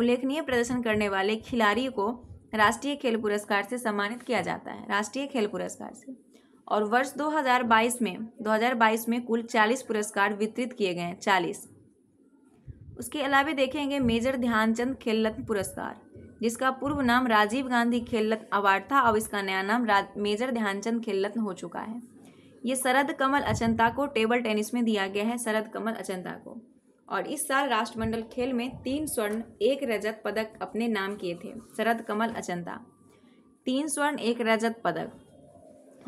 S1: उल्लेखनीय प्रदर्शन करने वाले खिलाड़ी को राष्ट्रीय खेल पुरस्कार से सम्मानित किया जाता है राष्ट्रीय खेल पुरस्कार से और वर्ष 2022 में 2022 में कुल 40 पुरस्कार वितरित किए गए हैं चालीस उसके अलावा देखेंगे मेजर ध्यानचंद खेल रत्न पुरस्कार जिसका पूर्व नाम राजीव गांधी खेल रत्न अवार्ड था अब इसका नया नाम मेजर ध्यानचंद खेल रत्न हो चुका है ये शरद कमल अचंता को टेबल टेनिस में दिया गया है शरद कमल अचंता को और इस साल राष्ट्रमंडल खेल में तीन स्वर्ण एक रजत पदक अपने नाम किए थे शरद कमल अचंता तीन स्वर्ण एक रजत पदक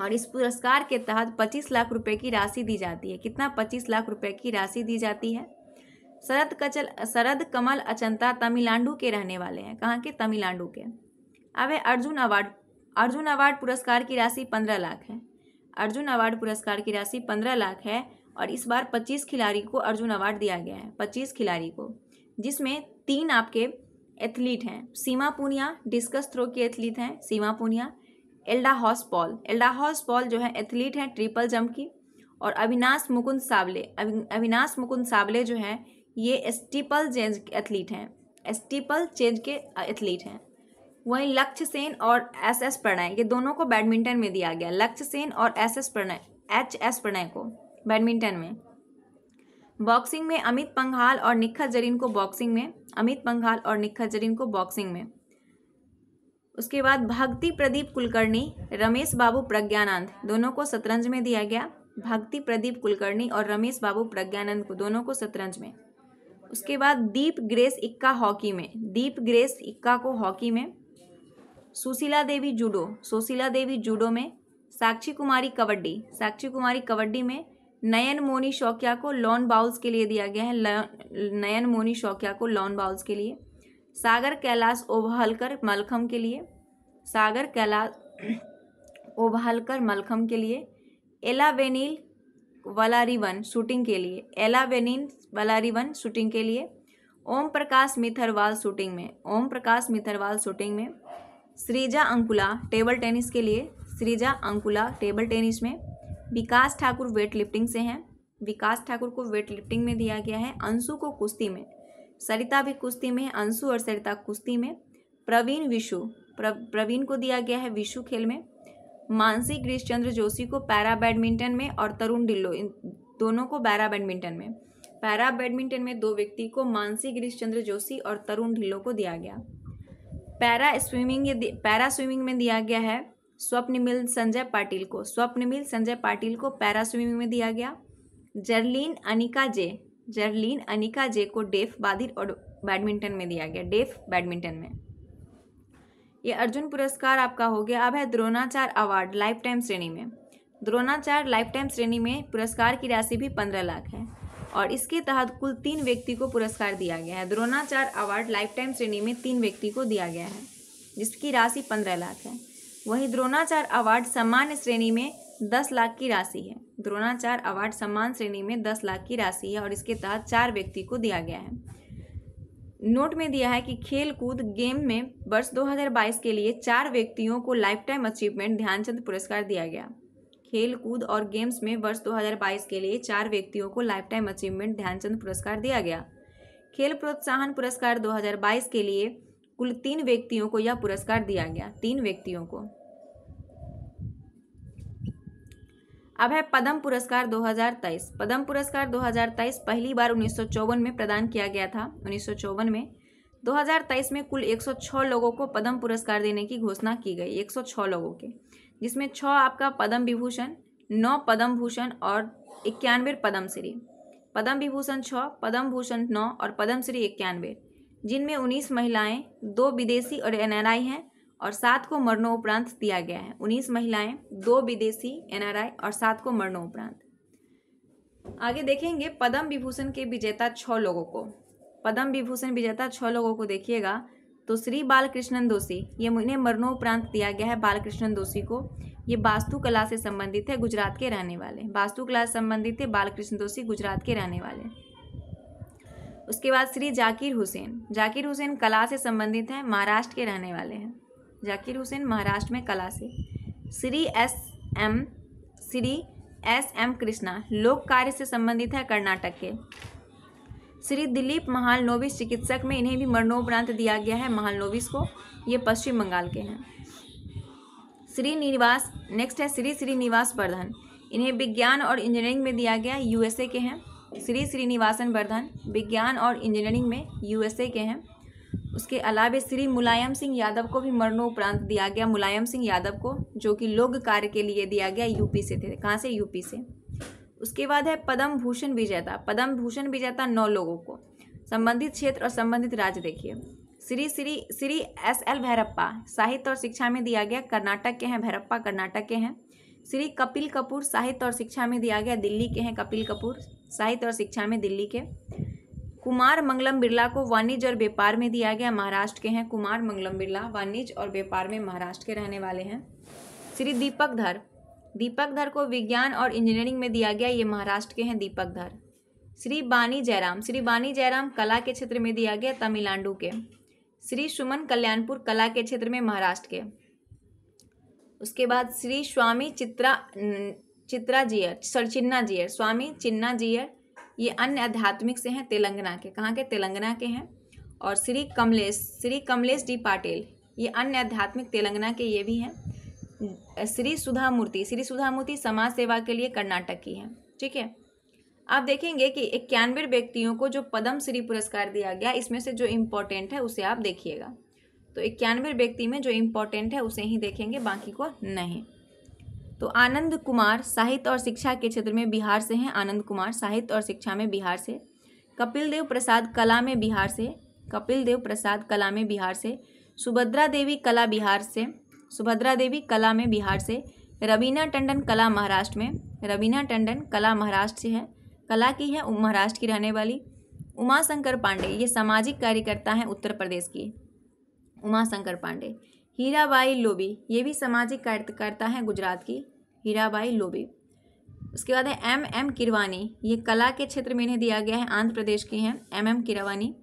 S1: और इस पुरस्कार के तहत 25 लाख रुपए की राशि दी जाती है कितना 25 लाख रुपए की राशि दी जाती है शरद कचल शरद कमल अचंता तमिलनाडु के रहने वाले हैं कहाँ के तमिलनाडु के अब है अर्जुन अवार्ड अर्जुन अवार्ड पुरस्कार की राशि पंद्रह लाख है अर्जुन अवार्ड पुरस्कार की राशि पंद्रह लाख है और इस बार पच्चीस खिलाड़ी को अर्जुन अवार्ड दिया गया है पच्चीस खिलाड़ी को जिसमें तीन आपके एथलीट हैं सीमा पुनिया डिस्कस थ्रो की एथलीट हैं सीमा पुनिया एल्डा हॉस पॉल एल्डा हॉस पॉल जो है एथलीट हैं ट्रिपल जंप की और अविनाश मुकुंद सावले अविनाश मुकुंद सावले जो हैं ये स्टीपल चेंज एथलीट हैं स्टीपल चेंज के एथलीट हैं वहीं लक्ष्य सेन और एस एस प्रणय ये दोनों को बैडमिंटन में दिया गया लक्ष्य सेन और S S Prannoy H S Prannoy को बैडमिंटन में बॉक्सिंग में अमित पंघाल और निखत जरीन को बॉक्सिंग में अमित पंघाल और निखत जरीन को बॉक्सिंग में उसके बाद भक्ति प्रदीप कुलकर्णी रमेश बाबू प्रज्ञानंद दोनों को शतरंज में दिया गया भक्ति प्रदीप कुलकर्णी और रमेश बाबू प्रज्ञानंद को दोनों को शतरंज में उसके बाद दीप ग्रेस इक्का हॉकी में दीप ग्रेस इक्का को हॉकी में सुशीला देवी जूडो सुशीला देवी जूडो में साक्षी कुमारी कबड्डी साक्षी कुमारी कबड्डी में नयन मोनी शौकिया को लॉन बाउल्स के लिए दिया गया है नयन मोनी शौकिया को लॉन बाउल्स के लिए सागर कैलाश ओबहलकर मलखम के लिए सागर कैलाश ओबहलकर मलखम के लिए एलावेनिल वलारीवन शूटिंग के लिए एलावेनिल वलारीवन शूटिंग के लिए ओम प्रकाश मिथरवाल शूटिंग में ओम प्रकाश मिथरवाल शूटिंग में श्रीजा अंकुला टेबल टेनिस के लिए श्रीजा अंकुला टेबल टेनिस में विकास ठाकुर वेट लिफ्टिंग से हैं विकास ठाकुर को वेट लिफ्टिंग में दिया गया है अंशु को कुश्ती में सरिता भी कुश्ती में अंशु और सरिता कुश्ती में प्रवीण विशु प्र, प्रवीण को दिया गया है विशु खेल में मानसी ग्रीश चंद्र जोशी को पैरा बैडमिंटन में और तरुण ढिल्लो इन दोनों को पैरा बैडमिंटन में पैरा बैडमिंटन में दो व्यक्ति को मानसी गिरीश चंद्र जोशी और तरुण ढिल्लो को दिया गया पैरा स्विमिंग पैरा स्विमिंग में दिया गया है स्वप्निमिल संजय पाटिल को स्वप्निमिल संजय पाटिल को पैरा स्विमिंग में दिया गया जर्लिन अनिका जे जर्लिन अनिका जे को डेफ बाधिर और बैडमिंटन में दिया गया डेफ बैडमिंटन में ये अर्जुन पुरस्कार आपका हो गया अब है द्रोणाचार अवार्ड लाइफ टाइम श्रेणी में द्रोणाचार लाइफ टाइम श्रेणी में पुरस्कार की राशि भी पंद्रह लाख है और इसके तहत कुल तीन व्यक्ति को पुरस्कार दिया गया है द्रोणाचार अवार्ड लाइफ टाइम श्रेणी में तीन व्यक्ति को दिया गया है जिसकी राशि पंद्रह लाख है वहीं द्रोणाचार अवार्ड सामान्य श्रेणी में दस लाख की राशि है द्रोणाचार्य अवार्ड सम्मान श्रेणी में दस लाख की राशि है और इसके तहत चार व्यक्ति को दिया गया है नोट में दिया है कि खेल कूद गेम में वर्ष 2022 के लिए चार व्यक्तियों को लाइफ टाइम अचीवमेंट ध्यानचंद पुरस्कार दिया गया खेल कूद और गेम्स में वर्ष 2022 के लिए चार व्यक्तियों को लाइफ टाइम अचीवमेंट ध्यानचंद पुरस्कार दिया गया खेल प्रोत्साहन पुरस्कार 2022 के लिए कुल तीन व्यक्तियों को यह पुरस्कार दिया गया तीन व्यक्तियों को अब है पद्म पुरस्कार 2023 पद्म पुरस्कार 2023 पहली बार उन्नीस में प्रदान किया गया था उन्नीस में 2023 में कुल 106 लोगों को पद्म पुरस्कार देने की घोषणा की गई 106 लोगों के जिसमें छः आपका पद्म विभूषण नौ पद्म भूषण और इक्यानवे पद्म श्री पद्म विभूषण छः पद्म भूषण नौ और पद्म श्री इक्यानवे जिनमें उन्नीस महिलाएं दो विदेशी और एन हैं और सात को मरणोपरांत दिया गया है उन्नीस महिलाएं दो विदेशी एनआरआई और सात को मरणोपरांत आगे देखेंगे पद्म विभूषण के विजेता छः लोगों को पद्म विभूषण विजेता छः लोगों को देखिएगा तो श्री बालकृष्णन दोषी ये इन्हें मरणोपरांत दिया गया है बालकृष्णन दोषी को ये वास्तुकला से संबंधित है गुजरात के रहने वाले वास्तुकला से संबंधित है बालकृष्ण दोषी गुजरात के रहने वाले उसके बाद श्री जाकिर हुसैन जाकिर हुसैन कला से संबंधित हैं महाराष्ट्र के रहने वाले हैं जाकिर हुसैन महाराष्ट्र में कला से Shri S M Shri S M Krishna लोक कार्य से संबंधित है कर्नाटक के श्री दिलीप महालनोविस चिकित्सक में इन्हें भी मरणोपरांत दिया गया है महालनोविस को ये पश्चिम बंगाल के हैं श्री निवास नेक्स्ट है श्री श्रीनिवास वर्धन इन्हें विज्ञान और इंजीनियरिंग में दिया गया यूएसए के हैं श्री श्रीनिवासन वर्धन विज्ञान और इंजीनियरिंग में यूएसए के हैं उसके अलावा श्री मुलायम सिंह यादव को भी मरणोपरांत दिया गया मुलायम सिंह यादव को जो कि लोक कार्य के लिए दिया गया यूपी से थे कहाँ से यूपी से उसके बाद है पद्म भूषण विजेता पद्म भूषण विजेता नौ लोगों को संबंधित क्षेत्र और संबंधित राज्य देखिए श्री श्री श्री एस एल भैरप्पा साहित्य और शिक्षा में दिया गया कर्नाटक के हैं भैरप्पा कर्नाटक के हैं श्री कपिल कपूर साहित्य और शिक्षा में दिया गया दिल्ली के हैं कपिल कपूर साहित्य और शिक्षा में दिल्ली के कुमार मंगलम बिरला को वाणिज्य और व्यापार में दिया गया महाराष्ट्र के हैं कुमार मंगलम बिरला वाणिज्य और व्यापार में महाराष्ट्र के रहने वाले हैं श्री दीपक धर दीपक धर को विज्ञान और इंजीनियरिंग में दिया गया ये महाराष्ट्र के हैं दीपक धर श्री बानी जयराम श्री बानी जयराम कला के क्षेत्र में दिया गया तमिलनाडु के श्री सुमन कल्याणपुर कला के क्षेत्र में महाराष्ट्र के उसके बाद श्री स्वामी चित्रा चित्रा जियर सर चिन्ना जियर स्वामी चिन्ना जियर ये अन्य आध्यात्मिक से हैं तेलंगाना के कहाँ के तेलंगाना के हैं और श्री कमलेश श्री कमलेश डी पाटिल ये अन्य आध्यात्मिक तेलंगाना के ये भी हैं श्री सुधा मूर्ति श्री सुधा मूर्ति समाज सेवा के लिए कर्नाटक की हैं ठीक है आप देखेंगे कि इक्यानवे व्यक्तियों को जो पद्म श्री पुरस्कार दिया गया इसमें से जो इम्पोर्टेंट है उसे आप देखिएगा तो इक्यानवे व्यक्ति में जो इम्पोर्टेंट है उसे ही देखेंगे बाकी को नहीं तो आनंद कुमार साहित्य और शिक्षा के क्षेत्र में बिहार से हैं आनंद कुमार साहित्य और शिक्षा में बिहार से कपिल देव प्रसाद कला में बिहार से कपिल देव प्रसाद कला में बिहार से सुभद्रा देवी कला बिहार से सुभद्रा देवी कला में बिहार से रवीना टंडन कला महाराष्ट्र में रवीना टंडन कला महाराष्ट्र से है कला की है महाराष्ट्र की रहने वाली उमा शंकर पांडे ये सामाजिक कार्यकर्ता हैं उत्तर प्रदेश की उमा शंकर पांडे हीराबाई लोबी ये भी सामाजिक कार्यकर्ता हैं गुजरात की हीराबाई लोबे उसके बाद है एम एम किरवानी ये कला के क्षेत्र में इन्हें दिया गया है आंध्र प्रदेश के हैं एम एम किरवानी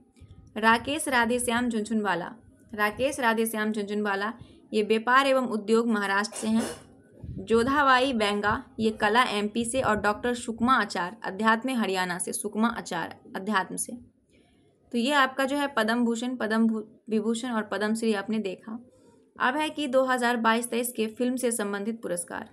S1: राकेश राधेश्याम झुंझुनवाला राकेश राधेश्याम झुंझुनवाला ये व्यापार एवं उद्योग महाराष्ट्र से हैं जोधाबाई बैंगा ये कला एमपी से और डॉक्टर सुकमा आचार अध्यात्म हरियाणा से सुकमा आचार अध्यात्म से तो ये आपका जो है पद्म भूषण पद्म विभूषण और पद्मश्री आपने देखा अब है कि 2022-23 के फिल्म से संबंधित पुरस्कार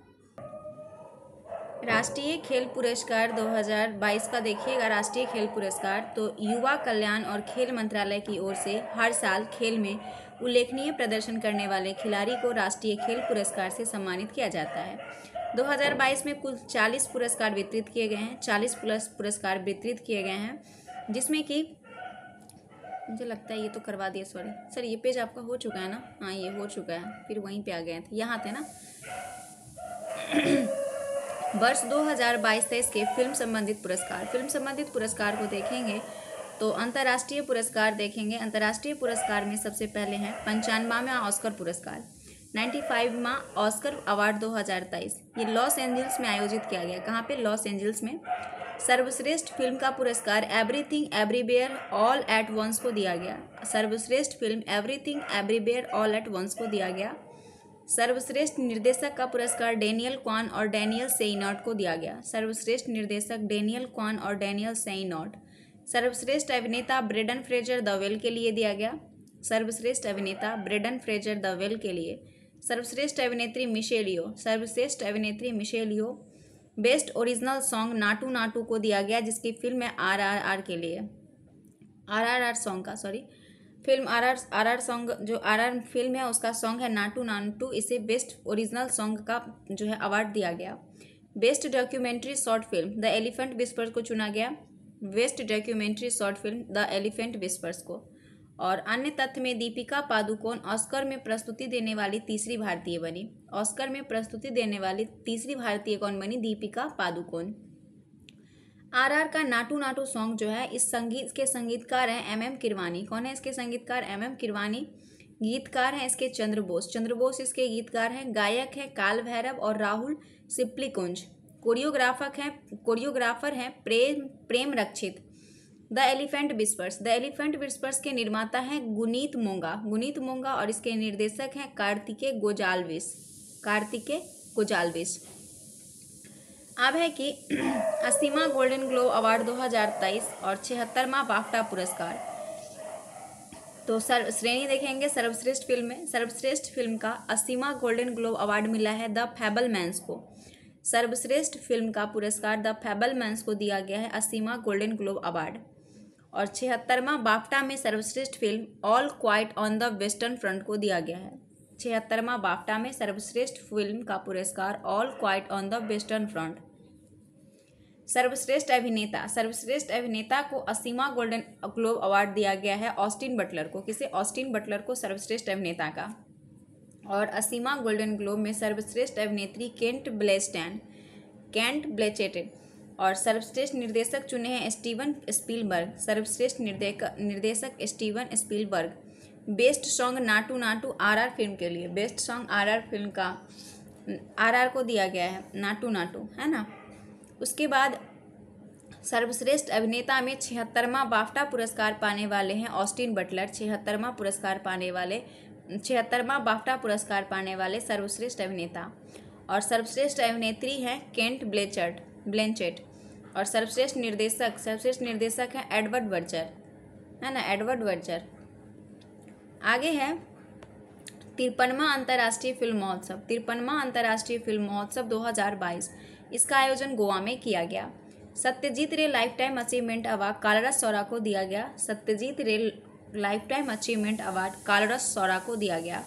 S1: राष्ट्रीय खेल पुरस्कार 2022 का देखिएगा राष्ट्रीय खेल पुरस्कार तो युवा कल्याण और खेल मंत्रालय की ओर से हर साल खेल में उल्लेखनीय प्रदर्शन करने वाले खिलाड़ी को राष्ट्रीय खेल पुरस्कार से सम्मानित किया जाता है 2022 में कुल 40 पुरस्कार वितरित किए गए हैं 40 प्लस पुरस्कार वितरित किए गए हैं जिसमें कि मुझे लगता है ये तो करवा दिया सॉरी सर ये पेज आपका हो चुका है ना हाँ ये हो चुका है फिर वहीं पर आ गए थे यहाँ थे ना वर्ष 2022-23 के फिल्म संबंधित पुरस्कार फिल्म संबंधित पुरस्कार को देखेंगे तो अंतर्राष्ट्रीय पुरस्कार देखेंगे अंतर्राष्ट्रीय पुरस्कार में सबसे पहले हैं पंचानवावा ऑस्कर पुरस्कार नाइन्टी माँ ऑस्कर अवार्ड 2023 ये लॉस एंजल्स में आयोजित किया गया कहाँ पे लॉस एंजल्स में सर्वश्रेष्ठ फिल्म का पुरस्कार everything everywhere all at once को दिया गया सर्वश्रेष्ठ film everything everywhere all at once को दिया गया सर्वश्रेष्ठ निर्देशक का पुरस्कार डेनियल क्वान और डेनियल सेइनॉट को दिया गया सर्वश्रेष्ठ निर्देशक डेनियल क्वान और डैनियल सेइनॉट सर्वश्रेष्ठ अभिनेता ब्रेडन फ्रेजर द वेल के लिए दिया गया सर्वश्रेष्ठ अभिनेता ब्रेडन फ्रेजर द वेल के लिए सर्वश्रेष्ठ अभिनेत्री मिशेलियो सर्वश्रेष्ठ अभिनेत्री Michelle Yeoh best original song Naatu Naatu को दिया गया जिसकी फिल्म है आर आर आर के लिए आर आर आर सॉन्ग का sorry film R R R R song जो आर आर फिल्म है उसका सॉन्ग है नाटू नानटू इसे बेस्ट ओरिजिनल सॉन्ग का जो है अवार्ड दिया गया best documentary short film the elephant whisperers को चुना गया best documentary short film the elephant whisperers को और अन्य तथ्य में दीपिका पादुकोण ऑस्कर में प्रस्तुति देने वाली तीसरी भारतीय बनी ऑस्कर में प्रस्तुति देने वाली तीसरी भारतीय कौन बनी दीपिका पादुकोण आरआर का नाटू नाटू सॉन्ग जो है इस संगीत के संगीतकार हैं एम एम किरवानी कौन है इसके संगीतकार एम एम किरवानी गीतकार हैं इसके चंद्र बोस चंद्र बोस इसके गीतकार हैं गायक हैं काल भैरव और राहुल सिप्लीकुंज कोरियोग्राफक हैं कोरियोग्राफर हैं Prem Prem Rakshit the elephant whisperers the elephant whisperers के निर्माता हैं गुनीत मोंगा गुनीत मोंगा और इसके निर्देशक हैं कार्तिके गोजालविस कार्तिके गोजालविस अब है कि असीमा गोल्डन ग्लोब अवार्ड 2023 और छिहत्तरवा बाफ्टा पुरस्कार तो सर श्रेणी देखेंगे सर्वश्रेष्ठ फिल्म में सर्वश्रेष्ठ फिल्म का असीमा गोल्डन ग्लोब अवार्ड मिला है द फैबल मैंस को सर्वश्रेष्ठ फिल्म का पुरस्कार द फैबल मैंस को दिया गया है असीमा गोल्डन ग्लोब अवार्ड और छिहत्तरवा बाफ्टा में सर्वश्रेष्ठ film all quiet on the western front को दिया गया है छिहत्तरवा बाफ्टा में सर्वश्रेष्ठ फिल्म का पुरस्कार all quiet on the western front सर्वश्रेष्ठ अभिनेता सर्वश्रेष्ठ अभिनेता को असीमा गोल्डन ग्लोब अवार्ड दिया गया है ऑस्टिन बटलर को किसे ऑस्टिन बटलर को सर्वश्रेष्ठ अभिनेता का और असीमा गोल्डन ग्लोब में सर्वश्रेष्ठ अभिनेत्री केंट ब्लेस्टैन कैंट ब्लेचेटेड और सर्वश्रेष्ठ निर्देशक चुने हैं स्टीवन स्पीलबर्ग सर्वश्रेष्ठ निर्देशक Steven Spielberg best song Naatu Naatu RR film के लिए बेस्ट सॉन्ग आरआर फिल्म का आरआर को दिया गया है नाटू नाटू है ना उसके बाद सर्वश्रेष्ठ अभिनेता में छिहत्तरवा बाफ्टा पुरस्कार पाने वाले हैं ऑस्टिन बटलर छिहत्तरवा पुरस्कार पाने वाले छिहत्तरवा बाफ्टा पुरस्कार पाने वाले सर्वश्रेष्ठ अभिनेता और सर्वश्रेष्ठ अभिनेत्री हैं केंट ब्लेचर्ट ब्लेंचेट और सर्वश्रेष्ठ निर्देशक सर्वश्रेष्ठ निर्देशक हैं एडवर्ड वर्चर है ना एडवर्ड वर्चर आगे है तिरपनवा अंतर्राष्ट्रीय फिल्म महोत्सव तिरपनवा अंतर्राष्ट्रीय फिल्म महोत्सव दो इसका आयोजन गोवा में किया गया Satyajit Ray lifetime achievement award Carlos Saura को दिया गया Satyajit Ray lifetime achievement award Carlos Saura को दिया गया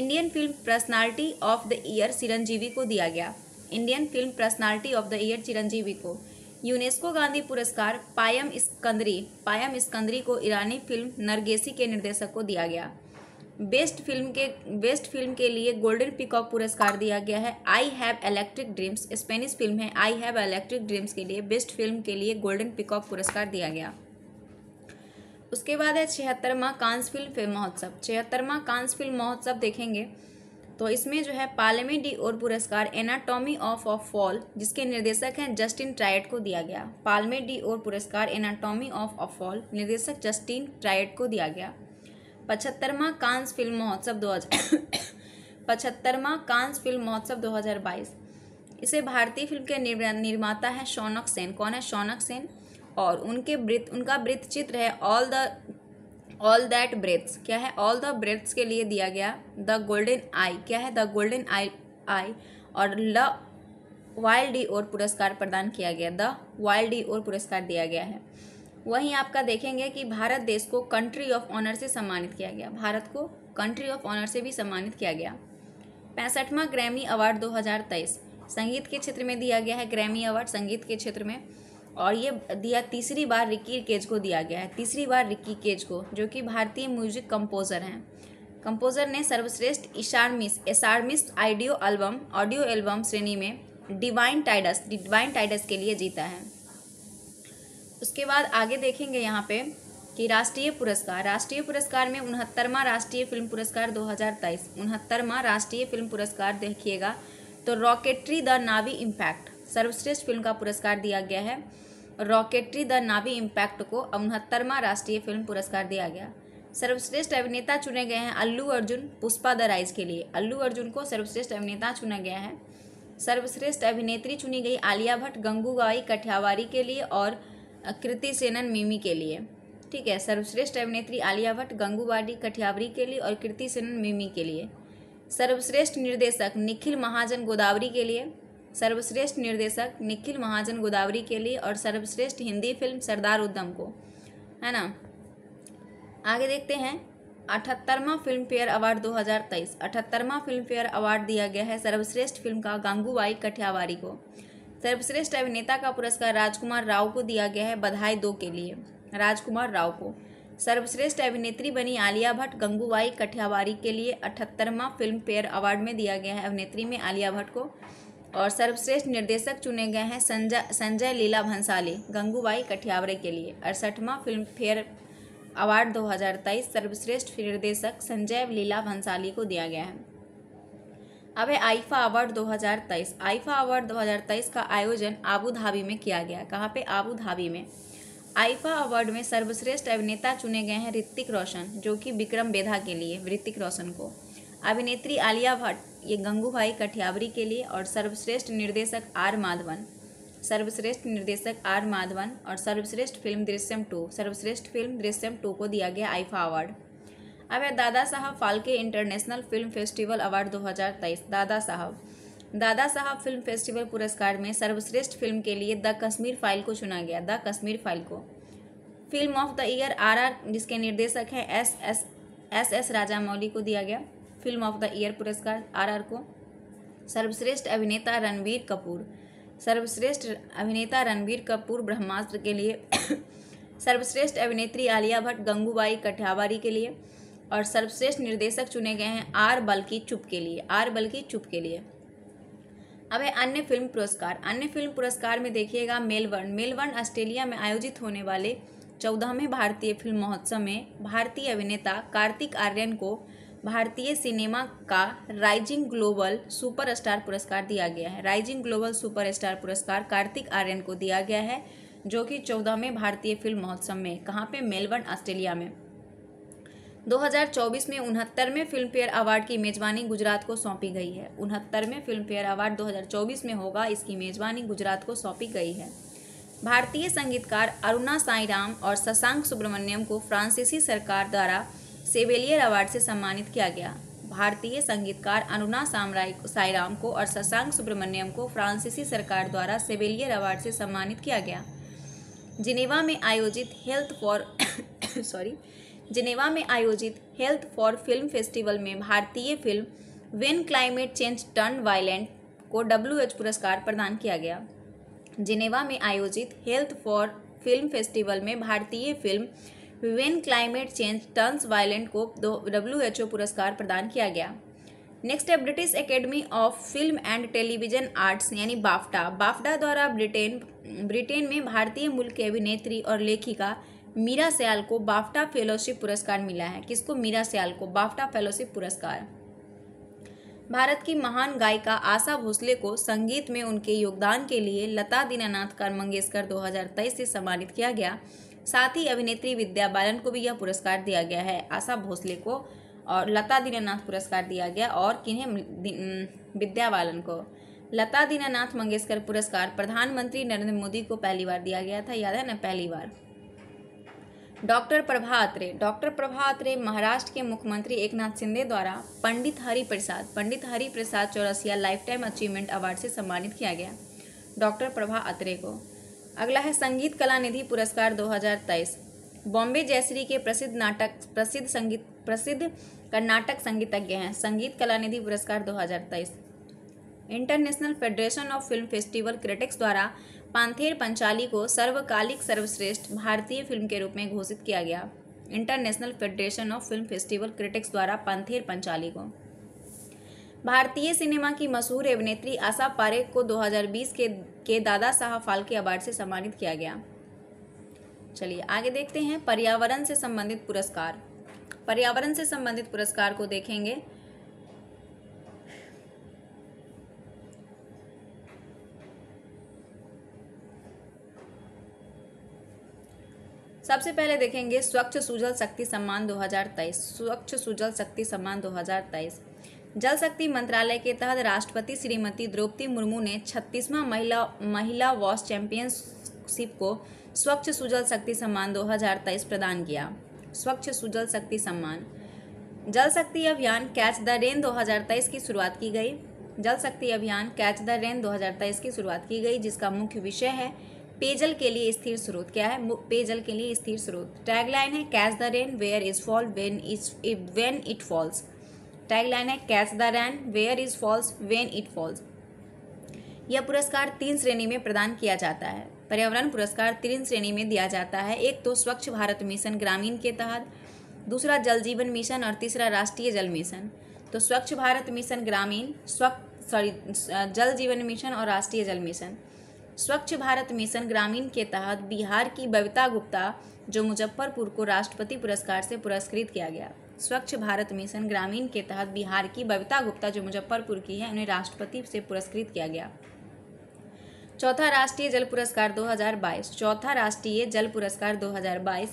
S1: Indian film personality of the year Chiranjeevi को दिया गया Indian film personality of the year Chiranjeevi को यूनेस्को गांधी पुरस्कार पायम स्कंदरी पायम स्कंदरी को ईरानी फिल्म नरगेसी के निर्देशक को दिया गया बेस्ट फिल्म के बेस्ट फिल्म के लिए गोल्डन पिकॉक पुरस्कार दिया गया है I have electric dreams Spanish film है आई हैव इलेक्ट्रिक ड्रीम्स के लिए बेस्ट फिल्म के लिए गोल्डन पिकॉक पुरस्कार दिया गया उसके बाद है छिहत्तरवा कांस फिल्म फिल्म महोत्सव छिहत्तरवा कांस फिल्म महोत्सव देखेंगे तो इसमें जो है पालमे डी और पुरस्कार एनाटॉमी ऑफ ऑफ फॉल जिसके निर्देशक हैं जस्टिन ट्रायट को दिया गया पालमे डी और पुरस्कार एनाटॉमी ऑफ ऑफ फॉल निर्देशक जस्टिन ट्रायट को दिया गया पचहत्तरवा कांस फिल्म महोत्सव दो हज़ार पचहत्तरवा कांस फिल्म महोत्सव 2022 इसे भारतीय फिल्म के निर्माता है शौनक सेन कौन है शौनक सेन और उनके वृत्त उनका वृत्त चित्र है all the all that breathes क्या है ऑल द ब्रेथ्स के लिए दिया गया द गोल्डन आई क्या है द गोल्डन आई आई और ल वाइल्ड डी और पुरस्कार प्रदान किया गया द वाइल्ड डी और पुरस्कार दिया गया है वहीं आपका देखेंगे कि भारत देश को कंट्री ऑफ ऑनर से सम्मानित किया गया भारत को कंट्री ऑफ ऑनर से भी सम्मानित किया गया पैंसठवां ग्रैमी अवार्ड 2023 संगीत के क्षेत्र में दिया गया है ग्रैमी अवार्ड संगीत के क्षेत्र में और ये दिया तीसरी बार रिक्की केज को दिया गया है तीसरी बार रिक्की केज को जो कि भारतीय म्यूजिक कंपोज़र हैं कंपोज़र ने सर्वश्रेष्ठ इशारमिस एसारमिस आइडियो एल्बम ऑडियो एल्बम श्रेणी में डिवाइन टाइडस डिवाइन टाइडस के लिए जीता है उसके बाद आगे देखेंगे यहाँ पे कि राष्ट्रीय पुरस्कार राष्ट्रीय पुरस्कार में उनहत्तरवा राष्ट्रीय फिल्म पुरस्कार 2023 उनहत्तरवा राष्ट्रीय फिल्म पुरस्कार देखिएगा तो रॉकेटरी द नावी इम्पैक्ट सर्वश्रेष्ठ फिल्म का पुरस्कार दिया गया है रॉकेटरी द नावी इम्पैक्ट को उनहत्तरवा राष्ट्रीय फिल्म पुरस्कार दिया गया सर्वश्रेष्ठ अभिनेता चुने गए हैं अल्लू अर्जुन पुष्पा द राइज के लिए अल्लू अर्जुन को सर्वश्रेष्ठ अभिनेता चुना गया है सर्वश्रेष्ठ अभिनेत्री चुनी गई आलिया भट्ट गंगूबाई कठियावारी के लिए और कृति सेनन मिमी के लिए ठीक है सर्वश्रेष्ठ अभिनेत्री आलिया भट्ट गंगूबाडी कठियावरी के लिए और कृति सेनन मिमी के लिए सर्वश्रेष्ठ निर्देशक निखिल महाजन गोदावरी के लिए सर्वश्रेष्ठ निर्देशक निखिल महाजन गोदावरी के लिए और सर्वश्रेष्ठ हिंदी फिल्म सरदार उद्धम को है ना आगे देखते हैं अठहत्तरवा फिल्म फेयर अवार्ड 2023 अठहत्तरवा फिल्म फेयर अवार्ड दिया गया है सर्वश्रेष्ठ फिल्म का गांगूबाई कठियावारी को सर्वश्रेष्ठ अभिनेता का पुरस्कार राजकुमार राव को दिया गया है बधाई दो के लिए राजकुमार राव को सर्वश्रेष्ठ अभिनेत्री बनी आलिया भट्ट गंगूबाई कठियावारी के लिए अठहत्तरवा फिल्म फेयर अवार्ड में दिया गया है अभिनेत्री में आलिया भट्ट को और सर्वश्रेष्ठ निर्देशक चुने गए हैं संजय संजय लीला भंसाली गंगूबाई कठियावरे के लिए अड़सठवा फिल्म फेयर अवार्ड 2023 सर्वश्रेष्ठ निर्देशक संजय लीला भंसाली को दिया गया है अब है आईफा अवार्ड 2023 आईफा अवार्ड 2023 का आयोजन आबू धाबी में किया गया कहाँ पे आबू धाबी में आईफा अवार्ड में सर्वश्रेष्ठ अभिनेता चुने गए हैं ऋतिक रोशन जो कि विक्रम बेधा के लिए ऋतिक रोशन को अभिनेत्री आलिया भट्ट ये गंगू भाई कठियावरी के लिए और सर्वश्रेष्ठ निर्देशक आर माधवन सर्वश्रेष्ठ निर्देशक आर माधवन और सर्वश्रेष्ठ फिल्म दृश्यम टू सर्वश्रेष्ठ फिल्म दृश्यम टू को दिया गया आईफा अवार्ड अब है Dada Saheb Phalke international film festival award 2023 Dada साहब दादा साहब फिल्म फेस्टिवल पुरस्कार में सर्वश्रेष्ठ फिल्म के लिए द कश्मीर फाइल को चुना गया द कश्मीर फाइल को film of the year R R जिसके निर्देशक हैं S S S S Rajamouli को दिया गया फिल्म ऑफ द ईयर पुरस्कार आर आर को सर्वश्रेष्ठ अभिनेता रणबीर कपूर सर्वश्रेष्ठ अभिनेता रणबीर कपूर ब्रह्मास्त्र के लिए सर्वश्रेष्ठ अभिनेत्री आलिया भट्ट गंगूबाई कठियावारी के लिए और सर्वश्रेष्ठ निर्देशक चुने गए हैं आर बल्कि चुप के लिए आर बल्कि चुप के लिए अब है अन्य फिल्म पुरस्कार अन्य फिल्म पुरस्कार में देखिएगा मेलबर्न मेलबर्न ऑस्ट्रेलिया में आयोजित होने वाले चौदहवें भारतीय फिल्म महोत्सव में भारतीय अभिनेता कार्तिक आर्यन को भारतीय सिनेमा का राइजिंग ग्लोबल सुपरस्टार पुरस्कार दिया गया है राइजिंग ग्लोबल सुपरस्टार पुरस्कार कार्तिक आर्यन को दिया गया है जो कि चौदहवें भारतीय फिल्म महोत्सव में कहाँ पे मेलबर्न ऑस्ट्रेलिया में 2024 में उनहत्तरवें फिल्म फेयर अवार्ड की मेजबानी गुजरात को सौंपी गई है उनहत्तरवें फिल्म फेयर अवार्ड 2024 में होगा इसकी मेजबानी गुजरात को सौंपी गई है भारतीय संगीतकार अरुणा साईराम और शशांक सुब्रमण्यम को फ्रांसीसी सरकार द्वारा सेवेलियर अवार्ड से सम्मानित किया गया भारतीय संगीतकार अरुणा सामराय साईराम को और शशांक सुब्रमण्यम को फ्रांसीसी सरकार द्वारा सेवेलियर अवार्ड से सम्मानित किया गया जिनेवा में आयोजित हेल्थ फॉर सॉरी जिनेवा में आयोजित हेल्थ फॉर फिल्म फेस्टिवल में भारतीय film when climate change turn violent को डब्ल्यू पुरस्कार प्रदान किया गया जिनेवा में आयोजित हेल्थ फॉर फिल्म फेस्टिवल में भारतीय film when climate change turns violent को डब्ल्यू पुरस्कार प्रदान किया गया नेक्स्ट है British academy of film and television arts यानी बाफ्टा बाफ्टा द्वारा ब्रिटेन ब्रिटेन में भारतीय मूल के अभिनेत्री और लेखिका मीरा सयाल को बाफ्टा फेलोशिप पुरस्कार मिला है किसको मीरा सयाल को बाफ्टा फेलोशिप पुरस्कार भारत की महान गायिका आशा भोसले को संगीत में उनके योगदान के लिए लता दीनानाथ कर मंगेशकर 2023 से सम्मानित किया गया साथ ही अभिनेत्री विद्या बालन को भी यह पुरस्कार दिया गया है आशा भोसले को और लता दीनानाथ पुरस्कार दिया गया और किन्हें विद्या बालन को लता दीनानाथ मंगेशकर पुरस्कार प्रधानमंत्री नरेंद्र मोदी को पहली बार दिया गया था याद है ना पहली बार डॉक्टर प्रभात रे डॉक्टर प्रभात रे महाराष्ट्र के मुख्यमंत्री एकनाथ शिंदे द्वारा Pandit Hari Prasad Pandit Hari Prasad Chaurasia lifetime achievement award से सम्मानित किया गया डॉक्टर प्रभा अत्रे को अगला है संगीत कला निधि पुरस्कार 2023 बॉम्बे जयश्री के प्रसिद्ध नाटक प्रसिद्ध संगीत प्रसिद्ध कर्नाटक संगीतज्ञ हैं संगीत कला निधि पुरस्कार दो international federation of film festival critics द्वारा पांथेर पंचाली को सर्वकालिक सर्वश्रेष्ठ भारतीय फिल्म के रूप में घोषित किया गया international federation of film festival critics द्वारा पांथेर पंचाली को भारतीय सिनेमा की मशहूर अभिनेत्री आशा पारेख को 2020 के के दादा साहब फाल्के अवार्ड से सम्मानित किया गया चलिए आगे देखते हैं पर्यावरण से संबंधित पुरस्कार पर्यावरण से संबंधित पुरस्कार को देखेंगे सबसे पहले देखेंगे स्वच्छ सुजल शक्ति सम्मान 2023 स्वच्छ सुजल शक्ति सम्मान 2023 जल शक्ति मंत्रालय के तहत राष्ट्रपति श्रीमती द्रौपदी मुर्मू ने छत्तीसवां महिला महिला वॉश चैंपियनशिप को स्वच्छ सुजल शक्ति सम्मान 2023 प्रदान किया स्वच्छ सुजल शक्ति सम्मान जल शक्ति अभियान कैच द रेन 2023 की शुरुआत की गई जल शक्ति अभियान कैच द रेन 2023 की शुरुआत की गई जिसका मुख्य विषय है पेयजल के लिए स्थिर स्रोत क्या है पेयजल के लिए स्थिर स्रोत टैगलाइन है catch the rain where is fall when is when it falls tagline है catch the rain where is falls when it falls यह पुरस्कार तीन श्रेणी में प्रदान किया जाता है पर्यावरण पुरस्कार तीन श्रेणी में दिया जाता है एक तो स्वच्छ भारत मिशन ग्रामीण के तहत दूसरा जल जीवन मिशन और तीसरा राष्ट्रीय जल मिशन तो स्वच्छ भारत मिशन ग्रामीण स्वच्छ सॉरी जल जीवन मिशन और राष्ट्रीय जल मिशन स्वच्छ भारत मिशन ग्रामीण के तहत बिहार की बबिता गुप्ता जो मुजफ्फरपुर को राष्ट्रपति पुरस्कार से पुरस्कृत किया गया स्वच्छ भारत मिशन ग्रामीण के तहत बिहार की बबिता गुप्ता जो मुजफ्फरपुर की है उन्हें राष्ट्रपति से पुरस्कृत किया गया चौथा राष्ट्रीय जल पुरस्कार 2022 चौथा राष्ट्रीय जल पुरस्कार 2022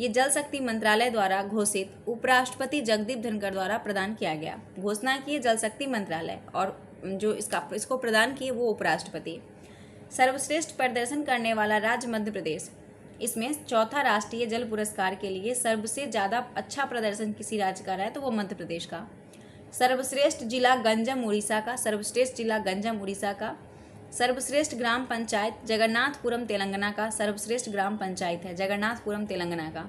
S1: ये जल शक्ति मंत्रालय द्वारा घोषित उपराष्ट्रपति जगदीप धनखड़ द्वारा प्रदान किया गया घोषणा की जल शक्ति मंत्रालय और जो इसका इसको प्रदान किए वो उपराष्ट्रपति सर्वश्रेष्ठ प्रदर्शन करने वाला राज्य मध्य प्रदेश इसमें चौथा राष्ट्रीय जल पुरस्कार के लिए सर्वसे ज़्यादा अच्छा प्रदर्शन किसी राज्य का रहा है तो वो मध्य प्रदेश का सर्वश्रेष्ठ जिला गंजम उड़ीसा का सर्वश्रेष्ठ जिला गंजम उड़ीसा का सर्वश्रेष्ठ ग्राम पंचायत जगन्नाथपुरम तेलंगाना का सर्वश्रेष्ठ ग्राम पंचायत है जगन्नाथपुरम तेलंगाना का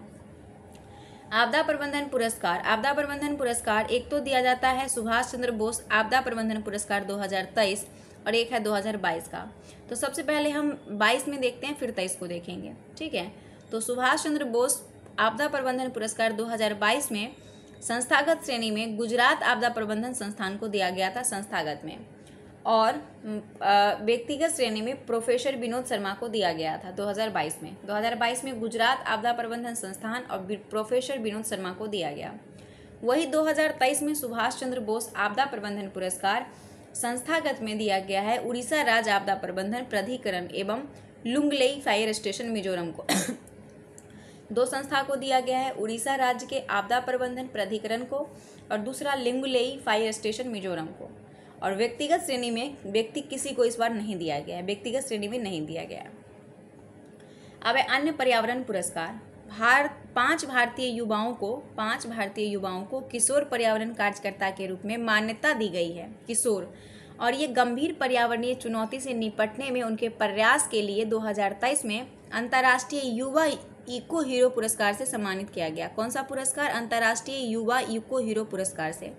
S1: आपदा प्रबंधन पुरस्कार आपदा प्रबंधन पुरस्कार एक तो दिया जाता है सुभाष चंद्र बोस आपदा प्रबंधन पुरस्कार 2023 और एक है 2022 का तो सबसे पहले हम बाईस में देखते हैं फिर तेईस को देखेंगे ठीक है तो सुभाष चंद्र बोस आपदा प्रबंधन पुरस्कार 2022 में संस्थागत श्रेणी में गुजरात आपदा प्रबंधन संस्थान को दिया गया था संस्थागत में और व्यक्तिगत श्रेणी में प्रोफेसर विनोद शर्मा को दिया गया था 2022 में 2022 में गुजरात आपदा प्रबंधन संस्थान और प्रोफेसर विनोद शर्मा को दिया गया वही 2023 में सुभाष चंद्र बोस आपदा प्रबंधन पुरस्कार संस्थागत में दिया गया है उड़ीसा राज्य आपदा प्रबंधन प्राधिकरण एवं लुंगले फायर स्टेशन मिजोरम को दो संस्था को दिया गया है उड़ीसा राज्य के आपदा प्रबंधन प्राधिकरण को और दूसरा लिंगुलेई फायर स्टेशन मिजोरम को और व्यक्तिगत श्रेणी में व्यक्ति किसी को इस बार नहीं दिया गया है व्यक्तिगत श्रेणी में नहीं दिया गया अब है अन्य पर्यावरण पुरस्कार भारत पांच भारतीय युवाओं को पांच भारतीय युवाओं को किशोर पर्यावरण कार्यकर्ता के रूप में मान्यता दी गई है किशोर और ये गंभीर पर्यावरणीय चुनौती से निपटने में उनके प्रयास के लिए 2023 में अंतर्राष्ट्रीय युवा इको हीरो पुरस्कार से सम्मानित किया गया कौन सा पुरस्कार अंतर्राष्ट्रीय युवा इको हीरो पुरस्कार से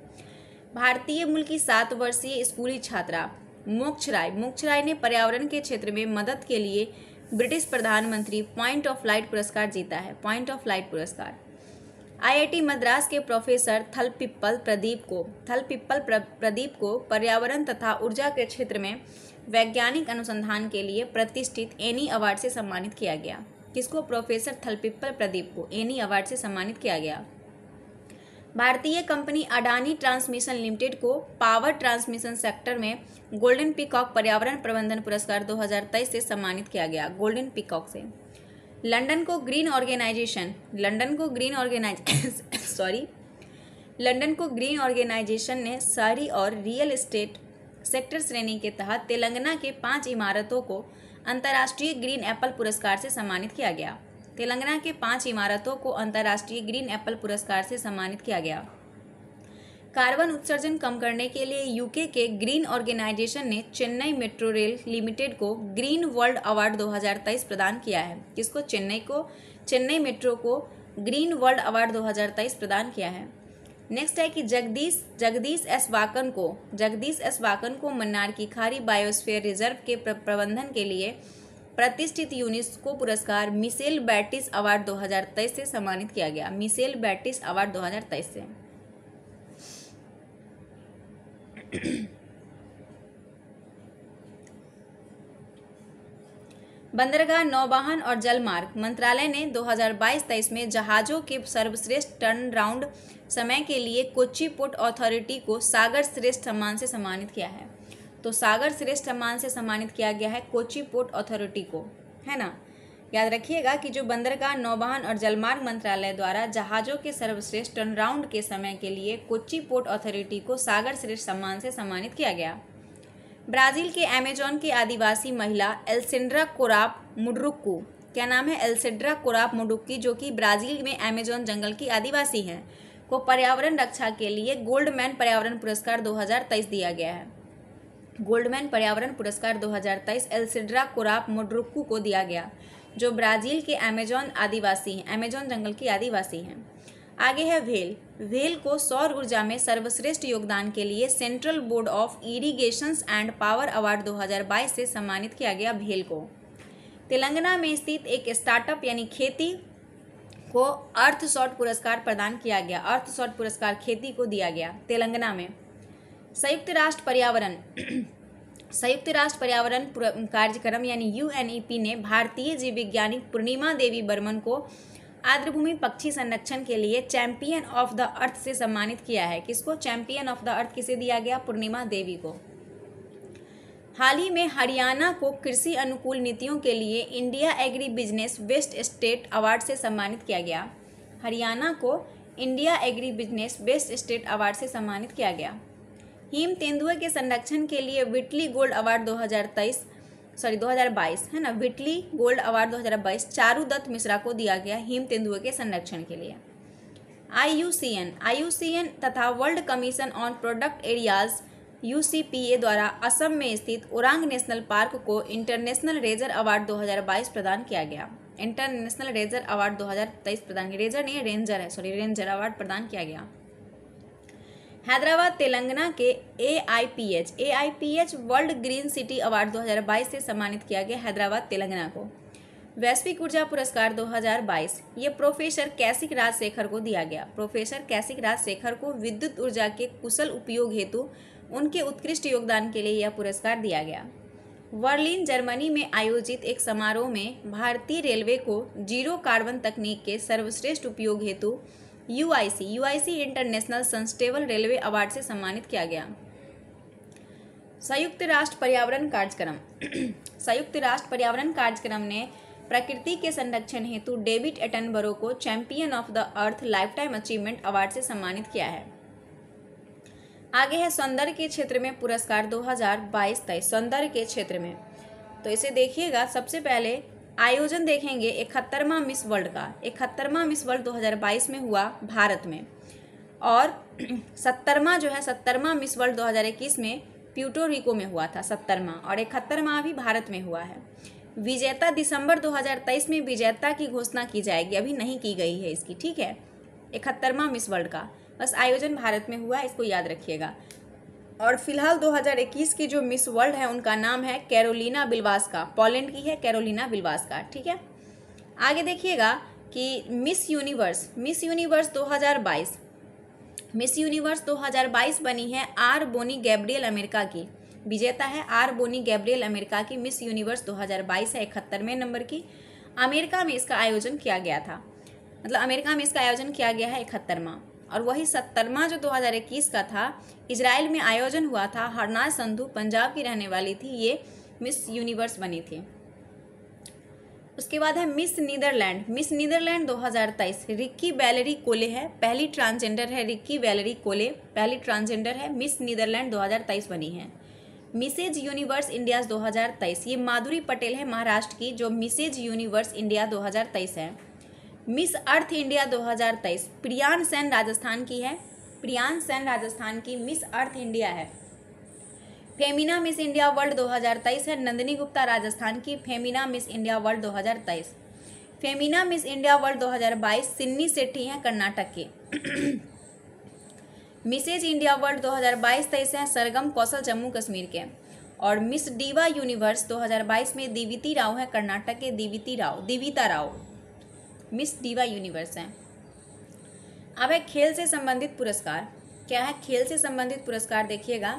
S1: भारतीय मूल की सात वर्षीय स्कूली छात्रा मोक्ष राय मोक्ष राय ने पर्यावरण के क्षेत्र में मदद के लिए ब्रिटिश प्रधानमंत्री पॉइंट ऑफ लाइट पुरस्कार जीता है पॉइंट ऑफ लाइट पुरस्कार आईआईटी मद्रास के प्रोफेसर थल पिप्पल प्रदीप को थल पिप्पल प्रदीप को पर्यावरण तथा ऊर्जा के क्षेत्र में वैज्ञानिक अनुसंधान के लिए प्रतिष्ठित एनी अवार्ड से सम्मानित किया गया किसको प्रोफेसर पिप्पल प्रदीप को एनी अवार्ड से सम्मानित किया गया भारतीय कंपनी अडानी ट्रांसमिशन लिमिटेड को पावर ट्रांसमिशन सेक्टर में गोल्डन पिकॉक पर्यावरण प्रबंधन पुरस्कार 2023 से सम्मानित किया गया गोल्डन पिकॉक से लंदन को ग्रीन ऑर्गेनाइजेशन लंदन को ग्रीन ऑर्गेनाइज सॉरी लंदन को ग्रीन ऑर्गेनाइजेशन ने शहरी और रियल एस्टेट सेक्टर श्रेणी के तहत तेलंगाना के पाँच इमारतों को अंतर्राष्ट्रीय ग्रीन एप्पल पुरस्कार से सम्मानित किया गया तेलंगाना के पांच इमारतों को अंतर्राष्ट्रीय ग्रीन एप्पल पुरस्कार से सम्मानित किया गया कार्बन उत्सर्जन कम करने के लिए यूके के ग्रीन ऑर्गेनाइजेशन ने चेन्नई मेट्रो रेल लिमिटेड को ग्रीन वर्ल्ड अवार्ड 2023 प्रदान किया है जिसको चेन्नई को चेन्नई मेट्रो को ग्रीन वर्ल्ड अवार्ड 2023 प्रदान किया है नेक्स्ट है कि जगदीश जगदीश एस वाकन को जगदीश एस वाकन को मन्नार की खारी बायोस्फेयर रिजर्व के प्रबंधन के लिए प्रतिष्ठित यूनेस्को पुरस्कार मिसेल बैटिस अवार्ड 2023 से सम्मानित किया गया मिसेल बैटिस अवार्ड 2023 से बंदरगाह नौवाहन और जलमार्ग मंत्रालय ने 2022-23 में जहाज़ों के सर्वश्रेष्ठ टर्न राउंड समय के लिए कोच्चि पोर्ट अथॉरिटी को सागर श्रेष्ठ सम्मान से सम्मानित किया है तो सागर श्रेष्ठ सम्मान से सम्मानित किया गया है कोची पोर्ट अथॉरिटी को है ना याद रखिएगा कि जो बंदरगाह नौवहन और जलमार्ग मंत्रालय द्वारा जहाज़ों के सर्वश्रेष्ठ टर्नराउंड के समय के लिए कोची पोर्ट अथॉरिटी को सागर श्रेष्ठ सम्मान से सम्मानित किया गया ब्राज़ील के अमेजॉन की आदिवासी महिला एल्सेंड्रा कोराप मुडरुक्कू क्या नाम है एल्सेंड्रा कोराप मुडुक्की जो कि ब्राज़ील में अमेजॉन जंगल की आदिवासी हैं को पर्यावरण रक्षा के लिए गोल्डमैन पर्यावरण पुरस्कार 2023 दिया गया है गोल्डमैन पर्यावरण पुरस्कार 2023 एल्सिड्रा कोराप मोड्रुक्कू को दिया गया जो ब्राज़ील के अमेजॉन आदिवासी हैं अमेजॉन जंगल की आदिवासी हैं आगे है वेल वेल को सौर ऊर्जा में सर्वश्रेष्ठ योगदान के लिए central board of irrigations and power award 2022 से सम्मानित किया गया भेल को तेलंगाना में स्थित एक स्टार्टअप यानी खेती को अर्थ शॉर्ट पुरस्कार प्रदान किया गया अर्थ पुरस्कार खेती को दिया गया तेलंगाना में संयुक्त राष्ट्र पर्यावरण संयुक्त राष्ट्र पर्यावरण कार्यक्रम यानी यू e ने भारतीय जीव वैज्ञानिक पूर्णिमा देवी बर्मन को आर्द्रभूमि पक्षी संरक्षण के लिए चैंपियन ऑफ द अर्थ से सम्मानित किया है किसको चैंपियन ऑफ द अर्थ किसे दिया गया पूर्णिमा देवी को हाल ही में हरियाणा को कृषि अनुकूल नीतियों के लिए India agri business best state award से सम्मानित किया गया हरियाणा को India agri business best state award से सम्मानित किया गया हिम तेंदुए के संरक्षण के लिए विटली गोल्ड अवार्ड 2023 सॉरी 2022 है ना Whitley gold award 2022 Charu Dutt Mishra को दिया गया हिम तेंदुए के संरक्षण के लिए आईयूसीएन आईयूसीएन तथा world commission on product areas UCPA द्वारा असम में स्थित ओरांग नेशनल पार्क को इंटरनेशनल रेजर अवार्ड 2022 प्रदान किया गया इंटरनेशनल रेजर अवार्ड 2023 प्रदान किया रेजर नहीं रेंजर है सॉरी रेंजर अवार्ड प्रदान किया गया हैदराबाद तेलंगाना के A I P H A I P H world green city award 2022 से सम्मानित किया गया हैदराबाद तेलंगाना को वैश्विक ऊर्जा पुरस्कार 2022 ये प्रोफेसर कैसिक राजशेखर को दिया गया प्रोफेसर कैसिक राजशेखर को विद्युत ऊर्जा के कुशल उपयोग हेतु उनके उत्कृष्ट योगदान के लिए यह पुरस्कार दिया गया वर्लिन जर्मनी में आयोजित एक समारोह में भारतीय रेलवे को जीरो कार्बन तकनीक के सर्वश्रेष्ठ उपयोग हेतु U I C U I C international sustainable railway award से सम्मानित किया गया संयुक्त राष्ट्र पर्यावरण कार्यक्रम संयुक्त राष्ट्र पर्यावरण कार्यक्रम ने प्रकृति के संरक्षण हेतु डेविड एटनबरो को champion of the earth lifetime achievement award से सम्मानित किया है आगे है सौंदर्य के क्षेत्र में पुरस्कार 2022 हजार बाईस तय सौंदर्य के क्षेत्र में तो इसे देखिएगा सबसे पहले आयोजन देखेंगे इकहत्तरवा मिस वर्ल्ड का इकहत्तरवा मिस वर्ल्ड 2022 में हुआ भारत में और सत्तरवा जो है सत्तरवा मिस वर्ल्ड 2021 में प्यूटोरिको में हुआ था सत्तरवा और इकहत्तरवा भी भारत में हुआ है विजेता दिसंबर 2023 में विजेता की घोषणा की जाएगी अभी नहीं की गई है इसकी ठीक है इकहत्तरवा मिस वर्ल्ड का बस आयोजन भारत में हुआ है इसको याद रखिएगा और फिलहाल 2021 की जो मिस वर्ल्ड है उनका नाम है कैरोलिना बिलवास्का पोलैंड की है कैरोलिना का ठीक है आगे देखिएगा कि Miss Universe Miss Universe 2022 Miss Universe 2022 बनी है आर बोनी गैब्रियल अमेरिका की विजेता है आर बोनी गैब्रियल अमेरिका की मिस यूनिवर्स 2022 है इकहत्तरवें नंबर की अमेरिका में इसका आयोजन किया गया था मतलब अमेरिका में इसका आयोजन किया गया है इकहत्तरवा और वही सत्तरवा जो 2021 का था इसराइल में आयोजन हुआ था हरनाज संधु पंजाब की रहने वाली थी ये मिस यूनिवर्स बनी थी उसके बाद है Miss Netherlands Miss Netherlands 2023 Rikkie Valerie Kolle है पहली ट्रांसजेंडर है रिक्की वैलरी कोले पहली ट्रांसजेंडर है मिस नीदरलैंड 2023 बनी है मिसेज यूनिवर्स इंडिया 2023 ये माधुरी पटेल है महाराष्ट्र की जो मिसेज यूनिवर्स इंडिया 2023 है Miss Earth India 2023 Priyan Sen Rajasthan की है प्रियान सेन राजस्थान की मिस अर्थ इंडिया है फेमिना मिस इंडिया वर्ल्ड 2023 है नंदिनी गुप्ता राजस्थान की Femina Miss India World 2023 Femina Miss India World 2022 Sini Shetty हैं कर्नाटक की मिसेज इंडिया वर्ल्ड 2022 तेईस हैं सरगम कौशल जम्मू कश्मीर के और मिस डीवा यूनिवर्स 2022 में दिविती राव हैं कर्नाटक के Divita Rao Divita Rao Miss Diva Universe हैं अब है खेल से संबंधित पुरस्कार क्या है खेल से संबंधित पुरस्कार देखिएगा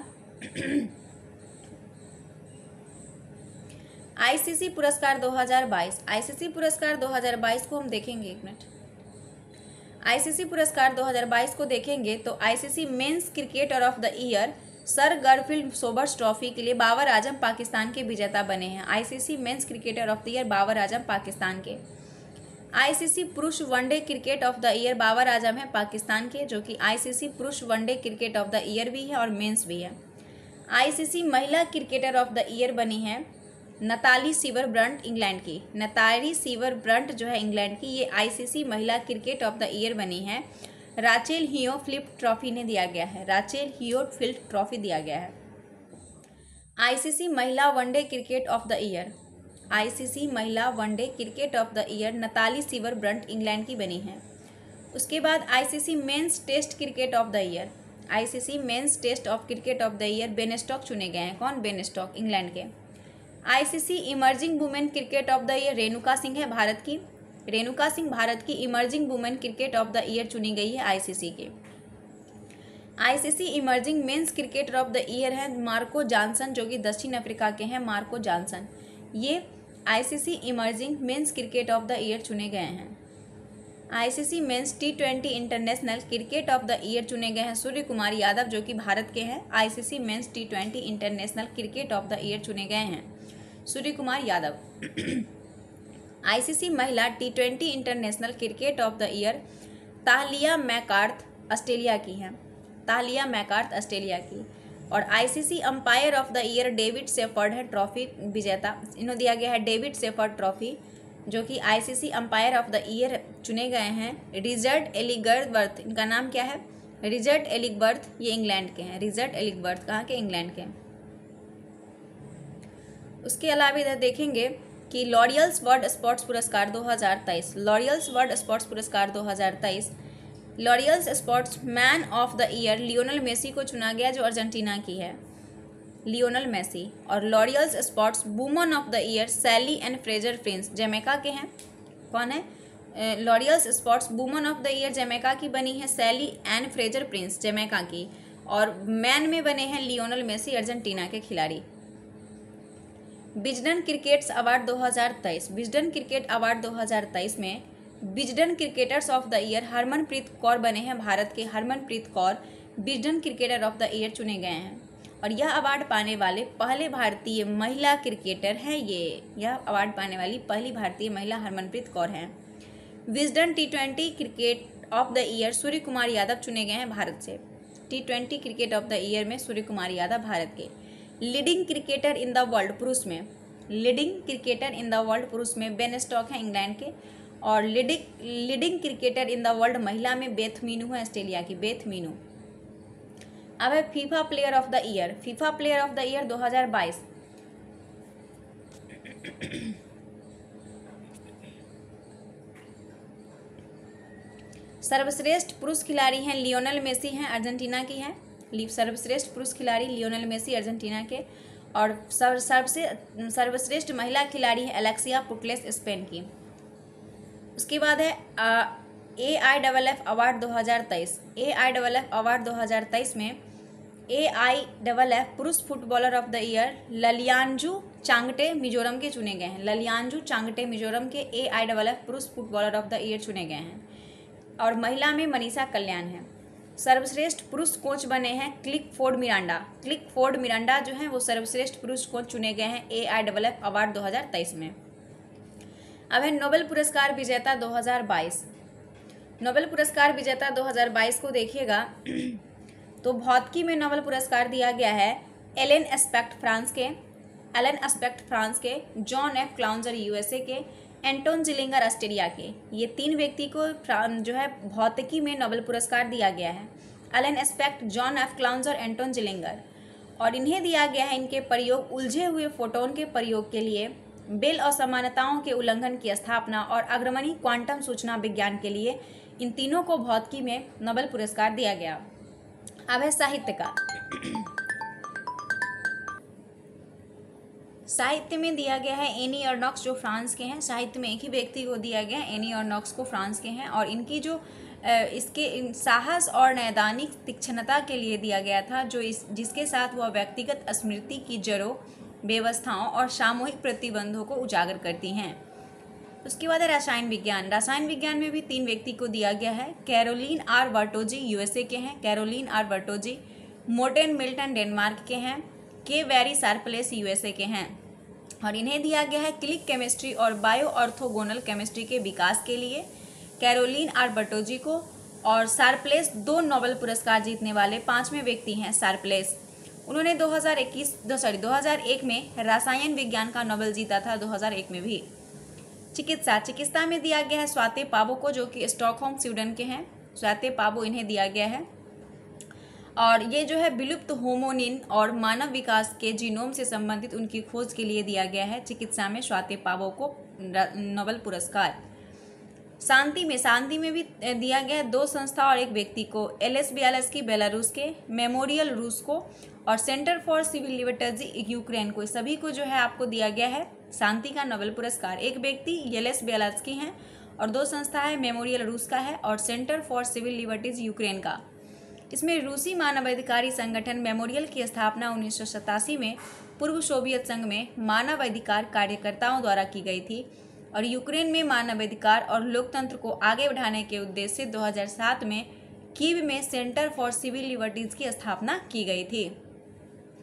S1: आईसीसी पुरस्कार 2022 आईसीसी पुरस्कार 2022 को हम देखेंगे एक मिनट आईसीसी पुरस्कार 2022 को देखेंगे तो ICC men's cricketer of the year sir Garfield Sobers trophy के लिए बाबर आजम पाकिस्तान के विजेता बने हैं ICC men's cricketer of the year Babar Azam Pakistan के आईसीसी पुरुष one day cricket of the year Babar Azam है पाकिस्तान के जो कि आईसीसी पुरुष one day cricket of the year भी है और मेंस भी है आईसीसी महिला क्रिकेटर ऑफ द ईयर बनी है नताली सीवर ब्रंट इंग्लैंड की नताली सीवर ब्रंट जो है इंग्लैंड की ये आईसीसी महिला क्रिकेट ऑफ द ईयर बनी है राचेल हियो फ्लिप ट्रॉफी ने दिया गया है राचेल हियो फिल्ड ट्रॉफी दिया गया है आईसीसी महिला one day cricket of the year ICC महिला one day cricket of the year Natalie Sciver Brunt England की बनी है उसके बाद ICC men's test cricket of the year ICC men's test of cricket of the year Ben Stokes चुने गए हैं कौन बेनेस्टॉक इंग्लैंड के ICC emerging women cricket of the year Renuka Singh है भारत की रेणुका सिंह भारत की emerging women cricket of the year चुनी गई है आईसीसी के ICC emerging men's cricketer of the year हैं मार्को जॉनसन जो कि दक्षिण अफ्रीका के हैं मार्को जॉनसन ये ICC emerging men's cricket of the year चुने गए हैं ICC men's T twenty international cricket of the year चुने गए हैं सूर्य कुमार यादव जो कि भारत के हैं ICC men's T twenty international cricket of the year चुने गए हैं सूर्य कुमार यादव आईसीसी महिला T twenty international cricket of the year Tahlia McGrath Australia की हैं ताहलिया मैकार्थ ऑस्ट्रेलिया की और ICC umpire of the year David Shepherd है ट्रॉफी विजेता इन्हों दिया गया है डेविड सेफर्ड ट्रॉफी जो कि ICC umpire of the year चुने गए हैं रिजर्ट एलिगर्थ इनका नाम क्या है रिजर्ट एलिगबर्थ ये इंग्लैंड के हैं रिजर्ट एलिगबर्थ कहाँ के इंग्लैंड के हैं उसके अलावा इधर देखेंगे कि लॉरियल्स वर्ल्ड स्पोर्ट्स पुरस्कार 2023 लॉरियल्स वर्ल्ड स्पोर्ट्स पुरस्कार 2023 Laureus sports man of the year Lionel Messi को चुना गया जो अर्जेंटीना की है लियोनल मेसी और Laureus sports woman of the year Shelly Ann Fraser Pryce Jamaica के हैं कौन है Laureus sports woman of the year Jamaica की बनी है Shelly Ann Fraser Pryce Jamaica की और मैन में बने हैं लियोनल मेसी अर्जेंटीना के खिलाड़ी Wisden cricket's award 2023 Wisden cricket award 2023 में Wisden cricketers of the year Harmanpreet Kaur बने हैं भारत के Harmanpreet Kaur Wisden cricketer of the year चुने गए हैं और यह अवार्ड पाने वाले पहले भारतीय महिला क्रिकेटर हैं ये यह अवार्ड पाने वाली पहली भारतीय महिला हरमनप्रीत कौर हैं Wisden T twenty cricket of the year Surya Kumar Yadav चुने गए हैं भारत से T twenty cricket of the year में सूर्य कुमार यादव भारत के leading cricketer in the world पुरुष में leading cricketer in the world पुरुष में बेन स्टॉक हैं इंग्लैंड के और leading leading cricketer in the world महिला में बेथ मीनू है ऑस्ट्रेलिया की बेथ मीनू अब है FIFA player of the year FIFA player of the year 2022 सर्वश्रेष्ठ पुरुष खिलाड़ी हैं लियोनल मेसी हैं अर्जेंटीना की हैं सर्वश्रेष्ठ पुरुष खिलाड़ी लियोनल मेसी अर्जेंटीना के और सर्वश्रेष्ठ महिला खिलाड़ी हैं एलेक्सिया पुटलेस स्पेन की उसके बाद है A I double F award 2023 A I double F award 2023 में ए आई डबल एफ पुरुष footballer of the year Lallianzuala Chhangte Mizoram के चुने गए हैं ललियांजू चांगटे मिजोरम के ए आई डबल एफ पुरुष फुटबॉलर ऑफ द ईयर चुने गए हैं और महिला में मनीषा कल्याण है सर्वश्रेष्ठ पुरुष कोच बने हैं क्लिक फोर्ड मिरांडा क्लिक फोर्ड मिरांडा जो हैं वो सर्वश्रेष्ठ पुरुष कोच चुने गए हैं A I double F award तेईस में अब है नोबेल पुरस्कार विजेता 2022 नोबेल पुरस्कार विजेता 2022 को देखिएगा तो भौतिकी में नोबेल पुरस्कार दिया गया है एलेन एस्पेक्ट फ्रांस के एलेन एस्पेक्ट फ्रांस के जॉन एफ क्लाउंजर यूएसए के एंटोन जिलिंगर ऑस्ट्रेलिया के ये तीन व्यक्ति को जो है भौतिकी में नोबेल पुरस्कार दिया गया है Alain Aspect John F Clauser Anton Zeilinger और इन्हें दिया गया है इनके प्रयोग उलझे हुए फोटोन के प्रयोग के लिए बेल असमानताओं के उल्लंघन की स्थापना और अग्रमणी क्वांटम सूचना विज्ञान के लिए इन तीनों को भौतिकी में नोबेल पुरस्कार दिया गया अब है साहित्य का साहित्य में दिया गया है एनी और नॉक्स जो फ्रांस के हैं साहित्य में एक ही व्यक्ति को दिया गया है एनी और नॉक्स को फ्रांस के हैं और इनकी जो इसके इन साहस और नैदानिक तीक्षणता के लिए दिया गया था जो इस जिसके साथ वह व्यक्तिगत स्मृति की जड़ों व्यवस्थाओं और सामूहिक प्रतिबंधों को उजागर करती हैं उसके बाद है रसायन विज्ञान रसायन विज्ञान में भी तीन व्यक्ति को दिया गया है कैरोलिन आर वर्टोजी यूएसए के हैं Carolyn R Bertozzi Morten Meldal Denmark के हैं के वेरी सार्पलेस यूएसए के हैं और इन्हें दिया गया है क्लिक केमिस्ट्री और बायो ऑर्थोगोनल केमिस्ट्री के विकास के लिए कैरोलिन आर बटोजी को और सार्पलेस दो नोबेल पुरस्कार जीतने वाले पांचवें व्यक्ति हैं सार्पलेस उन्होंने 2021 दो सॉरी 2001 में रसायन विज्ञान का नोबेल जीता था 2001 में भी चिकित्सा चिकित्सा में दिया गया है स्वाते पाबो को जो कि स्टॉकहोम स्वीडन के हैं स्वाते पाबो इन्हें दिया गया है और ये जो है विलुप्त होमोनिन और मानव विकास के जीनोम से संबंधित उनकी खोज के लिए दिया गया है चिकित्सा में स्वाते पाबो को नोबेल पुरस्कार शांति में शांति में भी दिया गया है दो संस्था और एक व्यक्ति को एल एस बी एल एस की बेलारूस के मेमोरियल रूस को और centre for civil liberties Ukraine को सभी को जो है आपको दिया गया है शांति का नोबेल पुरस्कार एक व्यक्ति येलेस की हैं और दो संस्था है मेमोरियल रूस का है और centre for civil liberties Ukraine का इसमें रूसी मानवाधिकारी संगठन मेमोरियल की स्थापना उन्नीस में पूर्व सोवियत संघ में मानवाधिकार कार्यकर्ताओं द्वारा की गई थी और यूक्रेन में मानवाधिकार और लोकतंत्र को आगे बढ़ाने के उद्देश्य से 2007 में कीव में सेंटर फॉर सिविल लिबर्टीज़ की स्थापना की गई थी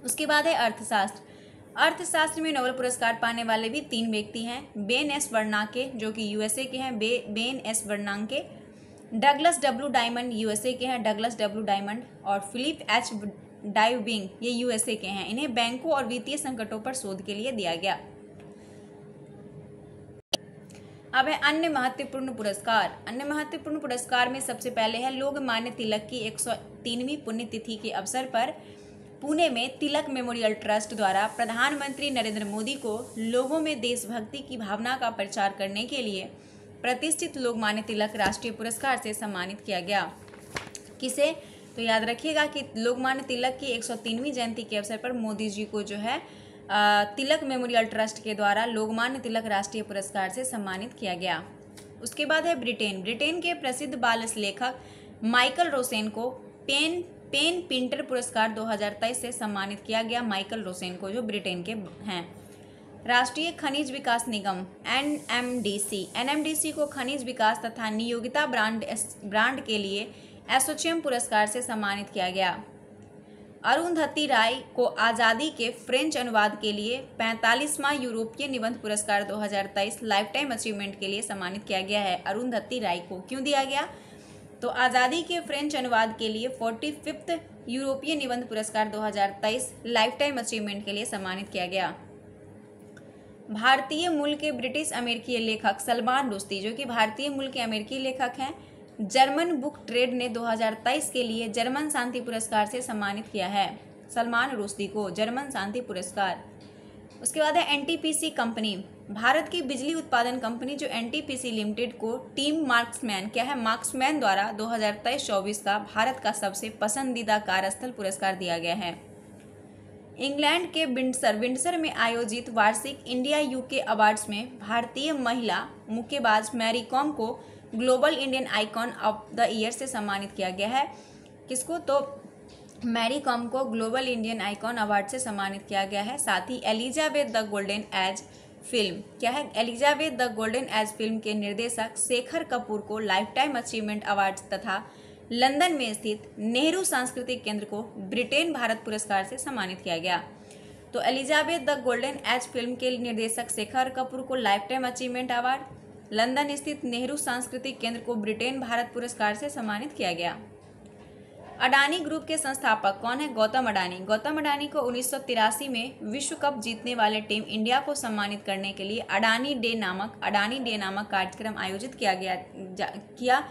S1: उसके बाद है अर्थशास्त्र अर्थशास्त्र में नोबेल पुरस्कार पाने वाले भी तीन व्यक्ति हैं बेन एस वर्नाके जो कि यूएसए के हैं बे Ben S Bernanke Douglas W Diamond USA के हैं डगलस डब्ल्यू डायमंड और फिलिप एच डाइविंग ये यूएसए के हैं इन्हें बैंकों और वित्तीय संकटों पर शोध के लिए दिया गया अब है अन्य महत्वपूर्ण पुरस्कार अन्य महत्वपूर्ण पुरस्कार में सबसे पहले है लोकमान्य तिलक की एक सौ तीनवीं पुण्यतिथि के अवसर पर पुणे में तिलक मेमोरियल ट्रस्ट द्वारा प्रधानमंत्री नरेंद्र मोदी को लोगों में देशभक्ति की भावना का प्रचार करने के लिए प्रतिष्ठित लोकमान्य तिलक राष्ट्रीय पुरस्कार से सम्मानित किया गया किसे तो याद रखिएगा कि लोकमान्य तिलक की 103वीं जयंती के अवसर पर मोदी जी को जो है तिलक मेमोरियल ट्रस्ट के द्वारा लोकमान्य तिलक राष्ट्रीय पुरस्कार से सम्मानित किया गया उसके बाद है ब्रिटेन ब्रिटेन के प्रसिद्ध बालस लेखक माइकल रोसेन को पेन पेन पिंटर पुरस्कार 2023 से सम्मानित किया गया माइकल रोसेन को जो ब्रिटेन के हैं राष्ट्रीय खनिज विकास निगम एन एनएमडीसी को खनिज विकास तथा नियोगिता ब्रांड ब्रांड के लिए एसोचम पुरस्कार से सम्मानित किया गया धत्ती राय को आज़ादी के फ्रेंच अनुवाद के लिए पैंतालीसवां यूरोपीय निबंध पुरस्कार 2023 लाइफ टाइम अचीवमेंट के लिए सम्मानित किया गया है अरुंधति राय को क्यों दिया गया तो आज़ादी के फ्रेंच अनुवाद के लिए फोर्टी फिफ्थ यूरोपीय निबंध पुरस्कार 2023 लाइफ टाइम अचीवमेंट के लिए सम्मानित किया गया भारतीय मूल के ब्रिटिश अमेरिकी लेखक सलमान रुश्ती जो कि भारतीय मूल के अमेरिकी लेखक हैं जर्मन बुक ट्रेड ने 2023 के लिए जर्मन शांति पुरस्कार से सम्मानित किया है सलमान रुश्ती को जर्मन शांति पुरस्कार उसके बाद है एनटीपीसी कंपनी भारत की बिजली उत्पादन कंपनी जो एनटीपीसी लिमिटेड को टीम मार्क्समैन क्या है मार्क्समैन द्वारा दो हजार का भारत का सबसे पसंदीदा कार्यस्थल पुरस्कार दिया गया है इंग्लैंड के विंडसर विंडसर में आयोजित वार्षिक इंडिया यूके अवार्ड्स में भारतीय महिला मुक्केबाज मैरी कॉम को global Indian icon of the year से सम्मानित किया गया है किसको तो मैरी कॉम को ग्लोबल इंडियन आइकॉन अवार्ड से सम्मानित किया गया है साथ ही Elizabeth the golden age film क्या है Elizabeth the golden age film के निर्देशक शेखर कपूर को लाइफ टाइम अचीवमेंट अवार्ड तथा लंदन में स्थित नेहरू सांस्कृतिक केंद्र को ब्रिटेन भारत पुरस्कार से सम्मानित किया गया तो Elizabeth the golden age film के निर्देशक शेखर कपूर को lifetime achievement award London स्थित नेहरू सांस्कृतिक केंद्र को ब्रिटेन भारत पुरस्कार से सम्मानित किया गया अडानी ग्रुप के संस्थापक कौन है गौतम अडानी गौतम अडानी को उन्नीस में विश्व कप जीतने वाले टीम इंडिया को सम्मानित करने के लिए अडानी डे नामक अडानी डे नामक कार्यक्रम आयोजित किया गया किया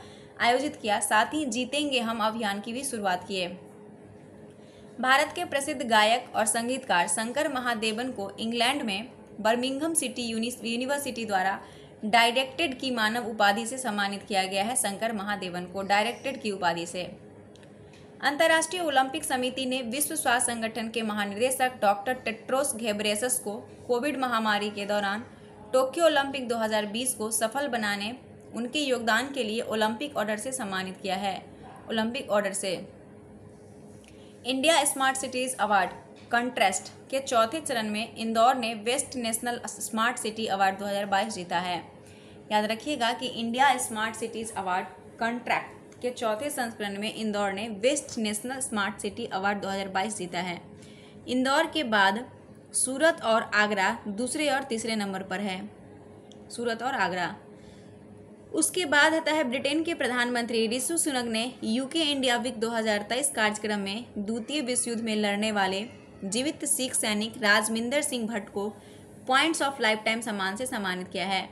S1: आयोजित किया साथ ही जीतेंगे हम अभियान की भी शुरुआत की है भारत के प्रसिद्ध गायक और संगीतकार शंकर महादेवन को इंग्लैंड में बर्मिंगहम सिटी यूनिवर्सिटी द्वारा डायरेक्टेड की मानव उपाधि से सम्मानित किया गया है शंकर महादेवन को डायरेक्टेड की उपाधि से अंतर्राष्ट्रीय ओलंपिक समिति ने विश्व स्वास्थ्य संगठन के महानिदेशक डॉक्टर टेट्रोस घेब्रेसस को कोविड महामारी के दौरान टोक्यो ओलंपिक 2020 को सफल बनाने उनके योगदान के लिए ओलंपिक ऑर्डर से सम्मानित किया है ओलंपिक ऑर्डर से India smart cities award contest के चौथे चरण में इंदौर ने best national smart city award 2022 जीता है याद रखिएगा कि India smart cities award contract के चौथे संस्करण में इंदौर ने best national smart city award 2022 जीता है इंदौर के बाद सूरत और आगरा दूसरे और तीसरे नंबर पर है सूरत और आगरा उसके बाद आता है ब्रिटेन के प्रधानमंत्री रिशु सुनक ने यूके इंडिया वीक 2023 कार्यक्रम में द्वितीय विश्व युद्ध में लड़ने वाले जीवित सिख सैनिक राजमिंदर सिंह भट्ट को पॉइंट्स ऑफ लाइफ टाइम सम्मान से सम्मानित किया है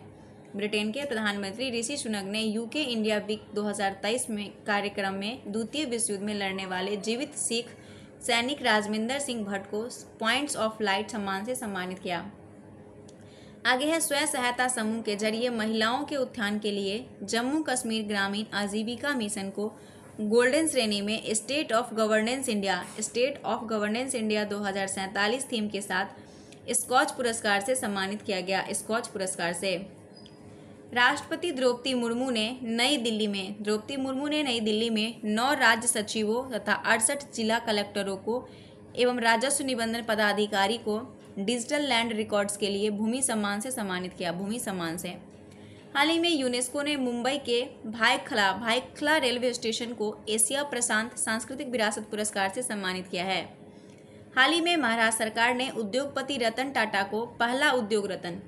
S1: ब्रिटेन के प्रधानमंत्री ऋषि सुनक ने यूके इंडिया वीक 2023 में कार्यक्रम में द्वितीय विश्व युद्ध में लड़ने वाले जीवित सिख सैनिक राजविंदर सिंह भट्ट को पॉइंट्स ऑफ लाइट सम्मान से सम्मानित किया आगे है स्वयं सहायता समूह के जरिए महिलाओं के उत्थान के लिए जम्मू कश्मीर ग्रामीण आजीविका मिशन को गोल्डन श्रेणी में state of governance India state of governance India दो थीम के साथ स्कॉच पुरस्कार से सम्मानित किया गया स्कॉच पुरस्कार से राष्ट्रपति द्रौपदी मुर्मू ने नई दिल्ली में द्रौपदी मुर्मू ने नई दिल्ली में नौ राज्य सचिवों तथा अड़सठ जिला कलेक्टरों को एवं राजस्व निबंधन पदाधिकारी को डिजिटल लैंड रिकॉर्ड्स के लिए भूमि सम्मान से सम्मानित किया भूमि सम्मान से हाल ही में यूनेस्को ने मुंबई के भाईखला भाईखला रेलवे स्टेशन को एशिया प्रशांत सांस्कृतिक विरासत पुरस्कार से सम्मानित किया है हाल ही में महाराष्ट्र सरकार ने उद्योगपति रतन टाटा को पहला उद्योग रतन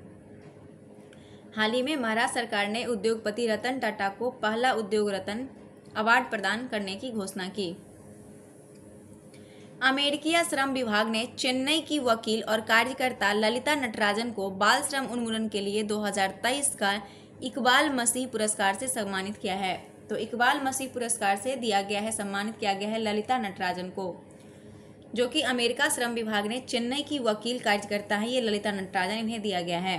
S1: हाल ही में महाराष्ट्र सरकार ने उद्योगपति रतन टाटा को पहला उद्योग रतन अवार्ड प्रदान करने की घोषणा की अमेरिकी श्रम विभाग ने चेन्नई की वकील और कार्यकर्ता ललिता नटराजन को बाल श्रम उन्मूलन के लिए 2023 का इकबाल मसीह पुरस्कार से सम्मानित किया है तो इकबाल मसीह पुरस्कार से दिया गया है सम्मानित किया गया है ललिता नटराजन को जो कि अमेरिका श्रम विभाग ने चेन्नई की वकील कार्यकर्ता है ये ललिता नटराजन इन्हें दिया गया है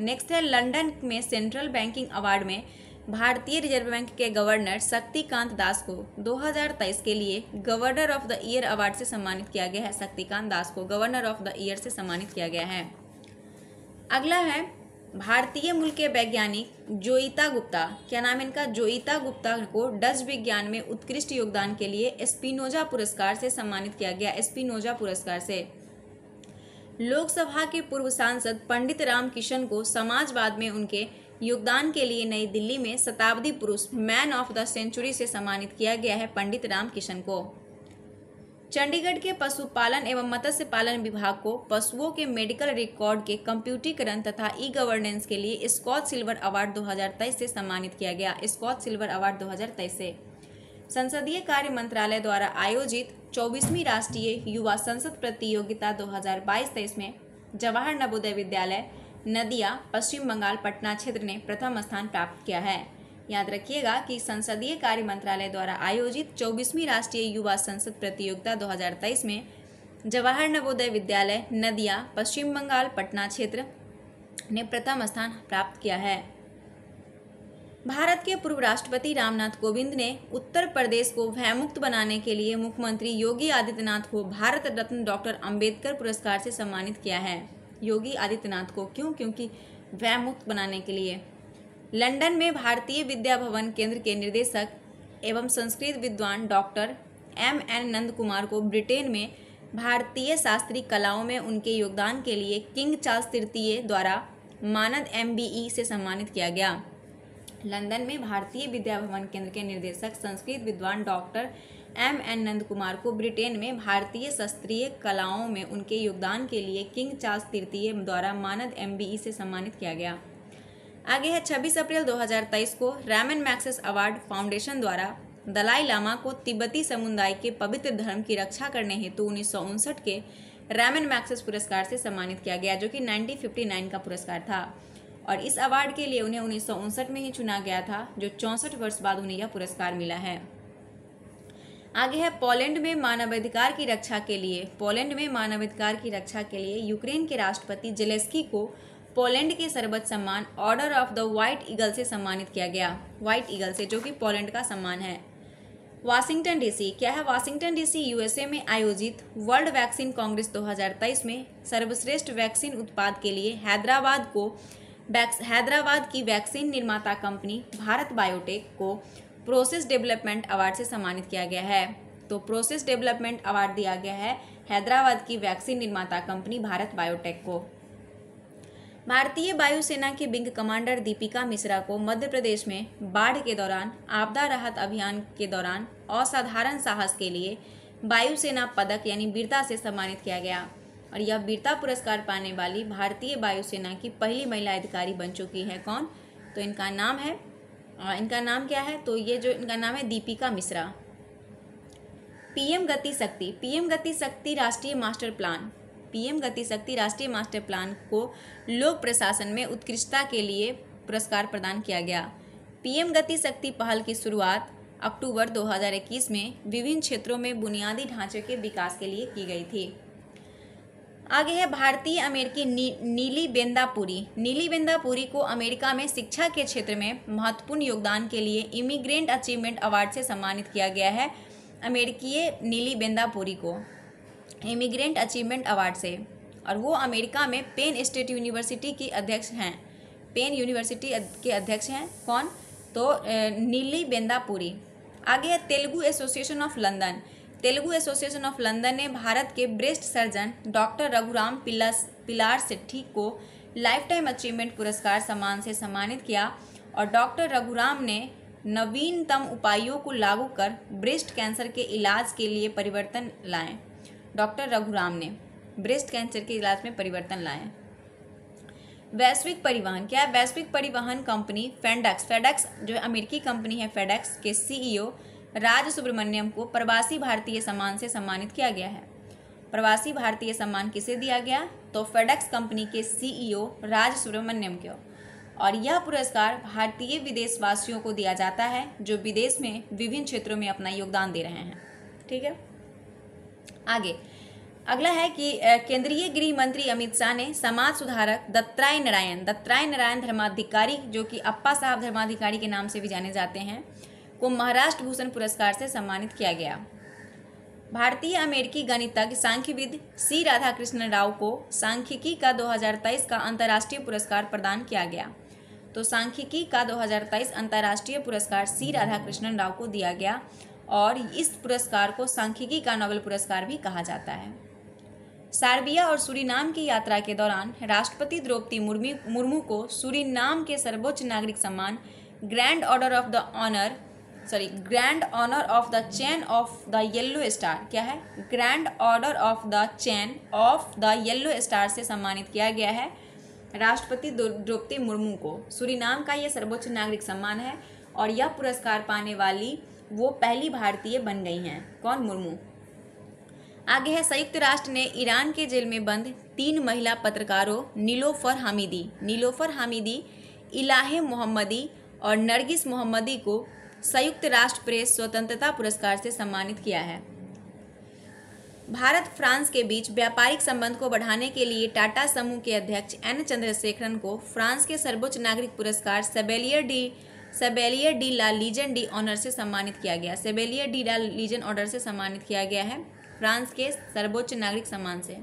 S1: नेक्स्ट है लंदन में सेंट्रल बैंकिंग अवार्ड में भारतीय रिजर्व बैंक के गवर्नर शक्तिकांत दास को 2023 के लिए governor of the year award से सम्मानित किया गया है शक्तिकांत दास को गवर्नर ऑफ द ईयर से सम्मानित किया गया है अगला है भारतीय मूल के वैज्ञानिक जोईता गुप्ता क्या नाम है इनका जोईता गुप्ता को डच विज्ञान में उत्कृष्ट योगदान के लिए एस्पिनोजा पुरस्कार से सम्मानित किया गया एस्पिनोजा पुरस्कार से लोकसभा के पूर्व सांसद पंडित राम किशन को समाजवाद में उनके योगदान के लिए नई दिल्ली में शताब्दी पुरुष मैन ऑफ द सेंचुरी से सम्मानित किया गया है पंडित राम किशन को चंडीगढ़ के पशुपालन एवं मत्स्य पालन विभाग को पशुओं के मेडिकल रिकॉर्ड के कंप्यूटीकरण तथा ई गवर्नेंस के लिए स्कॉच सिल्वर अवार्ड 2023 से सम्मानित किया गया स्कॉच सिल्वर अवार्ड 2023 से संसदीय कार्य मंत्रालय द्वारा आयोजित 24वीं राष्ट्रीय युवा संसद प्रतियोगिता 2022-23 में जवाहर नवोदय विद्यालय नदिया पश्चिम बंगाल पटना क्षेत्र ने प्रथम स्थान प्राप्त किया है याद रखिएगा कि संसदीय कार्य मंत्रालय द्वारा आयोजित 24वीं राष्ट्रीय युवा संसद प्रतियोगिता 2023 में जवाहर नवोदय विद्यालय नदिया पश्चिम बंगाल पटना क्षेत्र ने प्रथम स्थान प्राप्त किया है भारत के पूर्व राष्ट्रपति रामनाथ कोविंद ने उत्तर प्रदेश को भयमुक्त बनाने के लिए मुख्यमंत्री योगी आदित्यनाथ को भारत रत्न डॉक्टर अंबेडकर पुरस्कार से सम्मानित किया है योगी आदित्यनाथ को क्यों क्योंकि भयमुक्त बनाने के लिए लंदन में भारतीय विद्या भवन केंद्र के निर्देशक एवं संस्कृत विद्वान doctor M N Nanda Kumar को ब्रिटेन में भारतीय शास्त्रीय कलाओं में उनके योगदान के लिए किंग चार्ल्स तृतीय द्वारा मानद एम से सम्मानित किया गया लंदन में भारतीय विद्या भवन केंद्र के निर्देशक संस्कृत विद्वान doctor M N Nanda Kumar को ब्रिटेन में भारतीय शास्त्रीय कलाओं में उनके योगदान के लिए किंग चार्ल्स तृतीय द्वारा मानद एम e से सम्मानित किया गया आगे है छब्बीस अप्रैल 2023 को रैमन मैक्सेस अवार्ड फाउंडेशन द्वारा दलाई लामा को तिब्बती समुदाय के पवित्र धर्म की रक्षा करने हेतु उन्नीस के रैमन मैक्सेस पुरस्कार से सम्मानित किया गया जो कि 1959 का पुरस्कार था और इस अवार्ड के लिए उन्हें उन्नीस में ही चुना गया था जो चौंसठ वर्ष बाद उन्हें यह पुरस्कार मिला है आगे है पोलैंड में मानवाधिकार की रक्षा के लिए पोलैंड में मानवाधिकार की रक्षा के लिए यूक्रेन के राष्ट्रपति जेलेस्की को पोलैंड के सर्वोच्च सम्मान order of the white eagle से सम्मानित किया गया व्हाइट ईगल से जो कि पोलैंड का सम्मान है वाशिंगटन डीसी क्या है वाशिंगटन डीसी यूएसए में आयोजित वर्ल्ड वैक्सीन कांग्रेस 2023 में सर्वश्रेष्ठ वैक्सीन उत्पाद के लिए हैदराबाद को हैदराबाद की वैक्सीन निर्माता कंपनी भारत बायोटेक को प्रोसेस डेवलपमेंट अवार्ड से सम्मानित किया गया है तो प्रोसेस डेवलपमेंट अवार्ड दिया गया है हैदराबाद की वैक्सीन निर्माता कंपनी भारत बायोटेक को भारतीय वायुसेना के विंग कमांडर दीपिका मिश्रा को मध्य प्रदेश में बाढ़ के दौरान आपदा राहत अभियान के दौरान असाधारण साहस के लिए वायुसेना पदक यानी वीरता से सम्मानित किया गया और यह वीरता पुरस्कार पाने वाली भारतीय वायुसेना की पहली महिला अधिकारी बन चुकी है कौन तो इनका नाम है इनका नाम क्या है तो ये जो इनका नाम है दीपिका मिश्रा पीएम गति शक्ति पीएम गति शक्ति राष्ट्रीय मास्टर प्लान पीएम गति शक्ति राष्ट्रीय मास्टर प्लान को लोक प्रशासन में उत्कृष्टता के लिए पुरस्कार प्रदान किया गया पीएम गति शक्ति पहल की शुरुआत अक्टूबर 2021 में विभिन्न क्षेत्रों में बुनियादी ढांचे के विकास के लिए की गई थी आगे है भारतीय अमेरिकी नी, नीली बेंदापुरी नीली बेंदापुरी को अमेरिका में शिक्षा के क्षेत्र में महत्वपूर्ण योगदान के लिए इमिग्रेंट अचीवमेंट अवार्ड से सम्मानित किया गया है अमेरिकीय नीली बेंदापुरी को इमिग्रेंट अचीवमेंट अवार्ड से और वो अमेरिका में पेन स्टेट यूनिवर्सिटी की अध्यक्ष हैं पेन यूनिवर्सिटी के अध्यक्ष हैं कौन तो नीली बेंदापुरी आगे है Telugu association of London Telugu association of London ने भारत के ब्रेस्ट सर्जन डॉक्टर रघुराम पिलास पिलार सेट्ठी को लाइफ टाइम अचीवमेंट पुरस्कार सम्मान से सम्मानित किया और डॉक्टर रघुराम ने नवीनतम उपायों को लागू कर ब्रेस्ट कैंसर के इलाज के लिए परिवर्तन लाएं डॉक्टर रघुराम ने ब्रेस्ट कैंसर के इलाज में परिवर्तन लाएं वैश्विक परिवहन क्या वैश्विक परिवहन कंपनी फेडक्स फेडक्स जो अमेरिकी कंपनी है फेडक्स के सीईओ राज सुब्रमण्यम को प्रवासी भारतीय सम्मान से सम्मानित किया गया है प्रवासी भारतीय सम्मान किसे दिया गया तो फेडेक्स कंपनी के सीईओ राज सुब्रमण्यम को और यह पुरस्कार भारतीय विदेशवासियों को दिया जाता है जो विदेश में विभिन्न क्षेत्रों में अपना योगदान दे रहे हैं ठीक है आगे अगला है कि केंद्रीय गृह मंत्री अमित शाह ने समाज सुधारक दत्ताय नारायण दत्ताय नारायण धर्माधिकारी जो कि अप्पा साहब धर्माधिकारी के नाम से भी जाने जाते हैं को महाराष्ट्र भूषण पुरस्कार से सम्मानित किया गया भारतीय अमेरिकी गणितज्ञ सांख्यविद सी राधाकृष्ण राव को सांख्यिकी का 2023 का अंतर्राष्ट्रीय पुरस्कार प्रदान किया गया तो सांख्यिकी का 2023 अंतर्राष्ट्रीय पुरस्कार सी राधाकृष्णन राव को दिया गया और इस पुरस्कार को सांख्यिकी का नोबेल पुरस्कार भी कहा जाता है सार्बिया और सूरीनाम की यात्रा के दौरान राष्ट्रपति द्रौपदी मुर्मी मुर्मू को सूरीनाम के सर्वोच्च नागरिक सम्मान grand order of the honour sorry grand honour of the chain of the yellow star क्या है grand order of the chain of the yellow star से सम्मानित किया गया है राष्ट्रपति द्रौपदी मुर्मू को सूरीनाम का यह सर्वोच्च नागरिक सम्मान है और यह पुरस्कार पाने वाली वो पहली भारतीय बन गई हैं कौन मुर्मू आगे है संयुक्त राष्ट्र ने ईरान के जेल में बंद तीन महिला पत्रकारों नीलोफर हामिदी नीलोफर हामिदी इलाहे मोहम्मदी और नरगिस मोहम्मदी को संयुक्त राष्ट्र प्रेस स्वतंत्रता पुरस्कार से सम्मानित किया है भारत फ्रांस के बीच व्यापारिक संबंध को बढ़ाने के लिए टाटा समूह के अध्यक्ष एन चंद्रशेखरन को फ्रांस के सर्वोच्च नागरिक पुरस्कार Chevalier de Chevalier de la Legion de honour से सम्मानित किया गया Chevalier de la Legion order से सम्मानित किया गया है फ्रांस के सर्वोच्च नागरिक सम्मान से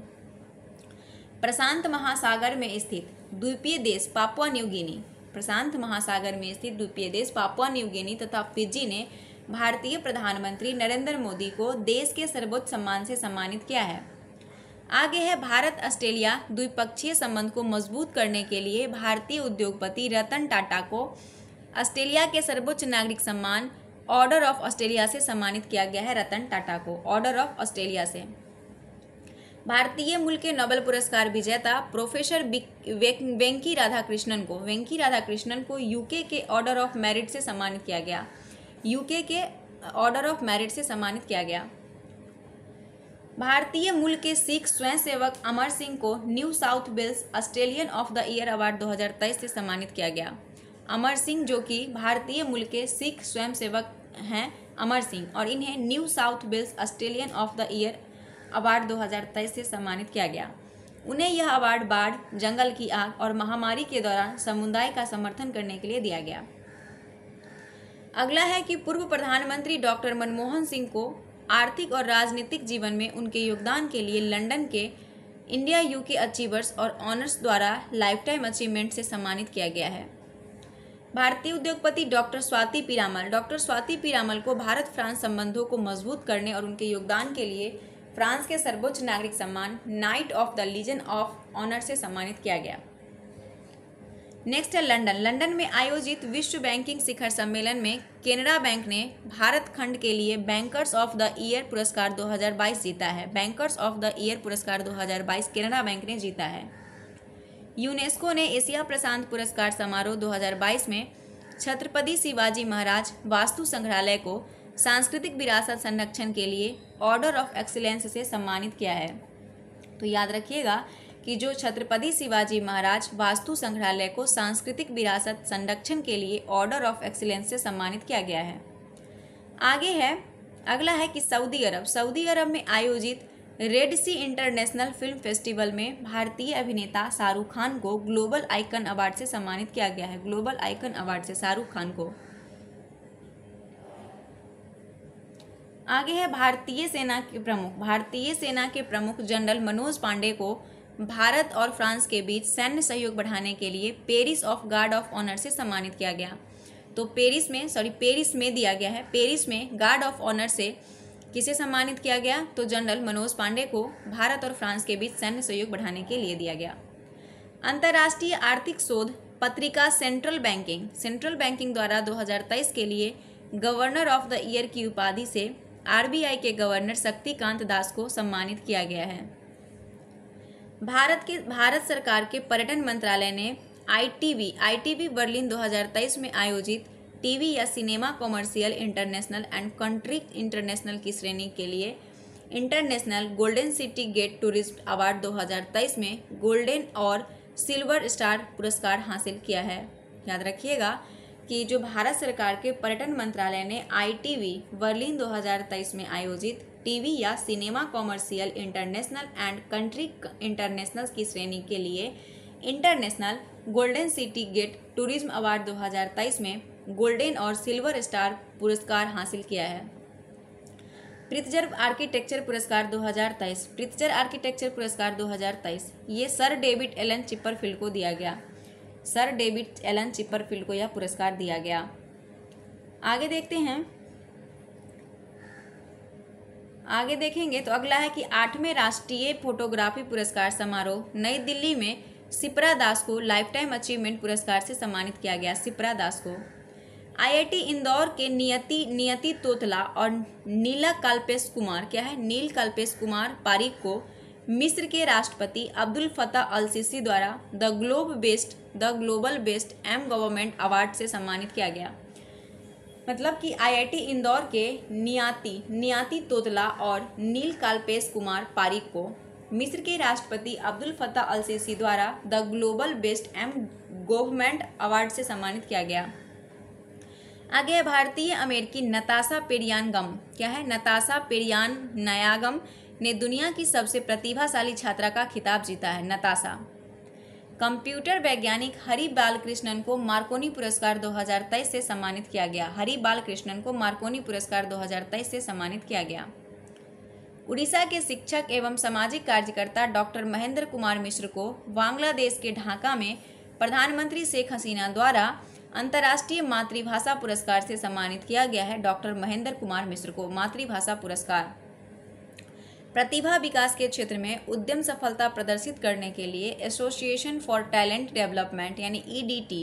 S1: प्रशांत महासागर में स्थित द्वीपीय देश पापुआ न्यू गिनी प्रशांत महासागर में स्थित द्वीपीय देश पापुआ न्यूगिनी तथा फिजी ने भारतीय प्रधानमंत्री नरेंद्र मोदी को देश के सर्वोच्च सम्मान से सम्मानित किया है आगे है भारत ऑस्ट्रेलिया द्विपक्षीय संबंध को मजबूत करने के लिए भारतीय उद्योगपति रतन टाटा को ऑस्ट्रेलिया के सर्वोच्च नागरिक सम्मान ऑर्डर ऑफ ऑस्ट्रेलिया से सम्मानित किया गया है रतन टाटा को ऑर्डर ऑफ ऑस्ट्रेलिया से भारतीय मूल के नोबेल पुरस्कार विजेता प्रोफेसर वेंकी राधाकृष्णन को वेंकी राधाकृष्णन को यूके के ऑर्डर ऑफ मेरिट से सम्मानित किया गया यूके के ऑर्डर ऑफ मेरिट से सम्मानित किया गया भारतीय मूल के सिख स्वयंसेवक अमर सिंह को New South Wales Australian of the year award 2023 से सम्मानित किया गया अमर सिंह जो कि भारतीय मूल के सिख स्वयंसेवक हैं अमर सिंह और इन्हें New South Wales Australian of the year award 2023 से सम्मानित किया गया उन्हें यह अवार्ड बाढ़ जंगल की आग और महामारी के दौरान समुदाय का समर्थन करने के लिए दिया गया अगला है कि पूर्व प्रधानमंत्री डॉक्टर मनमोहन सिंह को आर्थिक और राजनीतिक जीवन में उनके योगदान के लिए लंदन के इंडिया यूके अचीवर्स और ऑनर्स द्वारा लाइफटाइम अचीवमेंट से सम्मानित किया गया है भारतीय उद्योगपति डॉक्टर स्वाति पीरामल डॉक्टर स्वाति पीरामल को भारत फ्रांस संबंधों को मजबूत करने और उनके योगदान के लिए फ्रांस के सर्वोच्च नागरिक सम्मान knight of the legion of honour से सम्मानित किया गया नेक्स्ट है लंदन लंदन में आयोजित विश्व बैंकिंग शिखर सम्मेलन में केनरा बैंक ने भारत खंड के लिए बैंकर्स ऑफ द ईयर पुरस्कार 2022 जीता है बैंकर्स ऑफ द ईयर पुरस्कार 2022 केनरा बैंक ने जीता है यूनेस्को ने एशिया प्रशांत पुरस्कार समारोह 2022 में छत्रपति शिवाजी महाराज वास्तु संग्रहालय को सांस्कृतिक विरासत संरक्षण के लिए ऑर्डर ऑफ एक्सीलेंस से सम्मानित किया है तो याद रखिएगा कि जो छत्रपति शिवाजी महाराज वास्तु संग्रहालय को सांस्कृतिक विरासत संरक्षण के लिए ऑर्डर ऑफ एक्सीलेंस से सम्मानित किया गया है आगे है अगला है कि सऊदी अरब सऊदी अरब में आयोजित Red Sea international film festival में भारतीय अभिनेता शाहरुख खान को ग्लोबल आइकन अवार्ड से सम्मानित किया गया है ग्लोबल आइकन अवार्ड से शाहरुख खान को आगे है भारतीय सेना के प्रमुख भारतीय सेना के प्रमुख जनरल मनोज पांडे को भारत और फ्रांस के बीच सैन्य सहयोग बढ़ाने के लिए Paris of guard of honour से सम्मानित किया गया तो पेरिस में सॉरी पेरिस में दिया गया है पेरिस में गार्ड ऑफ ऑनर से किसे सम्मानित किया गया तो जनरल मनोज पांडे को भारत और फ्रांस के बीच सैन्य सहयोग बढ़ाने के लिए दिया गया अंतर्राष्ट्रीय आर्थिक शोध पत्रिका सेंट्रल बैंकिंग सेंट्रल बैंकिंग द्वारा 2023 के लिए गवर्नर ऑफ द ईयर की उपाधि से आरबीआई के गवर्नर शक्तिकांत दास को सम्मानित किया गया है भारत के भारत सरकार के पर्यटन मंत्रालय ने आईटीबी आईटीबी बर्लिन 2023 में आयोजित टीवी या cinema commercial international and country international की श्रेणी के लिए international golden city gate tourist award 2023 में गोल्डन और सिल्वर स्टार पुरस्कार हासिल किया है याद रखिएगा कि जो भारत सरकार के पर्यटन मंत्रालय ने आईटीवी बर्लिन 2023 में आयोजित टीवी या cinema commercial international and country international की श्रेणी के लिए international golden city gate tourism award 2023 में गोल्डन और सिल्वर स्टार पुरस्कार हासिल किया है पृथ्जर्व आर्किटेक्चर पुरस्कार 2023 पृथ्जर आर्किटेक्चर पुरस्कार 2023 ये सर डेविड एलन चिपरफिल्ड को दिया गया सर डेविड एलन चिपरफील्ड को यह पुरस्कार दिया गया आगे देखते हैं आगे देखेंगे तो अगला है कि आठवें राष्ट्रीय फोटोग्राफी पुरस्कार समारोह नई दिल्ली में सिपरा दास को लाइफ टाइम अचीवमेंट पुरस्कार से सम्मानित किया गया सिपरा दास को आईआईटी इंदौर के नियति नियति तोतला और नीला कल्पेश कुमार क्या है नील कल्पेश कुमार पारिक को मिस्र के राष्ट्रपति अब्दुल फतेह अल सीसी द्वारा the globe based the global best M government award से सम्मानित किया गया मतलब कि आईआईटी इंदौर के नियाति नियाति तोतला और नील काल्पेश कुमार पारिक को मिस्र के राष्ट्रपति अब्दुल फतेह अल सीसी द्वारा the global best M government award से सम्मानित किया गया आगे भारतीय अमेरिकी नताशा पेरियान गम क्या है नताशा पेरियान नयागम ने दुनिया की सबसे प्रतिभाशाली छात्रा का खिताब जीता है नताशा कंप्यूटर वैज्ञानिक हरि बालकृष्णन को मार्कोनी पुरस्कार 2023 से सम्मानित किया गया हरि बालकृष्णन को मार्कोनी पुरस्कार 2023 से सम्मानित किया गया उड़ीसा के शिक्षक एवं सामाजिक कार्यकर्ता डॉक्टर महेंद्र कुमार मिश्र को बांग्लादेश के ढाका में प्रधानमंत्री शेख हसीना द्वारा अंतर्राष्ट्रीय मातृभाषा पुरस्कार से सम्मानित किया गया है डॉक्टर महेंद्र कुमार मिश्र को मातृभाषा पुरस्कार प्रतिभा विकास के क्षेत्र में उद्यम सफलता प्रदर्शित करने के लिए एसोसिएशन फॉर टैलेंट डेवलपमेंट यानी ईडीटी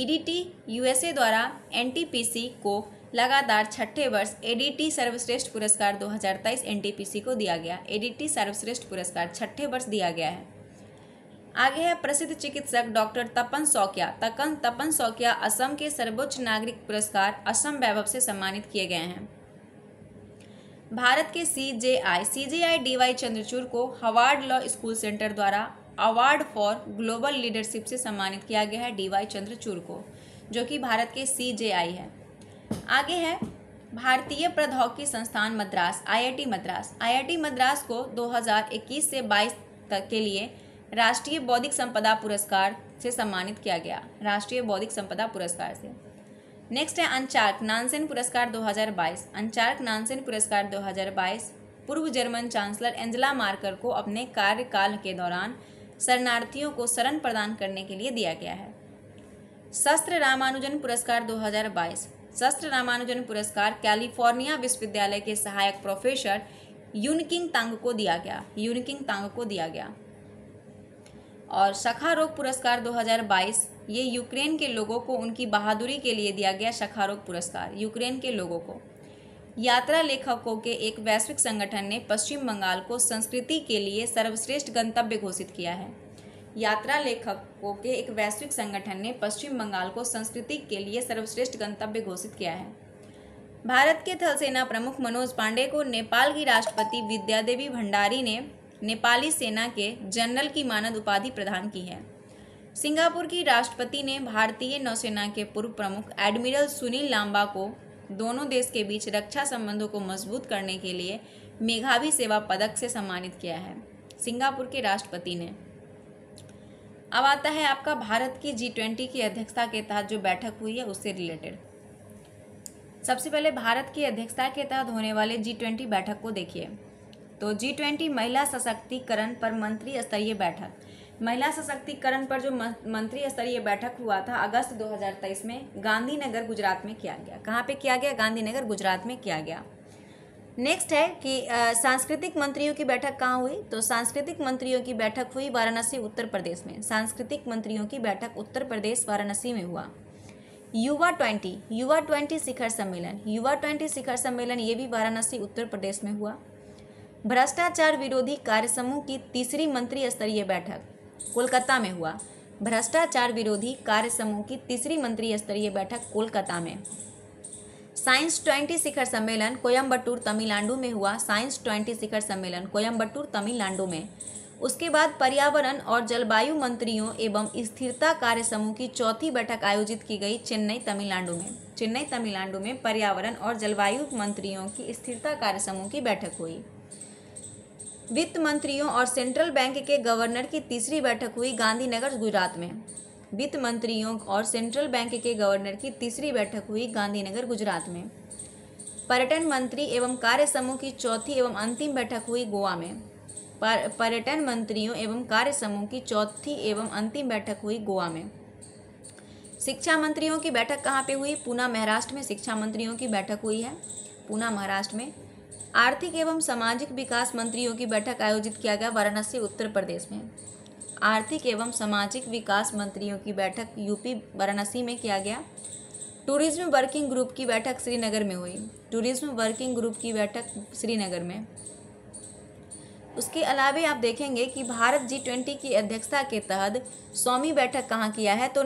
S1: ईडीटी यूएसए द्वारा एनटीपीसी को लगातार छठे वर्ष एडीटी सर्वश्रेष्ठ पुरस्कार 2023 एनटीपीसी को दिया गया एडीटी सर्वश्रेष्ठ पुरस्कार छठे वर्ष दिया गया है आगे है प्रसिद्ध चिकित्सक डॉक्टर तपन सौकिया तकन तपन सौकिया असम के सर्वोच्च नागरिक पुरस्कार असम वैभव से सम्मानित किए गए हैं भारत के C J I C J I D Y Chandrachud को हवार्ड लॉ स्कूल सेंटर द्वारा अवार्ड फॉर ग्लोबल लीडरशिप से सम्मानित किया गया है डी वाई चंद्रचूर को जो कि भारत के सी जे आई है आगे है भारतीय प्रौद्योगिकी संस्थान मद्रास आईआईटी मद्रास आईआईटी मद्रास को 2021 से 22 तक के लिए राष्ट्रीय बौद्धिक संपदा पुरस्कार से सम्मानित किया गया राष्ट्रीय बौद्धिक संपदा पुरस्कार से नेक्स्ट है अनचार्क नानसेन पुरस्कार 2022 अनचार्क नानसेन पुरस्कार 2022 पूर्व जर्मन चांसलर एंजला मार्कर को अपने कार्यकाल के दौरान शरणार्थियों को शरण प्रदान करने के लिए दिया गया है शस्त्र रामानुजन पुरस्कार 2022 शस्त्र रामानुजन पुरस्कार कैलिफोर्निया विश्वविद्यालय के सहायक प्रोफेसर यूनकिंग तांग को दिया गया यूनकिंग तांग को दिया गया और शखारोग पुरस्कार 2022 ये यूक्रेन के लोगों को उनकी बहादुरी के लिए दिया गया शखारोग पुरस्कार यूक्रेन के लोगों को यात्रा लेखकों के एक वैश्विक संगठन ने पश्चिम बंगाल को संस्कृति के लिए सर्वश्रेष्ठ गंतव्य घोषित किया है यात्रा लेखकों के एक वैश्विक संगठन ने पश्चिम बंगाल को संस्कृति के लिए सर्वश्रेष्ठ गंतव्य घोषित किया है भारत के थल सेना प्रमुख मनोज पांडे को नेपाल की राष्ट्रपति विद्या देवी भंडारी ने नेपाली सेना के जनरल की मानद उपाधि प्रदान की है सिंगापुर की राष्ट्रपति ने भारतीय नौसेना के पूर्व प्रमुख एडमिरल सुनील लांबा को दोनों देश के बीच रक्षा संबंधों को मजबूत करने के लिए मेघावी सेवा पदक से सम्मानित किया है सिंगापुर के राष्ट्रपति ने अब आता है आपका भारत की जी ट्वेंटी की अध्यक्षता के तहत जो बैठक हुई है उससे रिलेटेड सबसे पहले भारत की अध्यक्षता के तहत होने वाले जी ट्वेंटी बैठक को देखिए तो जी ट्वेंटी महिला सशक्तिकरण पर मंत्री स्तरीय बैठक महिला सशक्तिकरण पर जो मंत्री स्तरीय बैठक हुआ था अगस्त 2023 में गांधीनगर गुजरात में किया गया कहाँ पे किया गया गांधीनगर गुजरात में किया गया नेक्स्ट है कि सांस्कृतिक मंत्रियों की बैठक कहाँ हुई तो सांस्कृतिक मंत्रियों की बैठक हुई वाराणसी उत्तर प्रदेश में सांस्कृतिक मंत्रियों की बैठक उत्तर प्रदेश वाराणसी में हुआ युवा ट्वेंटी युवा ट्वेंटी शिखर सम्मेलन युवा ट्वेंटी शिखर सम्मेलन ये भी वाराणसी उत्तर प्रदेश में हुआ भ्रष्टाचार विरोधी कार्य समूह की तीसरी मंत्री स्तरीय बैठक कोलकाता में हुआ भ्रष्टाचार विरोधी कार्य समूह की तीसरी मंत्री स्तरीय बैठक कोलकाता में साइंस ट्वेंटी शिखर सम्मेलन कोयम्बटूर तमिलनाडु में हुआ साइंस ट्वेंटी शिखर सम्मेलन कोयम्बटूर तमिलनाडु में उसके बाद पर्यावरण और जलवायु मंत्रियों एवं स्थिरता कार्य समूह की चौथी बैठक आयोजित की गई चेन्नई तमिलनाडु में चेन्नई तमिलनाडु में पर्यावरण और जलवायु मंत्रियों की स्थिरता कार्य समूह की बैठक हुई वित्त मंत्रियों और सेंट्रल बैंक के गवर्नर की तीसरी बैठक हुई गांधीनगर गुजरात में वित्त मंत्रियों और सेंट्रल बैंक के गवर्नर की तीसरी बैठक हुई गांधीनगर गुजरात में पर्यटन मंत्री एवं कार्य समूह की चौथी एवं अंतिम बैठक हुई गोवा में पर्यटन मंत्रियों एवं कार्य समूह की चौथी एवं अंतिम बैठक हुई गोवा में शिक्षा मंत्रियों की बैठक कहाँ पे हुई पूना महाराष्ट्र में शिक्षा मंत्रियों की बैठक हुई है पूना महाराष्ट्र में आर्थिक एवं सामाजिक विकास मंत्रियों की बैठक आयोजित किया गया वाराणसी उत्तर प्रदेश में आर्थिक एवं सामाजिक विकास मंत्रियों की बैठक यूपी वाराणसी में किया गया टूरिज्म वर्किंग ग्रुप की बैठक श्रीनगर में हुई टूरिज्म वर्किंग ग्रुप की बैठक श्रीनगर में उसके अलावा आप देखेंगे कि भारत जी ट्वेंटी की अध्यक्षता के तहत स्वामी बैठक कहाँ किया है तो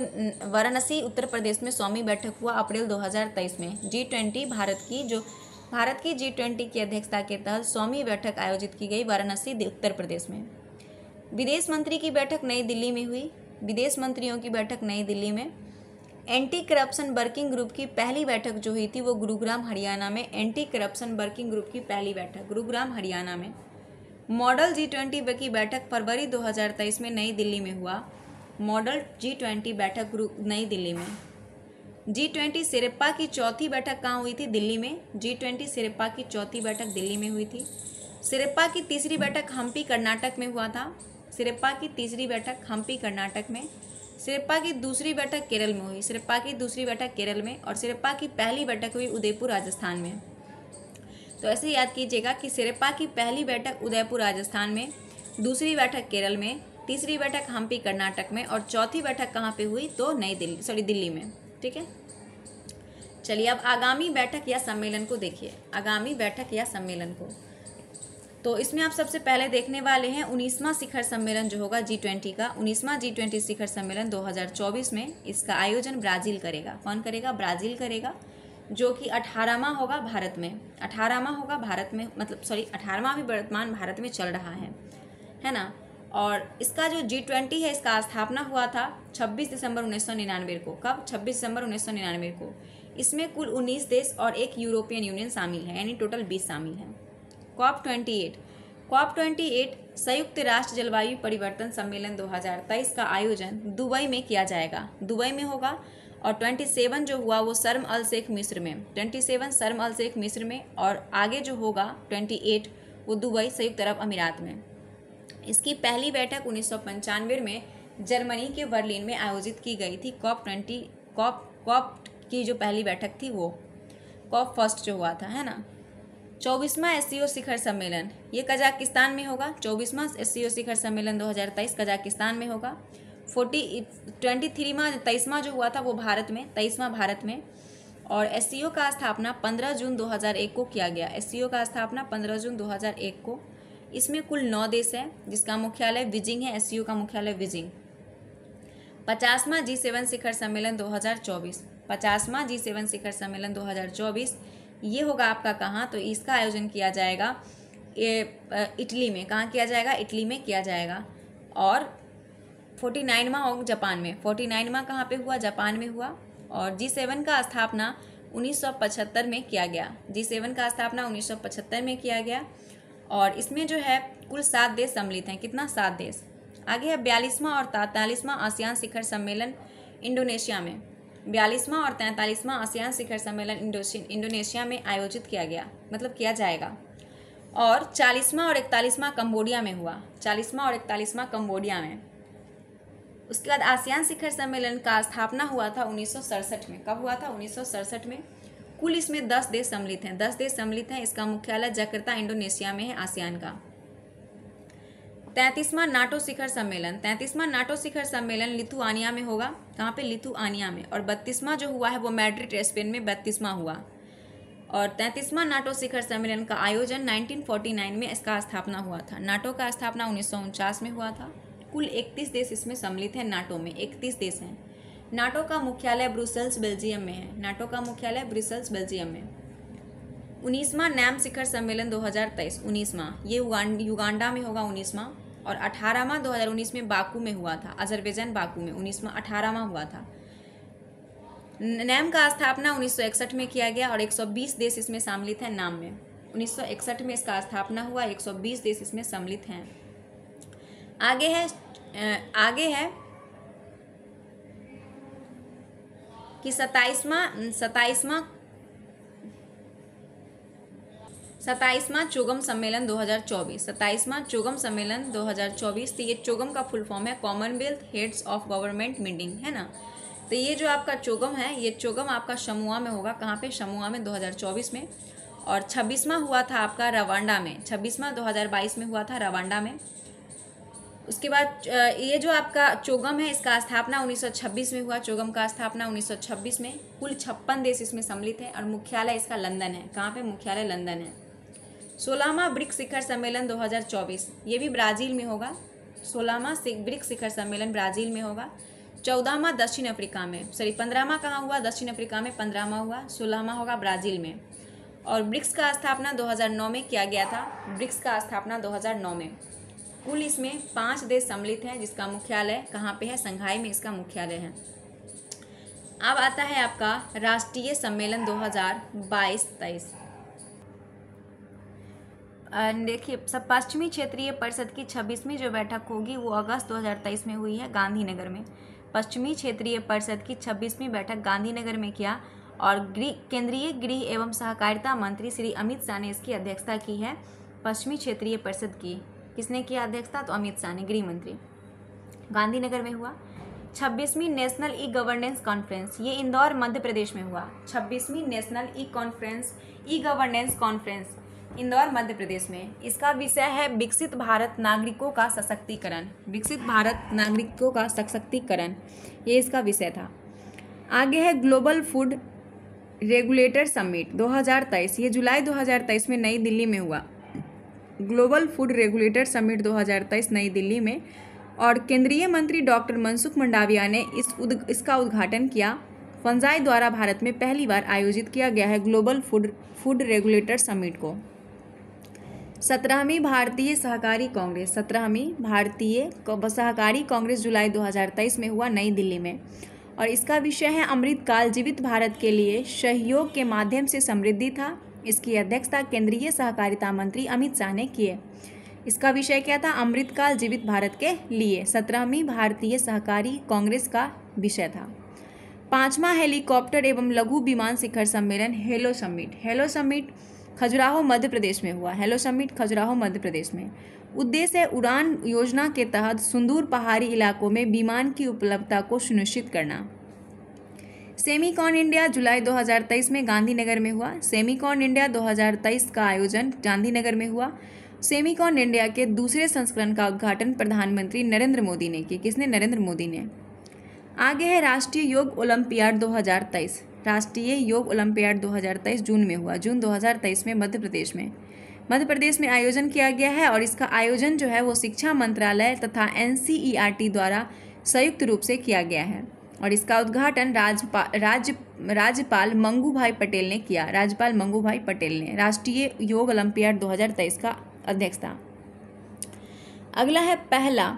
S1: वाराणसी उत्तर प्रदेश में स्वामी बैठक हुआ अप्रैल 2023 में जी ट्वेंटी भारत की जो भारत की जी ट्वेंटी की अध्यक्षता के तहत सौवीं बैठक आयोजित की गई वाराणसी उत्तर प्रदेश में विदेश मंत्री की बैठक नई दिल्ली में हुई विदेश मंत्रियों की बैठक नई दिल्ली में एंटी करप्शन वर्किंग ग्रुप की पहली बैठक जो हुई थी वो गुरुग्राम हरियाणा में एंटी करप्शन वर्किंग ग्रुप की पहली बैठक गुरुग्राम हरियाणा में मॉडल जी ट्वेंटी की बैठक फरवरी 2023 में नई दिल्ली में हुआ मॉडल जी ट्वेंटी बैठक नई दिल्ली में जी ट्वेंटी सिरप्पा की चौथी बैठक कहाँ हुई थी दिल्ली में जी ट्वेंटी सिरप्पा की चौथी बैठक दिल्ली में हुई थी सिरप्पा की तीसरी बैठक हम्पी कर्नाटक में हुआ था सिरप्पा की तीसरी बैठक हम्पी कर्नाटक में सिरप्पा की दूसरी बैठक केरल में हुई सिरप्पा की दूसरी बैठक केरल में और सिरप्पा की पहली बैठक हुई उदयपुर राजस्थान में तो ऐसे याद कीजिएगा कि सिरप्पा की पहली बैठक उदयपुर राजस्थान में दूसरी बैठक केरल में तीसरी बैठक हम्पी कर्नाटक में और चौथी बैठक कहाँ पे हुई तो नई दिल्ली सॉरी दिल्ली में ठीक है चलिए अब आगामी बैठक या सम्मेलन को देखिए आगामी बैठक या सम्मेलन को तो इसमें आप सबसे पहले देखने वाले हैं उन्नीसवां शिखर सम्मेलन जो होगा जी ट्वेंटी का उन्नीसवां जी ट्वेंटी शिखर सम्मेलन 2024 में इसका आयोजन ब्राज़ील करेगा कौन करेगा ब्राज़ील करेगा जो कि अठारहवा होगा भारत में अठारहवा होगा भारत में मतलब सॉरी अठारहवा भी वर्तमान भारत में चल रहा है है ना और इसका जो जी ट्वेंटी है इसका स्थापना हुआ था 26 दिसंबर 1999 को कब 26 दिसंबर 1999 को इसमें कुल 19 देश और एक यूरोपियन यूनियन शामिल है यानी टोटल 20 शामिल हैं कॉप 28 कॉप 28 संयुक्त राष्ट्र जलवायु परिवर्तन सम्मेलन 2023 का आयोजन दुबई में किया जाएगा दुबई में होगा और 27 जो हुआ वो शर्म अल शेख मिस्र में 27 शर्म अल शेख मिस्र में और आगे जो होगा 28 वो दुबई संयुक्त अरब अमीरात में इसकी पहली बैठक उन्नीस में जर्मनी के बर्लिन में आयोजित की गई थी कॉप ट्वेंटी कॉप कॉप की जो पहली बैठक थी वो कॉप फर्स्ट जो हुआ था है ना चौबीसवां एस शिखर सम्मेलन ये कजाकिस्तान में होगा चौबीसवां एस शिखर सम्मेलन 2023 कजाकिस्तान में होगा फोर्टी ट्वेंटी थ्रीवा तेईसवा जो हुआ था वो भारत में तेईसवा भारत में और एस का स्थापना 15 जून 2001 को किया गया एस का स्थापना 15 जून 2001 को इसमें कुल नौ देश हैं जिसका मुख्यालय बीजिंग है एस का मुख्यालय बीजिंग पचासवा जी सेवन शिखर सम्मेलन 2024 पचासवा जी सेवन शिखर सम्मेलन 2024 ये होगा आपका कहाँ तो इसका आयोजन किया जाएगा इटली में कहाँ किया जाएगा इटली में किया जाएगा और फोर्टी नाइनवा होगा जापान में फोर्टी नाइनवा कहाँ पर हुआ जापान में हुआ और जी सेवन का स्थापना 1975 में किया गया जी सेवन का स्थापना 1975 में किया गया और इसमें जो है कुल सात देश सम्मिलित हैं कितना सात देश आगे है बयालीसवां और तैंतालीसवां आसियान शिखर सम्मेलन इंडोनेशिया में बयालीसवां और तैंतालीसवां आसियान शिखर सम्मेलन इंडोनेशिया में आयोजित किया गया मतलब किया जाएगा और चालीसवां और इकतालीसवां कम्बोडिया में हुआ चालीसवां और इकतालीसवां कम्बोडिया में उसके बाद आसियान शिखर सम्मेलन का स्थापना हुआ था उन्नीस में कब हुआ था उन्नीस में कुल इसमें दस देश सम्मिलित हैं दस देश सम्मिलित हैं इसका मुख्यालय जकर्ता इंडोनेशिया में है आसियान का तैंतीसवां नाटो शिखर सम्मेलन तैंतीसवां नाटो शिखर सम्मेलन लिथुआनिया में होगा कहाँ पे लिथुआनिया में और बत्तीसवां जो हुआ है वो मैड्रिड स्पेन में बत्तीसवां हुआ और तैंतीसवां नाटो शिखर सम्मेलन का आयोजन 1949 में इसका स्थापना हुआ था नाटो का स्थापना उन्नीस में हुआ था कुल इकतीस देश इसमें सम्मिलित हैं नाटो में इकतीस देश हैं नाटो का मुख्यालय ब्रुसेल्स बेल्जियम में है नाटो का मुख्यालय ब्रुसेल्स बेल्जियम में उन्नीसवां नैम शिखर सम्मेलन 2023 उन्नीसवा ये युगांडा में होगा उन्नीसवा और अठारहवा 2019 में बाकू में हुआ था अजरबैजान बाकू में उन्नीसवा अठारहवा हुआ था नैम का स्थापना 1961 में किया गया और 120 देश इसमें सम्मिलित हैं नाम में 1961 में इसका स्थापना हुआ 120 देश इसमें सम्मिलित हैं आगे है आगे है कि सताइसवा सताइसवा सताइसवा चुगम सम्मेलन 2024 सताइसवां चुगम सम्मेलन 2024 तो ये चुगम का फुल फॉर्म है Commonwealth heads of government meeting है ना तो ये जो आपका चुगम है ये चुगम आपका शमुआ में होगा कहाँ पे शमुआ में 2024 में और छब्बीसवां हुआ था आपका रवांडा में छब्बीसवा 2022 में हुआ था रवांडा में उसके बाद ये जो आपका चोगम है इसका स्थापना 1926 में हुआ चोगम का स्थापना 1926 में कुल छप्पन देश इसमें सम्मिलित हैं और मुख्यालय इसका लंदन है कहाँ पे मुख्यालय लंदन है सोलामा ब्रिक्स शिखर सम्मेलन 2024 ये भी ब्राज़ील में होगा सोलामा ब्रिक्स शिखर सम्मेलन ब्राज़ील में होगा चौदहवा दक्षिण अफ्रीका में सॉरी पंद्रहवा कहाँ हुआ दक्षिण अफ्रीका में पंद्रहवा हुआ सोलहवा होगा ब्राज़ील में और ब्रिक्स का स्थापना 2009 में किया गया था ब्रिक्स का स्थापना 2009 में कुल इसमें पाँच देश सम्मिलित हैं जिसका मुख्यालय कहाँ पे है संघाई में इसका मुख्यालय है अब आता है आपका राष्ट्रीय सम्मेलन 2022-23 देखिए सब पश्चिमी क्षेत्रीय परिषद की छब्बीसवीं जो बैठक होगी वो अगस्त 2023 में हुई है गांधीनगर में पश्चिमी क्षेत्रीय परिषद की छब्बीसवीं बैठक गांधीनगर में किया और गृह केंद्रीय गृह एवं सहकारिता मंत्री श्री अमित शाह ने इसकी अध्यक्षता की है पश्चिमी क्षेत्रीय परिषद की किसने की अध्यक्षता तो अमित शाह ने गृह मंत्री गांधीनगर में हुआ छब्बीसवीं नेशनल ई गवर्नेंस कॉन्फ्रेंस ये इंदौर मध्य प्रदेश में हुआ छब्बीसवीं national e conference e governance conference Indore Madhya Pradesh में इसका विषय है विकसित भारत नागरिकों का सशक्तिकरण विकसित भारत नागरिकों का सशक्तिकरण ये इसका विषय था आगे है ग्लोबल फूड रेगुलेटर समिट 2023 ये जुलाई 2023 में नई दिल्ली में हुआ ग्लोबल फूड रेगुलेटर समिट 2023 नई दिल्ली में और केंद्रीय मंत्री डॉक्टर मनसुख मंडाविया ने इस उद, इसका उद्घाटन किया फंजाई द्वारा भारत में पहली बार आयोजित किया गया है global food food regulator summit को सत्रहवीं भारतीय सहकारी कांग्रेस सत्रहवीं भारतीय सहकारी कांग्रेस जुलाई 2023 में हुआ नई दिल्ली में और इसका विषय है अमृतकाल जीवित भारत के लिए सहयोग के माध्यम से समृद्धि था इसकी अध्यक्षता केंद्रीय सहकारिता मंत्री अमित शाह ने किए इसका विषय क्या था अमृतकाल जीवित भारत के लिए सत्रहवीं भारतीय सहकारी कांग्रेस का विषय था पांचवा हेलीकॉप्टर एवं लघु विमान शिखर सम्मेलन Heli summit Heli summit Khajuraho Madhya Pradesh में हुआ हेलो समिट खजुराहो मध्य प्रदेश में उद्देश्य उड़ान योजना के तहत सुंदूर पहाड़ी इलाकों में विमान की उपलब्धता को सुनिश्चित करना सेमीकॉन इंडिया जुलाई 2023 में गांधीनगर में हुआ सेमीकॉन इंडिया 2023 का आयोजन गांधीनगर में हुआ सेमीकॉन इंडिया के दूसरे संस्करण का उद्घाटन प्रधानमंत्री नरेंद्र मोदी ने किया किसने नरेंद्र मोदी ने आगे है राष्ट्रीय योग ओलंपियाड 2023 राष्ट्रीय योग ओलंपियाड 2023 जून में हुआ जून 2023 में मध्य प्रदेश में मध्य प्रदेश में आयोजन किया गया है और इसका आयोजन जो है वो शिक्षा मंत्रालय तथा एन द्वारा संयुक्त रूप से किया गया है और इसका उद्घाटन राजपा राज्य राज्यपाल मंगू भाई पटेल ने किया राज्यपाल मंगू भाई पटेल ने राष्ट्रीय योग ओलंपियाड 2023 का अध्यक्ष था अगला है पहला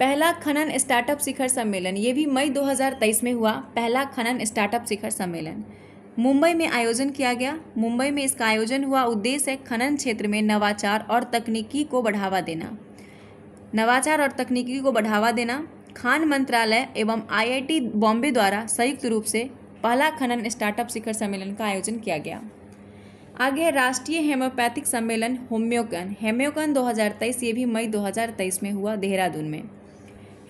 S1: पहला खनन स्टार्टअप शिखर सम्मेलन ये भी मई 2023 में हुआ पहला खनन स्टार्टअप शिखर सम्मेलन मुंबई में आयोजन किया गया मुंबई में इसका आयोजन हुआ उद्देश्य है खनन क्षेत्र में नवाचार और तकनीकी को बढ़ावा देना नवाचार और तकनीकी को बढ़ावा देना खान मंत्रालय एवं आईआईटी बॉम्बे द्वारा संयुक्त रूप से पहला खनन स्टार्टअप शिखर सम्मेलन का आयोजन किया गया आगे राष्ट्रीय हेम्योपैथिक सम्मेलन होम्योकन हेम्योकन 2023 ये भी मई 2023 में हुआ देहरादून में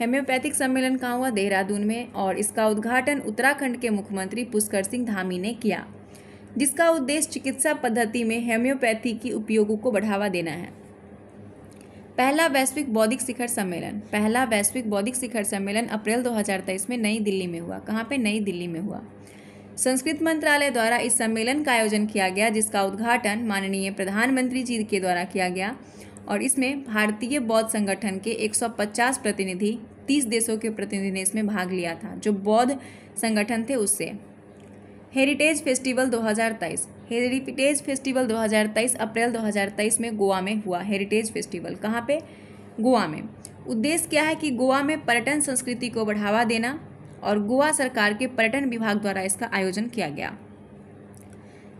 S1: हेम्योपैथिक सम्मेलन कहाँ हुआ देहरादून में और इसका उद्घाटन उत्तराखंड के मुख्यमंत्री पुष्कर सिंह धामी ने किया जिसका उद्देश्य चिकित्सा पद्धति में हेम्योपैथी की उपयोगों को बढ़ावा देना है पहला वैश्विक बौद्धिक शिखर सम्मेलन पहला वैश्विक बौद्धिक शिखर सम्मेलन अप्रैल 2023 में नई दिल्ली में हुआ कहाँ पे नई दिल्ली में हुआ संस्कृत मंत्रालय द्वारा इस सम्मेलन का आयोजन किया गया जिसका उद्घाटन माननीय प्रधानमंत्री जी के द्वारा किया गया और इसमें भारतीय बौद्ध संगठन के 150 प्रतिनिधि 30 देशों के प्रतिनिधि ने इसमें भाग लिया था जो बौद्ध संगठन थे उससे heritage festival 2023 heritage festival 2023 April 2023 में गोवा में हुआ हेरिटेज फेस्टिवल कहाँ पे गोवा में उद्देश्य क्या है कि गोवा में पर्यटन संस्कृति को बढ़ावा देना और गोवा सरकार के पर्यटन विभाग द्वारा इसका आयोजन किया गया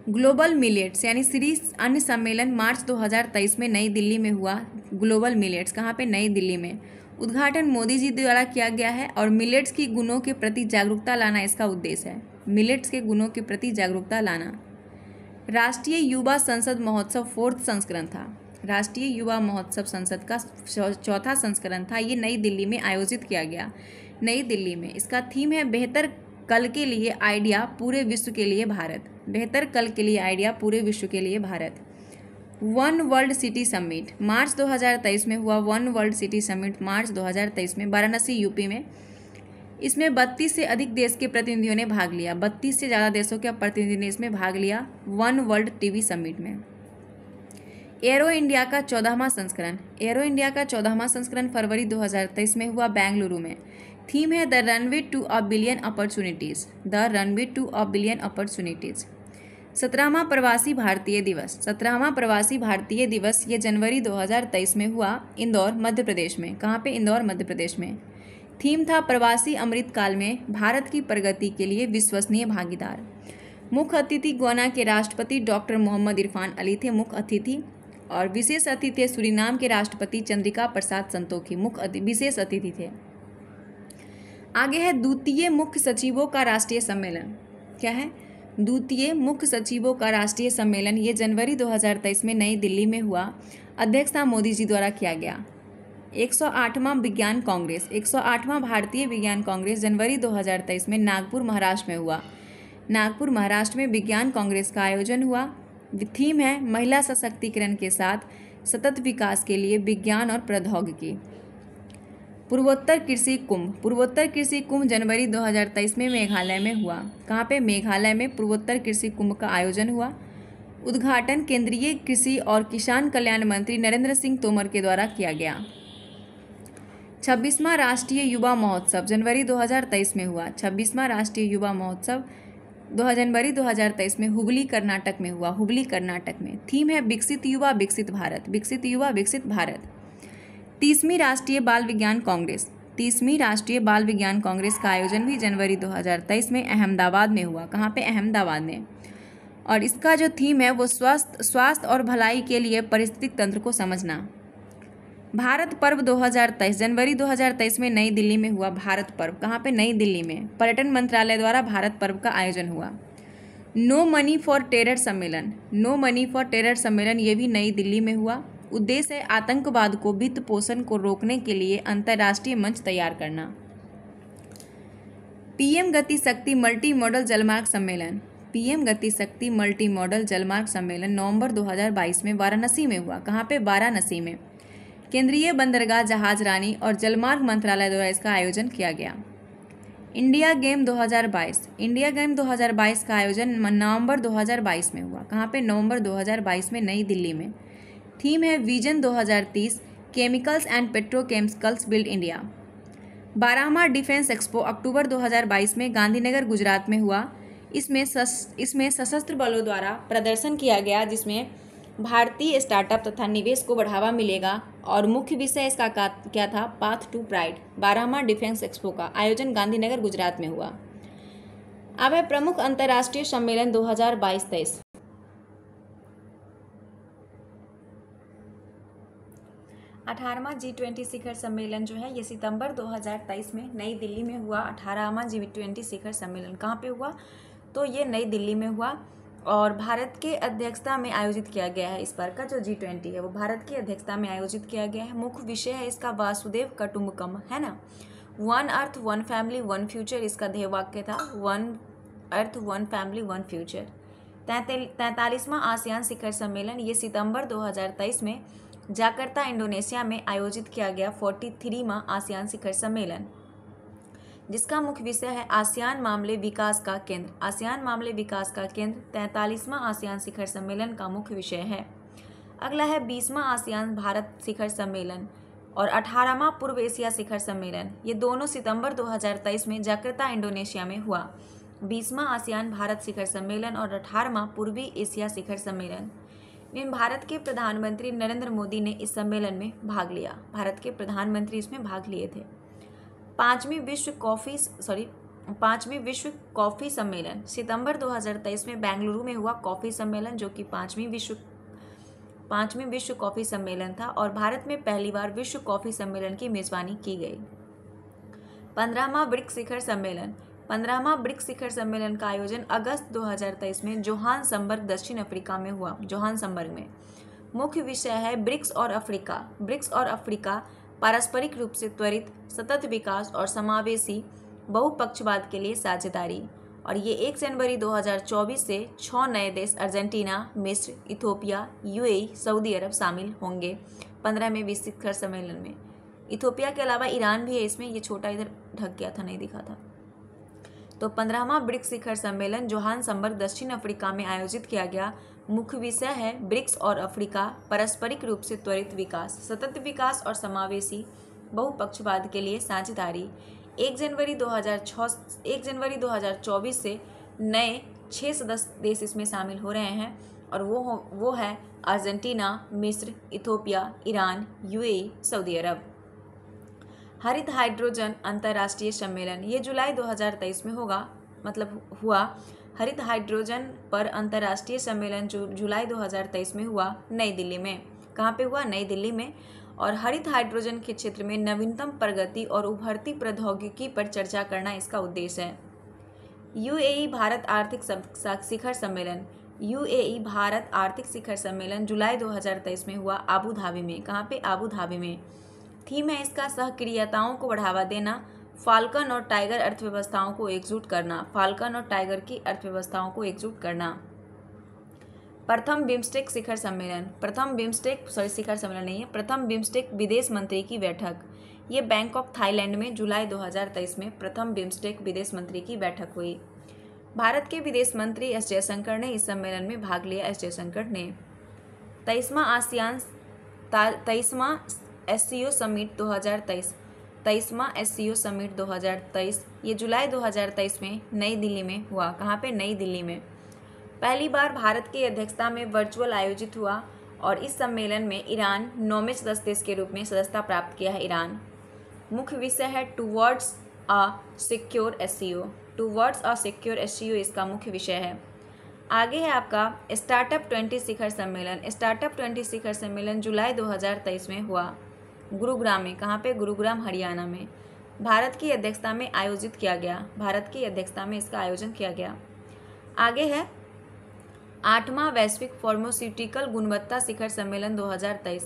S1: ग्लोबल मिलेट्स यानी श्री अन्य सम्मेलन मार्च 2023 में नई दिल्ली में हुआ ग्लोबल मिलेट्स कहाँ पे नई दिल्ली में उद्घाटन मोदी जी द्वारा किया गया है और मिलेट्स की गुणों के प्रति जागरूकता लाना इसका उद्देश्य है मिलेट्स के गुणों के प्रति जागरूकता लाना राष्ट्रीय युवा संसद महोत्सव फोर्थ संस्करण था राष्ट्रीय युवा महोत्सव संसद का चौथा संस्करण था ये नई दिल्ली में आयोजित किया गया नई दिल्ली में इसका थीम है बेहतर कल के लिए आइडिया पूरे विश्व के लिए भारत बेहतर कल के लिए आइडिया पूरे विश्व के लिए Bharat one world city summit March 2023 में हुआ one world city summit March 2023 में वाराणसी यूपी में इसमें बत्तीस से अधिक देश के प्रतिनिधियों ने भाग लिया बत्तीस से ज़्यादा देशों के प्रतिनिधि ने इसमें भाग लिया वन वर्ल्ड टीवी समिट में एरो इंडिया का चौदहवा संस्करण एरो इंडिया का चौदहवा संस्करण फरवरी 2023 में हुआ बेंगलुरु में थीम है the runway to a billion opportunities the runway to a billion opportunities सत्रहवा प्रवासी भारतीय दिवस सत्रहवा प्रवासी भारतीय दिवस ये जनवरी 2023 में हुआ इंदौर मध्य प्रदेश में कहाँ पे इंदौर मध्य प्रदेश में थीम था प्रवासी अमृत काल में भारत की प्रगति के लिए विश्वसनीय भागीदार मुख्य अतिथि गोना के राष्ट्रपति डॉक्टर मोहम्मद इरफान अली थे मुख्य अतिथि और विशेष अतिथि सूरीनाम के राष्ट्रपति चंद्रिका प्रसाद संतोखी मुख्य विशेष अतिथि थे आगे है द्वितीय मुख्य सचिवों का राष्ट्रीय सम्मेलन क्या है द्वितीय मुख्य सचिवों का राष्ट्रीय सम्मेलन ये जनवरी 2023 में नई दिल्ली में हुआ अध्यक्षता मोदी जी द्वारा किया गया 108वां विज्ञान कांग्रेस 108वां भारतीय विज्ञान कांग्रेस जनवरी 2023 में नागपुर महाराष्ट्र में हुआ नागपुर महाराष्ट्र में विज्ञान कांग्रेस का आयोजन हुआ थीम है महिला सशक्तिकरण के साथ सतत विकास के लिए विज्ञान और प्रौद्योगिकी पूर्वोत्तर कृषि कुंभ पूर्वोत्तर कृषि कुंभ जनवरी 2023 में मेघालय में हुआ कहाँ पे मेघालय में पूर्वोत्तर कृषि कुंभ का आयोजन हुआ उद्घाटन केंद्रीय कृषि और किसान कल्याण मंत्री नरेंद्र सिंह तोमर के द्वारा किया गया छब्बीसवां राष्ट्रीय युवा महोत्सव जनवरी 2023 में हुआ छब्बीसवां राष्ट्रीय युवा महोत्सव दो जनवरी 2023 में हुगली कर्नाटक में हुआ हुगली कर्नाटक में थीम है विकसित युवा विकसित भारत विकसित युवा विकसित भारत तीसवीं राष्ट्रीय बाल विज्ञान कांग्रेस तीसवीं राष्ट्रीय बाल विज्ञान कांग्रेस का आयोजन भी जनवरी 2023 में अहमदाबाद में हुआ कहाँ पे अहमदाबाद में और इसका जो थीम है वो स्वस्थ स्वास्थ्य और भलाई के लिए परिस्थितिक तंत्र को समझना भारत पर्व 2023 जनवरी 2023 में नई दिल्ली में हुआ भारत पर्व कहाँ पे नई दिल्ली में पर्यटन मंत्रालय द्वारा भारत पर्व का आयोजन हुआ नो मनी फॉर टेरर सम्मेलन नो मनी फॉर टेरर सम्मेलन ये भी नई दिल्ली में हुआ उद्देश्य है आतंकवाद को वित्त पोषण को रोकने के लिए अंतर्राष्ट्रीय मंच तैयार करना पीएम गति शक्ति मल्टी मॉडल जलमार्ग सम्मेलन पीएम गति शक्ति मल्टी मॉडल जलमार्ग सम्मेलन नवंबर 2022 में वाराणसी में हुआ कहाँ पे वाराणसी में केंद्रीय बंदरगाह जहाज रानी और जलमार्ग मंत्रालय द्वारा इसका आयोजन किया गया इंडिया गेम 2022 इंडिया गेम 2022 का आयोजन नवंबर 2022 में हुआ कहाँ पे नवंबर 2022 में नई दिल्ली में थीम है vision 2030 chemicals and petrochemicals build India बारहवा डिफेंस एक्सपो अक्टूबर 2022 में गांधीनगर गुजरात में हुआ इसमें सस, इसमें सशस्त्र बलों द्वारा प्रदर्शन किया गया जिसमें भारतीय स्टार्टअप तथा निवेश को बढ़ावा मिलेगा और मुख्य विषय इसका क्या था पाथ टू प्राइड बारहवा डिफेंस एक्सपो का आयोजन गांधीनगर गुजरात में हुआ अब है प्रमुख अंतर्राष्ट्रीय सम्मेलन 2022-23 अठारहवा जी ट्वेंटी शिखर सम्मेलन जो है ये सितंबर 2023 में नई दिल्ली में हुआ अठारहवा जी ट्वेंटी शिखर सम्मेलन कहाँ पे हुआ तो ये नई दिल्ली में हुआ और भारत के अध्यक्षता में आयोजित किया गया है इस बार का जो जी ट्वेंटी है वो भारत की अध्यक्षता में आयोजित किया गया है मुख्य विषय है इसका वासुदेव कटुम्बकम है ना one earth one family one future इसका ध्येय वाक्य था one earth one family one future तैंतालीसवां आसियान शिखर सम्मेलन ये सितंबर 2023 में जाकर्ता इंडोनेशिया में आयोजित किया गया फोर्टी थ्रीवा आसियान शिखर सम्मेलन जिसका मुख्य विषय है आसियान मामले विकास का केंद्र आसियान मामले विकास का केंद्र तैंतालीसवां आसियान शिखर सम्मेलन का मुख्य विषय है अगला है बीसवां आसियान भारत शिखर सम्मेलन और अठारहवां पूर्व एशिया शिखर सम्मेलन ये दोनों सितंबर 2023 में जाकर्ता इंडोनेशिया में हुआ बीसवां आसियान भारत शिखर सम्मेलन और अठारहवां पूर्वी एशिया शिखर सम्मेलन लेकिन भारत के प्रधानमंत्री नरेंद्र मोदी ने इस सम्मेलन में भाग लिया भारत के प्रधानमंत्री इसमें भाग लिए थे पाँचवीं विश्व कॉफ़ी सॉरी पाँचवीं विश्व कॉफ़ी सम्मेलन सितंबर 2023 में बेंगलुरु में हुआ कॉफ़ी सम्मेलन जो कि पाँचवीं विश्व पाँचवीं विश्व कॉफ़ी सम्मेलन था और भारत में पहली बार विश्व कॉफ़ी सम्मेलन की मेज़बानी की गई पंद्रहवा ब्रिक्स शिखर सम्मेलन पंद्रहवा ब्रिक्स शिखर सम्मेलन का आयोजन अगस्त 2023 में जोहान संबर्ग दक्षिण अफ्रीका में हुआ जोहान संबर्ग में मुख्य विषय है ब्रिक्स और अफ्रीका ब्रिक्स और अफ्रीका पारस्परिक रूप से त्वरित सतत विकास और समावेशी बहुपक्षवाद के लिए साझेदारी और ये एक जनवरी 2024 से छः नए देश अर्जेंटीना मिस्र इथोपिया यूएई, सऊदी अरब शामिल होंगे पंद्रहवें विश्व शिखर सम्मेलन में इथोपिया के अलावा ईरान भी है इसमें ये छोटा इधर ढक गया था नहीं दिखा था तो पंद्रहवा ब्रिक्स शिखर सम्मेलन जोहान संबर्ग दक्षिण अफ्रीका में आयोजित किया गया मुख्य विषय है ब्रिक्स और अफ्रीका पारस्परिक रूप से त्वरित विकास सतत विकास और समावेशी बहुपक्षवाद के लिए साझेदारी एक जनवरी 2006 एक जनवरी 2024 से नए छः सदस्य देश इसमें शामिल हो रहे हैं और वो वो है अर्जेंटीना मिस्र Ethiopia Iran UAE Saudi Arab हरित हाइड्रोजन अंतर्राष्ट्रीय सम्मेलन ये जुलाई 2023 में होगा मतलब हुआ हरित हाइड्रोजन पर अंतर्राष्ट्रीय सम्मेलन जो जुलाई 2023 में हुआ नई दिल्ली में कहाँ पे हुआ नई दिल्ली में और हरित हाइड्रोजन के क्षेत्र में नवीनतम प्रगति और उभरती प्रौद्योगिकी पर चर्चा करना इसका उद्देश्य है यू भारत आर्थिक शिखर सम्मेलन यू भारत आर्थिक शिखर सम्मेलन जुलाई 2023 में हुआ आबू धाबी में कहाँ पे आबू धाबी में थीम है इसका सहक्रियताओं को बढ़ावा देना फाल्कन और टाइगर अर्थव्यवस्थाओं को एकजुट करना फाल्कन और टाइगर की अर्थव्यवस्थाओं को एकजुट करना प्रथम बिम्स्टेक शिखर सम्मेलन प्रथम बिम्स्टेक सॉरी शिखर सम्मेलन नहीं है प्रथम बिम्स्टेक विदेश मंत्री की बैठक ये बैंकॉक थाईलैंड में जुलाई 2023 में प्रथम बिम्स्टेक विदेश मंत्री की बैठक हुई भारत के विदेश मंत्री एस जयशंकर ने इस सम्मेलन में भाग लिया एस जयशंकर ने तेईसवा आसियान तेईसवा एस सी ओ समिट दो हज़ार तेईस तेईसवा एस सी ओ समिट दो हज़ार तेईस ये जुलाई दो हज़ार तेईस में नई दिल्ली में हुआ कहाँ पे नई दिल्ली में पहली बार भारत की अध्यक्षता में वर्चुअल आयोजित हुआ और इस सम्मेलन में ईरान नौवें सदस्य देश के रूप में सदस्यता प्राप्त किया है ईरान मुख्य विषय है towards a secure S C O towards a secure S C O इसका मुख्य विषय है आगे है आपका स्टार्टअप ट्वेंटी शिखर सम्मेलन स्टार्टअप ट्वेंटी शिखर सम्मेलन जुलाई 2023 में हुआ गुरुग्राम में कहाँ पे गुरुग्राम हरियाणा में भारत की अध्यक्षता में आयोजित किया गया भारत की अध्यक्षता में इसका आयोजन किया गया आगे है आठवां वैश्विक फार्मास्यूटिकल गुणवत्ता शिखर सम्मेलन 2023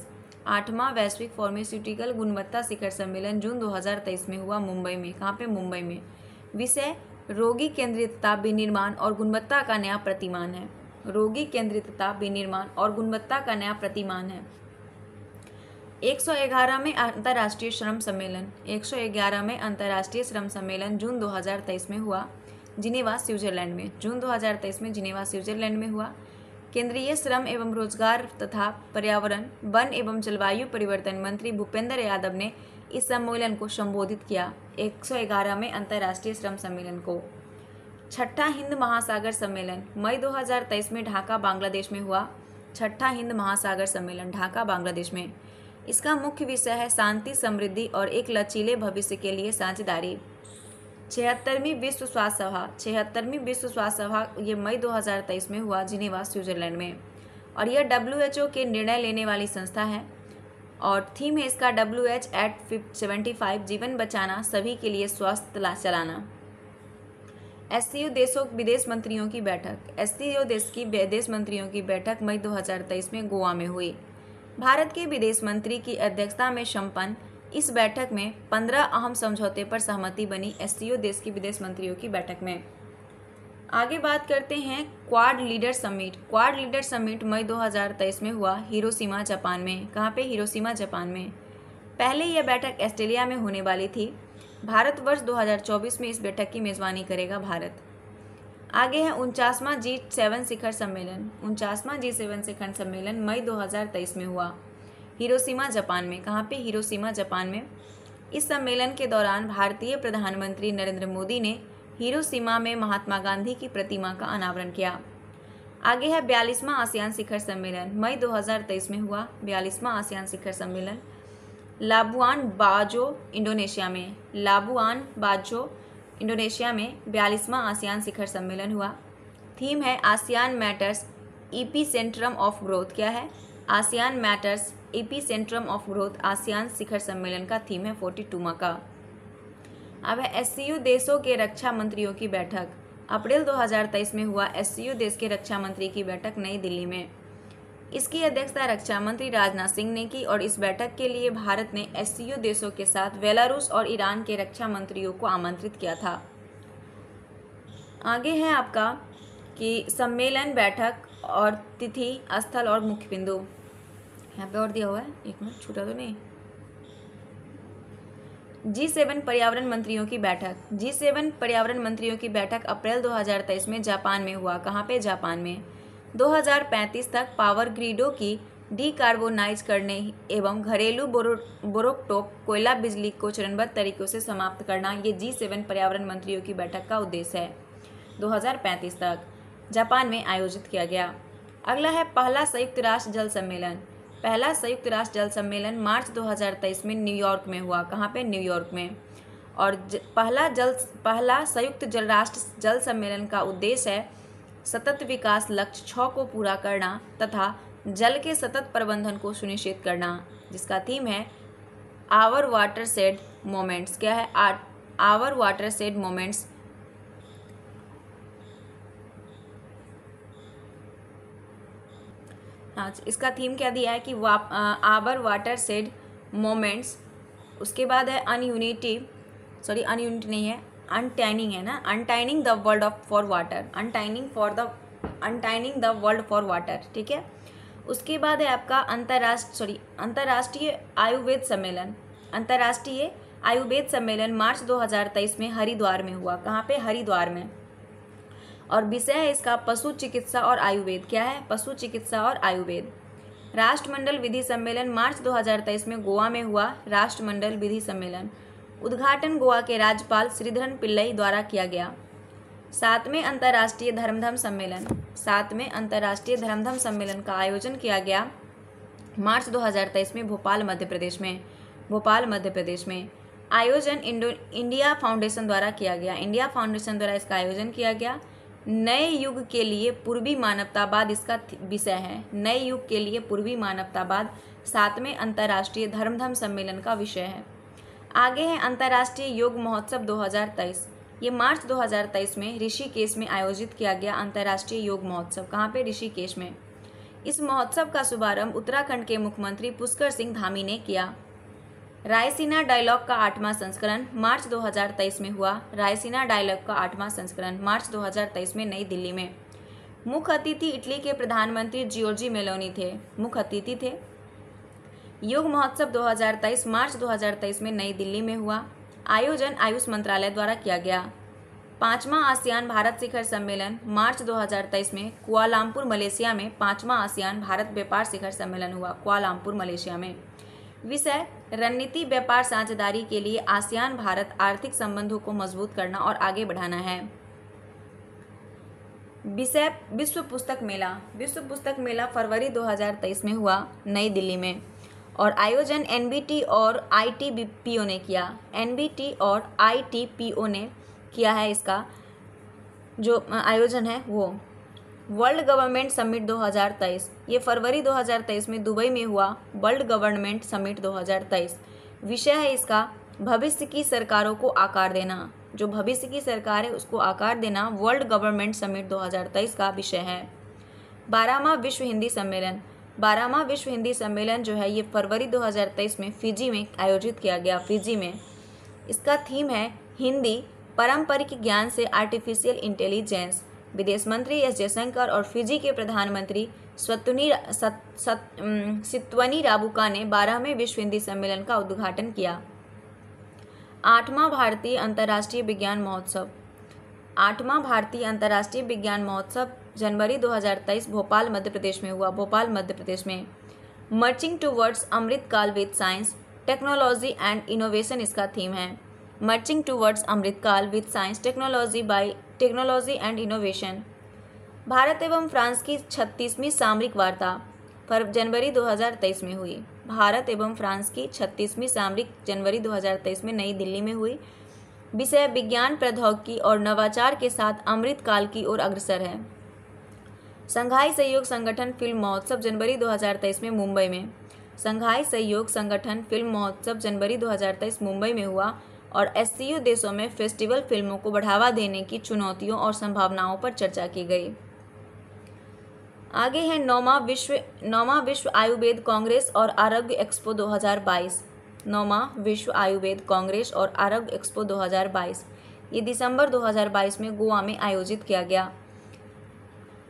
S1: आठवां वैश्विक फार्मास्यूटिकल गुणवत्ता शिखर सम्मेलन जून 2023 में हुआ मुंबई में कहाँ पे मुंबई में विषय रोगी केंद्रितता विनिर्माण और गुणवत्ता का नया प्रतिमान है रोगी केंद्रितता विनिर्माण और गुणवत्ता का नया प्रतिमान है 111 में अंतर्राष्ट्रीय श्रम सम्मेलन 111 में अंतर्राष्ट्रीय श्रम सम्मेलन जून 2023 में हुआ जिनेवा स्विट्जरलैंड में जून 2023 में जिनेवा स्विट्जरलैंड में हुआ केंद्रीय श्रम एवं रोजगार तथा पर्यावरण वन एवं जलवायु परिवर्तन मंत्री भूपेंद्र यादव ने इस सम्मेलन को संबोधित किया 111 में अंतर्राष्ट्रीय श्रम सम्मेलन को छठा हिंद महासागर सम्मेलन मई 2023 में ढाका बांग्लादेश में हुआ छठा हिंद महासागर सम्मेलन ढाका बांग्लादेश में इसका मुख्य विषय है शांति समृद्धि और एक लचीले भविष्य के लिए साझेदारी छिहत्तरवीं विश्व स्वास्थ्य सभा छिहत्तरवीं विश्व स्वास्थ्य सभा ये मई 2023 में हुआ जिनेवा स्विट्जरलैंड में और यह डब्ल्यू के निर्णय लेने वाली संस्था है और थीम है इसका W H eight seventy five जीवन बचाना सभी के लिए स्वस्थ चलाना एस देशों विदेश मंत्रियों की बैठक एस देश की विदेश मंत्रियों की बैठक मई 2023 में गोवा में हुई भारत के विदेश मंत्री की अध्यक्षता में संपन्न इस बैठक में पंद्रह अहम समझौते पर सहमति बनी एस देश की विदेश मंत्रियों की बैठक में आगे बात करते हैं Quad leader summit Quad leader summit मई 2023 में हुआ हिरोशिमा जापान में कहाँ पे हिरोशिमा जापान में पहले यह बैठक ऑस्ट्रेलिया में होने वाली थी भारत वर्ष 2024 में इस बैठक की मेज़बानी करेगा भारत आगे है उनचासवां जी सेवन शिखर सम्मेलन उनचासवां जी सेवन शिखर सम्मेलन मई 2023 में हुआ हिरोशिमा जापान में कहाँ पे हिरोशिमा जापान में इस सम्मेलन के दौरान भारतीय प्रधानमंत्री नरेंद्र मोदी ने हिरोशिमा में महात्मा गांधी की प्रतिमा का अनावरण किया आगे है बयालीसवां आसियान शिखर सम्मेलन मई 2023 में हुआ बयालीसवां आसियान शिखर सम्मेलन लाबुआन बाजो इंडोनेशिया में लाबुआन बाजो इंडोनेशिया में बयालीसवां आसियान शिखर सम्मेलन हुआ थीम है ASEAN matters epicentrum of growth क्या है ASEAN matters epicentrum of growth ASEAN शिखर सम्मेलन का थीम है फोर्टी टूमा का अब है एस देशों के रक्षा मंत्रियों की बैठक अप्रैल 2023 में हुआ एस देश के रक्षा मंत्री की बैठक नई दिल्ली में इसकी अध्यक्षता रक्षा मंत्री राजनाथ सिंह ने की और इस बैठक के लिए भारत ने एस देशों के साथ बेलारूस और ईरान के रक्षा मंत्रियों को आमंत्रित किया था आगे है आपका कि सम्मेलन बैठक और तिथि स्थल और मुख्य बिंदु यहाँ पे और दिया हुआ है एक मिनट छूटा तो नहीं जी सेवन पर्यावरण मंत्रियों की बैठक जी सेवन पर्यावरण मंत्रियों की बैठक अप्रैल 2023 में जापान में हुआ कहाँ पे जापान में 2035 तक पावर ग्रिडों की डीकार्बोनाइज करने एवं घरेलू बोरो बोरोकटोप कोयला बिजली को चरणबद्ध तरीकों से समाप्त करना ये जी सेवन पर्यावरण मंत्रियों की बैठक का उद्देश्य है 2035 तक जापान में आयोजित किया गया अगला है पहला संयुक्त राष्ट्र जल सम्मेलन पहला संयुक्त राष्ट्र जल सम्मेलन मार्च 2023 में न्यूयॉर्क में हुआ कहाँ पे न्यूयॉर्क में और ज, पहला जल पहला संयुक्त जल राष्ट्र जल सम्मेलन का उद्देश्य है सतत विकास लक्ष्य छ को पूरा करना तथा जल के सतत प्रबंधन को सुनिश्चित करना जिसका थीम है आवर वाटर सेड मोमेंट्स क्या है आवर वाटर सेड मोमेंट्स हाँ इसका थीम क्या दिया है कि वा, आवर वाटर सेड मोमेंट्स उसके बाद है अनयूनिटी सॉरी अनयूनिटी नहीं है अनटाइनिंग है ना uniting the world of for water uniting for the uniting the world for water ठीक है उसके बाद है आपका अंतर्राष्ट्र सॉरी अंतर्राष्ट्रीय आयुर्वेद सम्मेलन अंतर्राष्ट्रीय आयुर्वेद सम्मेलन मार्च 2023 में हरिद्वार में हुआ कहाँ पे हरिद्वार में और विषय है इसका पशु चिकित्सा और आयुर्वेद क्या है पशु चिकित्सा और आयुर्वेद राष्ट्रमंडल विधि सम्मेलन मार्च 2023 में गोवा में हुआ राष्ट्रमंडल विधि सम्मेलन उद्घाटन गोवा के राज्यपाल श्रीधरन पिल्लई द्वारा किया गया सातवें अंतर्राष्ट्रीय धर्मधम सम्मेलन सातवें अंतर्राष्ट्रीय धर्मधम सम्मेलन का आयोजन किया गया मार्च 2023 में भोपाल मध्य प्रदेश में भोपाल मध्य प्रदेश में आयोजन इंडिया फाउंडेशन द्वारा किया गया इंडिया फाउंडेशन द्वारा इसका आयोजन किया गया नए युग के लिए पूर्वी मानवतावाद इसका विषय है नए युग के लिए पूर्वी मानवतावाद सातवें अंतर्राष्ट्रीय धर्मधम सम्मेलन का विषय है आगे है अंतर्राष्ट्रीय योग महोत्सव 2023 ये मार्च 2023 में ऋषिकेश में आयोजित किया गया अंतर्राष्ट्रीय योग महोत्सव कहाँ पे ऋषिकेश में इस महोत्सव का शुभारंभ उत्तराखंड के मुख्यमंत्री पुष्कर सिंह धामी ने किया रायसीना डायलॉग का आठवां संस्करण मार्च 2023 में हुआ रायसीना डायलॉग का आठवां संस्करण मार्च 2023 में नई दिल्ली में मुख्य अतिथि इटली के प्रधानमंत्री जियोर्जी मेलोनी थे मुख्य अतिथि थे योग महोत्सव 2023 मार्च 2023 में नई दिल्ली में हुआ आयोजन आयुष मंत्रालय द्वारा किया गया पाँचवा आसियान भारत शिखर सम्मेलन मार्च 2023 में कुआलामपुर मलेशिया में पांचवा आसियान भारत व्यापार शिखर सम्मेलन हुआ कुआलामपुर मलेशिया में विषय रणनीति व्यापार साझेदारी के लिए आसियान भारत आर्थिक संबंधों को मजबूत करना और आगे बढ़ाना है विषय विश्व पुस्तक मेला विश्व पुस्तक मेला फरवरी 2023 में हुआ नई दिल्ली में और आयोजन एनबीटी और आईटीबीपीओ ने किया एनबीटी और आईटीपीओ ने किया है इसका जो आयोजन है वो वर्ल्ड गवर्नमेंट समिट 2023 ये फरवरी 2023 में दुबई में हुआ वर्ल्ड गवर्नमेंट समिट 2023 विषय है इसका भविष्य की सरकारों को आकार देना जो भविष्य की सरकार है उसको आकार देना वर्ल्ड गवर्नमेंट समिट 2023 का विषय है बारहवा विश्व हिंदी सम्मेलन बारहवा विश्व हिंदी सम्मेलन जो है ये फरवरी 2023 में फिजी में आयोजित किया गया फिजी में इसका थीम है हिंदी पारंपरिक ज्ञान से आर्टिफिशियल इंटेलिजेंस विदेश मंत्री एस जयशंकर और फिजी के प्रधानमंत्री स्वतुनी सितवनी सित्वनी राबुका ने बारहवें विश्व हिंदी सम्मेलन का उद्घाटन किया आठवां भारतीय अंतर्राष्ट्रीय विज्ञान महोत्सव आठवां भारतीय अंतर्राष्ट्रीय विज्ञान महोत्सव जनवरी 2023 भोपाल मध्य प्रदेश में हुआ भोपाल मध्य प्रदेश में मर्चिंग towards Amrit Kaal with science technology and innovation इसका थीम है marching towards Amrit Kaal with science technology by technology and innovation Bharat एवं फ्रांस की छत्तीसवीं सामरिक वार्ता फर जनवरी 2023 में हुई भारत एवं फ्रांस की छत्तीसवीं सामरिक जनवरी 2023 में नई दिल्ली में हुई विषय विज्ञान प्रौद्योगिकी और नवाचार के साथ अमृत काल की ओर अग्रसर है संघाई सहयोग संगठन फिल्म महोत्सव जनवरी 2023 में मुंबई में संघाई सहयोग संगठन फिल्म महोत्सव जनवरी 2023 मुंबई में हुआ और एस देशों में फेस्टिवल फिल्मों को बढ़ावा देने की चुनौतियों और संभावनाओं पर चर्चा की गई आगे है नौमा विश्व नौमा विश्व आयुर्वेद कांग्रेस और आरोग्य एक्सपो 2022 नौमा विश्व आयुर्वेद कांग्रेस और आरोग्य एक्सपो 2022 ये दिसंबर 2022 में गोवा में आयोजित किया गया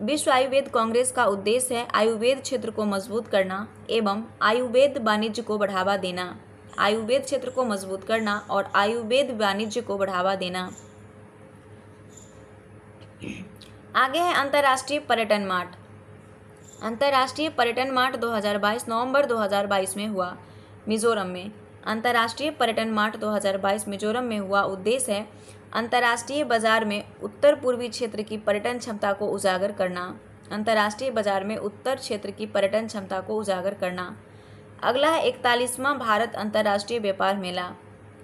S1: विश्व आयुर्वेद कांग्रेस का उद्देश्य है आयुर्वेद क्षेत्र को मजबूत करना एवं आयुर्वेद वाणिज्य को बढ़ावा देना आयुर्वेद क्षेत्र को मजबूत करना और आयुर्वेद वाणिज्य को बढ़ावा देना आगे है अंतर्राष्ट्रीय पर्यटन मार्ट अंतर्राष्ट्रीय पर्यटन मार्ट 2022 नवंबर 2022 में हुआ मिजोरम में अंतर्राष्ट्रीय पर्यटन मार्ट 2022 मिजोरम में हुआ उद्देश्य है अंतर्राष्ट्रीय बाज़ार में उत्तर पूर्वी क्षेत्र की पर्यटन क्षमता को उजागर करना अंतर्राष्ट्रीय बाज़ार में उत्तर क्षेत्र की पर्यटन क्षमता को उजागर करना अगला है इकतालीसवां भारत अंतर्राष्ट्रीय व्यापार मेला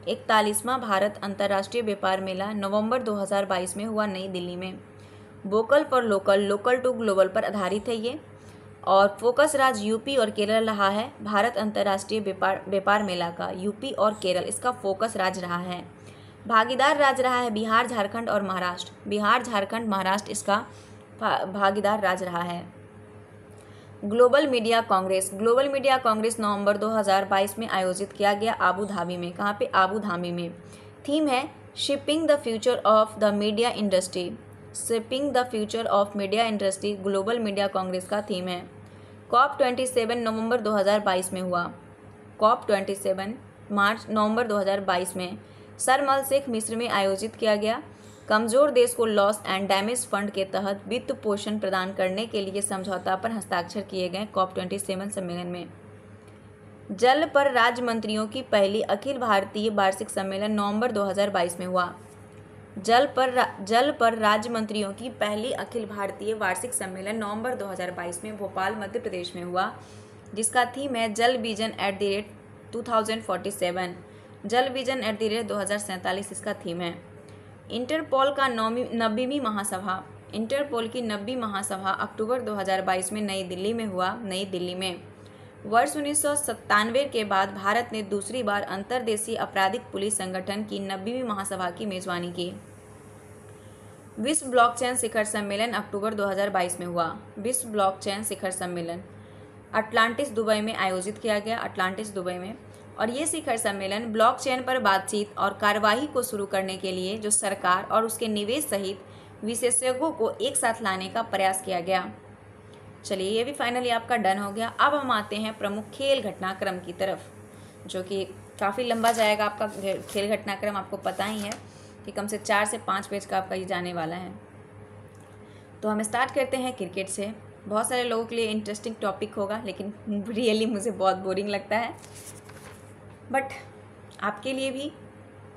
S1: इकतालीसवां भारत अंतर्राष्ट्रीय व्यापार मेला नवंबर 2022 में हुआ नई दिल्ली में vocal for local local to global पर आधारित है ये और फोकस राज यूपी और केरल रहा है भारत अंतर्राष्ट्रीय व्यापार व्यापार मेला का यूपी और केरल इसका फोकस राज रहा है भागीदार राज्य रहा है बिहार झारखंड और महाराष्ट्र बिहार झारखंड महाराष्ट्र इसका भागीदार राज्य रहा है global media Congress global media Congress नवंबर 2022 में आयोजित किया गया आबू धाबी में कहाँ पे आबू धाबी में थीम है shaping the future of the media industry shaping the future of media industry global media Congress का थीम है कॉप ट्वेंटी सेवन नवम्बर दो में हुआ कॉप ट्वेंटी सेवन मार्च नवंबर 2022 में सरमल शेख मिस्र में आयोजित किया गया कमजोर देश को लॉस एंड डैमेज फंड के तहत वित्त पोषण प्रदान करने के लिए समझौता पर हस्ताक्षर किए गए कॉप ट्वेंटी सेवन सम्मेलन में जल पर राज्य मंत्रियों की पहली अखिल भारतीय वार्षिक सम्मेलन नवंबर 2022 में हुआ जल पर जल पर राज्य मंत्रियों की पहली अखिल भारतीय वार्षिक सम्मेलन नवंबर 2022 में भोपाल मध्य प्रदेश में हुआ जिसका थीम है Jal vision at the rate two Jal vision at the rate दो इसका थीम है इंटरपोल का नौवीं नब्बीवीं महासभा इंटरपोल की नब्बी महासभा अक्टूबर 2022 में नई दिल्ली में हुआ नई दिल्ली में वर्ष उन्नीस के बाद भारत ने दूसरी बार अंतर्देशीय आपराधिक पुलिस संगठन की नब्बीवीं महासभा की मेजबानी की विश्व ब्लॉकचेन शिखर सम्मेलन अक्टूबर 2022 में हुआ विश्व ब्लॉकचेन शिखर सम्मेलन अटलांटिस दुबई में आयोजित किया गया अटलांटिस दुबई में और ये शिखर सम्मेलन ब्लॉकचेन पर बातचीत और कार्यवाही को शुरू करने के लिए जो सरकार और उसके निवेश सहित विशेषज्ञों को एक साथ लाने का प्रयास किया गया चलिए ये भी फाइनली आपका डन हो गया अब हम आते हैं प्रमुख खेल घटनाक्रम की तरफ जो कि काफ़ी लंबा जाएगा आपका खेल घटनाक्रम आपको पता ही है कि कम से चार से पाँच पेज का आपका ये जाने वाला है तो हम स्टार्ट करते हैं क्रिकेट से बहुत सारे लोगों के लिए इंटरेस्टिंग टॉपिक होगा लेकिन रियली मुझे बहुत बोरिंग लगता है बट आपके लिए भी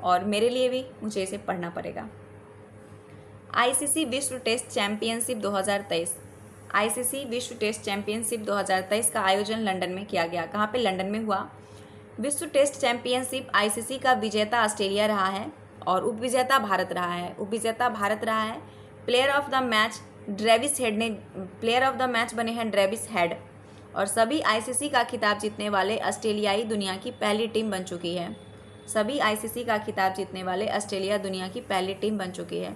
S1: और मेरे लिए भी मुझे इसे पढ़ना पड़ेगा आईसीसी विश्व टेस्ट चैंपियनशिप 2023 आईसीसी विश्व टेस्ट चैंपियनशिप 2023 का आयोजन लंदन में किया गया कहाँ पे लंदन में हुआ विश्व टेस्ट चैंपियनशिप आईसीसी का विजेता ऑस्ट्रेलिया रहा है और उप विजेता भारत रहा है उप विजेता भारत रहा है player of the match Travis Head ने प्लेयर ऑफ द मैच बने हैं ड्रेविस हेड और सभी आईसीसी का खिताब जीतने वाले ऑस्ट्रेलियाई दुनिया की पहली टीम बन चुकी है सभी आईसीसी का खिताब जीतने वाले ऑस्ट्रेलिया दुनिया की पहली टीम बन चुकी है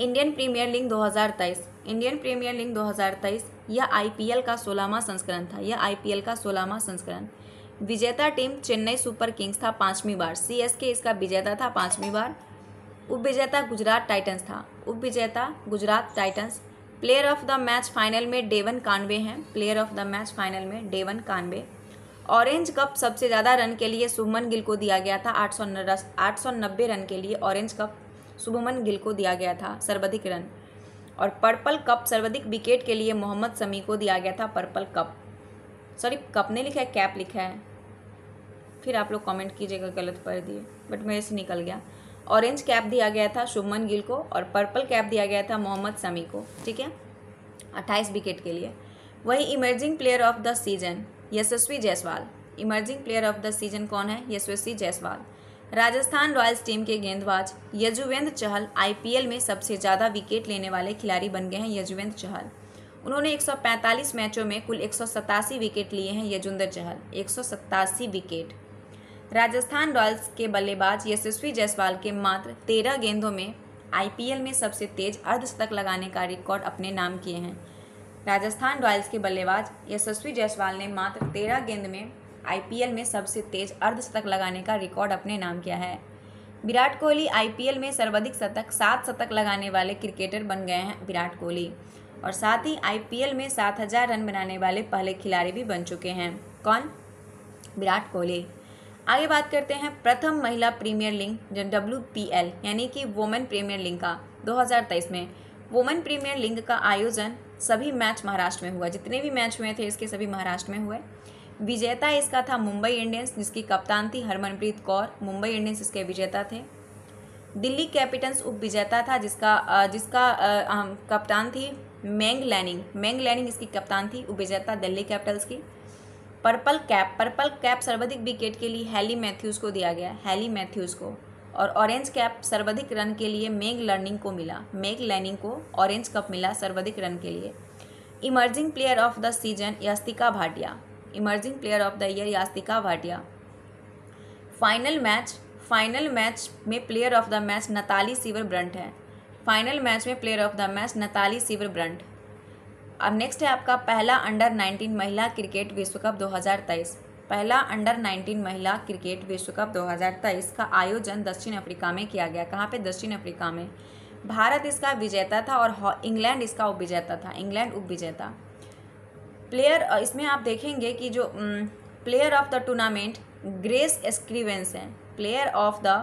S1: Indian Premier League 2023 Indian Premier League 2023 यह आईपीएल का सोलहवां संस्करण था यह आईपीएल का सोलहवां संस्करण विजेता टीम चेन्नई सुपर किंग्स था पाँचवीं बार सी इसका विजेता था पाँचवीं बार उप विजेता गुजरात टाइटन्स था उप विजेता Gujarat Titans player of the match final में डेवन कानवे हैं player of the match final में डेवन कानवे ऑरेंज कप सबसे ज़्यादा रन के लिए शुभमन गिल को दिया गया था आठ सौ आठ सौ नब्बे रन के लिए ऑरेंज कप शुभमन गिल को दिया गया था सर्वाधिक रन और पर्पल कप सर्वाधिक विकेट के लिए मोहम्मद समी को दिया गया था पर्पल कप सॉरी कप ने लिखा है कैप लिखा है फिर आप लोग कमेंट कीजिएगा गलत पढ़ दिए बट मेरे से निकल गया ऑरेंज कैप दिया गया था शुभमन गिल को और पर्पल कैप दिया गया था मोहम्मद समी को ठीक है अट्ठाईस विकेट के लिए वही emerging player of the season Yashasvi Jaiswal emerging player of the season कौन है यशस्वी जायसवाल राजस्थान रॉयल्स टीम के गेंदबाज यजुवेंद्र चहल आईपीएल में सबसे ज़्यादा विकेट लेने वाले खिलाड़ी बन गए हैं यजुवेंद्र चहल उन्होंने 145 मैचों में कुल एक विकेट लिए हैं यजुंदर चहल एक विकेट राजस्थान रॉयल्स के बल्लेबाज यशस्वी जायसवाल के मात्र तेरह गेंदों में आईपीएल में सबसे तेज अर्धशतक लगाने का रिकॉर्ड अपने नाम किए हैं राजस्थान रॉयल्स के बल्लेबाज यशस्वी जायसवाल ने मात्र तेरह गेंद में आईपीएल में सबसे तेज अर्धशतक लगाने का रिकॉर्ड अपने नाम किया है विराट कोहली आईपीएल में सर्वाधिक शतक सात शतक लगाने वाले क्रिकेटर बन गए हैं विराट कोहली और साथ ही आईपीएल में सात हजार रन बनाने वाले पहले खिलाड़ी भी बन चुके हैं कौन विराट कोहली आगे बात करते हैं प्रथम महिला प्रीमियर लीग डब्ल्यू यानी कि वोमेन प्रीमियर लीग का 2023 में वोमेन प्रीमियर लीग का आयोजन सभी मैच महाराष्ट्र में हुआ जितने भी मैच हुए थे इसके सभी महाराष्ट्र में हुए विजेता इसका था मुंबई इंडियंस जिसकी कप्तान थी हरमनप्रीत कौर मुंबई इंडियंस इसके विजेता थे दिल्ली कैपिटल्स उप विजेता था जिसका जिसका कप्तान थी मैंग लैनिंग मैंग लैनिंग इसकी कप्तान थी उप विजेता दिल्ली कैपिटल्स की पर्पल कैप पर्पल कैप सर्वाधिक विकेट के लिए हैली मैथ्यूज़ को दिया गया हैली मैथ्यूज़ को और ऑरेंज कैप सर्वाधिक रन के लिए मेग लर्निंग को मिला मेग लर्निंग को ऑरेंज कप मिला सर्वाधिक रन के लिए emerging player of the season Yastika Bhatia emerging player of the year Yastika Bhatia final match final match में player of the match Natalie Sciver Brunt है फाइनल मैच में player of the match Natalie Sciver Brunt अब next है आपका पहला under 19 महिला cricket विश्व cup 2023 पहला अंडर 19 महिला क्रिकेट विश्व कप 2023 का आयोजन दक्षिण अफ्रीका में किया गया कहाँ पे दक्षिण अफ्रीका में भारत इसका विजेता था और इंग्लैंड इसका उप विजेता था इंग्लैंड उप विजेता प्लेयर इसमें आप देखेंगे कि जो player of the tournament Grace Scrivens हैं player of the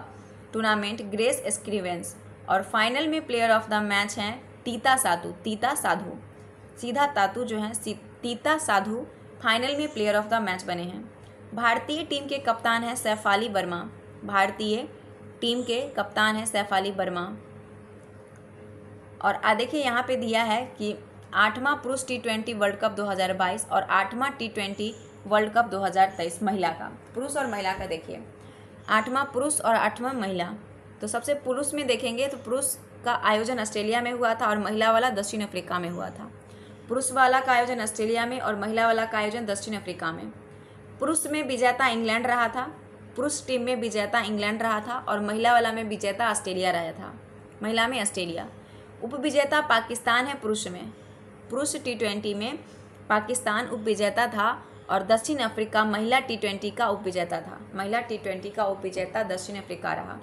S1: tournament Grace Scrivens और फाइनल में प्लेयर ऑफ द मैच हैं तीता साधु तीता साधु सीधा तातू जो हैं तीता साधु फाइनल में प्लेयर ऑफ द मैच बने हैं भारतीय टीम के कप्तान हैं सैफ अली वर्मा भारतीय टीम के कप्तान हैं सैफ अली वर्मा और आ देखिए यहाँ पे दिया है कि आठवां पुरुष टी ट्वेंटी वर्ल्ड कप 2022 और आठवां टी ट्वेंटी वर्ल्ड कप 2023 महिला का पुरुष और महिला का देखिए आठवां पुरुष और आठवां महिला तो सबसे पुरुष में देखेंगे तो पुरुष का आयोजन ऑस्ट्रेलिया में हुआ था और महिला वाला दक्षिण अफ्रीका में हुआ था पुरुष वाला का आयोजन ऑस्ट्रेलिया में और महिला वाला का आयोजन दक्षिण अफ्रीका में पुरुष में विजेता इंग्लैंड रहा था पुरुष टीम में विजेता इंग्लैंड रहा था और महिला वाला में विजेता ऑस्ट्रेलिया रहा था महिला में ऑस्ट्रेलिया उप विजेता पाकिस्तान है पुरुष में पुरुष टी ट्वेंटी में पाकिस्तान उप विजेता था और दक्षिण अफ्रीका महिला टी ट्वेंटी का उप विजेता था महिला टी ट्वेंटी का उप विजेता दक्षिण अफ्रीका रहा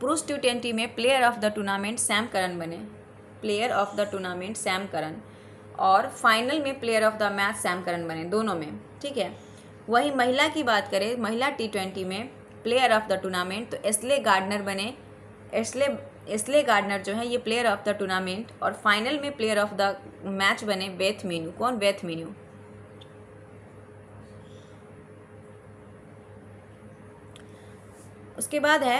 S1: पुरुष टी ट्वेंटी में player of the tournament Sam Curran बने player of the tournament Sam Curran और फाइनल में player of the match Sam Curran बने दोनों में ठीक है वही महिला की बात करें महिला टी ट्वेंटी में प्लेयर ऑफ द टूर्नामेंट तो एसले गार्डनर बने एसले एसले गार्डनर जो है ये प्लेयर ऑफ द टूर्नामेंट और फाइनल में प्लेयर ऑफ द मैच बने बेथ मेन्यू कौन बेथ मेन्यू उसके बाद है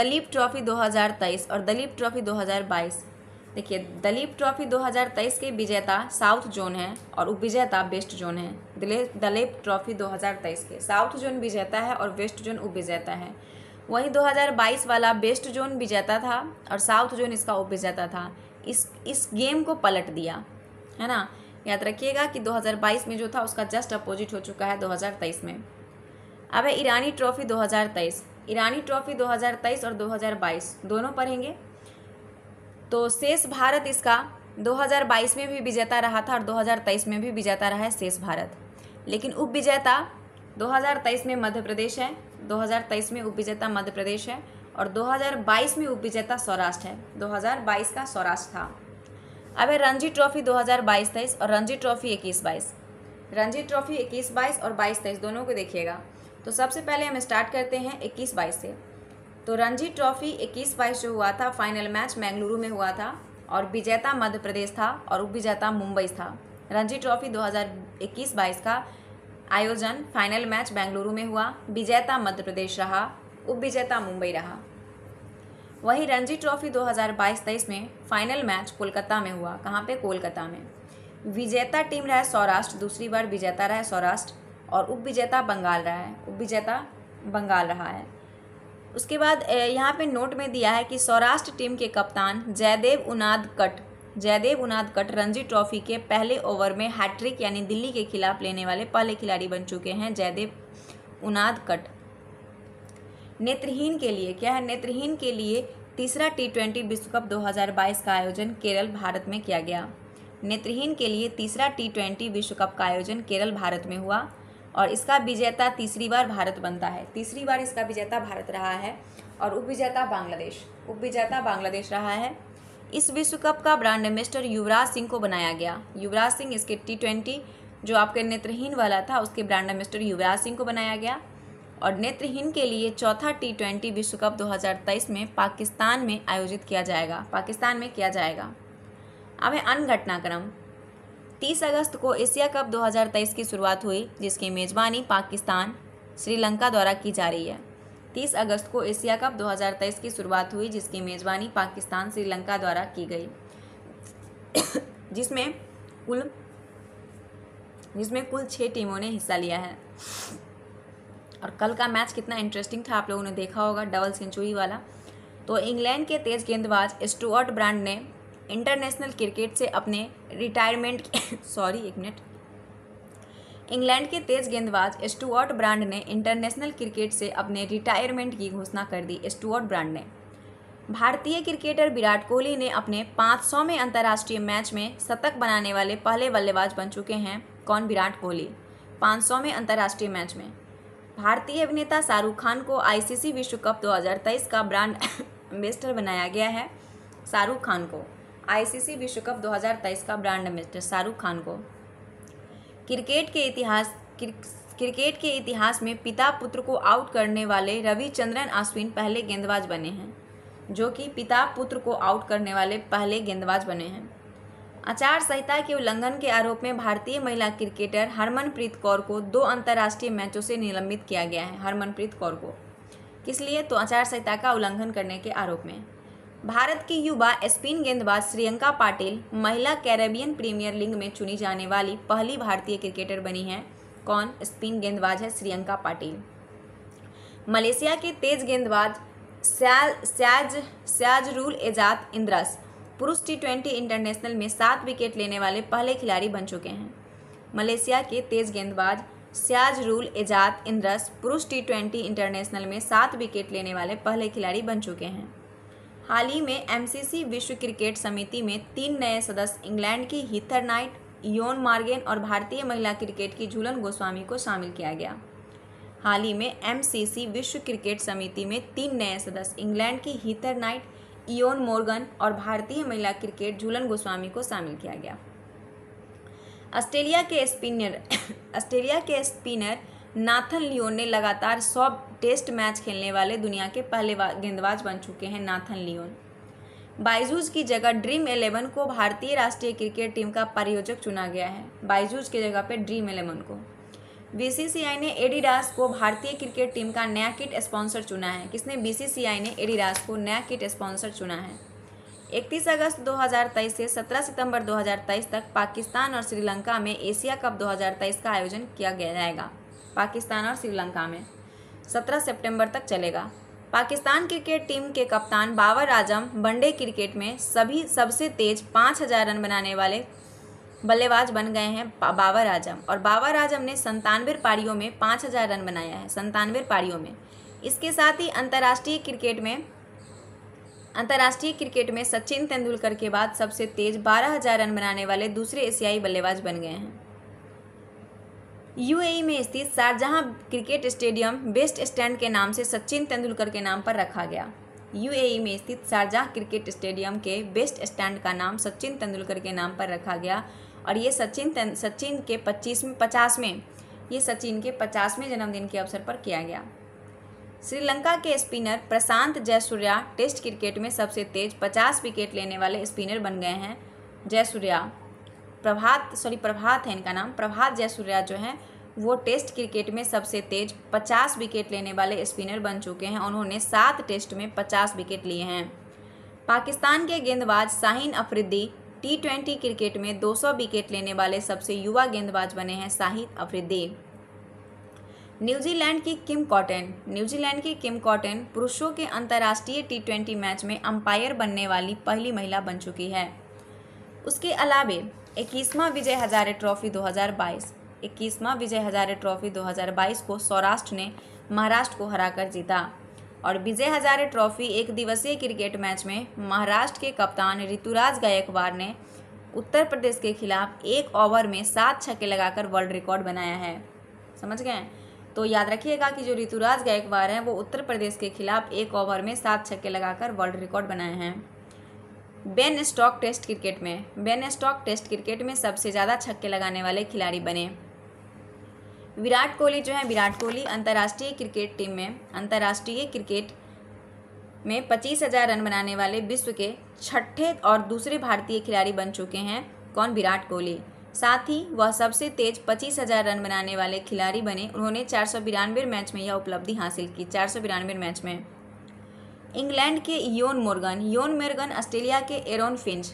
S1: दलीप ट्रॉफी 2023 और दलीप ट्रॉफी 2022 देखिए दलीप ट्रॉफी 2023 के विजेता साउथ जोन है और उप विजेता वेस्ट जोन है दलीप ट्रॉफी 2023 के साउथ जोन विजेता है और वेस्ट जोन उप विजेता है वहीं 2022 वाला वेस्ट जोन विजेता था और साउथ जोन इसका उप विजेता था इस इस गेम को पलट दिया है ना याद रखिएगा कि 2022 में जो था उसका जस्ट अपोजिट हो चुका है 2023 में अब है ईरानी ट्रॉफी 2023 ईरानी ट्रॉफी 2023 और 2022 दोनों पढ़ेंगे तो शेष भारत इसका 2022 में भी विजेता रहा था और 2023 में भी विजेता रहा है शेष भारत लेकिन उप विजेता 2023 में मध्य प्रदेश है 2023 में उप विजेता मध्य प्रदेश है और 2022 में उप विजेता सौराष्ट्र है 2022 का सौराष्ट्र था अब है रणजी ट्रॉफी 2022 तेईस और रणजी ट्रॉफी इक्कीस बाईस रणजी ट्रॉफी इक्कीस बाईस और बाईस तेईस दोनों को देखिएगा तो सबसे पहले हम स्टार्ट करते हैं इक्कीस बाईस से तो रणजी ट्रॉफी इक्कीस बाईस जो हुआ था फाइनल मैच मैंगलुरु में हुआ था और विजेता मध्य प्रदेश था और उपविजेता मुंबई था रणजी ट्रॉफी 2021 हज़ार का आयोजन फाइनल मैच बेंगलुरु में हुआ विजेता मध्य प्रदेश रहा उपविजेता मुंबई रहा वहीं रणजी ट्रॉफी 2022-23 में फाइनल मैच कोलकाता में हुआ कहाँ पे कोलकाता में विजेता टीम रहा सौराष्ट्र दूसरी बार विजेता रहा सौराष्ट्र और उपविजेता बंगाल रहा है उपविजेता बंगाल रहा है उसके बाद यहाँ पे नोट में दिया है कि सौराष्ट्र टीम के कप्तान Jaydev Unadkat Jaydev Unadkat Ranji trophy के पहले ओवर में हैट्रिक यानी दिल्ली के खिलाफ लेने वाले पहले खिलाड़ी बन चुके हैं जयदेव उनाद कट नेत्रहीन के लिए क्या है नेत्रहीन के लिए तीसरा टी ट्वेंटी विश्व कप 2022 का आयोजन केरल भारत में किया गया नेत्रहीन के लिए तीसरा टी ट्वेंटी विश्व कप का आयोजन केरल भारत में हुआ और इसका विजेता तीसरी बार भारत बनता है तीसरी बार इसका विजेता भारत रहा है और उपविजेता बांग्लादेश उपविजेता बांग्लादेश रहा है इस विश्व कप का ब्रांड एम्बेसडर युवराज सिंह को बनाया गया युवराज सिंह इसके टी ट्वेंटी जो आपके नेत्रहीन वाला था उसके ब्रांड एम्बेसडर युवराज सिंह को बनाया गया और नेत्रहीन के लिए चौथा टी ट्वेंटी विश्व कप 2023 में पाकिस्तान में आयोजित किया जाएगा पाकिस्तान में किया जाएगा अब है अन्य घटनाक्रम 30 अगस्त को एशिया कप 2023 की शुरुआत हुई जिसकी मेज़बानी पाकिस्तान श्रीलंका द्वारा की जा रही है 30 अगस्त को एशिया कप 2023 की शुरुआत हुई जिसकी मेज़बानी पाकिस्तान श्रीलंका द्वारा की गई जिसमें कुल जिसमें कुल छः टीमों ने हिस्सा लिया है और कल का मैच कितना इंटरेस्टिंग था आप लोगों ने देखा होगा डबल सेंचुरी वाला तो इंग्लैंड के तेज गेंदबाज स्टुअर्ट ब्रांड ने इंटरनेशनल क्रिकेट से अपने रिटायरमेंट सॉरी एक मिनट इंग्लैंड के तेज गेंदबाज स्टुअर्ट ब्रांड ने इंटरनेशनल क्रिकेट से अपने रिटायरमेंट की घोषणा कर दी स्टुअर्ट ब्रांड ने भारतीय क्रिकेटर विराट कोहली ने अपने 500वें अंतर्राष्ट्रीय मैच में शतक बनाने वाले पहले बल्लेबाज बन चुके हैं कौन विराट कोहली 500वें अंतर्राष्ट्रीय मैच में भारतीय अभिनेता शाहरुख खान को आईसीसी विश्व कप 2023 का ब्रांड एम्बेसडर बनाया गया है शाहरुख खान को आईसीसी विश्व कप 2023 का ब्रांड एम्बेसडर शाहरुख खान को क्रिकेट के इतिहास क्रिकेट के इतिहास में पिता पुत्र को आउट करने वाले रविचंद्रन अश्विन पहले गेंदबाज बने हैं जो कि पिता पुत्र को आउट करने वाले पहले गेंदबाज बने हैं आचार संहिता के उल्लंघन के आरोप में भारतीय महिला क्रिकेटर हरमनप्रीत कौर को दो अंतर्राष्ट्रीय मैचों से निलंबित किया गया है हरमनप्रीत कौर को किस लिए तो आचार संहिता का उल्लंघन करने के आरोप में भारत की युवा स्पिन गेंदबाज श्रियंका पाटिल महिला कैरेबियन प्रीमियर लीग में चुनी जाने वाली पहली भारतीय क्रिकेटर बनी हैं कौन स्पिन गेंदबाज है श्रियंका पाटिल मलेशिया के तेज गेंदबाज सैज रूल एजात इंद्रस पुरुष टी ट्वेंटी इंटरनेशनल में सात विकेट लेने वाले पहले खिलाड़ी बन चुके हैं मलेशिया के तेज गेंदबाज रूल एजात इंद्रस पुरुष टी ट्वेंटी इंटरनेशनल में सात विकेट लेने वाले पहले खिलाड़ी बन चुके हैं हाल ही में एमसीसी विश्व क्रिकेट समिति में तीन नए सदस्य इंग्लैंड की हीथर नाइट योन मार्गेन और भारतीय महिला क्रिकेट की झूलन गोस्वामी को शामिल किया गया हाल ही में एमसीसी विश्व क्रिकेट समिति में तीन नए सदस्य इंग्लैंड की हीथर नाइट इयोन मोर्गन और भारतीय महिला क्रिकेट झूलन गोस्वामी को शामिल किया गया ऑस्ट्रेलिया के स्पिनर ऑस्ट्रेलिया के स्पिनर नाथन लियोन ने लगातार सौ टेस्ट मैच खेलने वाले दुनिया के पहले गेंदबाज बन चुके हैं नाथन लियोन बाइजूज की जगह ड्रीम एलेवन को भारतीय राष्ट्रीय क्रिकेट टीम का प्रायोजक चुना गया है बाइजूज की जगह पर ड्रीम एलेवन को बीसीसीआई ने एडिडास को भारतीय क्रिकेट टीम का नया किट स्पॉन्सर चुना है किसने बीसीसीआई ने एडिडास को नया किट स्पॉन्सर चुना है 31 अगस्त 2023 से 17 सितंबर 2023 तक पाकिस्तान और श्रीलंका में एशिया कप 2023 का आयोजन किया गया जाएगा पाकिस्तान और श्रीलंका में सत्रह सितंबर तक चलेगा पाकिस्तान क्रिकेट टीम के कप्तान बाबर आजम वनडे क्रिकेट में सभी सबसे तेज पाँच हजार रन बनाने वाले बल्लेबाज बन गए हैं बाबर आजम और बाबर आजम ने संतानवे पारियों में पाँच हजार रन बनाया है संतानवे पारियों में इसके साथ ही अंतर्राष्ट्रीय क्रिकेट में अंतर्राष्ट्रीय क्रिकेट में सचिन तेंदुलकर के बाद सबसे तेज बारह हजार रन बनाने वाले दूसरे एशियाई बल्लेबाज बन गए हैं यूएई में स्थित Sharjah cricket stadium best stand के नाम से सचिन तेंदुलकर के नाम पर रखा गया यूएई में स्थित शारजहाँ क्रिकेट स्टेडियम के बेस्ट स्टैंड का नाम सचिन तेंदुलकर के नाम पर रखा गया और ये सचिन सचिन के पच्चीसवें पचासवें ये सचिन के पचासवें जन्मदिन के अवसर पर किया गया श्रीलंका के spinner Prashant Jayasuriya test cricket में सबसे तेज 50 विकेट लेने वाले स्पिनर बन गए हैं जयसूर्या प्रभात सॉरी प्रभात है इनका नाम प्रभात जयसूर्या जो हैं वो टेस्ट क्रिकेट में सबसे तेज 50 विकेट लेने वाले स्पिनर बन चुके हैं उन्होंने सात टेस्ट में 50 विकेट लिए हैं पाकिस्तान के गेंदबाज Shaheen Afridi T twenty cricket में 200 विकेट लेने वाले सबसे युवा गेंदबाज बने हैं शाहिद अफरीदी न्यूजीलैंड की किम कॉटन न्यूजीलैंड की किम कॉटन पुरुषों के अंतर्राष्ट्रीय टी ट्वेंटी मैच में अंपायर बनने वाली पहली महिला बन चुकी है उसके अलावे इक्कीसवां विजय हजारे ट्रॉफी 2022 इक्कीसवां विजय हजारे ट्रॉफी 2022 को सौराष्ट्र ने महाराष्ट्र को हराकर जीता और विजय हजारे ट्रॉफी एक दिवसीय क्रिकेट मैच में महाराष्ट्र के कप्तान ऋतुराज गायकवाड़ ने उत्तर प्रदेश के खिलाफ एक ओवर में सात छक्के लगाकर वर्ल्ड रिकॉर्ड बनाया है समझ गए तो याद रखिएगा कि जो ऋतुराज गायकवाड़ हैं वो उत्तर प्रदेश के खिलाफ एक ओवर में सात छक्के लगाकर वर्ल्ड रिकॉर्ड बनाए हैं बेन स्टॉक टेस्ट क्रिकेट में बेन स्टॉक टेस्ट क्रिकेट में सबसे ज़्यादा छक्के लगाने वाले खिलाड़ी बने विराट कोहली जो है विराट कोहली अंतर्राष्ट्रीय क्रिकेट टीम में अंतर्राष्ट्रीय क्रिकेट में पच्चीस हज़ार रन बनाने वाले विश्व के छठे और दूसरे भारतीय खिलाड़ी बन चुके हैं कौन विराट कोहली साथ ही वह सबसे तेज पच्चीस हज़ार रन बनाने वाले खिलाड़ी बने उन्होंने चार सौ बिरानवे मैच में यह उपलब्धि हासिल की चार सौ बिरानवे मैच में इंग्लैंड के Eoin Morgan Eoin Morgan Australia के एरोन फिंच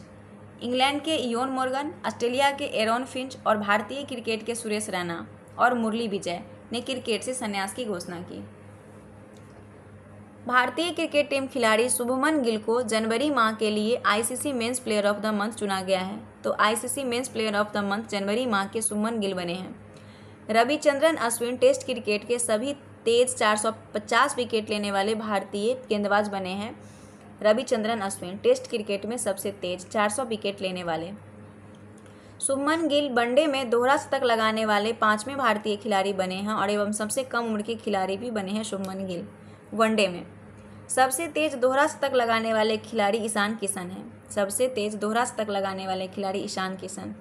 S1: इंग्लैंड के योन मोर्गन ऑस्ट्रेलिया के एरोन फिंच और भारतीय क्रिकेट के सुरेश रैना और मुरली विजय ने क्रिकेट से संन्यास की घोषणा की भारतीय क्रिकेट टीम खिलाड़ी शुभमन गिल को जनवरी माह के लिए ICC men's player of the month चुना गया है तो ICC men's player of the month जनवरी माह के शुभमन गिल बने हैं रविचंद्रन अश्विन टेस्ट क्रिकेट के सभी तेज 450 विकेट लेने वाले भारतीय गेंदबाज बने हैं रविचंद्रन अश्विन टेस्ट क्रिकेट में सबसे तेज 400 विकेट लेने वाले सुमन गिल वनडे में दोहरा शतक लगाने वाले पाँचवें भारतीय खिलाड़ी बने हैं और एवं सबसे कम उम्र के खिलाड़ी भी बने हैं सुमन गिल वनडे में सबसे तेज दोहरा शतक लगाने वाले खिलाड़ी ईशान किशन हैं सबसे तेज दोहरा शतक लगाने वाले खिलाड़ी ईशान किशन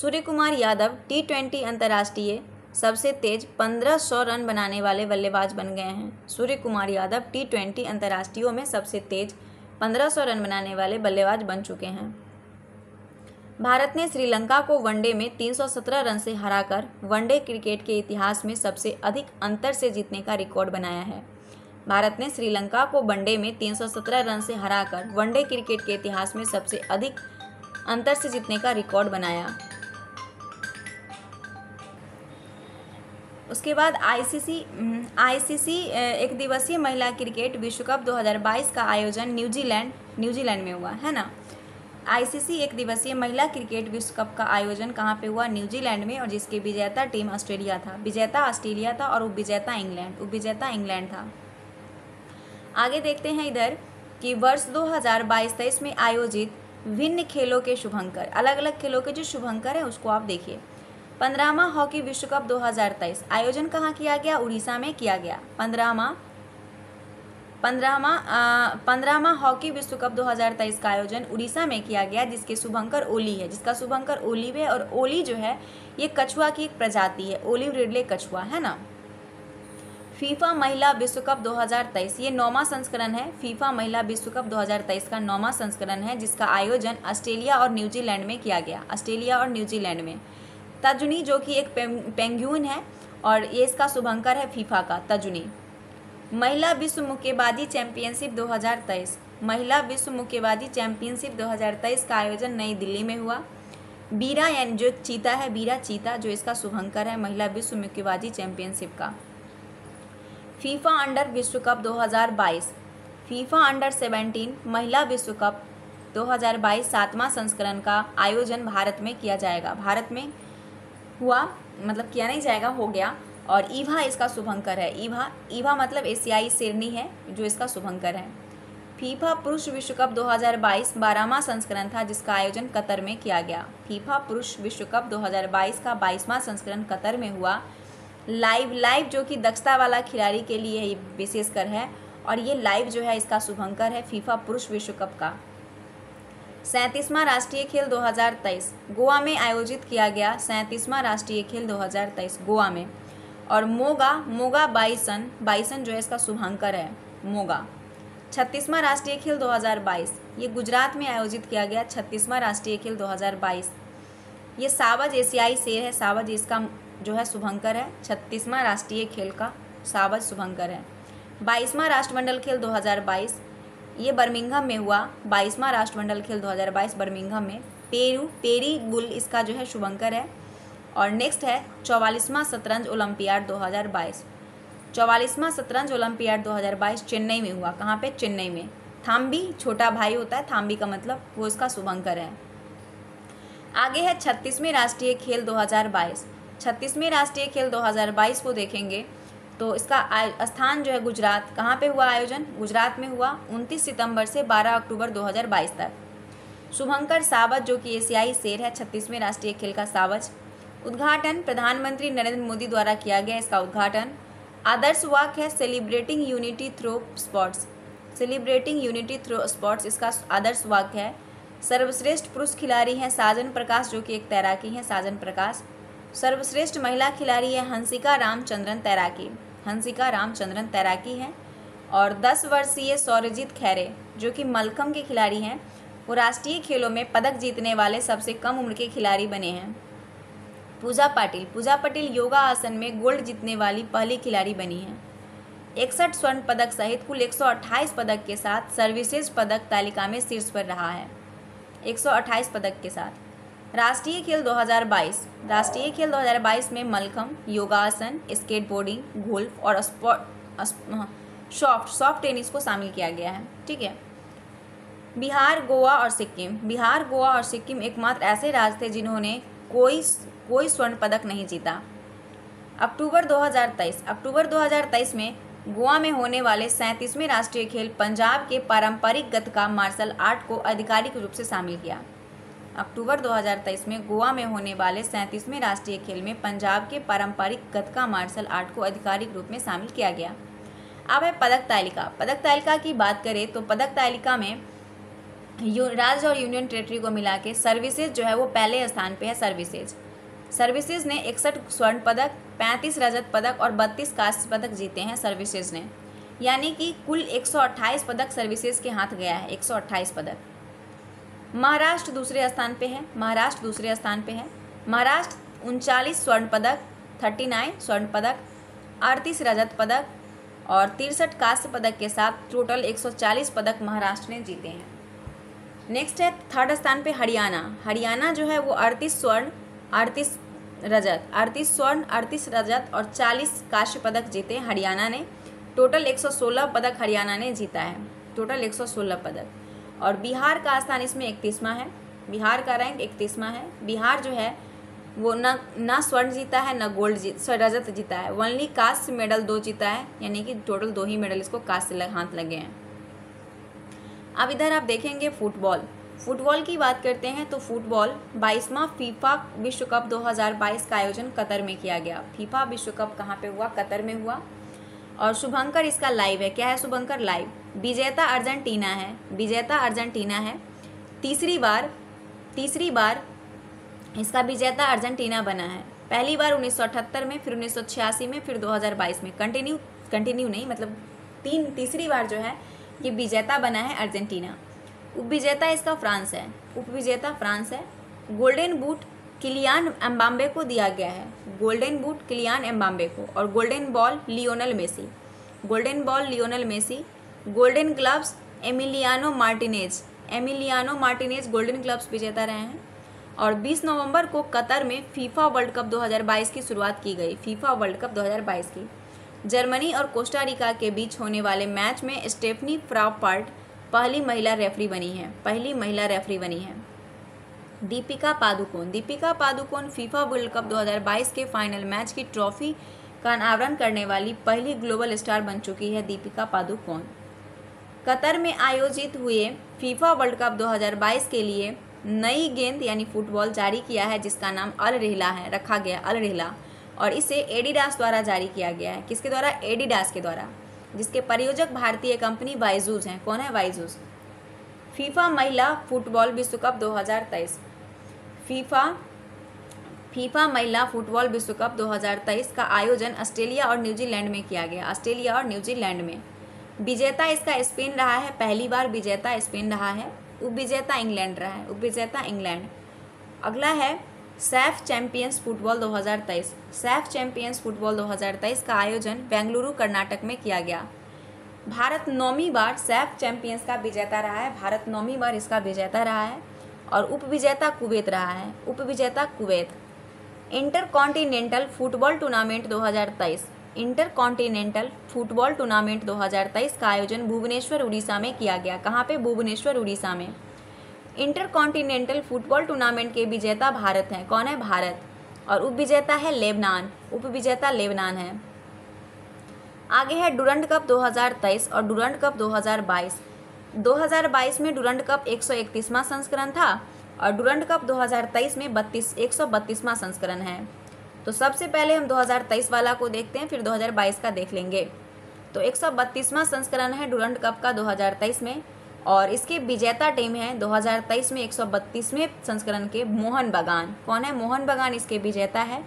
S1: सूर्य कुमार यादव टी ट्वेंटी अंतर्राष्ट्रीय सबसे तेज 1500 रन बनाने वाले बल्लेबाज बन गए हैं सूर्य कुमार यादव टी ट्वेंटी अंतर्राष्ट्रीयों में सबसे तेज 1500 रन बनाने वाले बल्लेबाज बन चुके हैं भारत ने श्रीलंका को वनडे में 317 रन से हराकर वनडे क्रिकेट के इतिहास में सबसे अधिक अंतर से जीतने का रिकॉर्ड बनाया है भारत ने श्रीलंका को वनडे में 317 रन से हराकर वनडे क्रिकेट के इतिहास में सबसे अधिक अंतर से जीतने का रिकॉर्ड बनाया उसके बाद आईसीसी आईसीसी हम्म, एक दिवसीय महिला क्रिकेट विश्व कप 2022 का आयोजन न्यूजीलैंड न्यूजीलैंड में हुआ है ना आईसीसी एक दिवसीय महिला क्रिकेट विश्व कप का आयोजन कहाँ पे हुआ न्यूजीलैंड में और जिसके विजेता टीम ऑस्ट्रेलिया था विजेता ऑस्ट्रेलिया था और उपविजेता इंग्लैंड उपविजेता इंग्लैंड था आगे देखते हैं इधर कि वर्ष 2022-23 में आयोजित भिन्न खेलों के शुभंकर अलग अलग खेलों के जो शुभंकर हैं उसको आप देखिए पंद्रहवा हॉकी विश्व कप 2023 आयोजन कहाँ किया गया उड़ीसा में किया गया पंद्रहवा पंद्रहवा पंद्रहवा हॉकी विश्व कप 2023 का आयोजन उड़ीसा में किया गया जिसके शुभंकर ओली है जिसका शुभंकर ओली है और ओली जो है ये कछुआ की एक प्रजाति है ओलिव रिडले कछुआ है ना फीफा महिला विश्व कप 2023 ये नौवा संस्करण है फीफा महिला विश्व कप 2023 का नौवा संस्करण है जिसका आयोजन ऑस्ट्रेलिया और न्यूजीलैंड में किया गया ऑस्ट्रेलिया और न्यूजीलैंड में तजुनी जो कि एक पेंग्यून है और ये इसका शुभंकर है फीफा का तजुनी महिला विश्व मुक्केबाजी चैंपियनशिप 2023 महिला विश्व मुक्केबाजी चैंपियनशिप 2023 का आयोजन नई दिल्ली में हुआ बीरा यानी जो चीता है बीरा चीता जो इसका शुभंकर है महिला विश्व मुक्केबाजी चैंपियनशिप का फीफा अंडर विश्व कप 2022 फीफा अंडर 17 महिला विश्व कप 2022 सातवां संस्करण का आयोजन भारत में किया जाएगा भारत में हुआ मतलब किया नहीं जाएगा हो गया और ईभा इसका शुभंकर है ईभा ईभा मतलब एशियाई सिरनी है जो इसका शुभंकर है फीफा पुरुष विश्व कप 2022 बारहवां संस्करण था जिसका आयोजन कतर में किया गया फीफा पुरुष विश्व कप 2022 का बाईसवां संस्करण कतर में हुआ लाइव लाइव जो कि दक्षता वाला खिलाड़ी के लिए विशेषकर है और ये लाइव जो है इसका शुभंकर है फीफा पुरुष विश्व कप का सैंतीसवां राष्ट्रीय खेल 2023 गोवा में आयोजित किया गया सैंतीसवां राष्ट्रीय खेल 2023 गोवा में और मोगा मोगा बाइसन बाइसन जो है इसका शुभांकर है मोगा छत्तीसवां राष्ट्रीय खेल 2022 ये गुजरात में आयोजित किया गया छत्तीसवां राष्ट्रीय खेल 2022 ये सावज एशियाई शेर है सावज इसका जो है शुभंकर है छत्तीसवां राष्ट्रीय खेल का सावज शुभंकर है बाईसवां राष्ट्रमंडल खेल दो ये बर्मिंगम में हुआ बाईसवां राष्ट्रमंडल खेल 2022 बर्मिंगम में पेरू पेरी गुल इसका जो है शुभंकर है और नेक्स्ट है चौवालीसवां शतरंज ओलंपियाड 2022 चौवालीसवां शतरंज ओलंपियाड बाईस चेन्नई में हुआ कहाँ पे चेन्नई में थाम्बी छोटा भाई होता है थाम्बी का मतलब वो इसका शुभंकर है आगे है छत्तीसवें राष्ट्रीय खेल 2022 छत्तीसवें राष्ट्रीय खेल 2022 को देखेंगे तो इसका स्थान जो है गुजरात कहाँ पे हुआ आयोजन गुजरात में हुआ 29 सितंबर से 12 अक्टूबर 2022 तक शुभंकर सावज जो कि एशियाई शेर है छत्तीसवें राष्ट्रीय खेल का सावज उद्घाटन प्रधानमंत्री नरेंद्र मोदी द्वारा किया गया इसका उद्घाटन आदर्श वाक है celebrating unity through sports celebrating unity through sports इसका आदर्श वाक है सर्वश्रेष्ठ पुरुष खिलाड़ी हैं साजन प्रकाश जो कि एक तैराकी हैं साजन प्रकाश सर्वश्रेष्ठ महिला खिलाड़ी है हंसिका रामचंद्रन तैराकी हंसिका रामचंद्रन तैराकी हैं और 10 वर्षीय सौरजीत खैरे जो कि मलकम के खिलाड़ी हैं वो राष्ट्रीय खेलों में पदक जीतने वाले सबसे कम उम्र के खिलाड़ी बने हैं पूजा पाटिल पूजा पाटिल योगा आसन में गोल्ड जीतने वाली पहली खिलाड़ी बनी हैं इकसठ स्वर्ण पदक सहित कुल 128 पदक के साथ सर्विसेज पदक तालिका में शीर्ष पर रहा है 128 पदक के साथ राष्ट्रीय खेल 2022 राष्ट्रीय खेल 2022 में मलखम योगासन स्केटबोर्डिंग गोल्फ और हाँ, सॉफ्ट सॉफ्ट टेनिस को शामिल किया गया है ठीक है बिहार गोवा और सिक्किम बिहार गोवा और सिक्किम एकमात्र ऐसे राज्य थे जिन्होंने कोई कोई स्वर्ण पदक नहीं जीता अक्टूबर 2023 अक्टूबर 2023 में गोवा में होने वाले सैंतीसवें राष्ट्रीय खेल पंजाब के पारंपरिक गतका मार्शल आर्ट को आधिकारिक रूप से शामिल किया अक्टूबर 2023 में गोवा में होने वाले सैंतीसवें राष्ट्रीय खेल में पंजाब के पारंपरिक गतका मार्शल आर्ट को आधिकारिक रूप में शामिल किया गया अब है पदक तालिका पदक तालिका की बात करें तो पदक तालिका में राज्य और यूनियन टेरेटरी को मिला के सर्विसेज जो है वो पहले स्थान पे है सर्विसेज सर्विसेज ने इकसठ स्वर्ण पदक पैंतीस रजत पदक और बत्तीस कांस्य पदक जीते हैं सर्विसेज ने यानी कि कुल 128 पदक सर्विसेज के हाथ गया है 128 पदक महाराष्ट्र दूसरे स्थान पे है महाराष्ट्र दूसरे स्थान पे है महाराष्ट्र उनचालीस स्वर्ण पदक थर्टी नाइन स्वर्ण पदक अड़तीस रजत पदक और तिरसठ कांस्य पदक के साथ टोटल एक सौ चालीस पदक महाराष्ट्र ने जीते हैं नेक्स्ट है थर्ड स्थान पे हरियाणा हरियाणा जो है वो अड़तीस स्वर्ण अड़तीस रजत अड़तीस स्वर्ण अड़तीस रजत और चालीस कांस्य पदक जीते हैं हरियाणा ने टोटल एक सौ सोलह पदक हरियाणा ने जीता है टोटल एक सौ सोलह पदक और बिहार का स्थान इसमें इकतीसवां है बिहार का रैंक इकतीसवां है बिहार जो है वो ना ना स्वर्ण जीता है ना गोल्ड जी रजत जीता है ओनली कास्ट मेडल दो जीता है यानी कि टोटल दो ही मेडल इसको कास्ट से लग, हाथ लगे हैं अब इधर आप देखेंगे फुटबॉल फुटबॉल की बात करते हैं तो फुटबॉल बाईसवां फीफा विश्व कप 2022 का आयोजन कतर में किया गया फीफा विश्व कप कहाँ पे हुआ कतर में हुआ और शुभंकर इसका लाइव है क्या है शुभंकर लाइव विजेता अर्जेंटीना है विजेता अर्जेंटीना है तीसरी बार तीसरी बार इसका विजेता अर्जेंटीना बना है पहली बार उन्नीस में फिर उन्नीस में फिर 2022 में कंटिन्यू कंटिन्यू नहीं मतलब तीन तीसरी बार जो है ये विजेता बना है अर्जेंटीना उपविजेता इसका फ्रांस है उपविजेता फ्रांस है गोल्डन बूट किलियान एम्बाम्बे को दिया गया है गोल्डन बूट किलियान एम्बाम्बे को और golden ball Lionel Messi golden ball Lionel Messi golden gloves Emiliano Martinez Emiliano Martinez golden gloves विजेता रहे हैं और 20 नवंबर को कतर में फीफा वर्ल्ड कप 2022 की शुरुआत की गई फीफा वर्ल्ड कप 2022 की जर्मनी और कोस्टारिका के बीच होने वाले मैच में स्टेफनी फ्रापार्ट पहली महिला रेफरी बनी है पहली महिला रेफरी बनी है Deepika Padukone Deepika Padukone FIFA world cup 2022 के फाइनल मैच की ट्रॉफी का अनावरण करने वाली पहली ग्लोबल स्टार बन चुकी है दीपिका पादुकोण कतर में आयोजित हुए फीफा वर्ल्ड कप 2022 के लिए नई गेंद यानी फुटबॉल जारी किया है जिसका नाम अल रहला है रखा गया अल रहला और इसे एडिडास द्वारा जारी किया गया है किसके द्वारा एडिडास के द्वारा जिसके परियोजक भारतीय कंपनी बाइजूस हैं कौन है वाइजूज फीफा महिला फुटबॉल विश्व कप 2023 फीफा फीफा महिला फुटबॉल विश्व कप 2023 का आयोजन ऑस्ट्रेलिया और न्यूजीलैंड में किया गया ऑस्ट्रेलिया और न्यूजीलैंड में विजेता इसका स्पेन रहा है पहली बार विजेता स्पेन रहा है उप विजेता इंग्लैंड रहा है उप विजेता इंग्लैंड अगला है SAFF champions football 2023 SAFF champions football 2023 का आयोजन बेंगलुरु कर्नाटक में किया गया भारत नौवीं बार सैफ चैंपियंस का विजेता रहा है भारत नौवीं बार इसका विजेता रहा है और उपविजेता कुवैत रहा है उपविजेता Kuwait intercontinental football tournament 2023 intercontinental football tournament 2023 का आयोजन भुवनेश्वर उड़ीसा में किया गया कहाँ पे भुवनेश्वर उड़ीसा में इंटर कॉन्टिनेंटल फुटबॉल टूर्नामेंट के विजेता भारत हैं कौन है भारत और उप विजेता है लेबनान उप विजेता लेबनान है आगे है डुरंड कप 2023 और डुरंड कप 2022 2022 में डुरंड कप 131वां संस्करण था और डुरंड कप 2023 में बत्तीस एक संस्करण है तो सबसे पहले हम 2023 वाला को देखते हैं फिर 2022 का देख लेंगे तो 132वां संस्करण है डुरंड कप का 2023 में और इसके विजेता टीम है 2023 में एक सौ संस्करण के मोहन बगान कौन है मोहन बगान इसके विजेता है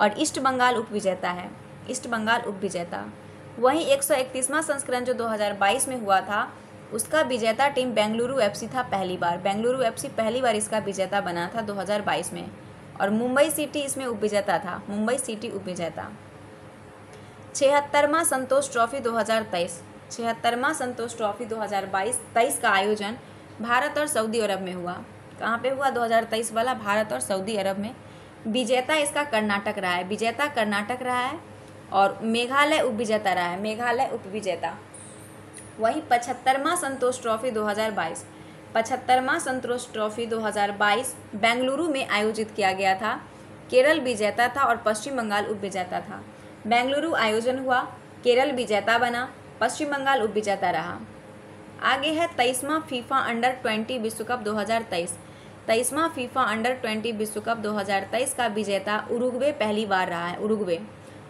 S1: और ईस्ट बंगाल उप विजेता है ईस्ट बंगाल उप विजेता वहीं एक संस्करण जो 2022 में हुआ था उसका विजेता टीम बेंगलुरु एफसी था पहली बार बेंगलुरु एफसी पहली बार इसका विजेता बना था 2022 में और मुंबई सिटी इसमें उपविजेता था मुंबई सिटी उपविजेता छिहत्तरवा संतोष ट्रॉफी 2023 छिहत्तरवा संतोष ट्रॉफी 2022 तेईस का आयोजन भारत और सऊदी अरब में हुआ कहाँ पे हुआ 2023 वाला भारत और सऊदी अरब में विजेता इसका कर्नाटक रहा है विजेता कर्नाटक रहा है और मेघालय उपविजेता रहा है मेघालय उपविजेता वहीं पचहत्तरवा संतोष ट्रॉफी 2022 पचहत्तरवां संतोष ट्रॉफी 2022 बेंगलुरु में आयोजित किया गया था केरल विजेता था और पश्चिम बंगाल उपविजेता था बेंगलुरु आयोजन हुआ केरल विजेता बना पश्चिम बंगाल उपविजेता रहा आगे है तेईसवा फीफा अंडर ट्वेंटी विश्व कप 2023 तेईसवा फीफा अंडर ट्वेंटी विश्व कप 2023 का विजेता उरुग्वे पहली बार रहा है उरुग्वे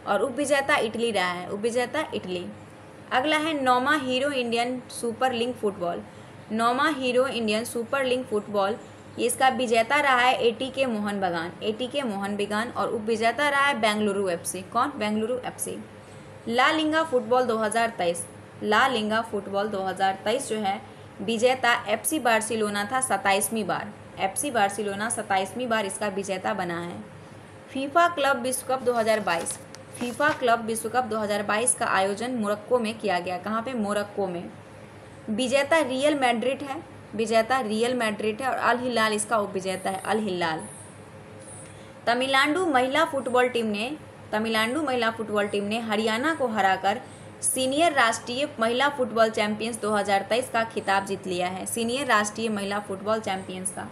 S1: और उपविजेता इटली रहा है उपविजेता इटली अगला है नोमा Hero Indian super league football नोमा Hero Indian super league football ये इसका विजेता रहा है एटी के मोहन बगान एटी के मोहन बगान और उप विजेता रहा है बेंगलुरु एफसी कौन Bengaluru FC La Liga football 2023 La Liga football 2023 जो है विजेता एफसी बार्सिलोना था सताईसवीं बार एफसी बार्सिलोना सताईसवीं बार इसका विजेता बना है फीफा क्लब विश्व कप दो फीफा क्लब विश्व कप 2022 का आयोजन मोरक्को में किया गया कहाँ पे मोरक्को में विजेता रियल मैड्रिड है विजेता रियल मैड्रिड है और अल हिलाल इसका उप विजेता है अल हिलाल तमिलनाडु महिला फुटबॉल टीम ने तमिलनाडु महिला फुटबॉल टीम ने हरियाणा को हराकर सीनियर राष्ट्रीय महिला फुटबॉल चैंपियंस 2023 का खिताब जीत लिया है सीनियर राष्ट्रीय महिला फुटबॉल चैंपियंस का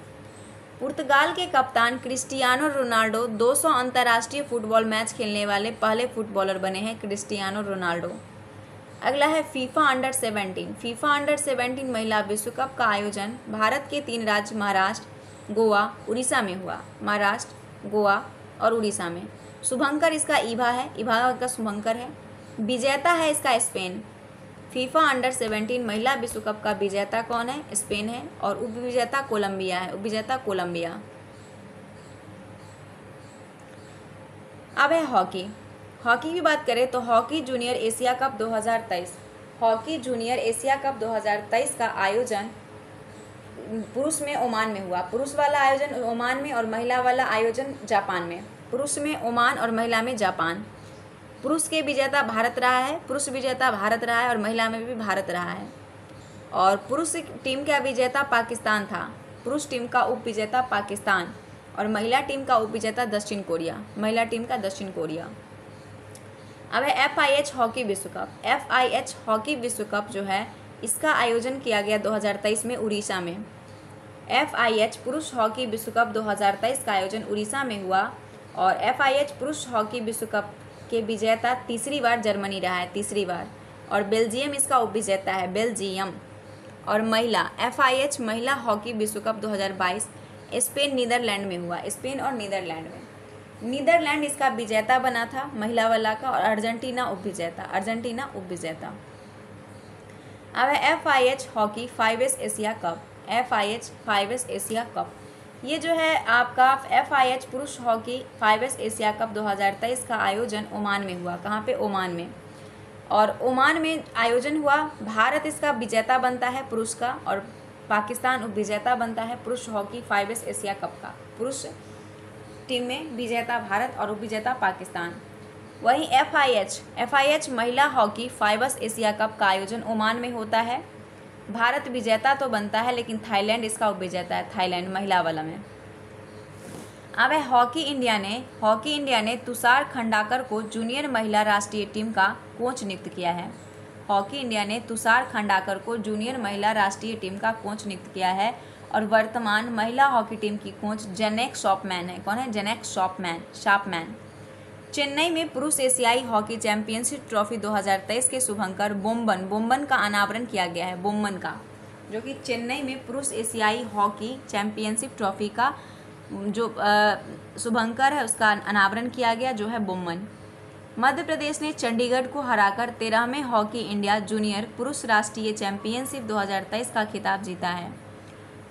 S1: पुर्तगाल के कप्तान क्रिस्टियानो रोनाल्डो 200 अंतर्राष्ट्रीय फुटबॉल मैच खेलने वाले पहले फुटबॉलर बने हैं क्रिस्टियानो रोनाल्डो अगला है फीफा अंडर 17 फीफा अंडर 17 महिला विश्व कप का आयोजन भारत के तीन राज्य महाराष्ट्र गोवा उड़ीसा में हुआ महाराष्ट्र गोवा और उड़ीसा में शुभंकर इसका इभा है इभा का शुभंकर है विजेता है इसका स्पेन फीफा अंडर 17 महिला विश्व कप का विजेता कौन है स्पेन है और उप विजेता कोलंबिया है उप विजेता कोलंबिया अब है हॉकी हॉकी की बात करें तो hockey junior Asia cup 2023 hockey junior Asia cup 2023 का आयोजन पुरुष में ओमान में हुआ पुरुष वाला आयोजन ओमान में और महिला वाला आयोजन जापान में पुरुष में ओमान और महिला में जापान पुरुष के विजेता भारत रहा है पुरुष विजेता भारत रहा है और महिला में भी भारत रहा है और पुरुष टीम का विजेता पाकिस्तान था पुरुष टीम का उप विजेता पाकिस्तान और महिला टीम का उप विजेता दक्षिण कोरिया महिला टीम का दक्षिण कोरिया अब है एफ आई एच हॉकी विश्व cup F I H hockey विश्व कप जो है इसका आयोजन किया गया 2023 में उड़ीसा में एफ आई एच पुरुष हॉकी विश्व कप 2023 का आयोजन उड़ीसा में हुआ और एफ आई एच पुरुष हॉकी विश्व कप के विजेता तीसरी बार जर्मनी रहा है तीसरी बार और बेल्जियम इसका उप विजेता है बेल्जियम और महिला एफ महिला हॉकी विश्व कप 2022 स्पेन नीदरलैंड में हुआ स्पेन और नीदरलैंड में नीदरलैंड इसका विजेता बना था महिला वाला का और अर्जेंटीना उप विजेता अर्जेंटीना उप विजेता अब है F hockey five Asia cup F I H five Asia cup ये जो है आपका एफ आई एच पुरुष hockey five S Asia cup 2023 का आयोजन ओमान में हुआ कहाँ पे ओमान में और ओमान में आयोजन हुआ भारत इसका विजेता बनता है पुरुष का और पाकिस्तान विजेता बनता है पुरुष hockey five S Asia cup का पुरुष टीम में विजेता भारत और उपविजेता पाकिस्तान वहीं F I H F I H महिला हॉकी फाइवस एशिया कप का आयोजन ओमान में होता है भारत विजेता तो बनता है लेकिन थाईलैंड इसका उपविजेता है थाईलैंड महिला वाला में अब है हॉकी इंडिया ने हॉकी इंडिया ने तुषार खंडाकर को जूनियर महिला राष्ट्रीय टीम का कोच नियुक्त किया है हॉकी इंडिया ने तुषार खंडाकर को जूनियर महिला राष्ट्रीय टीम का कोच नियुक्त किया है और वर्तमान महिला हॉकी टीम की कोच जेनेक शॉपमैन है कौन है जेनेक शॉपमैन शॉपमैन चेन्नई में पुरुष एशियाई हॉकी चैंपियनशिप ट्रॉफी 2023 के शुभंकर बोम्बन बोम्बन का अनावरण किया गया है बोम्बन का जो कि चेन्नई में पुरुष एशियाई हॉकी चैंपियनशिप ट्रॉफी का जो शुभंकर है उसका अनावरण किया गया जो है बोम्बन मध्य प्रदेश ने चंडीगढ़ को हराकर तेरहवें हॉकी इंडिया जूनियर पुरुष राष्ट्रीय चैंपियनशिप 2023 का खिताब जीता है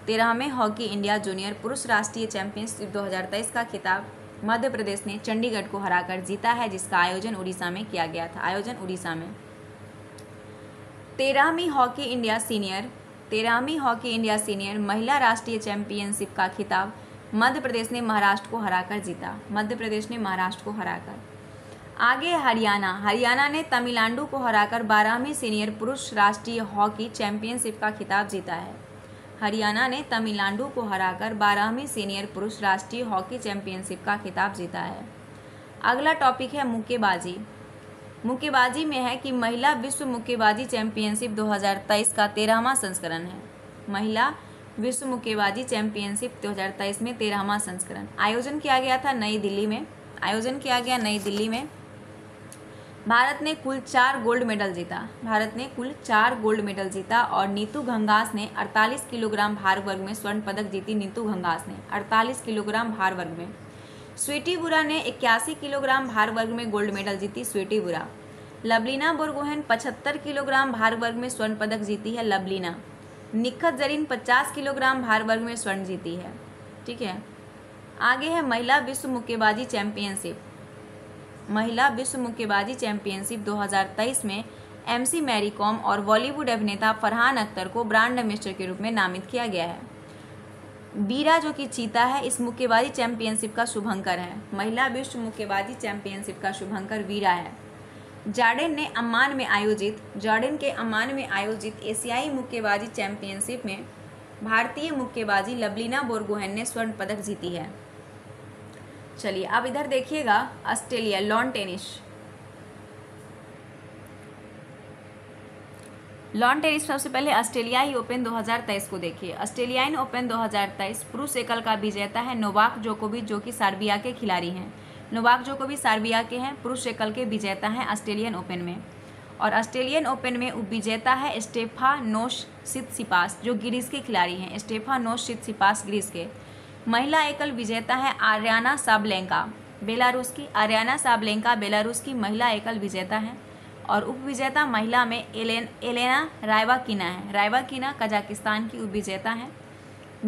S1: तेरहवें हॉकी इंडिया जूनियर पुरुष राष्ट्रीय चैंपियनशिप 2023 का खिताब मध्य प्रदेश ने चंडीगढ़ को हराकर जीता है जिसका आयोजन उड़ीसा में किया गया था आयोजन उड़ीसा में तेरहवीं हॉकी इंडिया सीनियर तेरहवीं हॉकी इंडिया सीनियर महिला राष्ट्रीय चैंपियनशिप का खिताब मध्य प्रदेश ने महाराष्ट्र को हराकर जीता मध्य प्रदेश ने महाराष्ट्र को हराकर आगे हरियाणा हरियाणा ने तमिलनाडु को हराकर बारहवीं सीनियर पुरुष राष्ट्रीय हॉकी चैंपियनशिप का खिताब जीता है हरियाणा ने तमिलनाडु को हराकर बारहवीं सीनियर पुरुष राष्ट्रीय हॉकी चैंपियनशिप का खिताब जीता है अगला टॉपिक है मुक्केबाजी मुक्केबाजी में है कि महिला विश्व मुक्केबाजी चैंपियनशिप 2023 का तेरहवा संस्करण है महिला विश्व मुक्केबाजी चैंपियनशिप 2023 में तेरहवा संस्करण आयोजन किया गया था नई दिल्ली में आयोजन किया गया नई दिल्ली में भारत ने कुल चार गोल्ड मेडल जीता भारत ने कुल चार गोल्ड मेडल जीता और नीतू घंगास ने 48 किलोग्राम भार वर्ग में स्वर्ण पदक जीती नीतू घंगास ने 48 किलोग्राम भार वर्ग में स्वीटी बुरा ने इक्यासी किलोग्राम भार वर्ग में गोल्ड मेडल जीती स्वीटी बुरा लवलीना बोरगोहन 75 किलोग्राम भार वर्ग में स्वर्ण पदक जीती है लवलीना निखत जरीन पचास किलोग्राम भार वर्ग में स्वर्ण जीती है ठीक है आगे है महिला विश्व मुक्केबाजी चैंपियनशिप महिला विश्व मुक्केबाजी चैंपियनशिप 2023 में एमसी मैरी कॉम और बॉलीवुड अभिनेता फरहान अख्तर को ब्रांड एम्बेस्टर के रूप में नामित किया गया है बीरा जो कि चीता है इस मुक्केबाजी चैंपियनशिप का शुभंकर है महिला विश्व मुक्केबाजी चैंपियनशिप का शुभंकर वीरा है जार्डन ने अम्मान में आयोजित जार्डन के अम्मान में आयोजित एशियाई मुक्केबाजी चैंपियनशिप में भारतीय मुक्केबाजी लवलीना बोरगोहन ने स्वर्ण पदक जीती है चलिए अब इधर देखिएगा Australia lawn tennis lawn tennis सबसे पहले ऑस्ट्रेलियाई ओपन 2023 को देखिए ऑस्ट्रेलियाई ओपन 2023 पुरुष एकल का विजेता है नोवाक जोकोविच जो कि सार्बिया के खिलाड़ी हैं नोवाक जोकोविच सार्बिया के हैं पुरुष एकल के विजेता हैं ऑस्ट्रेलियन ओपन में और ऑस्ट्रेलियन ओपन में उपविजेता है स्टेफा नोश सित सिपास जो ग्रीस के खिलाड़ी हैं स्टेफा नोश सित सिपास ग्रीस के महिला एकल विजेता है आर्याना साबलेंका बेलारूस की आर्याना साबलेंका बेलारूस की महिला एकल विजेता है और उप विजेता महिला में एलेन एलेना रायवाकिना है रायवाकिना कजाकिस्तान की उप विजेता है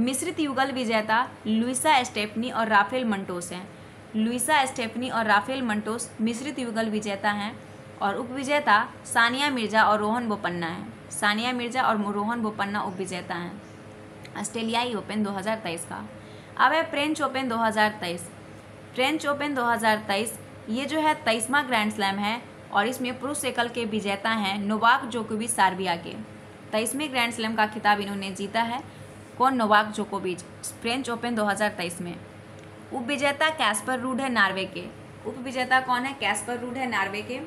S1: मिश्रित युगल विजेता लुइसा स्टेफनी और राफेल मंटोस हैं लुइसा स्टेफनी और राफेल मंटोस मिश्रित युगल विजेता हैं और उप विजेता सानिया मिर्जा और रोहन बोपन्ना हैं सानिया मिर्जा और रोहन बोपन्ना उप विजेता हैं ऑस्ट्रेलियाई ओपन तेईस का अब है फ्रेंच ओपन 2023 फ्रेंच ओपन 2023 ये जो है तेईसवा ग्रैंड स्लैम है और इसमें पुरुष एकल के विजेता हैं नोवाक जोकोविच सार्बिया के तेईसवें ग्रैंड स्लैम का खिताब इन्होंने जीता है कौन नोवाक जोकोविच फ्रेंच ओपन 2023 में उप विजेता कैस्पर रूड है नार्वे के उप विजेता कौन है कैस्पर रूड है नार्वे के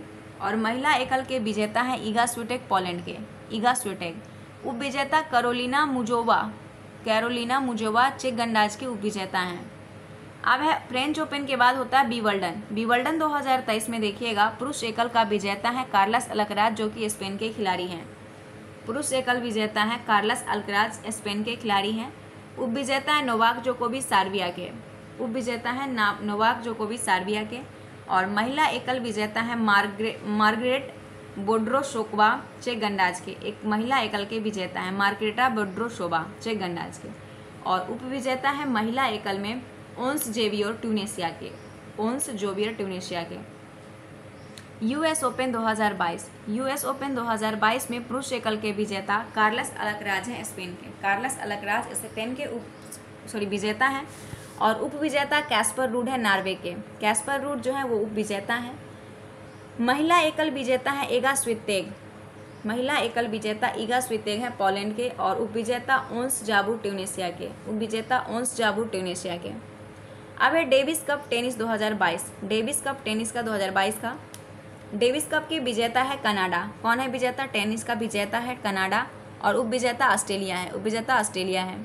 S1: और महिला एकल के विजेता हैं ईगा स्वीटेक पोलैंड के ईगा स्वीटेक उप विजेता करोलिना मुजोवा कैरोलिना मुजोवा चेक गणराज की उपविजेता हैं अब है फ्रेंच ओपन के बाद होता है बीवल्डन बीवल्डन 2023 में देखिएगा पुरुष एकल का विजेता है कार्लस अलकराज जो कि स्पेन के खिलाड़ी हैं पुरुष एकल विजेता है कार्लस अलकराज स्पेन के खिलाड़ी हैं उप विजेता है नोवाक जो को भी सार्बिया के उप विजेता है नोवाक जो को भी सार्बिया के और महिला एकल विजेता है मार्ग्रे मार्गरेट बोड्रोशोकवा चे गंडाज के एक महिला एकल के विजेता है मार्केटा बोड्रोशोबा चे गंडाज के और उप विजेता है महिला एकल में ओंस जेवियर ट्यूनेशिया के ओंस जोवियर ट्यूनेशिया के यूएस ओपन 2022 यूएस ओपन 2022 में पुरुष एकल के विजेता कार्लस अलकराज हैं स्पेन के कार्लस अलकराज स्पेन के उप सॉरी विजेता हैं और उप विजेता कैस्पर रूड है नार्वे के कैस्पर रूड जो है वो उप विजेता हैं महिला एकल विजेता है एगा स्वितेग महिला एकल विजेता ईगा स्वितेग है पोलैंड के और उप विजेता ओंस जाबू ट्यूनेशिया के उप विजेता ओंस जाबू ट्यूनेशिया के अब है Davis cup tennis 2022 Davis cup tennis का 2022 का डेविस कप के विजेता है कनाडा कौन है विजेता टेनिस का विजेता है कनाडा और उप विजेता ऑस्ट्रेलिया है उप विजेता ऑस्ट्रेलिया है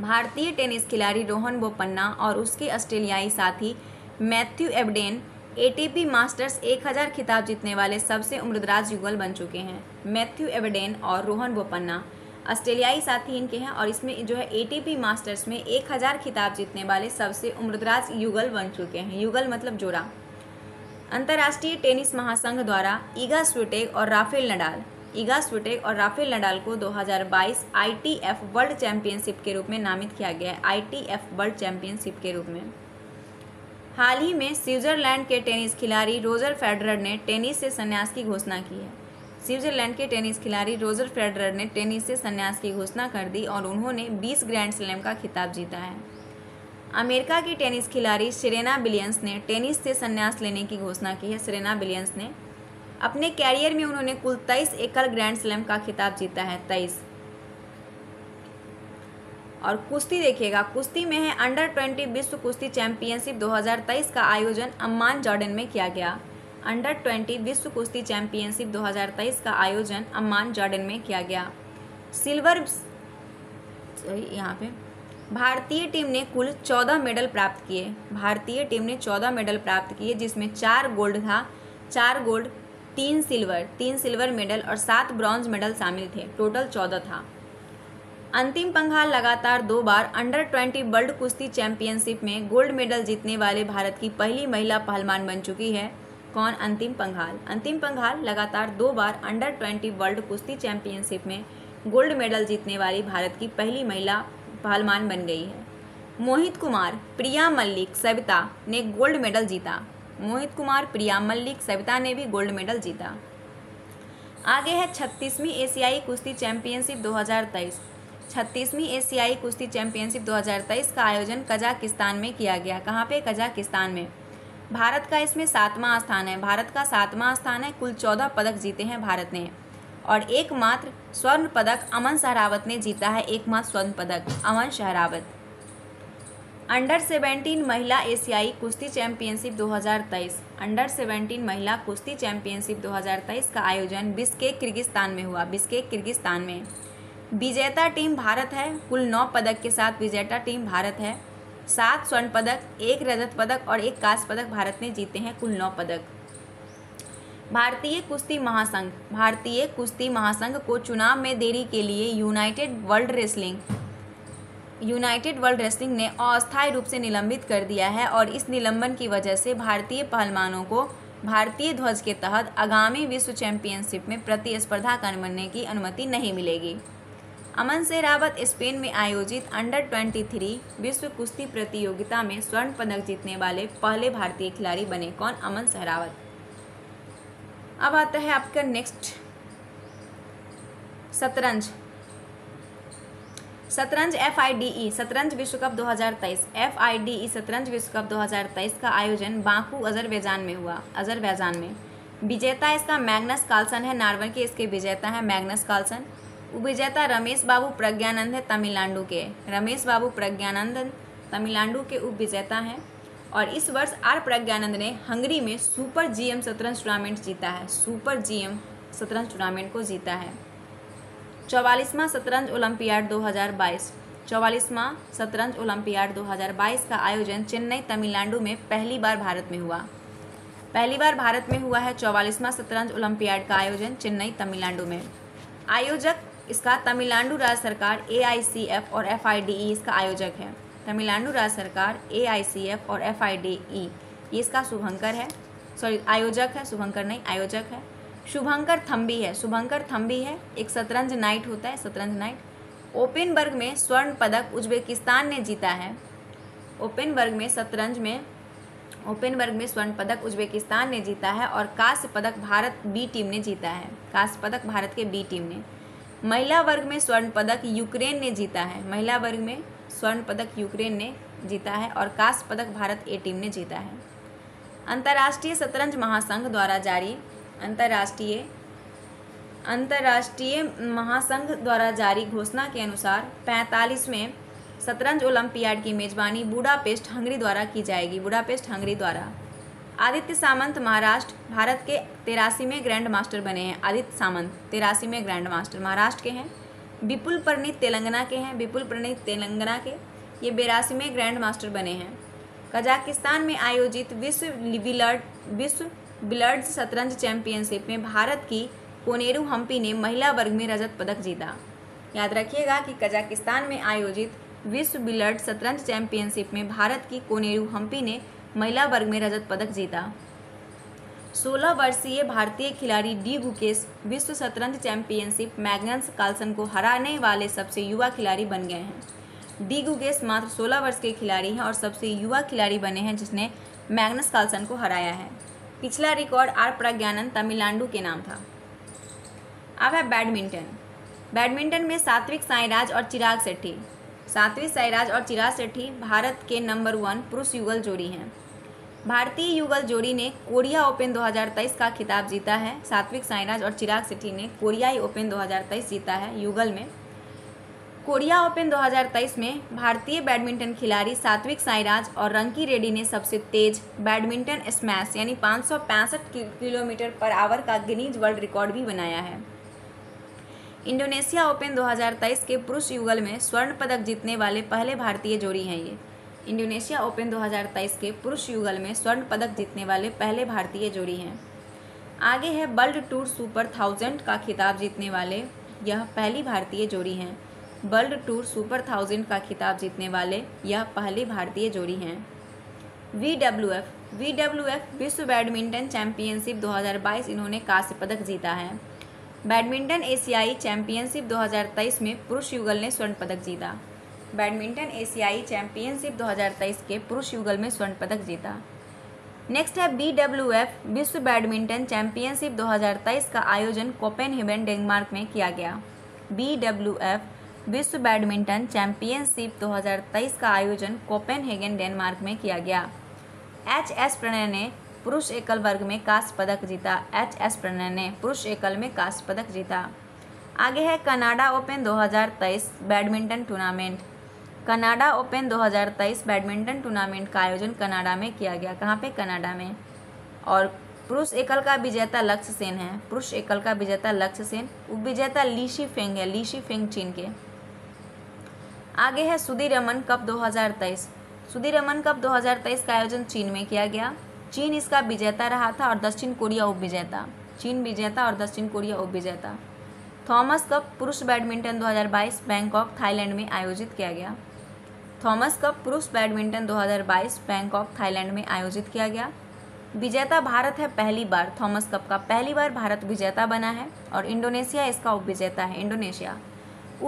S1: भारतीय टेनिस खिलाड़ी रोहन बोपन्ना और उसके ऑस्ट्रेलियाई साथी मैथ्यू एबडेन एटीपी मास्टर्स 1000 खिताब जीतने वाले सबसे उम्रदराज युगल बन चुके हैं मैथ्यू एवडेन और रोहन बोपन्ना ऑस्ट्रेलियाई साथी इनके हैं और इसमें जो है एटीपी मास्टर्स में 1000 खिताब जीतने वाले सबसे उम्रदराज युगल बन चुके हैं युगल मतलब जोड़ा अंतर्राष्ट्रीय टेनिस महासंघ द्वारा ईगा स्विटेक और राफेल नडाल ईगा स्विटेक और राफेल नडाल को 2022 हज़ार वर्ल्ड चैंपियनशिप के रूप में नामित किया गया है आई वर्ल्ड चैंपियनशिप के रूप में हाल ही में स्विट्जरलैंड के टेनिस खिलाड़ी रोजर फेडरर ने टेनिस से संन्यास की घोषणा की है स्विट्जरलैंड के टेनिस खिलाड़ी रोजर फेडरर ने टेनिस से संन्यास की घोषणा कर दी और उन्होंने 20 ग्रैंड स्लैम का खिताब जीता है अमेरिका की टेनिस खिलाड़ी सेरेना बिलियंस ने टेनिस से संन्यास लेने की घोषणा की है सेरेना बिलियंस ने अपने कैरियर में उन्होंने कुल तेईस एकल ग्रैंड स्लैम का खिताब जीता है तेईस और कुश्ती देखिएगा कुश्ती में है अंडर ट्वेंटी विश्व कुश्ती चैंपियनशिप 2023 का आयोजन अम्मान जॉर्डन में किया गया अंडर ट्वेंटी विश्व कुश्ती चैंपियनशिप 2023 का आयोजन अम्मान जॉर्डन में किया गया सिल्वर सॉरी यहाँ पे भारतीय टीम ने कुल चौदह मेडल प्राप्त किए भारतीय टीम ने चौदह मेडल प्राप्त किए जिसमें चार गोल्ड था चार गोल्ड तीन सिल्वर तीन सिल्वर मेडल और सात ब्रॉन्ज मेडल शामिल थे टोटल चौदह था अंतिम पंघाल लगातार दो बार अंडर 20 वर्ल्ड कुश्ती चैंपियनशिप में गोल्ड मेडल जीतने वाले भारत की पहली महिला पहलवान बन चुकी है कौन अंतिम पंघाल अंतिम पंघाल लगातार दो बार अंडर 20 वर्ल्ड कुश्ती चैंपियनशिप में गोल्ड मेडल जीतने वाली भारत की पहली महिला पहलवान बन गई है मोहित कुमार प्रिया मल्लिक सविता ने गोल्ड मेडल जीता मोहित कुमार प्रिया मल्लिक सविता ने भी गोल्ड मेडल जीता आगे है छत्तीसवीं एशियाई कुश्ती चैंपियनशिप 2023 छत्तीसवीं एशियाई कुश्ती चैंपियनशिप 2023 का आयोजन कजाकिस्तान में किया गया कहाँ पे कजाकिस्तान में भारत का इसमें सातवां स्थान है भारत का सातवां स्थान है कुल चौदह पदक जीते हैं भारत ने और एकमात्र स्वर्ण पदक अमन सहरावत ने जीता है एकमात्र स्वर्ण पदक अमन सहरावत अंडर 17 महिला एशियाई कुश्ती चैंपियनशिप 2023 अंडर 17 महिला कुश्ती चैंपियनशिप 2023 का आयोजन बिस्केक किर्गिस्तान में हुआ बिस्केक किर्गिस्तान में विजेता टीम भारत है कुल नौ पदक के साथ विजेता टीम भारत है सात स्वर्ण पदक एक रजत पदक और एक कांस्य पदक भारत ने जीते हैं कुल नौ पदक भारतीय कुश्ती महासंघ भारतीय कुश्ती महासंघ को चुनाव में देरी के लिए United World Wrestling United World Wrestling ने अस्थायी रूप से निलंबित कर दिया है और इस निलंबन की वजह से भारतीय पहलवानों को भारतीय ध्वज के तहत आगामी विश्व चैंपियनशिप में प्रतिस्पर्धा करने की अनुमति नहीं मिलेगी अमन रावत स्पेन में आयोजित अंडर 23 विश्व कुश्ती प्रतियोगिता में स्वर्ण पदक जीतने वाले पहले भारतीय खिलाड़ी बने कौन अमन सहरावत अब आता है आपका नेक्स्ट शतरंज शतरंज एफ आई डी ई शतरंज विश्व cup 2023 F I D E शतरंज विश्व कप 2023 का आयोजन बाकू अजरबैजान में हुआ अजरबैजान में विजेता इसका मैग्नस कार्लसन है नार्वे के इसके विजेता है मैग्नस कार्लसन विजेता रमेश बाबू प्रज्ञानंद है तमिलनाडु के रमेश बाबू प्रज्ञानंदन तमिलनाडु के उप विजेता हैं और इस वर्ष आर प्रज्ञानंद ने हंगरी में सुपर जीएम शतरंज टूर्नामेंट जीता है सुपर जीएम शतरंज टूर्नामेंट को जीता है चौवालीसवां शतरंज ओलंपियाड 2022 चौवालीसवां शतरंज ओलंपियाड 2022 का आयोजन चेन्नई तमिलनाडु में पहली बार भारत में हुआ पहली बार भारत में हुआ है चौवालीसवां शतरंज ओलंपियाड का आयोजन चेन्नई तमिलनाडु में आयोजक इसका तमिलनाडु राज्य सरकार ए और एफ e इसका आयोजक है तमिलनाडु राज्य सरकार ए और एफ e, ये इसका शुभंकर है सॉरी आयोजक है शुभंकर नहीं आयोजक है शुभंकर थम्बी है शुभंकर थम्बी है एक शतरंज नाइट होता है शतरंज नाइट ओपन वर्ग में स्वर्ण पदक उज्बेकिस्तान ने जीता है ओपन वर्ग में शतरंज में ओपन वर्ग में स्वर्ण पदक उज्बेकिस्तान ने जीता है और कांस्य पदक भारत बी टीम ने जीता है कांस्य पदक भारत के बी टीम ने महिला वर्ग में स्वर्ण पदक यूक्रेन ने जीता है महिला वर्ग में स्वर्ण पदक यूक्रेन ने जीता है और कांस्य पदक भारत ए टीम ने जीता है अंतर्राष्ट्रीय शतरंज महासंघ द्वारा जारी अंतर्राष्ट्रीय अंतर्राष्ट्रीय महासंघ द्वारा जारी घोषणा के अनुसार पैंतालीसवें शतरंज ओलंपियाड की मेजबानी बूढ़ापेस्ट हंगरी द्वारा की जाएगी बूढ़ापेस्ट हंगरी द्वारा आदित्य सामंत महाराष्ट्र भारत के तेरासीवें ग्रैंड मास्टर बने हैं आदित्य सामंत तेरासीवें ग्रैंड मास्टर महाराष्ट्र के हैं विपुल प्रणीत तेलंगाना के हैं विपुल प्रणीत तेलंगाना के ये बेरासीवें ग्रैंड मास्टर बने हैं कजाकिस्तान में आयोजित विश्व बिलर्ड विश्व बिलर्ड शतरंज चैंपियनशिप में भारत की कोनेरू हम्पी ने महिला वर्ग में रजत पदक जीता याद रखिएगा कि कजाकिस्तान में आयोजित विश्व बिलर्ड शतरंज चैंपियनशिप में भारत की कोनेरू हम्पी ने महिला वर्ग में रजत पदक जीता 16 वर्षीय भारतीय खिलाड़ी डी गुकेश विश्व शतरंज चैंपियनशिप मैगनस कार्लसन को हराने वाले सबसे युवा खिलाड़ी बन गए हैं डी गुकेश मात्र 16 वर्ष के खिलाड़ी हैं और सबसे युवा खिलाड़ी बने हैं जिसने मैग्नस कार्लसन को हराया है पिछला रिकॉर्ड आर प्रज्ञानन तमिलनाडु के नाम था अब है बैडमिंटन बैडमिंटन में सात्विक साईराज और चिराग सेट्ठी सात्विक साईराज और चिराग सेट्ठी भारत के नंबर वन पुरुष युगल जोड़ी हैं भारतीय युगल जोड़ी ने कोरिया ओपन 2023 का खिताब जीता है सात्विक साईराज और चिराग सिटी ने कोरियाई ओपन 2023 जीता है युगल में कोरिया ओपन 2023 में भारतीय बैडमिंटन खिलाड़ी सात्विक साईराज और रंकी रेड्डी ने सबसे तेज बैडमिंटन स्मैश यानी पाँच किलोमीटर पर आवर का गिनीज वर्ल्ड रिकॉर्ड भी बनाया है इंडोनेशिया ओपन 2023 के पुरुष युगल में स्वर्ण पदक जीतने वाले पहले भारतीय जोड़ी हैं ये इंडोनेशिया ओपन 2023 के पुरुष युगल में स्वर्ण पदक जीतने वाले पहले भारतीय जोड़ी हैं आगे है वर्ल्ड टूर सुपर थाउजेंड का खिताब जीतने वाले यह पहली भारतीय जोड़ी हैं वर्ल्ड टूर सुपर थाउजेंड का खिताब जीतने वाले यह पहली भारतीय जोड़ी हैं B W F B W F विश्व बैडमिंटन चैंपियनशिप 2022 इन्होंने कांस्य पदक जीता है बैडमिंटन एशियाई चैंपियनशिप 2023 में पुरुष युगल ने स्वर्ण पदक जीता बैडमिंटन एशियाई चैंपियनशिप 2023 के पुरुष युगल में स्वर्ण पदक जीता नेक्स्ट है बी डब्ल्यू एफ विश्व बैडमिंटन चैंपियनशिप 2023 का आयोजन कोपेनहेगन डेनमार्क में किया गया बी डब्ल्यू एफ विश्व बैडमिंटन चैंपियनशिप 2023 का आयोजन कोपेनहेगन डेनमार्क में किया गया एच एस प्रणय ने पुरुष एकल वर्ग में कांस्य पदक जीता एच एस प्रणय ने पुरुष एकल में कांस्य पदक जीता आगे है Canada open 2023 badminton tournament Canada open 2023 badminton tournament का आयोजन कनाडा में किया गया कहाँ पे कनाडा में और पुरुष एकल का विजेता लक्ष्य सेन है पुरुष एकल का विजेता लक्ष्य सेन उप विजेता लीशी फेंग है लीशी फेंग चीन के आगे है सुधीर रमन कप 2023 सुधीर रमन कप 2023 का आयोजन चीन में किया गया चीन इसका विजेता रहा था और दक्षिण कोरिया उप विजेता चीन विजेता और दक्षिण कोरिया उप विजेता थॉमस कप पुरुष बैडमिंटन 2022 बैंकॉक थाईलैंड में आयोजित किया गया थॉमस कप पुरुष बैडमिंटन 2022 बैंकॉक थाईलैंड में आयोजित किया गया विजेता भारत है पहली बार थॉमस कप का पहली बार भारत विजेता बना है और इंडोनेशिया इसका उपविजेता है इंडोनेशिया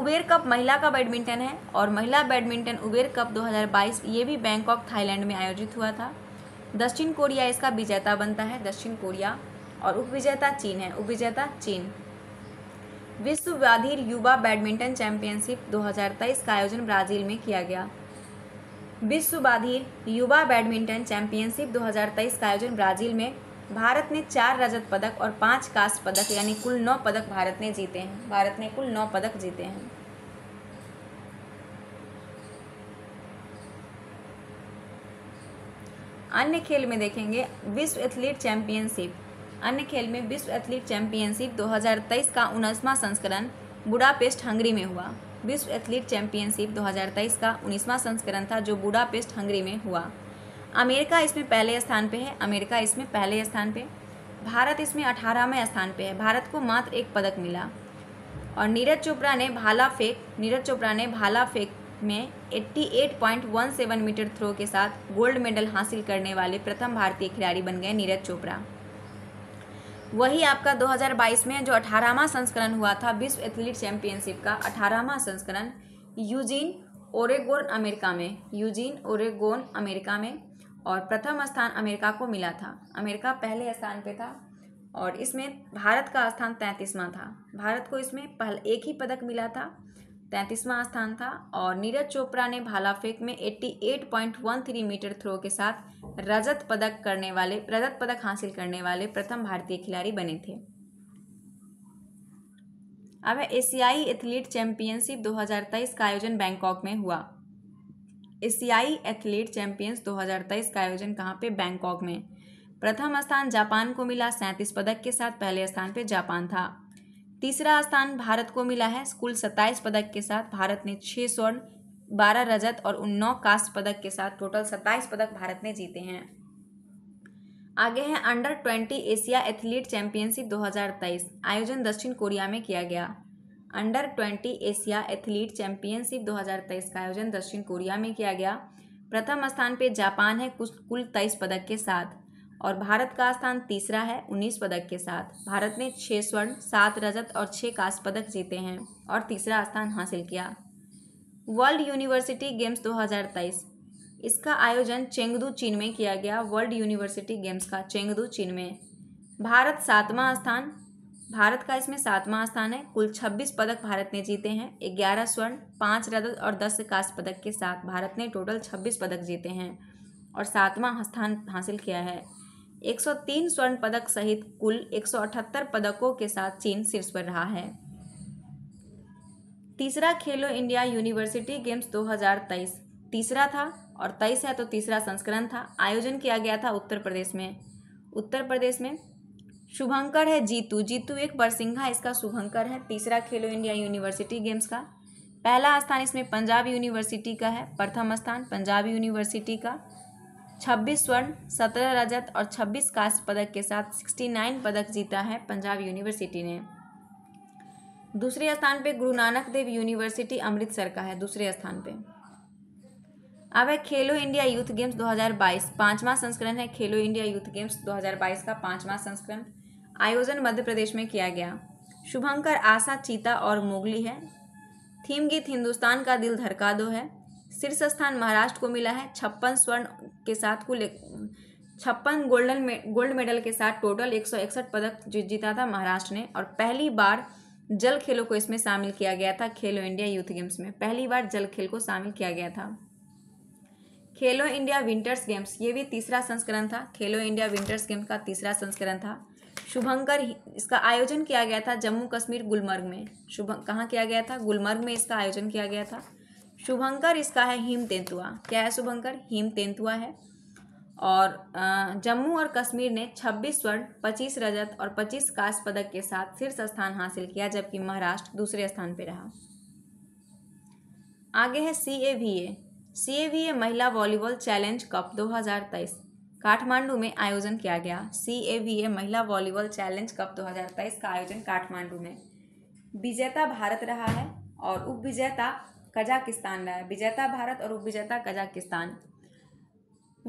S1: उबेर कप महिला का बैडमिंटन है और महिला बैडमिंटन उबेर कप 2022 ये भी बैंकॉक थाईलैंड में आयोजित हुआ था दक्षिण कोरिया इसका विजेता बनता है दक्षिण कोरिया और उपविजेता चीन है उपविजेता चीन विश्व व्याधिर युवा बैडमिंटन चैंपियनशिप 2023 का आयोजन ब्राज़ील में किया गया विश्व बाधिर युवा बैडमिंटन चैंपियनशिप 2023 का आयोजन ब्राजील में भारत ने चार रजत पदक और पांच कास्ट पदक यानी कुल नौ पदक भारत ने जीते हैं भारत ने कुल नौ पदक जीते हैं अन्य खेल में देखेंगे विश्व एथलीट चैंपियनशिप अन्य खेल में विश्व एथलीट चैंपियनशिप 2023 का उनसवां संस्करण बुडापेस्ट हंगरी में हुआ विश्व एथलीट चैंपियनशिप 2023 का उन्नीसवां संस्करण था जो बुडापेस्ट हंगरी में हुआ अमेरिका इसमें पहले स्थान पे है अमेरिका इसमें पहले स्थान पे भारत इसमें अठारहवें स्थान पे है भारत को मात्र एक पदक मिला और नीरज चोपड़ा ने भाला फेंक नीरज चोपड़ा ने भाला फेंक में 88.17 मीटर थ्रो के साथ गोल्ड मेडल हासिल करने वाले प्रथम भारतीय खिलाड़ी बन गए नीरज चोपड़ा वही आपका 2022 में जो 18वां संस्करण हुआ था विश्व एथलीट चैंपियनशिप का 18वां संस्करण यूजीन ओरेगोन अमेरिका में यूजीन ओरेगोन अमेरिका में और प्रथम स्थान अमेरिका को मिला था अमेरिका पहले स्थान पे था और इसमें भारत का स्थान तैंतीसवां था भारत को इसमें पहले एक ही पदक मिला था तैंतीसवां स्थान था और नीरज चोपड़ा ने भाला फेंक में 88.13 मीटर थ्रो के साथ रजत पदक करने वाले रजत पदक हासिल करने वाले प्रथम भारतीय खिलाड़ी बने थे अब एशियाई एथलीट चैंपियनशिप 2023 का आयोजन बैंकॉक में हुआ एशियाई एथलीट चैंपियंस 2023 का आयोजन कहाँ पे बैंकॉक में प्रथम स्थान जापान को मिला सैंतीस पदक के साथ पहले स्थान पे जापान था तीसरा स्थान भारत को मिला है कुल सत्ताईस पदक के साथ भारत ने छः स्वर्ण बारह रजत और नौ कास्ट पदक के साथ टोटल सत्ताईस पदक भारत ने जीते हैं आगे है under twenty Asia athlete championship 2023 आयोजन दक्षिण कोरिया में किया गया under twenty Asia athlete championship 2023 का आयोजन दक्षिण कोरिया में किया गया प्रथम स्थान पे जापान है कुल तेईस पदक के साथ और भारत का स्थान तीसरा है उन्नीस पदक के साथ भारत ने छः स्वर्ण सात रजत और छः कांस्य पदक जीते हैं और तीसरा स्थान हासिल किया वर्ल्ड यूनिवर्सिटी गेम्स 2023 इसका आयोजन चेंगदू चीन में किया गया वर्ल्ड यूनिवर्सिटी गेम्स का चेंगदू चीन में भारत सातवां स्थान भारत का इसमें सातवां स्थान है कुल छब्बीस पदक भारत ने जीते हैं ग्यारह स्वर्ण पाँच रजत और दस कांस्य पदक के साथ भारत ने टोटल छब्बीस पदक जीते हैं और सातवां स्थान हासिल किया है 103 स्वर्ण पदक सहित कुल 178 पदकों के साथ चीन शीर्ष पर रहा है तीसरा खेलो इंडिया यूनिवर्सिटी गेम्स 2023 तीसरा था और तेईस है तो तीसरा संस्करण था आयोजन किया गया था उत्तर प्रदेश में उत्तर प्रदेश में शुभंकर है जीतू जीतू एक बरसिंघा इसका शुभंकर है तीसरा खेलो इंडिया यूनिवर्सिटी गेम्स का पहला स्थान इसमें पंजाब यूनिवर्सिटी का है प्रथम स्थान पंजाब यूनिवर्सिटी का 26 स्वर्ण 17 रजत और 26 कांस्य पदक के साथ 69 पदक जीता है पंजाब यूनिवर्सिटी ने दूसरे स्थान पे गुरु नानक देव यूनिवर्सिटी अमृतसर का है दूसरे स्थान पे अब है खेलो इंडिया यूथ गेम्स 2022 पांचवा संस्करण है खेलो इंडिया यूथ गेम्स 2022 का पांचवा संस्करण आयोजन मध्य प्रदेश में किया गया शुभंकर आशा चीता और मोगली है थीम गीत हिंदुस्तान का दिल धड़का दो है शीर्ष स्थान महाराष्ट्र को मिला है छप्पन स्वर्ण के साथ कुल छप्पन गोल्डन में गोल्ड मेडल के साथ टोटल एक सौ इकसठ पदक जीता था महाराष्ट्र ने और पहली बार जल खेलों को इसमें शामिल किया गया था खेलो इंडिया यूथ गेम्स में पहली बार जल खेल को शामिल किया गया था खेलो इंडिया विंटर्स गेम्स ये भी तीसरा संस्करण था खेलो इंडिया विंटर्स गेम्स का तीसरा संस्करण था शुभंकर इसका आयोजन किया गया था जम्मू कश्मीर गुलमर्ग में शुभ कहाँ किया गया था गुलमर्ग में इसका आयोजन किया गया था शुभंकर इसका है हिम तेंतुआ क्या है शुभंकर हिम तेंतुआ है और जम्मू और कश्मीर ने 26 स्वर्ण 25 रजत और 25 कांस्य पदक के साथ शीर्ष स्थान हासिल किया जबकि महाराष्ट्र दूसरे स्थान पर रहा आगे है सी A V A C A V A महिला वॉलीबॉल चैलेंज कप 2023 काठमांडू में आयोजन किया गया सी ए वी ए महिला वॉलीबॉल चैलेंज कप 2023 का आयोजन काठमांडू में विजेता भारत रहा है और उप विजेता कजाकिस्तान रहा है विजेता भारत और उपविजेता कजाकिस्तान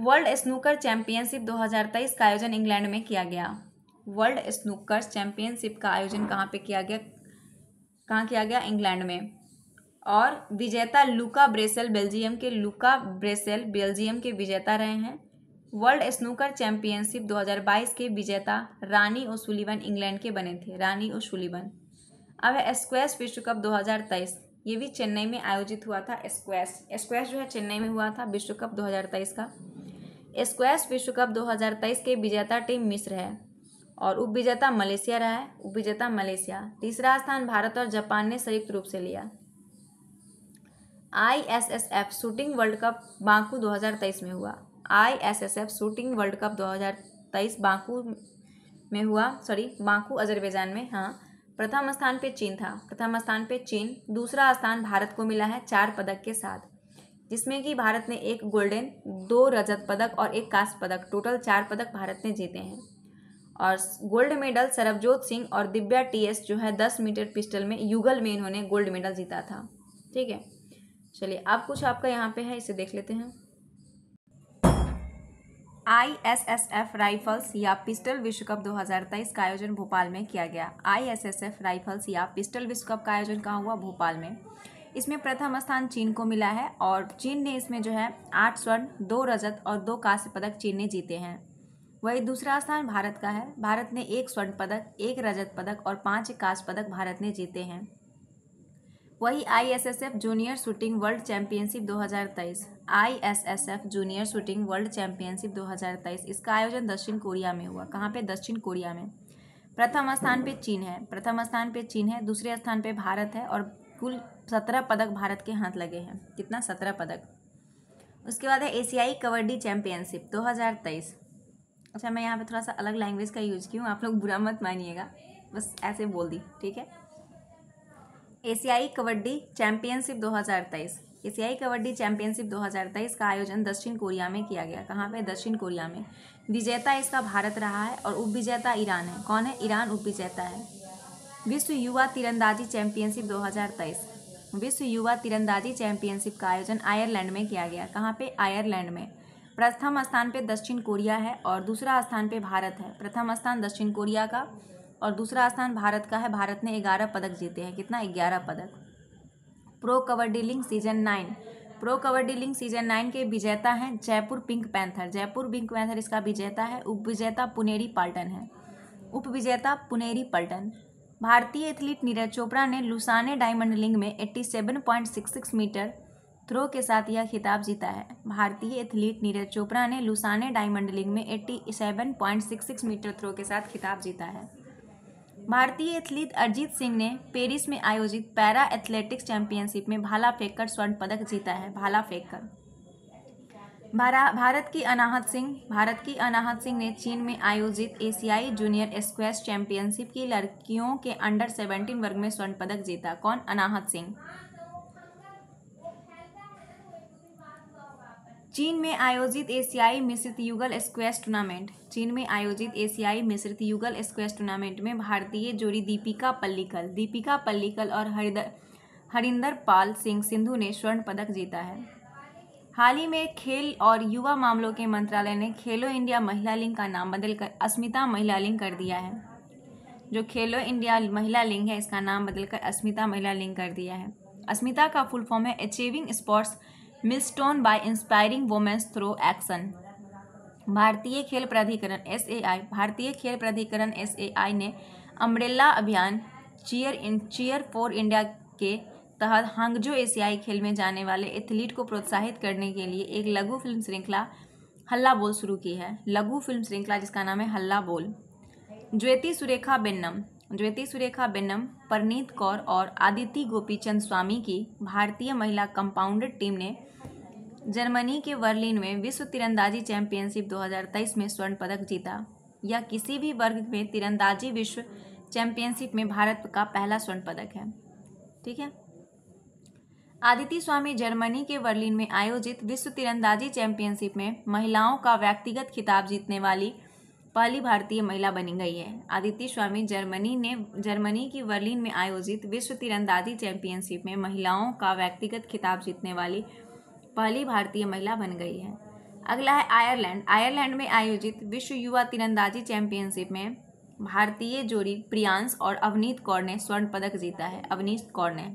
S1: वर्ल्ड स्नूकर चैंपियनशिप 2023 का आयोजन इंग्लैंड में किया गया वर्ल्ड स्नूकर चैंपियनशिप का आयोजन कहाँ पे किया गया कहाँ किया गया इंग्लैंड में और विजेता लुका ब्रेसेल बेल्जियम के लुका ब्रेसेल बेल्जियम के विजेता रहे हैं वर्ल्ड स्नूकर चैंपियनशिप 2022 के विजेता रानी सुलिवन इंग्लैंड के बने थे रानी ओसुलिवन अब है स्क्वैश विश्व कप 2023 ये भी चेन्नई में आयोजित हुआ था स्क्वैश स्क्वैश जो है चेन्नई में हुआ था विश्व कप 2023 का स्क्वैश विश्व कप 2023 के विजेता टीम मिस्र है और उप विजेता मलेशिया रहा है उप विजेता मलेशिया तीसरा स्थान भारत और जापान ने संयुक्त रूप से लिया ISSF shooting world cup Baku 2023 में हुआ ISSF shooting world cup 2023 Baku में हुआ सॉरी बांकू अजरबैजान में हाँ प्रथम स्थान पे चीन था प्रथम स्थान पे चीन दूसरा स्थान भारत को मिला है चार पदक के साथ जिसमें कि भारत ने एक गोल्डन दो रजत पदक और एक कास्ट पदक टोटल चार पदक भारत ने जीते हैं और गोल्ड मेडल सरबजोत सिंह और दिव्या टीएस जो है दस मीटर पिस्टल में युगल में इन्होंने गोल्ड मेडल जीता था ठीक है चलिए अब कुछ आपका यहाँ पे है इसे देख लेते हैं आईएसएसएफ राइफल्स या पिस्टल विश्व कप 2023 का आयोजन भोपाल में किया गया आईएसएसएफ राइफल्स या पिस्टल विश्व कप का आयोजन कहाँ हुआ भोपाल में इसमें प्रथम स्थान चीन को मिला है और चीन ने इसमें जो है आठ स्वर्ण दो रजत और दो कांस्य पदक चीन ने जीते हैं वही दूसरा स्थान भारत का है भारत ने एक स्वर्ण पदक एक रजत पदक और पाँच कांस्य पदक भारत ने जीते हैं वही ISSF junior shooting world championship 2023 ISSF junior shooting world championship 2023 इसका आयोजन दक्षिण कोरिया में हुआ कहाँ पे दक्षिण कोरिया में प्रथम स्थान पे चीन है प्रथम स्थान पे चीन है दूसरे स्थान पे भारत है और कुल सत्रह पदक भारत के हाथ लगे हैं कितना सत्रह पदक उसके बाद है एशियाई कबड्डी चैंपियनशिप तेईस अच्छा मैं यहाँ पर थोड़ा सा अलग लैंग्वेज का यूज़ की हूँ आप लोग बुरा मत मानिएगा बस ऐसे बोल दी ठीक है एशियाई कबड्डी चैंपियनशिप तेईस एशियाई कबड्डी चैंपियनशिप 2023 का आयोजन दक्षिण कोरिया में किया गया कहाँ पे दक्षिण कोरिया में विजेता इसका भारत रहा है और उप विजेता ईरान है कौन है ईरान उप विजेता है विश्व युवा तीरंदाजी चैंपियनशिप 2023 विश्व युवा तीरंदाजी चैंपियनशिप का आयोजन आयरलैंड में किया गया कहाँ पे आयरलैंड में प्रथम स्थान पर दक्षिण कोरिया है और दूसरा स्थान पर भारत है प्रथम स्थान दक्षिण कोरिया का और दूसरा स्थान भारत का है भारत ने ग्यारह पदक जीते हैं कितना ग्यारह पदक प्रो कबड्डी लिंग सीजन नाइन प्रो कबड्डी लिंग सीजन नाइन के विजेता हैं Jaipur pink panther Jaipur pink panther इसका विजेता है उप विजेता पुनेरी पल्टन है उप विजेता पुनेरी पल्टन भारतीय एथलीट नीरज चोपड़ा ने लुसाने डायमंड लिंग में 87.66 मीटर थ्रो के साथ यह खिताब जीता है भारतीय एथलीट नीरज चोपड़ा ने लुसाने डायमंड लिंग में 87.66 मीटर थ्रो के साथ खिताब जीता है भारतीय एथलीट अरिजीत सिंह ने पेरिस में आयोजित पैरा एथलेटिक्स चैंपियनशिप में भाला फेंककर स्वर्ण पदक जीता है भाला फेंककर भारत की अनाहत सिंह भारत की अनाहत सिंह ने चीन में आयोजित एशियाई जूनियर स्क्वैश चैंपियनशिप की लड़कियों के अंडर सेवेंटीन वर्ग में स्वर्ण पदक जीता कौन अनाहत सिंह चीन में आयोजित एशियाई मिश्रित युगल स्क्वेस टूर्नामेंट चीन में आयोजित एशियाई मिश्रित युगल स्क्वेस टूर्नामेंट में भारतीय जोड़ी दीपिका पल्लिकल दीपिका पल्लिकल और हरिदर हरिंदर पाल सिंह सिंधु ने स्वर्ण पदक जीता है हाल ही में खेल और युवा मामलों के मंत्रालय ने खेलो इंडिया महिला लिंग का नाम बदलकर अस्मिता महिला लिंग कर दिया है जो खेलो इंडिया महिला लिंग है इसका नाम बदलकर अस्मिता महिला लिंग कर दिया है अस्मिता का फुल फॉर्म है achieving sports milestone by inspiring womens through action भारतीय खेल प्राधिकरण एस भारतीय खेल प्राधिकरण एस ने अम्ब्रेला अभियान cheer in cheer for India के तहत हांगजो एशियाई खेल में जाने वाले एथलीट को प्रोत्साहित करने के लिए एक लघु फिल्म श्रृंखला हल्ला बोल शुरू की है लघु फिल्म श्रृंखला जिसका नाम है हल्ला बोल ज्योति सुरेखा बेन्नम ज्योति सुरेखा बेन्नम परनीत कौर और आदिति गोपीचंद स्वामी की भारतीय महिला कंपाउंडर टीम ने जर्मनी के वर्लिन में विश्व तीरंदाजी चैंपियनशिप 2023 में स्वर्ण पदक जीता यह किसी भी वर्ग में तीरंदाजी विश्व चैंपियनशिप में भारत का पहला स्वर्ण पदक है ठीक है आदिति स्वामी जर्मनी के वर्लिन में आयोजित विश्व तीरंदाजी चैंपियनशिप में महिलाओं का व्यक्तिगत खिताब जीतने वाली पहली भारतीय महिला बनी गई है आदिति स्वामी जर्मनी ने जर्मनी की वर्लिन में आयोजित विश्व तीरंदाजी चैंपियनशिप में महिलाओं का व्यक्तिगत खिताब जीतने वाली पहली भारतीय महिला बन गई है अगला है आयरलैंड आयरलैंड में आयोजित विश्व युवा तीरंदाजी चैंपियनशिप में भारतीय जोड़ी प्रियांश और अवनीत कौर ने स्वर्ण पदक जीता है अवनीत कौर ने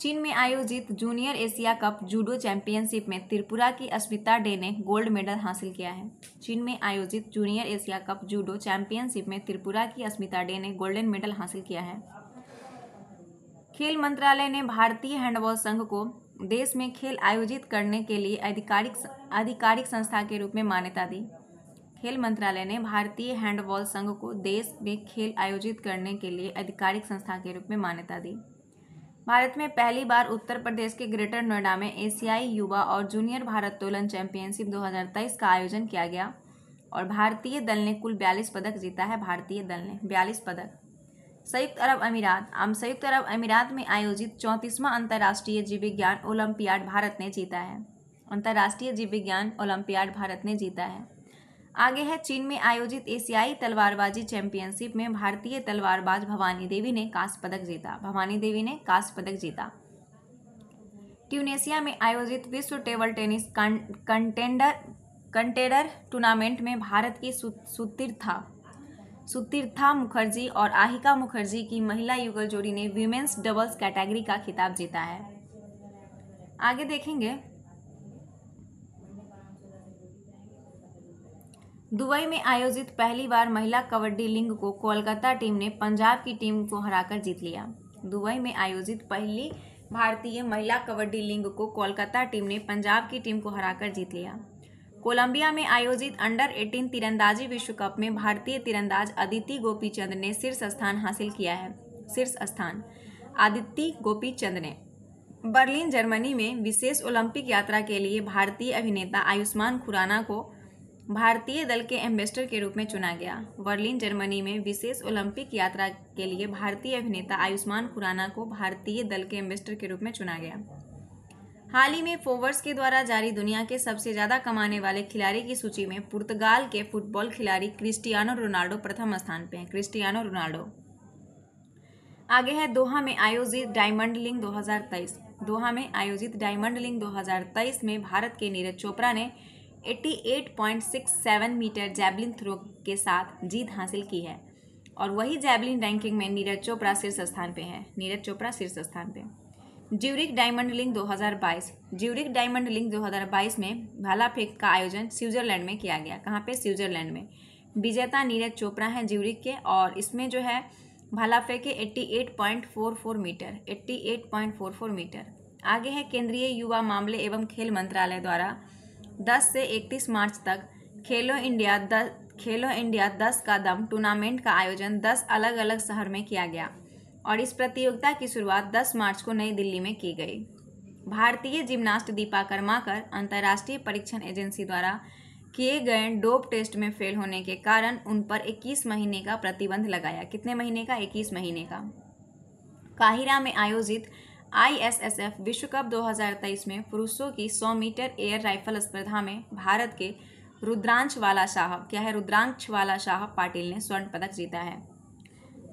S1: चीन में आयोजित junior Asia cup judo championship में त्रिपुरा की अस्मिता डे ने गोल्ड मेडल हासिल किया है चीन में आयोजित junior Asia cup judo championship में त्रिपुरा की अस्मिता डे ने गोल्डन मेडल हासिल किया है खेल मंत्रालय ने भारतीय हैंडबॉल संघ को देश में खेल आयोजित करने के लिए आधिकारिक आधिकारिक संस्था के रूप में मान्यता दी खेल मंत्रालय ने भारतीय हैंडबॉल संघ को देश में खेल आयोजित करने के लिए आधिकारिक संस्था के रूप में मान्यता दी भारत में पहली बार उत्तर प्रदेश के ग्रेटर नोएडा में एशियाई युवा और जूनियर तोलन चैंपियनशिप 2023 का आयोजन किया गया और भारतीय दल ने कुल बयालीस पदक जीता है भारतीय दल ने बयालीस पदक संयुक्त अरब अमीरात आम संयुक्त अरब अमीरात में आयोजित चौंतीसवां अंतर्राष्ट्रीय जीव विज्ञान ओलंपियाड भारत ने जीता है अंतर्राष्ट्रीय जीव विज्ञान ओलंपियाड भारत ने जीता है आगे है चीन में आयोजित एशियाई तलवारबाजी चैंपियनशिप में भारतीय तलवारबाज भवानी देवी ने कांस्य पदक जीता भवानी देवी ने कांस्य पदक जीता ट्यूनेशिया में आयोजित विश्व table tennis contender contender tournament में भारत की सुतीर्था सुतीर्था मुखर्जी और आहिका मुखर्जी की महिला युगल जोड़ी ने वीमेंस डबल्स कैटेगरी का खिताब जीता है आगे देखेंगे दुबई में आयोजित पहली बार महिला कबड्डी लीग को कोलकाता टीम ने पंजाब की टीम को हराकर जीत लिया दुबई में आयोजित पहली भारतीय महिला कबड्डी लीग को कोलकाता टीम ने पंजाब की टीम को हराकर जीत लिया कोलंबिया में आयोजित अंडर 18 तीरंदाजी विश्व कप में भारतीय तीरंदाज अदिति गोपीचंद ने शीर्ष स्थान हासिल किया है शीर्ष स्थान आदित्य गोपीचंद ने बर्लिन जर्मनी में विशेष ओलंपिक यात्रा के लिए भारतीय अभिनेता आयुष्मान खुराना को भारतीय दल के एम्बेसडर के रूप में चुना गया वर्लिन जर्मनी में विशेष ओलंपिक यात्रा के लिए भारतीय अभिनेता आयुष्मान खुराना को भारतीय दल के एम्बेसडर के रूप में चुना गया हाल ही में फोवर्स के द्वारा जारी दुनिया के सबसे ज़्यादा कमाने वाले खिलाड़ी की सूची में पुर्तगाल के फुटबॉल खिलाड़ी क्रिस्टियानो रोनाल्डो प्रथम स्थान पर हैं क्रिस्टियानो रोनाल्डो आगे है दोहा में आयोजित डायमंड लिंग 2023 दोहा में आयोजित डायमंड लिंग 2023 में भारत के नीरज चोपड़ा ने 88.67 मीटर जैबलिन थ्रो के साथ जीत हासिल की है और वही जैबलिन रैंकिंग में नीरज चोपड़ा शीर्ष स्थान पे है नीरज चोपड़ा शीर्ष स्थान पे ज्यूरिक डायमंड लिंग 2022 ज्यूरिक डायमंड लिंग 2022 में भाला फेंक का आयोजन स्विट्जरलैंड में किया गया कहाँ पे स्विट्जरलैंड में विजेता नीरज चोपड़ा हैं ज्यूरिक के और इसमें जो है भाला फेंक के 88.44 मीटर 88.44 मीटर आगे है केंद्रीय युवा मामले एवं खेल मंत्रालय द्वारा 10 से 31 मार्च तक खेलो इंडिया दस खेलो इंडिया दस कदम टूर्नामेंट का आयोजन 10 अलग अलग शहर में किया गया और इस प्रतियोगिता की शुरुआत 10 मार्च को नई दिल्ली में की गई भारतीय जिम्नास्ट दीपा कर्माकर अंतर्राष्ट्रीय परीक्षण एजेंसी द्वारा किए गए डोप टेस्ट में फेल होने के कारण उन पर 21 महीने का प्रतिबंध लगाया कितने महीने का 21 महीने का काहिरा में आयोजित आईएसएसएफ विश्व कप 2023 में पुरुषों की 100 मीटर एयर राइफल स्पर्धा में भारत के रुद्रांश वाला शाह क्या है रुद्रांश वाला शाह पाटिल ने स्वर्ण पदक जीता है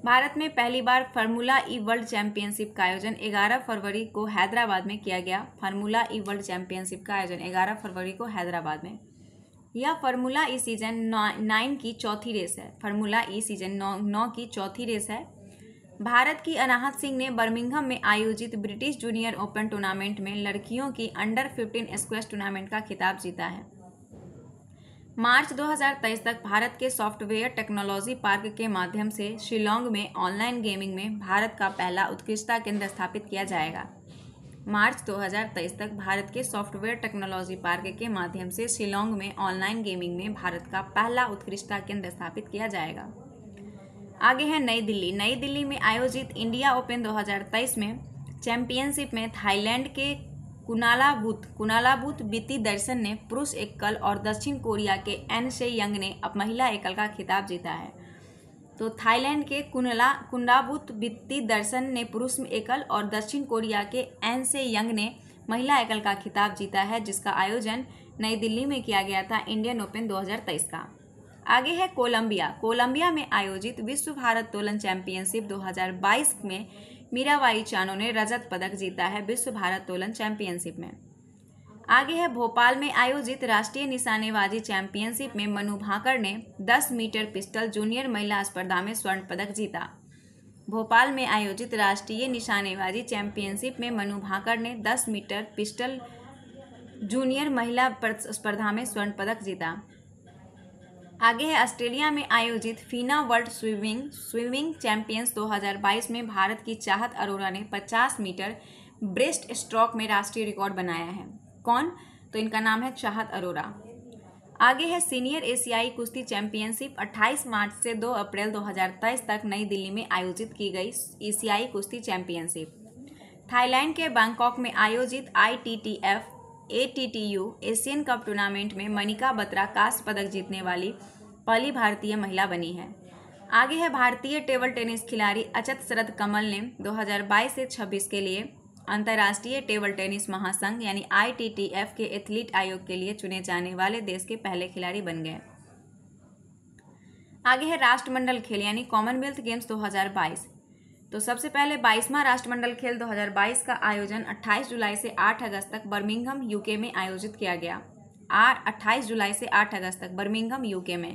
S1: भारत में पहली बार फार्मूला ई वर्ल्ड चैंपियनशिप का आयोजन 11 फरवरी को हैदराबाद में किया गया फार्मूला ई वर्ल्ड चैंपियनशिप का आयोजन 11 फरवरी को हैदराबाद में यह फार्मूला ई सीजन नाइन की चौथी रेस है फार्मूला ई सीजन नौ नौ की चौथी रेस है भारत की अनाहत सिंह ने बर्मिंघम में आयोजित ब्रिटिश जूनियर ओपन टूर्नामेंट में लड़कियों की अंडर 15 स्क्वेस टूर्नामेंट का खिताब जीता है मार्च 2023 तक भारत के सॉफ्टवेयर टेक्नोलॉजी पार्क के माध्यम से शिलोंग में ऑनलाइन गेमिंग में भारत का पहला उत्कृष्टता केंद्र स्थापित किया जाएगा मार्च 2023 तक भारत के सॉफ्टवेयर टेक्नोलॉजी पार्क के माध्यम से शिलोंग में ऑनलाइन गेमिंग में भारत का पहला उत्कृष्टता केंद्र स्थापित किया जाएगा आगे है नई दिल्ली नई दिल्ली में आयोजित इंडिया ओपन 2023 में चैंपियनशिप में थाईलैंड के कुनालाबुत कुनालाबुत बीती दर्शन ने पुरुष एकल और दक्षिण कोरिया के एन से यंग ने अब महिला एकल का खिताब जीता है तो थाईलैंड के कुनला कुंडाबुत बीती दर्शन ने पुरुष एकल और दक्षिण कोरिया के एन से यंग ने महिला एकल का खिताब जीता है जिसका आयोजन नई दिल्ली में किया गया था इंडियन ओपन 2023 का आगे है कोलंबिया कोलंबिया में आयोजित विश्व भारत तोलन चैंपियनशिप 2022 में मीराबाई चानो ने रजत पदक जीता है विश्व भारत तोलन चैंपियनशिप में आगे है भोपाल में आयोजित राष्ट्रीय निशानेबाजी चैंपियनशिप में मनु भाकर ने 10 मीटर पिस्टल जूनियर महिला स्पर्धा में स्वर्ण पदक जीता भोपाल में आयोजित राष्ट्रीय निशानेबाजी चैंपियनशिप में मनु भाकर ने 10 मीटर पिस्टल जूनियर महिला स्पर्धा में स्वर्ण पदक जीता आगे है ऑस्ट्रेलिया में आयोजित FINA world swimming swimming champions 2022 में भारत की चाहत अरोरा ने 50 मीटर ब्रेस्ट स्ट्रोक में राष्ट्रीय रिकॉर्ड बनाया है कौन तो इनका नाम है चाहत अरोरा आगे है सीनियर एशियाई कुश्ती चैंपियनशिप 28 मार्च से 2 अप्रैल 2023 तक नई दिल्ली में आयोजित की गई एशियाई कुश्ती चैंपियनशिप थाईलैंड के बैंकॉक में आयोजित I T A T U Asian cup tournament में मनिका बत्रा कास्ट पदक जीतने वाली पहली भारतीय महिला बनी है आगे है भारतीय टेबल टेनिस खिलाड़ी अचत शरद कमल ने 2022 से 26 के लिए अंतर्राष्ट्रीय टेबल टेनिस महासंघ यानी आईटीटीएफ के एथलीट आयोग के लिए चुने जाने वाले देश के पहले खिलाड़ी बन गए आगे है राष्ट्रमंडल खेल यानी कॉमनवेल्थ गेम्स 2022 तो सबसे पहले 22वां राष्ट्रमंडल खेल 2022 का आयोजन 28 जुलाई से 8 अगस्त तक बर्मिंघम यूके में आयोजित किया गया आठ अट्ठाईस जुलाई से 8 अगस्त तक बर्मिंघम यूके में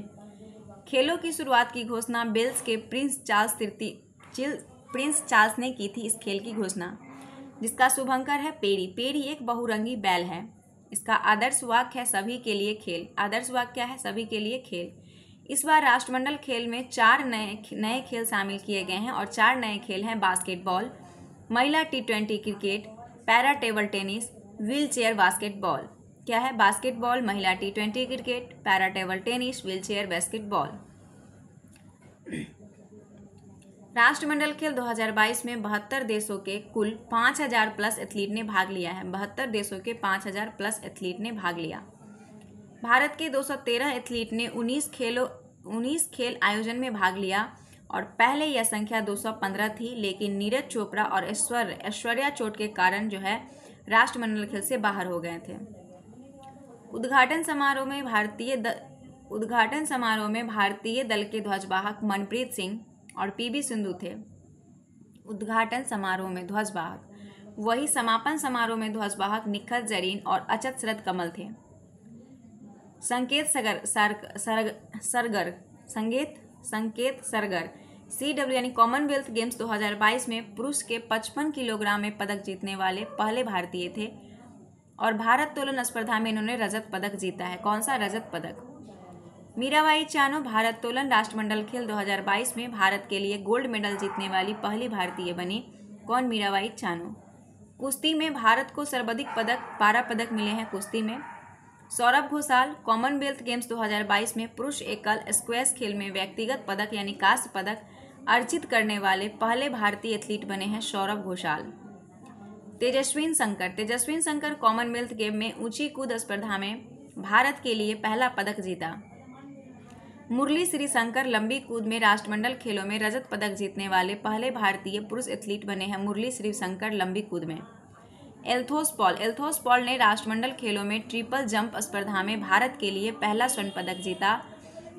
S1: खेलों की शुरुआत की घोषणा बेल्स के प्रिंस चार्ल्स तृतीय चिल प्रिंस चार्ल्स ने की थी इस खेल की घोषणा जिसका शुभंकर है पेरी पेरी एक बहुरंगी बैल है इसका आदर्श वाक्य है सभी के लिए खेल आदर्श वाक्य क्या है सभी के लिए खेल इस बार राष्ट्रमंडल खेल में चार नए नए खेल शामिल किए गए हैं और चार नए खेल हैं बास्केटबॉल महिला T twenty cricket para table tennis wheelchair basketball क्या है बास्केटबॉल महिला T twenty cricket para table tennis wheelchair basketball राष्ट्रमंडल खेल 2022 में बहत्तर देशों के कुल 5000 प्लस एथलीट ने भाग लिया है बहत्तर देशों के 5000 प्लस एथलीट ने भाग लिया भारत के 213 एथलीट ने 19 खेलों 19 खेल आयोजन में भाग लिया और पहले यह संख्या 215 थी लेकिन नीरज चोपड़ा और ऐश्वर्या चोट के कारण जो है राष्ट्रमंडल खेल से बाहर हो गए थे उद्घाटन समारोह में भारतीय उद्घाटन समारोह में भारतीय दल के ध्वजवाहक मनप्रीत सिंह और पीबी सिंधु थे उद्घाटन समारोह में ध्वजवाहक वही समापन समारोह में ध्वजवाहक निखत जरीन और अचत शरद कमल थे संकेत सगर sir, sir, Sargar Sangeet Sanket Sargar C W यानी कॉमनवेल्थ गेम्स 2022 में पुरुष के 55 किलोग्राम में पदक जीतने वाले पहले भारतीय थे और भारत तोलन स्पर्धा में इन्होंने रजत पदक जीता है कौन सा रजत पदक मीराबाई चानो तोलन राष्ट्रमंडल खेल 2022 में भारत के लिए गोल्ड मेडल जीतने वाली पहली भारतीय बनी कौन मीराबाई चानो कुश्ती में भारत को सर्वाधिक पदक बारह पदक मिले हैं कुश्ती में सौरभ घोषाल कॉमनवेल्थ गेम्स 2022 में पुरुष एकल स्क्वेस खेल में व्यक्तिगत पदक यानी कास्ट पदक अर्जित करने वाले पहले भारतीय एथलीट बने हैं सौरभ घोषाल तेजस्वीन शंकर तेजस्वीन शंकर कॉमनवेल्थ गेम में ऊंची कूद स्पर्धा में भारत के लिए पहला पदक जीता मुरली श्री शंकर लंबी कूद में राष्ट्रमंडल खेलों में रजत पदक जीतने वाले पहले भारतीय पुरुष एथलीट बने हैं मुरली श्री शंकर लंबी कूद में एल्थोस पॉल एल्थोस पॉल ने राष्ट्रमंडल खेलों में ट्रिपल जंप स्पर्धा में भारत के लिए पहला स्वर्ण पदक जीता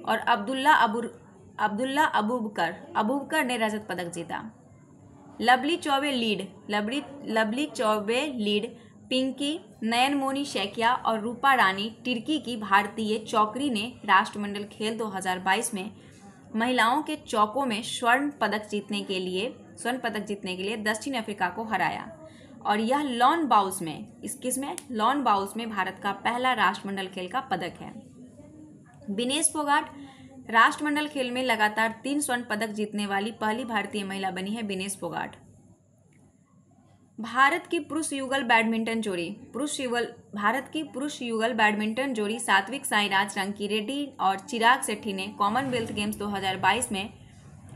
S1: और अब्दुल्ला अबू अब्दुल्ला अबूबकर अबूबकर ने रजत पदक जीता लवली चौबे लीड लवली लवली चौबे लीड पिंकी नयनमोनी शेकिया और रूपा रानी टिर्की की भारतीय चौकरी ने राष्ट्रमंडल खेल 2022 में महिलाओं के चौकों में स्वर्ण पदक जीतने के लिए स्वर्ण पदक जीतने के लिए दक्षिण अफ्रीका को हराया और यह लॉन बाउस में इस किस में लॉन बाउस में भारत का पहला राष्ट्रमंडल खेल का पदक है बिनेश फोगाट राष्ट्रमंडल खेल में लगातार तीन स्वर्ण पदक जीतने वाली पहली भारतीय महिला बनी है बिनेश फोगाट भारत की पुरुष युगल बैडमिंटन जोड़ी पुरुष युगल भारत की पुरुष युगल बैडमिंटन जोड़ी सात्विक साईराज रंकी रेड्डी और चिराग सेट्ठी ने कॉमनवेल्थ गेम्स 2022 में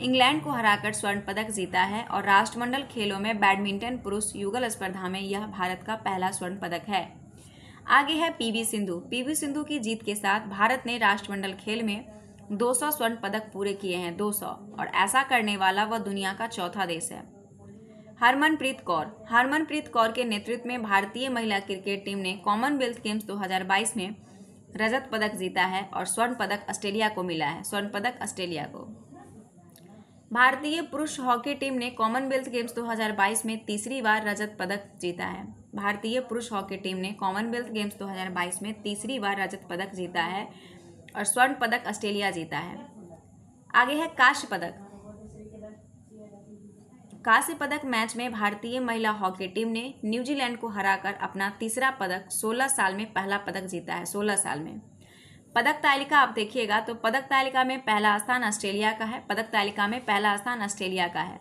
S1: इंग्लैंड को हराकर स्वर्ण पदक जीता है और राष्ट्रमंडल खेलों में बैडमिंटन पुरुष युगल स्पर्धा में यह भारत का पहला स्वर्ण पदक है आगे है पीवी सिंधु पीवी सिंधु की जीत के साथ भारत ने राष्ट्रमंडल खेल में 200 स्वर्ण पदक पूरे किए हैं 200 और ऐसा करने वाला वह दुनिया का चौथा देश है हरमनप्रीत कौर हरमनप्रीत कौर के नेतृत्व में भारतीय महिला क्रिकेट टीम ने कॉमनवेल्थ गेम्स 2022 में रजत पदक जीता है और स्वर्ण पदक ऑस्ट्रेलिया को मिला है स्वर्ण पदक ऑस्ट्रेलिया को भारतीय पुरुष हॉकी टीम ने कॉमनवेल्थ गेम्स 2022 में तीसरी बार रजत पदक जीता है भारतीय पुरुष हॉकी टीम ने कॉमनवेल्थ गेम्स 2022 में तीसरी बार रजत पदक जीता है और स्वर्ण पदक ऑस्ट्रेलिया जीता है आगे है काश्य पदक कांस्य पदक मैच में भारतीय महिला हॉकी टीम ने न्यूजीलैंड को हराकर अपना तीसरा पदक 16 साल में पहला पदक जीता है 16 साल में पदक तालिका आप देखिएगा तो पदक तालिका में पहला स्थान ऑस्ट्रेलिया का है पदक तालिका में पहला स्थान ऑस्ट्रेलिया का है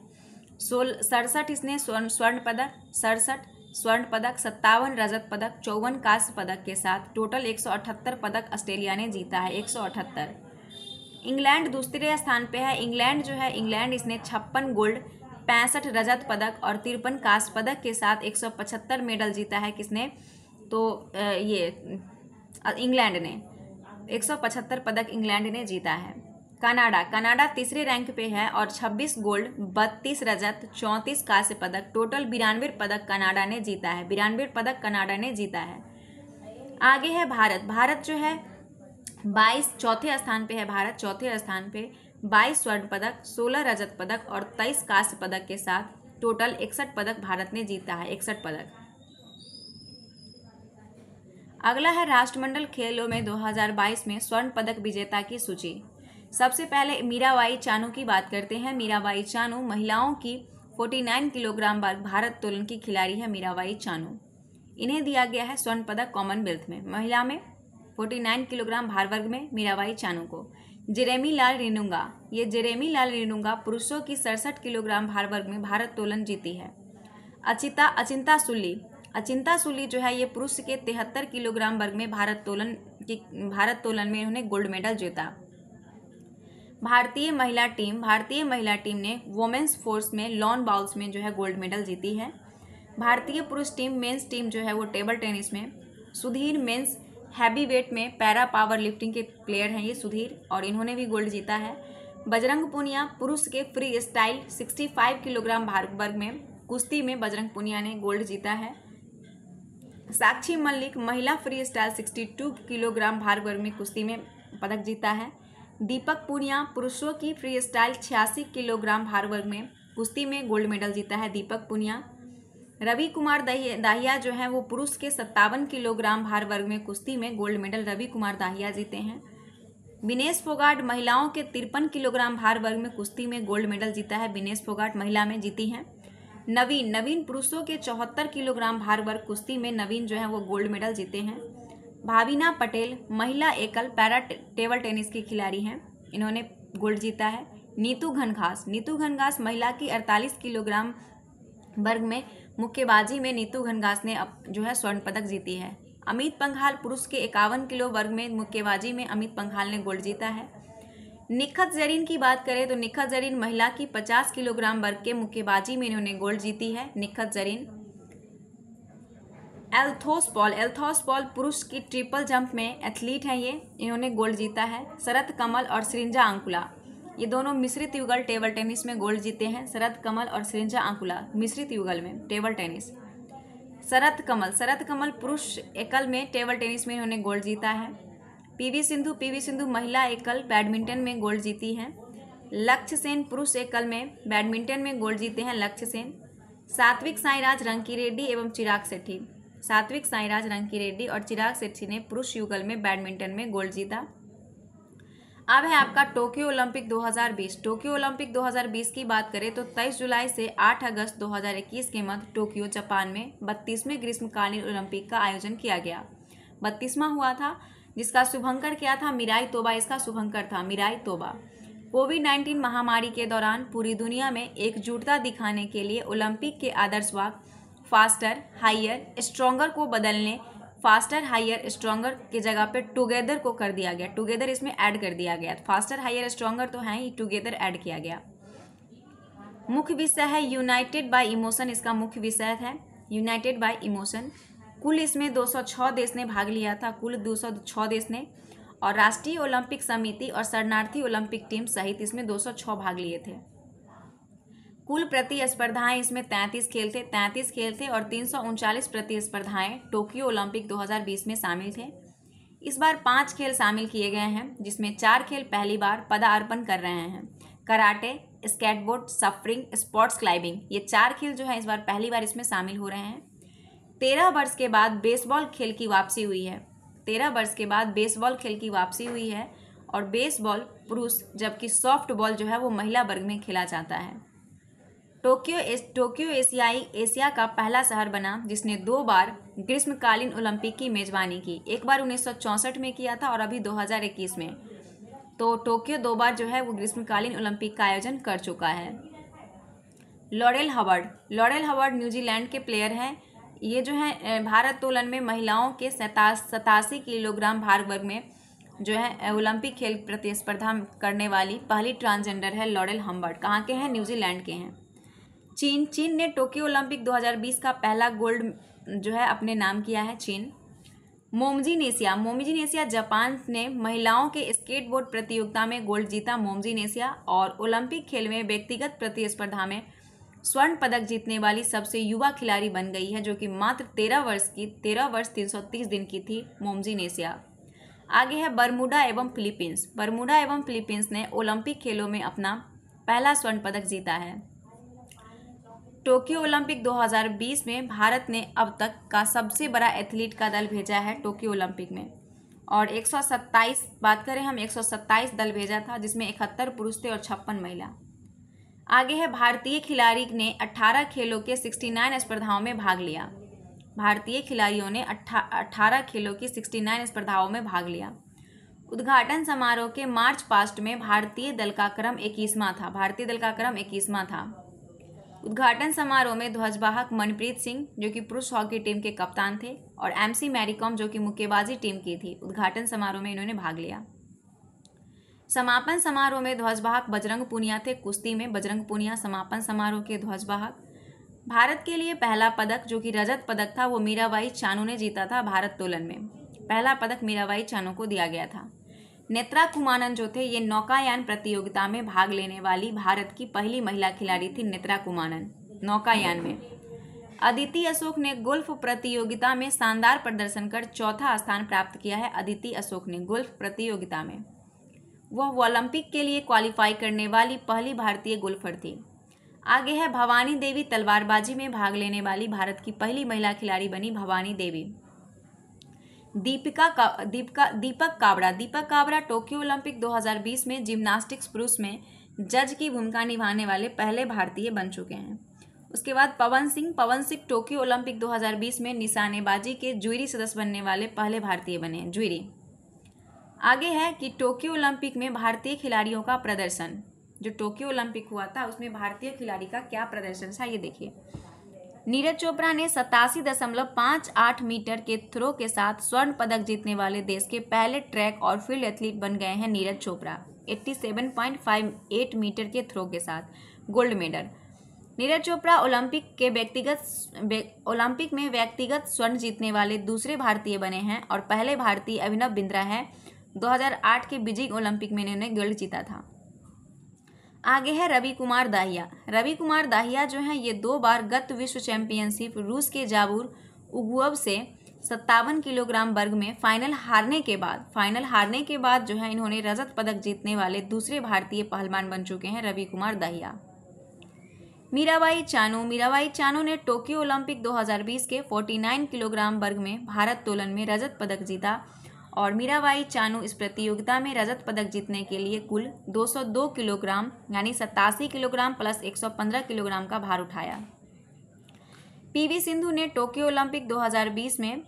S1: सोल सड़सठ इसने स्वर्ण स्वर्ण पदक सड़सठ स्वर्ण पदक सत्तावन रजत पदक चौवन कांस्य पदक के साथ टोटल 178 पदक ऑस्ट्रेलिया ने जीता है 178 इंग्लैंड दूसरे स्थान पे है इंग्लैंड जो है इंग्लैंड इसने छप्पन गोल्ड पैंसठ रजत पदक और तिरपन कांस्य पदक के साथ 175 मेडल जीता है किसने तो ये इंग्लैंड ने 175 पदक इंग्लैंड ने जीता है कनाडा कनाडा तीसरे रैंक पे है और 26 गोल्ड 32 रजत 34 कांस्य पदक टोटल बिरानवे पदक कनाडा ने जीता है बिरानवे पदक कनाडा ने जीता है आगे है भारत भारत जो है 22 चौथे स्थान पे है भारत चौथे स्थान पे 22 स्वर्ण पदक 16 रजत पदक और 23 कांस्य पदक के साथ टोटल इकसठ पदक भारत ने जीता है इकसठ पदक अगला है राष्ट्रमंडल खेलों में 2022 में स्वर्ण पदक विजेता की सूची सबसे पहले मीराबाई चानू की बात करते हैं मीराबाई चानू महिलाओं की 49 किलोग्राम वर्ग भारत तोलन की खिलाड़ी है मीराबाई चानू इन्हें दिया गया है स्वर्ण पदक कॉमनवेल्थ में महिला में 49 किलोग्राम भार वर्ग में मीराबाई चानू को जेरेमी लाल रेणुंगा ये जेरेमी लाल रेणुंगा पुरुषों की सड़सठ किलोग्राम भार वर्ग में भारत तोलन जीती है अचिता अचिंता सुली अचिंता सुली जो है ये पुरुष के तिहत्तर किलोग्राम वर्ग में भारत तोलन की भारत तोलन में इन्होंने गोल्ड मेडल जीता भारतीय महिला टीम भारतीय महिला टीम ने वोमेंस फोर्स में लॉन बाउल्स में जो है गोल्ड मेडल जीती है भारतीय पुरुष टीम मेंस टीम जो है वो टेबल टेनिस में सुधीर मेंस हैवी वेट में पैरा पावर लिफ्टिंग के प्लेयर हैं ये सुधीर और इन्होंने भी गोल्ड जीता है बजरंग पुनिया पुरुष के freestyle sixty five kilogram भार वर्ग में कुश्ती में बजरंग पुनिया ने गोल्ड जीता है साक्षी मल्लिक महिला फ्री स्टाइल टू किलोग्राम भार वर्ग में कुश्ती में पदक जीता है दीपक पुनिया पुरुषों की फ्री स्टाइल छियासी किलोग्राम भार वर्ग में कुश्ती में गोल्ड मेडल जीता है दीपक पुनिया रवि कुमार दाहिया जो है वो पुरुष के सत्तावन किलोग्राम भार वर्ग में कुश्ती में गोल्ड मेडल रवि कुमार दाहिया जीते हैं विनेश फोगाट महिलाओं के तिरपन किलोग्राम भार वर्ग में कुश्ती में गोल्ड मेडल जीता है विनेश फोगाट महिला में जीती हैं नवीन नवीन पुरुषों के चौहत्तर किलोग्राम भार वर्ग कुश्ती में नवीन जो है वो गोल्ड मेडल जीते हैं भाविना पटेल महिला एकल पैरा टेबल टेनिस की खिलाड़ी हैं इन्होंने गोल्ड जीता है नीतू घनघास नीतू घनघास महिला की 48 किलोग्राम वर्ग में मुक्केबाजी में नीतू घनघास ने जो है स्वर्ण पदक जीती है अमित पंघाल पुरुष के इक्यावन किलो वर्ग में मुक्केबाजी में अमित पंघाल ने गोल्ड जीता है निखत जरीन की बात करें तो निखत जरीन महिला की 50 किलोग्राम वर्ग के मुक्केबाजी में इन्होंने गोल्ड जीती है निखत जरीन एल्थोस पॉल एल्थोस पॉल पुरुष की ट्रिपल जंप में एथलीट हैं ये इन्होंने गोल्ड जीता है शरत कमल और सृंजा अंकुला ये दोनों मिश्रित युगल टेबल टेनिस में गोल्ड जीते हैं शरत कमल और सिरिंजा अंकुला मिश्रित युगल में टेबल टेनिस शरत कमल शरत कमल पुरुष एकल में टेबल टेनिस में इन्होंने गोल्ड जीता है पीवी सिंधु पीवी सिंधु महिला एकल बैडमिंटन में गोल्ड जीती हैं लक्ष्य सेन पुरुष एकल में बैडमिंटन में गोल्ड जीते हैं लक्ष्य सेन सात्विक साईराज रंकी रेड्डी एवं चिराग सेठी सात्विक साईराज रंकी रेड्डी और चिराग शेट्टी ने पुरुष युगल में बैडमिंटन में गोल्ड जीता अब है आपका टोक्यो ओलंपिक 2020 टोक्यो ओलंपिक 2020 की बात करें तो 23 जुलाई से 8 अगस्त 2021 के मध्य टोक्यो जापान में बत्तीसवें ग्रीष्मकालीन ओलंपिक का आयोजन किया गया बत्तीसवा हुआ था जिसका शुभंकर क्या था मिराई तोबा इसका शुभंकर था मिराई तोबा कोविड नाइन्टीन महामारी के दौरान पूरी दुनिया में एकजुटता दिखाने के लिए ओलंपिक के आदर्शवाक फास्टर हाइयर स्ट्रोंगर को बदलने फास्टर हाइयर स्ट्रोंगर की जगह पे टुगेदर को कर दिया गया टुगेदर इसमें ऐड कर दिया गया फास्टर हाइयर स्ट्रोंगर तो है ही टुगेदर ऐड किया गया मुख्य विषय है यूनाइटेड बाय इमोशन इसका मुख्य विषय है यूनाइटेड बाय इमोशन कुल इसमें 206 देश ने भाग लिया था कुल 206 देश ने और राष्ट्रीय ओलंपिक समिति और शरणार्थी ओलंपिक टीम सहित इसमें 206 भाग लिए थे कुल प्रतिस्पर्धाएं इसमें 33 खेल थे 33 खेल थे और तीन प्रतिस्पर्धाएं टोक्यो ओलंपिक 2020 में शामिल थे इस बार पांच खेल शामिल किए गए हैं जिसमें चार खेल पहली बार पदार्पण कर रहे हैं karate skateboard surfing sports climbing ये चार खेल जो है इस बार पहली बार इसमें शामिल हो रहे हैं तेरह वर्ष के बाद बेसबॉल खेल की वापसी हुई है तेरह वर्ष के बाद बेसबॉल खेल की वापसी हुई है और बेसबॉल पुरुष जबकि सॉफ्ट बॉल जो है वो महिला वर्ग में खेला जाता है टोक्यो एस टोक्यो एशियाई एशिया का पहला शहर बना जिसने दो बार ग्रीष्मकालीन ओलंपिक की मेजबानी की एक बार उन्नीस में किया था और अभी 2021 में तो टोक्यो दो बार जो है वो ग्रीष्मकालीन ओलंपिक का आयोजन कर चुका है Laurel Howard Laurel Howard New Zealand के प्लेयर हैं ये जो है तोलन में महिलाओं के सतासी किलोग्राम भार वर्ग में जो है ओलंपिक खेल प्रतिस्पर्धा करने वाली पहली ट्रांसजेंडर है लॉरेल हम्बर्ड कहाँ के हैं न्यूजीलैंड के हैं चीन चीन ने टोक्यो ओलंपिक 2020 का पहला गोल्ड जो है अपने नाम किया है चीन मोमजीनेसिया मोमजीनेशिया जापान ने महिलाओं के स्केटबोर्ड प्रतियोगिता में गोल्ड जीता मोमजीनेशिया और ओलंपिक खेल में व्यक्तिगत प्रतिस्पर्धा में स्वर्ण पदक जीतने वाली सबसे युवा खिलाड़ी बन गई है जो कि मात्र तेरह वर्ष की तेरह वर्ष तीन सौ तीस दिन की थी मोमजीनेशिया आगे है बर्मुडा एवं फिलीपींस बर्मुडा एवं फिलीपींस ने ओलंपिक खेलों में अपना पहला स्वर्ण पदक जीता है टोक्यो ओलंपिक 2020 में भारत ने अब तक का सबसे बड़ा एथलीट का दल भेजा है टोक्यो ओलंपिक में और 127 बात करें हम 127 दल भेजा था जिसमें इकहत्तर पुरुष थे और छप्पन महिला आगे है भारतीय खिलाड़ी ने 18 खेलों के 69 स्पर्धाओं में भाग लिया भारतीय खिलाड़ियों ने 18 खेलों की 69 स्पर्धाओं में भाग लिया उद्घाटन समारोह के मार्च पास्ट में भारतीय दल का क्रम इक्कीसवां था भारतीय दल का क्रम इक्कीसवां था उद्घाटन समारोह में ध्वजवाहक मनप्रीत सिंह जो कि पुरुष हॉकी टीम के कप्तान थे और एमसी मैरीकॉम जो कि मुक्केबाजी टीम की थी उद्घाटन समारोह में इन्होंने भाग लिया समापन समारोह में ध्वजवाहक बजरंग पुनिया थे कुश्ती में बजरंग पुनिया समापन समारोह के ध्वजवाहक भारत के लिए पहला पदक जो कि रजत पदक था वो मीराबाई चानू ने जीता था भारत तोलन में पहला पदक मीराबाई चानू को दिया गया था नेत्रा कुमानन जो थे ये नौकायान प्रतियोगिता में भाग लेने वाली भारत की पहली महिला खिलाड़ी थी नेत्रा कुमानन नौकायान में अदिति अशोक ने गोल्फ प्रतियोगिता में शानदार प्रदर्शन कर चौथा स्थान प्राप्त किया है अदिति अशोक ने गोल्फ प्रतियोगिता में वह ओलंपिक के लिए क्वालिफाई करने वाली पहली भारतीय गोल्फर थी आगे है भवानी देवी तलवारबाजी में भाग लेने वाली भारत की पहली महिला खिलाड़ी बनी भवानी देवी दीपिका का दीपिका दीपक काबड़ा दीपक काबड़ा टोक्यो ओलंपिक 2020 में जिम्नास्टिक्स पुरुष में जज की भूमिका निभाने वाले पहले भारतीय बन चुके हैं उसके बाद पवन सिंह पवन सिंह टोक्यो ओलंपिक 2020 में निशानेबाजी के जूरी सदस्य बनने वाले पहले भारतीय बने हैं जूरी आगे है कि टोक्यो ओलंपिक में भारतीय खिलाड़ियों का प्रदर्शन जो टोक्यो ओलंपिक हुआ था उसमें भारतीय खिलाड़ी का क्या प्रदर्शन था ये देखिए नीरज चोपड़ा ने सतासी दशमलव पाँच आठ मीटर के थ्रो के साथ स्वर्ण पदक जीतने वाले देश के पहले ट्रैक और फील्ड एथलीट बन गए हैं नीरज चोपड़ा 87.58 मीटर के थ्रो के साथ gold medal Neeraj Chopra Olympic के व्यक्तिगत ओलंपिक में व्यक्तिगत स्वर्ण जीतने वाले दूसरे भारतीय बने हैं और पहले भारतीय अभिनव बिंद्रा हैं 2008 के बीजिंग ओलंपिक में इन्होंने गोल्ड जीता था आगे है रवि कुमार दाहिया रवि कुमार दाहिया जो हैं ये दो बार गत विश्व चैंपियनशिप रूस के जाबूर उगुअब से सत्तावन किलोग्राम वर्ग में फाइनल हारने के बाद फाइनल हारने के बाद जो है इन्होंने रजत पदक जीतने वाले दूसरे भारतीय पहलवान बन चुके हैं रवि कुमार दहिया मीराबाई चानू मीराबाई चानू ने टोक्यो ओलंपिक 2020 के 49 किलोग्राम वर्ग में भारत तोलन में रजत पदक जीता और मीराबाई चानू इस प्रतियोगिता में रजत पदक जीतने के लिए कुल 202 किलोग्राम यानी सतासी किलोग्राम प्लस 115 किलोग्राम का भार उठाया पीवी सिंधु ने टोक्यो ओलंपिक 2020 में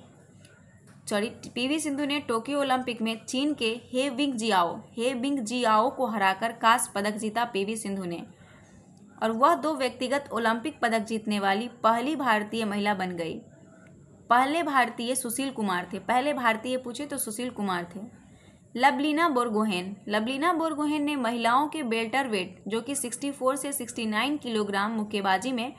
S1: सॉरी पीवी सिंधु ने टोक्यो ओलंपिक में चीन के He Bingjiao He Bingjiao को हराकर कास पदक जीता पी सिंधु ने और वह दो व्यक्तिगत ओलंपिक पदक जीतने वाली पहली भारतीय महिला बन गई पहले भारतीय सुशील कुमार थे पहले भारतीय पूछे तो सुशील कुमार थे लबलीना बोरगोहेन लबलीना बोरगोहेन ने महिलाओं के बेल्टर वेट जो कि 64 से 69 किलोग्राम मुक्केबाजी में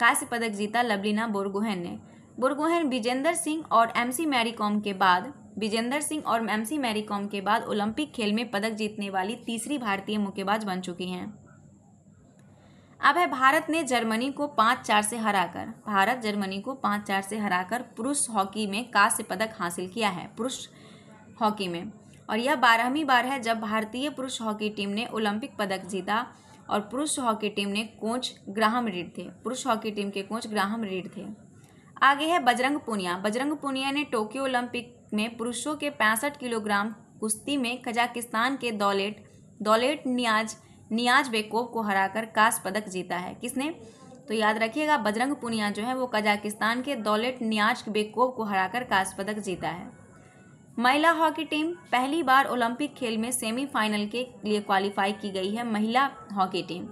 S1: कांस्य पदक जीता लबलीना बोरगोहेन ने बोरगोहेन विजेंद्र सिंह और एमसी मैरीकॉम के बाद विजेंद्र सिंह और एमसी मैरीकॉम के बाद ओलंपिक खेल में पदक जीतने वाली तीसरी भारतीय मुक्केबाज बन चुकी हैं अब है भारत ने जर्मनी को पाँच चार से हराकर भारत जर्मनी को पाँच चार से हराकर पुरुष हॉकी में कांस्य पदक हासिल किया है पुरुष हॉकी में और यह बारहवीं बार है जब भारतीय पुरुष हॉकी टीम ने ओलंपिक पदक जीता और पुरुष हॉकी टीम ने कोच ग्राहम रीड थे पुरुष हॉकी टीम के कोच ग्राहम रीड थे आगे है बजरंग पुनिया बजरंग पुनिया ने टोक्यो ओलंपिक में पुरुषों के पैंसठ किलोग्राम कुश्ती में कजाकिस्तान के दौलेट दौलेट नियाज नियाज बेकोव को हराकर कास पदक जीता है किसने तो याद रखिएगा बजरंग पुनिया जो है वो कजाकिस्तान के दौलेट नियाज बेकोव को हराकर कास पदक जीता है महिला हॉकी टीम पहली बार ओलंपिक खेल में सेमीफाइनल के लिए क्वालिफाई की गई है महिला हॉकी टीम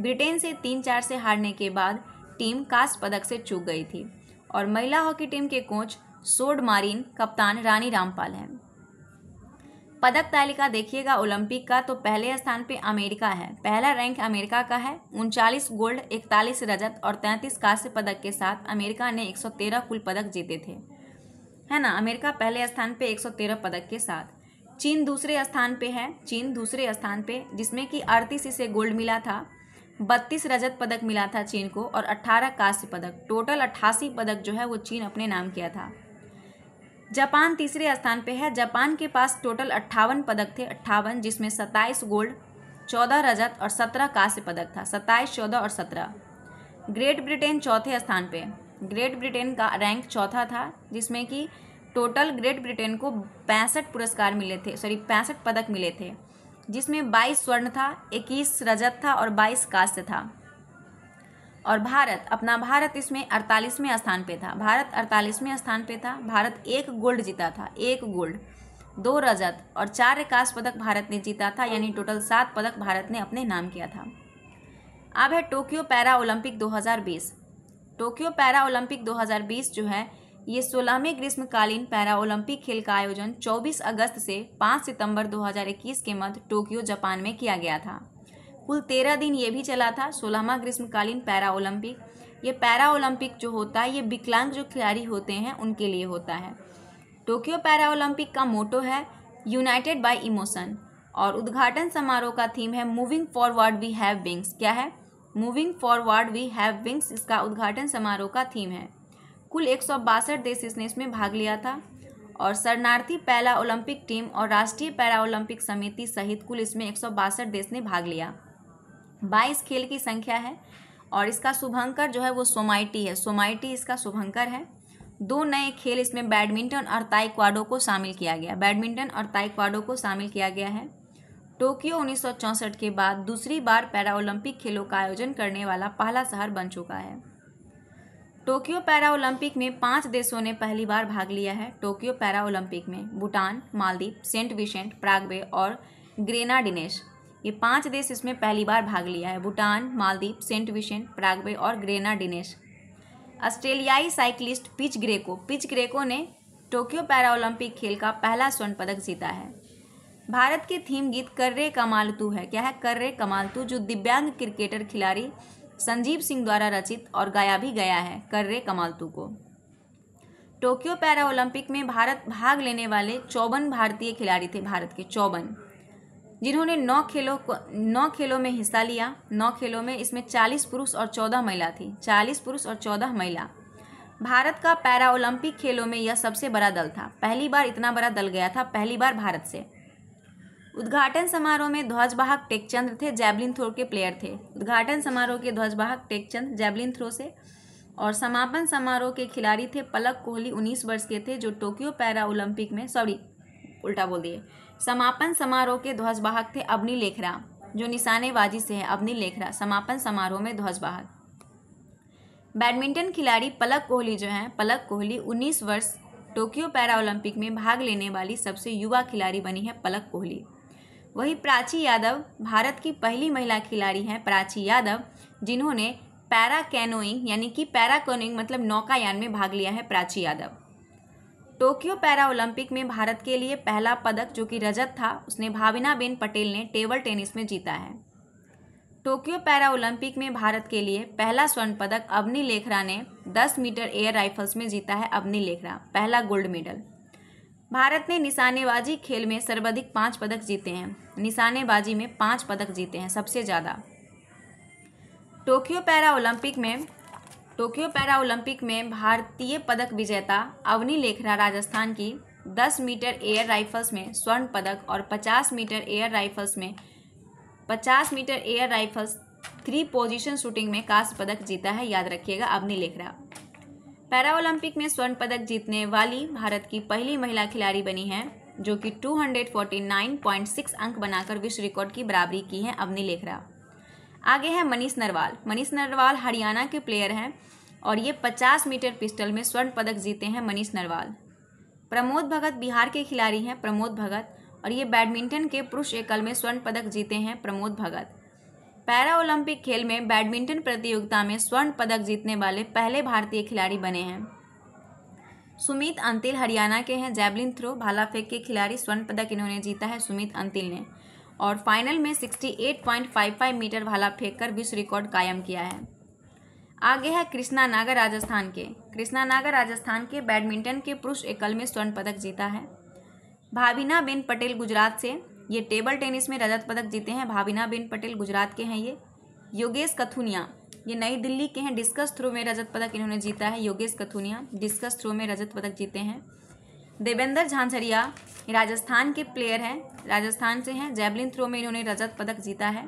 S1: ब्रिटेन से तीन चार से हारने के बाद टीम कास्ट पदक से चूक गई थी और महिला हॉकी टीम के कोच सोड मारिन कप्तान रानी रामपाल हैं पदक तालिका देखिएगा ओलंपिक का तो पहले स्थान पे अमेरिका है पहला रैंक अमेरिका का है उनचालीस गोल्ड इकतालीस रजत और तैंतीस कांस्य पदक के साथ अमेरिका ने 113 कुल पदक जीते थे है ना अमेरिका पहले स्थान पे 113 पदक के साथ चीन दूसरे स्थान पे है चीन दूसरे स्थान पे जिसमें कि अड़तीस इसे गोल्ड मिला था बत्तीस रजत पदक मिला था चीन को और अट्ठारह कांस्य पदक टोटल अट्ठासी पदक जो है वो चीन अपने नाम किया था जापान तीसरे स्थान पे है जापान के पास टोटल अट्ठावन पदक थे अट्ठावन जिसमें सत्ताईस गोल्ड चौदह रजत और सत्रह कांस्य पदक था सत्ताईस चौदह और सत्रह ग्रेट ब्रिटेन चौथे स्थान पे ग्रेट ब्रिटेन का रैंक चौथा था जिसमें कि टोटल ग्रेट ब्रिटेन को पैंसठ पुरस्कार मिले थे सॉरी पैंसठ पदक मिले थे जिसमें 22 स्वर्ण था 21 रजत था और 22 कांस्य था और भारत अपना भारत इसमें अड़तालीसवें स्थान पे था भारत अड़तालीसवें स्थान पे था भारत एक गोल्ड जीता था एक गोल्ड दो रजत और चार कांस्य पदक भारत ने जीता था यानी टोटल सात पदक भारत ने अपने नाम किया था अब है Tokyo para Olympic 2020 Tokyo para Olympic 2020 जो है ये सोलहवें ग्रीष्मकालीन पैरा ओलंपिक खेल का आयोजन 24 अगस्त से 5 सितंबर 2021 के मध्य टोक्यो जापान में किया गया था कुल तेरह दिन ये भी चला था सोलहवा ग्रीष्मकालीन पैरा ओलंपिक ये पैरा ओलंपिक जो होता है ये विकलांग जो खिलाड़ी होते हैं उनके लिए होता है टोक्यो पैरा ओलंपिक का मोटो है यूनाइटेड बाय इमोशन और उद्घाटन समारोह का थीम है moving forward we have wings क्या है moving forward we have wings इसका उद्घाटन समारोह का थीम है कुल एक देश इसने इसमें भाग लिया था और शरणार्थी पैरा ओलंपिक टीम और राष्ट्रीय पैरा ओलंपिक समिति सहित कुल इसमें एक देश ने भाग लिया बाईस खेल की संख्या है और इसका शुभंकर जो है वो सोमाइटी है सोमाइटी इसका शुभंकर है दो नए खेल इसमें बैडमिंटन और ताइक्वाडो को शामिल किया गया बैडमिंटन और ताइक्वाडो को शामिल किया गया है टोक्यो उन्नीस के बाद दूसरी बार पैरा ओलंपिक खेलों का आयोजन करने वाला पहला शहर बन चुका है टोक्यो पैरा ओलंपिक में पांच देशों ने पहली बार भाग लिया है टोक्यो पैरा ओलंपिक में Bhutan Maldives Saint Vincent Paraguay और ग्रेनाडिनेश ये पांच देश इसमें पहली बार भाग लिया है Bhutan Maldives Saint Vincent Paraguay और ग्रेना डिनेश ऑस्ट्रेलियाई cyclist Paige Greco Paige Greco ने टोक्यो ओलंपिक खेल का पहला स्वर्ण पदक जीता है भारत के थीम गीत कर्रे कमाल तू है क्या है कर्रे कमाल तू जो दिव्यांग क्रिकेटर खिलाड़ी संजीव सिंह द्वारा रचित और गाया भी गया है कर्रे कमाल तू को टोक्यो पैरा ओलंपिक में भारत भाग लेने वाले चौवन भारतीय खिलाड़ी थे भारत के चौवन जिन्होंने नौ खेलों नौ खेलों में हिस्सा लिया नौ खेलों में इसमें चालीस पुरुष और चौदह महिला थी चालीस पुरुष और चौदह महिला भारत का पैरा ओलंपिक खेलों में यह सबसे बड़ा दल था पहली बार इतना बड़ा दल गया था पहली बार भारत से उद्घाटन समारोह में ध्वजवाहक टेकचंद थे जैवलिन थ्रो के प्लेयर थे उद्घाटन समारोह के ध्वजवाहक टेकचंद जैबलिन थ्रो से और समापन समारोह के खिलाड़ी थे पलक कोहली 19 वर्ष के थे जो टोक्यो पैरा ओलंपिक में सॉरी उल्टा बोल दिए समापन समारोह के ध्वजवाहक थे अवनी लेखरा जो निशानेबाजी से है अवनी लेखरा समापन समारोह में ध्वजवाहक बैडमिंटन खिलाड़ी पलक कोहली जो हैं पलक कोहली 19 वर्ष टोक्यो पैरा ओलंपिक में भाग लेने वाली सबसे युवा खिलाड़ी बनी है पलक कोहली वही प्राची यादव भारत की पहली महिला खिलाड़ी हैं प्राची यादव जिन्होंने पैरा कैनोइंग यानी कि पैरा कैनोइंग मतलब नौकायान में भाग लिया है Prachi Yadav Tokyo para Olympic में भारत के लिए पहला पदक जो कि रजत था उसने भाविना बेन पटेल ने टेबल टेनिस में जीता है टोक्यो पैरा ओलंपिक में भारत के लिए पहला स्वर्ण पदक अवनी लेखरा ने 10 मीटर एयर राइफल्स में जीता है अवनी लेखरा पहला गोल्ड मेडल भारत ने निशानेबाजी खेल में सर्वाधिक पाँच पदक जीते हैं निशानेबाजी में पाँच पदक जीते हैं सबसे ज़्यादा टोक्यो पैरा ओलंपिक में टोक्यो पैरा ओलंपिक में भारतीय पदक विजेता अवनी लेखरा राजस्थान की 10 मीटर एयर राइफल्स में स्वर्ण पदक और 50 मीटर एयर राइफल्स में 50 metre air rifles three position shooting में कांस्य पदक जीता है याद रखिएगा अवनी लेखरा पैरा ओलंपिक में स्वर्ण पदक जीतने वाली भारत की पहली महिला खिलाड़ी बनी है जो कि 249.6 अंक बनाकर विश्व रिकॉर्ड की बराबरी की है अवनी लेखरा आगे हैं मनीष नरवाल मनीष नरवाल हरियाणा के प्लेयर हैं और ये पचास मीटर पिस्टल में स्वर्ण पदक जीते हैं मनीष नरवाल प्रमोद भगत बिहार के खिलाड़ी हैं प्रमोद भगत और ये बैडमिंटन के पुरुष एकल में स्वर्ण पदक जीते हैं प्रमोद भगत पैरा ओलंपिक खेल में बैडमिंटन प्रतियोगिता में स्वर्ण पदक जीतने वाले पहले भारतीय खिलाड़ी बने हैं सुमित अंतिल हरियाणा के हैं जैवलिन थ्रो भाला फेंक के खिलाड़ी स्वर्ण पदक इन्होंने जीता है सुमित अंतिल ने और फाइनल में 68.55 मीटर भाला फेंककर विश्व रिकॉर्ड कायम किया है आगे है कृष्णा नागर राजस्थान के कृष्णा नागर राजस्थान के बैडमिंटन के पुरुष एकल में स्वर्ण पदक जीता है भाविना बेन पटेल गुजरात से ये टेबल टेनिस में रजत पदक जीते हैं भाविना बेन पटेल गुजरात के हैं ये योगेश कथुनिया ये नई दिल्ली के हैं डिस्कस थ्रो में रजत पदक इन्होंने जीता है योगेश कथुनिया डिस्कस थ्रो में रजत पदक जीते हैं देवेंद्र झांझरिया राजस्थान के प्लेयर हैं राजस्थान से हैं जैवलिन थ्रो में इन्होंने रजत पदक जीता है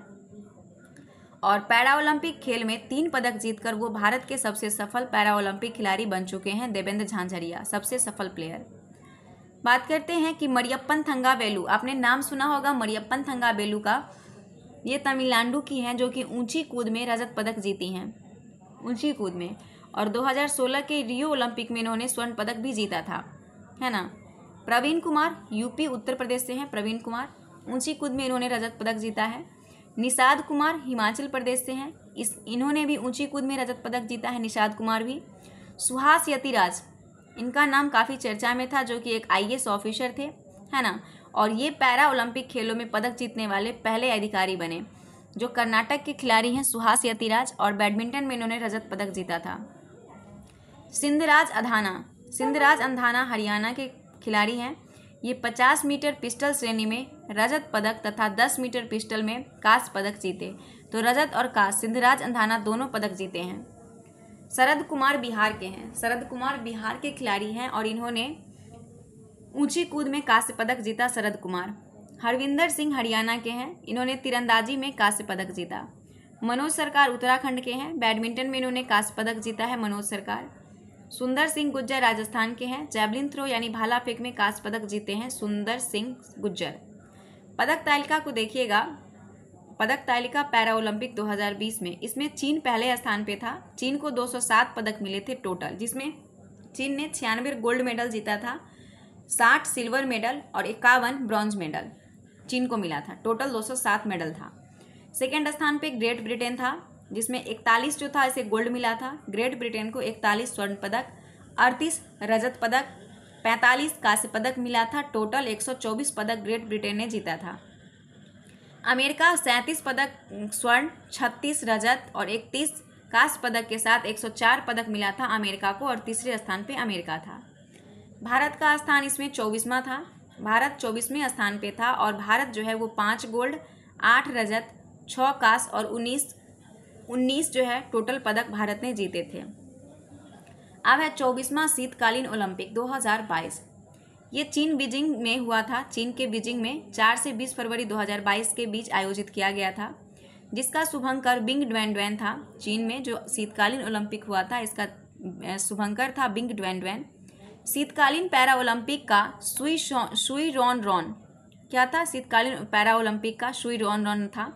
S1: और पैरा ओलंपिक खेल में तीन पदक जीतकर वो भारत के सबसे सफल पैरा ओलंपिक खिलाड़ी बन चुके हैं देवेंद्र झांझरिया सबसे सफल प्लेयर बात करते हैं कि मरियप्पन वेलू आपने नाम सुना होगा मरियप्पन वेलू का ये तमिलनाडु की हैं जो कि ऊंची कूद में रजत पदक जीती हैं ऊंची कूद में और 2016 के रियो ओलंपिक में इन्होंने स्वर्ण पदक भी जीता था है ना प्रवीण कुमार यूपी उत्तर प्रदेश से हैं प्रवीण कुमार ऊंची कूद में इन्होंने रजत पदक जीता है निषाद कुमार हिमाचल प्रदेश से हैं इस इन्होंने भी ऊंची कूद में रजत पदक जीता है निषाद कुमार भी सुहास यतिराज इनका नाम काफ़ी चर्चा में था जो कि एक आई ऑफिसर थे है ना और ये पैरा ओलंपिक खेलों में पदक जीतने वाले पहले अधिकारी बने जो कर्नाटक के खिलाड़ी हैं सुहास यतिराज और बैडमिंटन में इन्होंने रजत पदक जीता था सिंधराज अधाना सिंधराज अंधाना हरियाणा के खिलाड़ी हैं ये 50 मीटर पिस्टल श्रेणी में रजत पदक तथा 10 मीटर पिस्टल में कास पदक जीते तो रजत और कास सिंधराज अंधाना दोनों पदक जीते हैं शरद कुमार बिहार के हैं शरद कुमार बिहार के खिलाड़ी हैं और इन्होंने ऊंची कूद में कांस्य पदक जीता शरद कुमार हरविंदर सिंह हरियाणा के हैं इन्होंने तीरंदाजी में कांस्य पदक जीता मनोज सरकार उत्तराखंड के हैं बैडमिंटन में इन्होंने कांस्य पदक जीता है मनोज सरकार सुंदर सिंह गुज्जर राजस्थान के हैं जैवलिन थ्रो यानी भाला फेंक में कांस्य पदक जीते हैं सुंदर सिंह गुज्जर पदक तालिका को देखिएगा पदक तालिका पैरा ओलंपिक 2020 में इसमें चीन पहले स्थान पे था चीन को 207 पदक मिले थे टोटल जिसमें चीन ने छियानवे गोल्ड मेडल जीता था साठ सिल्वर मेडल और इक्यावन ब्रॉन्ज मेडल चीन को मिला था टोटल 207 मेडल था सेकेंड स्थान पे ग्रेट ब्रिटेन था जिसमें इकतालीस जो था इसे गोल्ड मिला था ग्रेट ब्रिटेन को इकतालीस स्वर्ण पदक अड़तीस रजत पदक पैंतालीस कांस्य पदक मिला था टोटल 124 पदक ग्रेट ब्रिटेन ने जीता था अमेरिका सैंतीस पदक स्वर्ण 36 रजत और 31 कांस्य पदक के साथ 104 पदक मिला था अमेरिका को और तीसरे स्थान पर अमेरिका था भारत का स्थान इसमें चौबीसवा था भारत चौबीसवें स्थान पर था और भारत जो है वो पाँच गोल्ड आठ रजत छः कांस्य और उन्नीस उन्नीस जो है टोटल पदक भारत ने जीते थे अब है चौबीसवां शीतकालीन ओलंपिक 2022 ये चीन बीजिंग में हुआ था चीन के बीजिंग में 4 से 20 फरवरी 2022 के बीच आयोजित किया गया था जिसका शुभंकर बिंग ड्वेन था चीन में जो शीतकालीन ओलंपिक हुआ था इसका शुभंकर था बिंग ड्वेन शीतकालीन पैरा ओलंपिक का सुई सुई रॉन रॉन क्या था शीतकालीन पैरा ओलंपिक का सुई रॉन रॉन था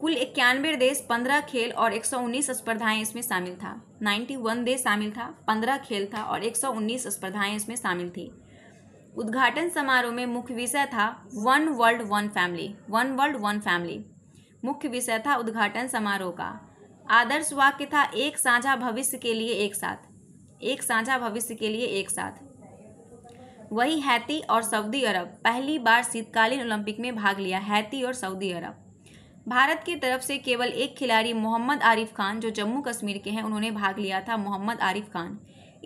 S1: कुल इक्यानवे देश पंद्रह खेल और एक सौ उन्नीस स्पर्धाएं इसमें शामिल था नाइन्टी वन देश शामिल था पंद्रह खेल था और एक सौ उन्नीस स्पर्धाएं इसमें शामिल थी उद्घाटन समारोह में मुख्य विषय था one world one family one world one family मुख्य विषय था उद्घाटन समारोह का आदर्श वाक्य था एक साझा भविष्य के लिए एक साथ एक साझा भविष्य के लिए एक साथ वही हैती और सऊदी अरब पहली बार शीतकालीन ओलंपिक में भाग लिया हैती और सऊदी अरब भारत की तरफ से केवल एक खिलाड़ी मोहम्मद आरिफ खान जो जम्मू कश्मीर के हैं उन्होंने भाग लिया था मोहम्मद आरिफ खान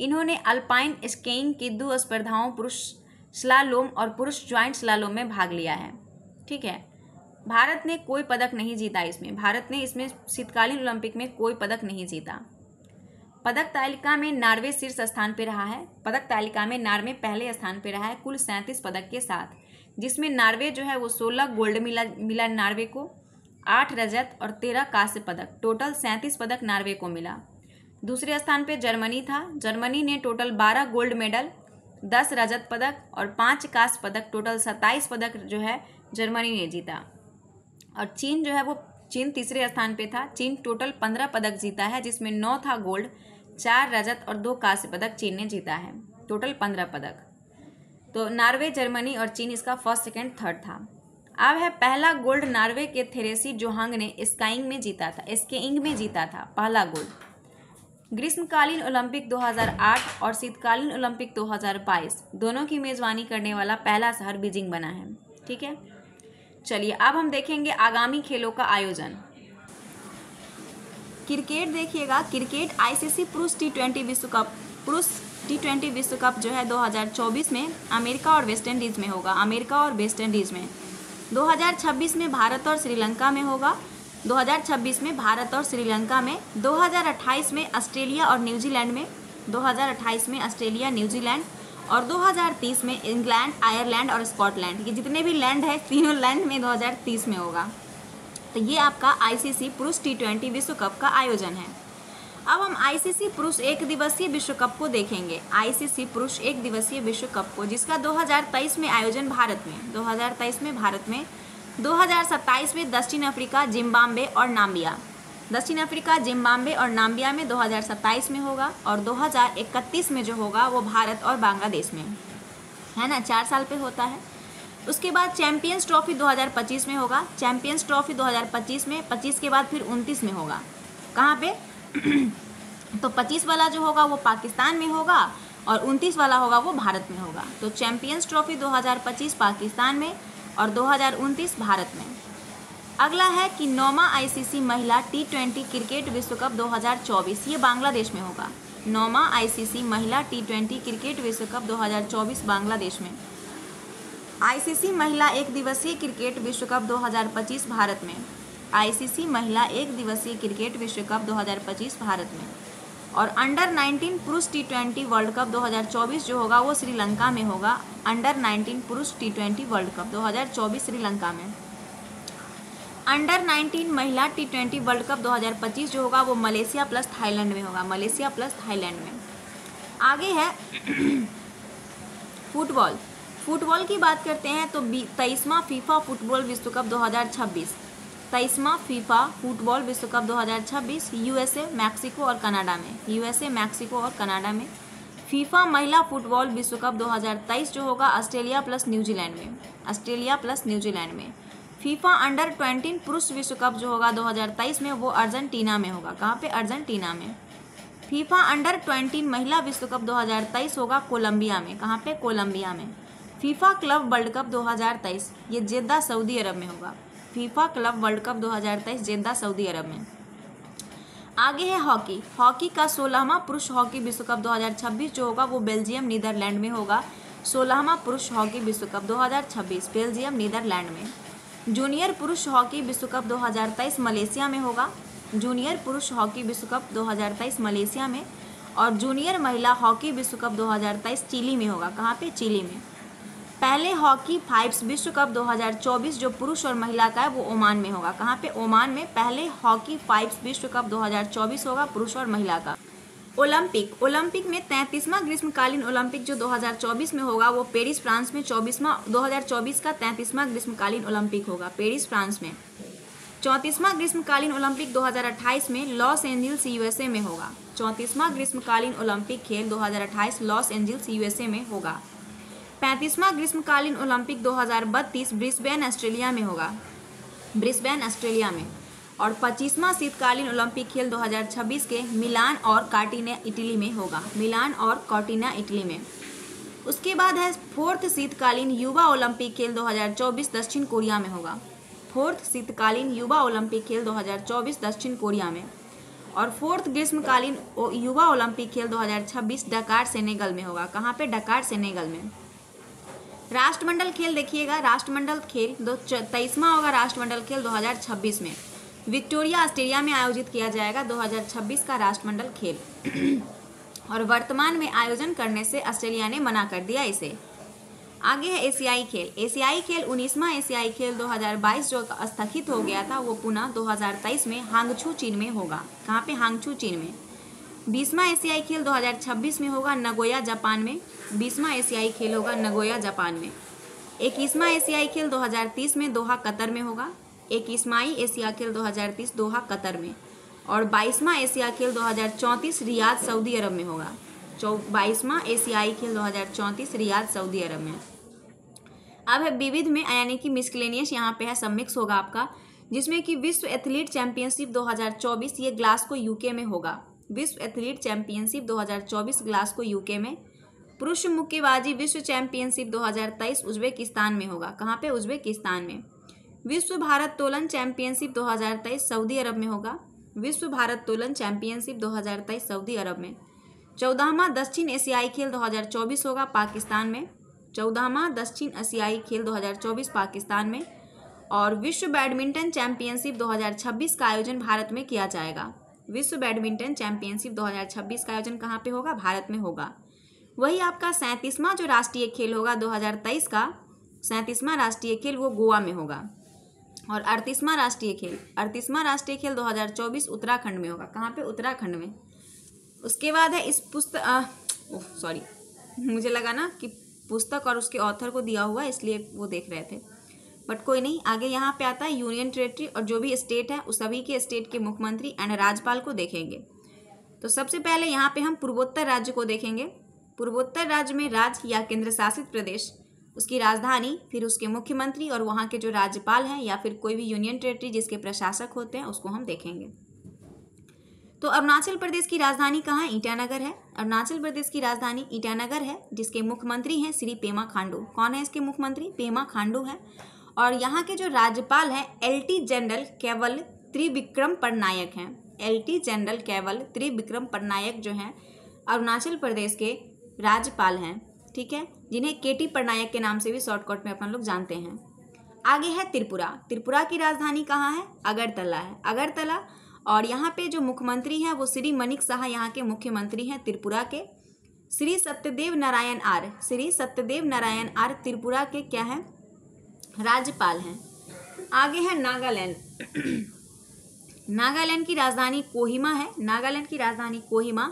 S1: इन्होंने अल्पाइन स्केइंग की दो स्पर्धाओं पुरुष स्लालोम और पुरुष ज्वाइंट स्लालोम में भाग लिया है ठीक है भारत ने कोई पदक नहीं जीता इसमें भारत ने इसमें शीतकालीन ओलंपिक में कोई पदक नहीं जीता पदक तालिका में नार्वे शीर्ष स्थान पर रहा है पदक तालिका में नार्वे पहले स्थान पर रहा है कुल सैंतीस पदक के साथ जिसमें नार्वे जो है वो सोलह गोल्ड मिला मिला नार्वे को आठ रजत और तेरह कांस्य पदक टोटल सैंतीस पदक नार्वे को मिला दूसरे स्थान पर जर्मनी था जर्मनी ने टोटल बारह गोल्ड मेडल दस रजत पदक और पाँच कांस्य पदक टोटल सत्ताईस पदक जो है जर्मनी ने जीता और चीन जो है वो चीन तीसरे स्थान पे था चीन टोटल पंद्रह पदक जीता है जिसमें नौ था गोल्ड चार रजत और दो कांस्य पदक चीन ने जीता है टोटल पंद्रह पदक तो नॉर्वे जर्मनी और चीन इसका फर्स्ट सेकेंड थर्ड था अब है पहला गोल्ड नॉर्वे के थेरेसी जोहांग ने स्काइंग में जीता था स्केइंग में जीता था पहला गोल्ड ग्रीष्मकालीन ओलंपिक 2008 और शीतकालीन ओलंपिक 2022 दोनों की मेज़बानी करने वाला पहला शहर बीजिंग बना है ठीक है चलिए अब हम देखेंगे आगामी खेलों का आयोजन क्रिकेट देखिएगा क्रिकेट आईसीसी पुरुष टी ट्वेंटी विश्व कप पुरुष टी ट्वेंटी विश्व कप जो है 2024 में अमेरिका और वेस्ट इंडीज़ में होगा अमेरिका और वेस्ट इंडीज़ में 2026 में भारत और श्रीलंका में होगा 2026 में भारत और श्रीलंका में 2028 में ऑस्ट्रेलिया और न्यूजीलैंड में 2028 में ऑस्ट्रेलिया न्यूजीलैंड और 2030 में इंग्लैंड आयरलैंड और स्कॉटलैंड ये जितने भी लैंड है तीनों लैंड में 2030 में होगा तो ये आपका आईसीसी पुरुष टी ट्वेंटी विश्व कप का आयोजन है अब हम आईसीसी पुरुष एक दिवसीय विश्व कप को देखेंगे आईसीसी पुरुष एक दिवसीय विश्व कप को जिसका 2023 में आयोजन भारत में 2023 में भारत में 2027 में दक्षिण अफ्रीका जिम्बाब्वे और नाम्बिया दक्षिण अफ्रीका जिम्बाब्वे और नाम्बिया में 2027 में होगा और 2031 में जो होगा वो भारत और बांग्लादेश में है ना चार साल पर होता है उसके बाद चैंपियंस ट्रॉफी दो में होगा चैंपियंस ट्रॉफी दो में पच्चीस के बाद फिर उनतीस में होगा कहाँ पे तो पच्चीस वाला जो होगा वो पाकिस्तान में होगा और उनतीस वाला होगा वो भारत में होगा तो चैम्पियंस ट्रॉफी 2025 पाकिस्तान में और 2029 भारत में अगला है कि नौमा आईसीसी महिला टी ट्वेंटी क्रिकेट विश्व कप 2024 ये बांग्लादेश में होगा नौमा आईसीसी महिला टी ट्वेंटी क्रिकेट विश्व कप 2024 बांग्लादेश में आईसीसी महिला एक दिवसीय क्रिकेट विश्व कप 2025 भारत में आईसीसी महिला एक दिवसीय क्रिकेट विश्व कप 2025 भारत में और अंडर 19 पुरुष टी ट्वेंटी वर्ल्ड कप 2024 जो होगा वो श्रीलंका में होगा अंडर 19 पुरुष T twenty world cup 2024 Sri Lanka में अंडर 19 महिला टी ट्वेंटी वर्ल्ड कप 2025 जो होगा वो मलेशिया प्लस थाईलैंड में होगा मलेशिया प्लस थाईलैंड में आगे है फुटबॉल फुटबॉल की बात करते हैं तो तेईसवां फीफा फुटबॉल विश्व कप दो तेईसवा फीफा फुटबॉल विश्व कप 2026 यूएसए मैक्सिको और कनाडा में यूएसए मैक्सिको और कनाडा में फीफा महिला फुटबॉल विश्व कप 2023 जो होगा ऑस्ट्रेलिया प्लस न्यूजीलैंड में ऑस्ट्रेलिया प्लस न्यूजीलैंड में फीफा अंडर ट्वेंटीन पुरुष विश्व कप जो होगा 2023 में वो अर्जेंटीना में होगा कहाँ पे अर्जेंटीना में फीफा अंडर ट्वेंटीन महिला विश्व कप 2023 होगा कोलंबिया में कहाँ पे कोलंबिया में फीफा क्लब वर्ल्ड कप 2023 ये जेद्दा सऊदी अरब में होगा FIFA club world cup 2023 Jeddah Saudi अरब में आगे है हॉकी हॉकी का सोलहवा पुरुष हॉकी विश्व कप 2026 जो होगा वो बेल्जियम नीदरलैंड में होगा सोलहवा पुरुष हॉकी विश्व कप 2026 बेल्जियम नीदरलैंड में जूनियर पुरुष हॉकी विश्व कप 2023 मलेशिया में होगा जूनियर पुरुष हॉकी विश्व कप 2023 मलेशिया में और जूनियर महिला हॉकी विश्व कप 2023 चिली में होगा कहाँ पे चिली में पहले हॉकी फाइव्स विश्व कप 2024 जो पुरुष और महिला का है वो ओमान में होगा कहाँ पे ओमान में पहले हॉकी फाइव्स विश्व कप 2024 होगा पुरुष और महिला का ओलंपिक ओलंपिक में तैंतीसवां ग्रीष्मकालीन ओलंपिक जो 2024 में होगा वो पेरिस फ्रांस में चौबीसवां 2024 का तैंतीसवां ग्रीष्मकालीन ओलंपिक होगा पेरिस फ्रांस में चौंतीसवां ग्रीष्मकालीन ओलंपिक 2028 में लॉस एंजल्स यूएसए में होगा चौंतीसवां ग्रीष्मकालीन ओलंपिक खेल 2028 लॉस एंजल्स यूएसए में होगा पैंतीसवां ग्रीष्मकालीन ओलंपिक 2032 ब्रिस्बेन ऑस्ट्रेलिया में होगा ब्रिस्बेन ऑस्ट्रेलिया में और पच्चीसवां शीतकालीन ओलंपिक खेल 2026 के मिलान और कार्टिना इटली में होगा मिलान और कार्टिना इटली में उसके बाद है फोर्थ शीतकालीन युवा ओलंपिक खेल 2024 दक्षिण कोरिया में होगा फोर्थ शीतकालीन युवा ओलंपिक खेल 2024 दक्षिण कोरिया में और फोर्थ ग्रीष्मकालीन युवा ओलंपिक खेल 2026 डकार सेनेगल में होगा कहाँ पे डकार सेनेगल में राष्ट्रमंडल खेल देखिएगा राष्ट्रमंडल खेल दो तेईसवा होगा राष्ट्रमंडल खेल 2026 में विक्टोरिया ऑस्ट्रेलिया में आयोजित किया जाएगा 2026 का राष्ट्रमंडल खेल और वर्तमान में आयोजन करने से ऑस्ट्रेलिया ने मना कर दिया इसे आगे है एशियाई खेल एशियाई खेल उन्नीसवा एशियाई खेल 2022 जो स्थगित हो गया था वो पुनः 2023 में हांगछू चीन में होगा कहाँ पे हांगछू चीन में बीसवा एशियाई खेल 2026 में होगा नगोया जापान में बीसवा एशियाई खेल होगा नगोया जापान में इक्कीसवा एशियाई खेल 2030 में दोहा कतर में होगा इक्कीसवाई एशिया खेल 2030 दोहा कतर में और बाईसवा एशिया खेल 2034 रियाद सऊदी अरब में होगा बाईसवा एशियाई खेल 2034 रियाद सऊदी अरब में अब है विविध में यानी कि मिसक्लेनियस यहाँ पे है सब मिक्स होगा आपका जिसमें कि विश्व एथलीट चैंपियनशिप 2024 ये ग्लास्को यूके में होगा विश्व एथलीट चैंपियनशिप 2024 ग्लासगो यूके में पुरुष मुक्केबाजी विश्व चैंपियनशिप 2023 उज्बेकिस्तान में होगा कहाँ पे उज्बेकिस्तान में विश्व भारत तोलन चैंपियनशिप 2023 सऊदी अरब में होगा विश्व भारत तोलन चैंपियनशिप 2023 सऊदी अरब में चौदहवा दक्षिण एशियाई खेल 2024 होगा पाकिस्तान में चौदहवा दक्षिण एशियाई खेल 2024 पाकिस्तान में और विश्व बैडमिंटन चैंपियनशिप 2026 का आयोजन भारत में किया जाएगा विश्व बैडमिंटन चैंपियनशिप 2026 का आयोजन कहाँ पे होगा भारत में होगा वही आपका सैंतीसवां जो राष्ट्रीय खेल होगा 2023 का सैंतीसवां राष्ट्रीय खेल वो गोवा में होगा और अड़तीसवां राष्ट्रीय खेल अड़तीसवां राष्ट्रीय खेल 2024 उत्तराखंड में होगा कहाँ पे उत्तराखंड में उसके बाद है इस पुस्तक ओह सॉरी मुझे लगा ना कि पुस्तक और उसके ऑथर को दिया हुआ इसलिए वो देख रहे थे बट कोई नहीं आगे यहाँ पे आता है यूनियन टेरेटरी और जो भी स्टेट है उस सभी के स्टेट के मुख्यमंत्री एंड राज्यपाल को देखेंगे तो सबसे पहले यहाँ पे हम पूर्वोत्तर राज्य को देखेंगे पूर्वोत्तर राज्य में राज्य या केंद्र शासित प्रदेश उसकी राजधानी फिर उसके मुख्यमंत्री और वहाँ के जो राज्यपाल हैं या फिर कोई भी यूनियन टेरेटरी जिसके प्रशासक होते हैं उसको हम देखेंगे तो अरुणाचल प्रदेश की राजधानी कहाँ ईटानगर है अरुणाचल प्रदेश की राजधानी ईटानगर है जिसके मुख्यमंत्री हैं श्री पेमा खांडू कौन है इसके मुख्यमंत्री पेमा खांडू है और यहाँ के जो राज्यपाल हैं एलटी जनरल केवल त्रिविक्रम पटनायक हैं एलटी जनरल केवल त्रिविक्रम पटनायक जो हैं अरुणाचल प्रदेश के राज्यपाल हैं ठीक है जिन्हें के टी पटनायक के नाम से भी शॉर्टकट में अपन लोग जानते हैं आगे है त्रिपुरा त्रिपुरा की राजधानी कहाँ है अगरतला है अगरतला और यहाँ पे जो मुख्यमंत्री हैं वो श्री मनिक शाह यहाँ के मुख्यमंत्री हैं त्रिपुरा के श्री सत्यदेव नारायण आर श्री सत्यदेव नारायण आर त्रिपुरा के क्या हैं राज्यपाल हैं आगे है नागालैंड नागालैंड की राजधानी कोहिमा है नागालैंड की राजधानी कोहिमा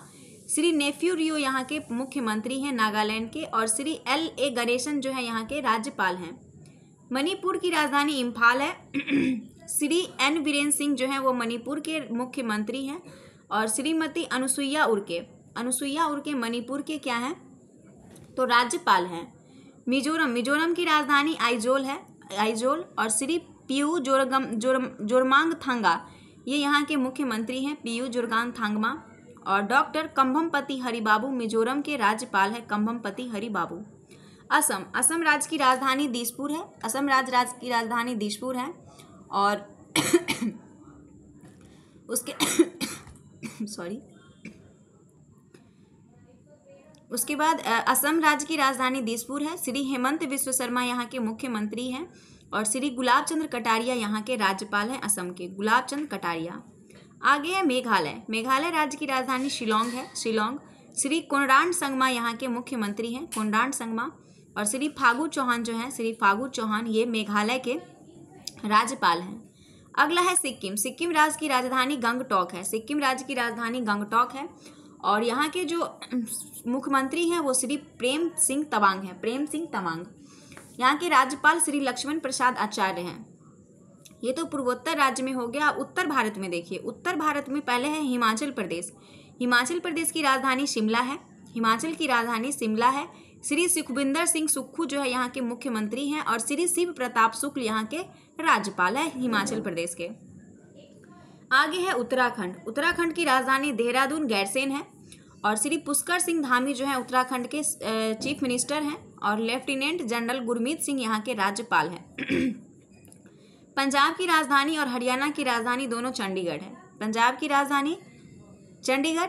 S1: श्री नेफ्यू रियो यहाँ के मुख्यमंत्री हैं नागालैंड के और श्री एल ए गणेशन जो है यहाँ के राज्यपाल हैं मणिपुर की राजधानी इम्फाल है श्री एन बीरेन सिंह जो है वो मणिपुर के मुख्यमंत्री हैं और श्रीमती अनुसुईया उर्के अनुसुईया उर्के मणिपुर के क्या हैं तो राज्यपाल हैं मिजोरम मिजोरम की राजधानी आइजोल है आइजोल और श्री पीयू जोरगम जोर जोरमांग थांगा ये यहाँ के मुख्यमंत्री हैं पीयू जोरगांग थांगमा और डॉक्टर कम्भमपति हरिबाबू मिजोरम के राज्यपाल है कम्भमपति हरिबाबू असम असम राज्य की राजधानी दिसपुर है असम राज्य राज्य की राजधानी दिसपुर है और उसके सॉरी उसके बाद असम राज्य की राजधानी दिसपुर है श्री हेमंत विश्व शर्मा यहाँ के मुख्यमंत्री हैं और श्री गुलाब चंद्र कटारिया यहाँ के राज्यपाल हैं असम के गुलाब चंद्र कटारिया आगे है मेघालय मेघालय राज्य की राजधानी शिलोंग है शिलोंग श्री कोनरान संगमा यहाँ के मुख्यमंत्री हैं कोनरान संगमा और श्री फागू चौहान जो हैं श्री फागू चौहान ये मेघालय के राज्यपाल हैं अगला है सिक्किम सिक्किम राज्य की राजधानी गंगटोक है सिक्किम राज्य की राजधानी गंगटोक है और यहाँ के जो मुख्यमंत्री हैं वो श्री प्रेम सिंह तवांग हैं प्रेम सिंह तवांग यहाँ के राज्यपाल श्री लक्ष्मण प्रसाद आचार्य हैं ये तो पूर्वोत्तर राज्य में हो गया आप उत्तर भारत में देखिए उत्तर भारत में पहले है हिमाचल प्रदेश हिमाचल प्रदेश की राजधानी शिमला है हिमाचल की राजधानी शिमला है श्री सुखविंदर सिंह सुक्खू जो है यहाँ के मुख्यमंत्री हैं और श्री शिव प्रताप शुक्ल यहाँ के राज्यपाल है हिमाचल प्रदेश के आगे है उत्तराखंड उत्तराखंड की राजधानी देहरादून गैरसेन है और श्री पुष्कर सिंह धामी जो है उत्तराखंड के चीफ मिनिस्टर हैं और लेफ्टिनेंट जनरल गुरमीत सिंह यहाँ के राज्यपाल हैं पंजाब की राजधानी और हरियाणा की राजधानी दोनों चंडीगढ़ है पंजाब की राजधानी चंडीगढ़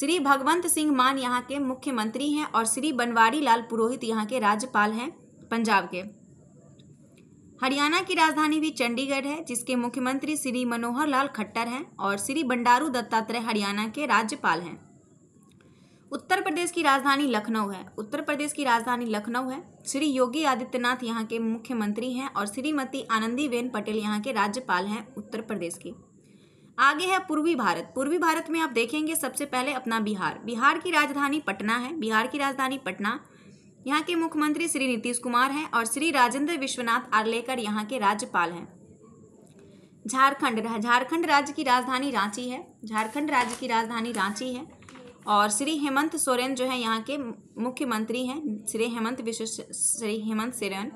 S1: श्री भगवंत सिंह मान यहाँ के मुख्यमंत्री हैं और श्री बनवारी लाल पुरोहित यहाँ के राज्यपाल हैं पंजाब के हरियाणा की राजधानी भी चंडीगढ़ है जिसके मुख्यमंत्री श्री मनोहर लाल खट्टर हैं और श्री बंडारू दत्तात्रेय हरियाणा के राज्यपाल हैं उत्तर प्रदेश की राजधानी लखनऊ है उत्तर प्रदेश की राजधानी लखनऊ है श्री योगी आदित्यनाथ यहाँ के मुख्यमंत्री हैं और श्रीमती आनंदीबेन पटेल यहाँ के राज्यपाल हैं उत्तर प्रदेश की आगे है पूर्वी भारत पूर्वी भारत में आप देखेंगे सबसे पहले अपना बिहार बिहार की राजधानी पटना है बिहार की राजधानी पटना यहाँ के मुख्यमंत्री श्री नीतीश कुमार हैं और श्री राजेंद्र विश्वनाथ आर्लेकर यहाँ के राज्यपाल हैं झारखंड झारखंड राज्य की राजधानी रांची है झारखंड राज्य की राजधानी रांची है और श्री हेमंत सोरेन जो है यहाँ के मुख्यमंत्री हैं श्री हेमंत विश्व श्री हेमंत सोरेन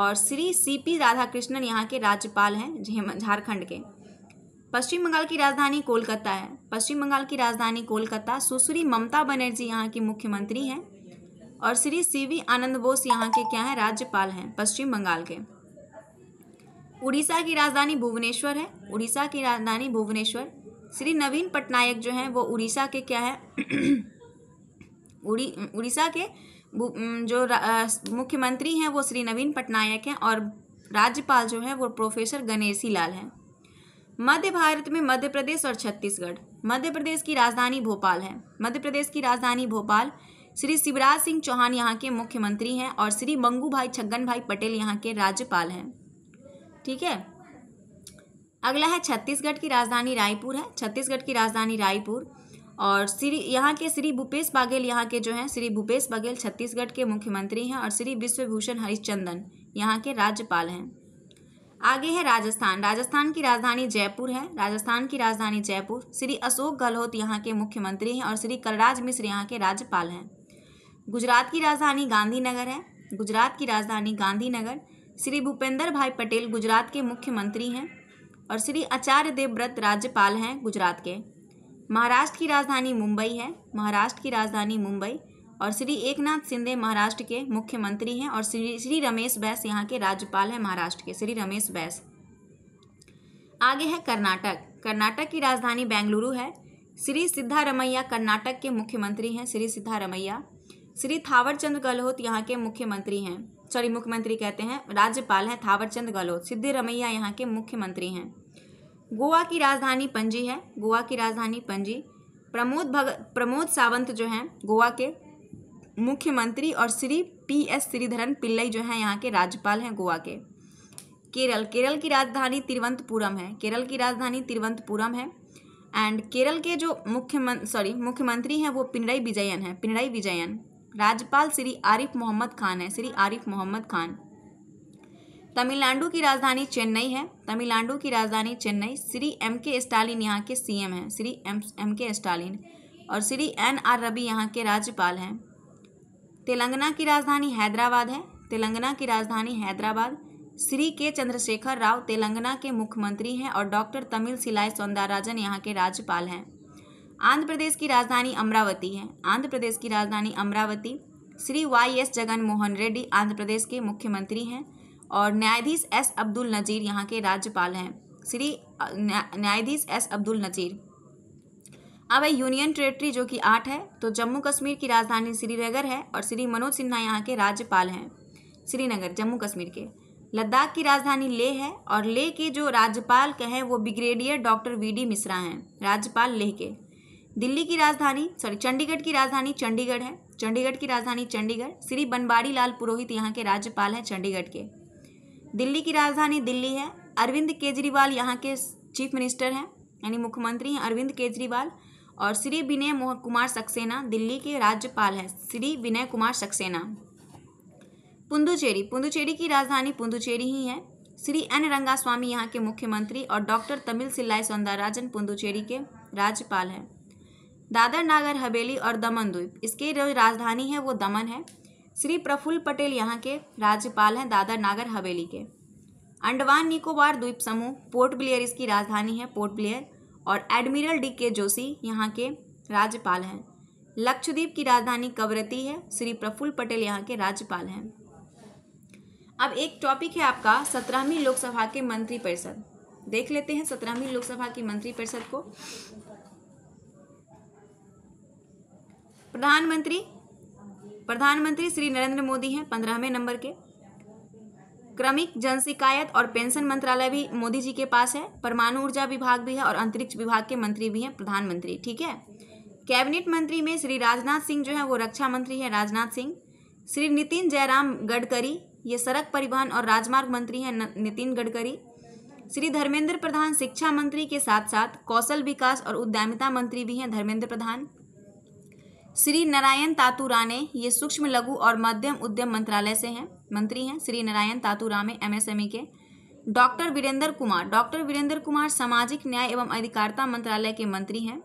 S1: और श्री सी पी राधाकृष्णन यहाँ के राज्यपाल हैं झारखंड के पश्चिम बंगाल की राजधानी कोलकाता है पश्चिम बंगाल की राजधानी कोलकाता सुश्री ममता बनर्जी यहाँ की मुख्यमंत्री हैं और श्री सी वी आनंद बोस यहाँ के क्या हैं राज्यपाल हैं पश्चिम बंगाल के उड़ीसा की राजधानी भुवनेश्वर है उड़ीसा की राजधानी भुवनेश्वर श्री नवीन पटनायक जो हैं वो उड़ीसा के क्या है उड़ी उड़ीसा के जो मुख्यमंत्री हैं वो श्री नवीन पटनायक हैं और राज्यपाल जो हैं वो प्रोफेसर गणेशी लाल हैं मध्य भारत में मध्य प्रदेश और छत्तीसगढ़ मध्य प्रदेश की राजधानी भोपाल है मध्य प्रदेश की राजधानी भोपाल श्री शिवराज सिंह चौहान यहाँ के मुख्यमंत्री हैं और श्री मंगू भाई छगन भाई पटेल यहाँ के राज्यपाल हैं ठीक है अगला है छत्तीसगढ़ की राजधानी रायपुर है छत्तीसगढ़ की राजधानी रायपुर और श्री यहाँ के श्री भूपेश बघेल यहाँ के जो हैं श्री भूपेश बघेल छत्तीसगढ़ के मुख्यमंत्री हैं और श्री विश्वभूषण हरिश्चंदन यहाँ के राज्यपाल हैं आगे है राजस्थान राजस्थान की राजधानी जयपुर है राजस्थान की राजधानी जयपुर श्री अशोक गहलोत यहाँ के मुख्यमंत्री हैं और श्री कलराज मिश्र यहाँ के राज्यपाल हैं गुजरात की राजधानी गांधीनगर है गुजरात की राजधानी गांधीनगर श्री भूपेंद्र भाई पटेल गुजरात के मुख्यमंत्री हैं और श्री आचार्य देवव्रत राज्यपाल हैं गुजरात के महाराष्ट्र की राजधानी मुंबई है महाराष्ट्र की राजधानी मुंबई और श्री एकनाथ सिंधे महाराष्ट्र के मुख्यमंत्री हैं और श्री श्री रमेश बैस यहाँ के राज्यपाल हैं महाराष्ट्र के श्री रमेश बैस आगे है कर्नाटक कर्नाटक की राजधानी बेंगलुरु है श्री सिद्धारमैया कर्नाटक के मुख्यमंत्री हैं श्री सिद्धारमैया श्री थावरचंद गहलोत यहाँ के मुख्यमंत्री हैं सॉरी मुख्यमंत्री कहते हैं राज्यपाल हैं थावरचंद गहलोत सिद्धिरमैया यहाँ के मुख्यमंत्री हैं गोवा की राजधानी पंजी है गोवा की राजधानी पणजी प्रमोद भगत प्रमोद सावंत जो हैं गोवा के मुख्यमंत्री और श्री पी एस श्रीधरन पिल्लई जो हैं यहाँ के राज्यपाल हैं गोवा के केरल केरल की राजधानी तिरुवंतपुरम है केरल की राजधानी तिरुवंतपुरम है एंड केरल के जो मुख्यमंत्री सॉरी मुख्यमंत्री हैं वो पिनराई विजयन हैं पिनराई विजयन राज्यपाल श्री आरिफ मोहम्मद खान है श्री आरिफ मोहम्मद खान तमिलनाडु की राजधानी चेन्नई है तमिलनाडु की राजधानी चेन्नई श्री एम के स्टालिन यहाँ के सी एम हैं Shri M M K Stalin और श्री एन आर रवि यहाँ के राज्यपाल हैं तेलंगाना की राजधानी हैदराबाद है तेलंगाना की राजधानी हैदराबाद श्री के चंद्रशेखर राव तेलंगाना के मुख्यमंत्री हैं और डॉक्टर तमिल सिलाई सौंदरराजन यहाँ के राज्यपाल हैं आंध्र प्रदेश की राजधानी अमरावती है आंध्र प्रदेश की राजधानी अमरावती श्री वाई एस जगन मोहन रेड्डी आंध्र प्रदेश के मुख्यमंत्री हैं और न्यायाधीश एस अब्दुल नज़ीर यहाँ के राज्यपाल हैं श्री न्यायाधीश एस अब्दुल नज़ीर अब है यूनियन टेरेटरी जो कि आठ है तो जम्मू कश्मीर की राजधानी श्रीनगर है और श्री मनोज सिन्हा यहाँ के राज्यपाल हैं श्रीनगर जम्मू कश्मीर के लद्दाख की राजधानी लेह है और लेह के जो राज्यपाल कहें वो brigadier doctor V D Mishra हैं राज्यपाल लेह के दिल्ली की राजधानी सॉरी चंडीगढ़ की राजधानी चंडीगढ़ है चंडीगढ़ की राजधानी चंडीगढ़ श्री बनबारी लाल पुरोहित यहाँ के राज्यपाल हैं चंडीगढ़ के दिल्ली की राजधानी दिल्ली है अरविंद केजरीवाल यहाँ के चीफ मिनिस्टर हैं यानी मुख्यमंत्री हैं अरविंद केजरीवाल और श्री विनय कुमार सक्सेना दिल्ली के राज्यपाल हैं श्री विनय कुमार सक्सेना पुंदुचेरी पुंदुचेरी की राजधानी पुंदुचेरी ही है श्री एन रंगास्वामी यहाँ के मुख्यमंत्री और डॉक्टर तमिल सिल्लाई सौंदराजन पुंदुचेरी के राज्यपाल हैं दादर नागर हवेली और दमन द्वीप इसके जो राजधानी है वो दमन है श्री प्रफुल्ल पटेल यहाँ के राज्यपाल हैं दादर नागर हवेली के अंडमान निकोबार द्वीप समूह पोर्ट ब्लेयर इसकी राजधानी है पोर्ट ब्लेयर और एडमिरल डी के जोशी यहाँ के राज्यपाल हैं लक्षद्वीप की राजधानी कवरती है श्री प्रफुल्ल पटेल यहाँ के राज्यपाल हैं अब एक टॉपिक है आपका सत्रहवीं लोकसभा के मंत्री परिषद देख लेते हैं सत्रहवीं लोकसभा की मंत्रिपरिषद को प्रधानमंत्री प्रधानमंत्री श्री नरेंद्र मोदी हैं पंद्रहवें नंबर के क्रमिक जन शिकायत और पेंशन मंत्रालय भी मोदी जी के पास है परमाणु ऊर्जा विभाग भी है और अंतरिक्ष विभाग के मंत्री भी हैं प्रधानमंत्री ठीक है कैबिनेट मंत्री में श्री राजनाथ सिंह जो है वो रक्षा मंत्री है राजनाथ सिंह श्री नितिन जयराम गडकरी ये सड़क परिवहन और राजमार्ग मंत्री हैं नितिन गडकरी श्री धर्मेंद्र प्रधान शिक्षा मंत्री के साथ साथ कौशल विकास और उद्यमिता मंत्री भी हैं धर्मेंद्र प्रधान श्री नारायण तातू राणे ये सूक्ष्म लघु और मध्यम उद्यम मंत्रालय से हैं मंत्री हैं श्री नारायण तातू रामे एमएसएमई e के डॉक्टर वीरेंद्र कुमार डॉक्टर वीरेंद्र कुमार सामाजिक न्याय एवं अधिकारिता मंत्रालय के मंत्री हैं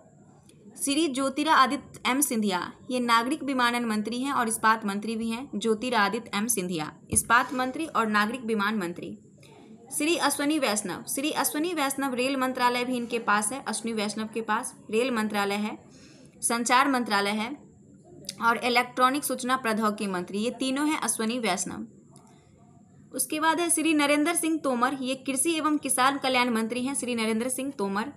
S1: श्री ज्योतिरादित्य एम सिंधिया ये नागरिक विमानन मंत्री हैं और इस्पात मंत्री भी हैं ज्योतिरादित्य एम सिंधिया इस्पात मंत्री और नागरिक विमान मंत्री श्री अश्वनी वैष्णव श्री अश्वनी वैष्णव रेल मंत्रालय भी इनके पास है अश्वनी वैष्णव के पास रेल मंत्रालय है संचार मंत्रालय है और इलेक्ट्रॉनिक सूचना प्रौद्योगिकी मंत्री ये तीनों हैं अश्वनी वैष्णव उसके बाद है श्री नरेंद्र सिंह तोमर ये कृषि एवं किसान कल्याण मंत्री हैं श्री नरेंद्र सिंह तोमर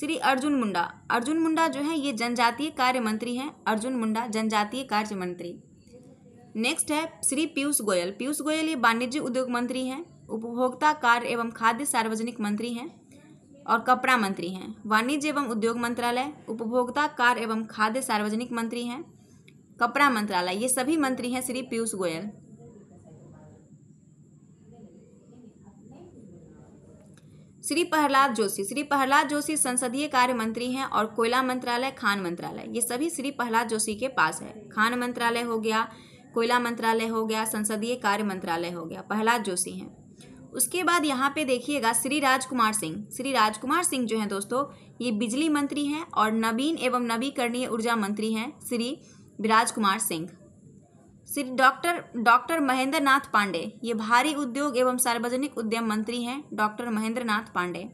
S1: श्री अर्जुन मुंडा अर्जुन मुंडा जो है ये जनजातीय कार्य मंत्री हैं अर्जुन मुंडा जनजातीय कार्य मंत्री नेक्स्ट है श्री पीयूष गोयल पीयूष गोयल ये वाणिज्य उद्योग मंत्री हैं उपभोक्ता कार्य एवं खाद्य सार्वजनिक मंत्री हैं और कपड़ा मंत्री हैं वाणिज्य एवं उद्योग मंत्रालय उपभोक्ता कार्य एवं खाद्य सार्वजनिक मंत्री हैं कपड़ा मंत्रालय ये सभी मंत्री हैं श्री पीयूष गोयल श्री प्रहलाद जोशी श्री प्रहलाद जोशी संसदीय कार्य मंत्री हैं और कोयला मंत्रालय खान मंत्रालय ये सभी श्री प्रहलाद जोशी के पास है खान मंत्रालय हो गया कोयला मंत्रालय हो गया संसदीय कार्य मंत्रालय हो गया प्रहलाद जोशी हैं उसके बाद यहाँ पे देखिएगा श्री राजकुमार सिंह श्री राजकुमार सिंह जो हैं दोस्तों ये बिजली मंत्री हैं और नवीन एवं नवीकरणीय ऊर्जा मंत्री हैं श्री विराज कुमार सिंह श्री डॉक्टर डॉक्टर महेंद्र नाथ पांडे ये भारी उद्योग एवं सार्वजनिक उद्यम मंत्री हैं डॉक्टर महेंद्र नाथ पांडे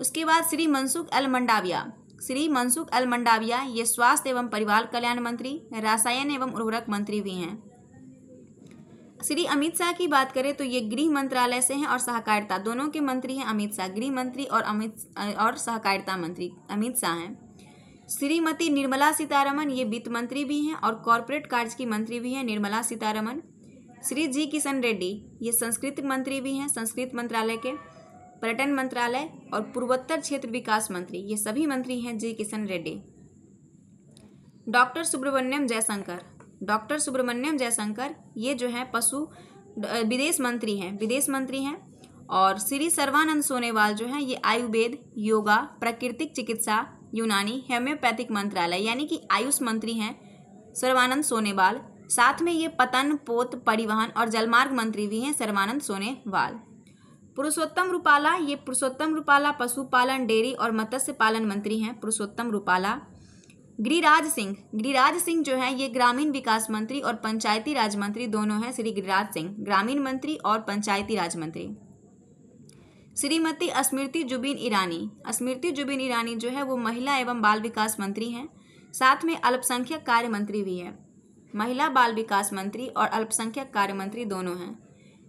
S1: उसके बाद श्री मनसुख अल मंडाविया श्री मनसुख अल मंडाविया ये स्वास्थ्य एवं परिवार कल्याण मंत्री रसायन एवं उर्वरक मंत्री भी हैं श्री अमित शाह की बात करें तो ये गृह मंत्रालय से हैं और सहकारिता दोनों के मंत्री हैं अमित शाह गृह मंत्री और अमित और सहकारिता मंत्री अमित शाह हैं श्रीमती निर्मला सीतारमन ये वित्त मंत्री भी हैं और कॉरपोरेट कार्य की मंत्री भी हैं निर्मला सीतारमन श्री जी किशन रेड्डी ये संस्कृत मंत्री भी हैं संस्कृत मंत्रालय के पर्यटन मंत्रालय और पूर्वोत्तर क्षेत्र विकास मंत्री ये सभी मंत्री हैं G Kishan Reddy doctor Subrahmanyam Jaishankar doctor Subrahmanyam Jaishankar ये जो है पशु विदेश मंत्री हैं विदेश मंत्री हैं और श्री सर्वानंद सोनेवाल जो हैं ये आयुर्वेद योगा प्राकृतिक चिकित्सा यूनानी होम्योपैथिक मंत्रालय यानी कि आयुष मंत्री हैं सर्वानंद सोनेवाल साथ में ये पतन पोत परिवहन और जलमार्ग मंत्री भी हैं सर्वानंद सोनेवाल पुरुषोत्तम रूपाला ये पुरुषोत्तम रूपाला पशुपालन डेयरी और मत्स्य पालन मंत्री हैं पुरुषोत्तम रूपाला गिरिराज सिंह गिरिराज सिंह जो है ये ग्रामीण विकास मंत्री और पंचायती राज मंत्री दोनों हैं श्री गिरिराज सिंह ग्रामीण मंत्री और पंचायती राज मंत्री श्रीमती स्मृति जुबिन ईरानी स्मृति जुबिन ईरानी जो है वो महिला एवं बाल विकास मंत्री हैं साथ में अल्पसंख्यक कार्य मंत्री भी है महिला बाल विकास मंत्री और अल्पसंख्यक कार्य मंत्री दोनों हैं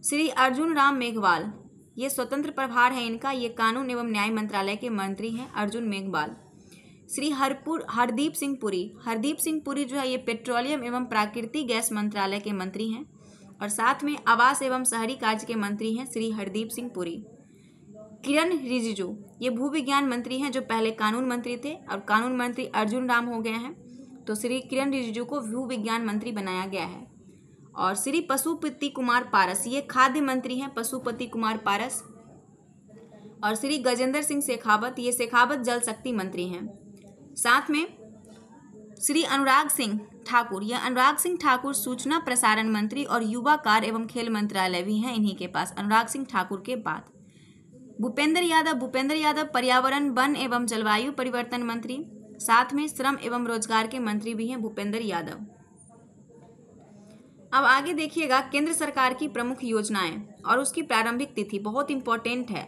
S1: श्री अर्जुन राम मेघवाल ये स्वतंत्र प्रभार है इनका ये कानून एवं न्याय मंत्रालय के मंत्री हैं अर्जुन मेघवाल श्री हरपुर हरदीप सिंह पुरी हरदीप सिंह पुरी जो है ये पेट्रोलियम एवं प्राकृतिक गैस मंत्रालय के मंत्री हैं और साथ में आवास एवं शहरी कार्य के मंत्री हैं श्री हरदीप सिंह पुरी किरण रिजिजू ये भू विज्ञान मंत्री हैं जो पहले कानून मंत्री थे और कानून मंत्री अर्जुन राम हो गए हैं तो श्री किरण रिजिजू को भू विज्ञान मंत्री बनाया गया है और श्री पशुपति कुमार पारस ये खाद्य मंत्री हैं पशुपति कुमार पारस और श्री गजेंद्र सिंह शेखावत ये शेखावत जल शक्ति मंत्री हैं साथ में श्री अनुराग सिंह ठाकुर यह अनुराग सिंह ठाकुर सूचना प्रसारण मंत्री और युवा कार्य एवं खेल मंत्रालय भी हैं इन्हीं के पास अनुराग सिंह ठाकुर के बाद भूपेंद्र यादव भूपेंद्र यादव पर्यावरण वन एवं जलवायु परिवर्तन मंत्री साथ में श्रम एवं रोजगार के मंत्री भी हैं भूपेंद्र यादव अब आगे देखिएगा केंद्र सरकार की प्रमुख योजनाएं और उसकी प्रारंभिक तिथि बहुत इंपॉर्टेंट है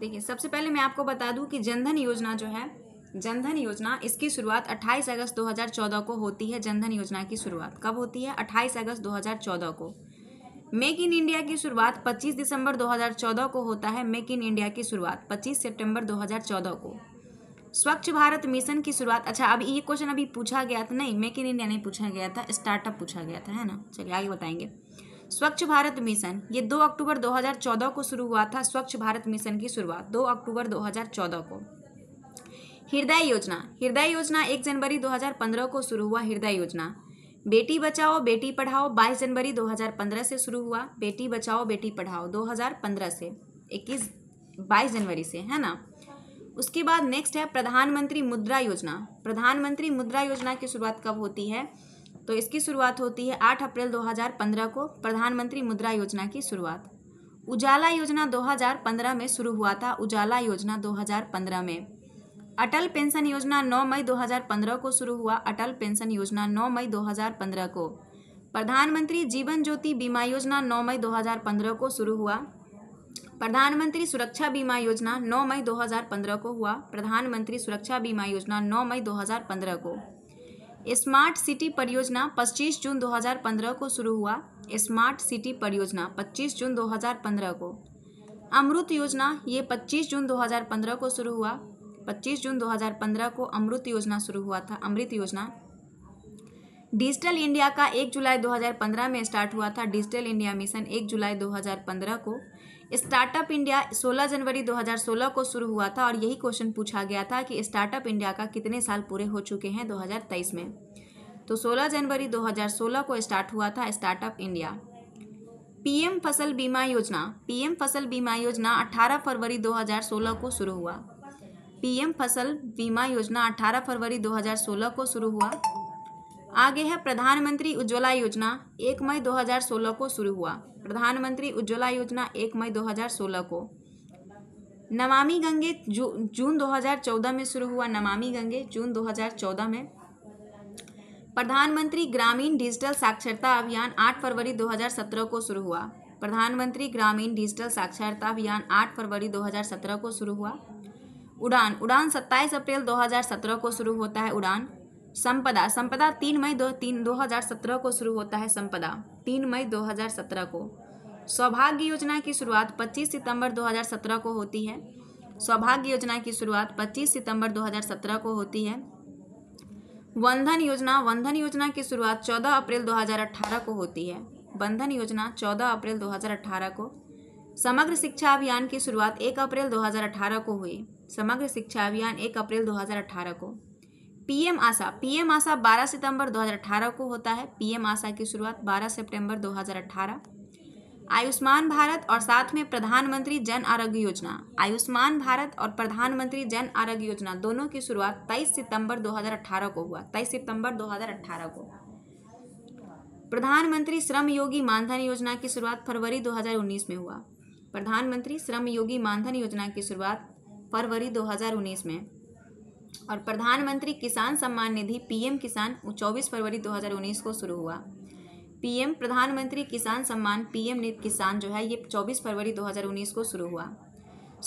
S1: देखिए सबसे पहले मैं आपको बता दूं कि जनधन योजना जो है जनधन योजना इसकी शुरुआत 28 अगस्त 2014 को होती है जनधन योजना की शुरुआत कब होती है 28 अगस्त 2014 को मेक इन इंडिया की शुरुआत 25 दिसंबर 2014 को होता है मेक इन इंडिया की शुरुआत 25 सितंबर 2014 को स्वच्छ भारत मिशन की शुरुआत अच्छा अब ये क्वेश्चन अभी पूछा गया था नहीं मेक इन इंडिया नहीं पूछा गया था स्टार्टअप पूछा गया था है ना चलिए आगे बताएंगे स्वच्छ भारत मिशन ये 2 अक्टूबर 2014 को शुरू हुआ था स्वच्छ भारत मिशन की शुरुआत 2 अक्टूबर 2014 को हृदय योजना हृदय योजना 1 जनवरी 2015 को शुरू हुआ हृदय योजना बेटी बचाओ बेटी पढ़ाओ 22 जनवरी 2015 से शुरू हुआ बेटी बचाओ बेटी पढ़ाओ 2015 से 21 22 जनवरी से है ना उसके बाद नेक्स्ट है प्रधानमंत्री मुद्रा योजना प्रधानमंत्री मुद्रा योजना की शुरुआत कब होती है तो इसकी शुरुआत होती है 8 अप्रैल 2015 को प्रधानमंत्री मुद्रा योजना की शुरुआत उजाला योजना 2015 में शुरू हुआ था उजाला योजना 2015 में अटल पेंशन योजना 9 मई 2015 को शुरू हुआ अटल पेंशन योजना 9 मई 2015 को प्रधानमंत्री जीवन ज्योति बीमा योजना 9 मई 2015 को शुरू हुआ प्रधानमंत्री सुरक्षा बीमा योजना 9 मई 2015 को हुआ प्रधानमंत्री सुरक्षा बीमा योजना 9 मई 2015 को स्मार्ट सिटी परियोजना 25 जून 2015 को शुरू हुआ स्मार्ट सिटी परियोजना 25 जून 2015 को अमृत योजना ये 25 जून 2015 को शुरू हुआ 25 जून 2015 को अमृत योजना शुरू हुआ था अमृत योजना डिजिटल इंडिया का 1 जुलाई 2015 में स्टार्ट हुआ था डिजिटल इंडिया मिशन 1 जुलाई 2015 को स्टार्टअप इंडिया 16 जनवरी 2016 को शुरू हुआ था और यही क्वेश्चन पूछा गया था कि स्टार्टअप इंडिया का कितने साल पूरे हो चुके हैं 2023 में तो 16 जनवरी 2016 को स्टार्ट हुआ था स्टार्टअप इंडिया पीएम फसल बीमा योजना पीएम फसल बीमा योजना 18 फरवरी 2016 को शुरू हुआ पीएम फसल बीमा योजना 18 फरवरी 2016 को शुरू हुआ आगे है प्रधानमंत्री उज्ज्वला योजना 1 मई 2016 को शुरू हुआ प्रधानमंत्री उज्ज्वला योजना एक मई 2016 को नमामि गंगे जू, जून 2014 में शुरू हुआ नमामि गंगे जून 2014 में प्रधानमंत्री ग्रामीण डिजिटल साक्षरता अभियान 8 फरवरी 2017 को शुरू हुआ प्रधानमंत्री ग्रामीण डिजिटल साक्षरता अभियान 8 फरवरी 2017 को शुरू हुआ उड़ान उड़ान 27 अप्रैल 2017 को शुरू होता है उड़ान संपदा संपदा 3 मई दो तीन दो को शुरू होता है संपदा तीन मई 2017 को सौभाग्य योजना की शुरुआत 25 सितंबर 2017 को होती है सौभाग्य योजना की शुरुआत 25 सितंबर 2017 को होती है वंधन योजना वंधन योजना की शुरुआत 14 अप्रैल 2018 को होती है बंधन योजना 14 अप्रैल 2018 को समग्र शिक्षा अभियान की शुरुआत 1 अप्रैल 2018 को हुई समग्र शिक्षा अभियान 1 अप्रैल 2018 को पीएम आशा पीएम आशा 12 सितंबर 2018 को होता है पीएम आशा की शुरुआत 12 सितंबर 2018 आयुष्मान भारत और साथ में प्रधानमंत्री जन आरोग्य योजना आयुष्मान भारत और प्रधानमंत्री जन आरोग्य योजना दोनों की शुरुआत 23 सितंबर 2018 को हुआ 23 सितंबर 2018 को प्रधानमंत्री श्रम योगी मानधन योजना की शुरुआत फरवरी दो में हुआ प्रधानमंत्री श्रम योगी मानधन योजना की शुरुआत फरवरी दो में और प्रधानमंत्री किसान सम्मान निधि पीएम किसान 24 फरवरी 2019 को शुरू हुआ पीएम प्रधानमंत्री किसान सम्मान पीएम किसान जो है ये 24 फरवरी 2019 को शुरू हुआ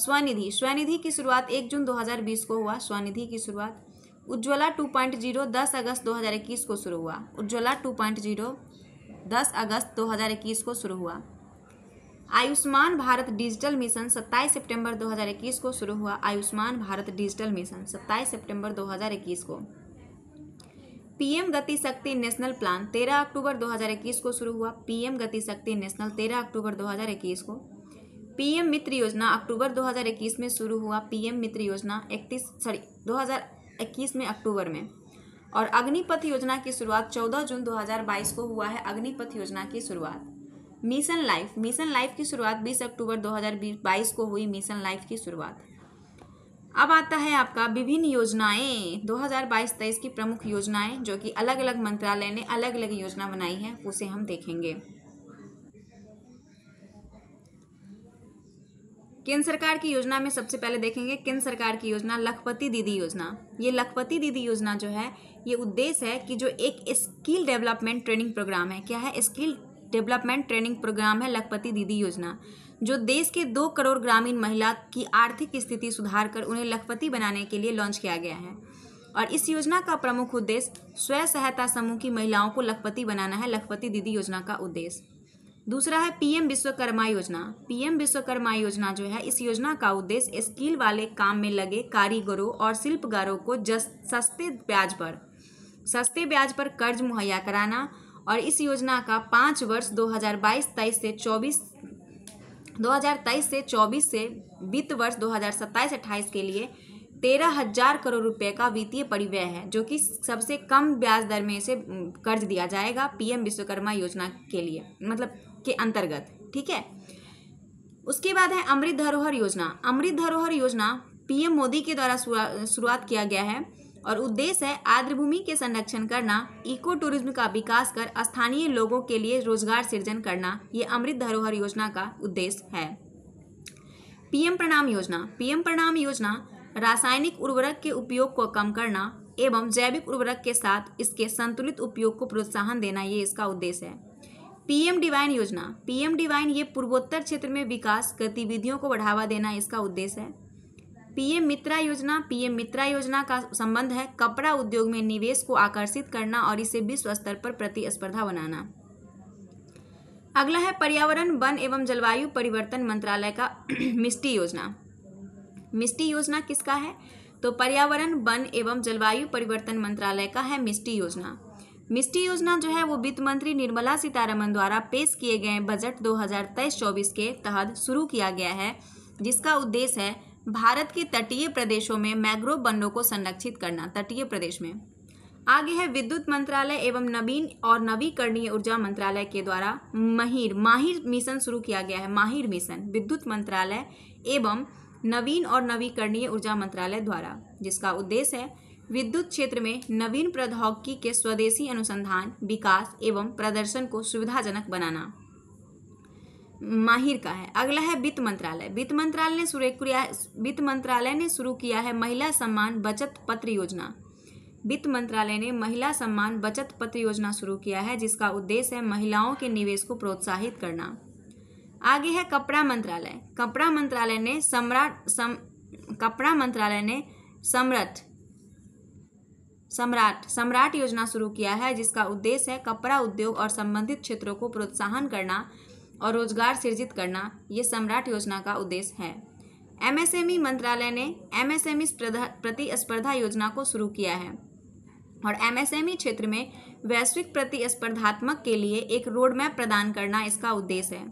S1: स्वनिधि स्वनिधि की शुरुआत 1 जून 2020 को हुआ स्वनिधि की शुरुआत उज्ज्वला 2.0 10 अगस्त 2021 को शुरू हुआ उज्ज्वला 2.0 10 अगस्त 2021 को शुरू हुआ आयुष्मान भारत डिजिटल मिशन 27 सितंबर 2021 को शुरू हुआ आयुष्मान भारत डिजिटल मिशन 27 सितंबर 2021 को पीएम गति शक्ति नेशनल प्लान 13 अक्टूबर 2021 को शुरू हुआ पीएम गति शक्ति नेशनल 13 अक्टूबर 2021 को पीएम मित्र योजना अक्टूबर 2021 में शुरू हुआ पीएम मित्र योजना 31 सॉरी 2021 में अक्टूबर में और अग्निपथ योजना की शुरुआत 14 जून 2022 को हुआ है अग्निपथ योजना की शुरुआत मिशन लाइफ मिशन लाइफ की शुरुआत 20 अक्टूबर 2022 को हुई मिशन लाइफ की शुरुआत अब आता है आपका विभिन्न योजनाएं 2022-23 की प्रमुख योजनाएं जो कि अलग अलग मंत्रालय ने अलग अलग योजना बनाई है उसे हम देखेंगे केंद्र सरकार की योजना में सबसे पहले देखेंगे केंद्र सरकार की योजना लखपति दीदी योजना ये लखपति दीदी योजना जो है ये उद्देश्य है कि जो एक स्किल डेवलपमेंट ट्रेनिंग प्रोग्राम है क्या है स्किल डेवलपमेंट ट्रेनिंग प्रोग्राम है लखपति दीदी योजना जो देश के दो करोड़ ग्रामीण महिला की आर्थिक स्थिति सुधार कर उन्हें लखपति बनाने के लिए लॉन्च किया गया है और इस योजना का प्रमुख उद्देश्य स्व सहायता समूह की महिलाओं को लखपति बनाना है लखपति दीदी योजना का उद्देश्य दूसरा है पीएम विश्वकर्मा योजना पीएम विश्वकर्मा योजना जो है इस योजना का उद्देश्य स्किल वाले काम में लगे कारीगरों और शिल्पकारों को सस्ते ब्याज पर सस्ते ब्याज पर कर्ज मुहैया कराना और इस योजना का पाँच वर्ष 2022-23 से 24 2023 से 24 से वित्त वर्ष 2027-28 के लिए तेरह हजार करोड़ रुपए का वित्तीय परिव्यय है जो कि सबसे कम ब्याज दर में इसे कर्ज दिया जाएगा पीएम विश्वकर्मा योजना के लिए मतलब के अंतर्गत ठीक है उसके बाद है अमृत धरोहर योजना अमृत धरोहर योजना पीएम मोदी के द्वारा शुरुआत किया गया है और उद्देश्य है आर्द्र भूमि के संरक्षण करना इको टूरिज्म का विकास कर स्थानीय लोगों के लिए रोजगार सृजन करना ये अमृत धरोहर योजना का उद्देश्य है पीएम प्रणाम योजना पीएम प्रणाम योजना रासायनिक उर्वरक के उपयोग को कम करना एवं जैविक उर्वरक के साथ इसके संतुलित उपयोग को प्रोत्साहन देना ये इसका उद्देश्य है पीएम डिवाइन योजना पीएम डिवाइन ये पूर्वोत्तर क्षेत्र में विकास गतिविधियों को बढ़ावा देना इसका उद्देश्य है पीएम मित्रा योजना पीएम मित्रा योजना का संबंध है कपड़ा उद्योग में निवेश को आकर्षित करना और इसे विश्व स्तर पर प्रतिस्पर्धा बनाना अगला है पर्यावरण वन एवं जलवायु परिवर्तन मंत्रालय का मिस्टी योजना मिस्टी योजना किसका है तो पर्यावरण वन एवं जलवायु परिवर्तन मंत्रालय का है मिस्टी योजना मिस्टी योजना जो है वो वित्त मंत्री निर्मला सीतारमन द्वारा पेश किए गए बजट 2023-24 के तहत शुरू किया गया है जिसका उद्देश्य है भारत के तटीय प्रदेशों में मैग्रोव वनों को संरक्षित करना तटीय प्रदेश में आगे है विद्युत मंत्रालय एवं नवीन और नवीकरणीय ऊर्जा मंत्रालय के द्वारा माहिर माहिर मिशन शुरू किया गया है माहिर मिशन विद्युत मंत्रालय एवं नवीन और नवीकरणीय ऊर्जा मंत्रालय द्वारा जिसका उद्देश्य है विद्युत क्षेत्र में नवीन प्रौद्योगिकी के स्वदेशी अनुसंधान विकास एवं प्रदर्शन को सुविधाजनक बनाना माहिर का है अगला है वित्त मंत्रालय वित्त मंत्रालय ने सूर्यक्रिया वित्त मंत्रालय ने शुरू किया है महिला सम्मान बचत पत्र योजना वित्त मंत्रालय ने महिला सम्मान बचत पत्र योजना शुरू किया है जिसका उद्देश्य है महिलाओं के निवेश को प्रोत्साहित करना आगे है कपड़ा मंत्रालय कपड़ा मंत्रालय ने सम्राट सम कपड़ा मंत्रालय ने सम्रट सम्राट सम्राट योजना शुरू किया है जिसका उद्देश्य है कपड़ा उद्योग और संबंधित क्षेत्रों को प्रोत्साहन करना और रोजगार सृजित करना ये सम्राट योजना का उद्देश्य है एमएसएमई मंत्रालय ने एमएसएमई प्रतिस्पर्धा योजना को शुरू किया है और एमएसएमई क्षेत्र में वैश्विक प्रतिस्पर्धात्मक के लिए एक रोड मैप प्रदान करना इसका उद्देश्य है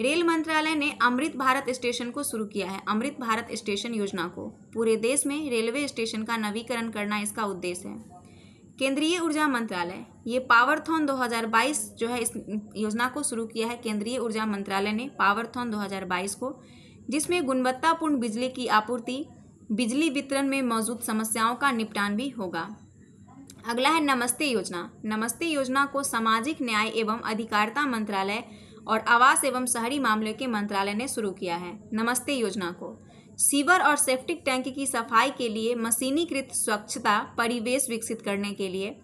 S1: रेल मंत्रालय ने अमृत भारत स्टेशन को शुरू किया है अमृत भारत स्टेशन योजना को पूरे देश में रेलवे स्टेशन का नवीकरण करना इसका उद्देश्य है केंद्रीय ऊर्जा मंत्रालय ये पावरथॉन 2022 जो है इस योजना को शुरू किया है केंद्रीय ऊर्जा मंत्रालय ने पावरथॉन 2022 को जिसमें गुणवत्तापूर्ण बिजली की आपूर्ति बिजली वितरण में मौजूद समस्याओं का निपटान भी होगा अगला है नमस्ते योजना नमस्ते योजना को सामाजिक न्याय एवं अधिकारिता मंत्रालय और आवास एवं शहरी मामले के मंत्रालय ने शुरू किया है नमस्ते योजना को सीवर और सेप्टिक टैंक की सफाई के लिए मशीनीकृत स्वच्छता परिवेश विकसित करने के लिए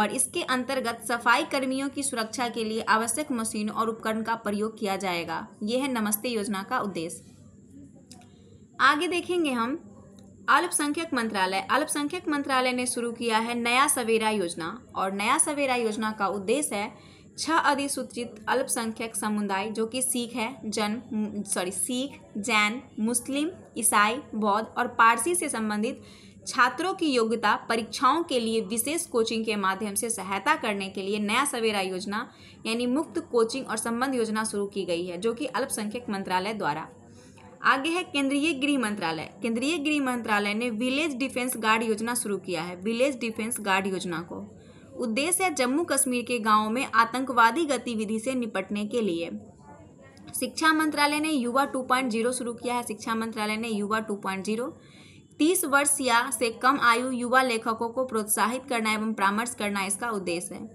S1: और इसके अंतर्गत सफाई कर्मियों की सुरक्षा के लिए आवश्यक मशीन और उपकरण का प्रयोग किया जाएगा यह है नमस्ते योजना का उद्देश्य आगे देखेंगे हम अल्पसंख्यक मंत्रालय अल्पसंख्यक मंत्रालय ने शुरू किया है नया सवेरा योजना और नया सवेरा योजना का उद्देश्य है छह अधिसूचित अल्पसंख्यक समुदाय जो कि सिख है जन सॉरी सिख जैन मुस्लिम ईसाई बौद्ध और पारसी से संबंधित छात्रों की योग्यता परीक्षाओं के लिए विशेष कोचिंग के माध्यम से सहायता करने के लिए नया सवेरा योजना यानी मुक्त कोचिंग और संबंध योजना शुरू की गई है जो कि अल्पसंख्यक मंत्रालय द्वारा आगे है केंद्रीय गृह मंत्रालय केंद्रीय गृह मंत्रालय ने विलेज डिफेंस गार्ड योजना शुरू किया है विलेज डिफेंस गार्ड योजना को उद्देश्य है जम्मू कश्मीर के गांवों में आतंकवादी गतिविधि से निपटने के लिए शिक्षा मंत्रालय ने युवा 2.0 शुरू किया है शिक्षा मंत्रालय ने युवा 2.0 तीस वर्ष या से कम आयु युवा लेखकों को प्रोत्साहित करना एवं परामर्श करना इसका उद्देश्य है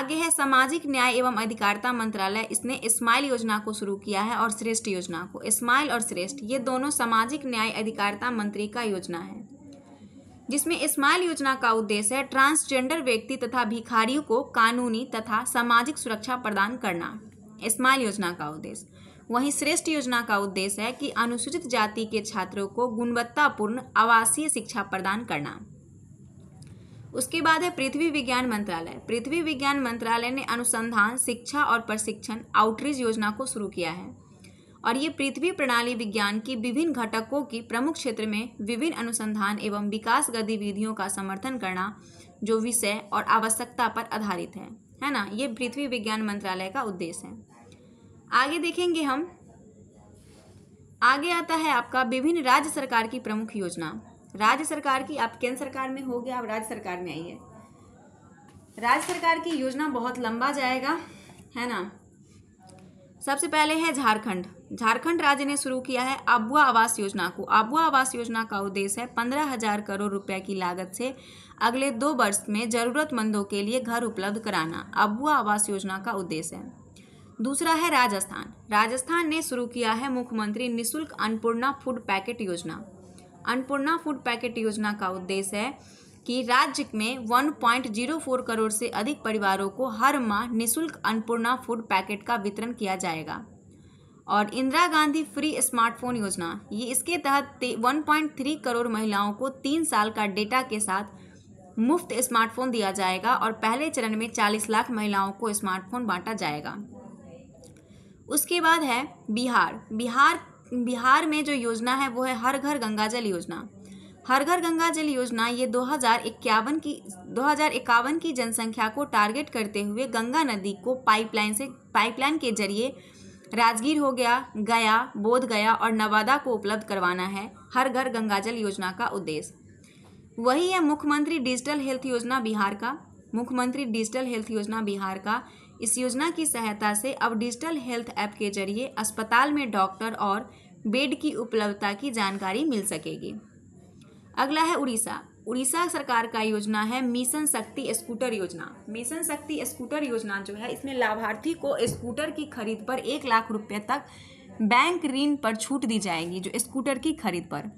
S1: आगे है सामाजिक न्याय एवं अधिकारिता मंत्रालय इसने स्माइल योजना को शुरू किया है और श्रेष्ठ योजना को स्माइल और श्रेष्ठ ये दोनों सामाजिक न्याय अधिकारिता मंत्री का योजना है जिसमें स्माइल योजना का उद्देश्य है ट्रांसजेंडर व्यक्ति तथा भिखारियों को कानूनी तथा सामाजिक सुरक्षा प्रदान करना स्माइल योजना का उद्देश्य वहीं श्रेष्ठ योजना का उद्देश्य है कि अनुसूचित जाति के छात्रों को गुणवत्तापूर्ण आवासीय शिक्षा प्रदान करना उसके बाद है पृथ्वी विज्ञान मंत्रालय पृथ्वी विज्ञान मंत्रालय ने अनुसंधान शिक्षा और प्रशिक्षण आउटरीच योजना को शुरू किया है और ये पृथ्वी प्रणाली विज्ञान की विभिन्न घटकों की प्रमुख क्षेत्र में विभिन्न अनुसंधान एवं विकास गतिविधियों का समर्थन करना जो विषय और आवश्यकता पर आधारित है है ना ये पृथ्वी विज्ञान मंत्रालय का उद्देश्य है आगे देखेंगे हम आगे आता है आपका विभिन्न राज्य सरकार की प्रमुख योजना राज्य सरकार की आप केंद्र सरकार में हो गया आप राज्य सरकार में आइए राज्य सरकार की योजना बहुत लंबा जाएगा है ना सबसे पहले है झारखंड झारखंड राज्य ने शुरू किया है आबुआ आवास योजना को आबुआ आवास योजना का उद्देश्य है पंद्रह हजार करोड़ रुपए की लागत से अगले दो वर्ष में जरूरतमंदों के लिए घर उपलब्ध कराना आबुआ आवास योजना का उद्देश्य है दूसरा है राजस्थान राजस्थान ने शुरू किया है मुख्यमंत्री निःशुल्क अन्नपूर्णा फूड पैकेट योजना अन्नपूर्णा फूड पैकेट योजना का उद्देश्य है कि राज्य में 1.04 करोड़ से अधिक परिवारों को हर माह निशुल्क अन्नपूर्णा फूड पैकेट का वितरण किया जाएगा और इंदिरा गांधी फ्री स्मार्टफोन योजना ये इसके तहत 1.3 करोड़ महिलाओं को तीन साल का डेटा के साथ मुफ्त स्मार्टफोन दिया जाएगा और पहले चरण में 40 लाख महिलाओं को स्मार्टफोन बांटा जाएगा उसके बाद है बिहार बिहार बिहार में जो योजना है वो है हर घर गंगा जल योजना हर घर गंगा जल योजना ये दो की दो की जनसंख्या को टारगेट करते हुए गंगा नदी को पाइपलाइन से पाइपलाइन के जरिए राजगीर हो गया गया बोध गया और नवादा को उपलब्ध करवाना है हर घर गंगाजल योजना का उद्देश्य वही है मुख्यमंत्री डिजिटल हेल्थ योजना बिहार का मुख्यमंत्री डिजिटल हेल्थ योजना बिहार का इस योजना की सहायता से अब डिजिटल हेल्थ ऐप के जरिए अस्पताल में डॉक्टर और बेड की उपलब्धता की जानकारी मिल सकेगी अगला है उड़ीसा उड़ीसा सरकार का योजना है मिशन शक्ति स्कूटर योजना मिशन शक्ति स्कूटर योजना जो है इसमें लाभार्थी को स्कूटर की खरीद पर एक लाख रुपये तक बैंक ऋण पर छूट दी जाएगी जो स्कूटर की खरीद पर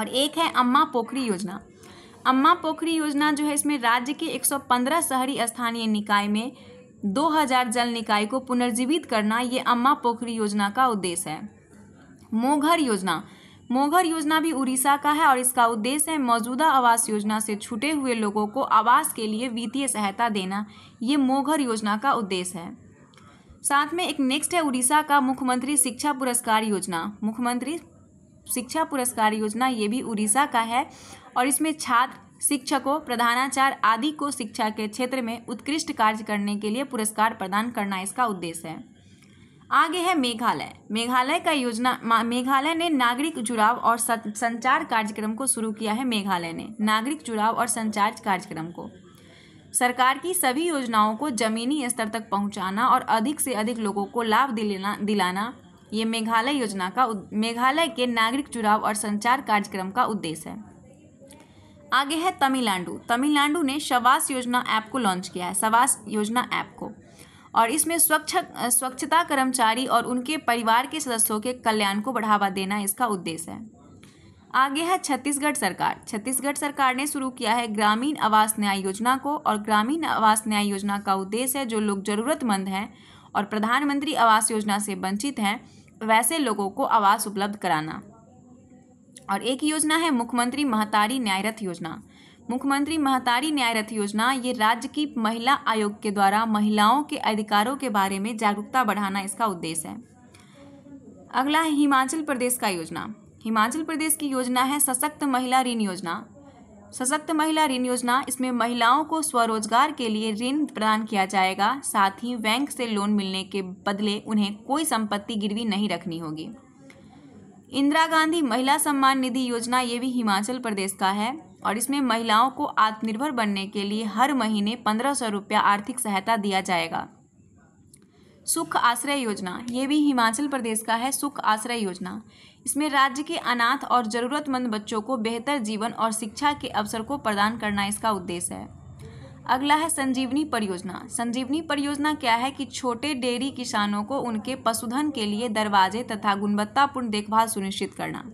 S1: और एक है अम्मा पोखरी योजना अम्मा पोखरी योजना जो है इसमें राज्य के 115 शहरी स्थानीय निकाय में 2000 जल निकाय को पुनर्जीवित करना ये अम्मा पोखरी योजना का उद्देश्य है मोघर योजना मोघर योजना भी उड़ीसा का है और इसका उद्देश्य है मौजूदा आवास योजना से छूटे हुए लोगों को आवास के लिए वित्तीय सहायता देना ये मोघर योजना का उद्देश्य है साथ में एक नेक्स्ट है उड़ीसा का मुख्यमंत्री शिक्षा पुरस्कार योजना मुख्यमंत्री शिक्षा पुरस्कार योजना ये भी उड़ीसा का है और इसमें छात्र शिक्षकों प्रधानाचार्य आदि को शिक्षा के क्षेत्र में उत्कृष्ट कार्य करने के लिए पुरस्कार प्रदान करना इसका उद्देश्य है आगे है मेघालय मेघालय का योजना मेघालय ने नागरिक जुड़ाव और संचार कार्यक्रम को शुरू किया है मेघालय ने नागरिक जुड़ाव और संचार कार्यक्रम को सरकार की सभी योजनाओं को जमीनी स्तर तक पहुंचाना और अधिक से अधिक लोगों को लाभ दिलाना दिलाना ये मेघालय योजना का मेघालय के नागरिक जुड़ाव और संचार कार्यक्रम का उद्देश्य है आगे है तमिलनाडु तमिलनाडु ने शवास योजना ऐप को लॉन्च किया है शवास योजना ऐप को और इसमें स्वच्छ स्वच्छता कर्मचारी और उनके परिवार के सदस्यों के कल्याण को बढ़ावा देना इसका उद्देश्य है आगे है छत्तीसगढ़ सरकार छत्तीसगढ़ सरकार ने शुरू किया है ग्रामीण आवास न्याय योजना को और ग्रामीण आवास न्याय योजना का उद्देश्य है जो लोग ज़रूरतमंद हैं और प्रधानमंत्री आवास योजना से वंचित हैं वैसे लोगों को आवास उपलब्ध कराना और एक योजना है मुख्यमंत्री महतारी न्यायरथ योजना मुख्यमंत्री महतारी न्याय रथ योजना ये राज्य की महिला आयोग के द्वारा महिलाओं के अधिकारों के बारे में जागरूकता बढ़ाना इसका उद्देश्य है अगला है हिमाचल प्रदेश का योजना हिमाचल प्रदेश की योजना है सशक्त महिला ऋण योजना सशक्त महिला ऋण योजना इसमें महिलाओं को स्वरोजगार के लिए ऋण प्रदान किया जाएगा साथ ही बैंक से लोन मिलने के बदले उन्हें कोई संपत्ति गिरवी नहीं रखनी होगी इंदिरा गांधी महिला सम्मान निधि योजना ये भी हिमाचल प्रदेश का है और इसमें महिलाओं को आत्मनिर्भर बनने के लिए हर महीने पंद्रह सौ रुपया आर्थिक सहायता दिया जाएगा सुख आश्रय योजना ये भी हिमाचल प्रदेश का है सुख आश्रय योजना इसमें राज्य के अनाथ और ज़रूरतमंद बच्चों को बेहतर जीवन और शिक्षा के अवसर को प्रदान करना इसका उद्देश्य है अगला है संजीवनी परियोजना संजीवनी परियोजना क्या है कि छोटे डेयरी किसानों को उनके पशुधन के लिए दरवाजे तथा गुणवत्तापूर्ण देखभाल सुनिश्चित करना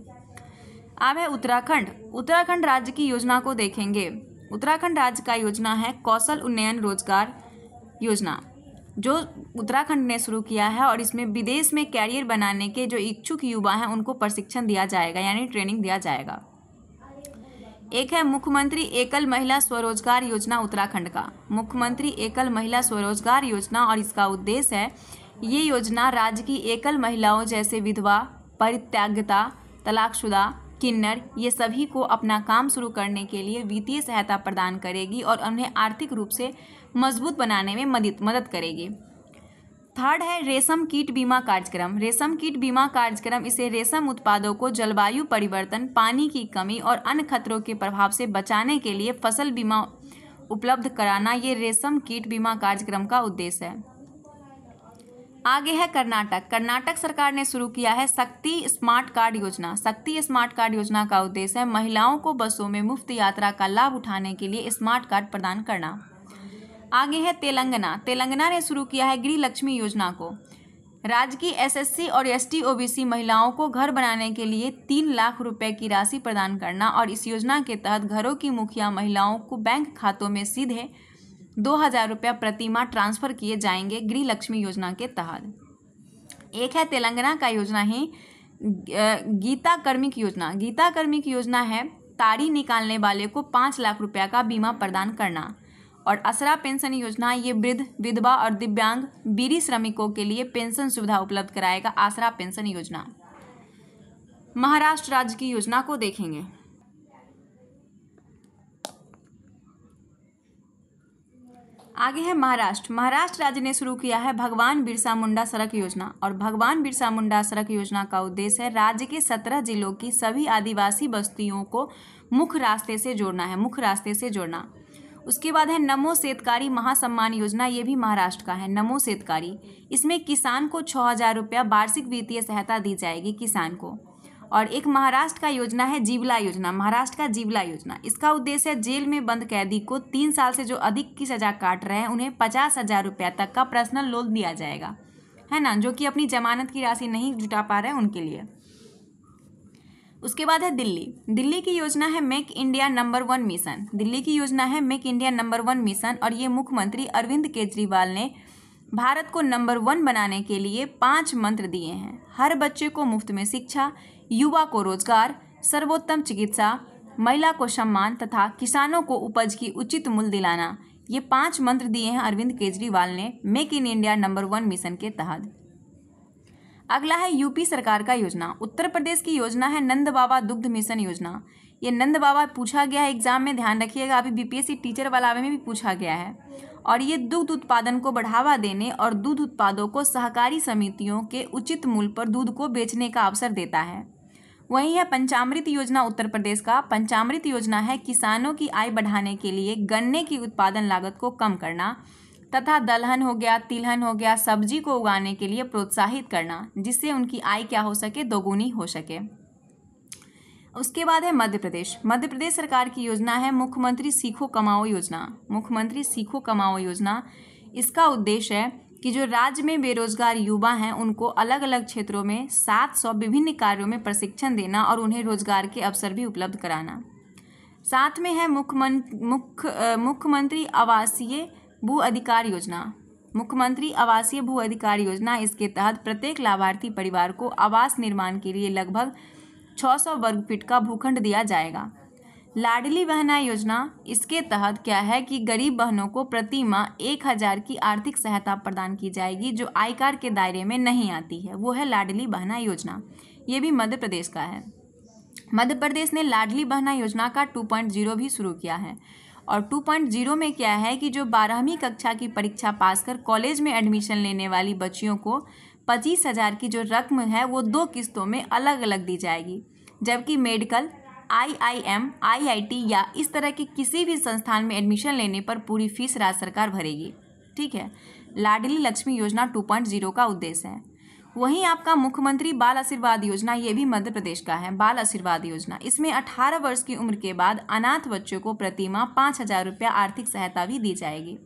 S1: अब है उत्तराखंड उत्तराखंड राज्य की योजना को देखेंगे उत्तराखंड राज्य का योजना है कौशल उन्नयन रोजगार योजना जो उत्तराखंड ने शुरू किया है और इसमें विदेश में कैरियर बनाने के जो इच्छुक युवा हैं उनको प्रशिक्षण दिया जाएगा यानी ट्रेनिंग दिया जाएगा एक है मुख्यमंत्री एकल महिला स्वरोजगार योजना उत्तराखंड का मुख्यमंत्री एकल महिला स्वरोजगार योजना और इसका उद्देश्य है ये योजना राज्य की एकल महिलाओं जैसे विधवा परित्यागता तलाकशुदा किन्नर ये सभी को अपना काम शुरू करने के लिए वित्तीय सहायता प्रदान करेगी और उन्हें आर्थिक रूप से मजबूत बनाने में मदद मदद करेगी थर्ड है रेशम कीट बीमा कार्यक्रम रेशम कीट बीमा कार्यक्रम इसे रेशम उत्पादों को जलवायु परिवर्तन पानी की कमी और अन्य खतरों के प्रभाव से बचाने के लिए फसल बीमा उपलब्ध कराना ये रेशम कीट बीमा कार्यक्रम का उद्देश्य है आगे है कर्नाटक कर्नाटक सरकार ने शुरू किया है शक्ति स्मार्ट कार्ड योजना शक्ति स्मार्ट कार्ड योजना का उद्देश्य है महिलाओं को बसों में मुफ्त यात्रा का लाभ उठाने के लिए स्मार्ट कार्ड प्रदान करना आगे है तेलंगाना तेलंगाना ने शुरू किया है गृह लक्ष्मी योजना को राज्य की एसएससी और एसटी ओबीसी महिलाओं को घर बनाने के लिए तीन लाख रुपए की राशि प्रदान करना और इस योजना के तहत घरों की मुखिया महिलाओं को बैंक खातों में सीधे दो हज़ार रुपया प्रति माह ट्रांसफ़र किए जाएंगे गृह लक्ष्मी योजना के तहत एक है तेलंगाना का योजना ही गीता कर्मिक योजना गीता कर्मिक योजना है तारी निकालने वाले को पाँच लाख रुपया का बीमा प्रदान करना और असरा पेंशन योजना ये वृद्ध विधवा और दिव्यांग बीरी श्रमिकों के लिए पेंशन सुविधा उपलब्ध कराएगा आसरा पेंशन योजना महाराष्ट्र राज्य की योजना को देखेंगे आगे है महाराष्ट्र महाराष्ट्र राज्य ने शुरू किया है भगवान बिरसा मुंडा सड़क योजना और भगवान बिरसा मुंडा सड़क योजना का उद्देश्य है राज्य के सत्रह जिलों की सभी आदिवासी बस्तियों को मुख्य रास्ते से जोड़ना है मुख्य रास्ते से जोड़ना उसके बाद है नमो सेतकारी महासम्मान योजना ये भी महाराष्ट्र का है नमो सेतकारी इसमें किसान को छः हज़ार रुपया वार्षिक वित्तीय सहायता दी जाएगी किसान को और एक महाराष्ट्र का योजना है जीवला योजना महाराष्ट्र का जीवला योजना इसका उद्देश्य जेल में बंद कैदी को तीन साल से जो अधिक की सजा काट रहे हैं उन्हें पचास हज़ार रुपया तक का पर्सनल लोन दिया जाएगा है ना जो कि अपनी जमानत की राशि नहीं जुटा पा रहे हैं उनके लिए उसके बाद है दिल्ली दिल्ली की योजना है make India number one mission Delhi की योजना है make India number one mission और ये मुख्यमंत्री अरविंद केजरीवाल ने भारत को नंबर वन बनाने के लिए पाँच मंत्र दिए हैं हर बच्चे को मुफ्त में शिक्षा युवा को रोजगार सर्वोत्तम चिकित्सा महिला को सम्मान तथा किसानों को उपज की उचित मूल्य दिलाना ये पांच मंत्र दिए हैं अरविंद केजरीवाल ने make in India number one mission के तहत अगला है यूपी सरकार का योजना उत्तर प्रदेश की योजना है नंद बाबा दुग्ध मिशन योजना ये नंद बाबा पूछा गया है एग्जाम में ध्यान रखिएगा अभी बीपीएससी टीचर वाला में भी पूछा गया है और ये दुग्ध उत्पादन को बढ़ावा देने और दूध उत्पादों को सहकारी समितियों के उचित मूल्य पर दूध को बेचने का अवसर देता है वही है पंचामृत योजना उत्तर प्रदेश का पंचामृत योजना है किसानों की आय बढ़ाने के लिए गन्ने की उत्पादन लागत को कम करना तथा दलहन हो गया तिलहन हो गया सब्जी को उगाने के लिए प्रोत्साहित करना जिससे उनकी आय क्या हो सके दोगुनी हो सके उसके बाद है मध्य प्रदेश मध्य प्रदेश सरकार की योजना है मुख्यमंत्री सीखो कमाओ योजना मुख्यमंत्री सीखो कमाओ योजना इसका उद्देश्य है कि जो राज्य में बेरोजगार युवा हैं उनको अलग अलग क्षेत्रों में 700 विभिन्न कार्यों में प्रशिक्षण देना और उन्हें रोजगार के अवसर भी उपलब्ध कराना साथ में है मुख्यमंत्री मुख मुख्यमंत्री आवासीय भू अधिकार योजना मुख्यमंत्री आवासीय भू अधिकार योजना इसके तहत प्रत्येक लाभार्थी परिवार को आवास निर्माण के लिए लगभग 600 वर्ग फीट का भूखंड दिया जाएगा लाडली बहना योजना इसके तहत क्या है कि गरीब बहनों को प्रति माह एक हज़ार की आर्थिक सहायता प्रदान की जाएगी जो आयकर के दायरे में नहीं आती है वो है लाडली बहना योजना ये भी मध्य प्रदेश का है मध्य प्रदेश ने लाडली बहना योजना का 2.0 भी शुरू किया है और 2.0 में क्या है कि जो बारहवीं कक्षा की परीक्षा पास कर कॉलेज में एडमिशन लेने वाली बच्चियों को पच्चीस हज़ार की जो रकम है वो दो किस्तों में अलग अलग दी जाएगी जबकि मेडिकल आईआईएम, आईआईटी या इस तरह के किसी भी संस्थान में एडमिशन लेने पर पूरी फीस राज्य सरकार भरेगी ठीक है लाडली लक्ष्मी योजना 2.0 का उद्देश्य है वहीं आपका मुख्यमंत्री बाल आशीर्वाद योजना ये भी मध्य प्रदेश का है बाल आशीर्वाद योजना इसमें 18 वर्ष की उम्र के बाद अनाथ बच्चों को प्रतिमा पाँच हजार रुपया आर्थिक सहायता भी दी जाएगी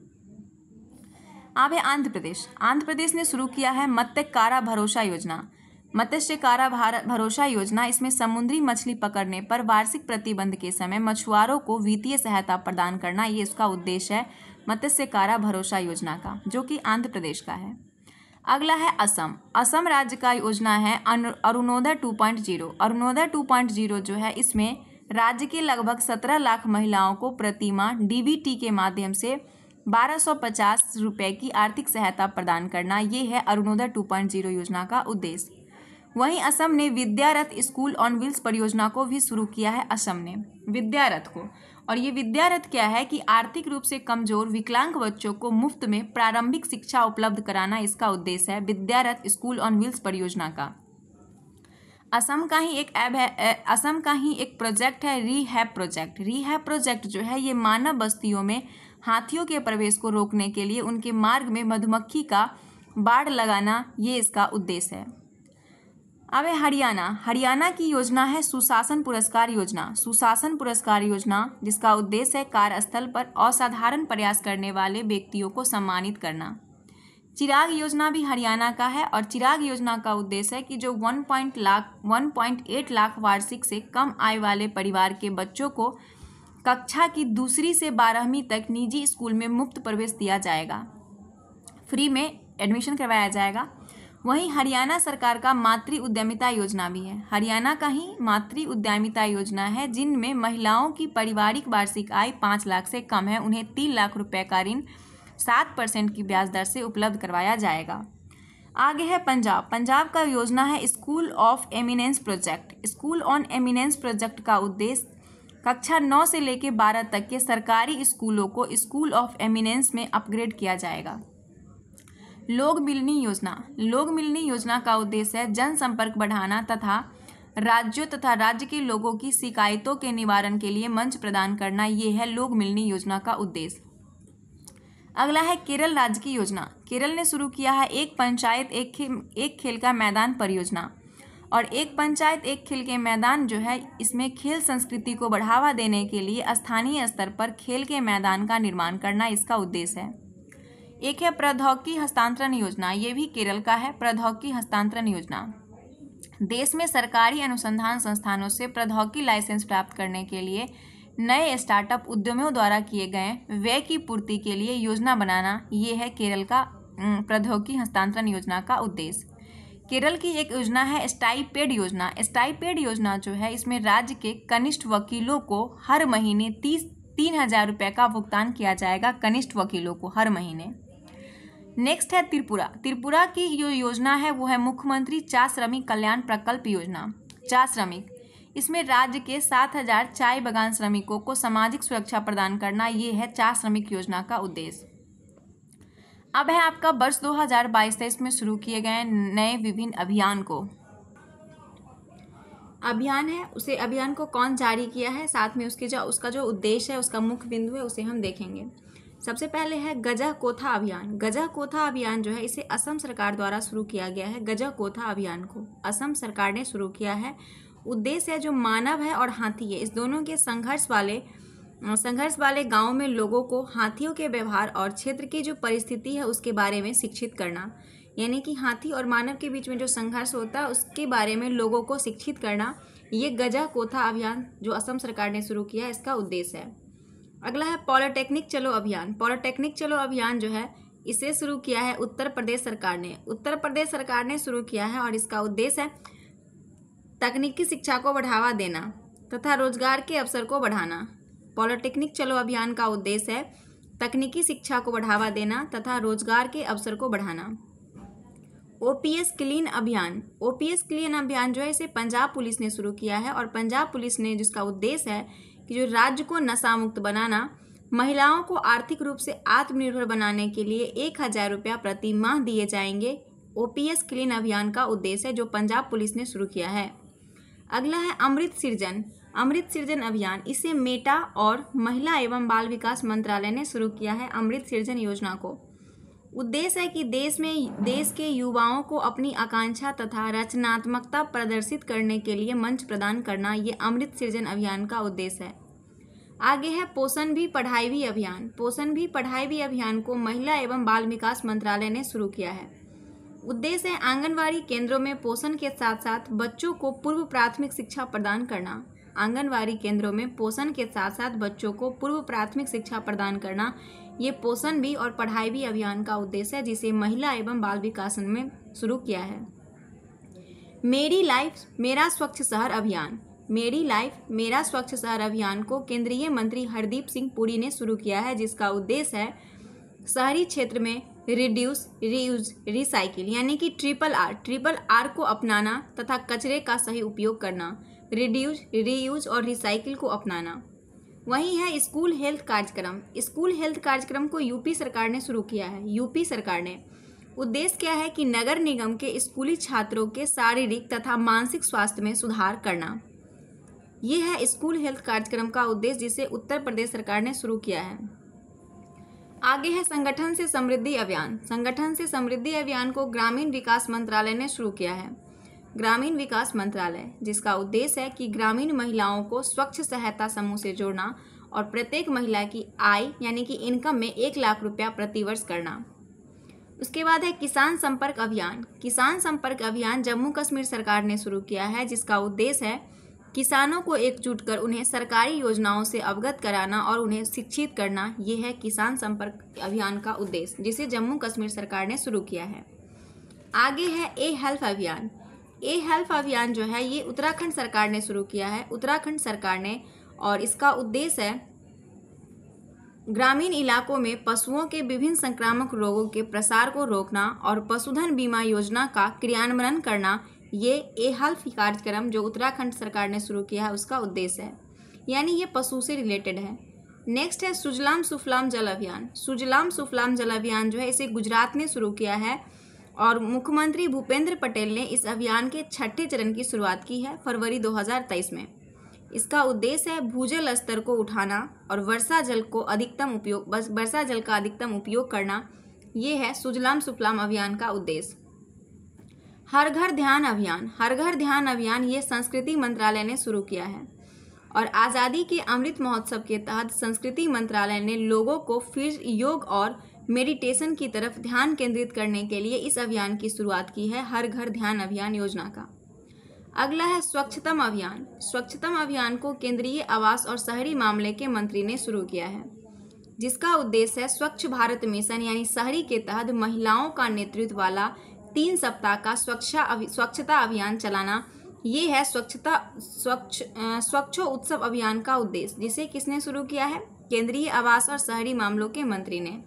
S1: अब है आंध्र प्रदेश आंध्र प्रदेश ने शुरू किया है मत्स्य कारा भरोसा योजना मत्स्य कारा भारत भरोसा योजना इसमें समुद्री मछली पकड़ने पर वार्षिक प्रतिबंध के समय मछुआरों को वित्तीय सहायता प्रदान करना ये इसका उद्देश्य है मत्स्य कारा भरोसा योजना का जो कि आंध्र प्रदेश का है अगला है असम असम राज्य का योजना है अरुणोदय 2.0 अरुणोदय जीरो जो है इसमें राज्य के लगभग सत्रह लाख महिलाओं को प्रतिमा डी के माध्यम से बारह रुपए की आर्थिक सहायता प्रदान करना ये है अरुणोदय 2.0 योजना का उद्देश्य वहीं असम ने विद्यारथ स्कूल ऑन व्हील्स परियोजना को भी शुरू किया है असम ने विद्यारथ को और ये विद्यारथ क्या है कि आर्थिक रूप से कमजोर विकलांग बच्चों को मुफ्त में प्रारंभिक शिक्षा उपलब्ध कराना इसका उद्देश्य है विद्यारथ स्कूल ऑन व्हील्स परियोजना का असम का ही एक ऐप है असम का ही एक प्रोजेक्ट है रीहैब प्रोजेक्ट रीहैब प्रोजेक्ट जो है ये मानव बस्तियों में हाथियों के प्रवेश को रोकने के लिए उनके मार्ग में मधुमक्खी का बाढ़ लगाना ये इसका उद्देश्य है अब है हरियाणा हरियाणा की योजना है सुशासन पुरस्कार योजना सुशासन पुरस्कार योजना जिसका उद्देश्य है कार्यस्थल पर असाधारण प्रयास करने वाले व्यक्तियों को सम्मानित करना चिराग योजना भी हरियाणा का है और चिराग योजना का उद्देश्य है कि जो 1. लाख 1.8 लाख वार्षिक से कम आय वाले परिवार के बच्चों को कक्षा की दूसरी से बारहवीं तक निजी स्कूल में मुफ्त प्रवेश दिया जाएगा फ्री में एडमिशन करवाया जाएगा वहीं हरियाणा सरकार का मातृ उद्यमिता योजना भी है हरियाणा का ही मातृ उद्यमिता योजना है जिनमें महिलाओं की पारिवारिक वार्षिक आय पाँच लाख से कम है उन्हें तीन लाख रुपये का ऋण सात परसेंट की ब्याज दर से उपलब्ध करवाया जाएगा आगे है पंजाब पंजाब का योजना है school of eminence project school on eminence project का उद्देश्य कक्षा नौ से लेकर बारह तक के सरकारी स्कूलों को स्कूल ऑफ एमिनेंस में अपग्रेड किया जाएगा लोक मिलनी योजना लोक मिलनी योजना का उद्देश्य है जनसंपर्क बढ़ाना तथा राज्यों तथा राज्य के लोगों की शिकायतों के निवारण के लिए मंच प्रदान करना ये है लोक मिलनी योजना का उद्देश्य अगला है केरल राज्य की योजना केरल ने शुरू किया है एक पंचायत एक खेल एक खेल का मैदान परियोजना और एक पंचायत एक खेल के मैदान जो है इसमें खेल संस्कृति को बढ़ावा देने के लिए स्थानीय स्तर पर खेल के मैदान का निर्माण करना इसका उद्देश्य है एक है प्रौद्योगिकी हस्तांतरण योजना ये भी केरल का है प्रौद्योगिकी हस्तांतरण योजना देश में सरकारी अनुसंधान संस्थानों से प्रौद्योगिकी लाइसेंस प्राप्त करने के लिए नए स्टार्टअप उद्यमियों द्वारा किए गए व्यय की पूर्ति के लिए योजना बनाना ये है केरल का प्रौद्योगिकी हस्तांतरण योजना का उद्देश्य केरल की एक योजना है स्टाइपेड योजना स्टाइपेड योजना जो है इसमें राज्य के कनिष्ठ वकीलों को हर महीने तीस तीन हजार रुपये का भुगतान किया जाएगा कनिष्ठ वकीलों को हर महीने नेक्स्ट है त्रिपुरा त्रिपुरा की जो योजना है वो है मुख्यमंत्री चा श्रमिक कल्याण प्रकल्प योजना चा श्रमिक इसमें राज्य के सात हजार चाय बगान श्रमिकों को सामाजिक सुरक्षा प्रदान करना ये है चा श्रमिक योजना का उद्देश्य अब है आपका वर्ष 2022 हजार में शुरू किए गए नए विभिन्न अभियान को अभियान है उसे अभियान को कौन जारी किया है साथ में उसके जो उसका जो उद्देश्य है उसका मुख्य बिंदु है उसे हम देखेंगे सबसे पहले है गजा कोथा अभियान गजा कोथा अभियान जो है इसे असम सरकार द्वारा शुरू किया गया है गजा कोथा अभियान को असम सरकार ने शुरू किया है उद्देश्य है जो मानव है और हाथी है इस दोनों के संघर्ष वाले संघर्ष वाले गांव में लोगों को हाथियों के व्यवहार और क्षेत्र की जो परिस्थिति है उसके बारे में शिक्षित करना यानी कि हाथी और मानव के बीच में जो संघर्ष होता है उसके बारे में लोगों को शिक्षित करना ये गजा कोथा अभियान जो असम सरकार ने शुरू किया है इसका उद्देश्य है अगला है पॉलिटेक्निक चलो अभियान पॉलिटेक्निक चलो अभियान जो है इसे शुरू किया है उत्तर प्रदेश सरकार ने उत्तर प्रदेश सरकार ने शुरू किया है और इसका उद्देश्य है तकनीकी शिक्षा को बढ़ावा देना तथा रोजगार के अवसर को बढ़ाना पॉलिटेक्निक चलो अभियान का उद्देश्य है तकनीकी शिक्षा को बढ़ावा देना तथा रोजगार के अवसर को बढ़ाना ओ पी एस क्लीन अभियान ओ पी एस क्लीन अभियान जो है इसे पंजाब पुलिस ने शुरू किया है और पंजाब पुलिस ने जिसका उद्देश्य है कि जो राज्य को नशा मुक्त बनाना महिलाओं को आर्थिक रूप से आत्मनिर्भर बनाने के लिए एक हज़ार रुपया प्रति माह दिए जाएंगे ओपीएस क्लीन अभियान का उद्देश्य है जो पंजाब पुलिस ने शुरू किया है अगला है अमृत सृजन अमृत सृजन अभियान इसे मेटा और महिला एवं बाल विकास मंत्रालय ने शुरू किया है अमृत सृजन योजना को उद्देश्य है कि देश में देश के युवाओं को अपनी आकांक्षा तथा रचनात्मकता प्रदर्शित करने के लिए मंच प्रदान करना ये अमृत सृजन अभियान का उद्देश्य है आगे है पोषण भी पढ़ाई भी अभियान पोषण भी पढ़ाई भी अभियान को महिला एवं बाल विकास मंत्रालय ने शुरू किया है उद्देश्य है आंगनवाड़ी केंद्रों में पोषण के साथ साथ बच्चों को पूर्व प्राथमिक शिक्षा प्रदान करना आंगनवाड़ी केंद्रों में पोषण के साथ साथ बच्चों को पूर्व प्राथमिक शिक्षा प्रदान करना ये पोषण भी और पढ़ाई भी अभियान का उद्देश्य है जिसे महिला एवं बाल विकास में शुरू किया है मेरी लाइफ मेरा स्वच्छ शहर अभियान मेरी लाइफ मेरा स्वच्छ शहर अभियान को केंद्रीय मंत्री हरदीप सिंह पुरी ने शुरू किया है जिसका उद्देश्य है शहरी क्षेत्र में रिड्यूस रीयूज रिसाइकिल यानी कि ट्रिपल आर ट्रिपल आर को अपनाना तथा कचरे का सही उपयोग करना रिड्यूज रीयूज और रिसाइकिल को अपनाना वही है स्कूल हेल्थ कार्यक्रम स्कूल हेल्थ कार्यक्रम को यूपी सरकार ने शुरू किया है यूपी सरकार ने उद्देश्य क्या है कि नगर निगम के स्कूली छात्रों के शारीरिक तथा मानसिक स्वास्थ्य में सुधार करना ये है स्कूल हेल्थ कार्यक्रम का उद्देश्य जिसे उत्तर प्रदेश सरकार ने शुरू किया है आगे है संगठन से समृद्धि अभियान संगठन से समृद्धि अभियान को ग्रामीण विकास मंत्रालय ने शुरू किया है ग्रामीण विकास मंत्रालय जिसका उद्देश्य है कि ग्रामीण महिलाओं को स्वच्छ सहायता समूह से जोड़ना और प्रत्येक महिला की आय यानी कि इनकम में एक लाख रुपया प्रतिवर्ष करना उसके बाद है किसान संपर्क अभियान किसान संपर्क अभियान जम्मू कश्मीर सरकार ने शुरू किया है जिसका उद्देश्य है किसानों को एकजुट कर उन्हें सरकारी योजनाओं से अवगत कराना और उन्हें शिक्षित करना ये है किसान संपर्क अभियान का उद्देश्य जिसे जम्मू कश्मीर सरकार ने शुरू किया है आगे है ए हेल्प अभियान ए हेल्प अभियान जो है ये उत्तराखंड सरकार ने शुरू किया है उत्तराखंड सरकार ने और इसका उद्देश्य है ग्रामीण इलाकों में पशुओं के विभिन्न संक्रामक रोगों के प्रसार को रोकना और पशुधन बीमा योजना का क्रियान्वयन करना ये ए हेल्प कार्यक्रम जो उत्तराखंड सरकार ने शुरू किया है उसका उद्देश्य है यानी ये पशु से रिलेटेड है नेक्स्ट है सुजलाम सुफलाम जल अभियान सुजलाम सुफलाम जल अभियान जो है इसे गुजरात ने शुरू किया है और मुख्यमंत्री भूपेंद्र पटेल ने इस अभियान के छठे चरण की शुरुआत की है फरवरी 2023 में इसका उद्देश्य है भूजल स्तर को उठाना और वर्षा जल को अधिकतम उपयोग वर्षा जल का अधिकतम उपयोग करना ये है सुजलाम सुफलाम अभियान का उद्देश्य हर घर ध्यान अभियान हर घर ध्यान अभियान ये संस्कृति मंत्रालय ने शुरू किया है और आज़ादी के अमृत महोत्सव के तहत संस्कृति मंत्रालय ने लोगों को फिर योग और मेडिटेशन की तरफ ध्यान केंद्रित करने के लिए इस अभियान की शुरुआत की है हर घर ध्यान अभियान योजना का अगला है स्वच्छतम अभियान स्वच्छतम अभियान को केंद्रीय आवास और शहरी मामले के मंत्री ने शुरू किया है जिसका उद्देश्य है स्वच्छ भारत मिशन यानी शहरी के तहत महिलाओं का नेतृत्व वाला तीन सप्ताह का स्वच्छा अभि, स्वच्छता अभियान चलाना ये है स्वच्छता स्वच्छ स्वच्छ उत्सव अभियान का उद्देश्य जिसे किसने शुरू किया है केंद्रीय आवास और शहरी मामलों के मंत्री ने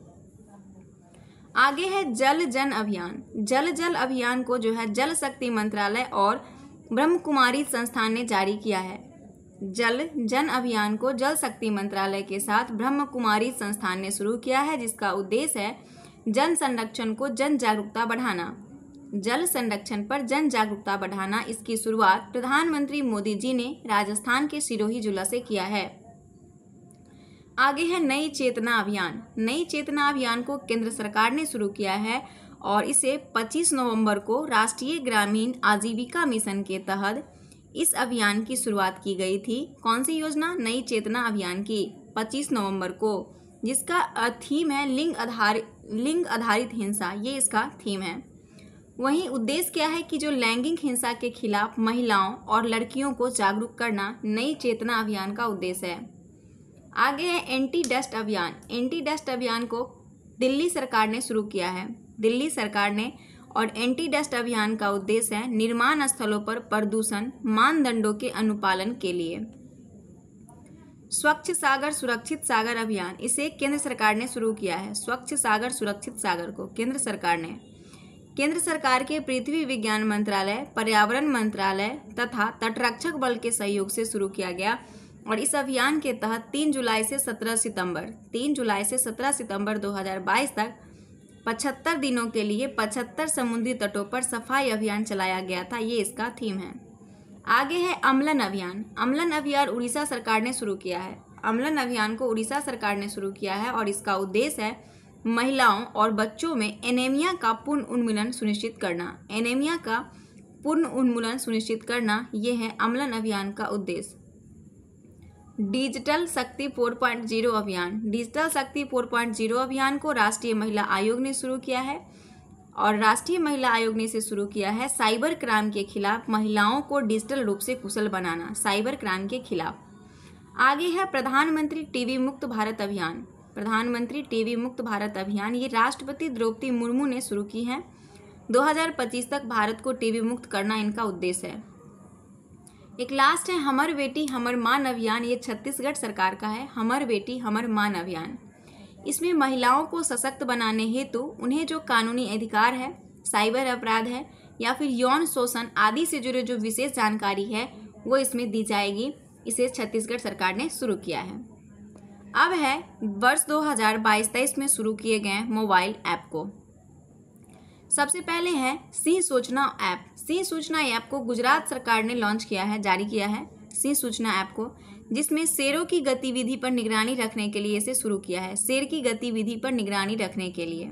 S1: आगे है जल जन अभियान जल जल अभियान को जो है जल शक्ति मंत्रालय और ब्रह्म कुमारी संस्थान ने जारी किया है जल जन अभियान को जल शक्ति मंत्रालय के साथ ब्रह्म कुमारी संस्थान ने शुरू किया है जिसका उद्देश्य है जन संरक्षण को जन जागरूकता बढ़ाना जल संरक्षण पर जन जागरूकता बढ़ाना इसकी शुरुआत प्रधानमंत्री मोदी जी ने राजस्थान के सिरोही जिला से किया है आगे है नई चेतना अभियान नई चेतना अभियान को केंद्र सरकार ने शुरू किया है और इसे 25 नवंबर को राष्ट्रीय ग्रामीण आजीविका मिशन के तहत इस अभियान की शुरुआत की गई थी कौन सी योजना नई चेतना अभियान की 25 नवंबर को जिसका थीम है लिंग आधार लिंग आधारित हिंसा ये इसका थीम है वहीं उद्देश्य क्या है कि जो लैंगिक हिंसा के खिलाफ महिलाओं और लड़कियों को जागरूक करना नई चेतना अभियान का उद्देश्य है आगे है एंटी डस्ट अभियान एंटी डस्ट अभियान को दिल्ली सरकार ने शुरू किया है दिल्ली सरकार ने और एंटी डस्ट अभियान का उद्देश्य है निर्माण स्थलों पर प्रदूषण मानदंडों के अनुपालन के लिए स्वच्छ सागर सुरक्षित सागर अभियान इसे केंद्र सरकार ने शुरू किया है स्वच्छ सागर सुरक्षित सागर को केंद्र सरकार ने केंद्र सरकार के पृथ्वी विज्ञान मंत्रालय पर्यावरण मंत्रालय तथा तटरक्षक बल के सहयोग से शुरू किया गया और इस अभियान के तहत 3 जुलाई से 17 सितंबर 3 जुलाई से 17 सितंबर 2022 तक पचहत्तर दिनों के लिए पचहत्तर समुद्री तटों पर सफाई अभियान चलाया गया था ये इसका थीम है आगे है अमलन अभियान अमलन अभियान उड़ीसा सरकार ने शुरू किया है अम्लन अभियान को उड़ीसा सरकार ने शुरू किया है और इसका उद्देश्य है महिलाओं और बच्चों में एनेमिया का पूर्ण उन्मूलन सुनिश्चित करना एनेमिया का पूर्ण उन्मूलन सुनिश्चित करना ये है अमलन अभियान का उद्देश्य डिजिटल शक्ति 4.0 अभियान डिजिटल शक्ति 4.0 अभियान को राष्ट्रीय महिला आयोग ने शुरू किया है और राष्ट्रीय महिला आयोग ने इसे शुरू किया है साइबर क्राइम के खिलाफ महिलाओं को डिजिटल रूप से कुशल बनाना साइबर क्राइम के खिलाफ आगे है प्रधानमंत्री टीवी मुक्त भारत अभियान प्रधानमंत्री टीवी मुक्त भारत अभियान ये राष्ट्रपति द्रौपदी मुर्मू ने शुरू की है 2025 तक भारत को टीवी मुक्त करना इनका उद्देश्य है एक लास्ट है हमर बेटी हमर मान अभियान ये छत्तीसगढ़ सरकार का है हमर बेटी हमर मान अभियान इसमें महिलाओं को सशक्त बनाने हेतु उन्हें जो कानूनी अधिकार है साइबर अपराध है या फिर यौन शोषण आदि से जुड़े जो विशेष जानकारी है वो इसमें दी जाएगी इसे छत्तीसगढ़ सरकार ने शुरू किया है अब है वर्ष 2022-23 में शुरू किए गए मोबाइल ऐप को सबसे पहले है सी सूचना ऐप सी सूचना ऐप को गुजरात सरकार ने लॉन्च किया है जारी किया है सी सूचना ऐप को जिसमें शेरों की गतिविधि पर निगरानी रखने के लिए इसे शुरू किया है शेर की गतिविधि पर निगरानी रखने के लिए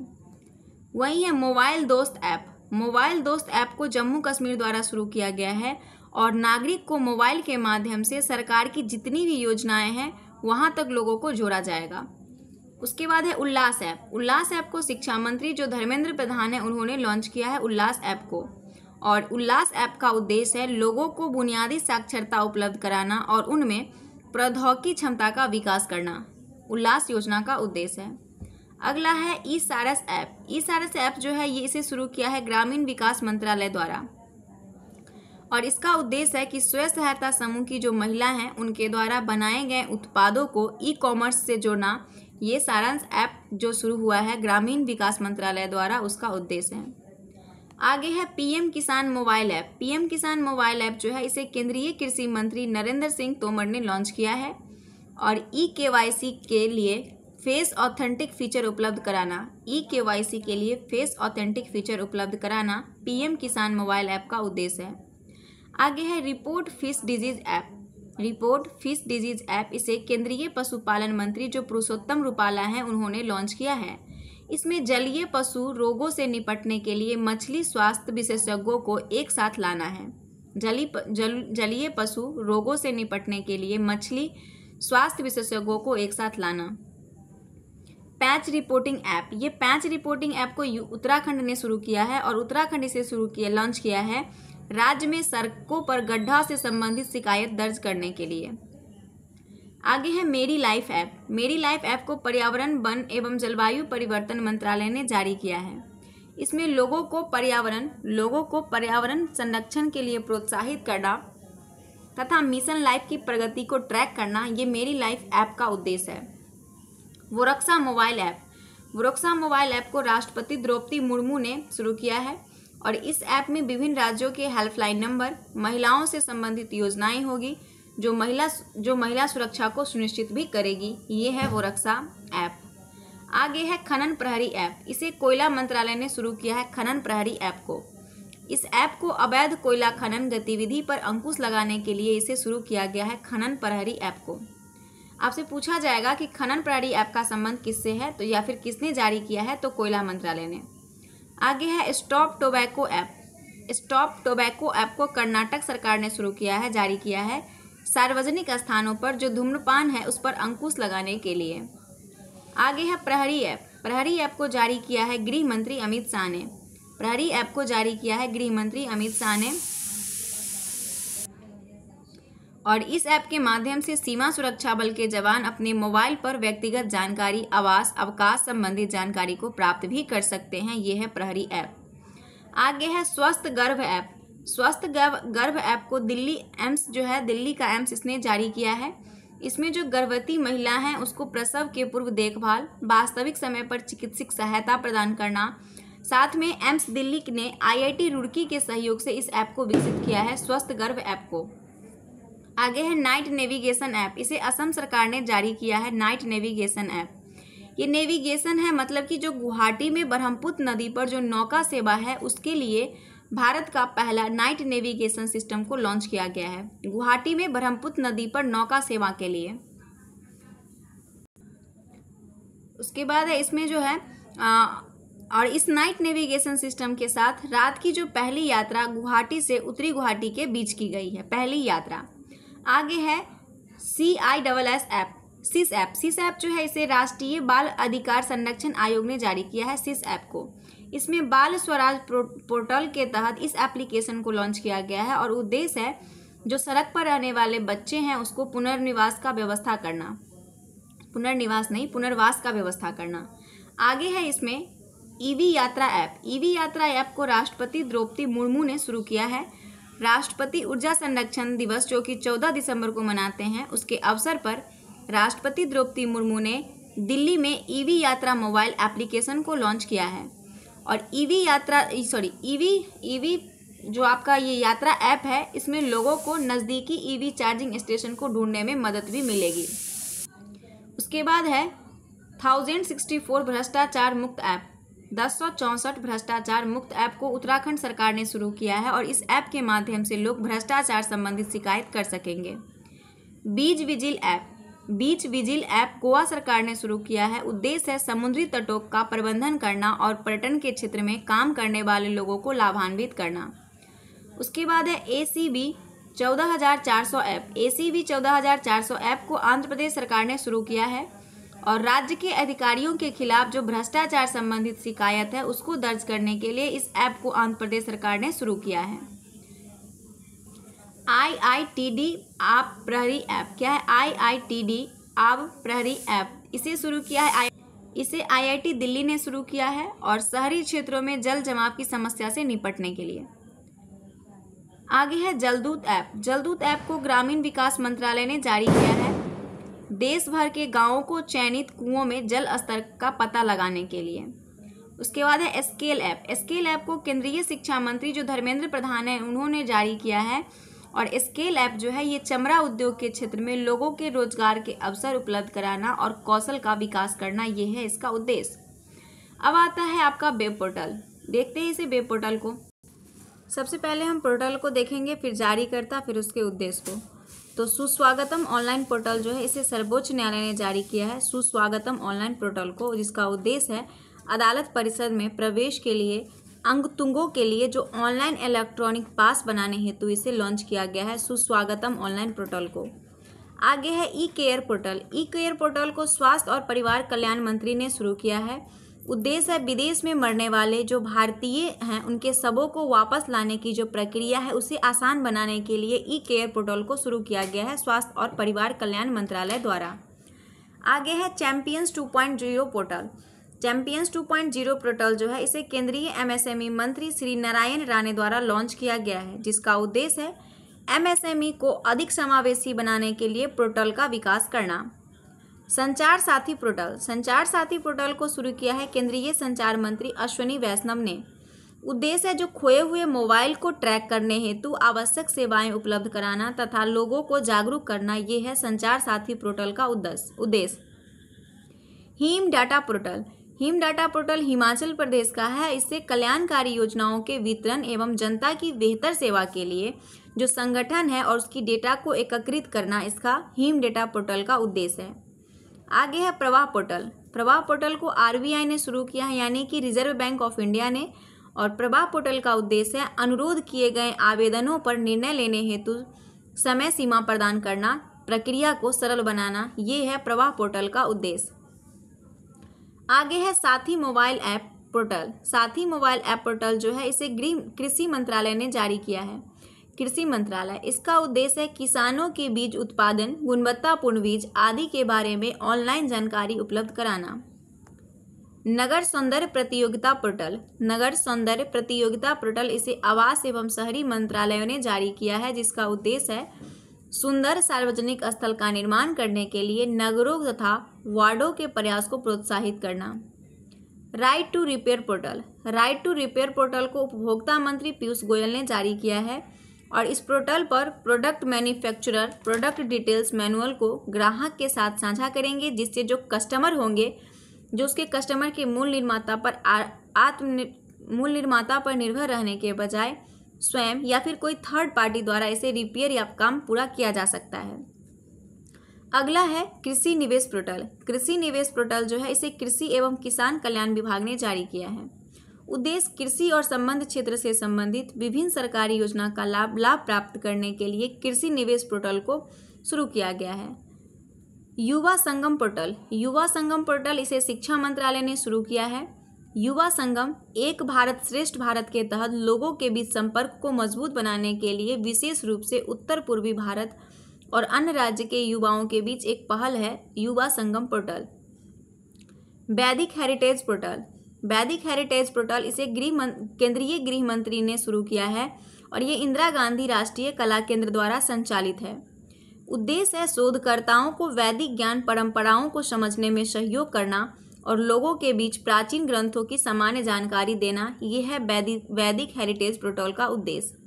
S1: वही है मोबाइल दोस्त ऐप मोबाइल दोस्त ऐप को जम्मू कश्मीर द्वारा शुरू किया गया है और नागरिक को मोबाइल के माध्यम से सरकार की जितनी भी योजनाएं हैं वहां तक लोगों को जोड़ा जाएगा उसके बाद है उल्लास ऐप उल्लास ऐप को शिक्षा मंत्री जो धर्मेंद्र प्रधान है उन्होंने लॉन्च किया है उल्लास ऐप को और उल्लास ऐप का उद्देश्य है लोगों को बुनियादी साक्षरता उपलब्ध कराना और उनमें प्रौद्योगिकी क्षमता का विकास करना उल्लास योजना का उद्देश्य है अगला है ई सारस ऐप ई सारस ऐप जो है ये इसे शुरू किया है ग्रामीण विकास मंत्रालय द्वारा और इसका उद्देश्य है कि स्वयं सहायता समूह की जो महिला हैं उनके द्वारा बनाए गए उत्पादों को ई कॉमर्स से जोड़ना ये सारांश ऐप जो शुरू हुआ है ग्रामीण विकास मंत्रालय द्वारा उसका उद्देश्य है आगे है PM Kisan mobile app PM Kisan mobile app जो है इसे केंद्रीय कृषि मंत्री नरेंद्र सिंह तोमर ने लॉन्च किया है और ई के के लिए फेस ऑथेंटिक फीचर उपलब्ध कराना ई के के लिए फेस ऑथेंटिक फीचर उपलब्ध कराना पीएम किसान मोबाइल ऐप का उद्देश्य है आगे है report fish disease app report fish disease app इसे केंद्रीय पशुपालन मंत्री जो पुरुषोत्तम रूपाला हैं उन्होंने लॉन्च किया है इसमें जलीय पशु रोगों से निपटने के लिए मछली स्वास्थ्य विशेषज्ञों को एक साथ लाना है जली जल जलीय पशु रोगों से निपटने के लिए मछली स्वास्थ्य विशेषज्ञों को एक साथ लाना पैच रिपोर्टिंग ऐप ये पैच रिपोर्टिंग ऐप को उत्तराखंड ने शुरू किया है और उत्तराखंड इसे शुरू किया लॉन्च किया है राज्य में सड़कों पर गड्ढा से संबंधित शिकायत दर्ज करने के लिए आगे है Meri life app Meri life app को पर्यावरण वन एवं जलवायु परिवर्तन मंत्रालय ने जारी किया है इसमें लोगों को पर्यावरण लोगों को पर्यावरण संरक्षण के लिए प्रोत्साहित करना तथा मिशन लाइफ की प्रगति को ट्रैक करना ये मेरी लाइफ ऐप का उद्देश्य है वोरक्सा मोबाइल ऐप वोरक्सा मोबाइल ऐप को राष्ट्रपति द्रौपदी मुर्मू ने शुरू किया है और इस ऐप में विभिन्न राज्यों के हेल्पलाइन नंबर महिलाओं से संबंधित योजनाएं होगी जो महिला जो महिला सुरक्षा को सुनिश्चित भी करेगी ये है वो रक्षा ऐप आगे है खनन प्रहरी ऐप इसे कोयला मंत्रालय ने शुरू किया है खनन प्रहरी ऐप को इस ऐप को अवैध कोयला खनन गतिविधि पर अंकुश लगाने के लिए इसे शुरू किया गया है खनन प्रहरी ऐप को आपसे पूछा जाएगा कि खनन प्रहरी ऐप का संबंध किससे है तो या फिर किसने जारी किया है तो कोयला मंत्रालय ने आगे है stop tobacco app stop tobacco app को कर्नाटक सरकार ने शुरू किया है जारी किया है सार्वजनिक स्थानों पर जो धूम्रपान है उस पर अंकुश लगाने के लिए आगे है प्रहरी ऐप प्रहरी ऐप को जारी किया है गृह मंत्री अमित शाह ने प्रहरी ऐप को जारी किया है गृह मंत्री अमित शाह ने और इस ऐप के माध्यम से सीमा सुरक्षा बल के जवान अपने मोबाइल पर व्यक्तिगत जानकारी आवास अवकाश संबंधी जानकारी को प्राप्त भी कर सकते हैं ये है प्रहरी ऐप आगे है स्वस्थ गर्भ ऐप स्वस्थ गर्भ ऐप को दिल्ली एम्स जो है दिल्ली का एम्स इसने जारी किया है इसमें जो गर्भवती महिला हैं उसको प्रसव के पूर्व देखभाल वास्तविक समय पर चिकित्सक सहायता प्रदान करना साथ में एम्स दिल्ली ने आईआईटी रुड़की के सहयोग से इस ऐप को विकसित किया है स्वस्थ गर्भ ऐप को आगे है नाइट नेविगेशन ऐप इसे असम सरकार ने जारी किया है नाइट नेविगेशन ऐप ये नेविगेशन है मतलब कि जो गुवाहाटी में ब्रह्मपुत्र नदी पर जो नौका सेवा है उसके लिए भारत का पहला नाइट नेविगेशन सिस्टम को लॉन्च किया गया है गुवाहाटी में ब्रह्मपुत्र नदी पर नौका सेवा के लिए उसके बाद है इसमें जो है आ, और इस नाइट नेविगेशन सिस्टम के साथ रात की जो पहली यात्रा गुवाहाटी से उत्तरी गुवाहाटी के बीच की गई है पहली यात्रा आगे है C I double S app CISS app CISS app जो है इसे राष्ट्रीय बाल अधिकार संरक्षण आयोग ने जारी किया है सिस ऐप को इसमें बाल स्वराज पोर्टल के तहत इस एप्लीकेशन को लॉन्च किया गया है और उद्देश्य है जो सड़क पर रहने वाले बच्चे हैं उसको पुनर्निवास का व्यवस्था करना पुनर्निवास नहीं पुनर्वास का व्यवस्था करना आगे है इसमें EV e Yatra app EV e Yatra app को राष्ट्रपति द्रौपदी मुर्मू ने शुरू किया है राष्ट्रपति ऊर्जा संरक्षण दिवस जो कि 14 दिसंबर को मनाते हैं उसके अवसर पर राष्ट्रपति द्रौपदी मुर्मू ने दिल्ली में ईवी यात्रा मोबाइल एप्लीकेशन को लॉन्च किया है और ईवी यात्रा सॉरी ईवी ईवी जो आपका ये यात्रा ऐप है इसमें लोगों को नज़दीकी ईवी चार्जिंग स्टेशन को ढूंढने में मदद भी मिलेगी उसके बाद है थाउजेंड सिक्सटी फोर भ्रष्टाचार मुक्त ऐप दस सौ चौंसठ भ्रष्टाचार मुक्त ऐप को उत्तराखंड सरकार ने शुरू किया है और इस ऐप के माध्यम से लोग भ्रष्टाचार संबंधित शिकायत कर सकेंगे beach vigil app beach vigil app Goa सरकार ने शुरू किया है उद्देश्य है समुद्री तटों का प्रबंधन करना और पर्यटन के क्षेत्र में काम करने वाले लोगों को लाभान्वित करना उसके बाद है ए सी बी चौदह हज़ार चार सौ ऐप ए सी बी चौदह हज़ार चार सौ ऐप को आंध्र प्रदेश सरकार ने शुरू किया है और राज्य के अधिकारियों के खिलाफ जो भ्रष्टाचार संबंधित शिकायत है उसको दर्ज करने के लिए इस ऐप को आंध्र प्रदेश सरकार ने शुरू किया है आई आई टी डी आप प्रहरी ऐप क्या है आई आई टी डी आप प्रहरी ऐप इसे शुरू किया है आई इसे आईआईटी दिल्ली ने शुरू किया है और शहरी क्षेत्रों में जल जमाव की समस्या से निपटने के लिए आगे है जलदूत ऐप जलदूत ऐप को ग्रामीण विकास मंत्रालय ने जारी किया है देश भर के गांवों को चयनित कुओं में जल स्तर का पता लगाने के लिए उसके बाद है स्केल ऐप स्केल ऐप को केंद्रीय शिक्षा मंत्री जो धर्मेंद्र प्रधान है उन्होंने जारी किया है और स्केल ऐप जो है ये चमड़ा उद्योग के क्षेत्र में लोगों के रोजगार के अवसर उपलब्ध कराना और कौशल का विकास करना ये है इसका उद्देश्य अब आता है आपका वेब पोर्टल देखते हैं इसे वेब पोर्टल को सबसे पहले हम पोर्टल को देखेंगे फिर जारी करता फिर उसके उद्देश्य को तो सुस्वागतम ऑनलाइन पोर्टल जो है इसे सर्वोच्च न्यायालय ने जारी किया है सुस्वागतम ऑनलाइन पोर्टल को जिसका उद्देश्य है अदालत परिसर में प्रवेश के लिए अंगतुंगों के लिए जो ऑनलाइन इलेक्ट्रॉनिक पास बनाने हेतु इसे लॉन्च किया गया है सुस्वागतम ऑनलाइन पोर्टल को आगे है e care portal e care portal को स्वास्थ्य और परिवार कल्याण मंत्री ने शुरू किया है उद्देश्य है विदेश में मरने वाले जो भारतीय हैं उनके सबों को वापस लाने की जो प्रक्रिया है उसे आसान बनाने के लिए ई केयर पोर्टल को शुरू किया गया है स्वास्थ्य और परिवार कल्याण मंत्रालय द्वारा आगे है चैंपियंस 2.0 पोर्टल चैंपियंस 2.0 पोर्टल जो है इसे केंद्रीय एमएसएमई मंत्री श्री नारायण राणे द्वारा लॉन्च किया गया है जिसका उद्देश्य है एमएसएमई को अधिक समावेशी बनाने के लिए पोर्टल का विकास करना संचार साथी पोर्टल संचार साथी पोर्टल को शुरू किया है केंद्रीय संचार मंत्री अश्विनी वैष्णव ने उद्देश्य है जो खोए हुए मोबाइल को ट्रैक करने हेतु आवश्यक सेवाएं उपलब्ध कराना तथा लोगों को जागरूक करना ये है संचार साथी पोर्टल का उद्देश्य उद्देश्य Him data portal Him data portal Himachal Pradesh का है इससे कल्याणकारी योजनाओं के वितरण एवं जनता की बेहतर सेवा के लिए जो संगठन है और उसकी डेटा को एकत्रित करना इसका हीम डेटा पोर्टल का उद्देश्य है आगे है प्रवाह पोर्टल प्रवाह पोर्टल को आरबीआई ने शुरू किया है यानी कि रिजर्व बैंक ऑफ इंडिया ने और प्रवाह पोर्टल का उद्देश्य है अनुरोध किए गए आवेदनों पर निर्णय लेने हेतु समय सीमा प्रदान करना प्रक्रिया को सरल बनाना ये है प्रवाह पोर्टल का उद्देश्य आगे है Sathi mobile app portal Sathi mobile app portal जो है इसे गृह कृषि मंत्रालय ने जारी किया है कृषि मंत्रालय इसका उद्देश्य किसानों के बीज उत्पादन गुणवत्तापूर्ण बीज आदि के बारे में ऑनलाइन जानकारी उपलब्ध कराना नगर सौंदर्य प्रतियोगिता पोर्टल नगर सौंदर्य प्रतियोगिता पोर्टल इसे आवास एवं शहरी मंत्रालयों ने जारी किया है जिसका उद्देश्य है सुंदर सार्वजनिक स्थल का निर्माण करने के लिए नगरों तथा वार्डों के प्रयास को प्रोत्साहित करना right to repair portal right to repair portal को उपभोक्ता मंत्री पीयूष गोयल ने जारी किया है और इस पोर्टल पर product manufacturer product details manual को ग्राहक के साथ साझा करेंगे जिससे जो कस्टमर होंगे जो उसके कस्टमर के मूल निर्माता पर आत्म मूल निर्माता पर निर्भर रहने के बजाय स्वयं या फिर कोई थर्ड पार्टी द्वारा इसे रिपेयर या काम पूरा किया जा सकता है अगला है कृषि निवेश पोर्टल कृषि निवेश पोर्टल जो है इसे कृषि एवं किसान कल्याण विभाग ने जारी किया है उद्देश्य कृषि और संबंध क्षेत्र से संबंधित विभिन्न सरकारी योजना का लाभ लाभ प्राप्त करने के लिए कृषि निवेश पोर्टल को शुरू किया गया है युवा संगम पोर्टल युवा संगम पोर्टल इसे शिक्षा मंत्रालय ने शुरू किया है युवा संगम एक भारत श्रेष्ठ भारत के तहत लोगों के बीच संपर्क को मजबूत बनाने के लिए विशेष रूप से उत्तर पूर्वी भारत और अन्य राज्य के युवाओं के बीच एक पहल है Yuva Sangam portal Vedic heritage portal Vedic heritage portal इसे गृह केंद्रीय गृह मंत्री ने शुरू किया है और ये इंदिरा गांधी राष्ट्रीय कला केंद्र द्वारा संचालित है उद्देश्य है शोधकर्ताओं को वैदिक ज्ञान परंपराओं को समझने में सहयोग करना और लोगों के बीच प्राचीन ग्रंथों की सामान्य जानकारी देना यह है वैदिक वैदिक हेरिटेज पोर्टल का उद्देश्य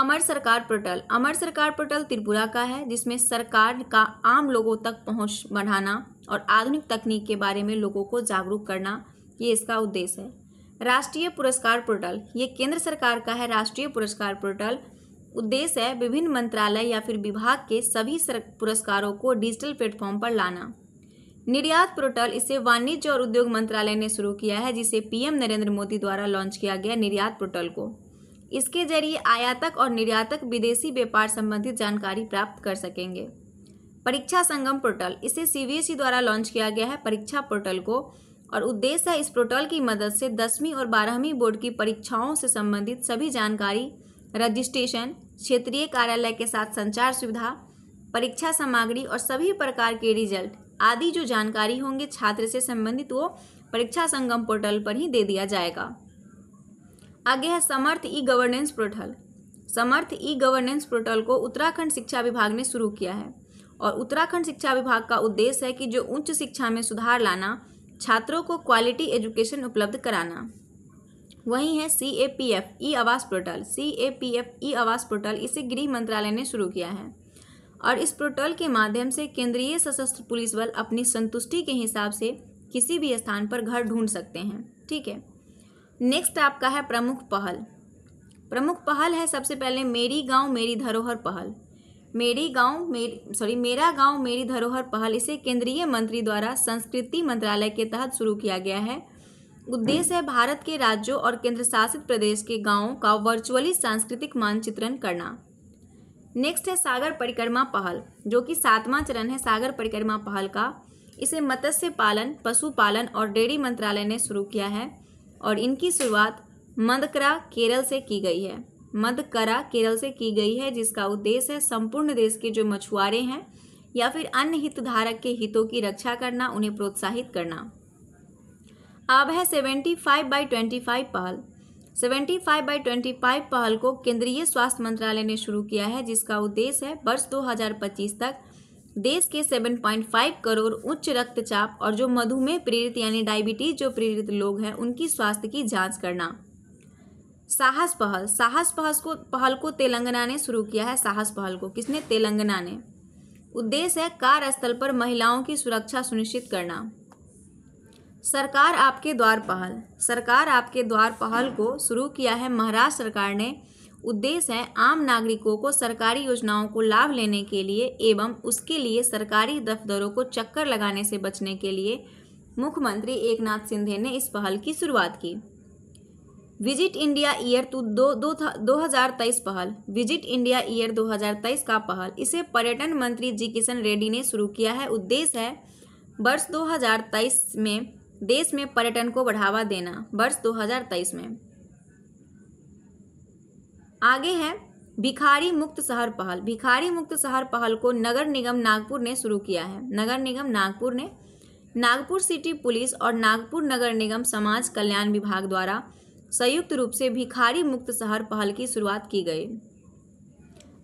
S1: अमर सरकार पोर्टल अमर सरकार पोर्टल त्रिपुरा का है जिसमें सरकार का आम लोगों तक पहुंच बढ़ाना और आधुनिक तकनीक के बारे में लोगों को जागरूक करना ये इसका उद्देश्य है राष्ट्रीय पुरस्कार पोर्टल ये केंद्र सरकार का है राष्ट्रीय पुरस्कार पोर्टल उद्देश्य है विभिन्न मंत्रालय या फिर विभाग के सभी पुरस्कारों को डिजिटल प्लेटफॉर्म पर लाना निर्यात पोर्टल इसे वाणिज्य और उद्योग मंत्रालय ने शुरू किया है जिसे पीएम नरेंद्र मोदी द्वारा लॉन्च किया गया निर्यात पोर्टल को इसके जरिए आयातक और निर्यातक विदेशी व्यापार संबंधित जानकारी प्राप्त कर सकेंगे परीक्षा संगम पोर्टल इसे सी e द्वारा लॉन्च किया गया है परीक्षा पोर्टल को और उद्देश्य है इस पोर्टल की मदद से दसवीं और बारहवीं बोर्ड की परीक्षाओं से संबंधित सभी जानकारी रजिस्ट्रेशन क्षेत्रीय कार्यालय के साथ संचार सुविधा परीक्षा सामग्री और सभी प्रकार के रिजल्ट आदि जो जानकारी होंगे छात्र से संबंधित वो परीक्षा संगम पोर्टल पर ही दे दिया जाएगा आगे है Samarth e governance portal Samarth e governance portal को उत्तराखंड शिक्षा विभाग ने शुरू किया है और उत्तराखंड शिक्षा विभाग का उद्देश्य है कि जो उच्च शिक्षा में सुधार लाना छात्रों को क्वालिटी एजुकेशन उपलब्ध कराना वहीं है सी A P F E Awas portal C A P F E Awas portal इसे गृह मंत्रालय ने शुरू किया है और इस पोर्टल के माध्यम से केंद्रीय सशस्त्र पुलिस बल अपनी संतुष्टि के हिसाब से किसी भी स्थान पर घर ढूंढ सकते हैं ठीक है नेक्स्ट आपका है प्रमुख पहल प्रमुख पहल है सबसे पहले मेरी गांव मेरी धरोहर पहल मेरी गांव मेरी सॉरी मेरा गांव मेरी धरोहर पहल इसे केंद्रीय मंत्री द्वारा संस्कृति मंत्रालय के तहत शुरू किया गया है उद्देश्य है भारत के राज्यों और केंद्र शासित प्रदेश के गांवों का वर्चुअली सांस्कृतिक मानचित्रण करना नेक्स्ट है सागर परिक्रमा पहल जो कि सातवां चरण है सागर परिक्रमा पहल का इसे मत्स्य पालन पशुपालन और डेयरी मंत्रालय ने शुरू किया है और इनकी शुरुआत मंदकरा केरल से की गई है मदकरा केरल से की गई है जिसका उद्देश्य है संपूर्ण देश के जो मछुआरे हैं या फिर अन्य हितधारक के हितों की रक्षा करना उन्हें प्रोत्साहित करना अब है seventy five by twenty five पहल seventy five by twenty five पहल को केंद्रीय स्वास्थ्य मंत्रालय ने शुरू किया है जिसका उद्देश्य है वर्ष 2025 तक देश के 7.5 करोड़ उच्च रक्तचाप और जो मधुमेह प्रेरित यानी डायबिटीज जो प्रेरित लोग हैं उनकी स्वास्थ्य की जांच करना साहस पहल साहस पहल को पहल को तेलंगाना ने शुरू किया है साहस पहल को किसने तेलंगाना ने उद्देश्य है कार्यस्थल पर महिलाओं की सुरक्षा सुनिश्चित करना सरकार आपके द्वार पहल सरकार आपके द्वार पहल को शुरू किया है महाराष्ट्र सरकार ने उद्देश्य है आम नागरिकों को सरकारी योजनाओं को लाभ लेने के लिए एवं उसके लिए सरकारी दफ्तरों को चक्कर लगाने से बचने के लिए मुख्यमंत्री एकनाथ सिंधे ने इस पहल की शुरुआत की विजिट इंडिया ईयर टू तो दो, दो, हजार तेईस पहल विजिट इंडिया ईयर 2023 का पहल इसे पर्यटन मंत्री जी किशन रेड्डी ने शुरू किया है उद्देश्य है वर्ष 2023 में देश में पर्यटन को बढ़ावा देना वर्ष 2023 में आगे है भिखारी मुक्त शहर पहल भिखारी मुक्त शहर पहल को नगर निगम नागपुर ने शुरू किया है नगर निगम नागपुर ने नागपुर सिटी पुलिस और नागपुर नगर निगम समाज कल्याण विभाग द्वारा संयुक्त रूप से भिखारी मुक्त शहर पहल की शुरुआत की गई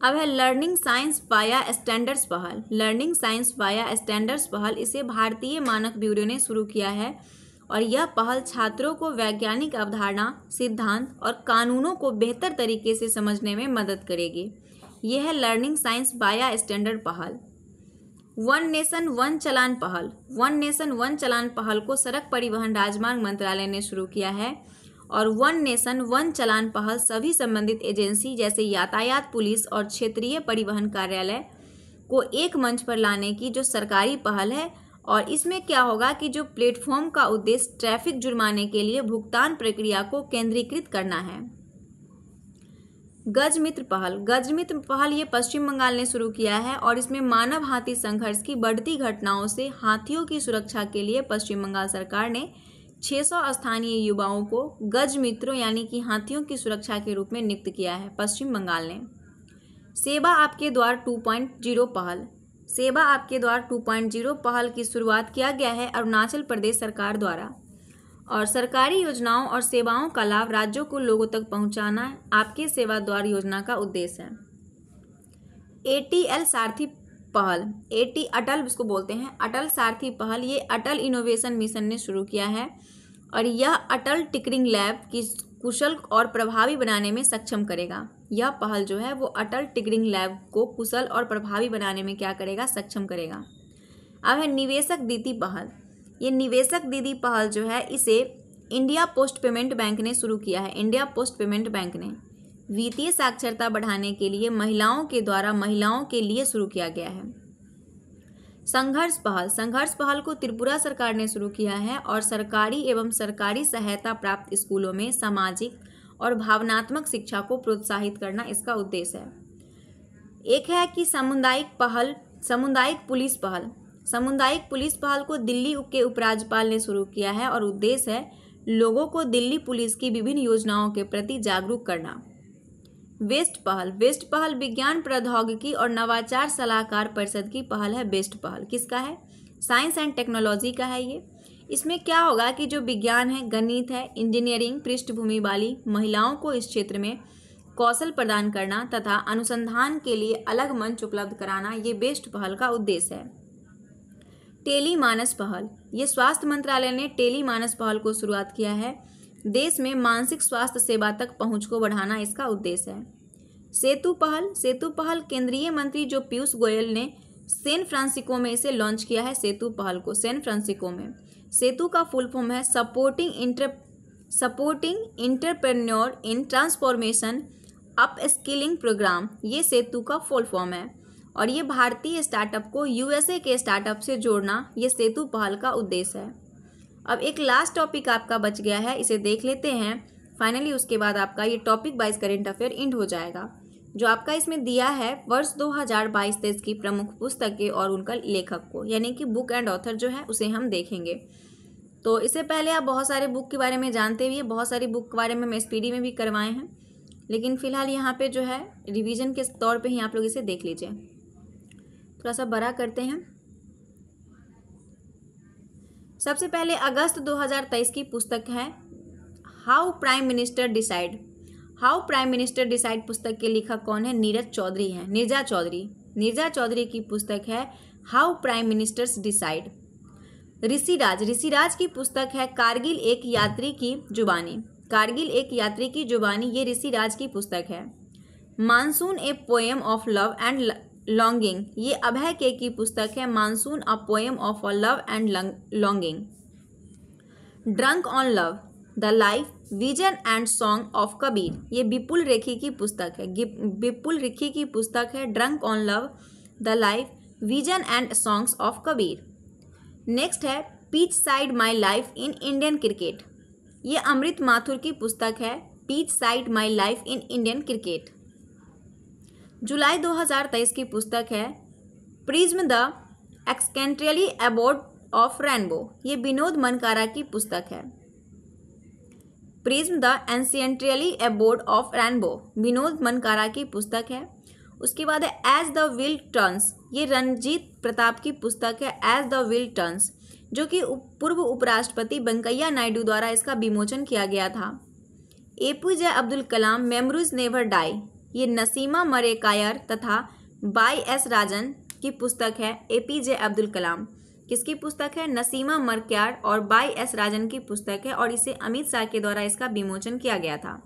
S1: अब है लर्निंग साइंस वाया स्टैंडर्ड्स पहल लर्निंग साइंस वाया स्टैंडर्ड्स पहल इसे भारतीय मानक ब्यूरो ने शुरू किया है और यह पहल छात्रों को वैज्ञानिक अवधारणा सिद्धांत और कानूनों को बेहतर तरीके से समझने में मदद करेगी यह है लर्निंग साइंस बाया स्टैंडर्ड पहल वन नेशन वन चलान पहल वन नेशन वन चलान पहल को सड़क परिवहन राजमार्ग मंत्रालय ने शुरू किया है और वन नेशन वन चलान पहल सभी संबंधित एजेंसी जैसे यातायात पुलिस और क्षेत्रीय परिवहन कार्यालय को एक मंच पर लाने की जो सरकारी पहल है और इसमें क्या होगा कि जो प्लेटफॉर्म का उद्देश्य ट्रैफिक जुर्माने के लिए भुगतान प्रक्रिया को केंद्रीकृत करना है गज मित्र पहल गज मित्र पहल ये पश्चिम बंगाल ने शुरू किया है और इसमें मानव हाथी संघर्ष की बढ़ती घटनाओं से हाथियों की सुरक्षा के लिए पश्चिम बंगाल सरकार ने 600 स्थानीय युवाओं को गज मित्रों यानी कि हाथियों की सुरक्षा के रूप में नियुक्त किया है पश्चिम बंगाल ने सेवा आपके द्वार 2.0 पहल सेवा आपके द्वार 2.0 पहल की शुरुआत किया गया है अरुणाचल प्रदेश सरकार द्वारा और सरकारी योजनाओं और सेवाओं का लाभ राज्यों को लोगों तक पहुंचाना आपके सेवा द्वार योजना का उद्देश्य है ए सारथी पहल ए टी अटल इसको बोलते हैं अटल सारथी पहल ये अटल इनोवेशन मिशन ने शुरू किया है और यह अटल टिकरिंग लैब की कुशल और प्रभावी बनाने में सक्षम करेगा यह पहल जो है वो अटल टिकरिंग लैब को कुशल और प्रभावी बनाने में क्या करेगा सक्षम करेगा अब है निवेशक दीदी पहल ये निवेशक दीदी पहल जो है इसे इंडिया पोस्ट पेमेंट बैंक ने शुरू किया है इंडिया पोस्ट पेमेंट बैंक ने वित्तीय साक्षरता बढ़ाने के लिए महिलाओं के द्वारा महिलाओं के लिए शुरू किया गया है संघर्ष पहल संघर्ष पहल को त्रिपुरा सरकार ने शुरू किया है और सरकारी एवं सरकारी सहायता प्राप्त स्कूलों में सामाजिक और भावनात्मक शिक्षा को प्रोत्साहित करना इसका उद्देश्य है एक है कि सामुदायिक पहल सामुदायिक पुलिस पहल सामुदायिक पुलिस पहल को दिल्ली के उपराज्यपाल ने शुरू किया है और उद्देश्य है लोगों को दिल्ली पुलिस की विभिन्न योजनाओं के प्रति जागरूक करना वेस्ट पहल वेस्ट पहल विज्ञान प्रौद्योगिकी और नवाचार सलाहकार परिषद की पहल है बेस्ट पहल किसका है साइंस एंड टेक्नोलॉजी का है ये इसमें क्या होगा कि जो विज्ञान है गणित है इंजीनियरिंग पृष्ठभूमि वाली महिलाओं को इस क्षेत्र में कौशल प्रदान करना तथा अनुसंधान के लिए अलग मंच उपलब्ध कराना ये बेस्ट पहल का उद्देश्य है टेली मानस पहल ये स्वास्थ्य मंत्रालय ने टेली मानस पहल को शुरुआत किया है देश में मानसिक स्वास्थ्य सेवा तक पहुंच को बढ़ाना इसका उद्देश्य है सेतु पहल सेतु पहल केंद्रीय मंत्री जो पीयूष गोयल ने सैन फ्रांसिको में इसे लॉन्च किया है सेतु पहल को सैन फ्रांसिको में सेतु का फुल फॉर्म है supporting inter supporting entrepreneur in transformation upskilling programme ये सेतु का फुल फॉर्म है और ये भारतीय स्टार्टअप को यूएसए के स्टार्टअप से जोड़ना ये सेतु पहल का उद्देश्य है अब एक लास्ट टॉपिक आपका बच गया है इसे देख लेते हैं फाइनली उसके बाद आपका ये topic wise current affair end हो जाएगा जो आपका इसमें दिया है वर्ष 2022-23 की प्रमुख पुस्तकें और उनका लेखक को यानी कि बुक एंड ऑथर जो है उसे हम देखेंगे तो इससे पहले आप बहुत सारे बुक के बारे में जानते हुए बहुत सारी बुक के बारे में हम एस में भी करवाए हैं लेकिन फ़िलहाल यहाँ पे जो है रिवीजन के तौर पे ही आप लोग इसे देख लीजिए थोड़ा सा बड़ा करते हैं सबसे पहले अगस्त 2023 की पुस्तक है how prime minister decide how prime minister decide पुस्तक के लेखक कौन है नीरज चौधरी हैं निर्जा चौधरी निर्जा चौधरी की पुस्तक है how prime ministers decide Rishiraj Rishiraj की पुस्तक है कारगिल एक यात्री की जुबानी कारगिल एक यात्री की जुबानी ये ऋषिराज की पुस्तक है monsoon a poem of love and longing ये अभय के की पुस्तक है monsoon a poem of a love and longing drunk on love the life vision and song of Kabir ये विपुल रेखी की पुस्तक है विपुल रेखी की पुस्तक है drunk on love the life vision and songs of Kabir next है pitch side my life in Indian cricket ये अमृत माथुर की पुस्तक है pitch side my life in Indian cricket जुलाई 2023 की पुस्तक है prism the eccentrically abode of rainbow ये विनोद मनकारा की पुस्तक है prism the ancestrally abode of rainbow Vinod Mankara की पुस्तक है उसके बाद है एज द विल टर्न्स ये रंजीत प्रताप की पुस्तक है एज द विल टर्न्स जो कि पूर्व उपराष्ट्रपति वेंकैया नायडू द्वारा इसका विमोचन किया गया था A P J Abdul Kalam memories never die ये नसीमा मरे कायर तथा बाई एस राजन की पुस्तक है ए पी जे अब्दुल कलाम किसकी पुस्तक है नसीमा मरक्यार और बाई एस राजन की पुस्तक है और इसे अमित शाह के द्वारा इसका विमोचन किया गया था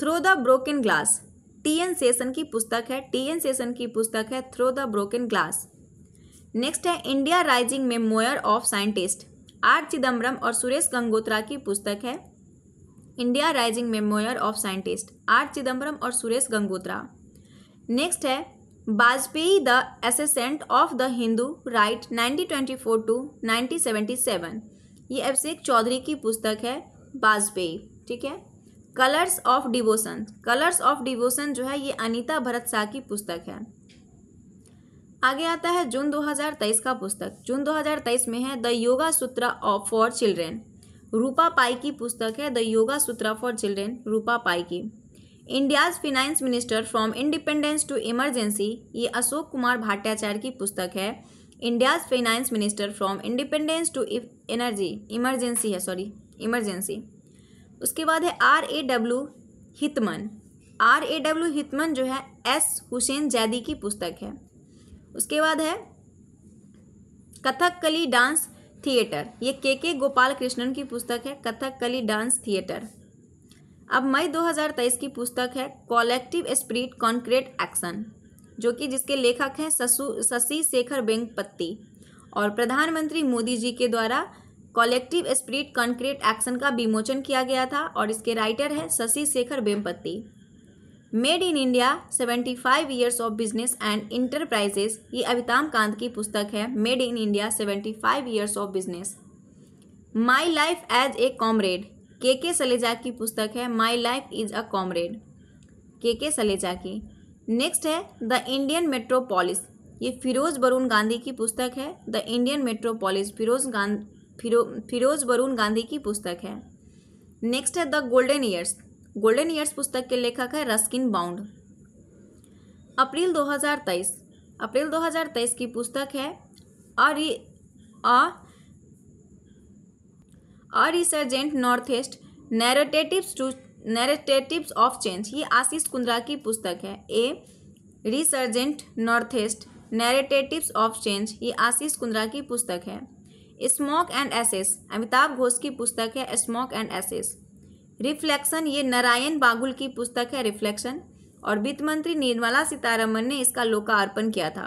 S1: through the broken glass T N Seshan की पुस्तक है टी एन सेशन की पुस्तक है through the broken glass next है India rising memoir of scientist R Chidambaram और सुरेश गंगोत्रा की पुस्तक है India rising memoir of scientist R Chidambaram और सुरेश गंगोत्रा नेक्स्ट है Vajpayee the ascent of the Hindu right 1924 to nineteen ये अभिषेक चौधरी की पुस्तक है वाजपेयी ठीक है colours of devotion colours of devotion जो है ये अनीता भरत शाह की पुस्तक है आगे आता है जून 2023 का पुस्तक जून 2023 में है the yoga sutra of for children Roopa Pai की पुस्तक है the yoga sutra for children Roopa Pai की India's finance minister from independence to emergency ये अशोक कुमार भाट्याचार्य की पुस्तक है India's finance minister from independence to energy emergency है सॉरी इमरजेंसी उसके बाद है R A W hitman R A W hitman जो है एस हुसैन जैदी की पुस्तक है उसके बाद है कथक कली डांस थिएटर ये के के गोपाल कृष्णन की पुस्तक है कथक कली डांस थिएटर अब मई 2023 की पुस्तक है कॉलेक्टिव स्प्रिट कॉन्क्रीट एक्शन जो कि जिसके लेखक हैं ससु शशि शेखर बेंगपत्ती और प्रधानमंत्री मोदी जी के द्वारा कॉलेक्टिव स्प्रिट कॉन्क्रीट एक्शन का विमोचन किया गया था और इसके राइटर हैं Shashi Shekhar Vempati made in India seventy five years of business and enterprises ये अभिताम कांत की पुस्तक है made in India seventy five years of business my life as a comrade K K Shailaja की पुस्तक है my life is a comrade K K Shailaja की next है द इंडियन मेट्रोपॉलिस ये फिरोज़ वरुण गांधी की पुस्तक है the Indian metropolis Feroze Gandhi फिरो फिरोज़ वरुण गांधी की पुस्तक है नेक्स्ट है the golden years golden years पुस्तक के लेखक है रस्किन बाउंड अप्रैल 2023 अप्रैल 2023 की पुस्तक है resurgent north east narratives to narratives of change ये आशीष कुंद्रा की पुस्तक है a resurgent north east narratives of change ये आशीष कुंद्रा की पुस्तक है smoke and ashes Amitav Ghosh की पुस्तक है स्मोक एंड एसेस रिफ्लेक्शन ये नारायण बागुल की पुस्तक है रिफ्लेक्शन और वित्त मंत्री निर्मला सीतारमन ने इसका लोकार्पण किया था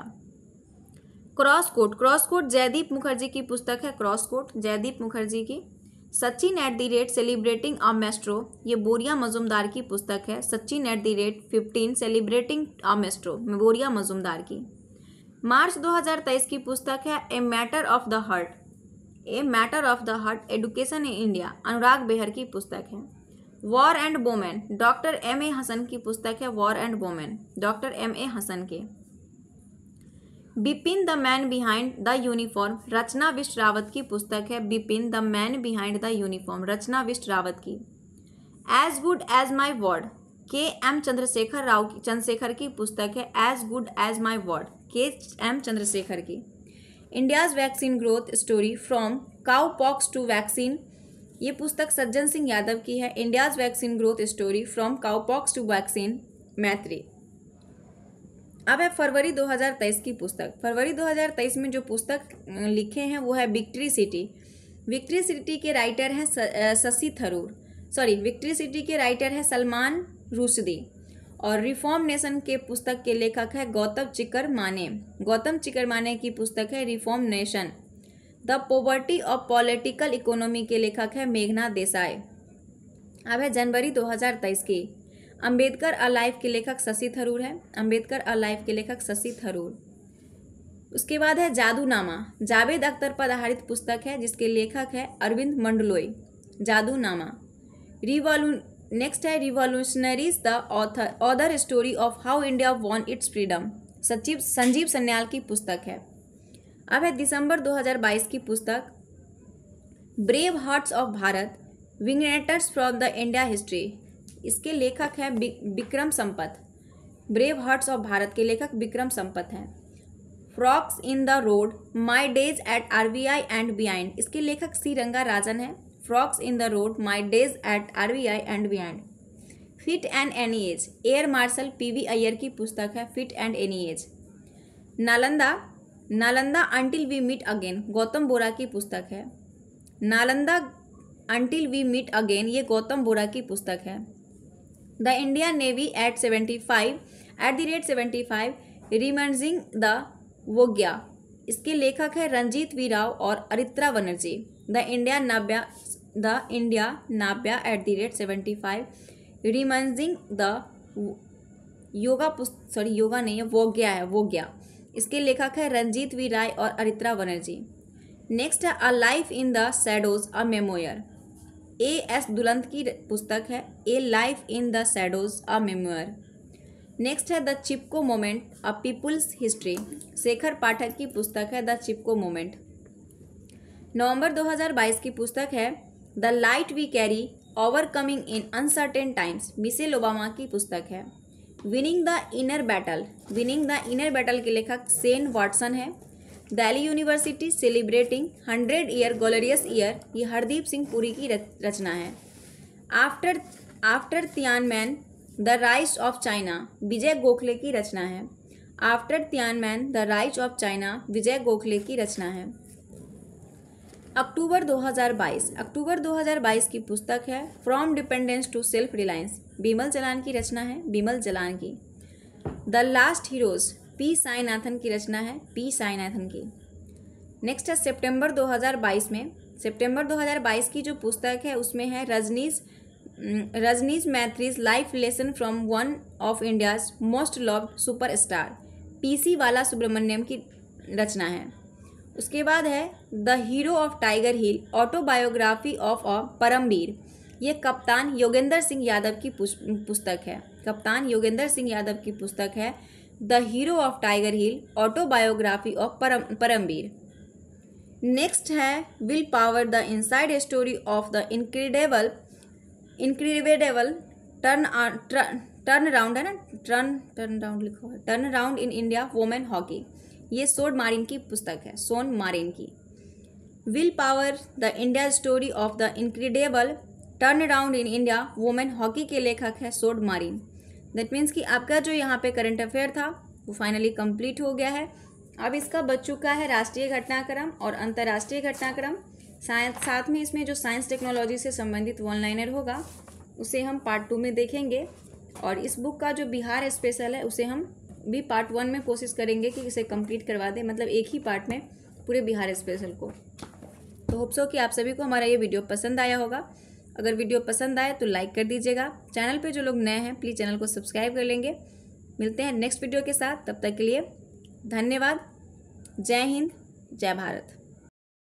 S1: cross court cross court Jaideep Mukherjee की पुस्तक है क्रॉस कोट जयदीप मुखर्जी की Sachin at the rate celebrating a maestro ये बोरिया मजुमदार की पुस्तक है Sachin at the rate fifteen celebrating a maestro Boria Majumdar की मार्च 2023 की पुस्तक है a matter of the heart a matter of the heart education in India Anurag Behar की पुस्तक है war and bowman doctor M A Hasan की पुस्तक है war and bowman doctor M A Hasan के Bipin the man behind the uniform Rachna Bisht Rawat की पुस्तक है Bipin the man behind the uniform Rachna Bisht Rawat की as good as my word K M Chandrasekhar Rao की चंद्रशेखर की पुस्तक है as good as my word K M Chandrasekhar की India's vaccine growth story from cow pox to vaccine ये पुस्तक सज्जन सिंह यादव की है India's vaccine growth story from cowpox to vaccine Maitri अब है फरवरी 2023 की पुस्तक फरवरी 2023 में जो पुस्तक लिखे हैं वो है विक्ट्री सिटी विक्ट्री सिटी के राइटर हैं Shashi Tharoor sorry victory city के राइटर हैं सलमान रुशदी और रिफॉर्म नेशन के पुस्तक के लेखक है गौतम चिकर माने गौतम चिकर माने की पुस्तक है reform nation the poverty of political economy के लेखक है मेघना देसाई अब है जनवरी 2023 की अंबेडकर लाइफ के लेखक शशि थरूर है अंबेडकर लाइफ के लेखक शशि थरूर उसके बाद है जादूनामा जावेद अख्तर पर आधारित पुस्तक है जिसके लेखक है अरविंद मंडलोई जादूनामा रिवॉल्यू नेक्स्ट है revolutionaries the author other story of how India won its freedom सचिव संजीव सन्याल की पुस्तक है अब है दिसंबर 2022 की पुस्तक brave hearts of Bharat vignettes from the India history इसके लेखक हैं Vikram Sampath brave hearts of Bharat के लेखक विक्रम संपत हैं fox in the road my days at R V I and behind इसके लेखक रंगा राजन हैं fox in the road my days at R V I and behind fit and any age air marshal P V Iyer की पुस्तक है fit and any age Nalanda Nalanda until we meet again Gautam Bora की पुस्तक है Nalanda until we meet again ये गौतम बोरा की पुस्तक है the Indian navy at seventy five at the rate seventy five reemerging the voyage इसके लेखक है रंजीत वी राव और Aritra Banerjee the India navy the India navy at the rate seventy five reemerging the yoga पुस्त sorry yoga नहीं है वो गया है वो गया इसके लेखक है रंजीत वी राय और अरित्रा बनर्जी नेक्स्ट है a life in the shadows a memoir A S Dulat की पुस्तक है a life in the shadows a memoir next है the Chipko movement a people's history Shekhar Pathak की पुस्तक है द चिपको मोमेंट नवंबर 2022 की पुस्तक है the light we carry overcoming in uncertain times Michelle Obama की पुस्तक है winning the inner battle winning the inner battle के लेखक सेन वाटसन है Delhi university celebrating hundred year glorious year ये हरदीप सिंह पुरी की रचना है after after man the rise of China Vijay Gokhale की रचना है after man the rise of China Vijay Gokhale की रचना है अक्टूबर 2022 अक्टूबर 2022 की पुस्तक है from dependence to self reliance Bimal Jalan की रचना है बीमल जलान की the last heroes P Sainathan की रचना है पी साईनाथन की नेक्स्ट है सितंबर 2022 में सितंबर 2022 की जो पुस्तक है उसमें है रजनीज रजनीज मैथ्रीज life lesson from one of India's most loved P PC वाला सुब्रमण्यम की रचना है उसके बाद है the hero of Tiger Hill autobiography of a Paramvir ये कप्तान योगेंद्र सिंह यादव की पुस्तक है कप्तान योगेंद्र सिंह यादव की पुस्तक है the hero of Tiger Hill autobiography of Param Paramvir next है will power the inside story of the incredible incredible turn turn round है ना टर्न टर्न राउंड लिखा हुआ है turn round in India women hockey ये सोड मारिन की पुस्तक है सोन मारिन की will power the India story of the incredible turn around in India women hockey के लेखक है सोड मारिन दैट मीन्स कि आपका जो यहाँ पे करंट अफेयर था वो फाइनली कंप्लीट हो गया है अब इसका बच चुका है राष्ट्रीय घटनाक्रम और अंतर्राष्ट्रीय घटनाक्रम साथ साथ में इसमें जो साइंस टेक्नोलॉजी से संबंधित वन लाइनर होगा उसे हम पार्ट टू में देखेंगे और इस बुक का जो बिहार स्पेशल है उसे हम भी पार्ट वन में कोशिश करेंगे कि इसे कंप्लीट करवा दें मतलब एक ही पार्ट में पूरे बिहार स्पेशल को तो होप्सो कि आप सभी को हमारा ये वीडियो पसंद आया होगा अगर वीडियो पसंद आए तो लाइक कर दीजिएगा चैनल पे जो लोग नए हैं प्लीज़ चैनल को सब्सक्राइब कर लेंगे मिलते हैं नेक्स्ट वीडियो के साथ तब तक के लिए धन्यवाद जय हिंद जय भारत